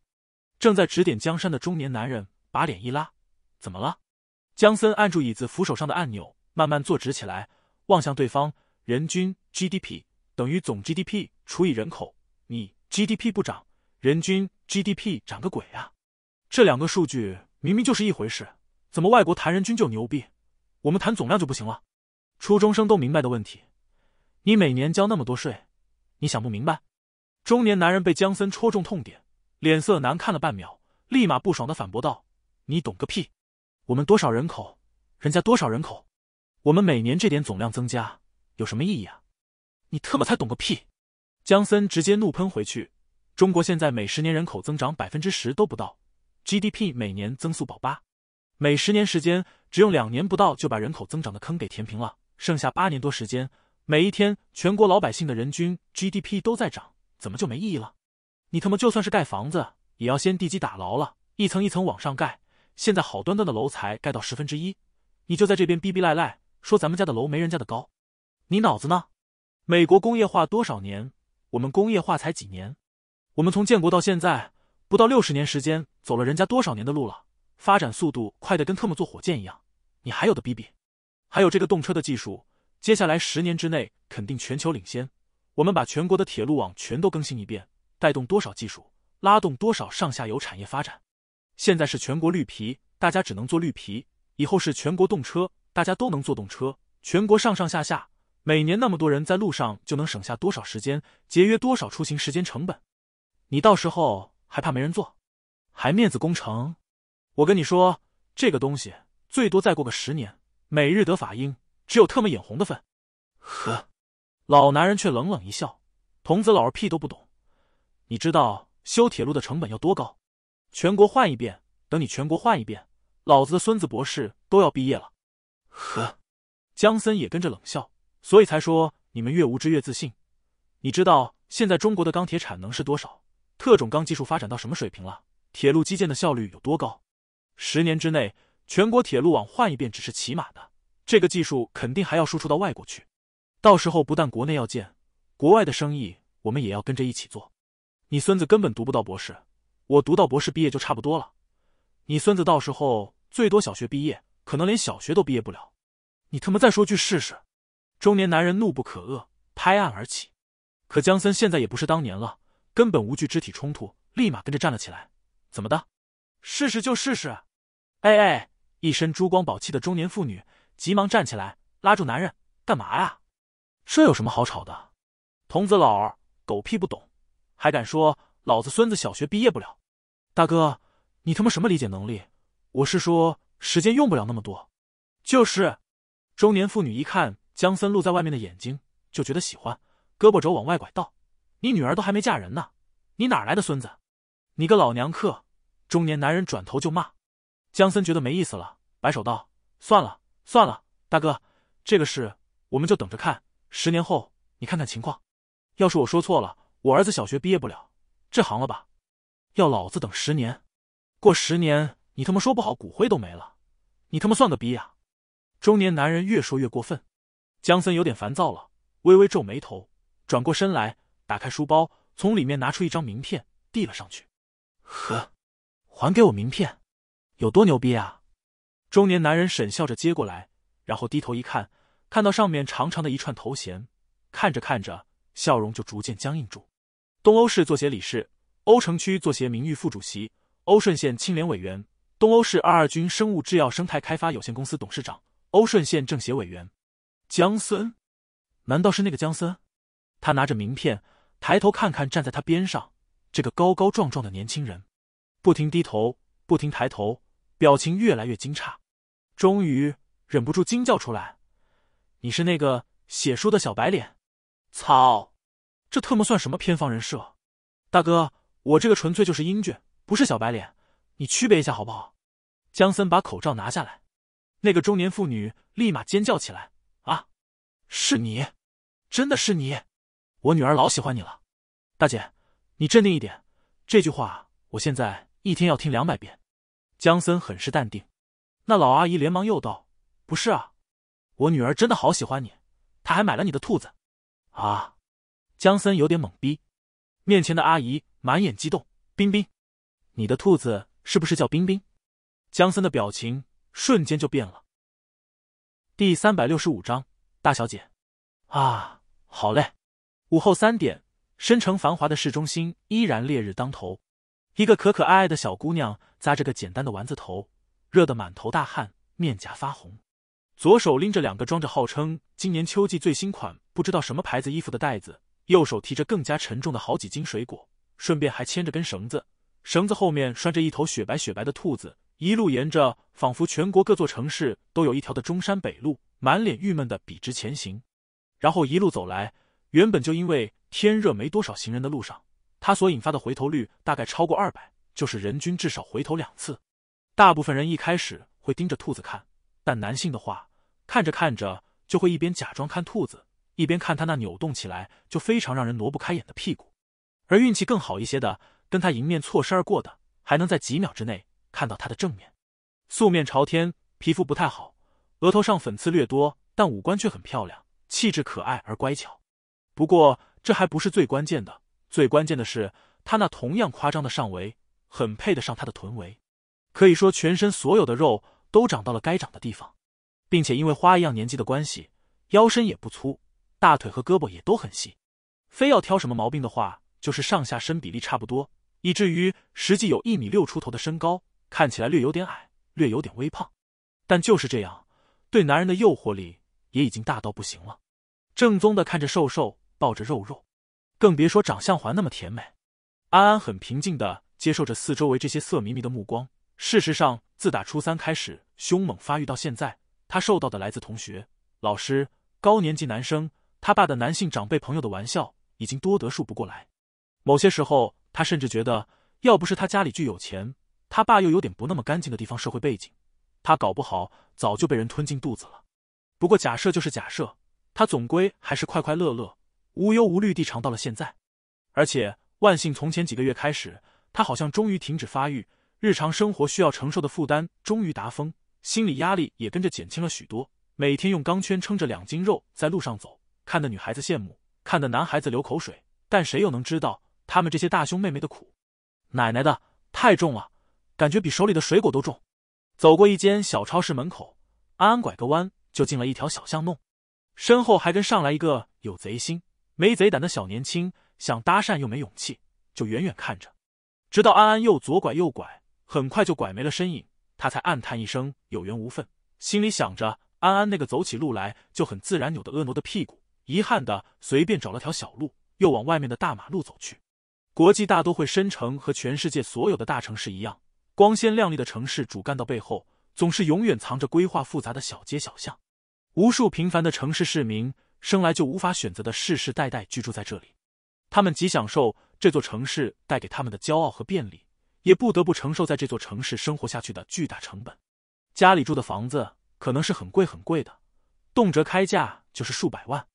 正在指点江山的中年男人把脸一拉，怎么了？江森按住椅子扶手上的按钮，慢慢坐直起来，望向对方。人均 GDP 等于总 GDP 除以人口，你 GDP 不涨，人均 GDP 涨个鬼啊！这两个数据明明就是一回事，怎么外国谈人均就牛逼，我们谈总量就不行了？初中生都明白的问题，你每年交那么多税，你想不明白？中年男人被江森戳中痛点，脸色难看了半秒，立马不爽的反驳道：“你懂个屁！”我们多少人口，人家多少人口？我们每年这点总量增加有什么意义啊？你特么才懂个屁！江森直接怒喷回去：“中国现在每十年人口增长百分之十都不到，GDP 每年增速保八，每十年时间只用两年不到就把人口增长的坑给填平了，剩下八年多时间，每一天全国老百姓的人均 GDP 都在涨，怎么就没意义了？你他妈就算是盖房子，也要先地基打牢了，一层一层往上盖。”现在好端端的楼才盖到十分之一，你就在这边逼逼赖赖，说咱们家的楼没人家的高，你脑子呢？美国工业化多少年？我们工业化才几年？我们从建国到现在不到六十年时间，走了人家多少年的路了？发展速度快的跟特么坐火箭一样，你还有的逼逼？还有这个动车的技术，接下来十年之内肯定全球领先。我们把全国的铁路网全都更新一遍，带动多少技术，拉动多少上下游产业发展？现在是全国绿皮，大家只能坐绿皮。以后是全国动车，大家都能坐动车。全国上上下下，每年那么多人在路上，就能省下多少时间，节约多少出行时间成本？你到时候还怕没人坐？还面子工程？我跟你说，这个东西最多再过个十年，每日得法英，只有特么眼红的份。呵，老男人却冷冷一笑：“童子老儿屁都不懂，你知道修铁路的成本要多高？”全国换一遍，等你全国换一遍，老子的孙子博士都要毕业了。呵，江森也跟着冷笑，所以才说你们越无知越自信。你知道现在中国的钢铁产能是多少？特种钢技术发展到什么水平了？铁路基建的效率有多高？十年之内，全国铁路网换一遍只是起码的，这个技术肯定还要输出到外国去。到时候不但国内要建，国外的生意我们也要跟着一起做。你孙子根本读不到博士。我读到博士毕业就差不多了，你孙子到时候最多小学毕业，可能连小学都毕业不了。你他妈再说句试试！中年男人怒不可遏，拍案而起。可江森现在也不是当年了，根本无惧肢体冲突，立马跟着站了起来。怎么的？试试就试试！哎哎，一身珠光宝气的中年妇女急忙站起来，拉住男人，干嘛呀？这有什么好吵的？童子老儿，狗屁不懂，还敢说！老子孙子小学毕业不了，大哥，你他妈什么理解能力？我是说时间用不了那么多，就是。中年妇女一看江森露在外面的眼睛，就觉得喜欢，胳膊肘往外拐道：“你女儿都还没嫁人呢，你哪来的孙子？你个老娘客！”中年男人转头就骂。江森觉得没意思了，摆手道：“算了算了，大哥，这个事我们就等着看。十年后你看看情况。要是我说错了，我儿子小学毕业不了。”这行了吧？要老子等十年？过十年，你他妈说不好骨灰都没了，你他妈算个逼呀！中年男人越说越过分，江森有点烦躁了，微微皱眉头，转过身来，打开书包，从里面拿出一张名片，递了上去。呵，还给我名片？有多牛逼啊？中年男人沈笑着接过来，然后低头一看，看到上面长长的一串头衔，看着看着，笑容就逐渐僵硬住。东欧市作协理事，欧城区作协名誉副主席，欧顺县青联委员，东欧市二二军生物制药生态开发有限公司董事长，欧顺县政协委员，江森。难道是那个江森？他拿着名片，抬头看看站在他边上这个高高壮壮的年轻人，不停低头，不停抬头，表情越来越惊诧，终于忍不住惊叫出来：“你是那个写书的小白脸？操！”这特么算什么偏方人设，大哥，我这个纯粹就是英俊，不是小白脸，你区别一下好不好？江森把口罩拿下来，那个中年妇女立马尖叫起来：“啊，是你，真的是你，我女儿老喜欢你了。”大姐，你镇定一点，这句话我现在一天要听两百遍。江森很是淡定。那老阿姨连忙又道：“不是啊，我女儿真的好喜欢你，她还买了你的兔子。”啊。江森有点懵逼，面前的阿姨满眼激动：“冰冰，你的兔子是不是叫冰冰？”江森的表情瞬间就变了。第三百六十五章大小姐啊，好嘞。午后三点，深城繁华的市中心依然烈日当头，一个可可爱爱的小姑娘扎着个简单的丸子头，热得满头大汗，面颊发红，左手拎着两个装着号称今年秋季最新款不知道什么牌子衣服的袋子。右手提着更加沉重的好几斤水果，顺便还牵着根绳子，绳子后面拴着一头雪白雪白的兔子，一路沿着仿佛全国各座城市都有一条的中山北路，满脸郁闷的笔直前行。然后一路走来，原本就因为天热没多少行人的路上，他所引发的回头率大概超过二百，就是人均至少回头两次。大部分人一开始会盯着兔子看，但男性的话，看着看着就会一边假装看兔子。一边看他那扭动起来就非常让人挪不开眼的屁股，而运气更好一些的，跟他迎面错身而过的，还能在几秒之内看到他的正面，素面朝天，皮肤不太好，额头上粉刺略多，但五官却很漂亮，气质可爱而乖巧。不过这还不是最关键的，最关键的是他那同样夸张的上围，很配得上他的臀围，可以说全身所有的肉都长到了该长的地方，并且因为花一样年纪的关系，腰身也不粗。大腿和胳膊也都很细，非要挑什么毛病的话，就是上下身比例差不多，以至于实际有一米六出头的身高，看起来略有点矮，略有点微胖。但就是这样，对男人的诱惑力也已经大到不行了。正宗的看着瘦瘦抱着肉肉，更别说长相还那么甜美。安安很平静的接受着四周围这些色迷迷的目光。事实上，自打初三开始凶猛发育到现在，他受到的来自同学、老师、高年级男生。他爸的男性长辈朋友的玩笑已经多得数不过来，某些时候他甚至觉得，要不是他家里巨有钱，他爸又有点不那么干净的地方社会背景，他搞不好早就被人吞进肚子了。不过假设就是假设，他总归还是快快乐乐、无忧无虑地长到了现在。而且万幸，从前几个月开始，他好像终于停止发育，日常生活需要承受的负担终于达峰，心理压力也跟着减轻了许多。每天用钢圈撑着两斤肉在路上走。看得女孩子羡慕，看得男孩子流口水，但谁又能知道他们这些大胸妹妹的苦？奶奶的，太重了，感觉比手里的水果都重。走过一间小超市门口，安安拐个弯就进了一条小巷弄，身后还跟上来一个有贼心没贼胆的小年轻，想搭讪又没勇气，就远远看着。直到安安又左拐右拐，很快就拐没了身影，他才暗叹一声有缘无分，心里想着安安那个走起路来就很自然扭的婀娜的屁股。遗憾的随便找了条小路，又往外面的大马路走去。国际大都会深城和全世界所有的大城市一样，光鲜亮丽的城市主干道背后，总是永远藏着规划复杂的小街小巷。无数平凡的城市市民，生来就无法选择的世世代代居住在这里。他们既享受这座城市带给他们的骄傲和便利，也不得不承受在这座城市生活下去的巨大成本。家里住的房子可能是很贵很贵的，动辄开价就是数百万。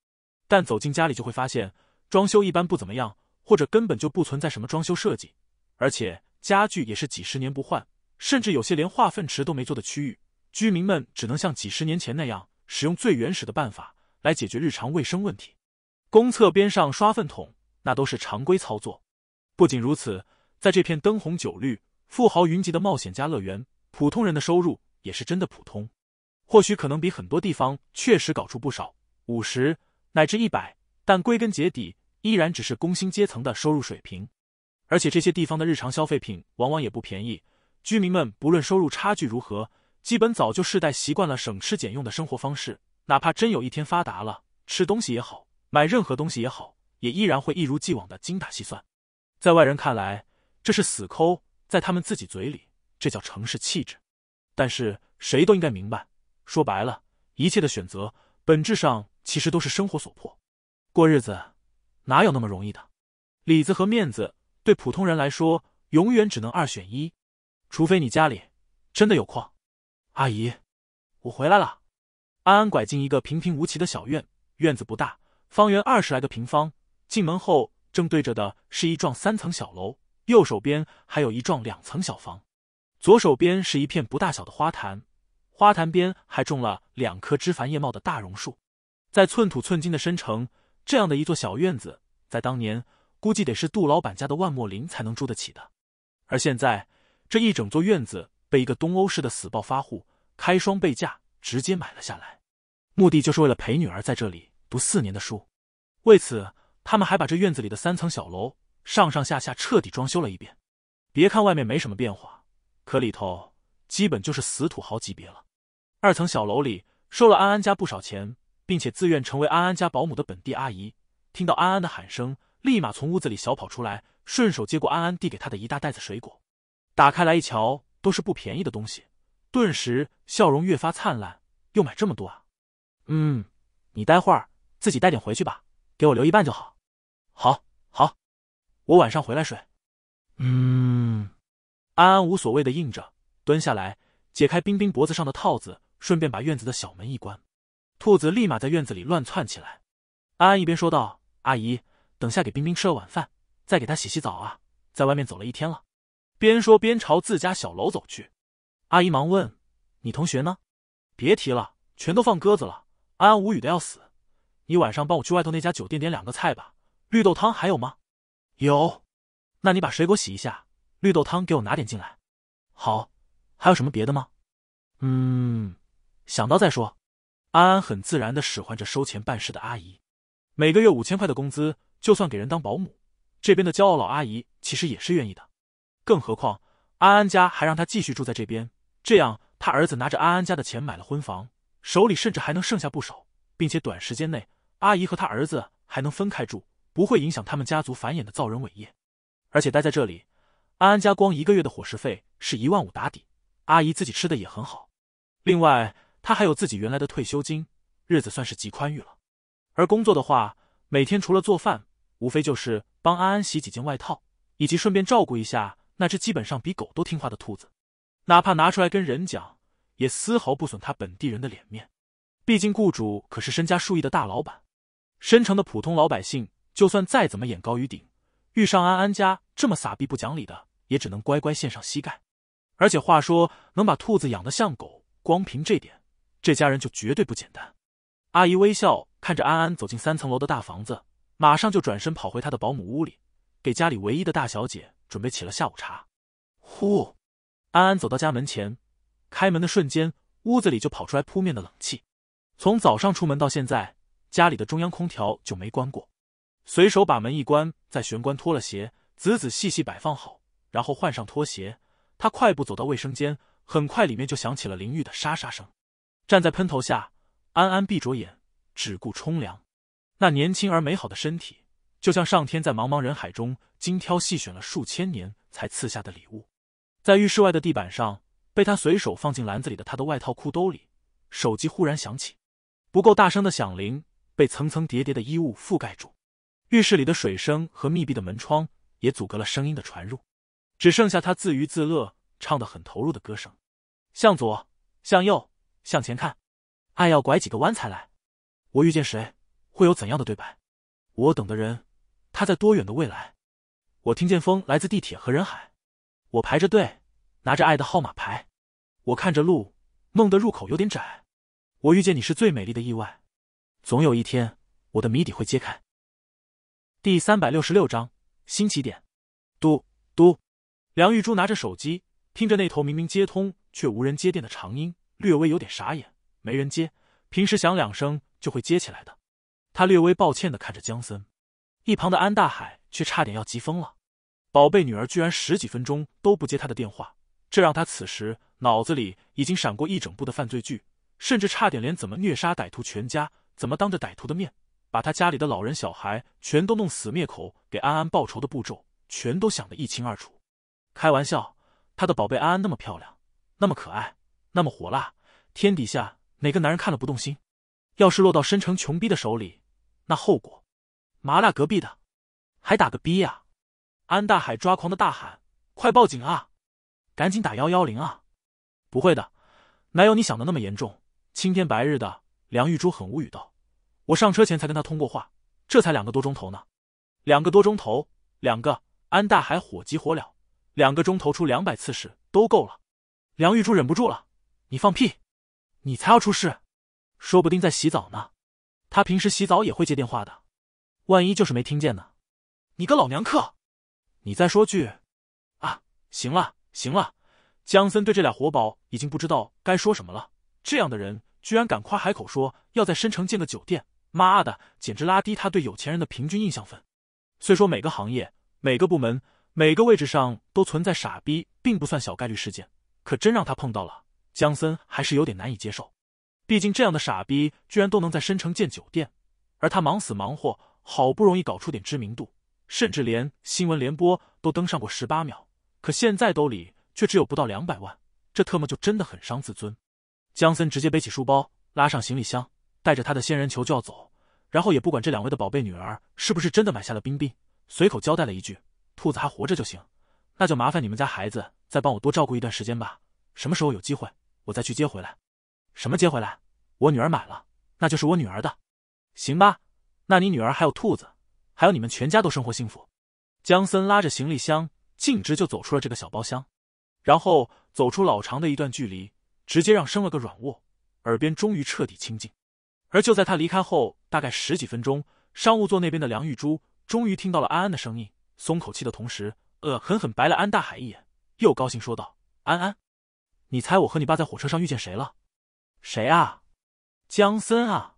但走进家里就会发现，装修一般不怎么样，或者根本就不存在什么装修设计，而且家具也是几十年不换，甚至有些连化粪池都没做的区域，居民们只能像几十年前那样，使用最原始的办法来解决日常卫生问题。公厕边上刷粪桶，那都是常规操作。不仅如此，在这片灯红酒绿、富豪云集的冒险家乐园，普通人的收入也是真的普通。或许可能比很多地方确实搞出不少五十。乃至一百，但归根结底，依然只是工薪阶层的收入水平。而且这些地方的日常消费品往往也不便宜，居民们不论收入差距如何，基本早就世代习惯了省吃俭用的生活方式。哪怕真有一天发达了，吃东西也好，买任何东西也好，也依然会一如既往的精打细算。在外人看来这是死抠，在他们自己嘴里这叫城市气质。但是谁都应该明白，说白了，一切的选择本质上。其实都是生活所迫，过日子哪有那么容易的？里子和面子对普通人来说，永远只能二选一，除非你家里真的有矿。阿姨，我回来了。安安拐进一个平平无奇的小院，院子不大，方圆二十来个平方。进门后正对着的是一幢三层小楼，右手边还有一幢两层小房，左手边是一片不大小的花坛，花坛边还种了两棵枝繁叶茂的大榕树。在寸土寸金的深城，这样的一座小院子，在当年估计得是杜老板家的万莫林才能住得起的。而现在，这一整座院子被一个东欧式的死暴发户开双倍价直接买了下来，目的就是为了陪女儿在这里读四年的书。为此，他们还把这院子里的三层小楼上上下下彻底装修了一遍。别看外面没什么变化，可里头基本就是死土豪级别了。二层小楼里收了安安家不少钱。并且自愿成为安安家保姆的本地阿姨，听到安安的喊声，立马从屋子里小跑出来，顺手接过安安递给她的一大袋子水果，打开来一瞧，都是不便宜的东西，顿时笑容越发灿烂。又买这么多啊？嗯，你待会儿自己带点回去吧，给我留一半就好。好，好，我晚上回来睡。嗯，安安无所谓的应着，蹲下来解开冰冰脖子上的套子，顺便把院子的小门一关。兔子立马在院子里乱窜起来，安安一边说道：“阿姨，等下给冰冰吃了晚饭，再给她洗洗澡啊，在外面走了一天了。”边说边朝自家小楼走去。阿姨忙问：“你同学呢？”“别提了，全都放鸽子了。”安安无语的要死。“你晚上帮我去外头那家酒店点两个菜吧，绿豆汤还有吗？”“有。”“那你把水果洗一下，绿豆汤给我拿点进来。”“好。”“还有什么别的吗？”“嗯，想到再说。”安安很自然的使唤着收钱办事的阿姨，每个月五千块的工资，就算给人当保姆，这边的骄傲老阿姨其实也是愿意的。更何况安安家还让她继续住在这边，这样她儿子拿着安安家的钱买了婚房，手里甚至还能剩下不少，并且短时间内，阿姨和她儿子还能分开住，不会影响他们家族繁衍的造人伟业。而且待在这里，安安家光一个月的伙食费是一万五打底，阿姨自己吃的也很好，另外。他还有自己原来的退休金，日子算是极宽裕了。而工作的话，每天除了做饭，无非就是帮安安洗几件外套，以及顺便照顾一下那只基本上比狗都听话的兔子。哪怕拿出来跟人讲，也丝毫不损他本地人的脸面。毕竟雇主可是身家数亿的大老板，深城的普通老百姓就算再怎么眼高于顶，遇上安安家这么傻逼不讲理的，也只能乖乖献上膝盖。而且话说，能把兔子养得像狗，光凭这点。这家人就绝对不简单。阿姨微笑看着安安走进三层楼的大房子，马上就转身跑回她的保姆屋里，给家里唯一的大小姐准备起了下午茶。呼，安安走到家门前，开门的瞬间，屋子里就跑出来扑面的冷气。从早上出门到现在，家里的中央空调就没关过。随手把门一关，在玄关脱了鞋，仔仔细细摆放好，然后换上拖鞋。她快步走到卫生间，很快里面就响起了淋浴的沙沙声。站在喷头下，安安闭着眼，只顾冲凉。那年轻而美好的身体，就像上天在茫茫人海中精挑细选了数千年才赐下的礼物。在浴室外的地板上，被他随手放进篮子里的他的外套裤兜里，手机忽然响起，不够大声的响铃被层层叠叠的衣物覆盖住，浴室里的水声和密闭的门窗也阻隔了声音的传入，只剩下他自娱自乐唱的很投入的歌声。向左，向右。向前看，爱要拐几个弯才来。我遇见谁，会有怎样的对白？我等的人，他在多远的未来？我听见风来自地铁和人海。我排着队，拿着爱的号码牌。我看着路，梦的入口有点窄。我遇见你是最美丽的意外。总有一天，我的谜底会揭开。第三百六十六章新起点。嘟嘟，梁玉珠拿着手机，听着那头明明接通却无人接电的长音。略微有点傻眼，没人接。平时响两声就会接起来的，他略微抱歉的看着江森。一旁的安大海却差点要急疯了，宝贝女儿居然十几分钟都不接他的电话，这让他此时脑子里已经闪过一整部的犯罪剧，甚至差点连怎么虐杀歹徒全家，怎么当着歹徒的面把他家里的老人小孩全都弄死灭口，给安安报仇的步骤全都想得一清二楚。开玩笑，他的宝贝安安那么漂亮，那么可爱。那么火辣，天底下哪个男人看了不动心？要是落到申城穷逼的手里，那后果……麻辣隔壁的，还打个逼呀？安大海抓狂的大喊：“快报警啊！赶紧打幺幺零啊！”不会的，哪有你想的那么严重？青天白日的，梁玉珠很无语道：“我上车前才跟他通过话，这才两个多钟头呢。”两个多钟头，两个安大海火急火燎，两个钟头出两百次事都够了。梁玉珠忍不住了。你放屁！你才要出事，说不定在洗澡呢。他平时洗澡也会接电话的，万一就是没听见呢？你个老娘客！你再说句啊！行了行了，江森对这俩活宝已经不知道该说什么了。这样的人居然敢夸海口说要在深城建个酒店，妈的，简直拉低他对有钱人的平均印象分。虽说每个行业、每个部门、每个位置上都存在傻逼，并不算小概率事件，可真让他碰到了。江森还是有点难以接受，毕竟这样的傻逼居然都能在深城建酒店，而他忙死忙活，好不容易搞出点知名度，甚至连新闻联播都登上过十八秒，可现在兜里却只有不到两百万，这特么就真的很伤自尊。江森直接背起书包，拉上行李箱，带着他的仙人球就要走，然后也不管这两位的宝贝女儿是不是真的买下了冰冰，随口交代了一句：“兔子还活着就行，那就麻烦你们家孩子再帮我多照顾一段时间吧，什么时候有机会。”我再去接回来，什么接回来？我女儿买了，那就是我女儿的，行吧？那你女儿还有兔子，还有你们全家都生活幸福。江森拉着行李箱，径直就走出了这个小包厢，然后走出老长的一段距离，直接让生了个软卧，耳边终于彻底清静。而就在他离开后，大概十几分钟，商务座那边的梁玉珠终于听到了安安的声音，松口气的同时，恶狠狠白了安大海一眼，又高兴说道：“安安。”你猜我和你爸在火车上遇见谁了？谁啊？江森啊，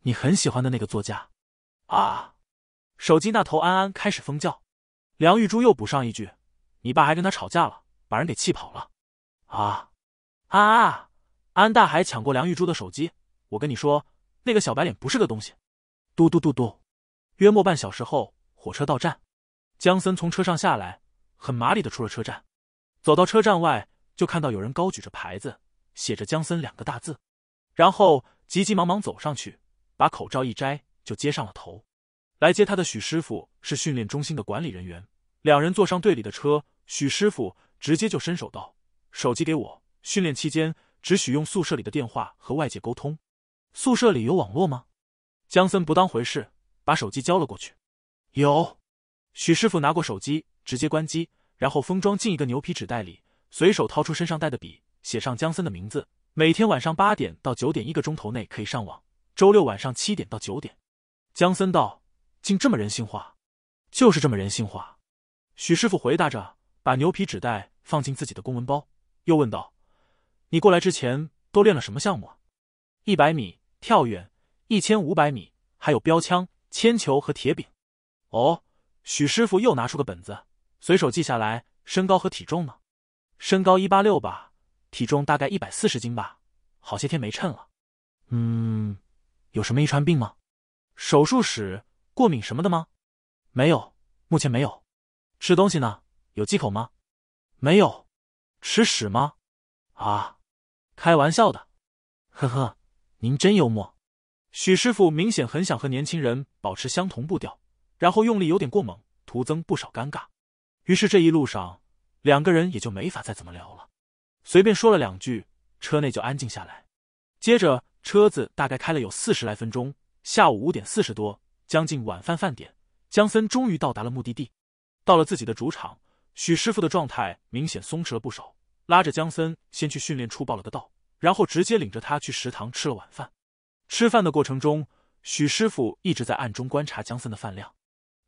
你很喜欢的那个作家。啊！手机那头安安开始疯叫，梁玉珠又补上一句：“你爸还跟他吵架了，把人给气跑了。”啊！啊安安大海抢过梁玉珠的手机：“我跟你说，那个小白脸不是个东西。”嘟嘟嘟嘟，约莫半小时后，火车到站，江森从车上下来，很麻利的出了车站，走到车站外。就看到有人高举着牌子，写着“姜森”两个大字，然后急急忙忙走上去，把口罩一摘就接上了头。来接他的许师傅是训练中心的管理人员，两人坐上队里的车，许师傅直接就伸手道：“手机给我，训练期间只许用宿舍里的电话和外界沟通。宿舍里有网络吗？”姜森不当回事，把手机交了过去。有，许师傅拿过手机，直接关机，然后封装进一个牛皮纸袋里。随手掏出身上带的笔，写上姜森的名字。每天晚上八点到九点，一个钟头内可以上网。周六晚上七点到九点。姜森道：“竟这么人性化，就是这么人性化。”许师傅回答着，把牛皮纸袋放进自己的公文包，又问道：“你过来之前都练了什么项目啊？”“一百米、跳远、一千五百米，还有标枪、铅球和铁饼。”“哦。”许师傅又拿出个本子，随手记下来。身高和体重呢？身高一八六吧，体重大概一百四十斤吧，好些天没称了。嗯，有什么遗传病吗？手术史、过敏什么的吗？没有，目前没有。吃东西呢，有忌口吗？没有。吃屎吗？啊，开玩笑的。呵呵，您真幽默。许师傅明显很想和年轻人保持相同步调，然后用力有点过猛，徒增不少尴尬。于是这一路上。两个人也就没法再怎么聊了，随便说了两句，车内就安静下来。接着车子大概开了有四十来分钟，下午五点四十多，将近晚饭饭点，江森终于到达了目的地。到了自己的主场，许师傅的状态明显松弛了不少，拉着江森先去训练处报了个到，然后直接领着他去食堂吃了晚饭。吃饭的过程中，许师傅一直在暗中观察江森的饭量，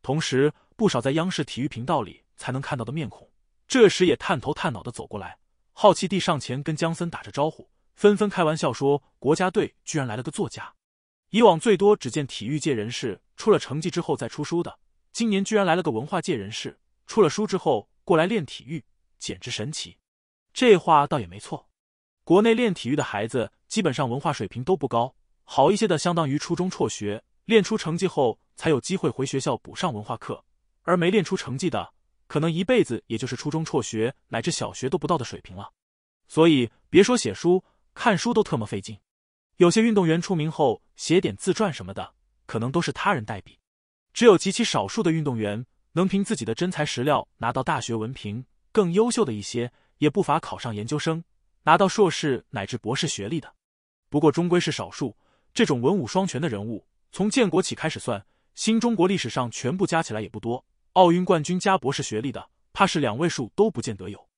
同时不少在央视体育频道里才能看到的面孔。这时也探头探脑的走过来，好奇地上前跟姜森打着招呼，纷纷开玩笑说：“国家队居然来了个作家，以往最多只见体育界人士出了成绩之后再出书的，今年居然来了个文化界人士，出了书之后过来练体育，简直神奇。”这话倒也没错，国内练体育的孩子基本上文化水平都不高，好一些的相当于初中辍学，练出成绩后才有机会回学校补上文化课，而没练出成绩的。可能一辈子也就是初中辍学乃至小学都不到的水平了，所以别说写书、看书都特么费劲。有些运动员出名后写点自传什么的，可能都是他人代笔。只有极其少数的运动员能凭自己的真材实料拿到大学文凭，更优秀的一些也不乏考上研究生、拿到硕士乃至博士学历的。不过终归是少数，这种文武双全的人物，从建国起开始算，新中国历史上全部加起来也不多。奥运冠军加博士学历的，怕是两位数都不见得有。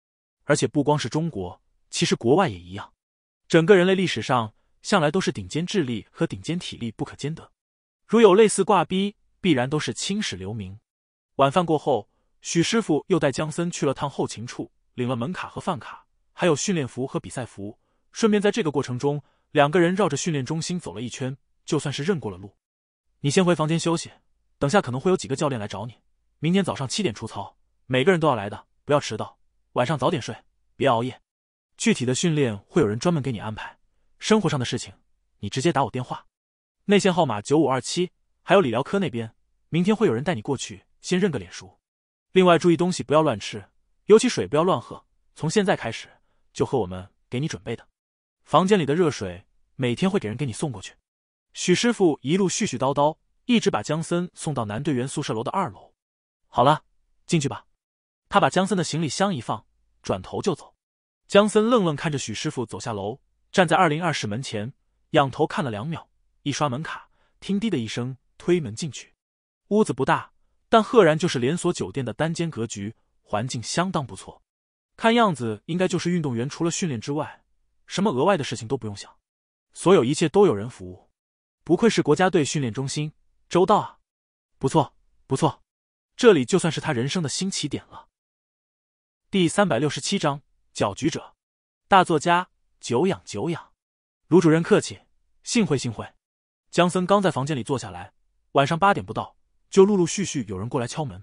而且不光是中国，其实国外也一样。整个人类历史上，向来都是顶尖智力和顶尖体力不可兼得。如有类似挂逼，必然都是青史留名。晚饭过后，许师傅又带江森去了趟后勤处，领了门卡和饭卡，还有训练服和比赛服。顺便在这个过程中，两个人绕着训练中心走了一圈，就算是认过了路。你先回房间休息，等下可能会有几个教练来找你。明天早上七点出操，每个人都要来的，不要迟到。晚上早点睡，别熬夜。具体的训练会有人专门给你安排。生活上的事情，你直接打我电话，内线号码九五二七。还有理疗科那边，明天会有人带你过去，先认个脸熟。另外，注意东西不要乱吃，尤其水不要乱喝。从现在开始，就喝我们给你准备的。房间里的热水每天会给人给你送过去。许师傅一路絮絮叨叨，一直把江森送到男队员宿舍楼的二楼。好了，进去吧。他把江森的行李箱一放，转头就走。江森愣愣看着许师傅走下楼，站在二零二室门前，仰头看了两秒，一刷门卡，听“滴”的一声，推门进去。屋子不大，但赫然就是连锁酒店的单间格局，环境相当不错。看样子应该就是运动员除了训练之外，什么额外的事情都不用想，所有一切都有人服务。不愧是国家队训练中心，周到啊！不错，不错。这里就算是他人生的新起点了。第三百六十七章搅局者，大作家，久仰久仰，卢主任客气，幸会幸会。江森刚在房间里坐下来，晚上八点不到，就陆陆续续有人过来敲门。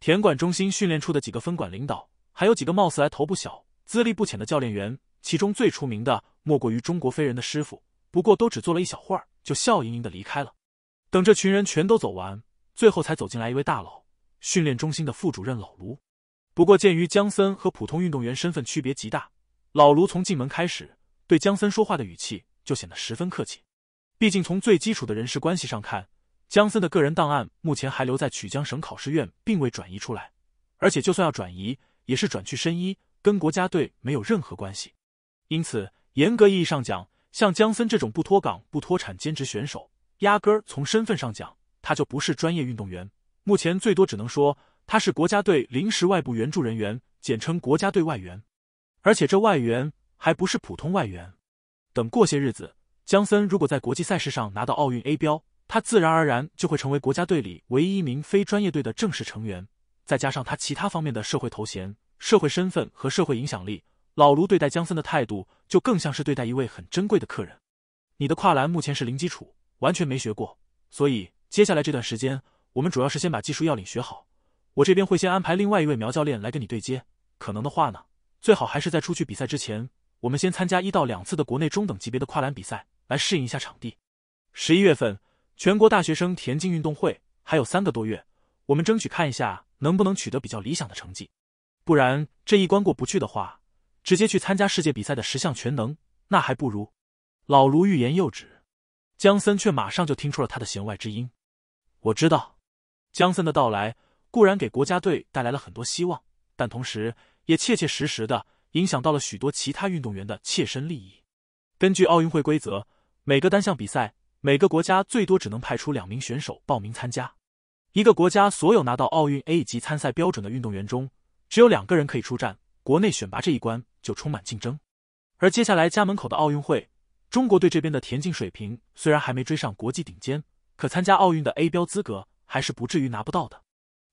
田管中心训练处的几个分管领导，还有几个貌似来头不小、资历不浅的教练员，其中最出名的莫过于中国飞人的师傅。不过都只坐了一小会儿，就笑盈盈的离开了。等这群人全都走完，最后才走进来一位大佬。训练中心的副主任老卢，不过鉴于姜森和普通运动员身份区别极大，老卢从进门开始对姜森说话的语气就显得十分客气。毕竟从最基础的人事关系上看，姜森的个人档案目前还留在曲江省考试院，并未转移出来。而且就算要转移，也是转去深一，跟国家队没有任何关系。因此，严格意义上讲，像姜森这种不脱岗、不脱产兼职选手，压根儿从身份上讲，他就不是专业运动员。目前最多只能说他是国家队临时外部援助人员，简称国家队外援，而且这外援还不是普通外援。等过些日子，江森如果在国际赛事上拿到奥运 A 标，他自然而然就会成为国家队里唯一一名非专业队的正式成员。再加上他其他方面的社会头衔、社会身份和社会影响力，老卢对待江森的态度就更像是对待一位很珍贵的客人。你的跨栏目前是零基础，完全没学过，所以接下来这段时间。我们主要是先把技术要领学好，我这边会先安排另外一位苗教练来跟你对接。可能的话呢，最好还是在出去比赛之前，我们先参加一到两次的国内中等级别的跨栏比赛，来适应一下场地。十一月份全国大学生田径运动会还有三个多月，我们争取看一下能不能取得比较理想的成绩。不然这一关过不去的话，直接去参加世界比赛的十项全能，那还不如……老卢欲言又止，江森却马上就听出了他的弦外之音，我知道。江森的到来固然给国家队带来了很多希望，但同时也切切实实的影响到了许多其他运动员的切身利益。根据奥运会规则，每个单项比赛，每个国家最多只能派出两名选手报名参加。一个国家所有拿到奥运 A 级参赛标准的运动员中，只有两个人可以出战。国内选拔这一关就充满竞争。而接下来家门口的奥运会，中国队这边的田径水平虽然还没追上国际顶尖，可参加奥运的 A 标资格。还是不至于拿不到的。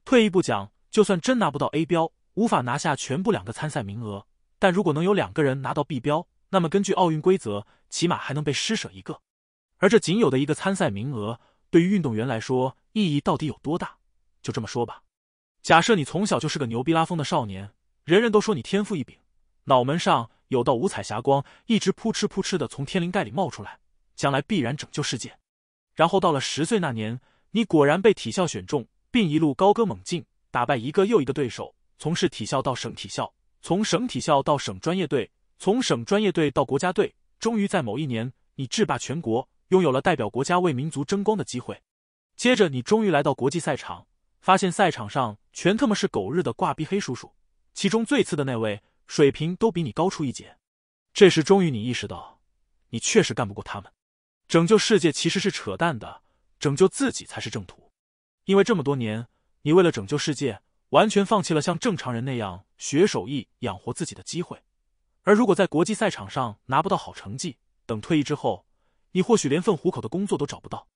退一步讲，就算真拿不到 A 标，无法拿下全部两个参赛名额，但如果能有两个人拿到 B 标，那么根据奥运规则，起码还能被施舍一个。而这仅有的一个参赛名额，对于运动员来说，意义到底有多大？就这么说吧：假设你从小就是个牛逼拉风的少年，人人都说你天赋异禀，脑门上有道五彩霞光，一直扑哧扑哧的从天灵盖里冒出来，将来必然拯救世界。然后到了十岁那年。你果然被体校选中，并一路高歌猛进，打败一个又一个对手。从市体校到省体校，从省体校到省专业队，从省专业队到国家队，终于在某一年，你制霸全国，拥有了代表国家为民族争光的机会。接着，你终于来到国际赛场，发现赛场上全他妈是狗日的挂逼黑叔叔，其中最次的那位水平都比你高出一截。这时，终于你意识到，你确实干不过他们。拯救世界其实是扯淡的。拯救自己才是正途，因为这么多年，你为了拯救世界，完全放弃了像正常人那样学手艺养活自己的机会。而如果在国际赛场上拿不到好成绩，等退役之后，你或许连份糊口的工作都找不到。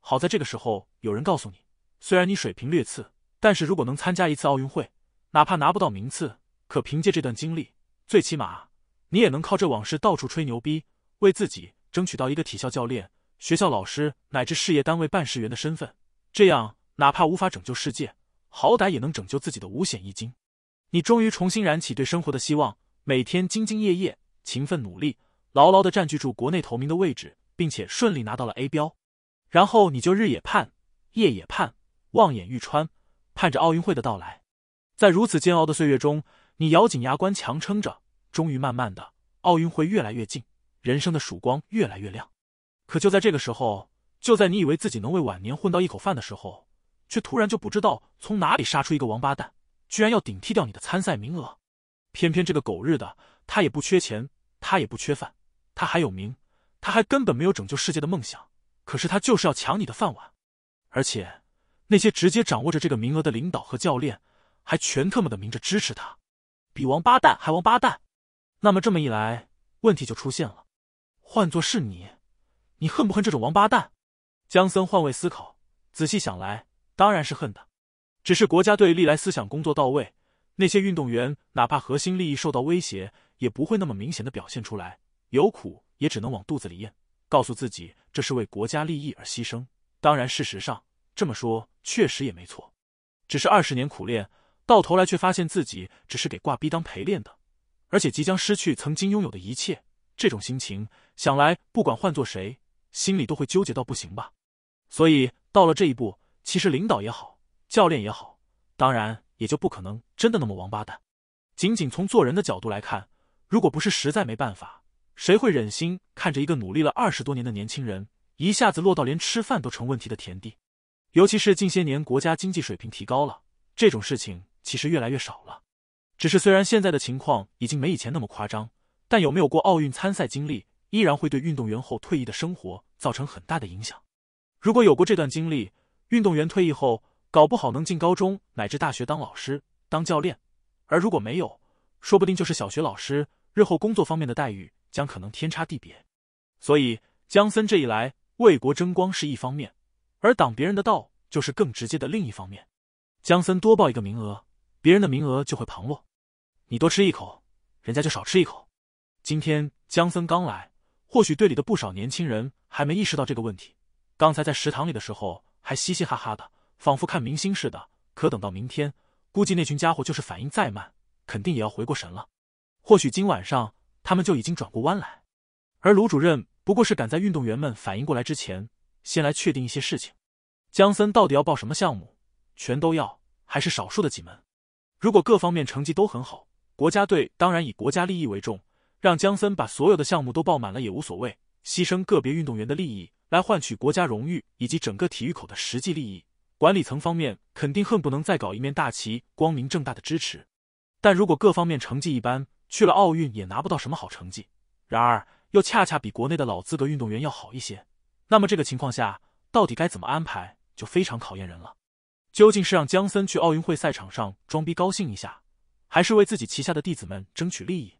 好在这个时候，有人告诉你，虽然你水平略次，但是如果能参加一次奥运会，哪怕拿不到名次，可凭借这段经历，最起码你也能靠这往事到处吹牛逼，为自己争取到一个体校教练。学校老师乃至事业单位办事员的身份，这样哪怕无法拯救世界，好歹也能拯救自己的五险一金。你终于重新燃起对生活的希望，每天兢兢业业、勤奋努力，牢牢的占据住国内头名的位置，并且顺利拿到了 A 标。然后你就日也盼，夜也盼，望眼欲穿，盼着奥运会的到来。在如此煎熬的岁月中，你咬紧牙关强撑着，终于慢慢的，奥运会越来越近，人生的曙光越来越亮。可就在这个时候，就在你以为自己能为晚年混到一口饭的时候，却突然就不知道从哪里杀出一个王八蛋，居然要顶替掉你的参赛名额。偏偏这个狗日的，他也不缺钱，他也不缺饭，他还有名，他还根本没有拯救世界的梦想。可是他就是要抢你的饭碗，而且那些直接掌握着这个名额的领导和教练，还全特么的明着支持他，比王八蛋还王八蛋。那么这么一来，问题就出现了，换作是你。你恨不恨这种王八蛋？江森换位思考，仔细想来，当然是恨的。只是国家队历来思想工作到位，那些运动员哪怕核心利益受到威胁，也不会那么明显的表现出来，有苦也只能往肚子里咽，告诉自己这是为国家利益而牺牲。当然，事实上这么说确实也没错。只是二十年苦练，到头来却发现自己只是给挂逼当陪练的，而且即将失去曾经拥有的一切。这种心情，想来不管换做谁。心里都会纠结到不行吧，所以到了这一步，其实领导也好，教练也好，当然也就不可能真的那么王八蛋。仅仅从做人的角度来看，如果不是实在没办法，谁会忍心看着一个努力了二十多年的年轻人，一下子落到连吃饭都成问题的田地？尤其是近些年国家经济水平提高了，这种事情其实越来越少了。只是虽然现在的情况已经没以前那么夸张，但有没有过奥运参赛经历？依然会对运动员后退役的生活造成很大的影响。如果有过这段经历，运动员退役后搞不好能进高中乃至大学当老师、当教练；而如果没有，说不定就是小学老师。日后工作方面的待遇将可能天差地别。所以，江森这一来为国争光是一方面，而挡别人的道就是更直接的另一方面。江森多报一个名额，别人的名额就会旁落；你多吃一口，人家就少吃一口。今天江森刚来。或许队里的不少年轻人还没意识到这个问题。刚才在食堂里的时候还嘻嘻哈哈的，仿佛看明星似的。可等到明天，估计那群家伙就是反应再慢，肯定也要回过神了。或许今晚上他们就已经转过弯来。而卢主任不过是赶在运动员们反应过来之前，先来确定一些事情：姜森到底要报什么项目？全都要，还是少数的几门？如果各方面成绩都很好，国家队当然以国家利益为重。让姜森把所有的项目都报满了也无所谓，牺牲个别运动员的利益来换取国家荣誉以及整个体育口的实际利益。管理层方面肯定恨不能再搞一面大旗，光明正大的支持。但如果各方面成绩一般，去了奥运也拿不到什么好成绩，然而又恰恰比国内的老资格运动员要好一些，那么这个情况下到底该怎么安排，就非常考验人了。究竟是让姜森去奥运会赛场上装逼高兴一下，还是为自己旗下的弟子们争取利益？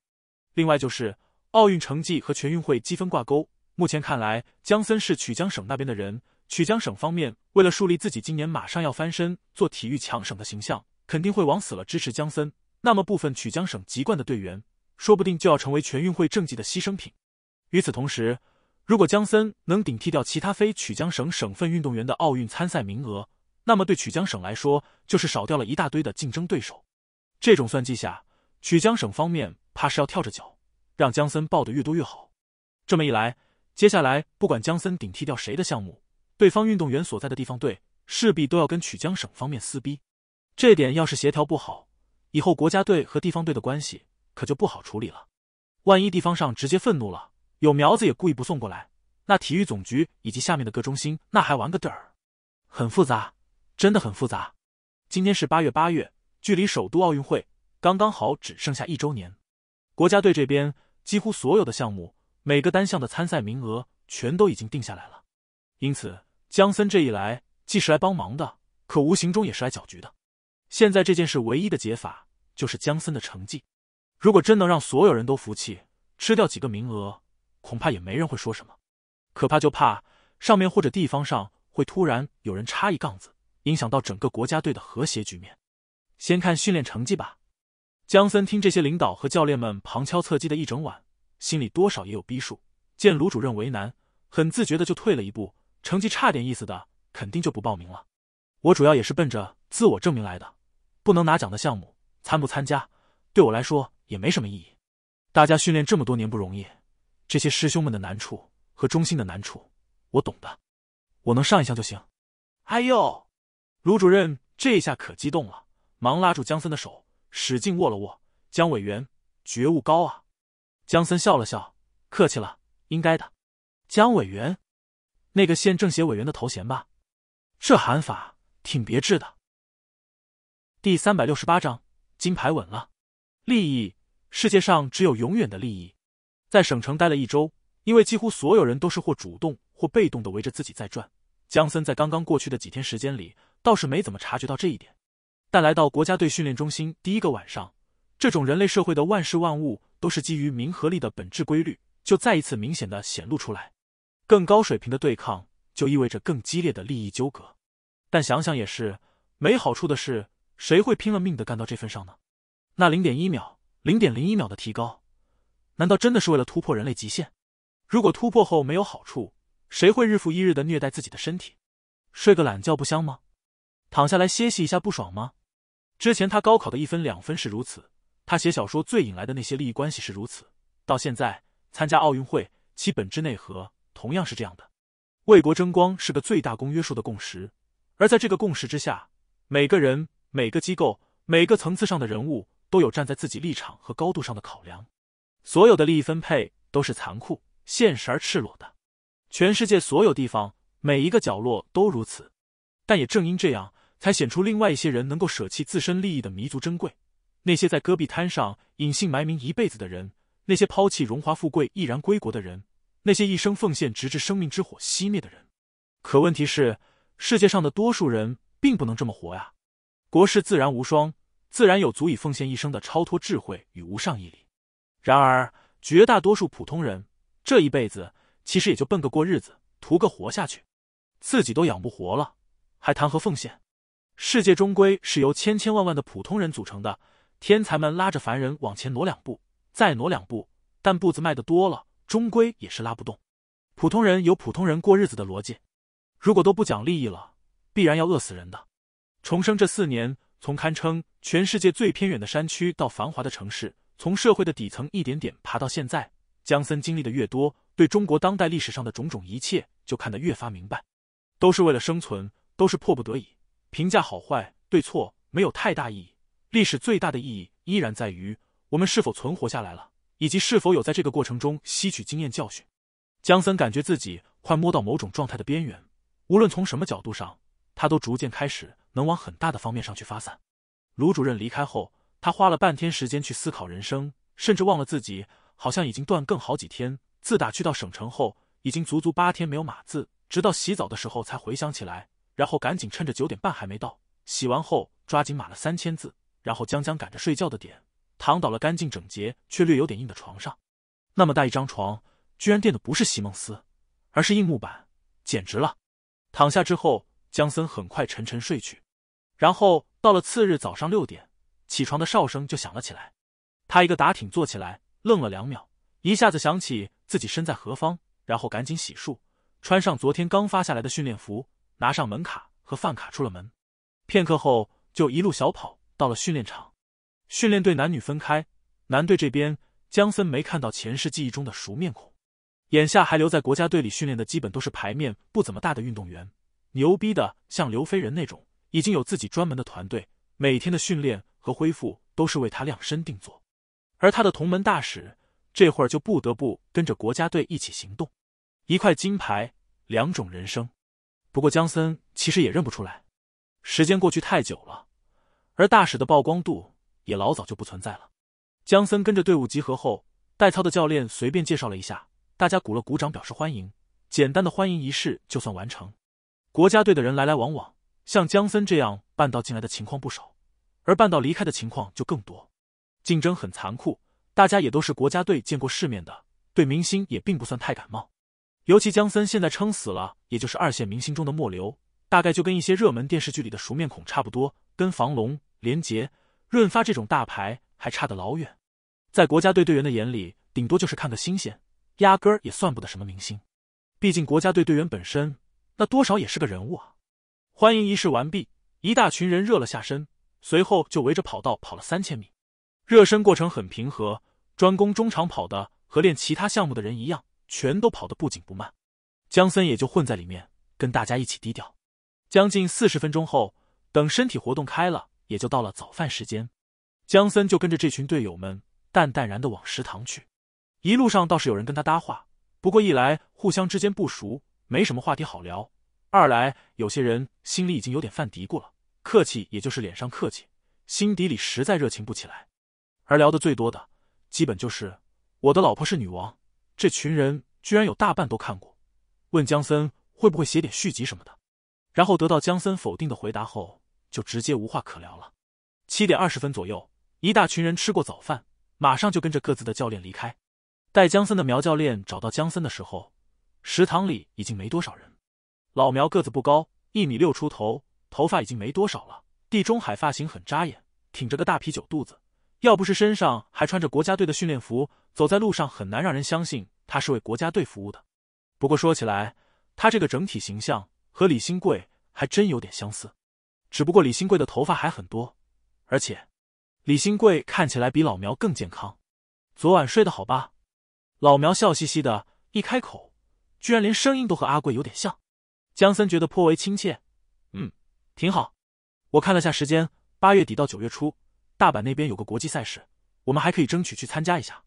另外就是，奥运成绩和全运会积分挂钩。目前看来，江森是曲江省那边的人。曲江省方面为了树立自己今年马上要翻身做体育强省的形象，肯定会往死了支持江森。那么部分曲江省籍贯的队员，说不定就要成为全运会政绩的牺牲品。与此同时，如果江森能顶替掉其他非曲江省省份运动员的奥运参赛名额，那么对曲江省来说就是少掉了一大堆的竞争对手。这种算计下，曲江省方面。怕是要跳着脚，让姜森抱得越多越好。这么一来，接下来不管姜森顶替掉谁的项目，对方运动员所在的地方队势必都要跟曲江省方面撕逼。这点要是协调不好，以后国家队和地方队的关系可就不好处理了。万一地方上直接愤怒了，有苗子也故意不送过来，那体育总局以及下面的各中心那还玩个嘚儿？很复杂，真的很复杂。今天是八月八月，距离首都奥运会刚刚好只剩下一周年。国家队这边几乎所有的项目，每个单项的参赛名额全都已经定下来了，因此江森这一来既是来帮忙的，可无形中也是来搅局的。现在这件事唯一的解法就是江森的成绩，如果真能让所有人都服气，吃掉几个名额，恐怕也没人会说什么。可怕就怕上面或者地方上会突然有人插一杠子，影响到整个国家队的和谐局面。先看训练成绩吧。江森听这些领导和教练们旁敲侧击的一整晚，心里多少也有逼数。见卢主任为难，很自觉的就退了一步。成绩差点意思的，肯定就不报名了。我主要也是奔着自我证明来的，不能拿奖的项目参不参加，对我来说也没什么意义。大家训练这么多年不容易，这些师兄们的难处和中心的难处，我懂的。我能上一项就行。哎呦，卢主任这一下可激动了，忙拉住江森的手。使劲握了握，姜委员觉悟高啊！姜森笑了笑，客气了，应该的。姜委员，那个县政协委员的头衔吧？这喊法挺别致的。第三百六十八章金牌稳了，利益世界上只有永远的利益。在省城待了一周，因为几乎所有人都是或主动或被动的围着自己在转，姜森在刚刚过去的几天时间里倒是没怎么察觉到这一点。但来到国家队训练中心第一个晚上，这种人类社会的万事万物都是基于“名”和“利”的本质规律，就再一次明显的显露出来。更高水平的对抗，就意味着更激烈的利益纠葛。但想想也是，没好处的事，谁会拼了命的干到这份上呢？那零点一秒、零点零一秒的提高，难道真的是为了突破人类极限？如果突破后没有好处，谁会日复一日的虐待自己的身体？睡个懒觉不香吗？躺下来歇息一下不爽吗？之前他高考的一分两分是如此，他写小说最引来的那些利益关系是如此，到现在参加奥运会，其本质内核同样是这样的，为国争光是个最大公约数的共识，而在这个共识之下，每个人、每个机构、每个层次上的人物都有站在自己立场和高度上的考量，所有的利益分配都是残酷、现实而赤裸的，全世界所有地方每一个角落都如此，但也正因这样。才显出另外一些人能够舍弃自身利益的弥足珍贵。那些在戈壁滩上隐姓埋名一辈子的人，那些抛弃荣华富贵毅然归国的人，那些一生奉献直至生命之火熄灭的人。可问题是，世界上的多数人并不能这么活呀。国士自然无双，自然有足以奉献一生的超脱智慧与无上毅力。然而，绝大多数普通人这一辈子其实也就奔个过日子，图个活下去。自己都养不活了，还谈何奉献？世界终归是由千千万万的普通人组成的，天才们拉着凡人往前挪两步，再挪两步，但步子迈得多了，终归也是拉不动。普通人有普通人过日子的逻辑，如果都不讲利益了，必然要饿死人的。重生这四年，从堪称全世界最偏远的山区到繁华的城市，从社会的底层一点点爬到现在，江森经历的越多，对中国当代历史上的种种一切就看得越发明白，都是为了生存，都是迫不得已。评价好坏对错没有太大意义，历史最大的意义依然在于我们是否存活下来了，以及是否有在这个过程中吸取经验教训。江森感觉自己快摸到某种状态的边缘，无论从什么角度上，他都逐渐开始能往很大的方面上去发散。卢主任离开后，他花了半天时间去思考人生，甚至忘了自己好像已经断更好几天。自打去到省城后，已经足足八天没有码字，直到洗澡的时候才回想起来。然后赶紧趁着九点半还没到，洗完后抓紧码了三千字，然后将将赶着睡觉的点躺倒了干净整洁却略有点硬的床上，那么大一张床居然垫的不是席梦思，而是硬木板，简直了！躺下之后，江森很快沉沉睡去，然后到了次日早上六点，起床的哨声就响了起来，他一个打挺坐起来，愣了两秒，一下子想起自己身在何方，然后赶紧洗漱，穿上昨天刚发下来的训练服。拿上门卡和饭卡出了门，片刻后就一路小跑到了训练场。训练队男女分开，男队这边，江森没看到前世记忆中的熟面孔。眼下还留在国家队里训练的，基本都是牌面不怎么大的运动员。牛逼的像刘飞人那种，已经有自己专门的团队，每天的训练和恢复都是为他量身定做。而他的同门大使，这会儿就不得不跟着国家队一起行动。一块金牌，两种人生。不过，姜森其实也认不出来，时间过去太久了，而大使的曝光度也老早就不存在了。姜森跟着队伍集合后，带操的教练随便介绍了一下，大家鼓了鼓掌表示欢迎，简单的欢迎仪式就算完成。国家队的人来来往往，像姜森这样半道进来的情况不少，而半道离开的情况就更多。竞争很残酷，大家也都是国家队见过世面的，对明星也并不算太感冒。尤其姜森现在撑死了，也就是二线明星中的末流，大概就跟一些热门电视剧里的熟面孔差不多，跟房龙、连杰、润发这种大牌还差得老远。在国家队队员的眼里，顶多就是看个新鲜，压根儿也算不得什么明星。毕竟国家队队员本身那多少也是个人物啊。欢迎仪式完毕，一大群人热了下身，随后就围着跑道跑了三千米。热身过程很平和，专攻中长跑的和练其他项目的人一样。全都跑得不紧不慢，姜森也就混在里面，跟大家一起低调。将近四十分钟后，等身体活动开了，也就到了早饭时间。姜森就跟着这群队友们，淡淡然的往食堂去。一路上倒是有人跟他搭话，不过一来互相之间不熟，没什么话题好聊；二来有些人心里已经有点犯嘀咕了，客气也就是脸上客气，心底里实在热情不起来。而聊得最多的基本就是“我的老婆是女王”。这群人居然有大半都看过，问姜森会不会写点续集什么的，然后得到姜森否定的回答后，就直接无话可聊了。七点二十分左右，一大群人吃过早饭，马上就跟着各自的教练离开。带姜森的苗教练找到姜森的时候，食堂里已经没多少人。老苗个子不高，一米六出头，头发已经没多少了，地中海发型很扎眼，挺着个大啤酒肚子，要不是身上还穿着国家队的训练服。走在路上很难让人相信他是为国家队服务的。不过说起来，他这个整体形象和李新贵还真有点相似，只不过李新贵的头发还很多，而且李新贵看起来比老苗更健康。昨晚睡得好吧？老苗笑嘻嘻的一开口，居然连声音都和阿贵有点像。江森觉得颇为亲切，嗯，挺好。我看了下时间，八月底到九月初，大阪那边有个国际赛事，我们还可以争取去参加一下。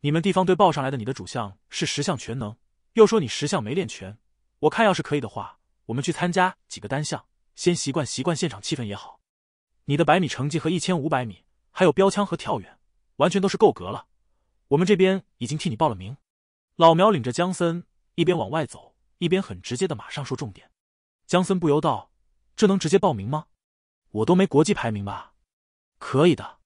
你们地方队报上来的，你的主项是十项全能，又说你十项没练全。我看要是可以的话，我们去参加几个单项，先习惯习惯现场气氛也好。你的百米成绩和一千五百米，还有标枪和跳远，完全都是够格了。我们这边已经替你报了名。老苗领着江森一边往外走，一边很直接的马上说重点。江森不由道：“这能直接报名吗？我都没国际排名吧？”“可以的。”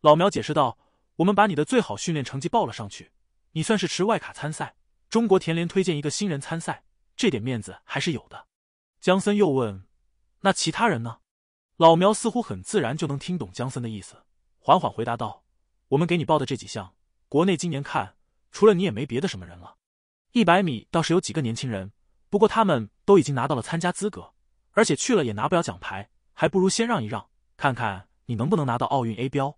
老苗解释道。我们把你的最好训练成绩报了上去，你算是持外卡参赛。中国田联推荐一个新人参赛，这点面子还是有的。江森又问：“那其他人呢？”老苗似乎很自然就能听懂江森的意思，缓缓回答道：“我们给你报的这几项，国内今年看除了你也没别的什么人了。一百米倒是有几个年轻人，不过他们都已经拿到了参加资格，而且去了也拿不了奖牌，还不如先让一让，看看你能不能拿到奥运 A 标。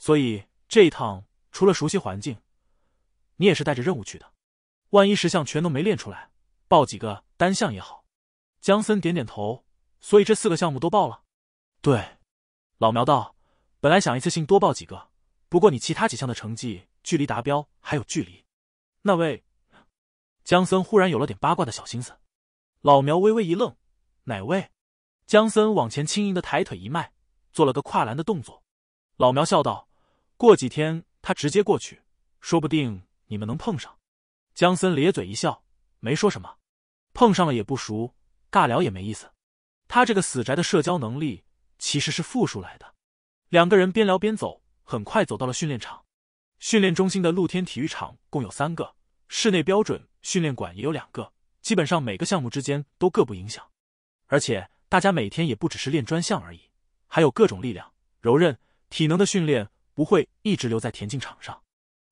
所以。”这一趟除了熟悉环境，你也是带着任务去的。万一十项全都没练出来，报几个单项也好。江森点点头，所以这四个项目都报了。对，老苗道，本来想一次性多报几个，不过你其他几项的成绩距离达标还有距离。那位江森忽然有了点八卦的小心思，老苗微微一愣，哪位？江森往前轻盈的抬腿一迈，做了个跨栏的动作。老苗笑道。过几天他直接过去，说不定你们能碰上。江森咧嘴一笑，没说什么。碰上了也不熟，尬聊也没意思。他这个死宅的社交能力其实是负数来的。两个人边聊边走，很快走到了训练场。训练中心的露天体育场共有三个，室内标准训练馆也有两个。基本上每个项目之间都各不影响，而且大家每天也不只是练专项而已，还有各种力量、柔韧、体能的训练。不会一直留在田径场上，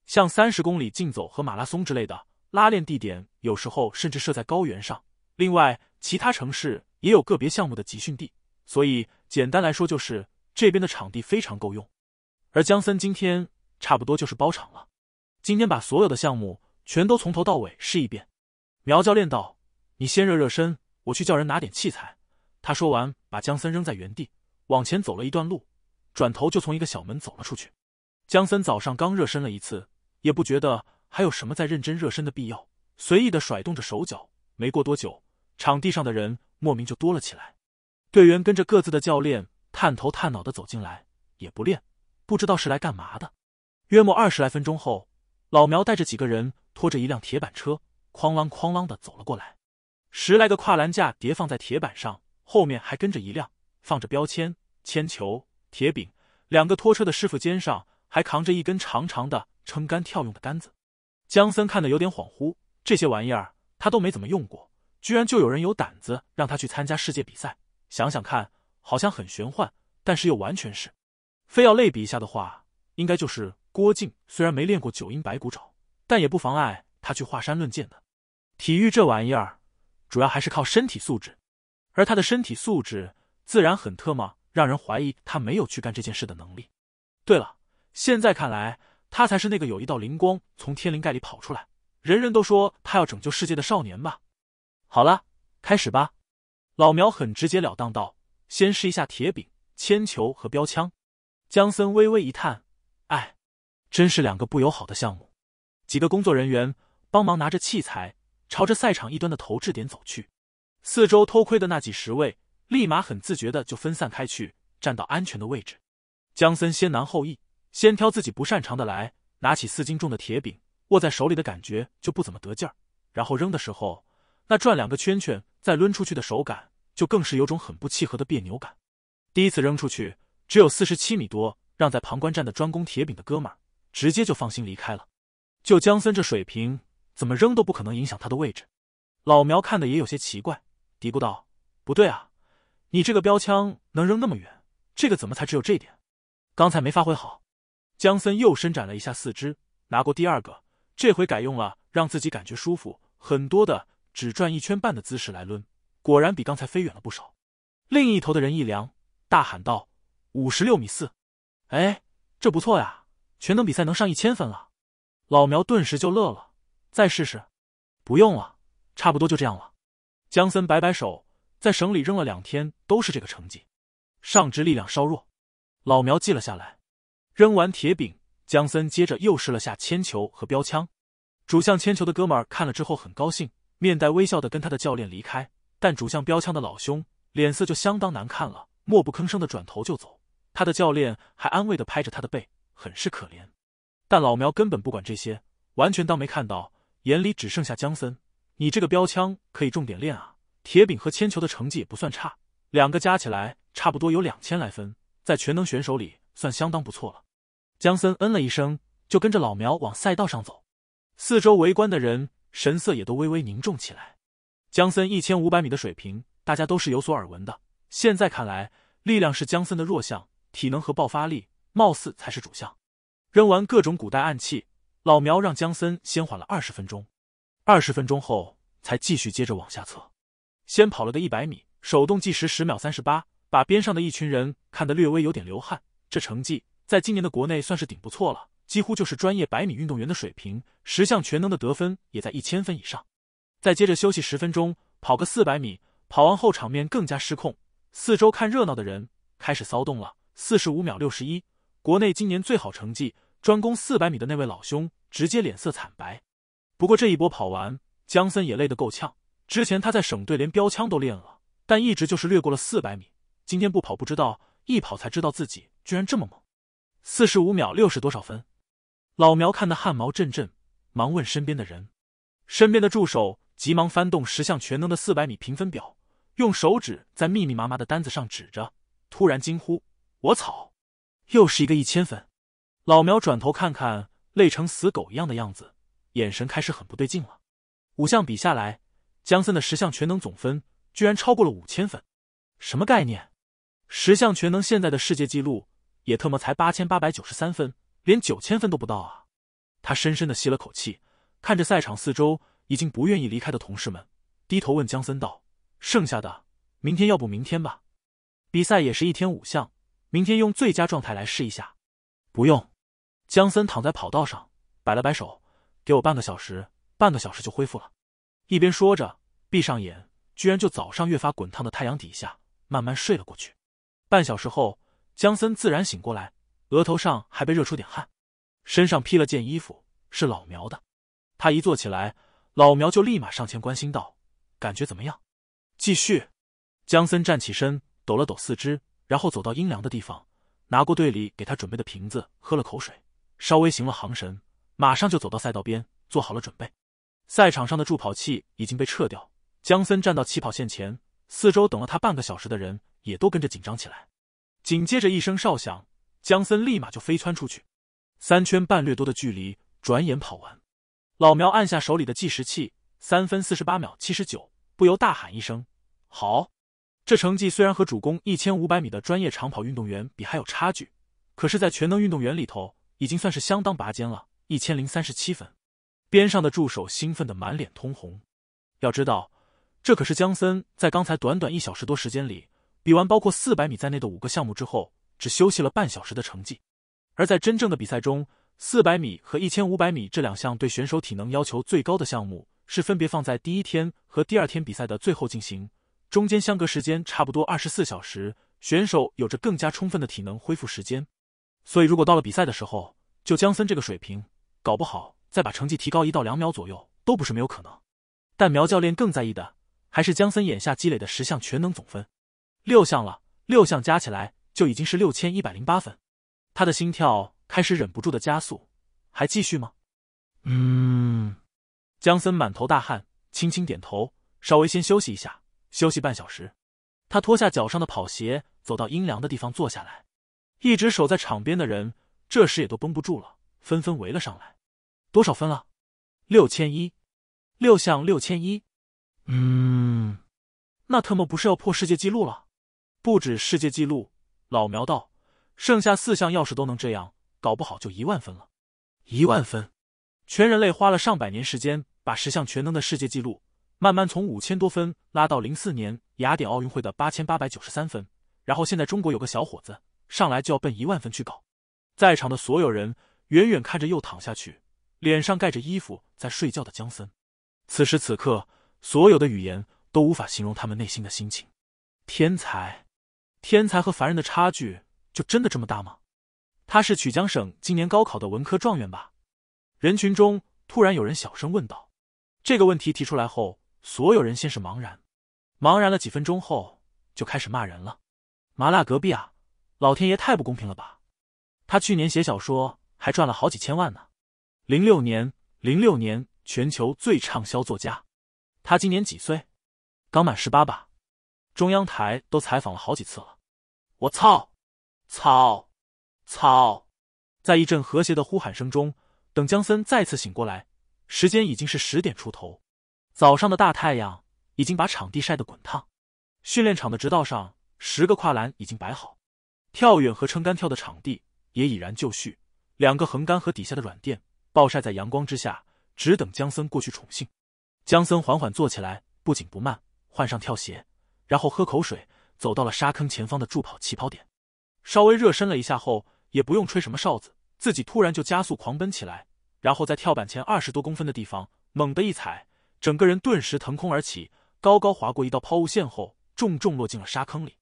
像三十公里竞走和马拉松之类的拉练地点，有时候甚至设在高原上。另外，其他城市也有个别项目的集训地，所以简单来说就是这边的场地非常够用。而江森今天差不多就是包场了，今天把所有的项目全都从头到尾试一遍。苗教练道：“你先热热身，我去叫人拿点器材。”他说完，把江森扔在原地，往前走了一段路，转头就从一个小门走了出去。江森早上刚热身了一次，也不觉得还有什么再认真热身的必要，随意的甩动着手脚。没过多久，场地上的人莫名就多了起来，队员跟着各自的教练探头探脑的走进来，也不练，不知道是来干嘛的。约莫二十来分钟后，老苗带着几个人拖着一辆铁板车，哐啷哐啷的走了过来，十来个跨栏架叠放在铁板上，后面还跟着一辆放着标签、铅球、铁饼，两个拖车的师傅肩上。还扛着一根长长的撑杆跳用的杆子，姜森看的有点恍惚。这些玩意儿他都没怎么用过，居然就有人有胆子让他去参加世界比赛。想想看，好像很玄幻，但是又完全是。非要类比一下的话，应该就是郭靖虽然没练过九阴白骨爪，但也不妨碍他去华山论剑的。体育这玩意儿，主要还是靠身体素质，而他的身体素质自然很特么让人怀疑他没有去干这件事的能力。对了。现在看来，他才是那个有一道灵光从天灵盖里跑出来，人人都说他要拯救世界的少年吧。好了，开始吧。老苗很直截了当道：“先试一下铁饼、铅球和标枪。”江森微微一叹：“哎，真是两个不友好的项目。”几个工作人员帮忙拿着器材，朝着赛场一端的投掷点走去。四周偷窥的那几十位，立马很自觉的就分散开去，站到安全的位置。江森先难后易。先挑自己不擅长的来，拿起四斤重的铁饼，握在手里的感觉就不怎么得劲儿。然后扔的时候，那转两个圈圈再抡出去的手感，就更是有种很不契合的别扭感。第一次扔出去只有四十七米多，让在旁观站的专攻铁饼的哥们儿直接就放心离开了。就江森这水平，怎么扔都不可能影响他的位置。老苗看的也有些奇怪，嘀咕道：“不对啊，你这个标枪能扔那么远，这个怎么才只有这点？刚才没发挥好。”姜森又伸展了一下四肢，拿过第二个，这回改用了让自己感觉舒服很多的只转一圈半的姿势来抡，果然比刚才飞远了不少。另一头的人一量，大喊道：“五十六米四，哎，这不错呀！全能比赛能上一千分了。”老苗顿时就乐了。再试试？不用了，差不多就这样了。姜森摆摆手，在省里扔了两天都是这个成绩，上肢力量稍弱。老苗记了下来。扔完铁饼，江森接着又试了下铅球和标枪。主项铅球的哥们儿看了之后很高兴，面带微笑的跟他的教练离开。但主项标枪的老兄脸色就相当难看了，默不吭声的转头就走。他的教练还安慰的拍着他的背，很是可怜。但老苗根本不管这些，完全当没看到，眼里只剩下江森。你这个标枪可以重点练啊！铁饼和铅球的成绩也不算差，两个加起来差不多有两千来分，在全能选手里。算相当不错了，江森嗯了一声，就跟着老苗往赛道上走。四周围观的人神色也都微微凝重起来。江森一千五百米的水平，大家都是有所耳闻的。现在看来，力量是江森的弱项，体能和爆发力貌似才是主项。扔完各种古代暗器，老苗让江森先缓了二十分钟，二十分钟后才继续接着往下测。先跑了个一百米，手动计时十秒三十八，把边上的一群人看得略微有点流汗。这成绩在今年的国内算是顶不错了，几乎就是专业百米运动员的水平。十项全能的得分也在一千分以上。再接着休息十分钟，跑个四百米。跑完后场面更加失控，四周看热闹的人开始骚动了。四十五秒六十一，国内今年最好成绩。专攻四百米的那位老兄直接脸色惨白。不过这一波跑完，江森也累得够呛。之前他在省队连标枪都练了，但一直就是略过了四百米。今天不跑不知道。一跑才知道自己居然这么猛，四十五秒六十多少分？老苗看得汗毛阵阵，忙问身边的人。身边的助手急忙翻动十项全能的四百米评分表，用手指在密密麻麻的单子上指着，突然惊呼：“我操！又是一个一千分！”老苗转头看看，累成死狗一样的样子，眼神开始很不对劲了。五项比下来，江森的十项全能总分居然超过了五千分，什么概念？十项全能现在的世界纪录也特么才八千八百九十三分，连九千分都不到啊！他深深地吸了口气，看着赛场四周已经不愿意离开的同事们，低头问江森道：“剩下的明天要不明天吧？比赛也是一天五项，明天用最佳状态来试一下。”“不用。”江森躺在跑道上，摆了摆手：“给我半个小时，半个小时就恢复了。”一边说着，闭上眼，居然就早上越发滚烫的太阳底下慢慢睡了过去。半小时后，江森自然醒过来，额头上还被热出点汗，身上披了件衣服，是老苗的。他一坐起来，老苗就立马上前关心道：“感觉怎么样？”“继续。”江森站起身，抖了抖四肢，然后走到阴凉的地方，拿过队里给他准备的瓶子喝了口水，稍微行了行神，马上就走到赛道边，做好了准备。赛场上的助跑器已经被撤掉，江森站到起跑线前，四周等了他半个小时的人。也都跟着紧张起来。紧接着一声哨响，江森立马就飞窜出去，三圈半略多的距离转眼跑完。老苗按下手里的计时器，三分四十八秒七十九，不由大喊一声：“好！”这成绩虽然和主攻一千五百米的专业长跑运动员比还有差距，可是，在全能运动员里头已经算是相当拔尖了。一千零三十七分，边上的助手兴奋的满脸通红。要知道，这可是江森在刚才短短一小时多时间里。比完包括四百米在内的五个项目之后，只休息了半小时的成绩，而在真正的比赛中，四百米和一千五百米这两项对选手体能要求最高的项目，是分别放在第一天和第二天比赛的最后进行，中间相隔时间差不多二十四小时，选手有着更加充分的体能恢复时间。所以，如果到了比赛的时候，就江森这个水平，搞不好再把成绩提高一到两秒左右都不是没有可能。但苗教练更在意的，还是江森眼下积累的十项全能总分。六项了，六项加起来就已经是六千一百零八分，他的心跳开始忍不住的加速。还继续吗？嗯，江森满头大汗，轻轻点头，稍微先休息一下，休息半小时。他脱下脚上的跑鞋，走到阴凉的地方坐下来。一直守在场边的人，这时也都绷不住了，纷纷围了上来。多少分了？六千一，六项六千一，嗯，那特么不是要破世界纪录了？不止世界纪录，老苗道，剩下四项要是都能这样，搞不好就一万分了。一万分，全人类花了上百年时间，把十项全能的世界纪录慢慢从五千多分拉到零四年雅典奥运会的八千八百九十三分。然后现在中国有个小伙子上来就要奔一万分去搞，在场的所有人远远看着又躺下去，脸上盖着衣服在睡觉的江森，此时此刻，所有的语言都无法形容他们内心的心情，天才。天才和凡人的差距就真的这么大吗？他是曲江省今年高考的文科状元吧？人群中突然有人小声问道。这个问题提出来后，所有人先是茫然，茫然了几分钟后，就开始骂人了：“麻辣隔壁啊，老天爷太不公平了吧！他去年写小说还赚了好几千万呢，零六年零六年全球最畅销作家，他今年几岁？刚满十八吧？中央台都采访了好几次了。”我操！操！操！在一阵和谐的呼喊声中，等江森再次醒过来，时间已经是十点出头。早上的大太阳已经把场地晒得滚烫。训练场的直道上，十个跨栏已经摆好；跳远和撑杆跳的场地也已然就绪，两个横杆和底下的软垫暴晒在阳光之下，只等江森过去宠幸。江森缓缓坐起来，不紧不慢，换上跳鞋，然后喝口水。走到了沙坑前方的助跑起跑点，稍微热身了一下后，也不用吹什么哨子，自己突然就加速狂奔起来，然后在跳板前二十多公分的地方猛地一踩，整个人顿时腾空而起，高高划过一道抛物线后，重重落进了沙坑里。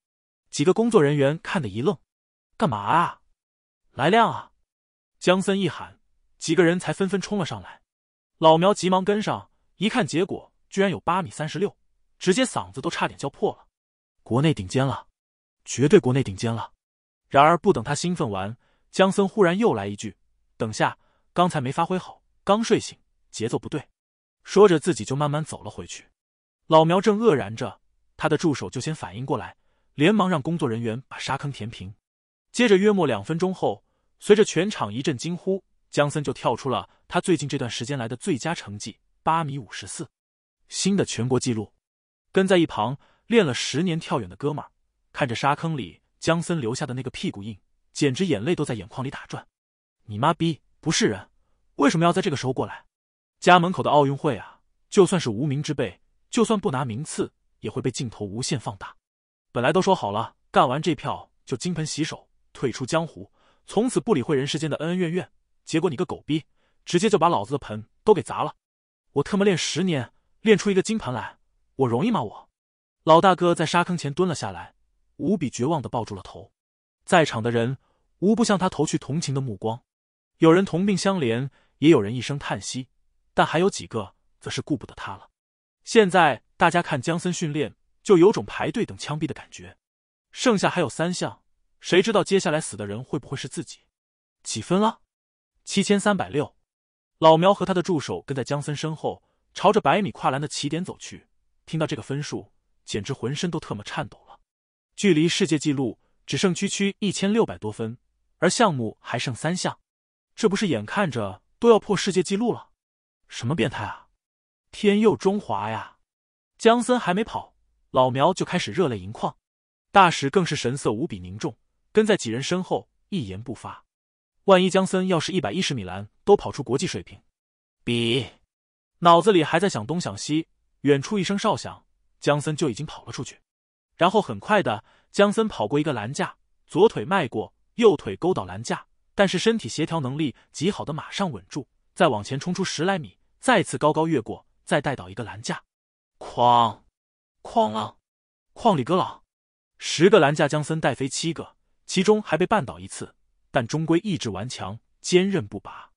几个工作人员看得一愣：“干嘛啊？来亮啊！”江森一喊，几个人才纷纷冲了上来。老苗急忙跟上，一看结果居然有八米三十六，直接嗓子都差点叫破了。国内顶尖了，绝对国内顶尖了。然而不等他兴奋完，江森忽然又来一句：“等下，刚才没发挥好，刚睡醒，节奏不对。”说着，自己就慢慢走了回去。老苗正愕然着，他的助手就先反应过来，连忙让工作人员把沙坑填平。接着约莫两分钟后，随着全场一阵惊呼，江森就跳出了他最近这段时间来的最佳成绩——八米五十四，新的全国纪录。跟在一旁。练了十年跳远的哥们，看着沙坑里姜森留下的那个屁股印，简直眼泪都在眼眶里打转。你妈逼不是人，为什么要在这个时候过来？家门口的奥运会啊，就算是无名之辈，就算不拿名次，也会被镜头无限放大。本来都说好了，干完这票就金盆洗手，退出江湖，从此不理会人世间的恩恩怨怨。结果你个狗逼，直接就把老子的盆都给砸了。我特么练十年，练出一个金盆来，我容易吗我？老大哥在沙坑前蹲了下来，无比绝望的抱住了头，在场的人无不向他投去同情的目光，有人同病相怜，也有人一声叹息，但还有几个则是顾不得他了。现在大家看姜森训练，就有种排队等枪毙的感觉。剩下还有三项，谁知道接下来死的人会不会是自己？几分了？七千三百六。老苗和他的助手跟在姜森身后，朝着百米跨栏的起点走去。听到这个分数。简直浑身都特么颤抖了，距离世界纪录只剩区区一千六百多分，而项目还剩三项，这不是眼看着都要破世界纪录了？什么变态啊！天佑中华呀！江森还没跑，老苗就开始热泪盈眶，大使更是神色无比凝重，跟在几人身后一言不发。万一江森要是一百一十米栏都跑出国际水平，比脑子里还在想东想西，远处一声哨响。江森就已经跑了出去，然后很快的，江森跑过一个栏架，左腿迈过，右腿勾倒栏架，但是身体协调能力极好的马上稳住，再往前冲出十来米，再次高高越过，再带倒一个栏架，哐，哐，哐里格朗，十个栏架，江森带飞七个，其中还被绊倒一次，但终归意志顽强，坚韧不拔。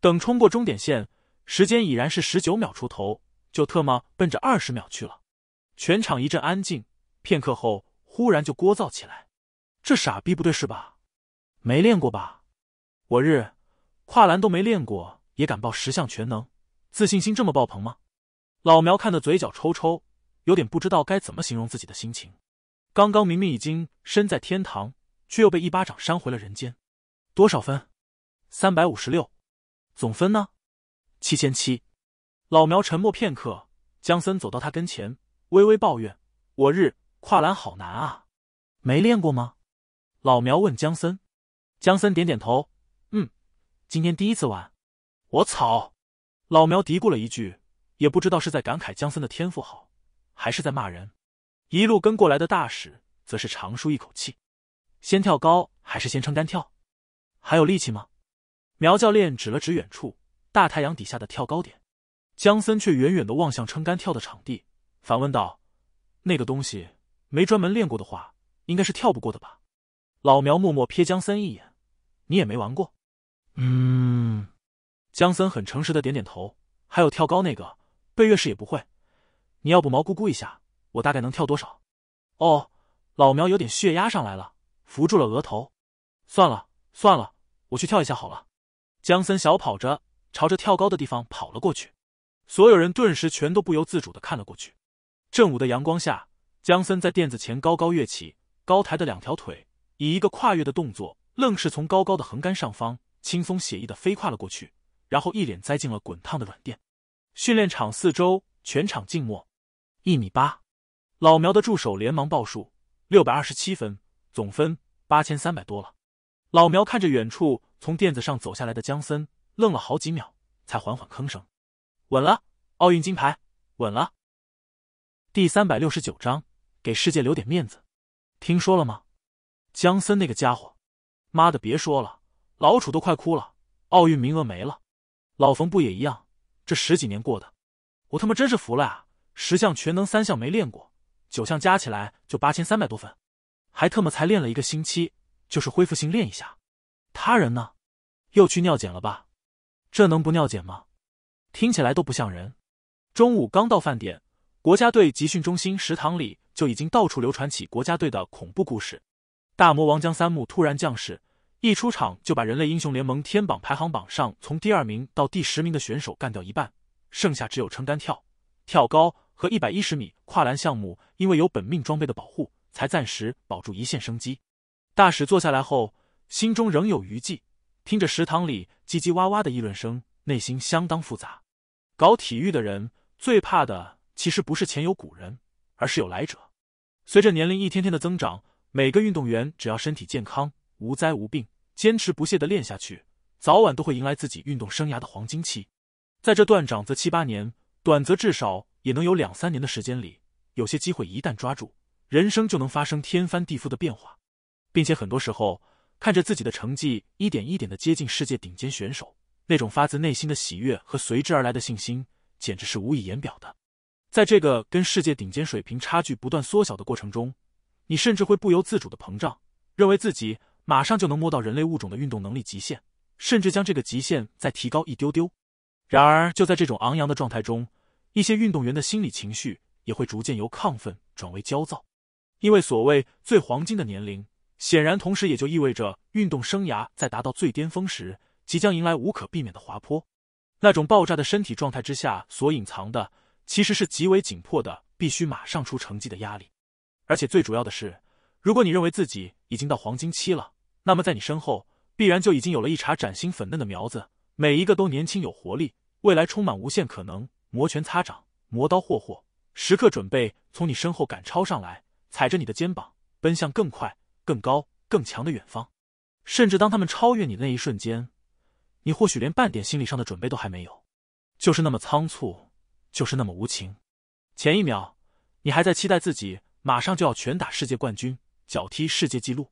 等冲过终点线，时间已然是十九秒出头，就特么奔着二十秒去了。全场一阵安静，片刻后忽然就聒噪起来。这傻逼不对是吧？没练过吧？我日，跨栏都没练过也敢报十项全能，自信心这么爆棚吗？老苗看的嘴角抽抽，有点不知道该怎么形容自己的心情。刚刚明明已经身在天堂，却又被一巴掌扇回了人间。多少分？三百五十六。总分呢？七千七。老苗沉默片刻，江森走到他跟前。微微抱怨：“我日，跨栏好难啊！没练过吗？”老苗问江森。江森点点头：“嗯，今天第一次玩。”我操！老苗嘀咕了一句，也不知道是在感慨江森的天赋好，还是在骂人。一路跟过来的大使则是长舒一口气：“先跳高还是先撑杆跳？还有力气吗？”苗教练指了指远处大太阳底下的跳高点，江森却远远的望向撑杆跳的场地。反问道：“那个东西没专门练过的话，应该是跳不过的吧？”老苗默默瞥江森一眼：“你也没玩过？”“嗯。”江森很诚实的点点头。“还有跳高那个，背越式也不会。”“你要不毛估估一下，我大概能跳多少？”“哦。”老苗有点血压上来了，扶住了额头。“算了算了，我去跳一下好了。”江森小跑着朝着跳高的地方跑了过去，所有人顿时全都不由自主的看了过去。正午的阳光下，姜森在垫子前高高跃起，高抬的两条腿以一个跨越的动作，愣是从高高的横杆上方轻松写意的飞跨了过去，然后一脸栽进了滚烫的软垫。训练场四周全场静默。一米八，老苗的助手连忙报数：六百二十七分，总分八千三百多了。老苗看着远处从垫子上走下来的姜森，愣了好几秒，才缓缓吭声：“稳了，奥运金牌，稳了。”第三百六十九章，给世界留点面子。听说了吗？江森那个家伙，妈的，别说了，老楚都快哭了，奥运名额没了。老冯不也一样？这十几年过的，我他妈真是服了啊！十项全能三项没练过，九项加起来就八千三百多分，还特么才练了一个星期，就是恢复性练一下。他人呢？又去尿检了吧？这能不尿检吗？听起来都不像人。中午刚到饭点。国家队集训中心食堂里就已经到处流传起国家队的恐怖故事。大魔王江三木突然降世，一出场就把人类英雄联盟天榜排行榜上从第二名到第十名的选手干掉一半，剩下只有撑杆跳、跳高和一百一十米跨栏项目，因为有本命装备的保护，才暂时保住一线生机。大使坐下来后，心中仍有余悸，听着食堂里叽叽哇哇的议论声，内心相当复杂。搞体育的人最怕的。其实不是前有古人，而是有来者。随着年龄一天天的增长，每个运动员只要身体健康、无灾无病，坚持不懈的练下去，早晚都会迎来自己运动生涯的黄金期。在这段长则七八年，短则至少也能有两三年的时间里，有些机会一旦抓住，人生就能发生天翻地覆的变化。并且很多时候，看着自己的成绩一点一点的接近世界顶尖选手，那种发自内心的喜悦和随之而来的信心，简直是无以言表的。在这个跟世界顶尖水平差距不断缩小的过程中，你甚至会不由自主的膨胀，认为自己马上就能摸到人类物种的运动能力极限，甚至将这个极限再提高一丢丢。然而，就在这种昂扬的状态中，一些运动员的心理情绪也会逐渐由亢奋转为焦躁，因为所谓最黄金的年龄，显然同时也就意味着运动生涯在达到最巅峰时，即将迎来无可避免的滑坡。那种爆炸的身体状态之下所隐藏的。其实是极为紧迫的，必须马上出成绩的压力。而且最主要的是，如果你认为自己已经到黄金期了，那么在你身后必然就已经有了一茬崭新粉嫩的苗子，每一个都年轻有活力，未来充满无限可能。摩拳擦掌，磨刀霍霍，时刻准备从你身后赶超上来，踩着你的肩膀奔向更快、更高、更强的远方。甚至当他们超越你那一瞬间，你或许连半点心理上的准备都还没有，就是那么仓促。就是那么无情。前一秒，你还在期待自己马上就要拳打世界冠军，脚踢世界纪录；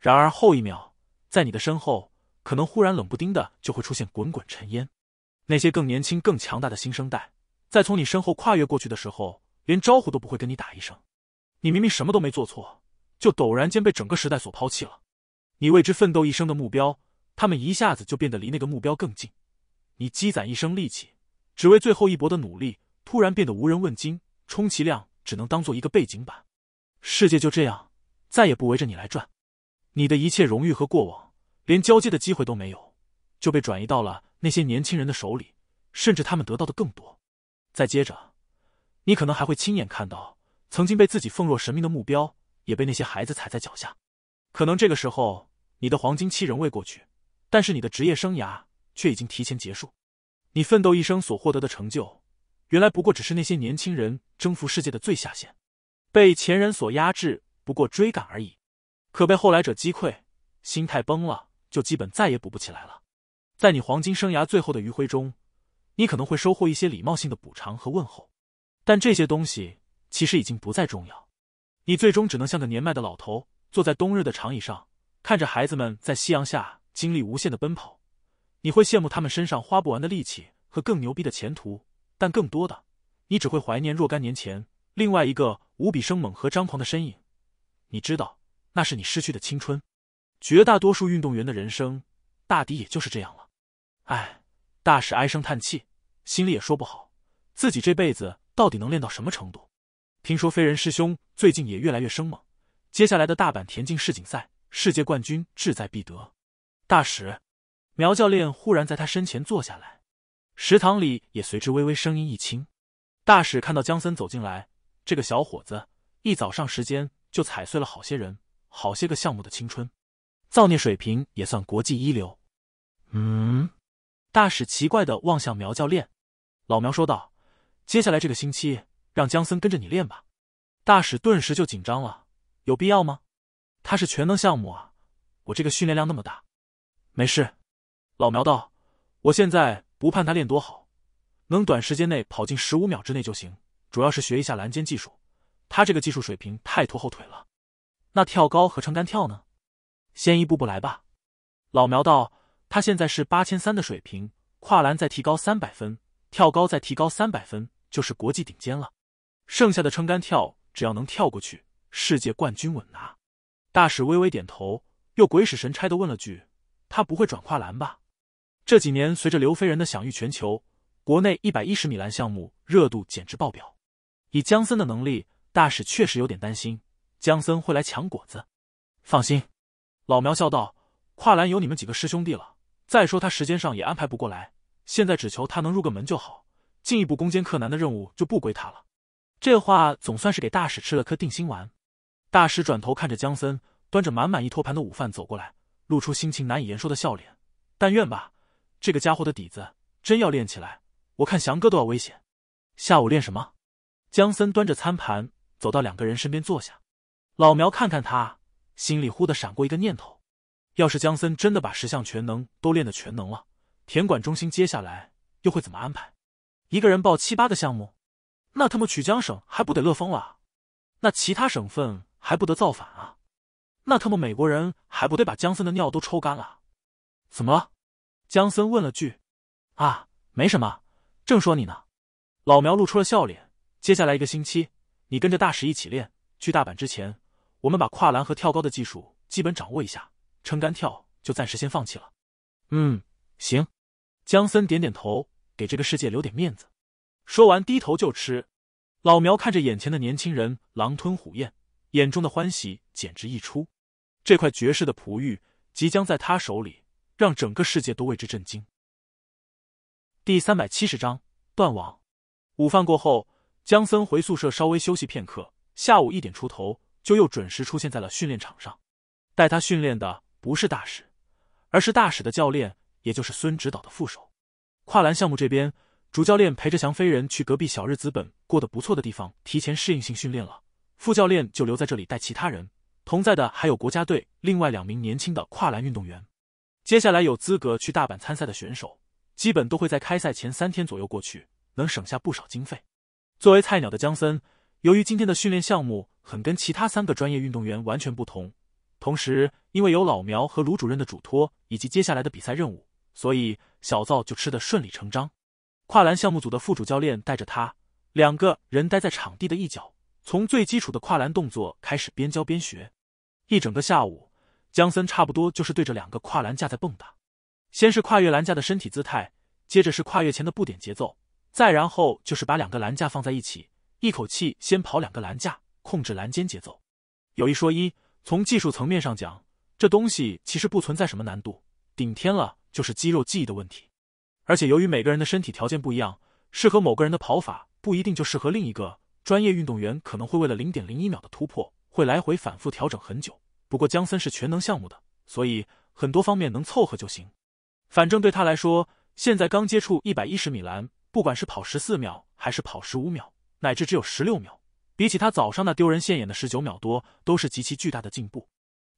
然而后一秒，在你的身后，可能忽然冷不丁的就会出现滚滚尘烟。那些更年轻、更强大的新生代，在从你身后跨越过去的时候，连招呼都不会跟你打一声。你明明什么都没做错，就陡然间被整个时代所抛弃了。你为之奋斗一生的目标，他们一下子就变得离那个目标更近。你积攒一生力气。只为最后一搏的努力，突然变得无人问津，充其量只能当做一个背景板。世界就这样，再也不围着你来转。你的一切荣誉和过往，连交接的机会都没有，就被转移到了那些年轻人的手里，甚至他们得到的更多。再接着，你可能还会亲眼看到，曾经被自己奉若神明的目标，也被那些孩子踩在脚下。可能这个时候，你的黄金期仍未过去，但是你的职业生涯却已经提前结束。你奋斗一生所获得的成就，原来不过只是那些年轻人征服世界的最下限，被前人所压制，不过追赶而已。可被后来者击溃，心态崩了，就基本再也补不起来了。在你黄金生涯最后的余晖中，你可能会收获一些礼貌性的补偿和问候，但这些东西其实已经不再重要。你最终只能像个年迈的老头，坐在冬日的长椅上，看着孩子们在夕阳下经历无限的奔跑。你会羡慕他们身上花不完的力气和更牛逼的前途，但更多的，你只会怀念若干年前另外一个无比生猛和张狂的身影。你知道，那是你失去的青春。绝大多数运动员的人生，大抵也就是这样了。唉，大使唉声叹气，心里也说不好自己这辈子到底能练到什么程度。听说飞人师兄最近也越来越生猛，接下来的大阪田径世锦赛，世界冠军志在必得。大使。苗教练忽然在他身前坐下来，食堂里也随之微微声音一轻。大使看到姜森走进来，这个小伙子一早上时间就踩碎了好些人、好些个项目的青春，造孽水平也算国际一流。嗯，大使奇怪的望向苗教练，老苗说道：“接下来这个星期，让姜森跟着你练吧。”大使顿时就紧张了：“有必要吗？他是全能项目啊，我这个训练量那么大，没事。”老苗道：“我现在不盼他练多好，能短时间内跑进十五秒之内就行。主要是学一下栏间技术，他这个技术水平太拖后腿了。那跳高和撑杆跳呢？先一步步来吧。”老苗道：“他现在是八千三的水平，跨栏再提高三百分，跳高再提高三百分，就是国际顶尖了。剩下的撑杆跳，只要能跳过去，世界冠军稳拿。”大使微微点头，又鬼使神差的问了句：“他不会转跨栏吧？”这几年随着刘飞人的享誉全球，国内一百一十米栏项目热度简直爆表。以江森的能力，大使确实有点担心江森会来抢果子。放心，老苗笑道：“跨栏有你们几个师兄弟了。再说他时间上也安排不过来，现在只求他能入个门就好。进一步攻坚克难的任务就不归他了。”这话总算是给大使吃了颗定心丸。大使转头看着江森，端着满满一托盘的午饭走过来，露出心情难以言说的笑脸。但愿吧。这个家伙的底子真要练起来，我看翔哥都要危险。下午练什么？江森端着餐盘走到两个人身边坐下。老苗看看他，心里忽的闪过一个念头：要是江森真的把十项全能都练得全能了，田管中心接下来又会怎么安排？一个人报七八个项目，那他妈曲江省还不得乐疯了？那其他省份还不得造反啊？那他妈美国人还不得把江森的尿都抽干了？怎么了？江森问了句：“啊，没什么，正说你呢。”老苗露出了笑脸。接下来一个星期，你跟着大使一起练。去大阪之前，我们把跨栏和跳高的技术基本掌握一下，撑杆跳就暂时先放弃了。嗯，行。江森点点头，给这个世界留点面子。说完，低头就吃。老苗看着眼前的年轻人狼吞虎咽，眼中的欢喜简直溢出。这块绝世的璞玉即将在他手里。让整个世界都为之震惊。第三百七十章断网。午饭过后，江森回宿舍稍微休息片刻，下午一点出头就又准时出现在了训练场上。带他训练的不是大使，而是大使的教练，也就是孙指导的副手。跨栏项目这边，主教练陪着翔飞人去隔壁小日子本过得不错的地方提前适应性训练了，副教练就留在这里带其他人。同在的还有国家队另外两名年轻的跨栏运动员。接下来有资格去大阪参赛的选手，基本都会在开赛前三天左右过去，能省下不少经费。作为菜鸟的江森，由于今天的训练项目很跟其他三个专业运动员完全不同，同时因为有老苗和卢主任的嘱托，以及接下来的比赛任务，所以小灶就吃得顺理成章。跨栏项目组的副主教练带着他两个人待在场地的一角，从最基础的跨栏动作开始边教边学，一整个下午。姜森差不多就是对着两个跨栏架在蹦跶，先是跨越栏架的身体姿态，接着是跨越前的步点节奏，再然后就是把两个栏架放在一起，一口气先跑两个栏架，控制栏间节奏。有一说一，从技术层面上讲，这东西其实不存在什么难度，顶天了就是肌肉记忆的问题。而且由于每个人的身体条件不一样，适合某个人的跑法不一定就适合另一个。专业运动员可能会为了零点零一秒的突破，会来回反复调整很久。不过，江森是全能项目的，所以很多方面能凑合就行。反正对他来说，现在刚接触一百一十米栏，不管是跑十四秒，还是跑十五秒，乃至只有十六秒，比起他早上那丢人现眼的十九秒多，都是极其巨大的进步。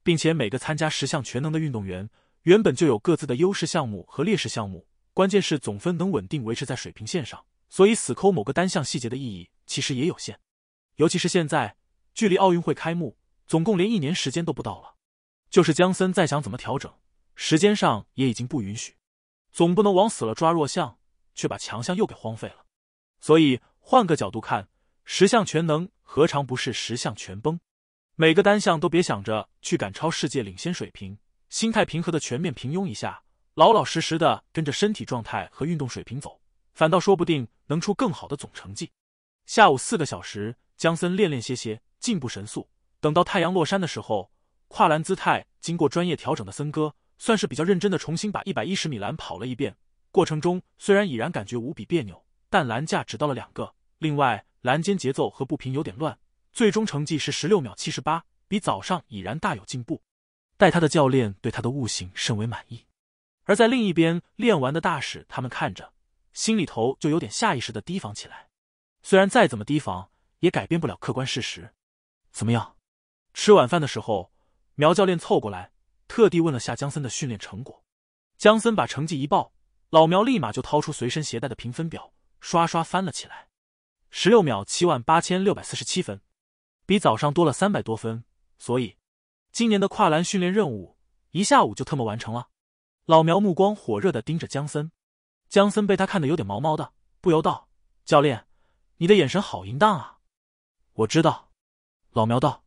并且，每个参加十项全能的运动员，原本就有各自的优势项目和劣势项目，关键是总分能稳定维持在水平线上，所以死抠某个单项细节的意义其实也有限。尤其是现在距离奥运会开幕。总共连一年时间都不到了，就是江森再想怎么调整，时间上也已经不允许。总不能往死了抓弱项，却把强项又给荒废了。所以换个角度看，十项全能何尝不是十项全崩？每个单项都别想着去赶超世界领先水平，心态平和的全面平庸一下，老老实实的跟着身体状态和运动水平走，反倒说不定能出更好的总成绩。下午四个小时，江森练练歇歇，进步神速。等到太阳落山的时候，跨栏姿态经过专业调整的森哥，算是比较认真的重新把一百一十米栏跑了一遍。过程中虽然已然感觉无比别扭，但栏架只到了两个，另外栏间节奏和步频有点乱。最终成绩是十六秒七十八，比早上已然大有进步。带他的教练对他的悟性甚为满意。而在另一边练完的大使他们看着，心里头就有点下意识的提防起来。虽然再怎么提防，也改变不了客观事实。怎么样？吃晚饭的时候，苗教练凑过来，特地问了下江森的训练成果。江森把成绩一报，老苗立马就掏出随身携带的评分表，刷刷翻了起来。十六秒七万八千六百四十七分，比早上多了三百多分。所以，今年的跨栏训练任务一下午就特么完成了。老苗目光火热的盯着江森，江森被他看得有点毛毛的，不由道：“教练，你的眼神好淫荡啊！”我知道，老苗道。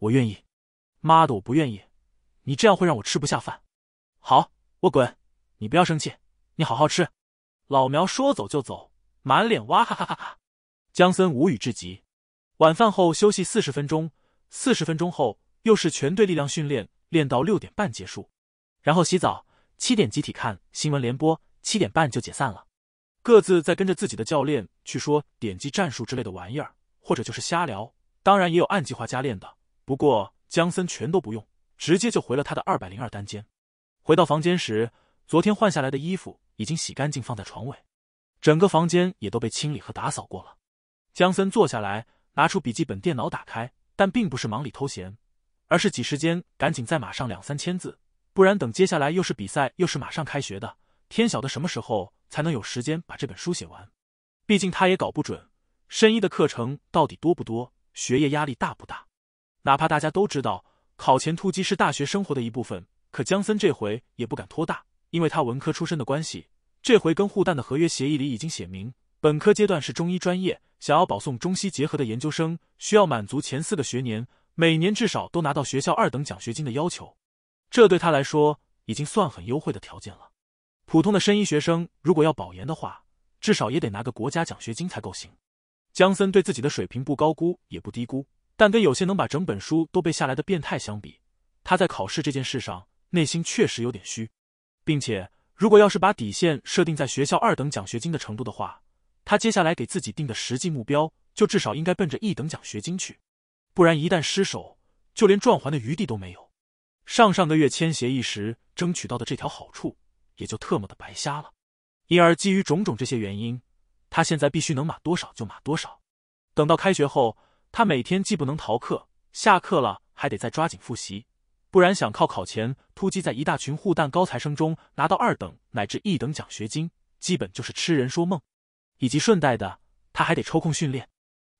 我愿意，妈的我不愿意，你这样会让我吃不下饭。好，我滚，你不要生气，你好好吃。老苗说走就走，满脸哇哈哈哈哈。江森无语至极。晚饭后休息四十分钟，四十分钟后又是全队力量训练，练到六点半结束，然后洗澡，七点集体看新闻联播，七点半就解散了，各自在跟着自己的教练去说点击战术之类的玩意儿，或者就是瞎聊，当然也有按计划加练的。不过，姜森全都不用，直接就回了他的二百零二单间。回到房间时，昨天换下来的衣服已经洗干净，放在床尾，整个房间也都被清理和打扫过了。姜森坐下来，拿出笔记本电脑，打开，但并不是忙里偷闲，而是挤时间赶紧再码上两三千字，不然等接下来又是比赛，又是马上开学的，天晓得什么时候才能有时间把这本书写完。毕竟他也搞不准，深一的课程到底多不多，学业压力大不大。哪怕大家都知道考前突击是大学生活的一部分，可江森这回也不敢托大，因为他文科出身的关系，这回跟护蛋的合约协议里已经写明，本科阶段是中医专业，想要保送中西结合的研究生，需要满足前四个学年每年至少都拿到学校二等奖学金的要求。这对他来说已经算很优惠的条件了。普通的申医学生如果要保研的话，至少也得拿个国家奖学金才够行。江森对自己的水平不高估也不低估。但跟有些能把整本书都背下来的变态相比，他在考试这件事上内心确实有点虚，并且如果要是把底线设定在学校二等奖学金的程度的话，他接下来给自己定的实际目标就至少应该奔着一等奖学金去，不然一旦失手，就连转环的余地都没有。上上个月签协议时争取到的这条好处也就特么的白瞎了。因而基于种种这些原因，他现在必须能码多少就码多少，等到开学后。他每天既不能逃课，下课了还得再抓紧复习，不然想靠考前突击在一大群护蛋高材生中拿到二等乃至一等奖学金，基本就是痴人说梦。以及顺带的，他还得抽空训练、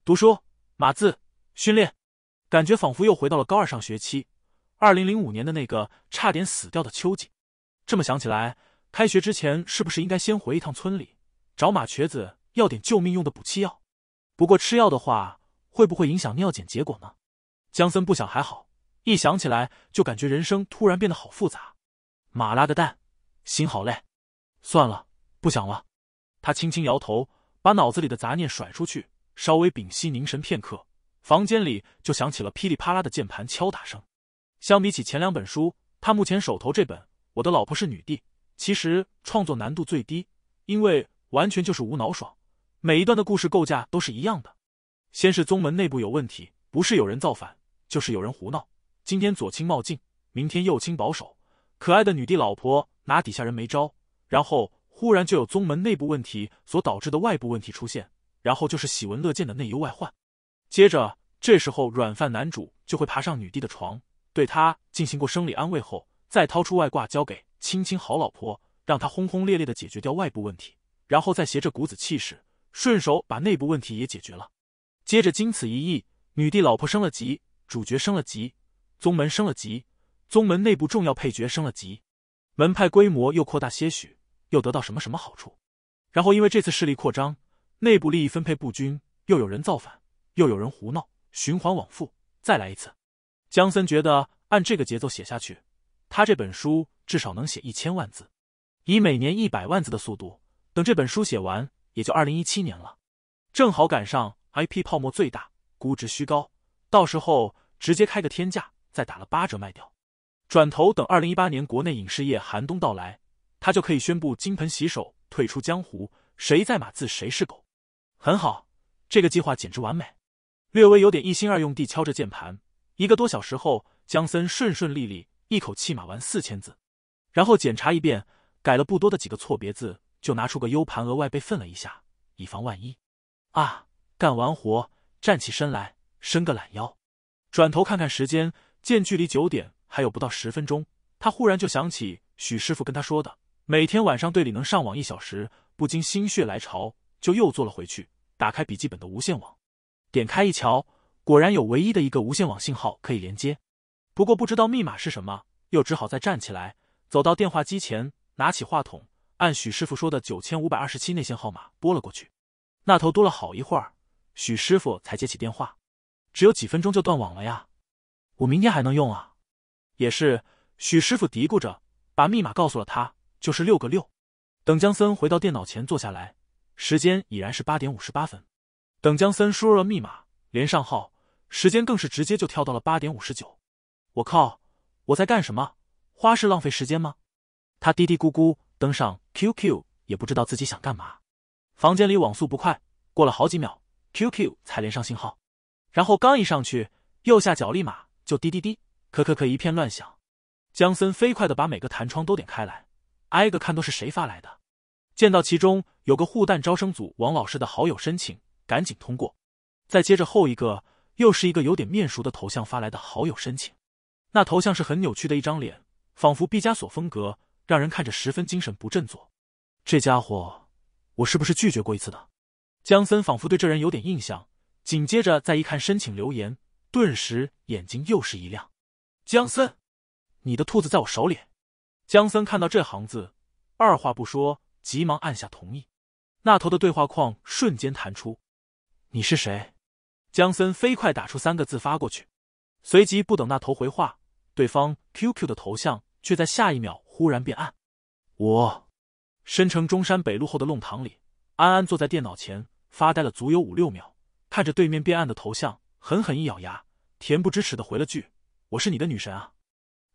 读书、码字、训练，感觉仿佛又回到了高二上学期，二零零五年的那个差点死掉的秋季。这么想起来，开学之前是不是应该先回一趟村里，找马瘸子要点救命用的补气药？不过吃药的话……会不会影响尿检结果呢？姜森不想还好，一想起来就感觉人生突然变得好复杂。马拉个蛋，心好累。算了，不想了。他轻轻摇头，把脑子里的杂念甩出去，稍微屏息凝神片刻，房间里就响起了噼里啪啦的键盘敲打声。相比起前两本书，他目前手头这本《我的老婆是女帝》其实创作难度最低，因为完全就是无脑爽，每一段的故事构架都是一样的。先是宗门内部有问题，不是有人造反，就是有人胡闹。今天左倾冒进，明天右倾保守。可爱的女帝老婆拿底下人没招，然后忽然就有宗门内部问题所导致的外部问题出现，然后就是喜闻乐见的内忧外患。接着这时候软饭男主就会爬上女帝的床，对她进行过生理安慰后，再掏出外挂交给亲亲好老婆，让她轰轰烈烈的解决掉外部问题，然后再携着股子气势，顺手把内部问题也解决了。接着，经此一役，女帝老婆升了级，主角升了级，宗门升了级，宗门内部重要配角升了级，门派规模又扩大些许，又得到什么什么好处。然后因为这次势力扩张，内部利益分配不均，又有人造反，又有人胡闹，循环往复，再来一次。江森觉得，按这个节奏写下去，他这本书至少能写一千万字，以每年一百万字的速度，等这本书写完，也就二零一七年了，正好赶上。I P 泡沫最大，估值虚高，到时候直接开个天价，再打了八折卖掉，转头等二零一八年国内影视业寒冬到来，他就可以宣布金盆洗手，退出江湖。谁在码字，谁是狗。很好，这个计划简直完美。略微有点一心二用地敲着键盘，一个多小时后，江森顺顺利利一口气码完四千字，然后检查一遍，改了不多的几个错别字，就拿出个 U 盘额外备份了一下，以防万一。啊。干完活，站起身来，伸个懒腰，转头看看时间，见距离九点还有不到十分钟，他忽然就想起许师傅跟他说的，每天晚上队里能上网一小时，不禁心血来潮，就又坐了回去，打开笔记本的无线网，点开一瞧，果然有唯一的一个无线网信号可以连接，不过不知道密码是什么，又只好再站起来，走到电话机前，拿起话筒，按许师傅说的九千五百二十七那线号码拨了过去，那头多了好一会儿。许师傅才接起电话，只有几分钟就断网了呀！我明天还能用啊？也是，许师傅嘀咕着，把密码告诉了他，就是六个六。等江森回到电脑前坐下来，时间已然是八点五十八分。等江森输入了密码，连上号，时间更是直接就跳到了八点五十九。我靠！我在干什么？花式浪费时间吗？他嘀嘀咕咕，登上 QQ，也不知道自己想干嘛。房间里网速不快，过了好几秒。QQ 才连上信号，然后刚一上去，右下角立马就滴滴滴，可可可一片乱响。姜森飞快的把每个弹窗都点开来，挨个看都是谁发来的。见到其中有个护弹招生组王老师的好友申请，赶紧通过。再接着后一个，又是一个有点面熟的头像发来的好友申请。那头像是很扭曲的一张脸，仿佛毕加索风格，让人看着十分精神不振作。这家伙，我是不是拒绝过一次的？江森仿佛对这人有点印象，紧接着再一看申请留言，顿时眼睛又是一亮。江森，你的兔子在我手里。江森看到这行字，二话不说，急忙按下同意。那头的对话框瞬间弹出：“你是谁？”江森飞快打出三个字发过去，随即不等那头回话，对方 QQ 的头像却在下一秒忽然变暗。我，身城中山北路后的弄堂里，安安坐在电脑前。发呆了足有五六秒，看着对面变暗的头像，狠狠一咬牙，恬不知耻的回了句：“我是你的女神啊！”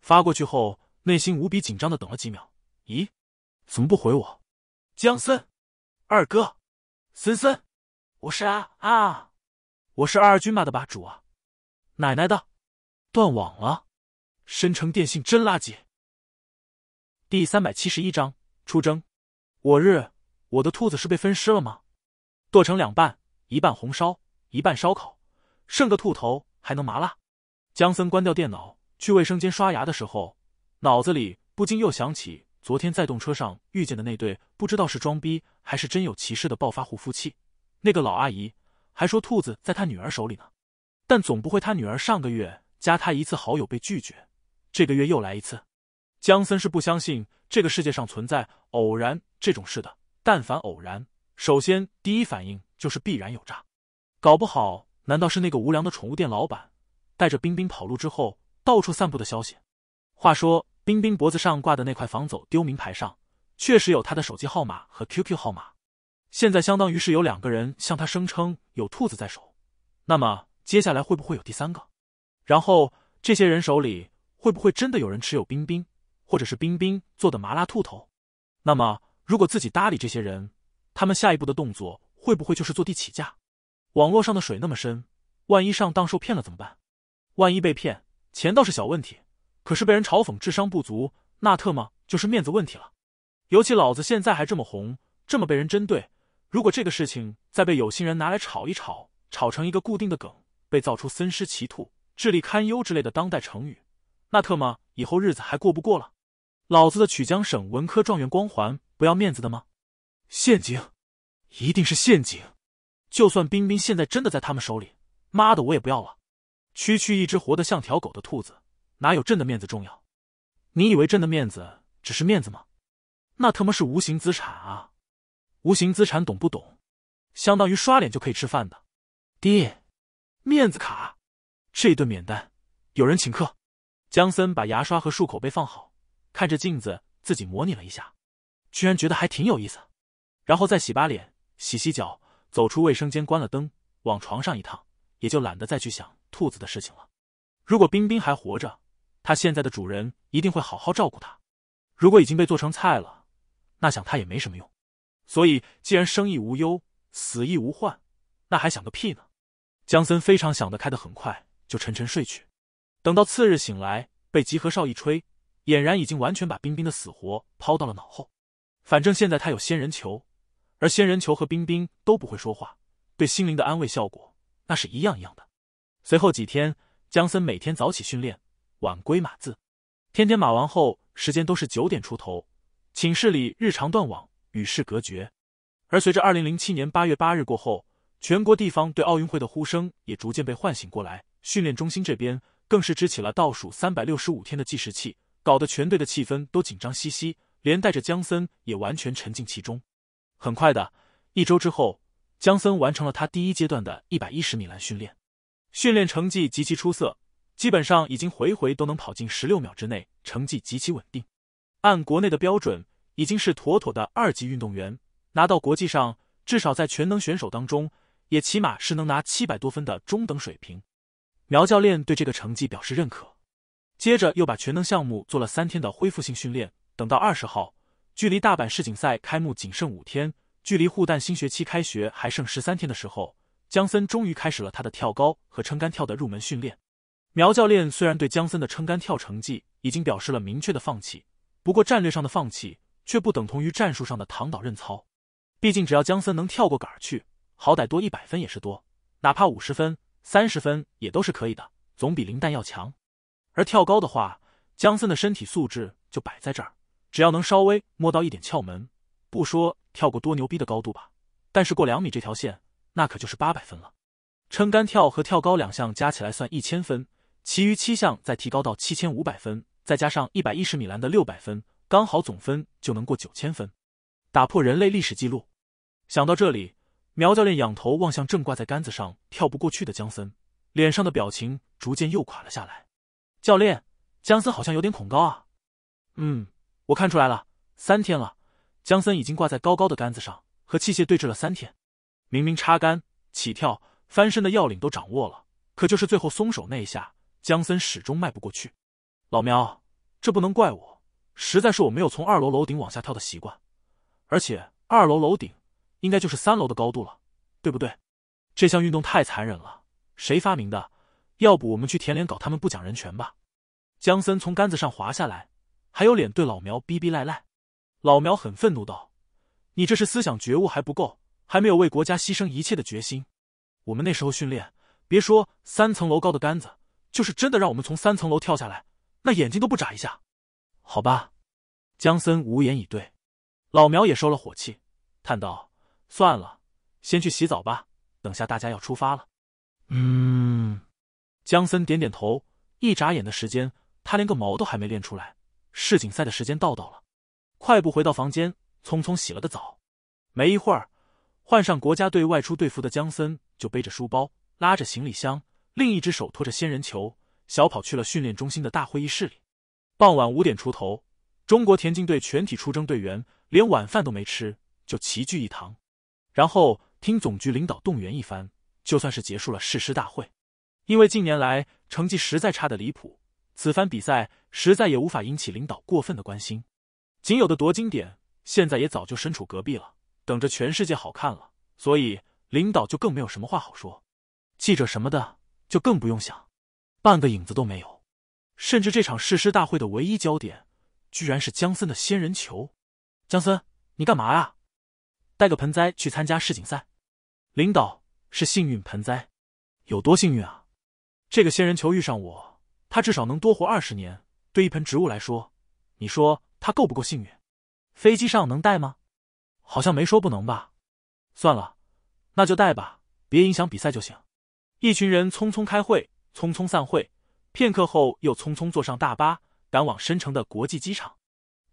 发过去后，内心无比紧张的等了几秒，咦？怎么不回我？江森，二哥，森森，我是啊啊，我是二二军吧的吧主啊！奶奶的，断网了，申城电信真垃圾。第三百七十一章出征，我日，我的兔子是被分尸了吗？剁成两半，一半红烧，一半烧烤，剩个兔头还能麻辣。江森关掉电脑，去卫生间刷牙的时候，脑子里不禁又想起昨天在动车上遇见的那对不知道是装逼还是真有其事的暴发户夫妻。那个老阿姨还说兔子在她女儿手里呢，但总不会她女儿上个月加她一次好友被拒绝，这个月又来一次。江森是不相信这个世界上存在偶然这种事的，但凡偶然。首先，第一反应就是必然有诈，搞不好，难道是那个无良的宠物店老板带着冰冰跑路之后，到处散布的消息？话说，冰冰脖子上挂的那块防走丢名牌上，确实有他的手机号码和 QQ 号码。现在相当于是有两个人向他声称有兔子在手，那么接下来会不会有第三个？然后这些人手里会不会真的有人持有冰冰，或者是冰冰做的麻辣兔头？那么如果自己搭理这些人？他们下一步的动作会不会就是坐地起价？网络上的水那么深，万一上当受骗了怎么办？万一被骗，钱倒是小问题，可是被人嘲讽智商不足，那特么就是面子问题了。尤其老子现在还这么红，这么被人针对，如果这个事情再被有心人拿来炒一炒，炒成一个固定的梗，被造出“森尸奇兔”“智力堪忧”之类的当代成语，那特么以后日子还过不过了？老子的曲江省文科状元光环不要面子的吗？陷阱，一定是陷阱。就算冰冰现在真的在他们手里，妈的，我也不要了。区区一只活得像条狗的兔子，哪有朕的面子重要？你以为朕的面子只是面子吗？那他妈是无形资产啊！无形资产懂不懂？相当于刷脸就可以吃饭的。爹，面子卡，这顿免单，有人请客。江森把牙刷和漱口杯放好，看着镜子自己模拟了一下，居然觉得还挺有意思。然后再洗把脸，洗洗脚，走出卫生间，关了灯，往床上一躺，也就懒得再去想兔子的事情了。如果冰冰还活着，他现在的主人一定会好好照顾他；如果已经被做成菜了，那想他也没什么用。所以，既然生亦无忧，死亦无患，那还想个屁呢？江森非常想得开，的很快就沉沉睡去。等到次日醒来，被集合哨一吹，俨然已经完全把冰冰的死活抛到了脑后。反正现在他有仙人球。而仙人球和冰冰都不会说话，对心灵的安慰效果那是一样一样的。随后几天，江森每天早起训练，晚归码字，天天码完后时间都是九点出头。寝室里日常断网，与世隔绝。而随着二零零七年八月八日过后，全国地方对奥运会的呼声也逐渐被唤醒过来。训练中心这边更是支起了倒数三百六十五天的计时器，搞得全队的气氛都紧张兮兮，连带着江森也完全沉浸其中。很快的，一周之后，江森完成了他第一阶段的一百一十米栏训练，训练成绩极其出色，基本上已经回回都能跑进十六秒之内，成绩极其稳定。按国内的标准，已经是妥妥的二级运动员，拿到国际上，至少在全能选手当中，也起码是能拿七百多分的中等水平。苗教练对这个成绩表示认可，接着又把全能项目做了三天的恢复性训练，等到二十号。距离大阪世锦赛开幕仅剩五天，距离护蛋新学期开学还剩十三天的时候，江森终于开始了他的跳高和撑杆跳的入门训练。苗教练虽然对江森的撑杆跳成绩已经表示了明确的放弃，不过战略上的放弃却不等同于战术上的躺倒认操。毕竟只要江森能跳过杆去，好歹多一百分也是多，哪怕五十分、三十分也都是可以的，总比零蛋要强。而跳高的话，江森的身体素质就摆在这儿。只要能稍微摸到一点窍门，不说跳过多牛逼的高度吧，但是过两米这条线，那可就是八百分了。撑杆跳和跳高两项加起来算一千分，其余七项再提高到七千五百分，再加上一百一十米栏的六百分，刚好总分就能过九千分，打破人类历史记录。想到这里，苗教练仰头望向正挂在杆子上跳不过去的江森，脸上的表情逐渐又垮了下来。教练，江森好像有点恐高啊。嗯。我看出来了，三天了，江森已经挂在高高的杆子上和器械对峙了三天。明明插杆、起跳、翻身的要领都掌握了，可就是最后松手那一下，江森始终迈不过去。老苗，这不能怪我，实在是我没有从二楼楼顶往下跳的习惯。而且二楼楼顶应该就是三楼的高度了，对不对？这项运动太残忍了，谁发明的？要不我们去田联搞他们不讲人权吧？江森从杆子上滑下来。还有脸对老苗逼逼赖赖，老苗很愤怒道：“你这是思想觉悟还不够，还没有为国家牺牲一切的决心。我们那时候训练，别说三层楼高的杆子，就是真的让我们从三层楼跳下来，那眼睛都不眨一下。”好吧，江森无言以对。老苗也收了火气，叹道：“算了，先去洗澡吧。等下大家要出发了。”嗯，江森点点头。一眨眼的时间，他连个毛都还没练出来。世锦赛的时间到到了，快步回到房间，匆匆洗了个澡，没一会儿，换上国家队外出队服的江森就背着书包，拉着行李箱，另一只手托着仙人球，小跑去了训练中心的大会议室里。傍晚五点出头，中国田径队全体出征队员连晚饭都没吃，就齐聚一堂，然后听总局领导动员一番，就算是结束了誓师大会，因为近年来成绩实在差的离谱。此番比赛实在也无法引起领导过分的关心，仅有的夺金点现在也早就身处隔壁了，等着全世界好看了，所以领导就更没有什么话好说，记者什么的就更不用想，半个影子都没有。甚至这场誓师大会的唯一焦点，居然是江森的仙人球。江森，你干嘛呀？带个盆栽去参加世锦赛？领导是幸运盆栽，有多幸运啊？这个仙人球遇上我。他至少能多活二十年，对一盆植物来说，你说他够不够幸运？飞机上能带吗？好像没说不能吧。算了，那就带吧，别影响比赛就行。一群人匆匆开会，匆匆散会，片刻后又匆匆坐上大巴，赶往深城的国际机场。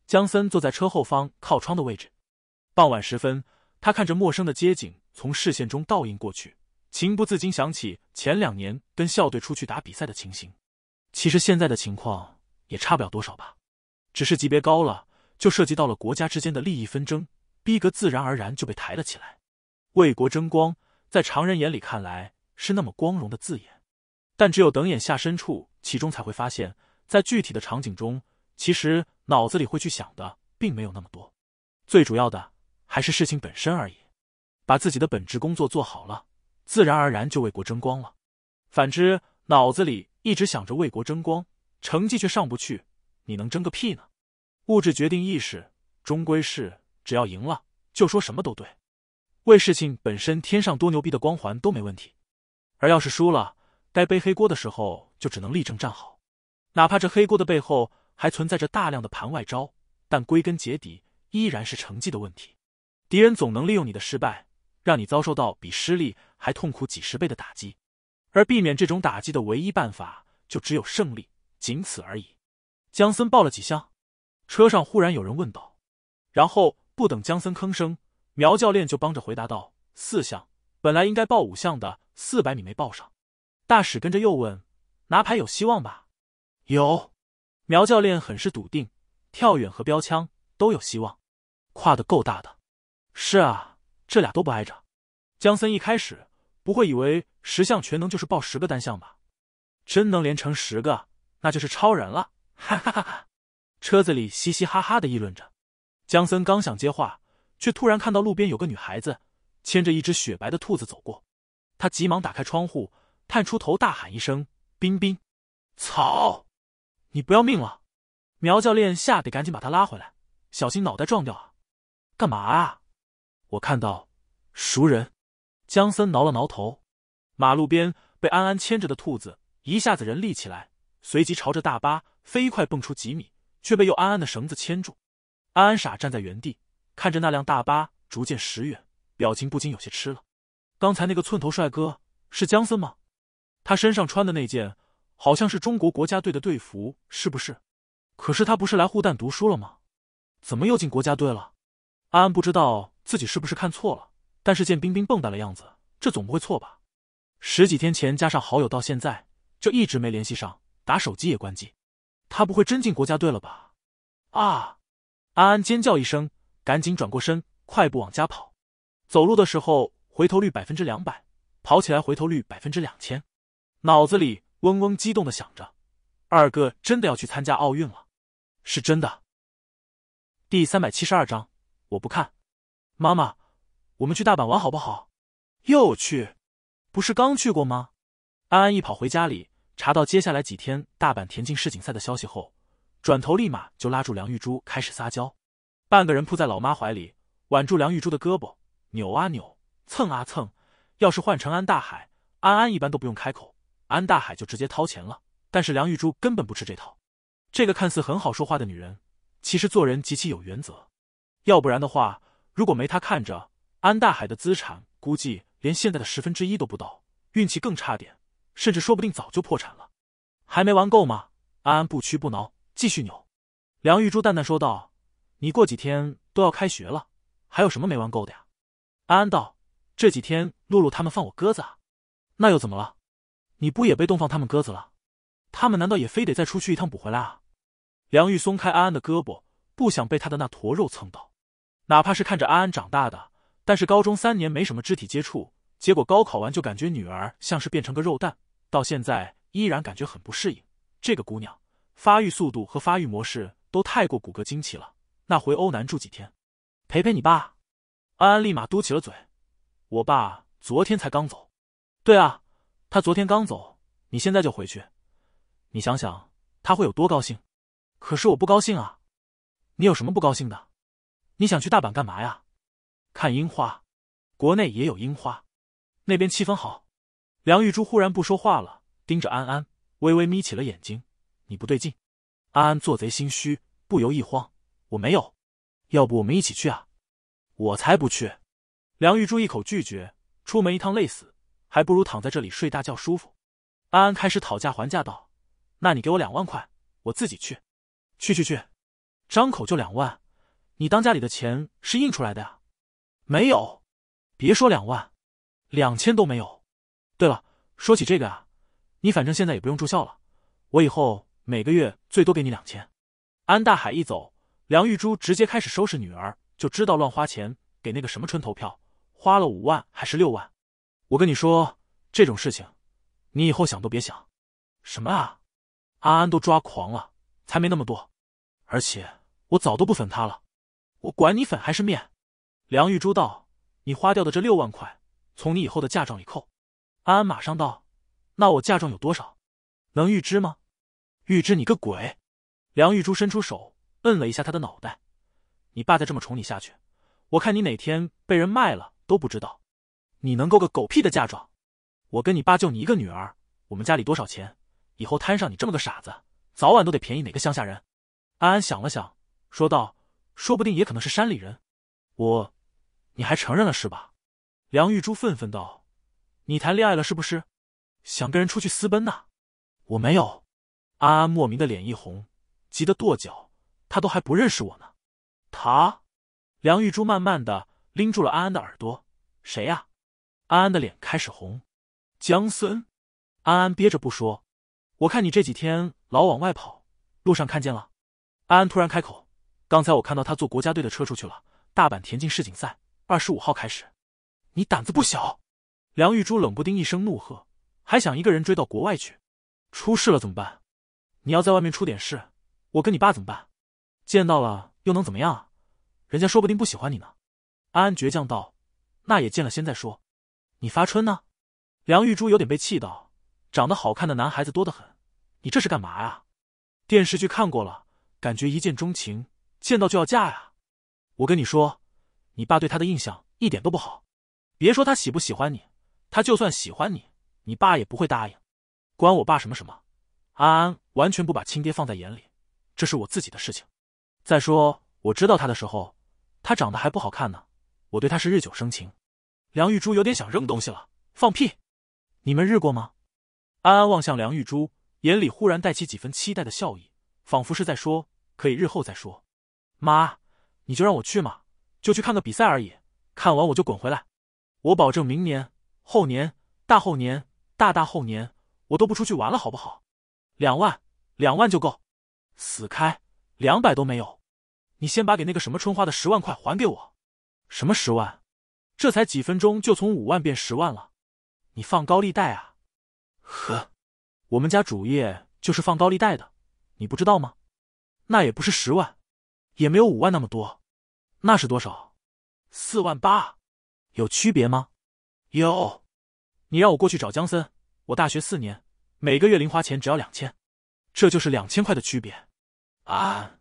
江森坐在车后方靠窗的位置。傍晚时分，他看着陌生的街景从视线中倒映过去，情不自禁想起前两年跟校队出去打比赛的情形。其实现在的情况也差不了多少吧，只是级别高了，就涉及到了国家之间的利益纷争，逼格自然而然就被抬了起来。为国争光，在常人眼里看来是那么光荣的字眼，但只有等眼下深处其中，才会发现，在具体的场景中，其实脑子里会去想的并没有那么多，最主要的还是事情本身而已。把自己的本职工作做好了，自然而然就为国争光了。反之，脑子里……一直想着为国争光，成绩却上不去，你能争个屁呢？物质决定意识，终归是只要赢了就说什么都对，为事情本身添上多牛逼的光环都没问题。而要是输了，该背黑锅的时候就只能立正站好，哪怕这黑锅的背后还存在着大量的盘外招，但归根结底依然是成绩的问题。敌人总能利用你的失败，让你遭受到比失利还痛苦几十倍的打击。而避免这种打击的唯一办法，就只有胜利，仅此而已。江森报了几项，车上忽然有人问道，然后不等江森吭声，苗教练就帮着回答道：“四项，本来应该报五项的，四百米没报上。”大使跟着又问：“拿牌有希望吧？”“有。”苗教练很是笃定，“跳远和标枪都有希望，跨的够大的。”“是啊，这俩都不挨着。”江森一开始。不会以为十项全能就是报十个单项吧？真能连成十个，那就是超人了！哈哈哈哈！车子里嘻嘻哈哈的议论着。江森刚想接话，却突然看到路边有个女孩子牵着一只雪白的兔子走过，他急忙打开窗户，探出头大喊一声：“冰冰，草，你不要命了！”苗教练吓得赶紧把他拉回来，小心脑袋撞掉啊！干嘛啊？我看到熟人。江森挠了挠头，马路边被安安牵着的兔子一下子人立起来，随即朝着大巴飞快蹦出几米，却被又安安的绳子牵住。安安傻站在原地，看着那辆大巴逐渐驶远，表情不禁有些吃了。刚才那个寸头帅哥是江森吗？他身上穿的那件好像是中国国家队的队服，是不是？可是他不是来护蛋读书了吗？怎么又进国家队了？安安不知道自己是不是看错了。但是见冰冰蹦跶的样子，这总不会错吧？十几天前加上好友，到现在就一直没联系上，打手机也关机。他不会真进国家队了吧？啊！安安尖叫一声，赶紧转过身，快步往家跑。走路的时候回头率百分之两百，跑起来回头率百分之两千。脑子里嗡嗡激动的想着：二哥真的要去参加奥运了，是真的。第三百七十二章，我不看，妈妈。我们去大阪玩好不好？又去，不是刚去过吗？安安一跑回家里，查到接下来几天大阪田径世锦赛的消息后，转头立马就拉住梁玉珠开始撒娇，半个人扑在老妈怀里，挽住梁玉珠的胳膊扭啊扭，蹭啊蹭。要是换成安大海，安安一般都不用开口，安大海就直接掏钱了。但是梁玉珠根本不吃这套，这个看似很好说话的女人，其实做人极其有原则。要不然的话，如果没她看着。安大海的资产估计连现在的十分之一都不到，运气更差点，甚至说不定早就破产了。还没玩够吗？安安不屈不挠，继续扭。梁玉珠淡淡说道：“你过几天都要开学了，还有什么没玩够的呀？”安安道：“这几天露露他们放我鸽子啊，那又怎么了？你不也被冻放他们鸽子了？他们难道也非得再出去一趟补回来啊？”梁玉松开安安的胳膊，不想被他的那坨肉蹭到，哪怕是看着安安长大的。但是高中三年没什么肢体接触，结果高考完就感觉女儿像是变成个肉蛋，到现在依然感觉很不适应。这个姑娘发育速度和发育模式都太过骨骼惊奇了。那回欧南住几天，陪陪你爸。安安立马嘟起了嘴。我爸昨天才刚走。对啊，他昨天刚走，你现在就回去，你想想他会有多高兴？可是我不高兴啊！你有什么不高兴的？你想去大阪干嘛呀？看樱花，国内也有樱花，那边气氛好。梁玉珠忽然不说话了，盯着安安，微微眯起了眼睛。你不对劲。安安做贼心虚，不由一慌：“我没有。”要不我们一起去啊？我才不去！梁玉珠一口拒绝。出门一趟累死，还不如躺在这里睡大觉舒服。安安开始讨价还价道：“那你给我两万块，我自己去。”“去去去，张口就两万，你当家里的钱是印出来的呀？”没有，别说两万，两千都没有。对了，说起这个啊，你反正现在也不用住校了，我以后每个月最多给你两千。安大海一走，梁玉珠直接开始收拾女儿，就知道乱花钱。给那个什么春投票，花了五万还是六万？我跟你说这种事情，你以后想都别想。什么啊？安安都抓狂了，才没那么多。而且我早都不粉他了，我管你粉还是面。梁玉珠道：“你花掉的这六万块，从你以后的嫁妆里扣。”安安马上道：“那我嫁妆有多少？能预支吗？”“预支你个鬼！”梁玉珠伸出手摁了一下他的脑袋：“你爸再这么宠你下去，我看你哪天被人卖了都不知道。你能够个狗屁的嫁妆！我跟你爸就你一个女儿，我们家里多少钱，以后摊上你这么个傻子，早晚都得便宜哪个乡下人。”安安想了想，说道：“说不定也可能是山里人。”我。你还承认了是吧？梁玉珠愤愤道：“你谈恋爱了是不是？想跟人出去私奔呐？”“我没有。”安安莫名的脸一红，急得跺脚。他都还不认识我呢。他？梁玉珠慢慢的拎住了安安的耳朵：“谁呀？”安安的脸开始红。江森。安安憋着不说。我看你这几天老往外跑，路上看见了。安安突然开口：“刚才我看到他坐国家队的车出去了，大阪田径世锦赛。”二十五号开始，你胆子不小。梁玉珠冷不丁一声怒喝，还想一个人追到国外去，出事了怎么办？你要在外面出点事，我跟你爸怎么办？见到了又能怎么样啊？人家说不定不喜欢你呢。安安倔强道：“那也见了先再说。”你发春呢？梁玉珠有点被气到，长得好看的男孩子多得很，你这是干嘛呀？电视剧看过了，感觉一见钟情，见到就要嫁呀。我跟你说。你爸对他的印象一点都不好，别说他喜不喜欢你，他就算喜欢你，你爸也不会答应。关我爸什么什么？安安完全不把亲爹放在眼里，这是我自己的事情。再说我知道他的时候，他长得还不好看呢，我对他是日久生情。梁玉珠有点想扔东西了，放屁！你们日过吗？安安望向梁玉珠，眼里忽然带起几分期待的笑意，仿佛是在说可以日后再说。妈，你就让我去嘛。就去看个比赛而已，看完我就滚回来。我保证明年、后年、大后年、大大后年，我都不出去玩了，好不好？两万，两万就够。死开，两百都没有。你先把给那个什么春花的十万块还给我。什么十万？这才几分钟就从五万变十万了？你放高利贷啊？呵，我们家主业就是放高利贷的，你不知道吗？那也不是十万，也没有五万那么多。那是多少？四万八，有区别吗？有，你让我过去找江森，我大学四年每个月零花钱只要两千，这就是两千块的区别。啊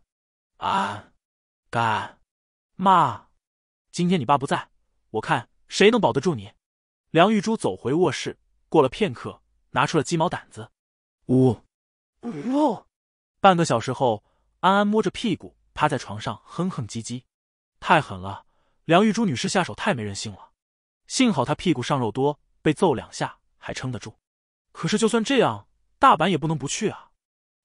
啊，干，妈，今天你爸不在，我看谁能保得住你。梁玉珠走回卧室，过了片刻，拿出了鸡毛掸子。呜呜，半个小时后，安安摸着屁股趴在床上哼哼唧唧。太狠了，梁玉珠女士下手太没人性了。幸好她屁股上肉多，被揍两下还撑得住。可是就算这样，大板也不能不去啊！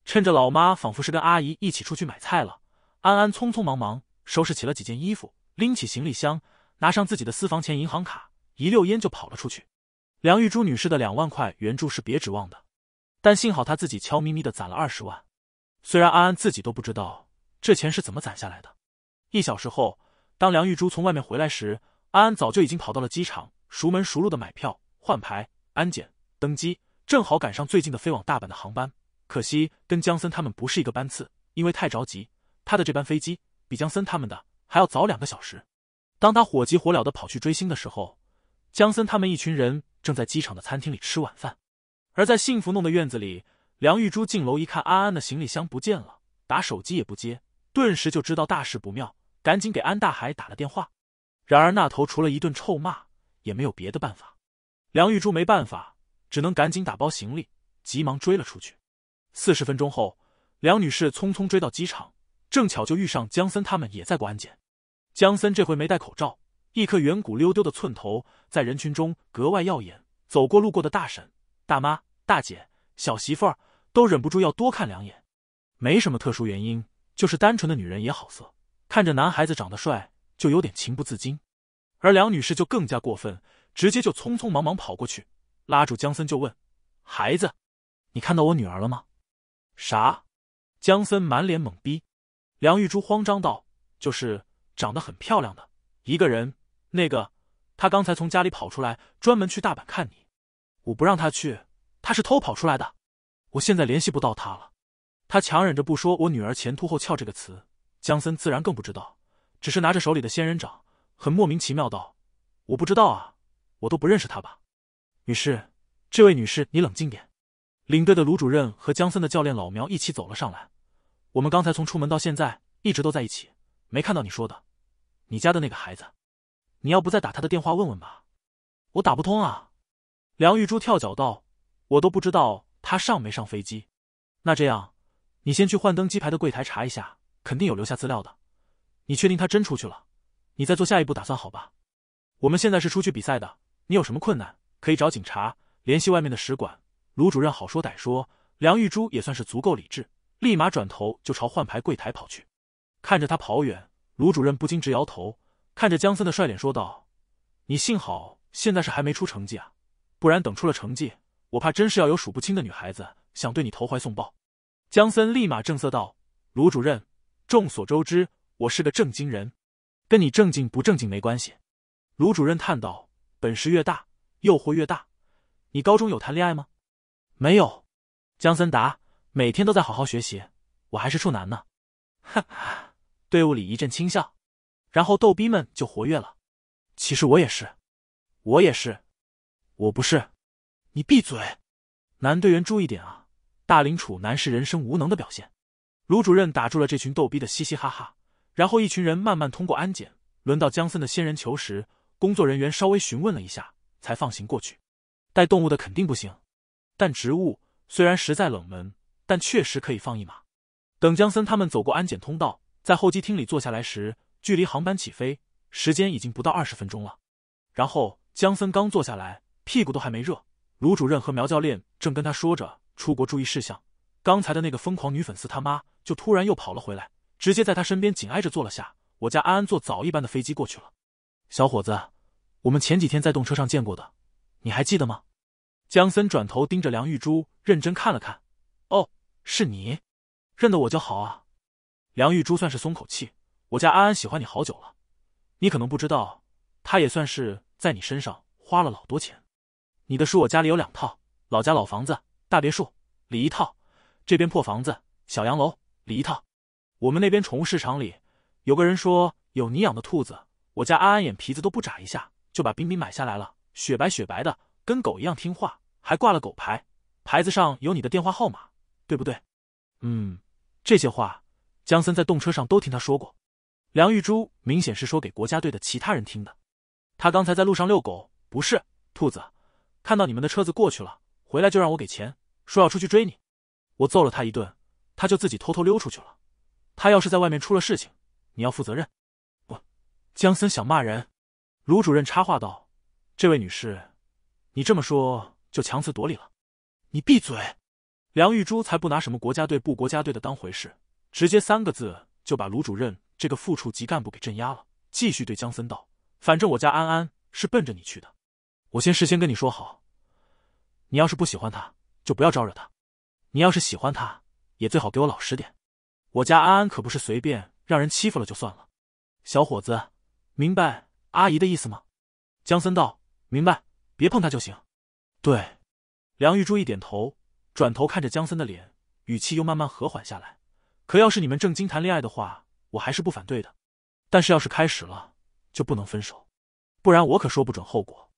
趁着老妈仿佛是跟阿姨一起出去买菜了，安安匆匆忙忙收拾起了几件衣服，拎起行李箱，拿上自己的私房钱银行卡，一溜烟就跑了出去。梁玉珠女士的两万块援助是别指望的，但幸好她自己悄咪咪的攒了二十万。虽然安安自己都不知道这钱是怎么攒下来的。一小时后。当梁玉珠从外面回来时，安安早就已经跑到了机场，熟门熟路的买票、换牌、安检、登机，正好赶上最近的飞往大阪的航班。可惜跟江森他们不是一个班次，因为太着急，他的这班飞机比江森他们的还要早两个小时。当他火急火燎的跑去追星的时候，江森他们一群人正在机场的餐厅里吃晚饭。而在幸福弄的院子里，梁玉珠进楼一看，安安的行李箱不见了，打手机也不接，顿时就知道大事不妙。赶紧给安大海打了电话，然而那头除了一顿臭骂，也没有别的办法。梁玉珠没办法，只能赶紧打包行李，急忙追了出去。四十分钟后，梁女士匆匆追到机场，正巧就遇上江森他们也在过安检。江森这回没戴口罩，一颗圆鼓溜溜的寸头在人群中格外耀眼，走过路过的大婶、大妈、大姐、小媳妇儿都忍不住要多看两眼。没什么特殊原因，就是单纯的女人也好色。看着男孩子长得帅，就有点情不自禁，而梁女士就更加过分，直接就匆匆忙忙跑过去，拉住江森就问：“孩子，你看到我女儿了吗？”“啥？”江森满脸懵逼。梁玉珠慌张道：“就是长得很漂亮的一个人，那个，她刚才从家里跑出来，专门去大阪看你，我不让她去，她是偷跑出来的，我现在联系不到她了。”他强忍着不说“我女儿前凸后翘”这个词。江森自然更不知道，只是拿着手里的仙人掌，很莫名其妙道：“我不知道啊，我都不认识他吧。”女士，这位女士，你冷静点。领队的卢主任和江森的教练老苗一起走了上来。我们刚才从出门到现在一直都在一起，没看到你说的，你家的那个孩子。你要不再打他的电话问问吧？我打不通啊。梁玉珠跳脚道：“我都不知道他上没上飞机。”那这样，你先去幻灯机牌的柜台查一下。肯定有留下资料的，你确定他真出去了？你再做下一步打算，好吧。我们现在是出去比赛的，你有什么困难可以找警察联系外面的使馆。卢主任好说歹说，梁玉珠也算是足够理智，立马转头就朝换牌柜台跑去。看着他跑远，卢主任不禁直摇头，看着江森的帅脸说道：“你幸好现在是还没出成绩啊，不然等出了成绩，我怕真是要有数不清的女孩子想对你投怀送抱。”江森立马正色道：“卢主任。”众所周知，我是个正经人，跟你正经不正经没关系。卢主任叹道：“本事越大，诱惑越大。你高中有谈恋爱吗？没有。”江森达每天都在好好学习，我还是处男呢。”哈哈，队伍里一阵轻笑，然后逗逼们就活跃了。其实我也是，我也是，我不是。你闭嘴！男队员注意点啊，大龄处男是人生无能的表现。卢主任打住了这群逗逼的嘻嘻哈哈，然后一群人慢慢通过安检。轮到江森的仙人球时，工作人员稍微询问了一下，才放行过去。带动物的肯定不行，但植物虽然实在冷门，但确实可以放一马。等江森他们走过安检通道，在候机厅里坐下来时，距离航班起飞时间已经不到二十分钟了。然后江森刚坐下来，屁股都还没热，卢主任和苗教练正跟他说着出国注意事项。刚才的那个疯狂女粉丝，他妈就突然又跑了回来，直接在她身边紧挨着坐了下。我家安安坐早一班的飞机过去了。小伙子，我们前几天在动车上见过的，你还记得吗？江森转头盯着梁玉珠，认真看了看。哦，是你，认得我就好啊。梁玉珠算是松口气。我家安安喜欢你好久了，你可能不知道，她也算是在你身上花了老多钱。你的书我家里有两套，老家老房子大别墅里一套。这边破房子，小洋楼里一套。我们那边宠物市场里有个人说有你养的兔子，我家安安眼皮子都不眨一下就把冰冰买下来了，雪白雪白的，跟狗一样听话，还挂了狗牌，牌子上有你的电话号码，对不对？嗯，这些话江森在动车上都听他说过。梁玉珠明显是说给国家队的其他人听的。他刚才在路上遛狗，不是兔子，看到你们的车子过去了，回来就让我给钱，说要出去追你。我揍了他一顿，他就自己偷偷溜出去了。他要是在外面出了事情，你要负责任。不，江森想骂人，卢主任插话道：“这位女士，你这么说就强词夺理了。你闭嘴。”梁玉珠才不拿什么国家队不国家队的当回事，直接三个字就把卢主任这个副处级干部给镇压了。继续对江森道：“反正我家安安是奔着你去的，我先事先跟你说好，你要是不喜欢他，就不要招惹他。”你要是喜欢他，也最好给我老实点。我家安安可不是随便让人欺负了就算了。小伙子，明白阿姨的意思吗？江森道：“明白，别碰她就行。”对。梁玉珠一点头，转头看着江森的脸，语气又慢慢和缓下来。可要是你们正经谈恋爱的话，我还是不反对的。但是要是开始了，就不能分手，不然我可说不准后果。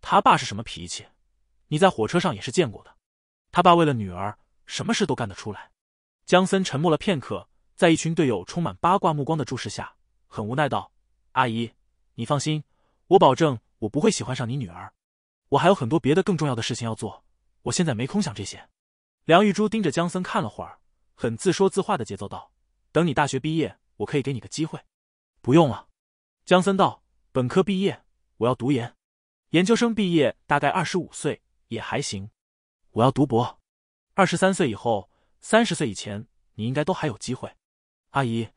他爸是什么脾气，你在火车上也是见过的。他爸为了女儿。什么事都干得出来。江森沉默了片刻，在一群队友充满八卦目光的注视下，很无奈道：“阿姨，你放心，我保证我不会喜欢上你女儿。我还有很多别的更重要的事情要做，我现在没空想这些。”梁玉珠盯着江森看了会儿，很自说自话的节奏道：“等你大学毕业，我可以给你个机会。”“不用了。”江森道，“本科毕业，我要读研。研究生毕业大概二十五岁，也还行。我要读博。”二十三岁以后，三十岁以前，你应该都还有机会。阿姨，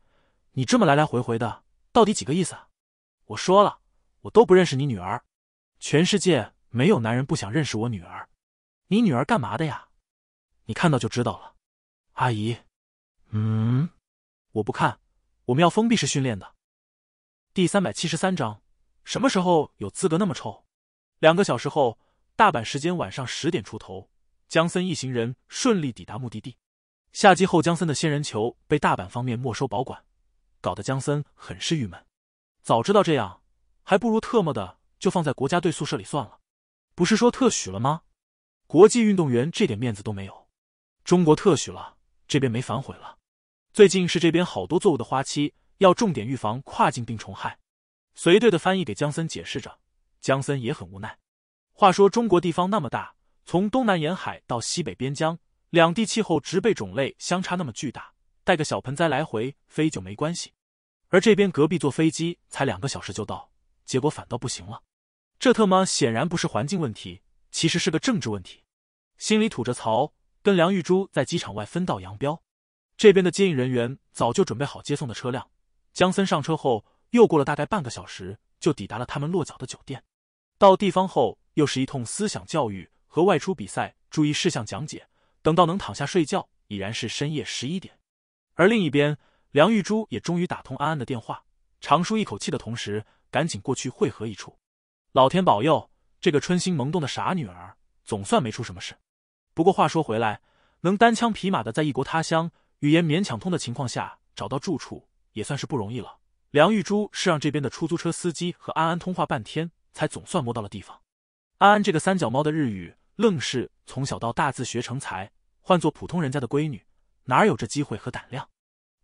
你这么来来回回的，到底几个意思？啊？我说了，我都不认识你女儿。全世界没有男人不想认识我女儿。你女儿干嘛的呀？你看到就知道了。阿姨，嗯，我不看，我们要封闭式训练的。第三百七十三章，什么时候有资格那么臭？两个小时后，大阪时间晚上十点出头。江森一行人顺利抵达目的地，下机后，江森的仙人球被大阪方面没收保管，搞得江森很是郁闷。早知道这样，还不如特么的就放在国家队宿舍里算了。不是说特许了吗？国际运动员这点面子都没有，中国特许了，这边没反悔了。最近是这边好多作物的花期，要重点预防跨境病虫害。随队的翻译给江森解释着，江森也很无奈。话说中国地方那么大。从东南沿海到西北边疆，两地气候、植被种类相差那么巨大，带个小盆栽来回飞就没关系。而这边隔壁坐飞机才两个小时就到，结果反倒不行了。这特么显然不是环境问题，其实是个政治问题。心里吐着槽，跟梁玉珠在机场外分道扬镳。这边的接应人员早就准备好接送的车辆，江森上车后，又过了大概半个小时就抵达了他们落脚的酒店。到地方后，又是一通思想教育。和外出比赛注意事项讲解，等到能躺下睡觉，已然是深夜十一点。而另一边，梁玉珠也终于打通安安的电话，长舒一口气的同时，赶紧过去汇合一处。老天保佑，这个春心萌动的傻女儿总算没出什么事。不过话说回来，能单枪匹马的在异国他乡，语言勉强通的情况下找到住处，也算是不容易了。梁玉珠是让这边的出租车司机和安安通话半天，才总算摸到了地方。安安这个三脚猫的日语。愣是从小到大自学成才，换做普通人家的闺女，哪有这机会和胆量？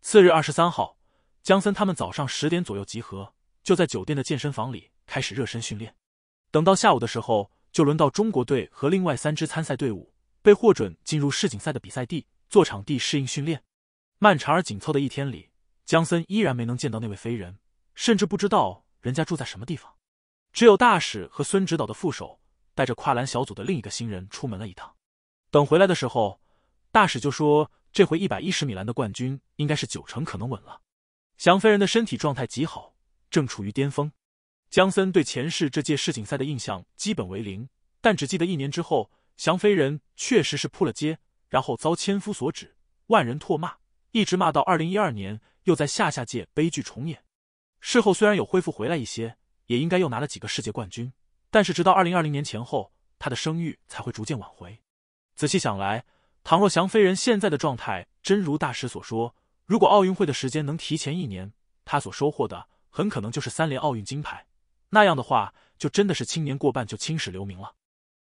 次日二十三号，江森他们早上十点左右集合，就在酒店的健身房里开始热身训练。等到下午的时候，就轮到中国队和另外三支参赛队伍被获准进入世锦赛的比赛地做场地适应训练。漫长而紧凑的一天里，江森依然没能见到那位飞人，甚至不知道人家住在什么地方。只有大使和孙指导的副手。带着跨栏小组的另一个新人出门了一趟，等回来的时候，大使就说这回一百一十米栏的冠军应该是九成可能稳了。翔飞人的身体状态极好，正处于巅峰。江森对前世这届世锦赛的印象基本为零，但只记得一年之后，翔飞人确实是扑了街，然后遭千夫所指、万人唾骂，一直骂到二零一二年，又在下下届悲剧重演。事后虽然有恢复回来一些，也应该又拿了几个世界冠军。但是，直到二零二零年前后，他的声誉才会逐渐挽回。仔细想来，倘若翔飞人现在的状态真如大师所说，如果奥运会的时间能提前一年，他所收获的很可能就是三连奥运金牌。那样的话，就真的是青年过半就青史留名了。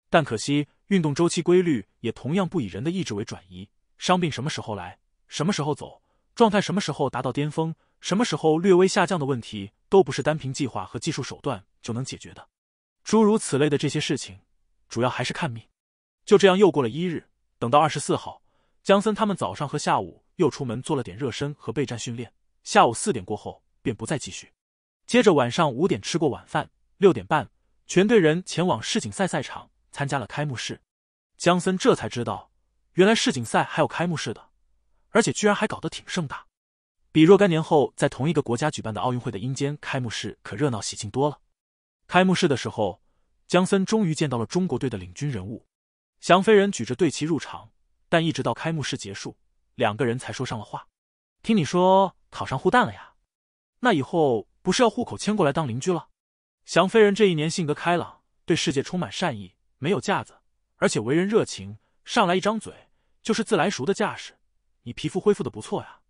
但可惜，运动周期规律也同样不以人的意志为转移，伤病什么时候来，什么时候走，状态什么时候达到巅峰，什么时候略微下降的问题，都不是单凭计划和技术手段就能解决的。诸如此类的这些事情，主要还是看命。就这样又过了一日，等到二十四号，江森他们早上和下午又出门做了点热身和备战训练。下午四点过后便不再继续。接着晚上五点吃过晚饭，六点半全队人前往世锦赛赛场参加了开幕式。江森这才知道，原来世锦赛还有开幕式，的而且居然还搞得挺盛大，比若干年后在同一个国家举办的奥运会的阴间开幕式可热闹喜庆多了。开幕式的时候，江森终于见到了中国队的领军人物，翔飞人举着队旗入场，但一直到开幕式结束，两个人才说上了话。听你说考上护弹了呀？那以后不是要户口迁过来当邻居了？翔飞人这一年性格开朗，对世界充满善意，没有架子，而且为人热情，上来一张嘴就是自来熟的架势。你皮肤恢复的不错呀，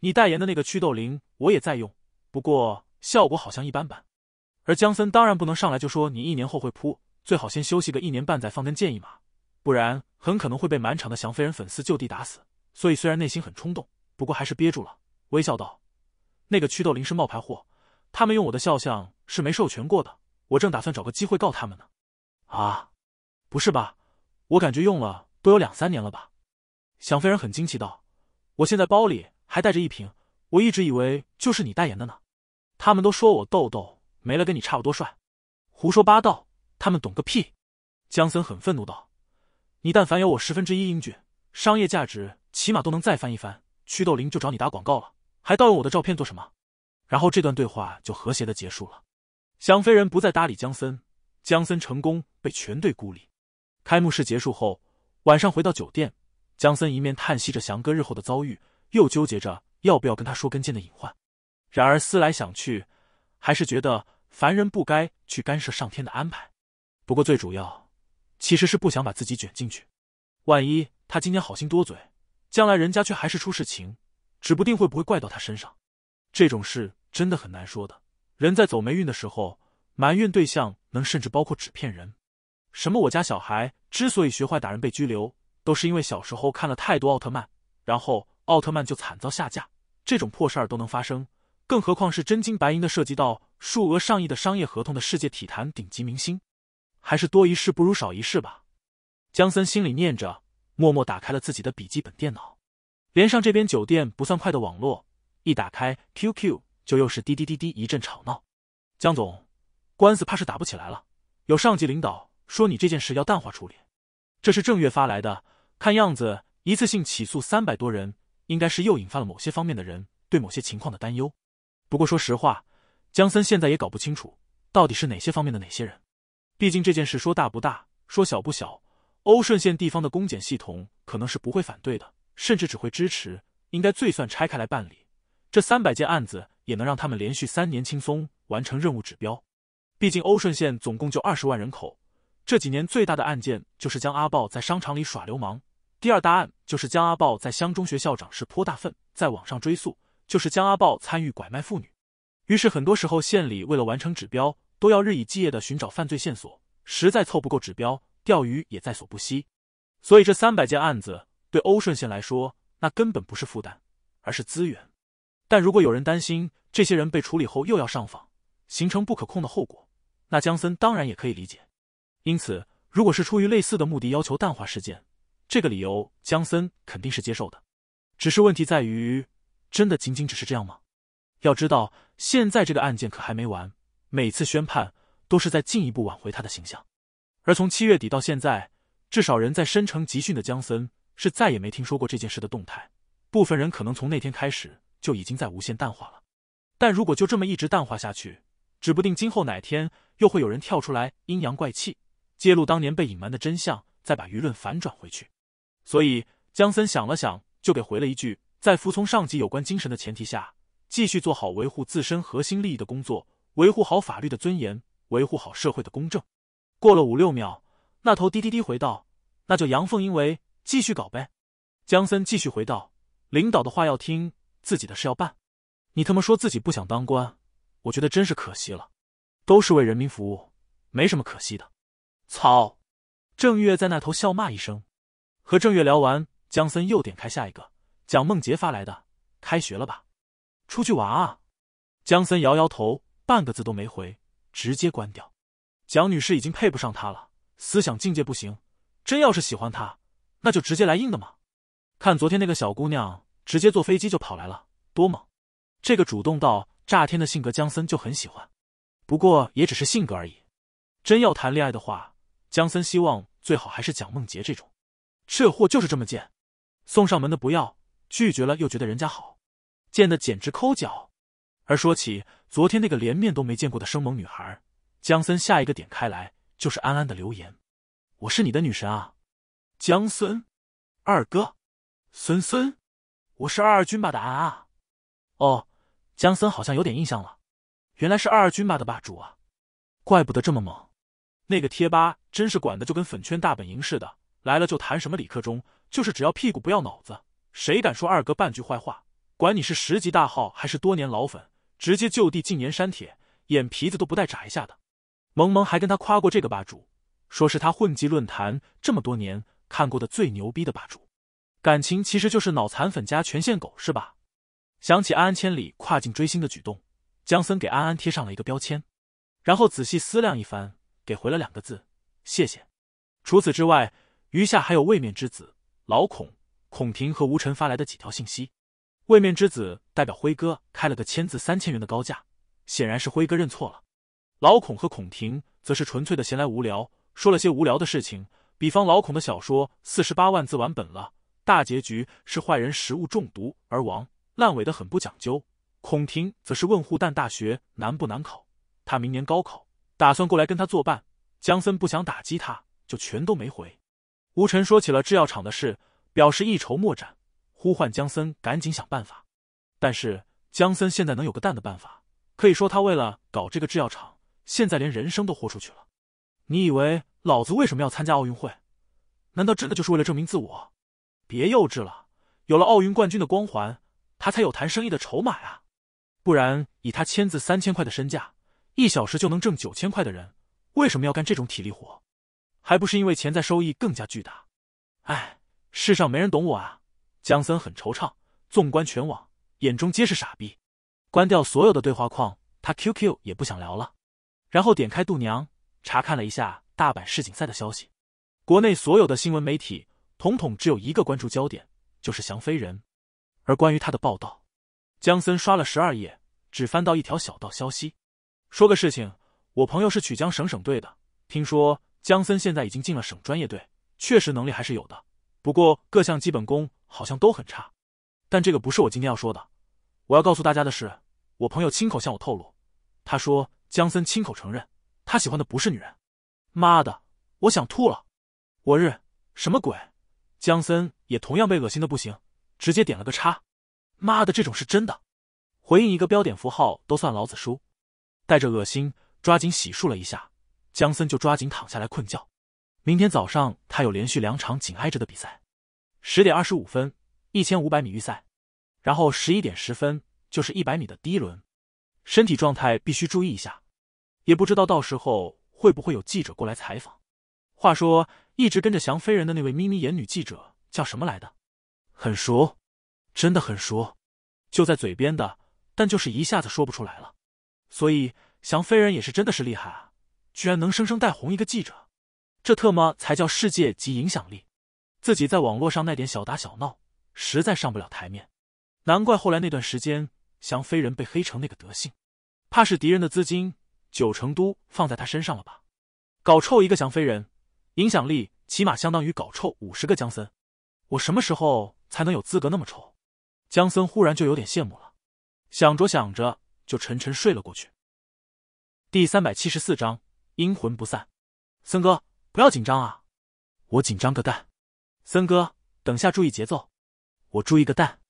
你代言的那个祛痘灵我也在用，不过效果好像一般般。而姜森当然不能上来就说你一年后会扑，最好先休息个一年半载，放根箭一马，不然很可能会被满场的翔飞人粉丝就地打死。所以虽然内心很冲动，不过还是憋住了，微笑道：“那个祛痘灵是冒牌货，他们用我的肖像是没授权过的。我正打算找个机会告他们呢。”啊，不是吧？我感觉用了都有两三年了吧？翔飞人很惊奇道：“我现在包里还带着一瓶，我一直以为就是你代言的呢。他们都说我痘痘。”没了，跟你差不多帅，胡说八道，他们懂个屁！江森很愤怒道：“你但凡有我十分之一英俊，商业价值起码都能再翻一番。祛痘灵就找你打广告了，还盗用我的照片做什么？”然后这段对话就和谐的结束了。翔飞人不再搭理江森，江森成功被全队孤立。开幕式结束后，晚上回到酒店，江森一面叹息着翔哥日后的遭遇，又纠结着要不要跟他说跟腱的隐患。然而思来想去，还是觉得。凡人不该去干涉上天的安排，不过最主要其实是不想把自己卷进去。万一他今天好心多嘴，将来人家却还是出事情，指不定会不会怪到他身上。这种事真的很难说的。人在走霉运的时候，埋怨对象能甚至包括纸片人。什么我家小孩之所以学坏打人被拘留，都是因为小时候看了太多奥特曼，然后奥特曼就惨遭下架。这种破事儿都能发生，更何况是真金白银的涉及到。数额上亿的商业合同的世界体坛顶级明星，还是多一事不如少一事吧。江森心里念着，默默打开了自己的笔记本电脑，连上这边酒店不算快的网络。一打开 QQ，就又是滴滴滴滴一阵吵闹。江总，官司怕是打不起来了。有上级领导说你这件事要淡化处理。这是正月发来的，看样子一次性起诉三百多人，应该是又引发了某些方面的人对某些情况的担忧。不过说实话。江森现在也搞不清楚到底是哪些方面的哪些人，毕竟这件事说大不大，说小不小。欧顺县地方的公检系统可能是不会反对的，甚至只会支持。应该最算拆开来办理，这三百件案子也能让他们连续三年轻松完成任务指标。毕竟欧顺县总共就二十万人口，这几年最大的案件就是江阿豹在商场里耍流氓，第二大案就是江阿豹在乡中学校长是泼大粪，在网上追溯就是江阿豹参与拐卖妇女。于是，很多时候县里为了完成指标，都要日以继夜的寻找犯罪线索，实在凑不够指标，钓鱼也在所不惜。所以，这三百件案子对欧顺县来说，那根本不是负担，而是资源。但如果有人担心这些人被处理后又要上访，形成不可控的后果，那江森当然也可以理解。因此，如果是出于类似的目的要求淡化事件，这个理由江森肯定是接受的。只是问题在于，真的仅仅只是这样吗？要知道，现在这个案件可还没完，每次宣判都是在进一步挽回他的形象。而从七月底到现在，至少人在深城集训的姜森是再也没听说过这件事的动态。部分人可能从那天开始就已经在无限淡化了。但如果就这么一直淡化下去，指不定今后哪天又会有人跳出来阴阳怪气，揭露当年被隐瞒的真相，再把舆论反转回去。所以，姜森想了想，就给回了一句：“在服从上级有关精神的前提下。”继续做好维护自身核心利益的工作，维护好法律的尊严，维护好社会的公正。过了五六秒，那头滴滴滴回道：“那就阳奉阴违，继续搞呗。”江森继续回道：“领导的话要听，自己的事要办。你他妈说自己不想当官，我觉得真是可惜了。都是为人民服务，没什么可惜的。”操！郑月在那头笑骂一声。和郑月聊完，江森又点开下一个，蒋梦婕发来的：“开学了吧？”出去玩啊！江森摇摇头，半个字都没回，直接关掉。蒋女士已经配不上他了，思想境界不行。真要是喜欢他，那就直接来硬的嘛！看昨天那个小姑娘，直接坐飞机就跑来了，多猛！这个主动到炸天的性格，江森就很喜欢。不过也只是性格而已。真要谈恋爱的话，江森希望最好还是蒋梦婕这种。这货就是这么贱，送上门的不要，拒绝了又觉得人家好。见的简直抠脚，而说起昨天那个连面都没见过的生猛女孩，江森下一个点开来就是安安的留言：“我是你的女神啊，江森，二哥，孙孙，我是二二军吧的安安啊。”哦，江森好像有点印象了，原来是二二军吧的霸主啊，怪不得这么猛，那个贴吧真是管的就跟粉圈大本营似的，来了就谈什么李克中，就是只要屁股不要脑子，谁敢说二哥半句坏话。管你是十级大号还是多年老粉，直接就地禁言删帖，眼皮子都不带眨一下的。萌萌还跟他夸过这个吧主，说是他混迹论坛这么多年看过的最牛逼的吧主。感情其实就是脑残粉加权限狗是吧？想起安安千里跨境追星的举动，江森给安安贴上了一个标签，然后仔细思量一番，给回了两个字：谢谢。除此之外，余下还有位面之子、老孔、孔婷和吴晨发来的几条信息。位面之子代表辉哥开了个签字三千元的高价，显然是辉哥认错了。老孔和孔婷则是纯粹的闲来无聊，说了些无聊的事情，比方老孔的小说四十八万字完本了，大结局是坏人食物中毒而亡，烂尾的很不讲究。孔婷则是问复旦大学难不难考，他明年高考，打算过来跟他作伴。江森不想打击他，就全都没回。吴晨说起了制药厂的事，表示一筹莫展。呼唤江森赶紧想办法，但是江森现在能有个蛋的办法。可以说，他为了搞这个制药厂，现在连人生都豁出去了。你以为老子为什么要参加奥运会？难道真的就是为了证明自我？别幼稚了，有了奥运冠军的光环，他才有谈生意的筹码啊！不然，以他签字三千块的身价，一小时就能挣九千块的人，为什么要干这种体力活？还不是因为钱在收益更加巨大？哎，世上没人懂我啊！江森很惆怅，纵观全网，眼中皆是傻逼。关掉所有的对话框，他 QQ 也不想聊了。然后点开度娘，查看了一下大阪世锦赛的消息。国内所有的新闻媒体，统统只有一个关注焦点，就是翔飞人。而关于他的报道，江森刷了十二页，只翻到一条小道消息。说个事情，我朋友是曲江省省队的，听说江森现在已经进了省专业队，确实能力还是有的。不过各项基本功。好像都很差，但这个不是我今天要说的。我要告诉大家的是，我朋友亲口向我透露，他说江森亲口承认，他喜欢的不是女人。妈的，我想吐了！我日，什么鬼？江森也同样被恶心的不行，直接点了个叉。妈的，这种是真的！回应一个标点符号都算老子输。带着恶心，抓紧洗漱了一下，江森就抓紧躺下来困觉。明天早上他有连续两场紧挨着的比赛。十点二十五分，一千五百米预赛，然后十一点十分就是一百米的第一轮，身体状态必须注意一下。也不知道到时候会不会有记者过来采访。话说，一直跟着翔飞人的那位咪咪眼女记者叫什么来的？很熟，真的很熟，就在嘴边的，但就是一下子说不出来了。所以翔飞人也是真的是厉害啊，居然能生生带红一个记者，这特么才叫世界级影响力。自己在网络上那点小打小闹，实在上不了台面，难怪后来那段时间翔飞人被黑成那个德性，怕是敌人的资金九成都放在他身上了吧？搞臭一个翔飞人，影响力起码相当于搞臭五十个江森。我什么时候才能有资格那么臭？江森忽然就有点羡慕了，想着想着就沉沉睡了过去。第三百七十四章阴魂不散。森哥，不要紧张啊，我紧张个蛋。森哥，等下注意节奏，我注意个蛋。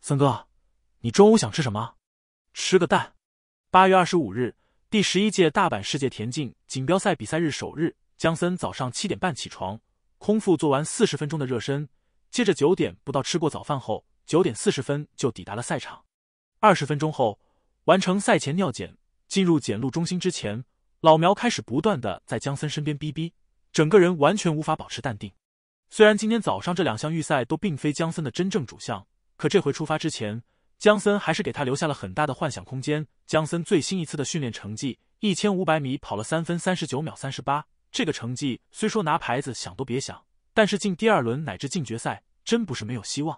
森哥，你中午想吃什么？吃个蛋。八月二十五日，第十一届大阪世界田径锦标赛比赛日首日，江森早上七点半起床，空腹做完四十分钟的热身，接着九点不到吃过早饭后，九点四十分就抵达了赛场。二十分钟后，完成赛前尿检，进入检录中心之前，老苗开始不断的在江森身边逼逼，整个人完全无法保持淡定。虽然今天早上这两项预赛都并非江森的真正主项，可这回出发之前，江森还是给他留下了很大的幻想空间。江森最新一次的训练成绩，一千五百米跑了三分三十九秒三十八，这个成绩虽说拿牌子想都别想，但是进第二轮乃至进决赛，真不是没有希望。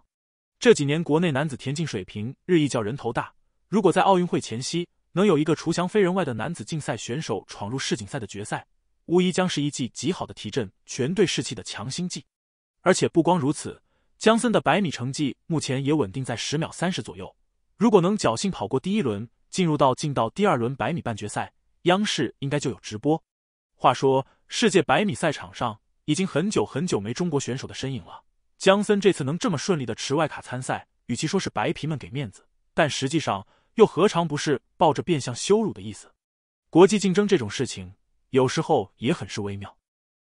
这几年国内男子田径水平日益较人头大，如果在奥运会前夕能有一个除翔飞人外的男子竞赛选手闯入世锦赛的决赛，无疑将是一剂极好的提振全队士气的强心剂。而且不光如此，江森的百米成绩目前也稳定在十秒三十左右。如果能侥幸跑过第一轮，进入到进到第二轮百米半决赛，央视应该就有直播。话说，世界百米赛场上已经很久很久没中国选手的身影了。江森这次能这么顺利的持外卡参赛，与其说是白皮们给面子，但实际上又何尝不是抱着变相羞辱的意思？国际竞争这种事情，有时候也很是微妙。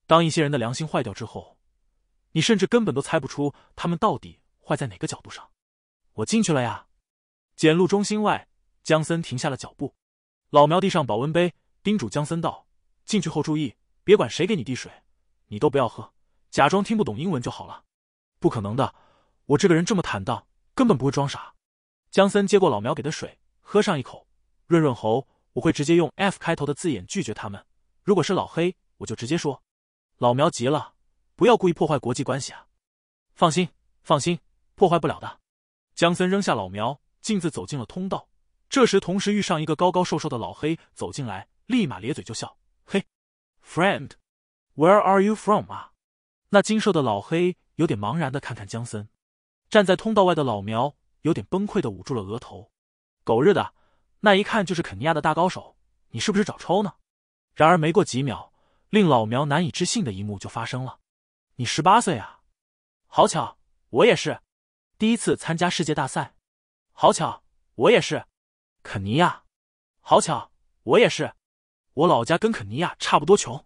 当一些人的良心坏掉之后，你甚至根本都猜不出他们到底坏在哪个角度上。我进去了呀，检录中心外，江森停下了脚步。老苗递上保温杯，叮嘱江森道：“进去后注意，别管谁给你递水，你都不要喝，假装听不懂英文就好了。”不可能的，我这个人这么坦荡，根本不会装傻。江森接过老苗给的水，喝上一口，润润喉。我会直接用 F 开头的字眼拒绝他们。如果是老黑，我就直接说。老苗急了。不要故意破坏国际关系啊！放心，放心，破坏不了的。江森扔下老苗，径自走进了通道。这时，同时遇上一个高高瘦瘦的老黑走进来，立马咧嘴就笑：“嘿，friend，where are you from 啊？”那精瘦的老黑有点茫然的看看江森，站在通道外的老苗有点崩溃的捂住了额头：“狗日的，那一看就是肯尼亚的大高手，你是不是找抽呢？”然而，没过几秒，令老苗难以置信的一幕就发生了。你十八岁啊，好巧，我也是。第一次参加世界大赛，好巧，我也是。肯尼亚，好巧，我也是。我老家跟肯尼亚差不多穷。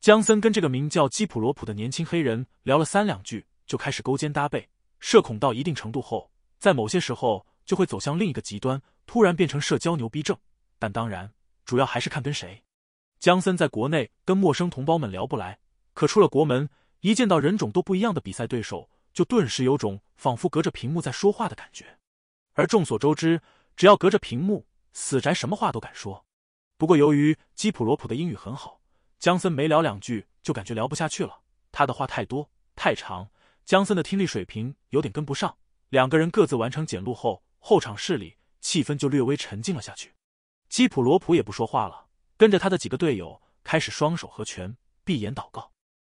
姜森跟这个名叫基普罗普的年轻黑人聊了三两句，就开始勾肩搭背。社恐到一定程度后，在某些时候就会走向另一个极端，突然变成社交牛逼症。但当然，主要还是看跟谁。姜森在国内跟陌生同胞们聊不来，可出了国门。一见到人种都不一样的比赛对手，就顿时有种仿佛隔着屏幕在说话的感觉。而众所周知，只要隔着屏幕，死宅什么话都敢说。不过，由于基普罗普的英语很好，江森没聊两句就感觉聊不下去了。他的话太多太长，江森的听力水平有点跟不上。两个人各自完成简录后，后场室里气氛就略微沉静了下去。基普罗普也不说话了，跟着他的几个队友开始双手合拳，闭眼祷告。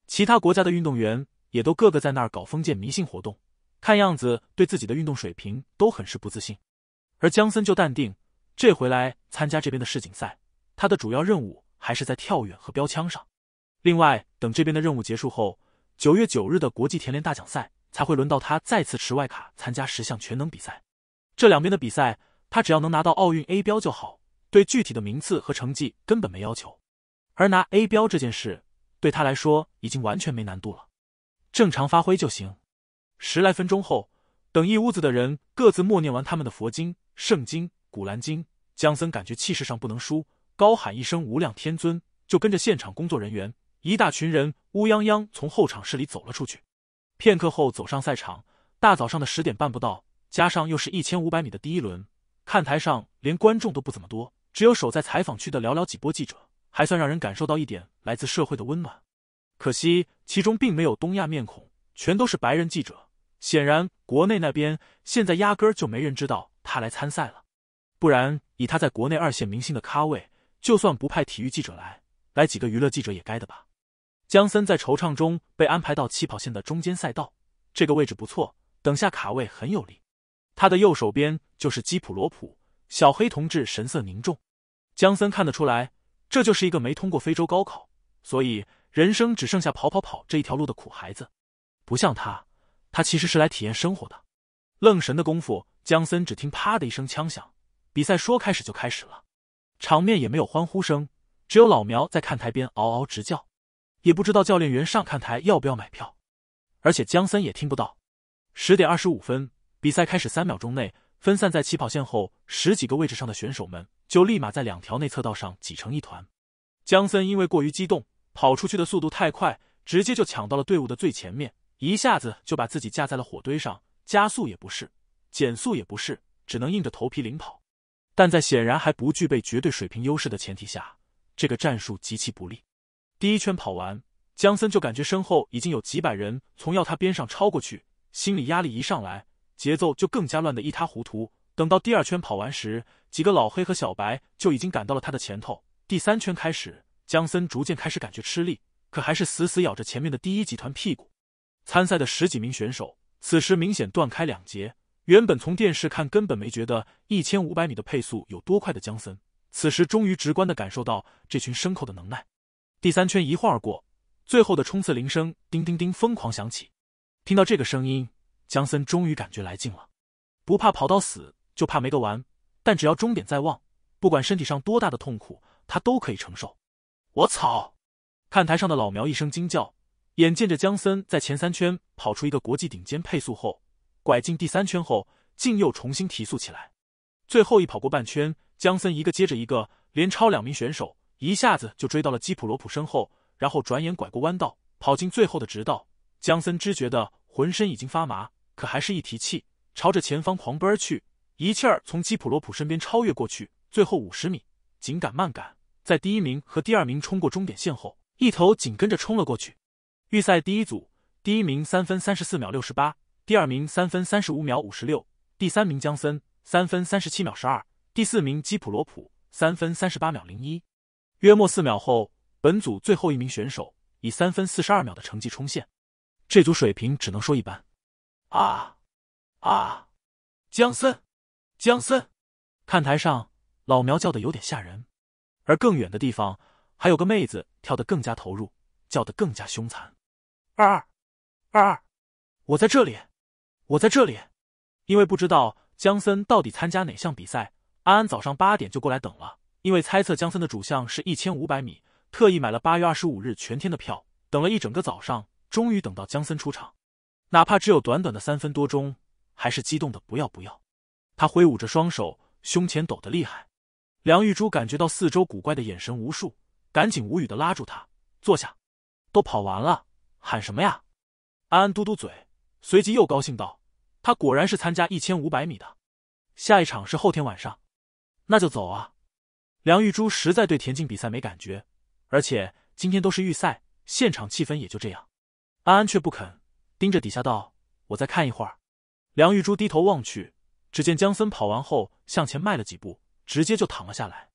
其他国家的运动员也都个个在那儿搞封建迷信活动，看样子对自己的运动水平都很是不自信。而姜森就淡定，这回来参加这边的世锦赛，他的主要任务还是在跳远和标枪上。另外，等这边的任务结束后，九月九日的国际田联大奖赛才会轮到他再次持外卡参加十项全能比赛。这两边的比赛，他只要能拿到奥运 A 标就好，对具体的名次和成绩根本没要求。而拿 A 标这件事。对他来说已经完全没难度了，正常发挥就行。十来分钟后，等一屋子的人各自默念完他们的佛经、圣经、古兰经，江森感觉气势上不能输，高喊一声“无量天尊”，就跟着现场工作人员一大群人乌泱泱从候场室里走了出去。片刻后走上赛场，大早上的十点半不到，加上又是一千五百米的第一轮，看台上连观众都不怎么多，只有守在采访区的寥寥几波记者。还算让人感受到一点来自社会的温暖，可惜其中并没有东亚面孔，全都是白人记者。显然，国内那边现在压根儿就没人知道他来参赛了，不然以他在国内二线明星的咖位，就算不派体育记者来，来几个娱乐记者也该的吧。江森在惆怅中被安排到起跑线的中间赛道，这个位置不错，等下卡位很有利。他的右手边就是基普罗普，小黑同志神色凝重。江森看得出来。这就是一个没通过非洲高考，所以人生只剩下跑跑跑这一条路的苦孩子，不像他，他其实是来体验生活的。愣神的功夫，江森只听啪的一声枪响，比赛说开始就开始了，场面也没有欢呼声，只有老苗在看台边嗷嗷直叫，也不知道教练员上看台要不要买票，而且江森也听不到。十点二十五分，比赛开始，三秒钟内，分散在起跑线后十几个位置上的选手们。就立马在两条内侧道上挤成一团。姜森因为过于激动，跑出去的速度太快，直接就抢到了队伍的最前面，一下子就把自己架在了火堆上，加速也不是，减速也不是，只能硬着头皮领跑。但在显然还不具备绝对水平优势的前提下，这个战术极其不利。第一圈跑完，姜森就感觉身后已经有几百人从要他边上超过去，心理压力一上来，节奏就更加乱得一塌糊涂。等到第二圈跑完时，几个老黑和小白就已经赶到了他的前头。第三圈开始，江森逐渐开始感觉吃力，可还是死死咬着前面的第一集团屁股。参赛的十几名选手此时明显断开两节。原本从电视看根本没觉得一千五百米的配速有多快的江森，此时终于直观的感受到这群牲口的能耐。第三圈一晃而过，最后的冲刺铃声叮叮叮疯狂响起。听到这个声音，江森终于感觉来劲了，不怕跑到死，就怕没个完。但只要终点在望，不管身体上多大的痛苦，他都可以承受。我操！看台上的老苗一声惊叫，眼见着江森在前三圈跑出一个国际顶尖配速后，拐进第三圈后，竟又重新提速起来。最后一跑过半圈，江森一个接着一个，连超两名选手，一下子就追到了基普罗普身后。然后转眼拐过弯道，跑进最后的直道。江森只觉得浑身已经发麻，可还是一提气，朝着前方狂奔去。一气儿从基普罗普身边超越过去，最后五十米紧赶慢赶，在第一名和第二名冲过终点线后，一头紧跟着冲了过去。预赛第一组，第一名三分三十四秒六十八，第二名三分三十五秒五十六，第三名江森三分三十七秒十二，第四名基普罗普三分三十八秒零一。约莫四秒后，本组最后一名选手以三分四十二秒的成绩冲线。这组水平只能说一般。啊啊，江森！江森，看台上老苗叫的有点吓人，而更远的地方还有个妹子跳得更加投入，叫得更加凶残。二二二二，我在这里，我在这里。因为不知道江森到底参加哪项比赛，安安早上八点就过来等了。因为猜测江森的主项是一千五百米，特意买了八月二十五日全天的票，等了一整个早上，终于等到江森出场。哪怕只有短短的三分多钟，还是激动的不要不要。他挥舞着双手，胸前抖得厉害。梁玉珠感觉到四周古怪的眼神无数，赶紧无语的拉住他坐下。都跑完了，喊什么呀？安安嘟嘟嘴，随即又高兴道：“他果然是参加一千五百米的，下一场是后天晚上，那就走啊。”梁玉珠实在对田径比赛没感觉，而且今天都是预赛，现场气氛也就这样。安安却不肯，盯着底下道：“我再看一会儿。”梁玉珠低头望去。只见江森跑完后向前迈了几步，直接就躺了下来。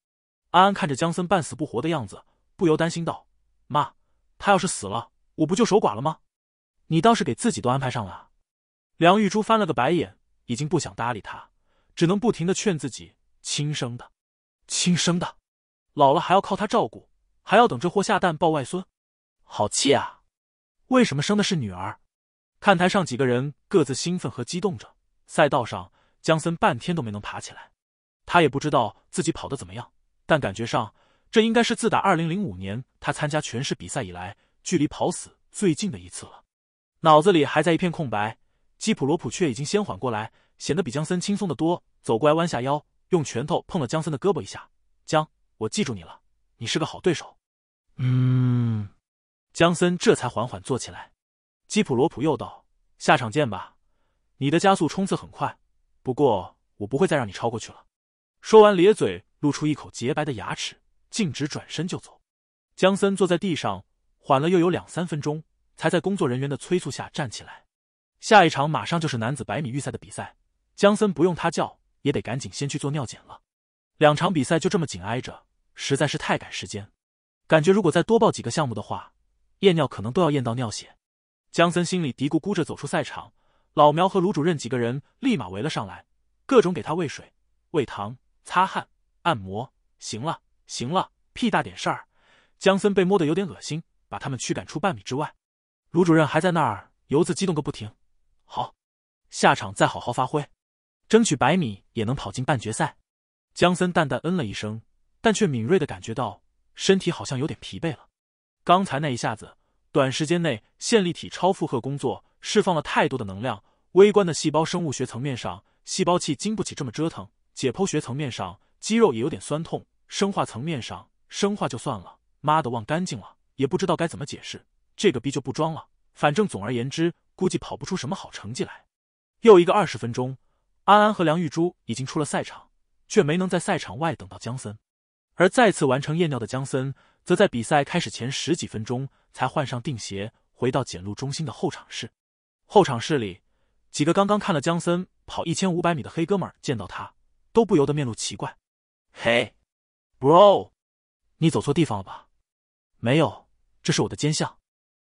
安安看着江森半死不活的样子，不由担心道：“妈，他要是死了，我不就守寡了吗？”你倒是给自己都安排上了。梁玉珠翻了个白眼，已经不想搭理他，只能不停的劝自己：“亲生的，亲生的，老了还要靠他照顾，还要等这货下蛋抱外孙，好气啊！为什么生的是女儿？”看台上几个人各自兴奋和激动着，赛道上。江森半天都没能爬起来，他也不知道自己跑得怎么样，但感觉上这应该是自打二零零五年他参加全市比赛以来，距离跑死最近的一次了。脑子里还在一片空白，基普罗普却已经先缓过来，显得比江森轻松的多。走过来弯下腰，用拳头碰了江森的胳膊一下：“江，我记住你了，你是个好对手。”嗯，江森这才缓缓坐起来。基普罗普又道：“下场见吧，你的加速冲刺很快。”不过，我不会再让你超过去了。说完，咧嘴露出一口洁白的牙齿，径直转身就走。江森坐在地上，缓了又有两三分钟，才在工作人员的催促下站起来。下一场马上就是男子百米预赛的比赛，江森不用他叫也得赶紧先去做尿检了。两场比赛就这么紧挨着，实在是太赶时间，感觉如果再多报几个项目的话，验尿可能都要验到尿血。江森心里嘀咕咕着走出赛场。老苗和卢主任几个人立马围了上来，各种给他喂水、喂糖、擦汗、按摩。行了，行了，屁大点事儿。江森被摸得有点恶心，把他们驱赶出半米之外。卢主任还在那儿，游子激动个不停。好，下场再好好发挥，争取百米也能跑进半决赛。江森淡淡嗯了一声，但却敏锐的感觉到身体好像有点疲惫了。刚才那一下子，短时间内线粒体超负荷工作。释放了太多的能量，微观的细胞生物学层面上，细胞器经不起这么折腾；解剖学层面上，肌肉也有点酸痛；生化层面上，生化就算了，妈的忘干净了，也不知道该怎么解释。这个逼就不装了，反正总而言之，估计跑不出什么好成绩来。又一个二十分钟，安安和梁玉珠已经出了赛场，却没能在赛场外等到江森。而再次完成验尿的江森，则在比赛开始前十几分钟才换上钉鞋，回到检录中心的候场室。候场室里，几个刚刚看了姜森跑一千五百米的黑哥们儿见到他，都不由得面露奇怪。嘿，bro，你走错地方了吧？没有，这是我的肩项。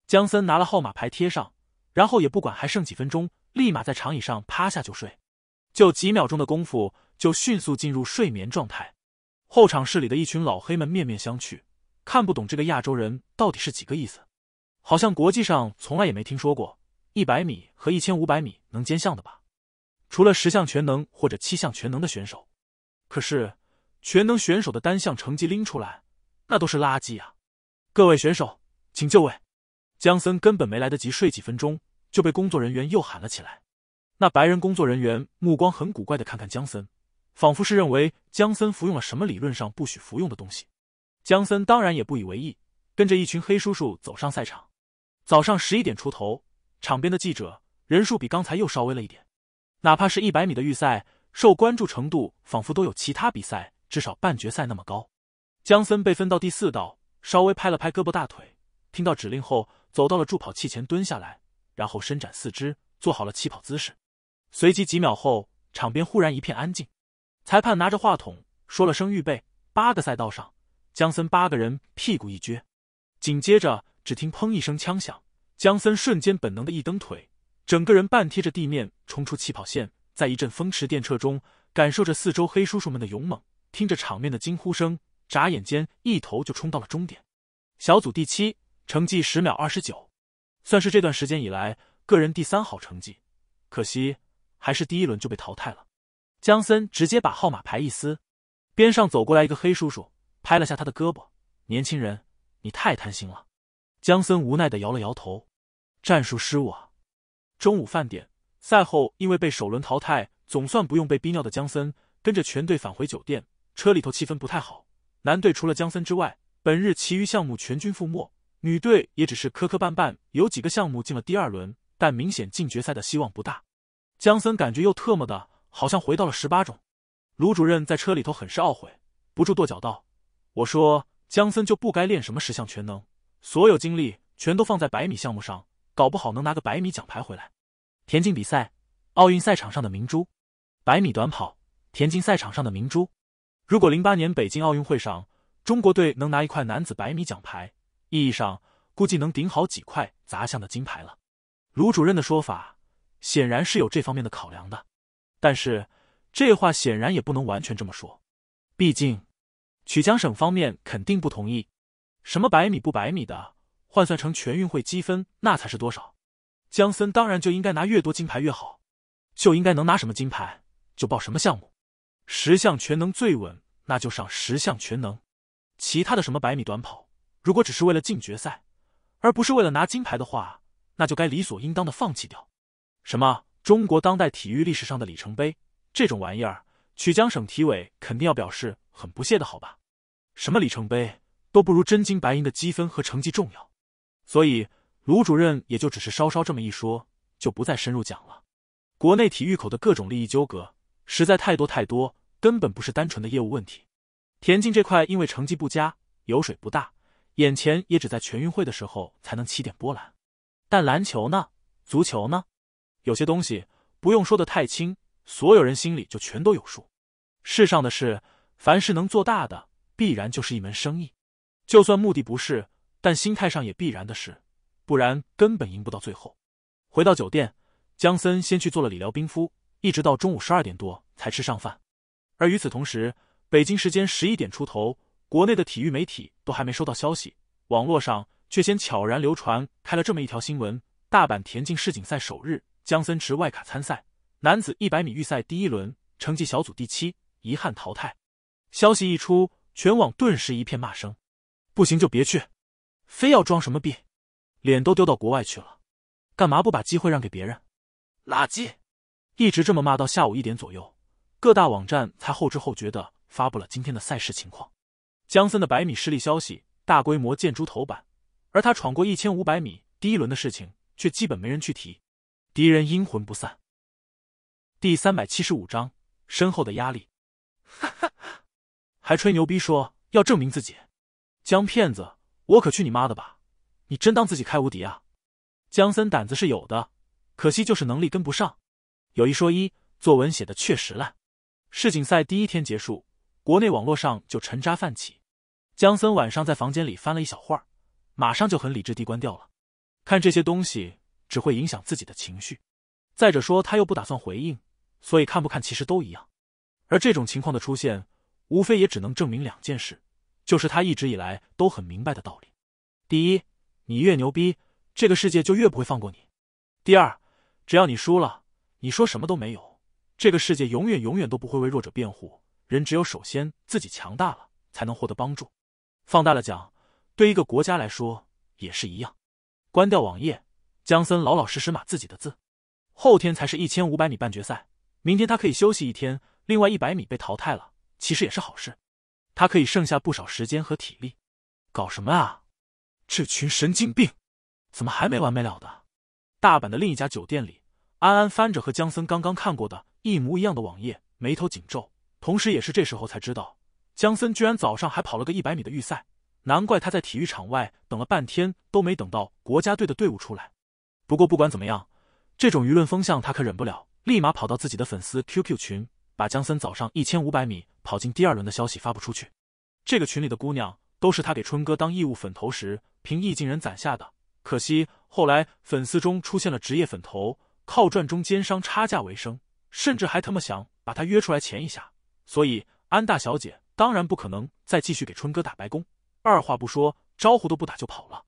姜森拿了号码牌贴上，然后也不管还剩几分钟，立马在长椅上趴下就睡。就几秒钟的功夫，就迅速进入睡眠状态。候场室里的一群老黑们面面相觑，看不懂这个亚洲人到底是几个意思，好像国际上从来也没听说过。一百米和一千五百米能兼项的吧？除了十项全能或者七项全能的选手，可是全能选手的单项成绩拎出来，那都是垃圾啊！各位选手，请就位。江森根本没来得及睡几分钟，就被工作人员又喊了起来。那白人工作人员目光很古怪的看看江森，仿佛是认为江森服用了什么理论上不许服用的东西。江森当然也不以为意，跟着一群黑叔叔走上赛场。早上十一点出头。场边的记者人数比刚才又稍微了一点，哪怕是一百米的预赛，受关注程度仿佛都有其他比赛至少半决赛那么高。姜森被分到第四道，稍微拍了拍胳膊大腿，听到指令后走到了助跑器前蹲下来，然后伸展四肢，做好了起跑姿势。随即几秒后，场边忽然一片安静，裁判拿着话筒说了声“预备”，八个赛道上，姜森八个人屁股一撅，紧接着只听“砰”一声枪响。江森瞬间本能的一蹬腿，整个人半贴着地面冲出起跑线，在一阵风驰电掣中，感受着四周黑叔叔们的勇猛，听着场面的惊呼声，眨眼间一头就冲到了终点。小组第七，成绩十秒二十九，算是这段时间以来个人第三好成绩，可惜还是第一轮就被淘汰了。江森直接把号码牌一撕，边上走过来一个黑叔叔，拍了下他的胳膊：“年轻人，你太贪心了。”江森无奈的摇了摇头。战术失误啊！中午饭点，赛后因为被首轮淘汰，总算不用被逼尿的江森跟着全队返回酒店。车里头气氛不太好。男队除了江森之外，本日其余项目全军覆没；女队也只是磕磕绊绊，有几个项目进了第二轮，但明显进决赛的希望不大。江森感觉又特么的好像回到了十八中。卢主任在车里头很是懊悔，不住跺脚道：“我说江森就不该练什么十项全能，所有精力全都放在百米项目上。”搞不好能拿个百米奖牌回来，田径比赛，奥运赛场上的明珠，百米短跑，田径赛场上的明珠。如果零八年北京奥运会上中国队能拿一块男子百米奖牌，意义上估计能顶好几块砸向的金牌了。卢主任的说法显然是有这方面的考量的，但是这话显然也不能完全这么说，毕竟曲江省方面肯定不同意，什么百米不百米的。换算成全运会积分，那才是多少？姜森当然就应该拿越多金牌越好，就应该能拿什么金牌就报什么项目。十项全能最稳，那就上十项全能。其他的什么百米短跑，如果只是为了进决赛，而不是为了拿金牌的话，那就该理所应当的放弃掉。什么中国当代体育历史上的里程碑这种玩意儿，曲江省体委肯定要表示很不屑的，好吧？什么里程碑都不如真金白银的积分和成绩重要。所以，卢主任也就只是稍稍这么一说，就不再深入讲了。国内体育口的各种利益纠葛实在太多太多，根本不是单纯的业务问题。田径这块因为成绩不佳，油水不大，眼前也只在全运会的时候才能起点波澜。但篮球呢？足球呢？有些东西不用说的太清，所有人心里就全都有数。世上的事，凡是能做大的，必然就是一门生意。就算目的不是。但心态上也必然的是，不然根本赢不到最后。回到酒店，姜森先去做了理疗冰敷，一直到中午十二点多才吃上饭。而与此同时，北京时间十一点出头，国内的体育媒体都还没收到消息，网络上却先悄然流传开了这么一条新闻：大阪田径世锦赛首日，姜森持外卡参赛，男子一百米预赛第一轮成绩小组第七，遗憾淘汰。消息一出，全网顿时一片骂声：不行就别去。非要装什么逼，脸都丢到国外去了，干嘛不把机会让给别人？垃圾！一直这么骂到下午一点左右，各大网站才后知后觉的发布了今天的赛事情况。江森的百米失利消息大规模见诸头版，而他闯过一千五百米第一轮的事情却基本没人去提。敌人阴魂不散。第三百七十五章：身后的压力。哈哈哈！还吹牛逼说要证明自己，江骗子。我可去你妈的吧！你真当自己开无敌啊？姜森胆子是有的，可惜就是能力跟不上。有一说一，作文写的确实烂。世锦赛第一天结束，国内网络上就尘渣泛起。姜森晚上在房间里翻了一小会儿，马上就很理智地关掉了。看这些东西只会影响自己的情绪。再者说，他又不打算回应，所以看不看其实都一样。而这种情况的出现，无非也只能证明两件事。就是他一直以来都很明白的道理：第一，你越牛逼，这个世界就越不会放过你；第二，只要你输了，你说什么都没有，这个世界永远永远都不会为弱者辩护。人只有首先自己强大了，才能获得帮助。放大了讲，对一个国家来说也是一样。关掉网页，江森老老实实码自己的字。后天才是一千五百米半决赛，明天他可以休息一天。另外一百米被淘汰了，其实也是好事。他可以剩下不少时间和体力，搞什么啊？这群神经病，怎么还没完没了的？大阪的另一家酒店里，安安翻着和江森刚刚看过的一模一样的网页，眉头紧皱。同时，也是这时候才知道，江森居然早上还跑了个一百米的预赛，难怪他在体育场外等了半天都没等到国家队的队伍出来。不过，不管怎么样，这种舆论风向他可忍不了，立马跑到自己的粉丝 QQ 群，把江森早上一千五百米。跑进第二轮的消息发不出去，这个群里的姑娘都是他给春哥当义务粉头时凭意境人攒下的。可惜后来粉丝中出现了职业粉头，靠赚中间商差价为生，甚至还他妈想把他约出来钱一下。所以安大小姐当然不可能再继续给春哥打白工，二话不说，招呼都不打就跑了。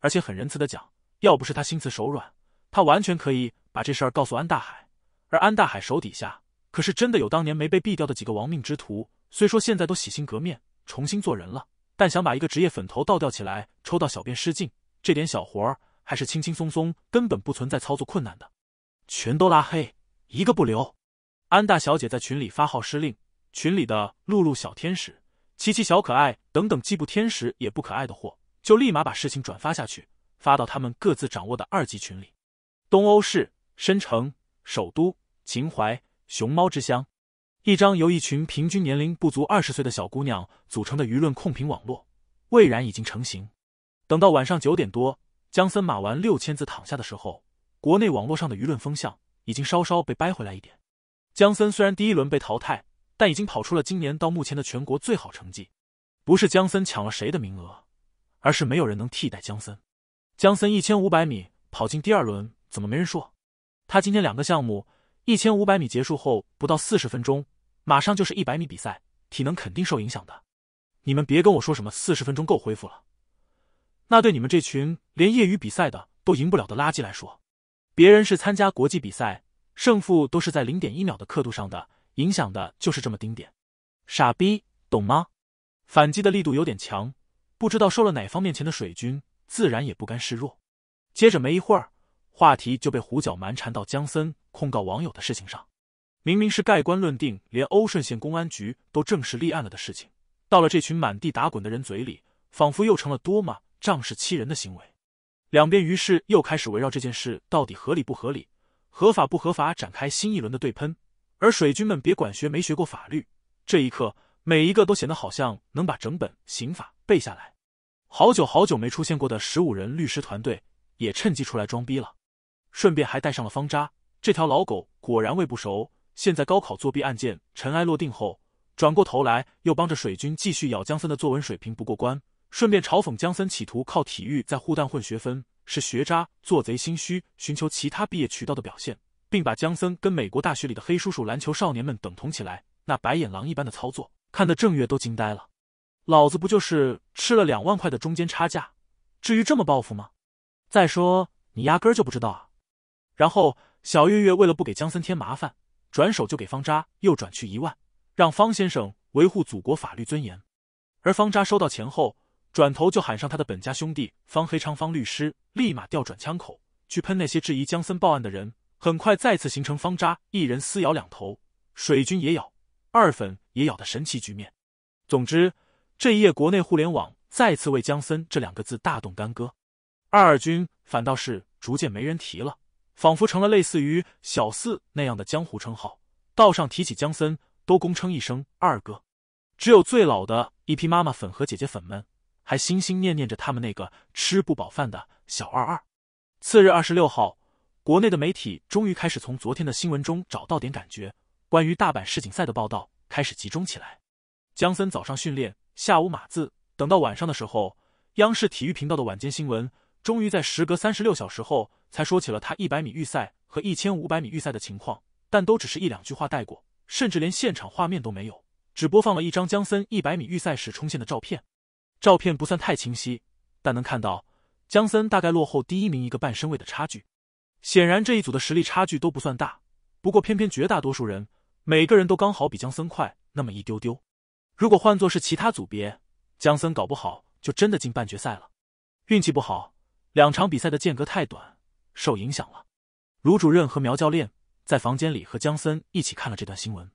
而且很仁慈的讲，要不是他心慈手软，他完全可以把这事告诉安大海，而安大海手底下。可是真的有当年没被毙掉的几个亡命之徒，虽说现在都洗心革面，重新做人了，但想把一个职业粉头倒吊起来，抽到小便失禁，这点小活儿还是轻轻松松，根本不存在操作困难的。全都拉黑，一个不留。安大小姐在群里发号施令，群里的露露小天使、琪琪小可爱等等既不天使也不可爱的货，就立马把事情转发下去，发到他们各自掌握的二级群里。东欧市、申城、首都、秦淮。熊猫之乡，一张由一群平均年龄不足二十岁的小姑娘组成的舆论控评网络，蔚然已经成型。等到晚上九点多，姜森码完六千字躺下的时候，国内网络上的舆论风向已经稍稍被掰回来一点。姜森虽然第一轮被淘汰，但已经跑出了今年到目前的全国最好成绩。不是姜森抢了谁的名额，而是没有人能替代姜森。姜森一千五百米跑进第二轮，怎么没人说？他今天两个项目。一千五百米结束后不到四十分钟，马上就是一百米比赛，体能肯定受影响的。你们别跟我说什么四十分钟够恢复了，那对你们这群连业余比赛的都赢不了的垃圾来说，别人是参加国际比赛，胜负都是在零点一秒的刻度上的，影响的就是这么丁点，傻逼懂吗？反击的力度有点强，不知道受了哪方面前的水军，自然也不甘示弱。接着没一会儿。话题就被胡搅蛮缠到江森控告网友的事情上，明明是盖棺论定、连欧顺县公安局都正式立案了的事情，到了这群满地打滚的人嘴里，仿佛又成了多么仗势欺人的行为。两边于是又开始围绕这件事到底合理不合理、合法不合法展开新一轮的对喷。而水军们别管学没学过法律，这一刻每一个都显得好像能把整本刑法背下来。好久好久没出现过的十五人律师团队也趁机出来装逼了。顺便还带上了方渣这条老狗，果然喂不熟。现在高考作弊案件尘埃落定后，转过头来又帮着水军继续咬江森的作文水平不过关，顺便嘲讽江森企图靠体育在沪蛋混学分是学渣做贼心虚寻求其他毕业渠道的表现，并把江森跟美国大学里的黑叔叔篮球少年们等同起来，那白眼狼一般的操作，看得郑月都惊呆了。老子不就是吃了两万块的中间差价，至于这么报复吗？再说你压根就不知道啊！然后小月月为了不给姜森添麻烦，转手就给方扎又转去一万，让方先生维护祖国法律尊严。而方扎收到钱后，转头就喊上他的本家兄弟方黑昌方律师，立马调转枪口去喷那些质疑姜森报案的人。很快再次形成方扎一人撕咬两头水军也咬，二粉也咬的神奇局面。总之，这一夜国内互联网再次为“姜森”这两个字大动干戈，二二军反倒是逐渐没人提了。仿佛成了类似于小四那样的江湖称号，道上提起江森都恭称一声二哥。只有最老的一批妈妈粉和姐姐粉们，还心心念念着他们那个吃不饱饭的小二二。次日二十六号，国内的媒体终于开始从昨天的新闻中找到点感觉，关于大阪世锦赛的报道开始集中起来。姜森早上训练，下午码字，等到晚上的时候，央视体育频道的晚间新闻终于在时隔三十六小时后。才说起了他一百米预赛和一千五百米预赛的情况，但都只是一两句话带过，甚至连现场画面都没有，只播放了一张江森一百米预赛时冲线的照片。照片不算太清晰，但能看到江森大概落后第一名一个半身位的差距。显然这一组的实力差距都不算大，不过偏偏绝大多数人，每个人都刚好比江森快那么一丢丢。如果换作是其他组别，江森搞不好就真的进半决赛了。运气不好，两场比赛的间隔太短。受影响了。卢主任和苗教练在房间里和江森一起看了这段新闻。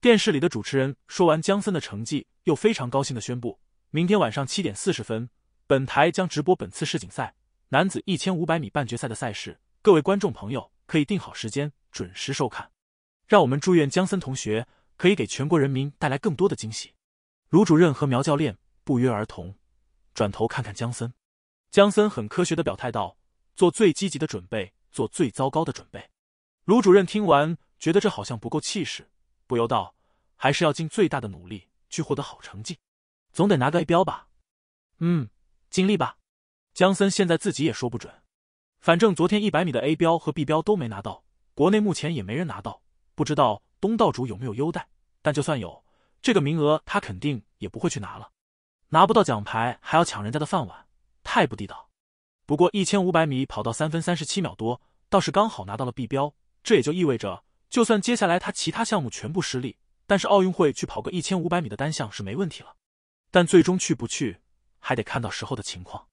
电视里的主持人说完江森的成绩，又非常高兴的宣布：明天晚上七点四十分，本台将直播本次世锦赛男子一千五百米半决赛的赛事。各位观众朋友可以定好时间，准时收看。让我们祝愿江森同学可以给全国人民带来更多的惊喜。卢主任和苗教练不约而同转头看看江森，江森很科学的表态道。做最积极的准备，做最糟糕的准备。卢主任听完，觉得这好像不够气势，不由道：“还是要尽最大的努力去获得好成绩，总得拿个 A 标吧？”“嗯，尽力吧。”江森现在自己也说不准，反正昨天一百米的 A 标和 B 标都没拿到，国内目前也没人拿到，不知道东道主有没有优待。但就算有这个名额，他肯定也不会去拿了。拿不到奖牌还要抢人家的饭碗，太不地道。不过一千五百米跑到三分三十七秒多，倒是刚好拿到了 B 标。这也就意味着，就算接下来他其他项目全部失利，但是奥运会去跑个一千五百米的单项是没问题了。但最终去不去，还得看到时候的情况。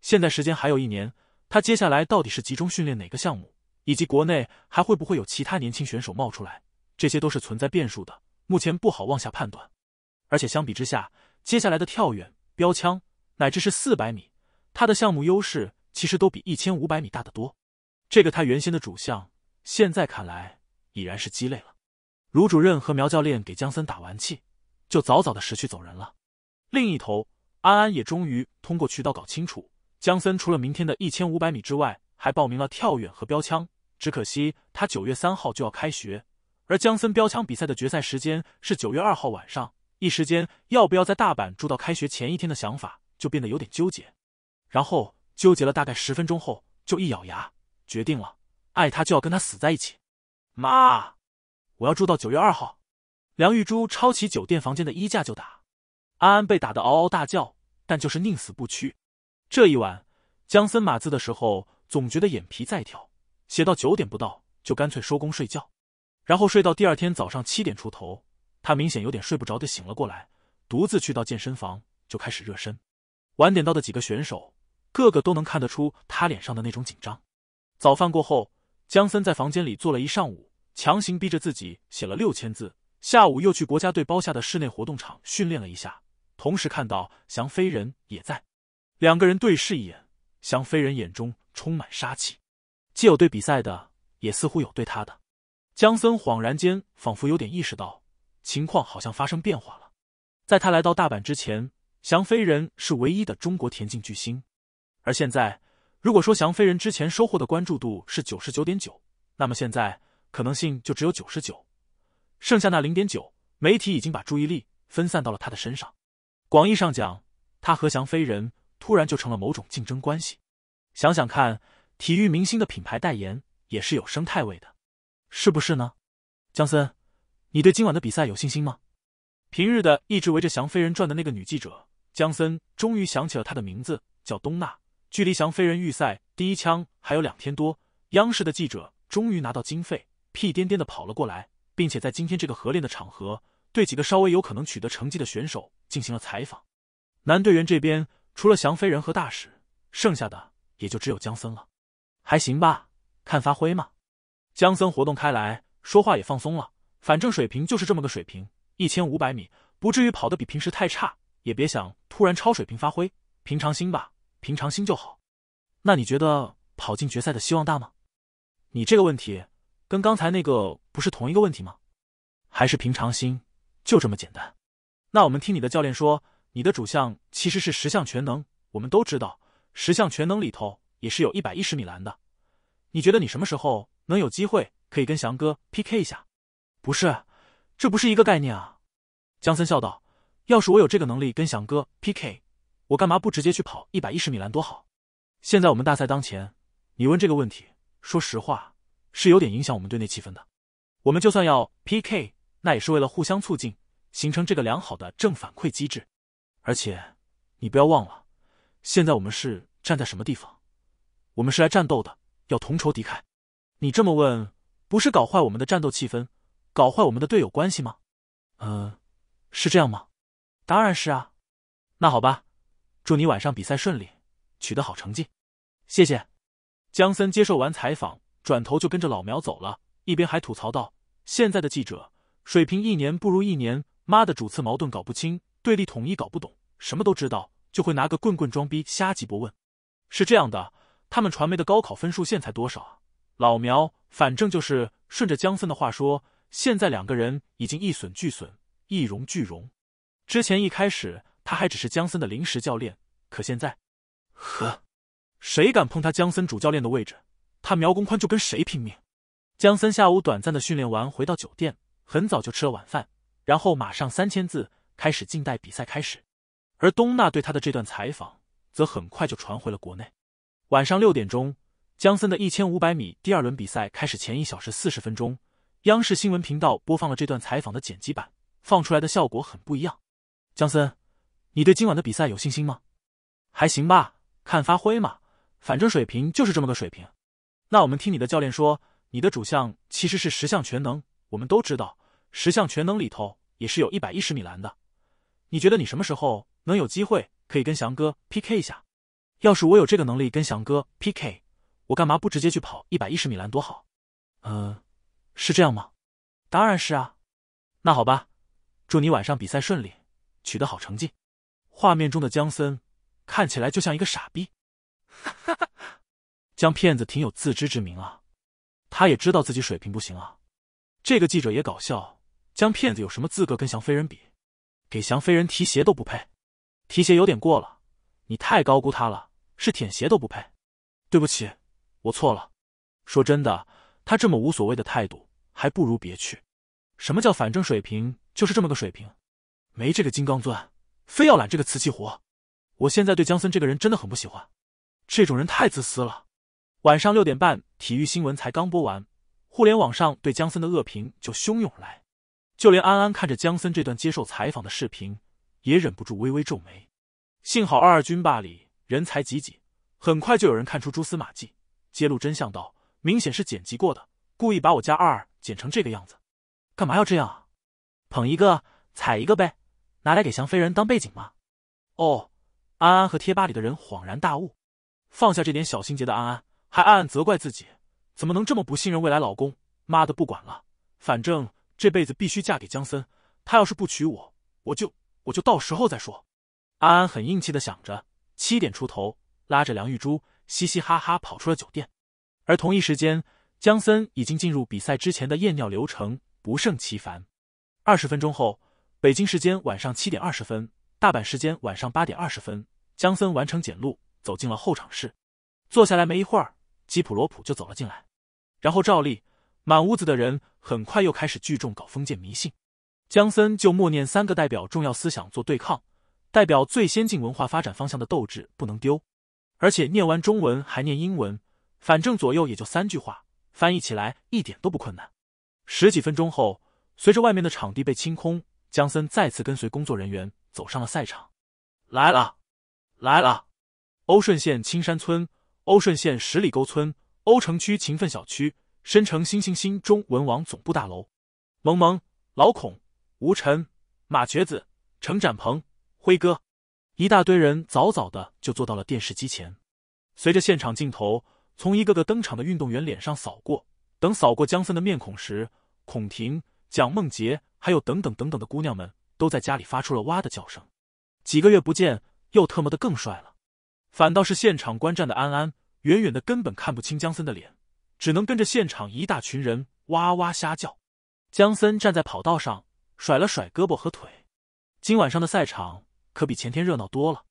现在时间还有一年，他接下来到底是集中训练哪个项目，以及国内还会不会有其他年轻选手冒出来，这些都是存在变数的，目前不好妄下判断。而且相比之下，接下来的跳远、标枪，乃至是四百米。他的项目优势其实都比一千五百米大得多，这个他原先的主项，现在看来已然是鸡肋了。卢主任和苗教练给姜森打完气，就早早的识趣走人了。另一头，安安也终于通过渠道搞清楚，姜森除了明天的一千五百米之外，还报名了跳远和标枪。只可惜他九月三号就要开学，而姜森标枪比赛的决赛时间是九月二号晚上。一时间，要不要在大阪住到开学前一天的想法就变得有点纠结。然后纠结了大概十分钟后，就一咬牙决定了，爱他就要跟他死在一起。妈，我要住到九月二号。梁玉珠抄起酒店房间的衣架就打，安安被打得嗷嗷大叫，但就是宁死不屈。这一晚，江森码字的时候总觉得眼皮在跳，写到九点不到就干脆收工睡觉，然后睡到第二天早上七点出头，他明显有点睡不着的醒了过来，独自去到健身房就开始热身。晚点到的几个选手。个个都能看得出他脸上的那种紧张。早饭过后，江森在房间里坐了一上午，强行逼着自己写了六千字。下午又去国家队包下的室内活动场训练了一下，同时看到翔飞人也在。两个人对视一眼，翔飞人眼中充满杀气，既有对比赛的，也似乎有对他的。江森恍然间仿佛有点意识到，情况好像发生变化了。在他来到大阪之前，翔飞人是唯一的中国田径巨星。而现在，如果说翔飞人之前收获的关注度是九十九点九，那么现在可能性就只有九十九，剩下那零点九，媒体已经把注意力分散到了他的身上。广义上讲，他和翔飞人突然就成了某种竞争关系。想想看，体育明星的品牌代言也是有生态位的，是不是呢？江森，你对今晚的比赛有信心吗？平日的一直围着翔飞人转的那个女记者江森，终于想起了她的名字叫东娜。距离翔飞人预赛第一枪还有两天多，央视的记者终于拿到经费，屁颠颠的跑了过来，并且在今天这个合练的场合，对几个稍微有可能取得成绩的选手进行了采访。男队员这边除了翔飞人和大使，剩下的也就只有江森了。还行吧，看发挥嘛。江森活动开来说话也放松了，反正水平就是这么个水平，一千五百米不至于跑得比平时太差，也别想突然超水平发挥，平常心吧。平常心就好，那你觉得跑进决赛的希望大吗？你这个问题跟刚才那个不是同一个问题吗？还是平常心就这么简单？那我们听你的教练说，你的主项其实是十项全能。我们都知道，十项全能里头也是有一百一十米栏的。你觉得你什么时候能有机会可以跟翔哥 PK 一下？不是，这不是一个概念啊！江森笑道：“要是我有这个能力跟翔哥 PK。”我干嘛不直接去跑一百一十米栏多好？现在我们大赛当前，你问这个问题，说实话是有点影响我们队内气氛的。我们就算要 PK，那也是为了互相促进，形成这个良好的正反馈机制。而且你不要忘了，现在我们是站在什么地方？我们是来战斗的，要同仇敌忾。你这么问，不是搞坏我们的战斗气氛，搞坏我们的队友关系吗？嗯，是这样吗？当然是啊。那好吧。祝你晚上比赛顺利，取得好成绩，谢谢。姜森接受完采访，转头就跟着老苗走了，一边还吐槽道：“现在的记者水平一年不如一年，妈的主次矛盾搞不清，对立统一搞不懂，什么都知道就会拿个棍棍装逼瞎鸡巴问。是这样的，他们传媒的高考分数线才多少啊？”老苗反正就是顺着姜森的话说，现在两个人已经一损俱损，一荣俱荣。之前一开始。他还只是姜森的临时教练，可现在，呵，谁敢碰他姜森主教练的位置，他苗公宽就跟谁拼命。姜森下午短暂的训练完，回到酒店，很早就吃了晚饭，然后马上三千字开始静待比赛开始。而东娜对他的这段采访，则很快就传回了国内。晚上六点钟，姜森的一千五百米第二轮比赛开始前一小时四十分钟，央视新闻频道播放了这段采访的剪辑版，放出来的效果很不一样。姜森。你对今晚的比赛有信心吗？还行吧，看发挥嘛。反正水平就是这么个水平。那我们听你的教练说，你的主项其实是十项全能。我们都知道，十项全能里头也是有一百一十米栏的。你觉得你什么时候能有机会可以跟翔哥 PK 一下？要是我有这个能力跟翔哥 PK，我干嘛不直接去跑一百一十米栏多好？嗯，是这样吗？当然是啊。那好吧，祝你晚上比赛顺利，取得好成绩。画面中的江森看起来就像一个傻逼，哈哈哈！江骗子挺有自知之明啊，他也知道自己水平不行啊。这个记者也搞笑，江骗子有什么资格跟翔飞人比？给翔飞人提鞋都不配，提鞋有点过了。你太高估他了，是舔鞋都不配。对不起，我错了。说真的，他这么无所谓的态度，还不如别去。什么叫反正水平就是这么个水平？没这个金刚钻。非要揽这个瓷器活，我现在对江森这个人真的很不喜欢，这种人太自私了。晚上六点半，体育新闻才刚播完，互联网上对江森的恶评就汹涌而来。就连安安看着江森这段接受采访的视频，也忍不住微微皱眉。幸好二二军霸里人才济济，很快就有人看出蛛丝马迹，揭露真相道：明显是剪辑过的，故意把我二二剪成这个样子，干嘛要这样啊？捧一个踩一个呗。拿来给翔飞人当背景吗？哦，安安和贴吧里的人恍然大悟，放下这点小心结的安安还暗暗责怪自己，怎么能这么不信任未来老公？妈的，不管了，反正这辈子必须嫁给江森。他要是不娶我，我就我就到时候再说。安安很硬气的想着，七点出头，拉着梁玉珠嘻嘻哈哈跑出了酒店。而同一时间，江森已经进入比赛之前的验尿流程，不胜其烦。二十分钟后。北京时间晚上七点二十分，大阪时间晚上八点二十分，江森完成检录，走进了候场室。坐下来没一会儿，基普罗普就走了进来，然后照例，满屋子的人很快又开始聚众搞封建迷信。江森就默念三个代表重要思想做对抗，代表最先进文化发展方向的斗志不能丢。而且念完中文还念英文，反正左右也就三句话，翻译起来一点都不困难。十几分钟后，随着外面的场地被清空。江森再次跟随工作人员走上了赛场，来了，来了！欧顺县青山村、欧顺县十里沟村、欧城区勤奋小区、申城星星星中文网总部大楼，萌萌、老孔、吴晨、马瘸子、程展鹏、辉哥，一大堆人早早的就坐到了电视机前。随着现场镜头从一个个登场的运动员脸上扫过，等扫过江森的面孔时，孔婷、蒋梦婕、还有等等等等的姑娘们都在家里发出了哇的叫声。几个月不见，又特么的更帅了。反倒是现场观战的安安，远远的根本看不清江森的脸，只能跟着现场一大群人哇哇瞎叫。江森站在跑道上，甩了甩胳膊和腿。今晚上的赛场可比前天热闹多了。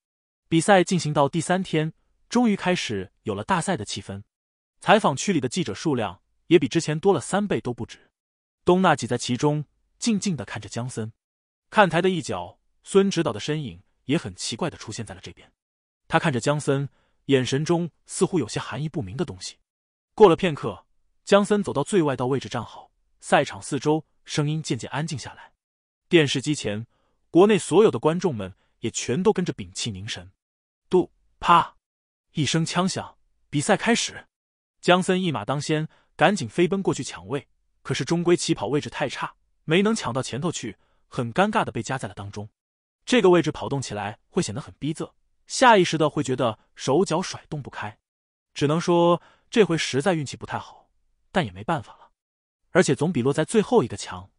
比赛进行到第三天，终于开始有了大赛的气氛。采访区里的记者数量也比之前多了三倍都不止。东娜挤在其中。静静的看着江森，看台的一角，孙指导的身影也很奇怪的出现在了这边。他看着江森，眼神中似乎有些含义不明的东西。过了片刻，江森走到最外道位置站好，赛场四周声音渐渐安静下来。电视机前，国内所有的观众们也全都跟着屏气凝神。杜啪一声枪响，比赛开始。江森一马当先，赶紧飞奔过去抢位，可是终归起跑位置太差。没能抢到前头去，很尴尬的被夹在了当中。这个位置跑动起来会显得很逼仄，下意识的会觉得手脚甩动不开。只能说这回实在运气不太好，但也没办法了。而且总比落在最后一个强，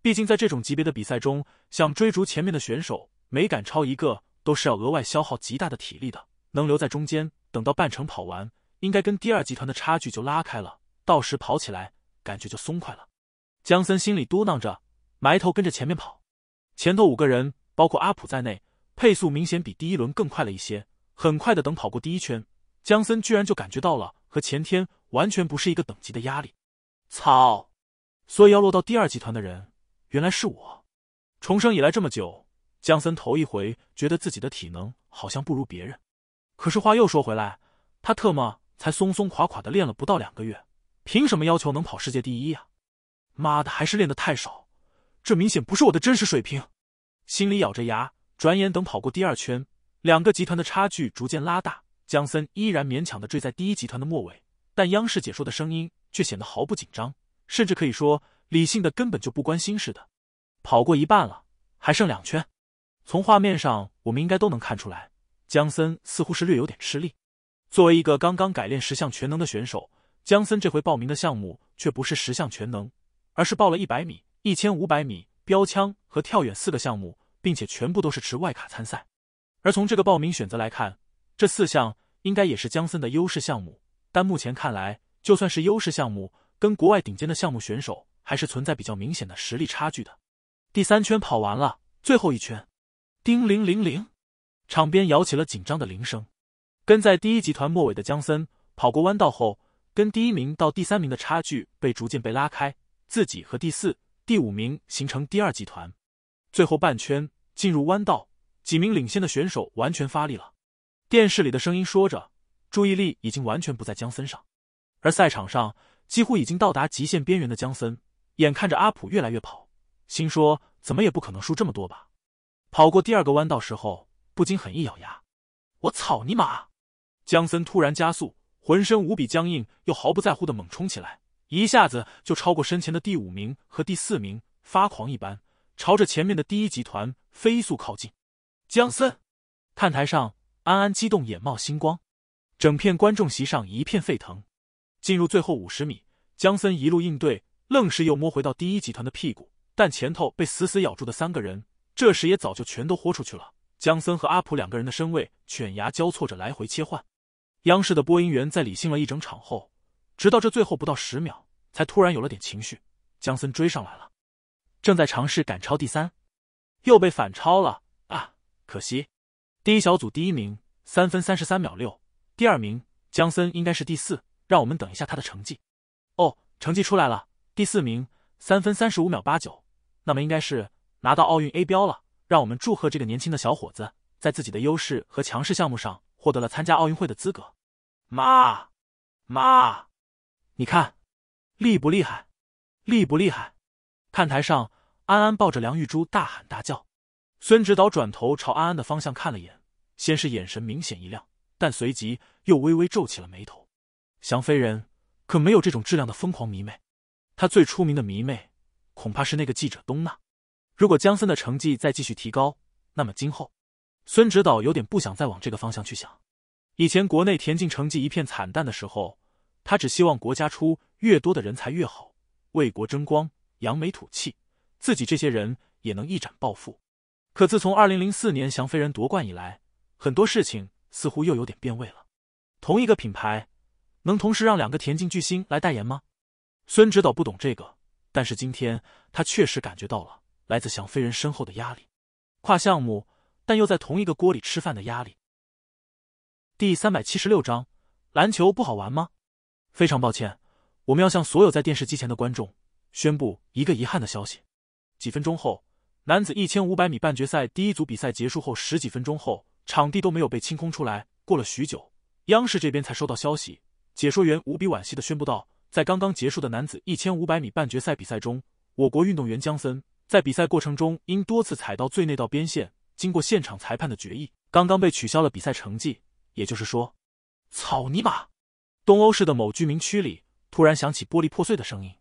毕竟在这种级别的比赛中，想追逐前面的选手，每赶超一个都是要额外消耗极大的体力的。能留在中间，等到半程跑完，应该跟第二集团的差距就拉开了，到时跑起来感觉就松快了。江森心里嘟囔着，埋头跟着前面跑。前头五个人，包括阿普在内，配速明显比第一轮更快了一些。很快的，等跑过第一圈，江森居然就感觉到了和前天完全不是一个等级的压力。操！所以要落到第二集团的人，原来是我。重生以来这么久，江森头一回觉得自己的体能好像不如别人。可是话又说回来，他特么才松松垮垮的练了不到两个月，凭什么要求能跑世界第一啊？妈的，还是练的太少，这明显不是我的真实水平。心里咬着牙，转眼等跑过第二圈，两个集团的差距逐渐拉大。姜森依然勉强的追在第一集团的末尾，但央视解说的声音却显得毫不紧张，甚至可以说理性的，根本就不关心似的。跑过一半了，还剩两圈。从画面上，我们应该都能看出来，姜森似乎是略有点吃力。作为一个刚刚改练十项全能的选手，姜森这回报名的项目却不是十项全能。而是报了一百米、一千五百米、标枪和跳远四个项目，并且全部都是持外卡参赛。而从这个报名选择来看，这四项应该也是江森的优势项目。但目前看来，就算是优势项目，跟国外顶尖的项目选手还是存在比较明显的实力差距的。第三圈跑完了，最后一圈，叮铃铃铃，场边摇起了紧张的铃声。跟在第一集团末尾的江森跑过弯道后，跟第一名到第三名的差距被逐渐被拉开。自己和第四、第五名形成第二集团，最后半圈进入弯道，几名领先的选手完全发力了。电视里的声音说着，注意力已经完全不在江森上。而赛场上几乎已经到达极限边缘的江森，眼看着阿普越来越跑，心说怎么也不可能输这么多吧。跑过第二个弯道时候，不禁狠一咬牙：“我操你妈！”江森突然加速，浑身无比僵硬又毫不在乎的猛冲起来。一下子就超过身前的第五名和第四名，发狂一般朝着前面的第一集团飞速靠近。江森看台上，安安激动，眼冒星光，整片观众席上一片沸腾。进入最后五十米，江森一路应对，愣是又摸回到第一集团的屁股。但前头被死死咬住的三个人，这时也早就全都豁出去了。江森和阿普两个人的身位，犬牙交错着来回切换。央视的播音员在理性了一整场后。直到这最后不到十秒，才突然有了点情绪。江森追上来了，正在尝试赶超第三，又被反超了啊！可惜，第一小组第一名，三分三十三秒六；第二名，江森应该是第四。让我们等一下他的成绩。哦，成绩出来了，第四名，三分三十五秒八九。那么应该是拿到奥运 A 标了。让我们祝贺这个年轻的小伙子，在自己的优势和强势项目上获得了参加奥运会的资格。妈妈。你看，厉不厉害？厉不厉害？看台上，安安抱着梁玉珠大喊大叫。孙指导转头朝安安的方向看了眼，先是眼神明显一亮，但随即又微微皱起了眉头。翔飞人可没有这种质量的疯狂迷妹，他最出名的迷妹恐怕是那个记者东娜。如果姜森的成绩再继续提高，那么今后，孙指导有点不想再往这个方向去想。以前国内田径成绩一片惨淡的时候。他只希望国家出越多的人才越好，为国争光，扬眉吐气，自己这些人也能一展抱负。可自从二零零四年翔飞人夺冠以来，很多事情似乎又有点变味了。同一个品牌能同时让两个田径巨星来代言吗？孙指导不懂这个，但是今天他确实感觉到了来自翔飞人身后的压力，跨项目但又在同一个锅里吃饭的压力。第三百七十六章：篮球不好玩吗？非常抱歉，我们要向所有在电视机前的观众宣布一个遗憾的消息。几分钟后，男子一千五百米半决赛第一组比赛结束后十几分钟后，场地都没有被清空出来。过了许久，央视这边才收到消息，解说员无比惋惜的宣布道：“在刚刚结束的男子一千五百米半决赛比赛中，我国运动员江森在比赛过程中因多次踩到最内道边线，经过现场裁判的决议，刚刚被取消了比赛成绩。也就是说，草泥马！”东欧市的某居民区里，突然响起玻璃破碎的声音。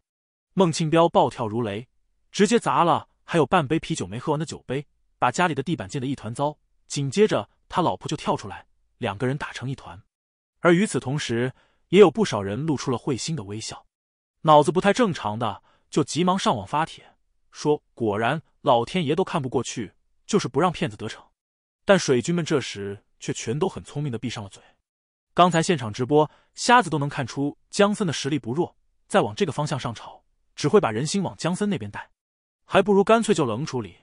孟庆彪暴跳如雷，直接砸了还有半杯啤酒没喝完的酒杯，把家里的地板溅得一团糟。紧接着，他老婆就跳出来，两个人打成一团。而与此同时，也有不少人露出了会心的微笑。脑子不太正常的就急忙上网发帖，说：“果然老天爷都看不过去，就是不让骗子得逞。”但水军们这时却全都很聪明的闭上了嘴。刚才现场直播，瞎子都能看出江森的实力不弱。再往这个方向上吵，只会把人心往江森那边带，还不如干脆就冷处理，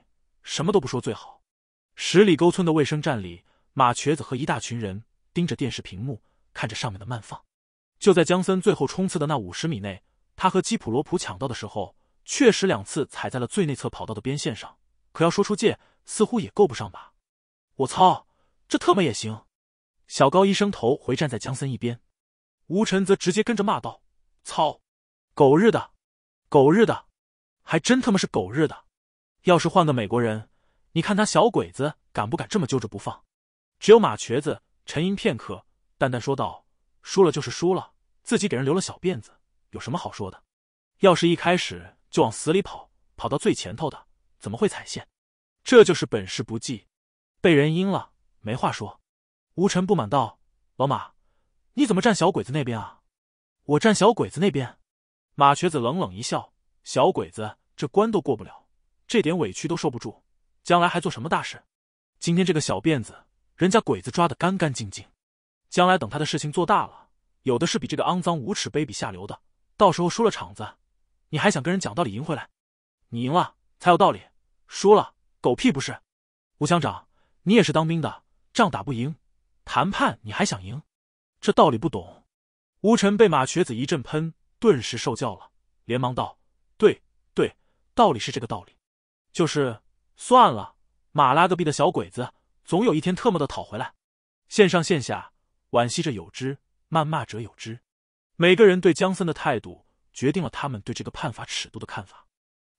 什么都不说最好。十里沟村的卫生站里，马瘸子和一大群人盯着电视屏幕，看着上面的慢放。就在江森最后冲刺的那五十米内，他和基普罗普抢到的时候，确实两次踩在了最内侧跑道的边线上，可要说出界，似乎也够不上吧？我操，这特么也行！小高一伸头，回站在江森一边，吴晨则直接跟着骂道：“操，狗日的，狗日的，还真他妈是狗日的！要是换个美国人，你看他小鬼子敢不敢这么揪着不放？”只有马瘸子沉吟片刻，淡淡说道：“输了就是输了，自己给人留了小辫子，有什么好说的？要是一开始就往死里跑，跑到最前头的，怎么会踩线？这就是本事不济，被人阴了，没话说。”吴尘不满道：“老马，你怎么站小鬼子那边啊？我站小鬼子那边。”马瘸子冷冷一笑：“小鬼子这关都过不了，这点委屈都受不住，将来还做什么大事？今天这个小辫子，人家鬼子抓得干干净净。将来等他的事情做大了，有的是比这个肮脏、无耻、卑鄙、下流的。到时候输了场子，你还想跟人讲道理赢回来？你赢了才有道理，输了狗屁不是。吴乡长，你也是当兵的，仗打不赢。”谈判你还想赢？这道理不懂。吴尘被马瘸子一阵喷，顿时受教了，连忙道：“对对，道理是这个道理。就是算了，马拉个逼的小鬼子，总有一天特么的讨回来。”线上线下，惋惜者有之，谩骂者有之。每个人对江森的态度，决定了他们对这个判罚尺度的看法。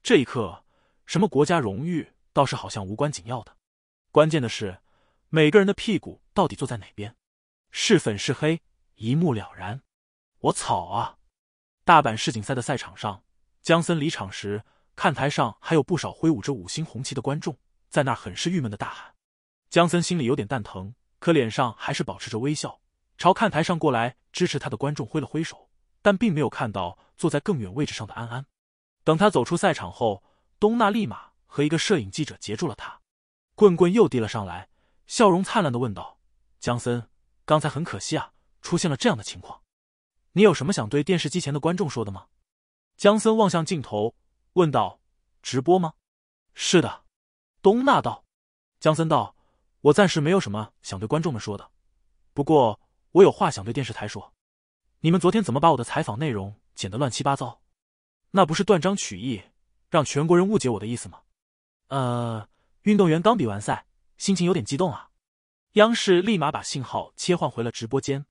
这一刻，什么国家荣誉倒是好像无关紧要的，关键的是。每个人的屁股到底坐在哪边？是粉是黑，一目了然。我操啊！大阪世锦赛的赛场上，江森离场时，看台上还有不少挥舞着五星红旗的观众，在那很是郁闷的大喊。江森心里有点蛋疼，可脸上还是保持着微笑，朝看台上过来支持他的观众挥了挥手，但并没有看到坐在更远位置上的安安。等他走出赛场后，东娜立马和一个摄影记者截住了他，棍棍又递了上来。笑容灿烂的问道：“江森，刚才很可惜啊，出现了这样的情况。你有什么想对电视机前的观众说的吗？”江森望向镜头问道：“直播吗？”“是的。”东娜道。江森道：“我暂时没有什么想对观众们说的，不过我有话想对电视台说。你们昨天怎么把我的采访内容剪得乱七八糟？那不是断章取义，让全国人误解我的意思吗？”“呃，运动员刚比完赛。”心情有点激动啊！央视立马把信号切换回了直播间，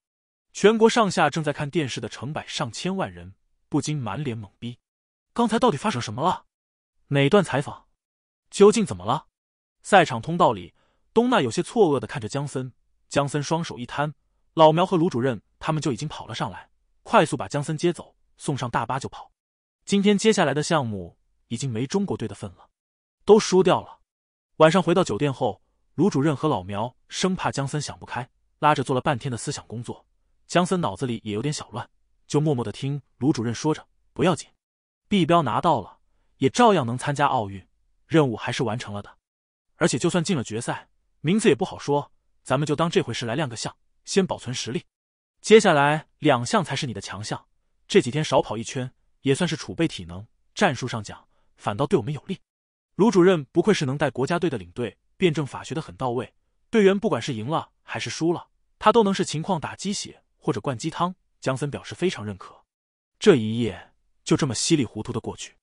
全国上下正在看电视的成百上千万人不禁满脸懵逼。刚才到底发生什么了？哪段采访？究竟怎么了？赛场通道里，东娜有些错愕的看着江森，江森双手一摊，老苗和卢主任他们就已经跑了上来，快速把江森接走，送上大巴就跑。今天接下来的项目已经没中国队的份了，都输掉了。晚上回到酒店后。卢主任和老苗生怕江森想不开，拉着做了半天的思想工作。江森脑子里也有点小乱，就默默的听卢主任说着：“不要紧，毕标拿到了，也照样能参加奥运，任务还是完成了的。而且就算进了决赛，名字也不好说。咱们就当这回事来亮个相，先保存实力。接下来两项才是你的强项，这几天少跑一圈，也算是储备体能。战术上讲，反倒对我们有利。”卢主任不愧是能带国家队的领队。辩证法学的很到位，队员不管是赢了还是输了，他都能视情况打鸡血或者灌鸡汤。江森表示非常认可。这一夜就这么稀里糊涂的过去，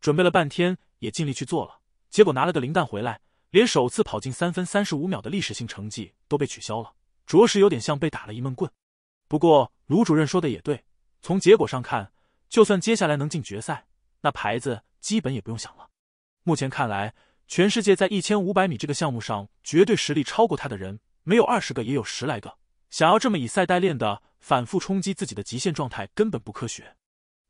准备了半天也尽力去做了，结果拿了个零蛋回来，连首次跑进三分三十五秒的历史性成绩都被取消了，着实有点像被打了一闷棍。不过卢主任说的也对，从结果上看，就算接下来能进决赛，那牌子基本也不用想了。目前看来。全世界在一千五百米这个项目上，绝对实力超过他的人没有二十个，也有十来个。想要这么以赛代练的反复冲击自己的极限状态，根本不科学。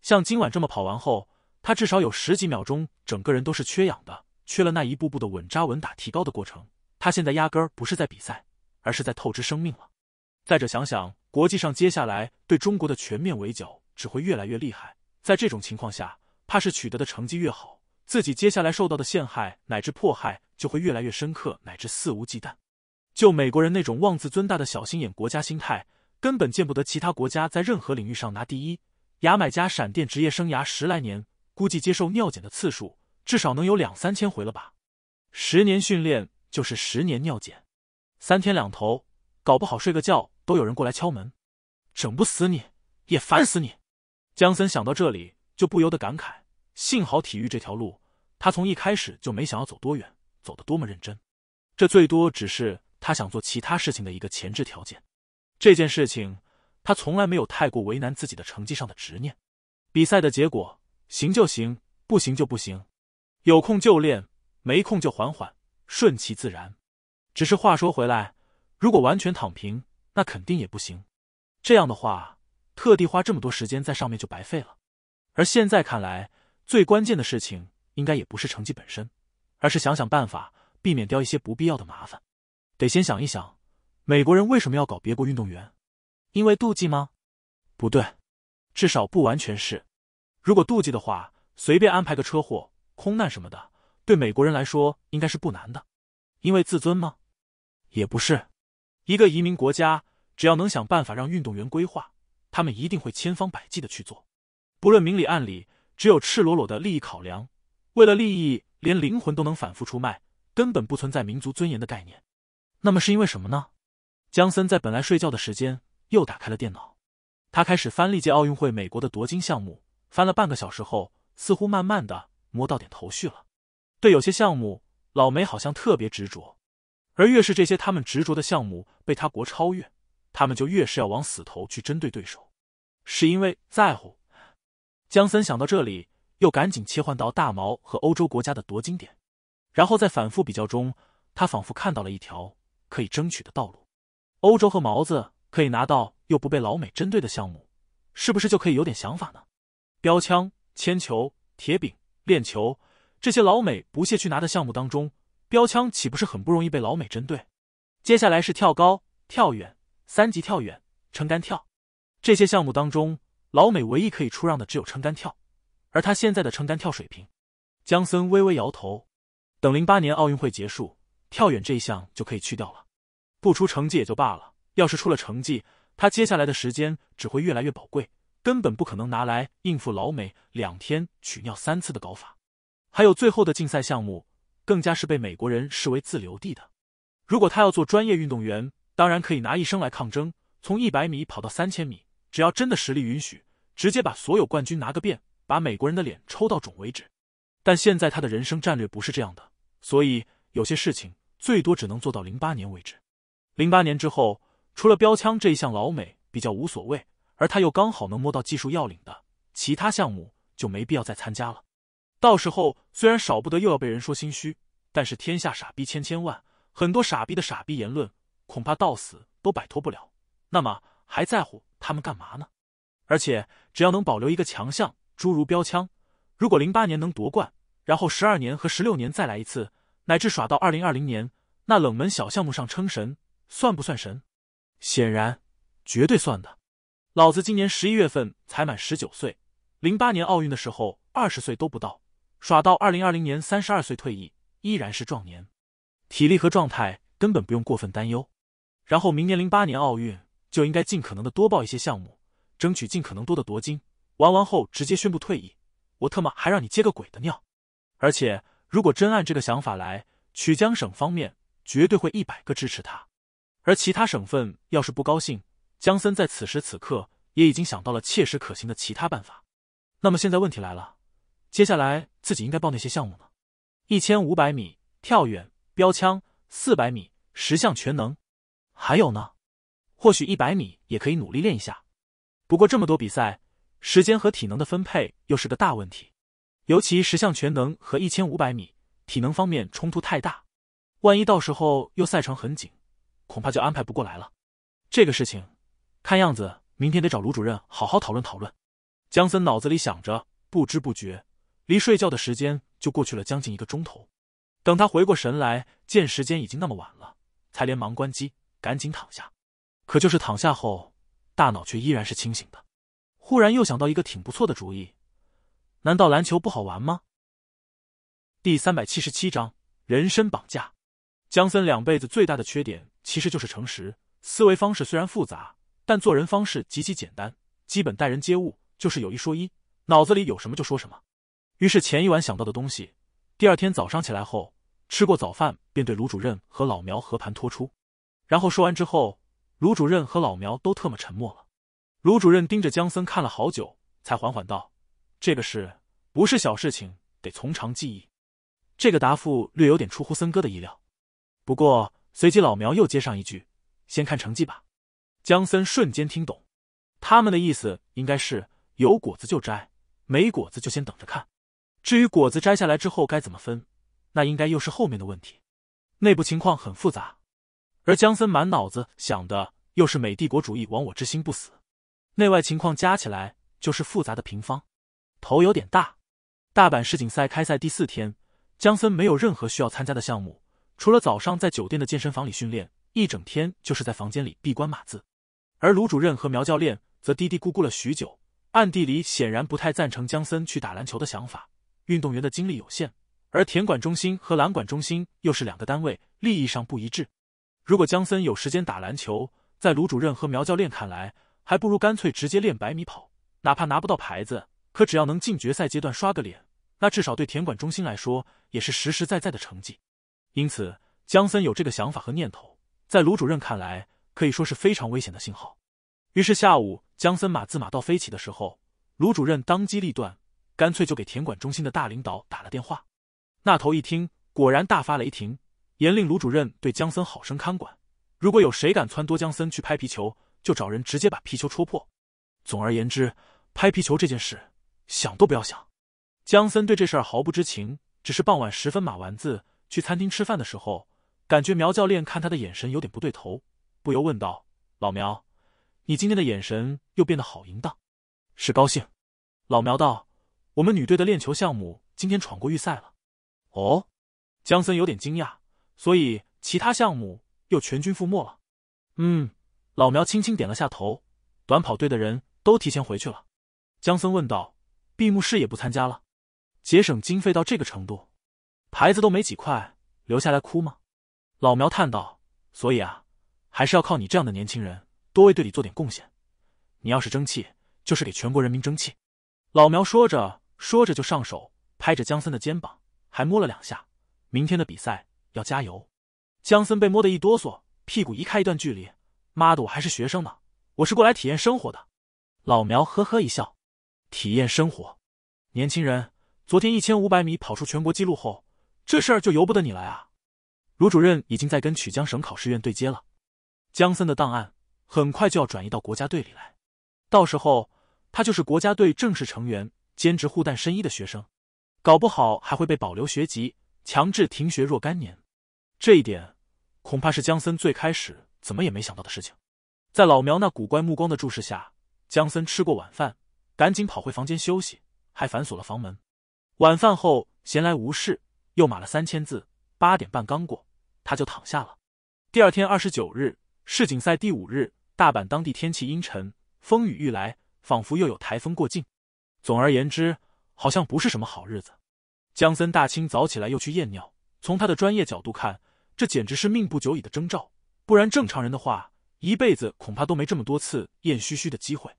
像今晚这么跑完后，他至少有十几秒钟，整个人都是缺氧的，缺了那一步步的稳扎稳打提高的过程。他现在压根儿不是在比赛，而是在透支生命了。再者想想，国际上接下来对中国的全面围剿只会越来越厉害，在这种情况下，怕是取得的成绩越好。自己接下来受到的陷害乃至迫害就会越来越深刻，乃至肆无忌惮。就美国人那种妄自尊大的小心眼国家心态，根本见不得其他国家在任何领域上拿第一。牙买加闪电职业生涯十来年，估计接受尿检的次数至少能有两三千回了吧？十年训练就是十年尿检，三天两头，搞不好睡个觉都有人过来敲门，整不死你也烦死你。江森想到这里，就不由得感慨。幸好体育这条路，他从一开始就没想要走多远，走得多么认真，这最多只是他想做其他事情的一个前置条件。这件事情，他从来没有太过为难自己的成绩上的执念。比赛的结果行就行，不行就不行。有空就练，没空就缓缓，顺其自然。只是话说回来，如果完全躺平，那肯定也不行。这样的话，特地花这么多时间在上面就白费了。而现在看来。最关键的事情应该也不是成绩本身，而是想想办法避免掉一些不必要的麻烦。得先想一想，美国人为什么要搞别国运动员？因为妒忌吗？不对，至少不完全是。如果妒忌的话，随便安排个车祸、空难什么的，对美国人来说应该是不难的。因为自尊吗？也不是。一个移民国家，只要能想办法让运动员规划，他们一定会千方百计的去做，不论明里暗里。只有赤裸裸的利益考量，为了利益，连灵魂都能反复出卖，根本不存在民族尊严的概念。那么是因为什么呢？江森在本来睡觉的时间又打开了电脑，他开始翻历届奥运会美国的夺金项目，翻了半个小时后，似乎慢慢的摸到点头绪了。对有些项目，老梅好像特别执着，而越是这些他们执着的项目被他国超越，他们就越是要往死头去针对对手，是因为在乎。江森想到这里，又赶紧切换到大毛和欧洲国家的夺金点，然后在反复比较中，他仿佛看到了一条可以争取的道路。欧洲和毛子可以拿到又不被老美针对的项目，是不是就可以有点想法呢？标枪、铅球、铁饼、链球，这些老美不屑去拿的项目当中，标枪岂不是很不容易被老美针对？接下来是跳高、跳远、三级跳远、撑杆跳，这些项目当中。老美唯一可以出让的只有撑杆跳，而他现在的撑杆跳水平，江森微微摇头。等零八年奥运会结束，跳远这一项就可以去掉了。不出成绩也就罢了，要是出了成绩，他接下来的时间只会越来越宝贵，根本不可能拿来应付老美两天取尿三次的搞法。还有最后的竞赛项目，更加是被美国人视为自留地的。如果他要做专业运动员，当然可以拿一生来抗争，从一百米跑到三千米。只要真的实力允许，直接把所有冠军拿个遍，把美国人的脸抽到肿为止。但现在他的人生战略不是这样的，所以有些事情最多只能做到零八年为止。零八年之后，除了标枪这一项，老美比较无所谓，而他又刚好能摸到技术要领的，其他项目就没必要再参加了。到时候虽然少不得又要被人说心虚，但是天下傻逼千千万，很多傻逼的傻逼言论恐怕到死都摆脱不了，那么还在乎？他们干嘛呢？而且只要能保留一个强项，诸如标枪，如果零八年能夺冠，然后十二年和十六年再来一次，乃至耍到二零二零年，那冷门小项目上称神，算不算神？显然，绝对算的。老子今年十一月份才满十九岁，零八年奥运的时候二十岁都不到，耍到二零二零年三十二岁退役，依然是壮年，体力和状态根本不用过分担忧。然后明年零八年奥运。就应该尽可能的多报一些项目，争取尽可能多的夺金。玩完后直接宣布退役，我特么还让你接个鬼的尿！而且如果真按这个想法来，曲江省方面绝对会一百个支持他，而其他省份要是不高兴，江森在此时此刻也已经想到了切实可行的其他办法。那么现在问题来了，接下来自己应该报哪些项目呢？一千五百米、跳远、标枪、四百米、十项全能，还有呢？或许一百米也可以努力练一下，不过这么多比赛，时间和体能的分配又是个大问题，尤其十项全能和一千五百米体能方面冲突太大，万一到时候又赛程很紧，恐怕就安排不过来了。这个事情，看样子明天得找卢主任好好讨论讨论。江森脑子里想着，不知不觉，离睡觉的时间就过去了将近一个钟头。等他回过神来，见时间已经那么晚了，才连忙关机，赶紧躺下。可就是躺下后，大脑却依然是清醒的。忽然又想到一个挺不错的主意，难道篮球不好玩吗？第三百七十七章人身绑架。江森两辈子最大的缺点其实就是诚实，思维方式虽然复杂，但做人方式极其简单，基本待人接物就是有一说一，脑子里有什么就说什么。于是前一晚想到的东西，第二天早上起来后吃过早饭，便对卢主任和老苗和盘托出。然后说完之后。卢主任和老苗都特么沉默了。卢主任盯着江森看了好久，才缓缓道：“这个事不是小事情，得从长计议。”这个答复略有点出乎森哥的意料。不过随即老苗又接上一句：“先看成绩吧。”江森瞬间听懂，他们的意思应该是有果子就摘，没果子就先等着看。至于果子摘下来之后该怎么分，那应该又是后面的问题。内部情况很复杂，而江森满脑子想的。又是美帝国主义亡我之心不死，内外情况加起来就是复杂的平方，头有点大。大阪世锦赛开赛第四天，江森没有任何需要参加的项目，除了早上在酒店的健身房里训练，一整天就是在房间里闭关码字。而卢主任和苗教练则嘀嘀咕咕了许久，暗地里显然不太赞成江森去打篮球的想法。运动员的精力有限，而田管中心和篮管中心又是两个单位，利益上不一致。如果江森有时间打篮球，在卢主任和苗教练看来，还不如干脆直接练百米跑，哪怕拿不到牌子，可只要能进决赛阶段刷个脸，那至少对田管中心来说也是实实在在的成绩。因此，江森有这个想法和念头，在卢主任看来，可以说是非常危险的信号。于是下午，江森马自马到飞起的时候，卢主任当机立断，干脆就给田管中心的大领导打了电话。那头一听，果然大发雷霆，严令卢主任对江森好生看管。如果有谁敢撺掇江森去拍皮球，就找人直接把皮球戳破。总而言之，拍皮球这件事，想都不要想。江森对这事毫不知情，只是傍晚时分码完字，去餐厅吃饭的时候，感觉苗教练看他的眼神有点不对头，不由问道：“老苗，你今天的眼神又变得好淫荡，是高兴？”老苗道：“我们女队的练球项目今天闯过预赛了。”哦，江森有点惊讶，所以其他项目。又全军覆没了。嗯，老苗轻轻点了下头。短跑队的人都提前回去了。江森问道：“闭幕式也不参加了？节省经费到这个程度，牌子都没几块，留下来哭吗？”老苗叹道：“所以啊，还是要靠你这样的年轻人多为队里做点贡献。你要是争气，就是给全国人民争气。”老苗说着说着就上手拍着江森的肩膀，还摸了两下。明天的比赛要加油。江森被摸得一哆嗦，屁股移开一段距离。妈的，我还是学生呢，我是过来体验生活的。老苗呵呵一笑：“体验生活，年轻人，昨天一千五百米跑出全国纪录后，这事儿就由不得你了啊。”卢主任已经在跟曲江省考试院对接了，江森的档案很快就要转移到国家队里来，到时候他就是国家队正式成员，兼职护旦申医的学生，搞不好还会被保留学籍，强制停学若干年。这一点。恐怕是江森最开始怎么也没想到的事情，在老苗那古怪目光的注视下，江森吃过晚饭，赶紧跑回房间休息，还反锁了房门。晚饭后闲来无事，又码了三千字。八点半刚过，他就躺下了。第二天二十九日，世锦赛第五日，大阪当地天气阴沉，风雨欲来，仿佛又有台风过境。总而言之，好像不是什么好日子。江森大清早起来又去验尿，从他的专业角度看。这简直是命不久矣的征兆，不然正常人的话，一辈子恐怕都没这么多次验嘘嘘的机会。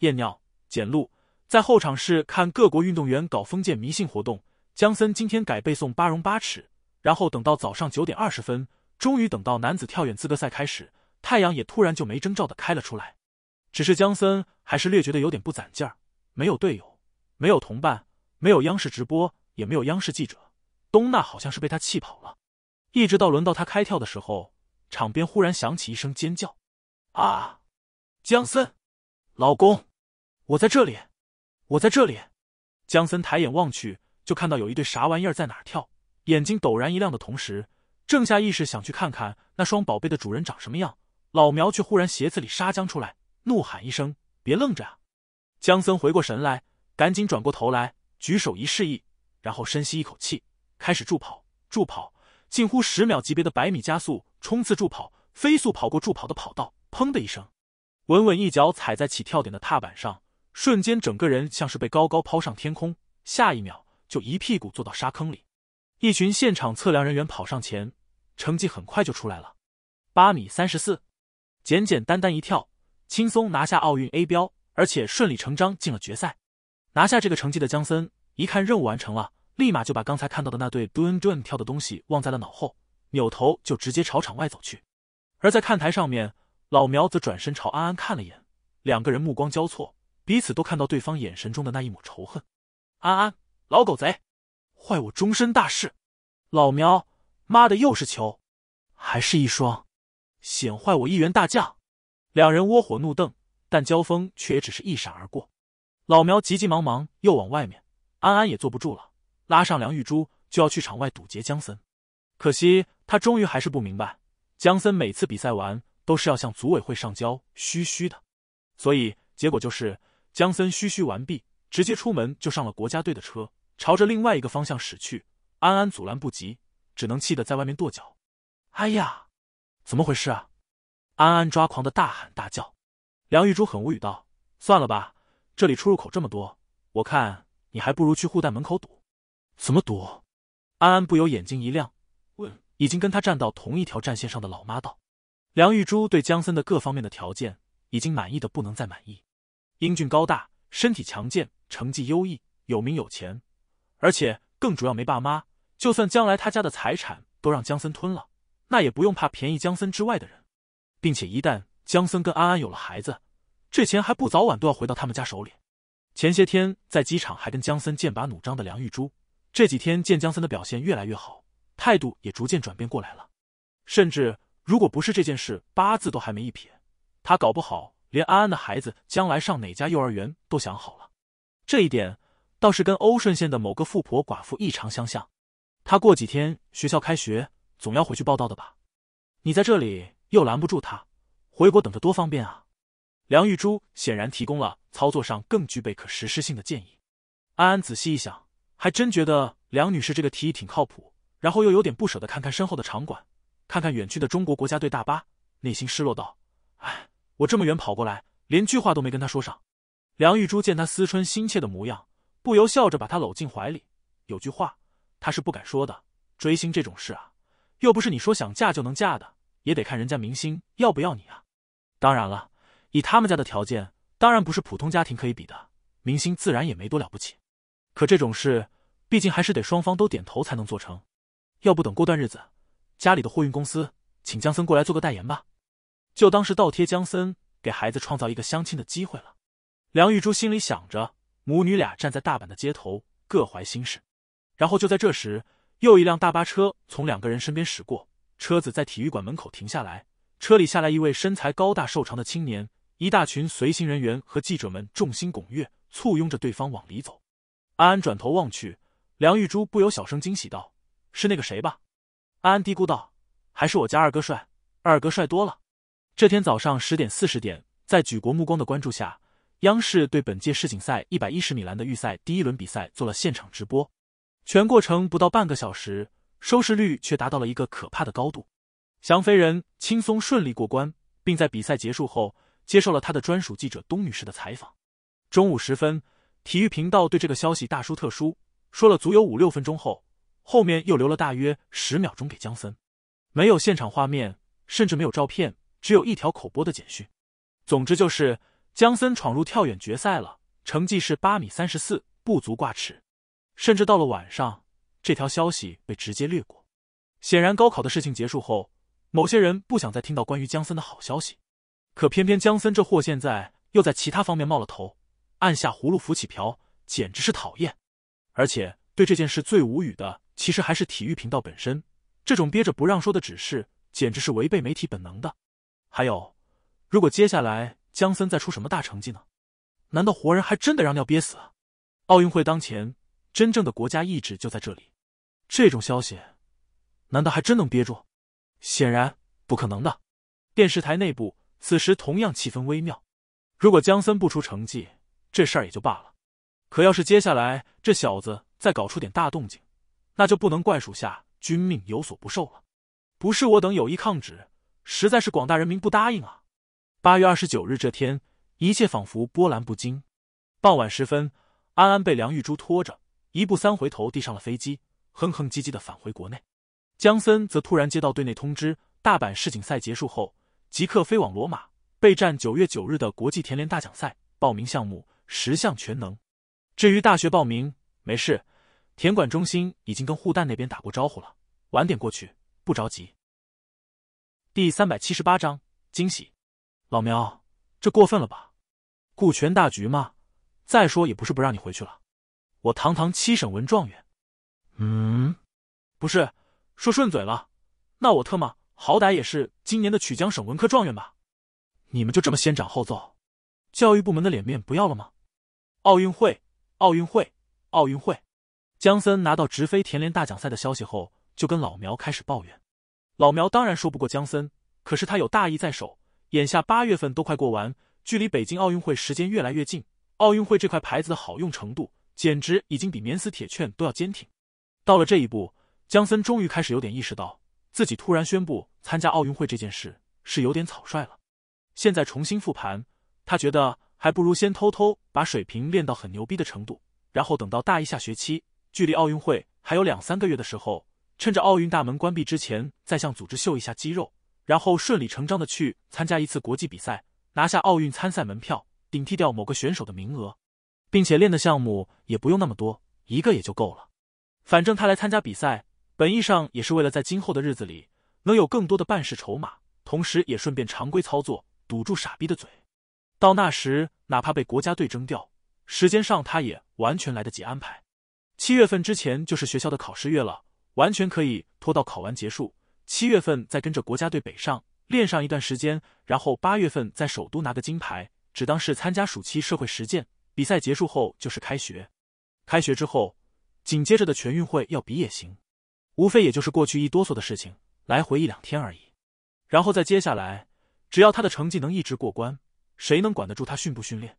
验尿、检录，在后场室看各国运动员搞封建迷信活动。江森今天改背诵八荣八耻，然后等到早上九点二十分，终于等到男子跳远资格赛开始，太阳也突然就没征兆的开了出来。只是江森还是略觉得有点不攒劲儿，没有队友，没有同伴，没有央视直播，也没有央视记者。东娜好像是被他气跑了。一直到轮到他开跳的时候，场边忽然响起一声尖叫：“啊，姜森，老公，我在这里，我在这里！”姜森抬眼望去，就看到有一对啥玩意儿在哪儿跳，眼睛陡然一亮的同时，正下意识想去看看那双宝贝的主人长什么样，老苗却忽然鞋子里撒浆出来，怒喊一声：“别愣着啊！”姜森回过神来，赶紧转过头来，举手一示意，然后深吸一口气，开始助跑，助跑。近乎十秒级别的百米加速冲刺助跑，飞速跑过助跑的跑道，砰的一声，稳稳一脚踩在起跳点的踏板上，瞬间整个人像是被高高抛上天空，下一秒就一屁股坐到沙坑里。一群现场测量人员跑上前，成绩很快就出来了，八米三十四，简简单单一跳，轻松拿下奥运 A 标，而且顺理成章进了决赛。拿下这个成绩的姜森一看任务完成了。立马就把刚才看到的那对蹲蹲跳的东西忘在了脑后，扭头就直接朝场外走去。而在看台上面，老苗则转身朝安安看了眼，两个人目光交错，彼此都看到对方眼神中的那一抹仇恨。安安，老狗贼，坏我终身大事！老苗，妈的，又是球，还是一双，险坏我一员大将！两人窝火怒瞪，但交锋却也只是一闪而过。老苗急急忙忙又往外面，安安也坐不住了。拉上梁玉珠就要去场外堵截江森，可惜他终于还是不明白，江森每次比赛完都是要向组委会上交嘘嘘的，所以结果就是江森嘘嘘完毕，直接出门就上了国家队的车，朝着另外一个方向驶去。安安阻拦不及，只能气得在外面跺脚。哎呀，怎么回事啊？安安抓狂的大喊大叫。梁玉珠很无语道：“算了吧，这里出入口这么多，我看你还不如去护带门口堵。”怎么赌？安安不由眼睛一亮，问已经跟他站到同一条战线上的老妈道：“梁玉珠对江森的各方面的条件已经满意的不能再满意，英俊高大，身体强健，成绩优异，有名有钱，而且更主要没爸妈。就算将来他家的财产都让江森吞了，那也不用怕便宜江森之外的人。并且一旦江森跟安安有了孩子，这钱还不早晚都要回到他们家手里。前些天在机场还跟江森剑拔弩张的梁玉珠。”这几天见江森的表现越来越好，态度也逐渐转变过来了。甚至如果不是这件事，八字都还没一撇，他搞不好连安安的孩子将来上哪家幼儿园都想好了。这一点倒是跟欧顺县的某个富婆寡妇异常相像。他过几天学校开学，总要回去报道的吧？你在这里又拦不住他，回国等着多方便啊！梁玉珠显然提供了操作上更具备可实施性的建议。安安仔细一想。还真觉得梁女士这个提议挺靠谱，然后又有点不舍得看看身后的场馆，看看远去的中国国家队大巴，内心失落道：“哎，我这么远跑过来，连句话都没跟他说上。”梁玉珠见他思春心切的模样，不由笑着把他搂进怀里。有句话她是不敢说的：追星这种事啊，又不是你说想嫁就能嫁的，也得看人家明星要不要你啊。当然了，以他们家的条件，当然不是普通家庭可以比的，明星自然也没多了不起。可这种事，毕竟还是得双方都点头才能做成。要不等过段日子，家里的货运公司请江森过来做个代言吧，就当是倒贴江森，给孩子创造一个相亲的机会了。梁玉珠心里想着，母女俩站在大阪的街头，各怀心事。然后就在这时，又一辆大巴车从两个人身边驶过，车子在体育馆门口停下来，车里下来一位身材高大瘦长的青年，一大群随行人员和记者们众星拱月，簇拥着对方往里走。安安转头望去，梁玉珠不由小声惊喜道：“是那个谁吧？”安安嘀咕道：“还是我家二哥帅，二哥帅多了。”这天早上十点四十点，在举国目光的关注下，央视对本届世锦赛一百一十米栏的预赛第一轮比赛做了现场直播，全过程不到半个小时，收视率却达到了一个可怕的高度。翔飞人轻松顺利过关，并在比赛结束后接受了他的专属记者冬女士的采访。中午时分。体育频道对这个消息大书特书，说了足有五六分钟，后后面又留了大约十秒钟给姜森，没有现场画面，甚至没有照片，只有一条口播的简讯。总之就是，姜森闯入跳远决赛了，成绩是八米三十四，不足挂齿。甚至到了晚上，这条消息被直接略过。显然，高考的事情结束后，某些人不想再听到关于姜森的好消息。可偏偏姜森这货现在又在其他方面冒了头。按下葫芦浮起瓢，简直是讨厌。而且对这件事最无语的，其实还是体育频道本身。这种憋着不让说的指示，简直是违背媒体本能的。还有，如果接下来江森再出什么大成绩呢？难道活人还真的让尿憋死？奥运会当前真正的国家意志就在这里。这种消息，难道还真能憋住？显然不可能的。电视台内部此时同样气氛微妙。如果江森不出成绩，这事儿也就罢了，可要是接下来这小子再搞出点大动静，那就不能怪属下君命有所不受了。不是我等有意抗旨，实在是广大人民不答应啊。八月二十九日这天，一切仿佛波澜不惊。傍晚时分，安安被梁玉珠拖着，一步三回头，地上了飞机，哼哼唧唧的返回国内。江森则突然接到队内通知：大阪世锦赛结束后，即刻飞往罗马备战九月九日的国际田联大奖赛，报名项目。十项全能，至于大学报名，没事。田管中心已经跟护蛋那边打过招呼了，晚点过去，不着急。第三百七十八章惊喜。老苗，这过分了吧？顾全大局嘛。再说也不是不让你回去了，我堂堂七省文状元，嗯，不是说顺嘴了，那我特么好歹也是今年的曲江省文科状元吧？你们就这么先斩后奏？教育部门的脸面不要了吗？奥运会，奥运会，奥运会！江森拿到直飞田联大奖赛的消息后，就跟老苗开始抱怨。老苗当然说不过江森，可是他有大意在手。眼下八月份都快过完，距离北京奥运会时间越来越近，奥运会这块牌子的好用程度，简直已经比免死铁券都要坚挺。到了这一步，江森终于开始有点意识到，自己突然宣布参加奥运会这件事是有点草率了。现在重新复盘，他觉得。还不如先偷偷把水平练到很牛逼的程度，然后等到大一下学期，距离奥运会还有两三个月的时候，趁着奥运大门关闭之前，再向组织秀一下肌肉，然后顺理成章的去参加一次国际比赛，拿下奥运参赛门票，顶替掉某个选手的名额，并且练的项目也不用那么多，一个也就够了。反正他来参加比赛，本意上也是为了在今后的日子里能有更多的办事筹码，同时也顺便常规操作堵住傻逼的嘴。到那时，哪怕被国家队征调，时间上他也完全来得及安排。七月份之前就是学校的考试月了，完全可以拖到考完结束。七月份再跟着国家队北上练上一段时间，然后八月份在首都拿个金牌，只当是参加暑期社会实践。比赛结束后就是开学，开学之后紧接着的全运会要比也行，无非也就是过去一哆嗦的事情，来回一两天而已。然后再接下来，只要他的成绩能一直过关。谁能管得住他训不训练？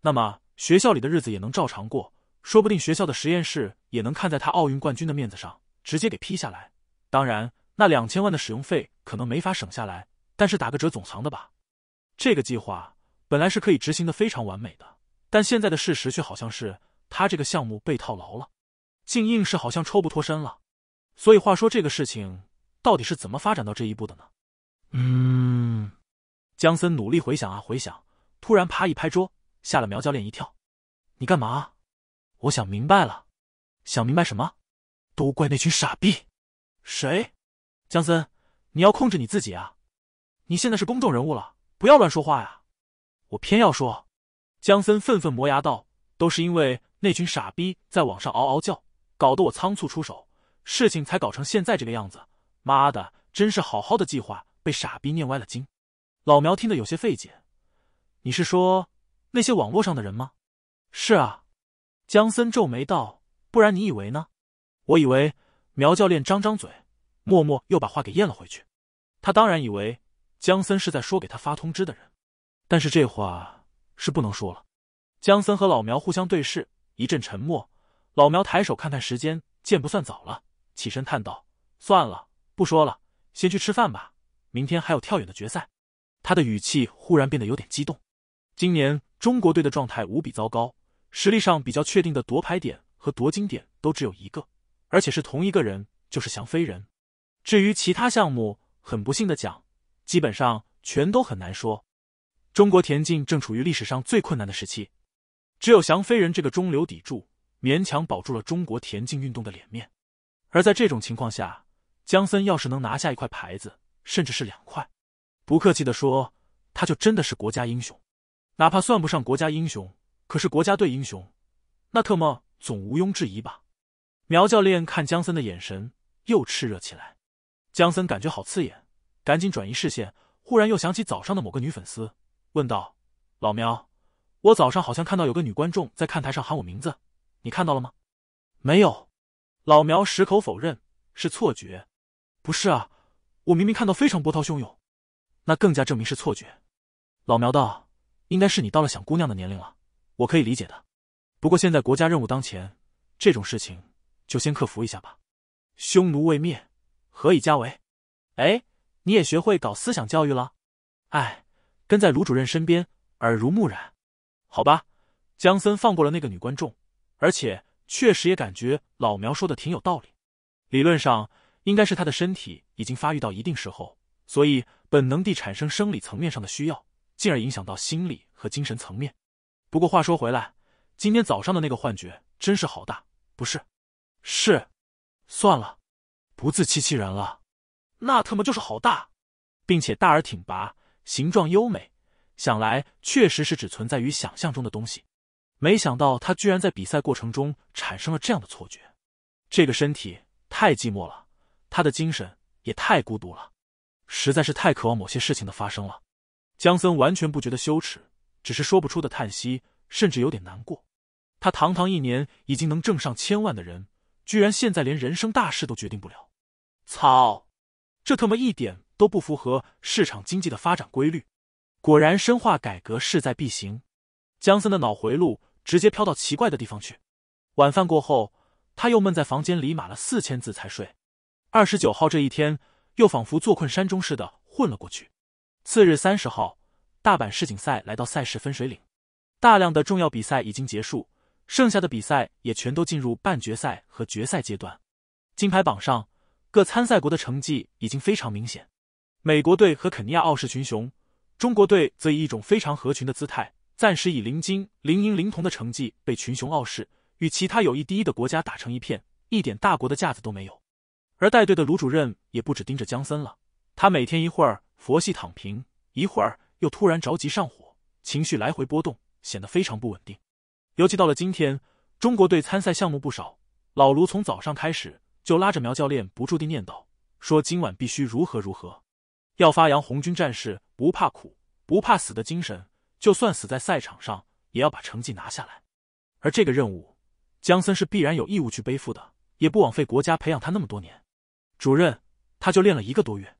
那么学校里的日子也能照常过，说不定学校的实验室也能看在他奥运冠军的面子上，直接给批下来。当然，那两千万的使用费可能没法省下来，但是打个折总行的吧。这个计划本来是可以执行的非常完美的，但现在的事实却好像是他这个项目被套牢了，竟硬是好像抽不脱身了。所以话说，这个事情到底是怎么发展到这一步的呢？嗯。江森努力回想啊回想，突然啪一拍桌，吓了苗教练一跳。你干嘛？我想明白了，想明白什么？都怪那群傻逼。谁？江森，你要控制你自己啊！你现在是公众人物了，不要乱说话呀！我偏要说。江森愤愤磨牙道：“都是因为那群傻逼在网上嗷嗷叫，搞得我仓促出手，事情才搞成现在这个样子。妈的，真是好好的计划被傻逼念歪了经。”老苗听得有些费解，“你是说那些网络上的人吗？”“是啊。”江森皱眉道，“不然你以为呢？”“我以为……”苗教练张张嘴，默默又把话给咽了回去。他当然以为江森是在说给他发通知的人，但是这话是不能说了。江森和老苗互相对视，一阵沉默。老苗抬手看看时间，见不算早了，起身叹道：“算了，不说了，先去吃饭吧。明天还有跳远的决赛。”他的语气忽然变得有点激动。今年中国队的状态无比糟糕，实力上比较确定的夺牌点和夺金点都只有一个，而且是同一个人，就是翔飞人。至于其他项目，很不幸的讲，基本上全都很难说。中国田径正处于历史上最困难的时期，只有翔飞人这个中流砥柱，勉强保住了中国田径运动的脸面。而在这种情况下，江森要是能拿下一块牌子，甚至是两块。不客气的说，他就真的是国家英雄，哪怕算不上国家英雄，可是国家队英雄，那特么总毋庸置疑吧？苗教练看姜森的眼神又炽热起来，姜森感觉好刺眼，赶紧转移视线。忽然又想起早上的某个女粉丝，问道：“老苗，我早上好像看到有个女观众在看台上喊我名字，你看到了吗？”“没有。”老苗矢口否认，“是错觉。”“不是啊，我明明看到非常波涛汹涌。”那更加证明是错觉，老苗道，应该是你到了想姑娘的年龄了，我可以理解的。不过现在国家任务当前，这种事情就先克服一下吧。匈奴未灭，何以家为？哎，你也学会搞思想教育了？哎，跟在卢主任身边，耳濡目染。好吧，江森放过了那个女观众，而且确实也感觉老苗说的挺有道理。理论上应该是他的身体已经发育到一定时候，所以。本能地产生生理层面上的需要，进而影响到心理和精神层面。不过话说回来，今天早上的那个幻觉真是好大，不是？是？算了，不自欺欺人了。那他妈就是好大，并且大而挺拔，形状优美。想来确实是只存在于想象中的东西。没想到他居然在比赛过程中产生了这样的错觉。这个身体太寂寞了，他的精神也太孤独了。实在是太渴望某些事情的发生了，江森完全不觉得羞耻，只是说不出的叹息，甚至有点难过。他堂堂一年已经能挣上千万的人，居然现在连人生大事都决定不了。操！这他妈一点都不符合市场经济的发展规律。果然，深化改革势在必行。江森的脑回路直接飘到奇怪的地方去。晚饭过后，他又闷在房间里码了四千字才睡。二十九号这一天。又仿佛坐困山中似的混了过去。次日三十号，大阪世锦赛来到赛事分水岭，大量的重要比赛已经结束，剩下的比赛也全都进入半决赛和决赛阶段。金牌榜上，各参赛国的成绩已经非常明显。美国队和肯尼亚傲视群雄，中国队则以一种非常合群的姿态，暂时以零金、零银、零铜的成绩被群雄傲视，与其他友谊第一的国家打成一片，一点大国的架子都没有。而带队的卢主任也不止盯着江森了，他每天一会儿佛系躺平，一会儿又突然着急上火，情绪来回波动，显得非常不稳定。尤其到了今天，中国队参赛项目不少，老卢从早上开始就拉着苗教练不住地念叨，说今晚必须如何如何，要发扬红军战士不怕苦、不怕死的精神，就算死在赛场上，也要把成绩拿下来。而这个任务，江森是必然有义务去背负的，也不枉费国家培养他那么多年。主任，他就练了一个多月，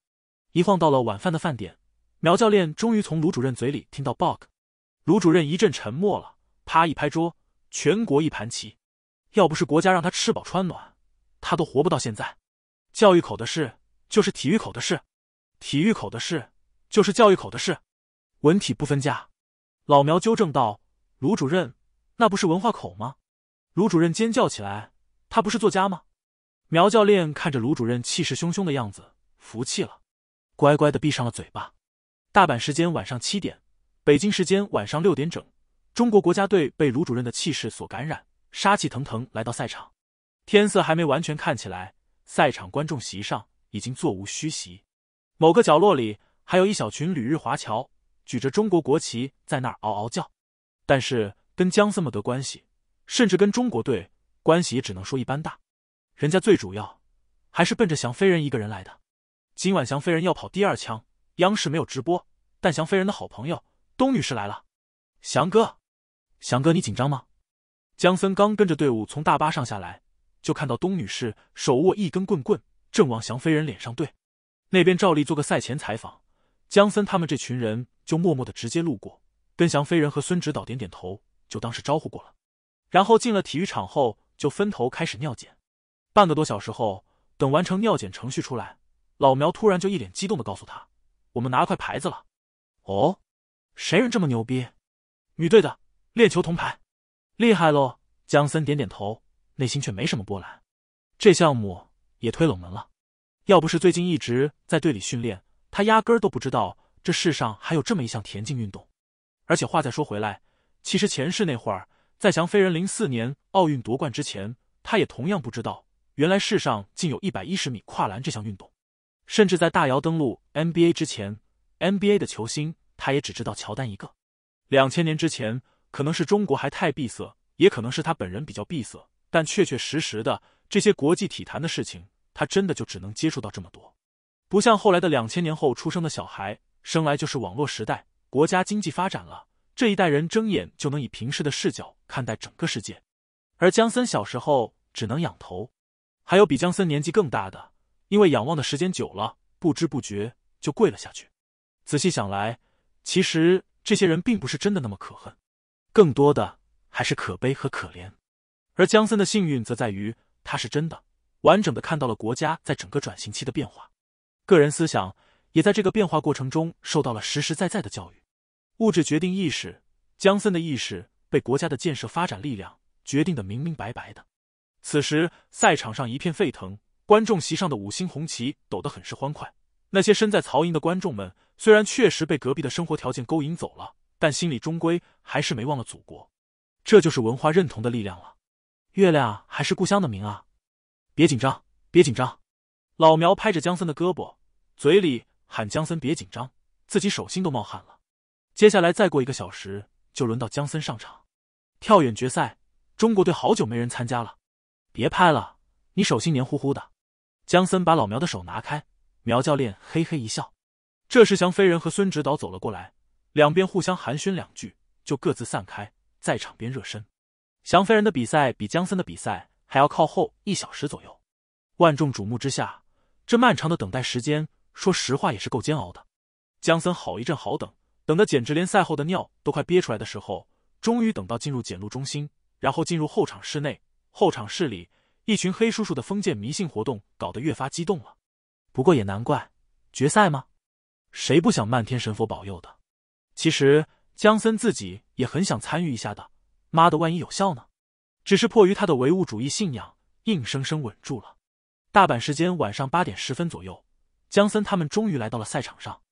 一晃到了晚饭的饭点，苗教练终于从卢主任嘴里听到 bug。卢主任一阵沉默了，啪一拍桌：“全国一盘棋，要不是国家让他吃饱穿暖，他都活不到现在。教育口的事就是体育口的事，体育口的事就是教育口的事，文体不分家。”老苗纠正道：“卢主任，那不是文化口吗？”卢主任尖叫起来：“他不是作家吗？”苗教练看着卢主任气势汹汹的样子，服气了，乖乖的闭上了嘴巴。大阪时间晚上七点，北京时间晚上六点整，中国国家队被卢主任的气势所感染，杀气腾腾来到赛场。天色还没完全看起来，赛场观众席上已经座无虚席。某个角落里还有一小群旅日华侨，举着中国国旗在那儿嗷嗷叫。但是跟江森么的关系，甚至跟中国队关系，也只能说一般大。人家最主要还是奔着翔飞人一个人来的。今晚翔飞人要跑第二枪，央视没有直播，但翔飞人的好朋友东女士来了。翔哥，翔哥，你紧张吗？江森刚跟着队伍从大巴上下来，就看到东女士手握一根棍棍，正往翔飞人脸上怼。那边照例做个赛前采访，江森他们这群人就默默的直接路过，跟翔飞人和孙指导点点头，就当是招呼过了。然后进了体育场后，就分头开始尿检。半个多小时后，等完成尿检程序出来，老苗突然就一脸激动的告诉他：“我们拿块牌子了。”“哦，谁人这么牛逼？”“女队的练球铜牌，厉害喽！”江森点点头，内心却没什么波澜。这项目也忒冷门了。要不是最近一直在队里训练，他压根儿都不知道这世上还有这么一项田径运动。而且话再说回来，其实前世那会儿，在翔飞人零四年奥运夺冠之前，他也同样不知道。原来世上竟有一百一十米跨栏这项运动，甚至在大姚登陆 NBA 之前，NBA 的球星他也只知道乔丹一个。两千年之前，可能是中国还太闭塞，也可能是他本人比较闭塞，但确确实实的，这些国际体坛的事情，他真的就只能接触到这么多。不像后来的两千年后出生的小孩，生来就是网络时代，国家经济发展了，这一代人睁眼就能以平视的视角看待整个世界。而江森小时候只能仰头。还有比姜森年纪更大的，因为仰望的时间久了，不知不觉就跪了下去。仔细想来，其实这些人并不是真的那么可恨，更多的还是可悲和可怜。而姜森的幸运则在于，他是真的完整的看到了国家在整个转型期的变化，个人思想也在这个变化过程中受到了实实在在的教育。物质决定意识，姜森的意识被国家的建设发展力量决定的明明白白的。此时，赛场上一片沸腾，观众席上的五星红旗抖得很是欢快。那些身在曹营的观众们，虽然确实被隔壁的生活条件勾引走了，但心里终归还是没忘了祖国。这就是文化认同的力量了。月亮还是故乡的明啊！别紧张，别紧张！老苗拍着姜森的胳膊，嘴里喊：“姜森别紧张。”自己手心都冒汗了。接下来再过一个小时，就轮到姜森上场。跳远决赛，中国队好久没人参加了。别拍了，你手心黏糊糊的。江森把老苗的手拿开。苗教练嘿嘿一笑。这时，翔飞人和孙指导走了过来，两边互相寒暄两句，就各自散开，在场边热身。翔飞人的比赛比江森的比赛还要靠后一小时左右。万众瞩目之下，这漫长的等待时间，说实话也是够煎熬的。江森好一阵好等，等的简直连赛后的尿都快憋出来的时候，终于等到进入检录中心，然后进入候场室内。后场室里，一群黑叔叔的封建迷信活动搞得越发激动了。不过也难怪，决赛吗？谁不想漫天神佛保佑的？其实江森自己也很想参与一下的。妈的，万一有效呢？只是迫于他的唯物主义信仰，硬生生稳住了。大阪时间晚上八点十分左右，江森他们终于来到了赛场上。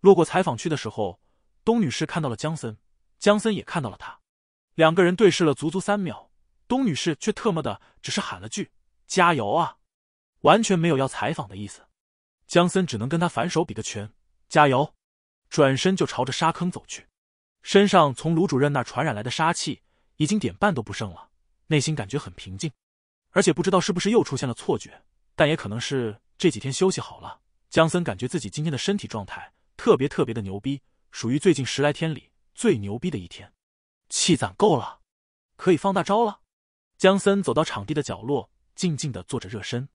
路过采访区的时候，东女士看到了江森，江森也看到了她，两个人对视了足足三秒。东女士却特么的只是喊了句“加油啊”，完全没有要采访的意思。江森只能跟他反手比个拳，“加油！”转身就朝着沙坑走去，身上从卢主任那传染来的杀气已经点半都不剩了，内心感觉很平静。而且不知道是不是又出现了错觉，但也可能是这几天休息好了，江森感觉自己今天的身体状态特别特别的牛逼，属于最近十来天里最牛逼的一天，气攒够了，可以放大招了。江森走到场地的角落，静静的坐着热身。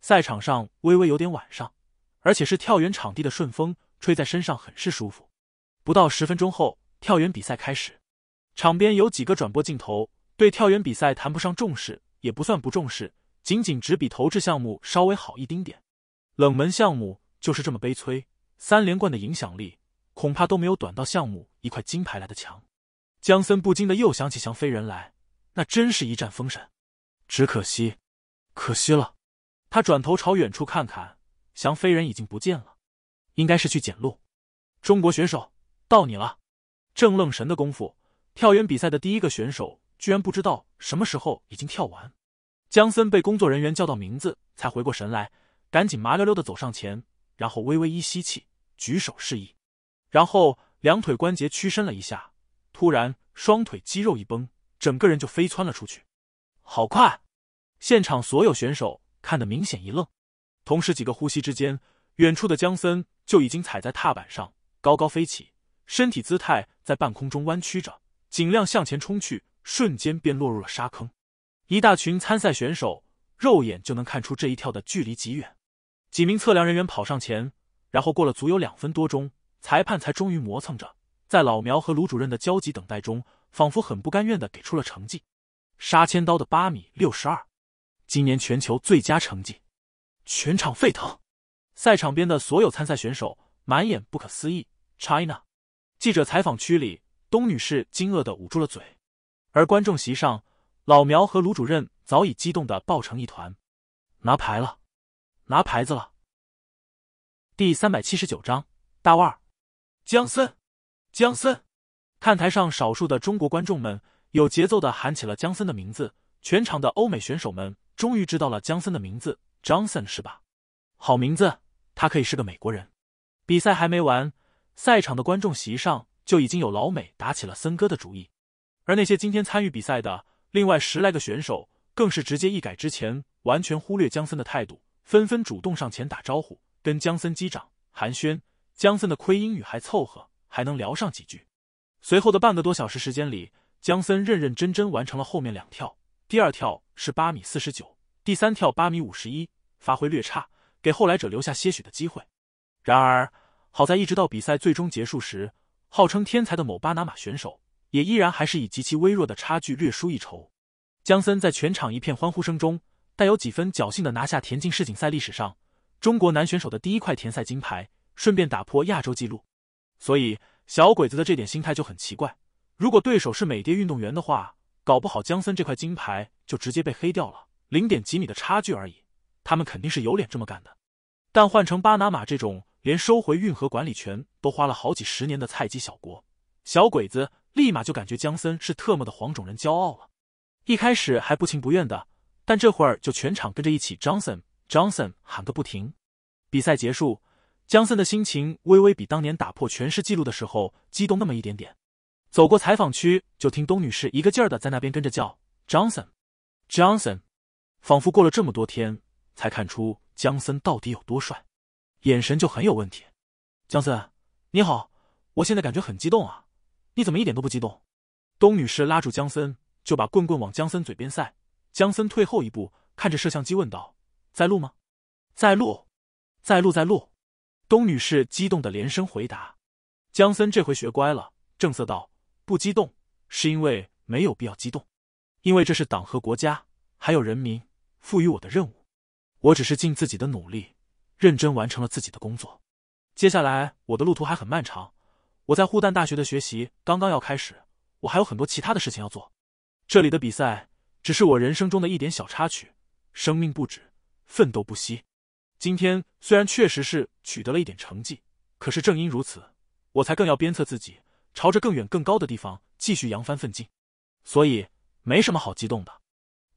赛场上微微有点晚上，而且是跳远场地的顺风，吹在身上很是舒服。不到十分钟后，跳远比赛开始。场边有几个转播镜头，对跳远比赛谈不上重视，也不算不重视，仅仅只比投掷项目稍微好一丁点。冷门项目就是这么悲催，三连冠的影响力恐怕都没有短道项目一块金牌来的强。江森不禁的又想起翔飞人来。那真是一战封神，只可惜，可惜了。他转头朝远处看看，翔飞人已经不见了，应该是去捡路。中国选手到你了。正愣神的功夫，跳远比赛的第一个选手居然不知道什么时候已经跳完。江森被工作人员叫到名字，才回过神来，赶紧麻溜溜的走上前，然后微微一吸气，举手示意，然后两腿关节屈伸了一下，突然双腿肌肉一绷。整个人就飞窜了出去，好快！现场所有选手看得明显一愣。同时，几个呼吸之间，远处的江森就已经踩在踏板上，高高飞起，身体姿态在半空中弯曲着，尽量向前冲去，瞬间便落入了沙坑。一大群参赛选手肉眼就能看出这一跳的距离极远。几名测量人员跑上前，然后过了足有两分多钟，裁判才终于磨蹭着，在老苗和卢主任的焦急等待中。仿佛很不甘愿的给出了成绩，杀千刀的八米六十二，今年全球最佳成绩，全场沸腾。赛场边的所有参赛选手满眼不可思议。China，记者采访区里，东女士惊愕的捂住了嘴，而观众席上，老苗和卢主任早已激动的抱成一团，拿牌了，拿牌子了。第三百七十九章大腕，江森，江森。看台上少数的中国观众们有节奏的喊起了姜森的名字，全场的欧美选手们终于知道了姜森的名字，Johnson 是吧？好名字，他可以是个美国人。比赛还没完，赛场的观众席上就已经有老美打起了森哥的主意，而那些今天参与比赛的另外十来个选手更是直接一改之前完全忽略姜森的态度，纷纷主动上前打招呼，跟姜森击掌寒暄。姜森的亏英语还凑合，还能聊上几句。随后的半个多小时时间里，姜森认认真真完成了后面两跳。第二跳是八米四十九，第三跳八米五十一，发挥略差，给后来者留下些许的机会。然而，好在一直到比赛最终结束时，号称天才的某巴拿马选手也依然还是以极其微弱的差距略输一筹。姜森在全场一片欢呼声中，带有几分侥幸的拿下田径世锦赛历史上中国男选手的第一块田赛金牌，顺便打破亚洲纪录。所以。小鬼子的这点心态就很奇怪。如果对手是美爹运动员的话，搞不好江森这块金牌就直接被黑掉了，零点几米的差距而已，他们肯定是有脸这么干的。但换成巴拿马这种连收回运河管理权都花了好几十年的菜鸡小国，小鬼子立马就感觉江森是特么的黄种人骄傲了。一开始还不情不愿的，但这会儿就全场跟着一起 Johnson Johnson 喊个不停。比赛结束。江森的心情微微比当年打破全世纪录的时候激动那么一点点。走过采访区，就听东女士一个劲儿的在那边跟着叫：“ n 森，o 森！”仿佛过了这么多天，才看出江森到底有多帅，眼神就很有问题。江森，你好，我现在感觉很激动啊，你怎么一点都不激动？东女士拉住江森，就把棍棍往江森嘴边塞。江森退后一步，看着摄像机问道：“在录吗？在录，在录，在录。”东女士激动的连声回答，江森这回学乖了，正色道：“不激动，是因为没有必要激动，因为这是党和国家还有人民赋予我的任务，我只是尽自己的努力，认真完成了自己的工作。接下来我的路途还很漫长，我在复旦大学的学习刚刚要开始，我还有很多其他的事情要做。这里的比赛只是我人生中的一点小插曲，生命不止，奋斗不息。”今天虽然确实是取得了一点成绩，可是正因如此，我才更要鞭策自己，朝着更远更高的地方继续扬帆奋进。所以没什么好激动的，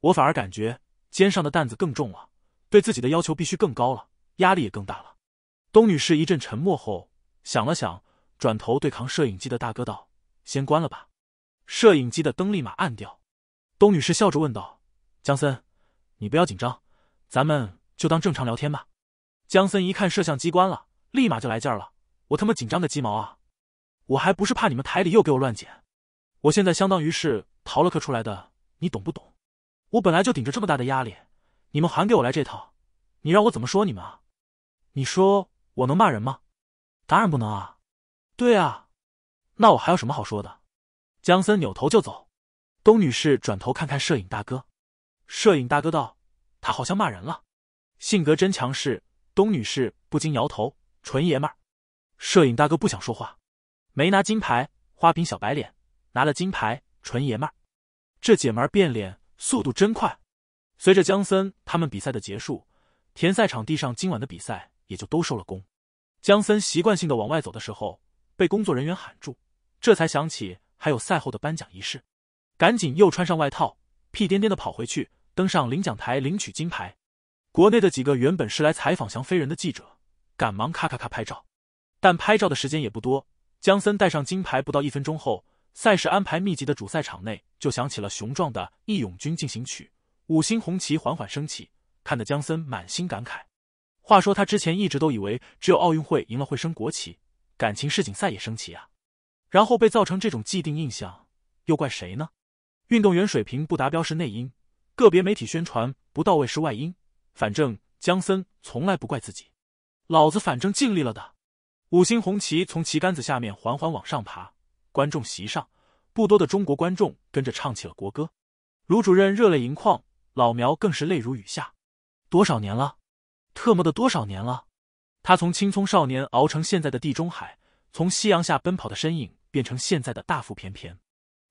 我反而感觉肩上的担子更重了，对自己的要求必须更高了，压力也更大了。东女士一阵沉默后，想了想，转头对扛摄影机的大哥道：“先关了吧。”摄影机的灯立马暗掉。东女士笑着问道：“江森，你不要紧张，咱们就当正常聊天吧。”江森一看摄像机关了，立马就来劲儿了。我他妈紧张的鸡毛啊！我还不是怕你们台里又给我乱剪。我现在相当于是逃了课出来的，你懂不懂？我本来就顶着这么大的压力，你们还给我来这套，你让我怎么说你们啊？你说我能骂人吗？当然不能啊！对啊，那我还有什么好说的？江森扭头就走。东女士转头看看摄影大哥，摄影大哥道：“他好像骂人了，性格真强势。”东女士不禁摇头：“纯爷们儿，摄影大哥不想说话。没拿金牌，花瓶小白脸；拿了金牌，纯爷们儿。这姐们儿变脸速度真快。”随着江森他们比赛的结束，田赛场地上今晚的比赛也就都收了工。江森习惯性的往外走的时候，被工作人员喊住，这才想起还有赛后的颁奖仪式，赶紧又穿上外套，屁颠颠的跑回去，登上领奖台领取金牌。国内的几个原本是来采访翔飞人的记者，赶忙咔咔咔拍照，但拍照的时间也不多。江森戴上金牌不到一分钟后，赛事安排密集的主赛场内就响起了雄壮的《义勇军进行曲》，五星红旗缓缓升起，看得江森满心感慨。话说他之前一直都以为只有奥运会赢了会升国旗，感情世锦赛也升旗啊？然后被造成这种既定印象，又怪谁呢？运动员水平不达标是内因，个别媒体宣传不到位是外因。反正江森从来不怪自己，老子反正尽力了的。五星红旗从旗杆子下面缓缓往上爬，观众席上不多的中国观众跟着唱起了国歌。卢主任热泪盈眶，老苗更是泪如雨下。多少年了，特么的多少年了！他从青葱少年熬成现在的地中海，从夕阳下奔跑的身影变成现在的大腹便便。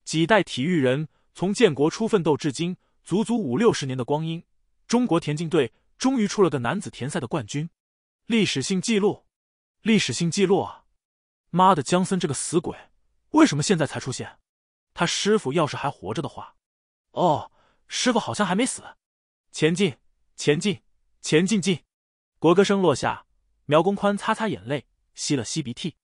几代体育人从建国初奋斗至今，足足五六十年的光阴。中国田径队终于出了个男子田赛的冠军，历史性记录，历史性记录啊！妈的，江森这个死鬼，为什么现在才出现？他师傅要是还活着的话，哦，师傅好像还没死。前进，前进，前进进！国歌声落下，苗公宽擦擦眼泪，吸了吸鼻涕。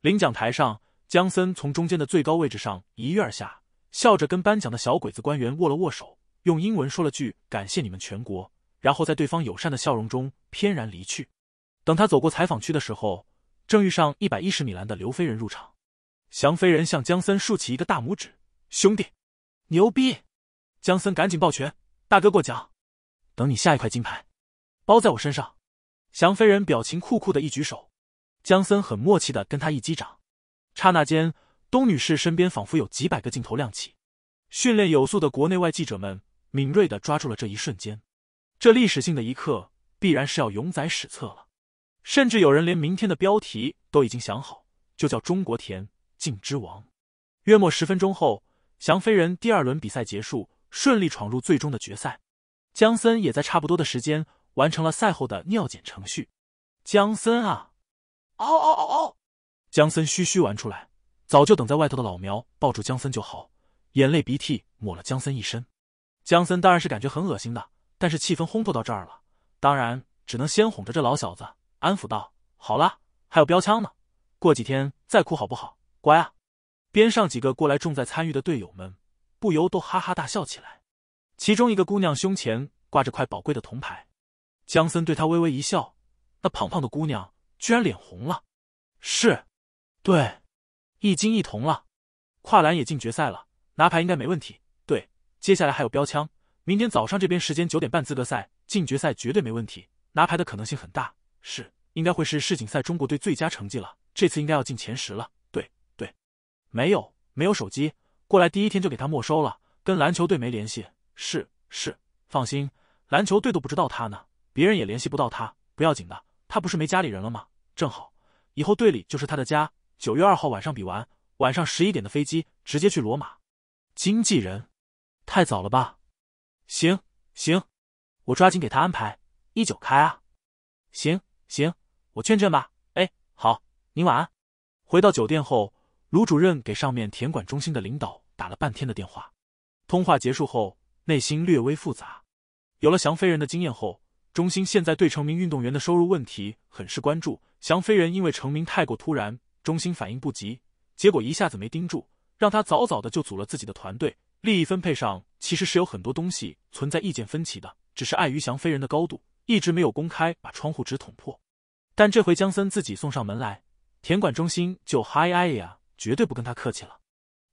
领奖台上，江森从中间的最高位置上一跃而下，笑着跟颁奖的小鬼子官员握了握手。用英文说了句“感谢你们全国”，然后在对方友善的笑容中翩然离去。等他走过采访区的时候，正遇上一百一十米栏的刘飞人入场，翔飞人向姜森竖起一个大拇指：“兄弟，牛逼！”姜森赶紧抱拳：“大哥过奖，等你下一块金牌，包在我身上。”翔飞人表情酷酷的一举手，姜森很默契的跟他一击掌。刹那间，东女士身边仿佛有几百个镜头亮起，训练有素的国内外记者们。敏锐的抓住了这一瞬间，这历史性的一刻必然是要永载史册了。甚至有人连明天的标题都已经想好，就叫“中国田径之王”。约莫十分钟后，翔飞人第二轮比赛结束，顺利闯入最终的决赛。江森也在差不多的时间完成了赛后的尿检程序。江森啊，嗷嗷嗷嗷！江森嘘嘘完出来，早就等在外头的老苗抱住江森就好，眼泪鼻涕抹了江森一身。江森当然是感觉很恶心的，但是气氛烘托到这儿了，当然只能先哄着这老小子，安抚道：“好啦，还有标枪呢，过几天再哭好不好？乖啊！”边上几个过来重在参与的队友们，不由都哈哈大笑起来。其中一个姑娘胸前挂着块宝贵的铜牌，江森对她微微一笑，那胖胖的姑娘居然脸红了。是，对，一金一铜了，跨栏也进决赛了，拿牌应该没问题。接下来还有标枪，明天早上这边时间九点半资格赛，进决赛绝对没问题，拿牌的可能性很大。是，应该会是世锦赛中国队最佳成绩了，这次应该要进前十了。对对，没有没有手机，过来第一天就给他没收了，跟篮球队没联系。是是，放心，篮球队都不知道他呢，别人也联系不到他，不要紧的，他不是没家里人了吗？正好以后队里就是他的家。九月二号晚上比完，晚上十一点的飞机直接去罗马。经纪人。太早了吧？行行，我抓紧给他安排一九开啊。行行，我劝劝吧。哎，好，您晚安。回到酒店后，卢主任给上面田管中心的领导打了半天的电话。通话结束后，内心略微复杂。有了翔飞人的经验后，中心现在对成名运动员的收入问题很是关注。翔飞人因为成名太过突然，中心反应不及，结果一下子没盯住，让他早早的就组了自己的团队。利益分配上其实是有很多东西存在意见分歧的，只是碍于翔飞人的高度，一直没有公开把窗户纸捅破。但这回江森自己送上门来，田管中心就嗨呀，绝对不跟他客气了。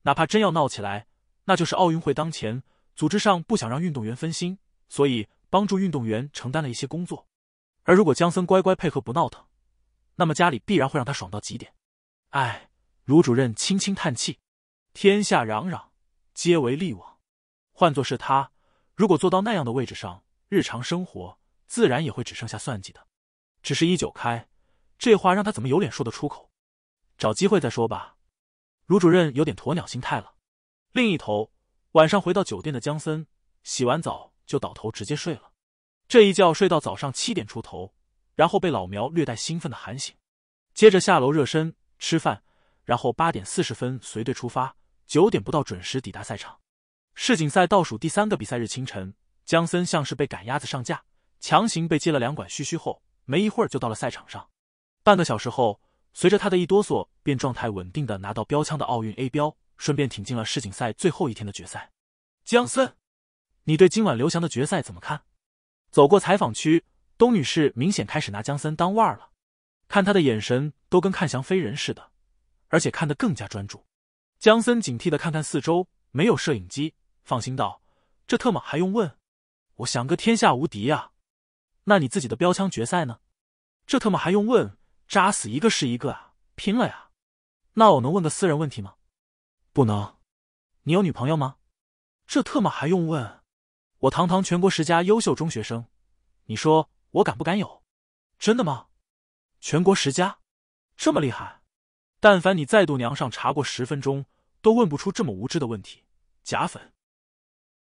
哪怕真要闹起来，那就是奥运会当前，组织上不想让运动员分心，所以帮助运动员承担了一些工作。而如果江森乖乖配合不闹腾，那么家里必然会让他爽到极点。哎，卢主任轻轻叹气，天下攘攘。皆为利往，换作是他，如果坐到那样的位置上，日常生活自然也会只剩下算计的。只是一九开，这话让他怎么有脸说得出口？找机会再说吧。卢主任有点鸵鸟心态了。另一头，晚上回到酒店的江森，洗完澡就倒头直接睡了。这一觉睡到早上七点出头，然后被老苗略带兴奋的喊醒，接着下楼热身、吃饭，然后八点四十分随队出发。九点不到，准时抵达赛场。世锦赛倒数第三个比赛日清晨，江森像是被赶鸭子上架，强行被接了两管嘘嘘后，没一会儿就到了赛场上。半个小时后，随着他的一哆嗦，便状态稳定的拿到标枪的奥运 A 标，顺便挺进了世锦赛最后一天的决赛。江森，你对今晚刘翔的决赛怎么看？走过采访区，东女士明显开始拿江森当腕儿了，看他的眼神都跟看翔飞人似的，而且看得更加专注。江森警惕的看看四周，没有摄影机，放心道：“这特么还用问？我想个天下无敌呀。那你自己的标枪决赛呢？这特么还用问？扎死一个是一个啊，拼了呀！那我能问个私人问题吗？不能。你有女朋友吗？这特么还用问？我堂堂全国十佳优秀中学生，你说我敢不敢有？真的吗？全国十佳？这么厉害？”但凡你再度娘上查过十分钟，都问不出这么无知的问题，假粉。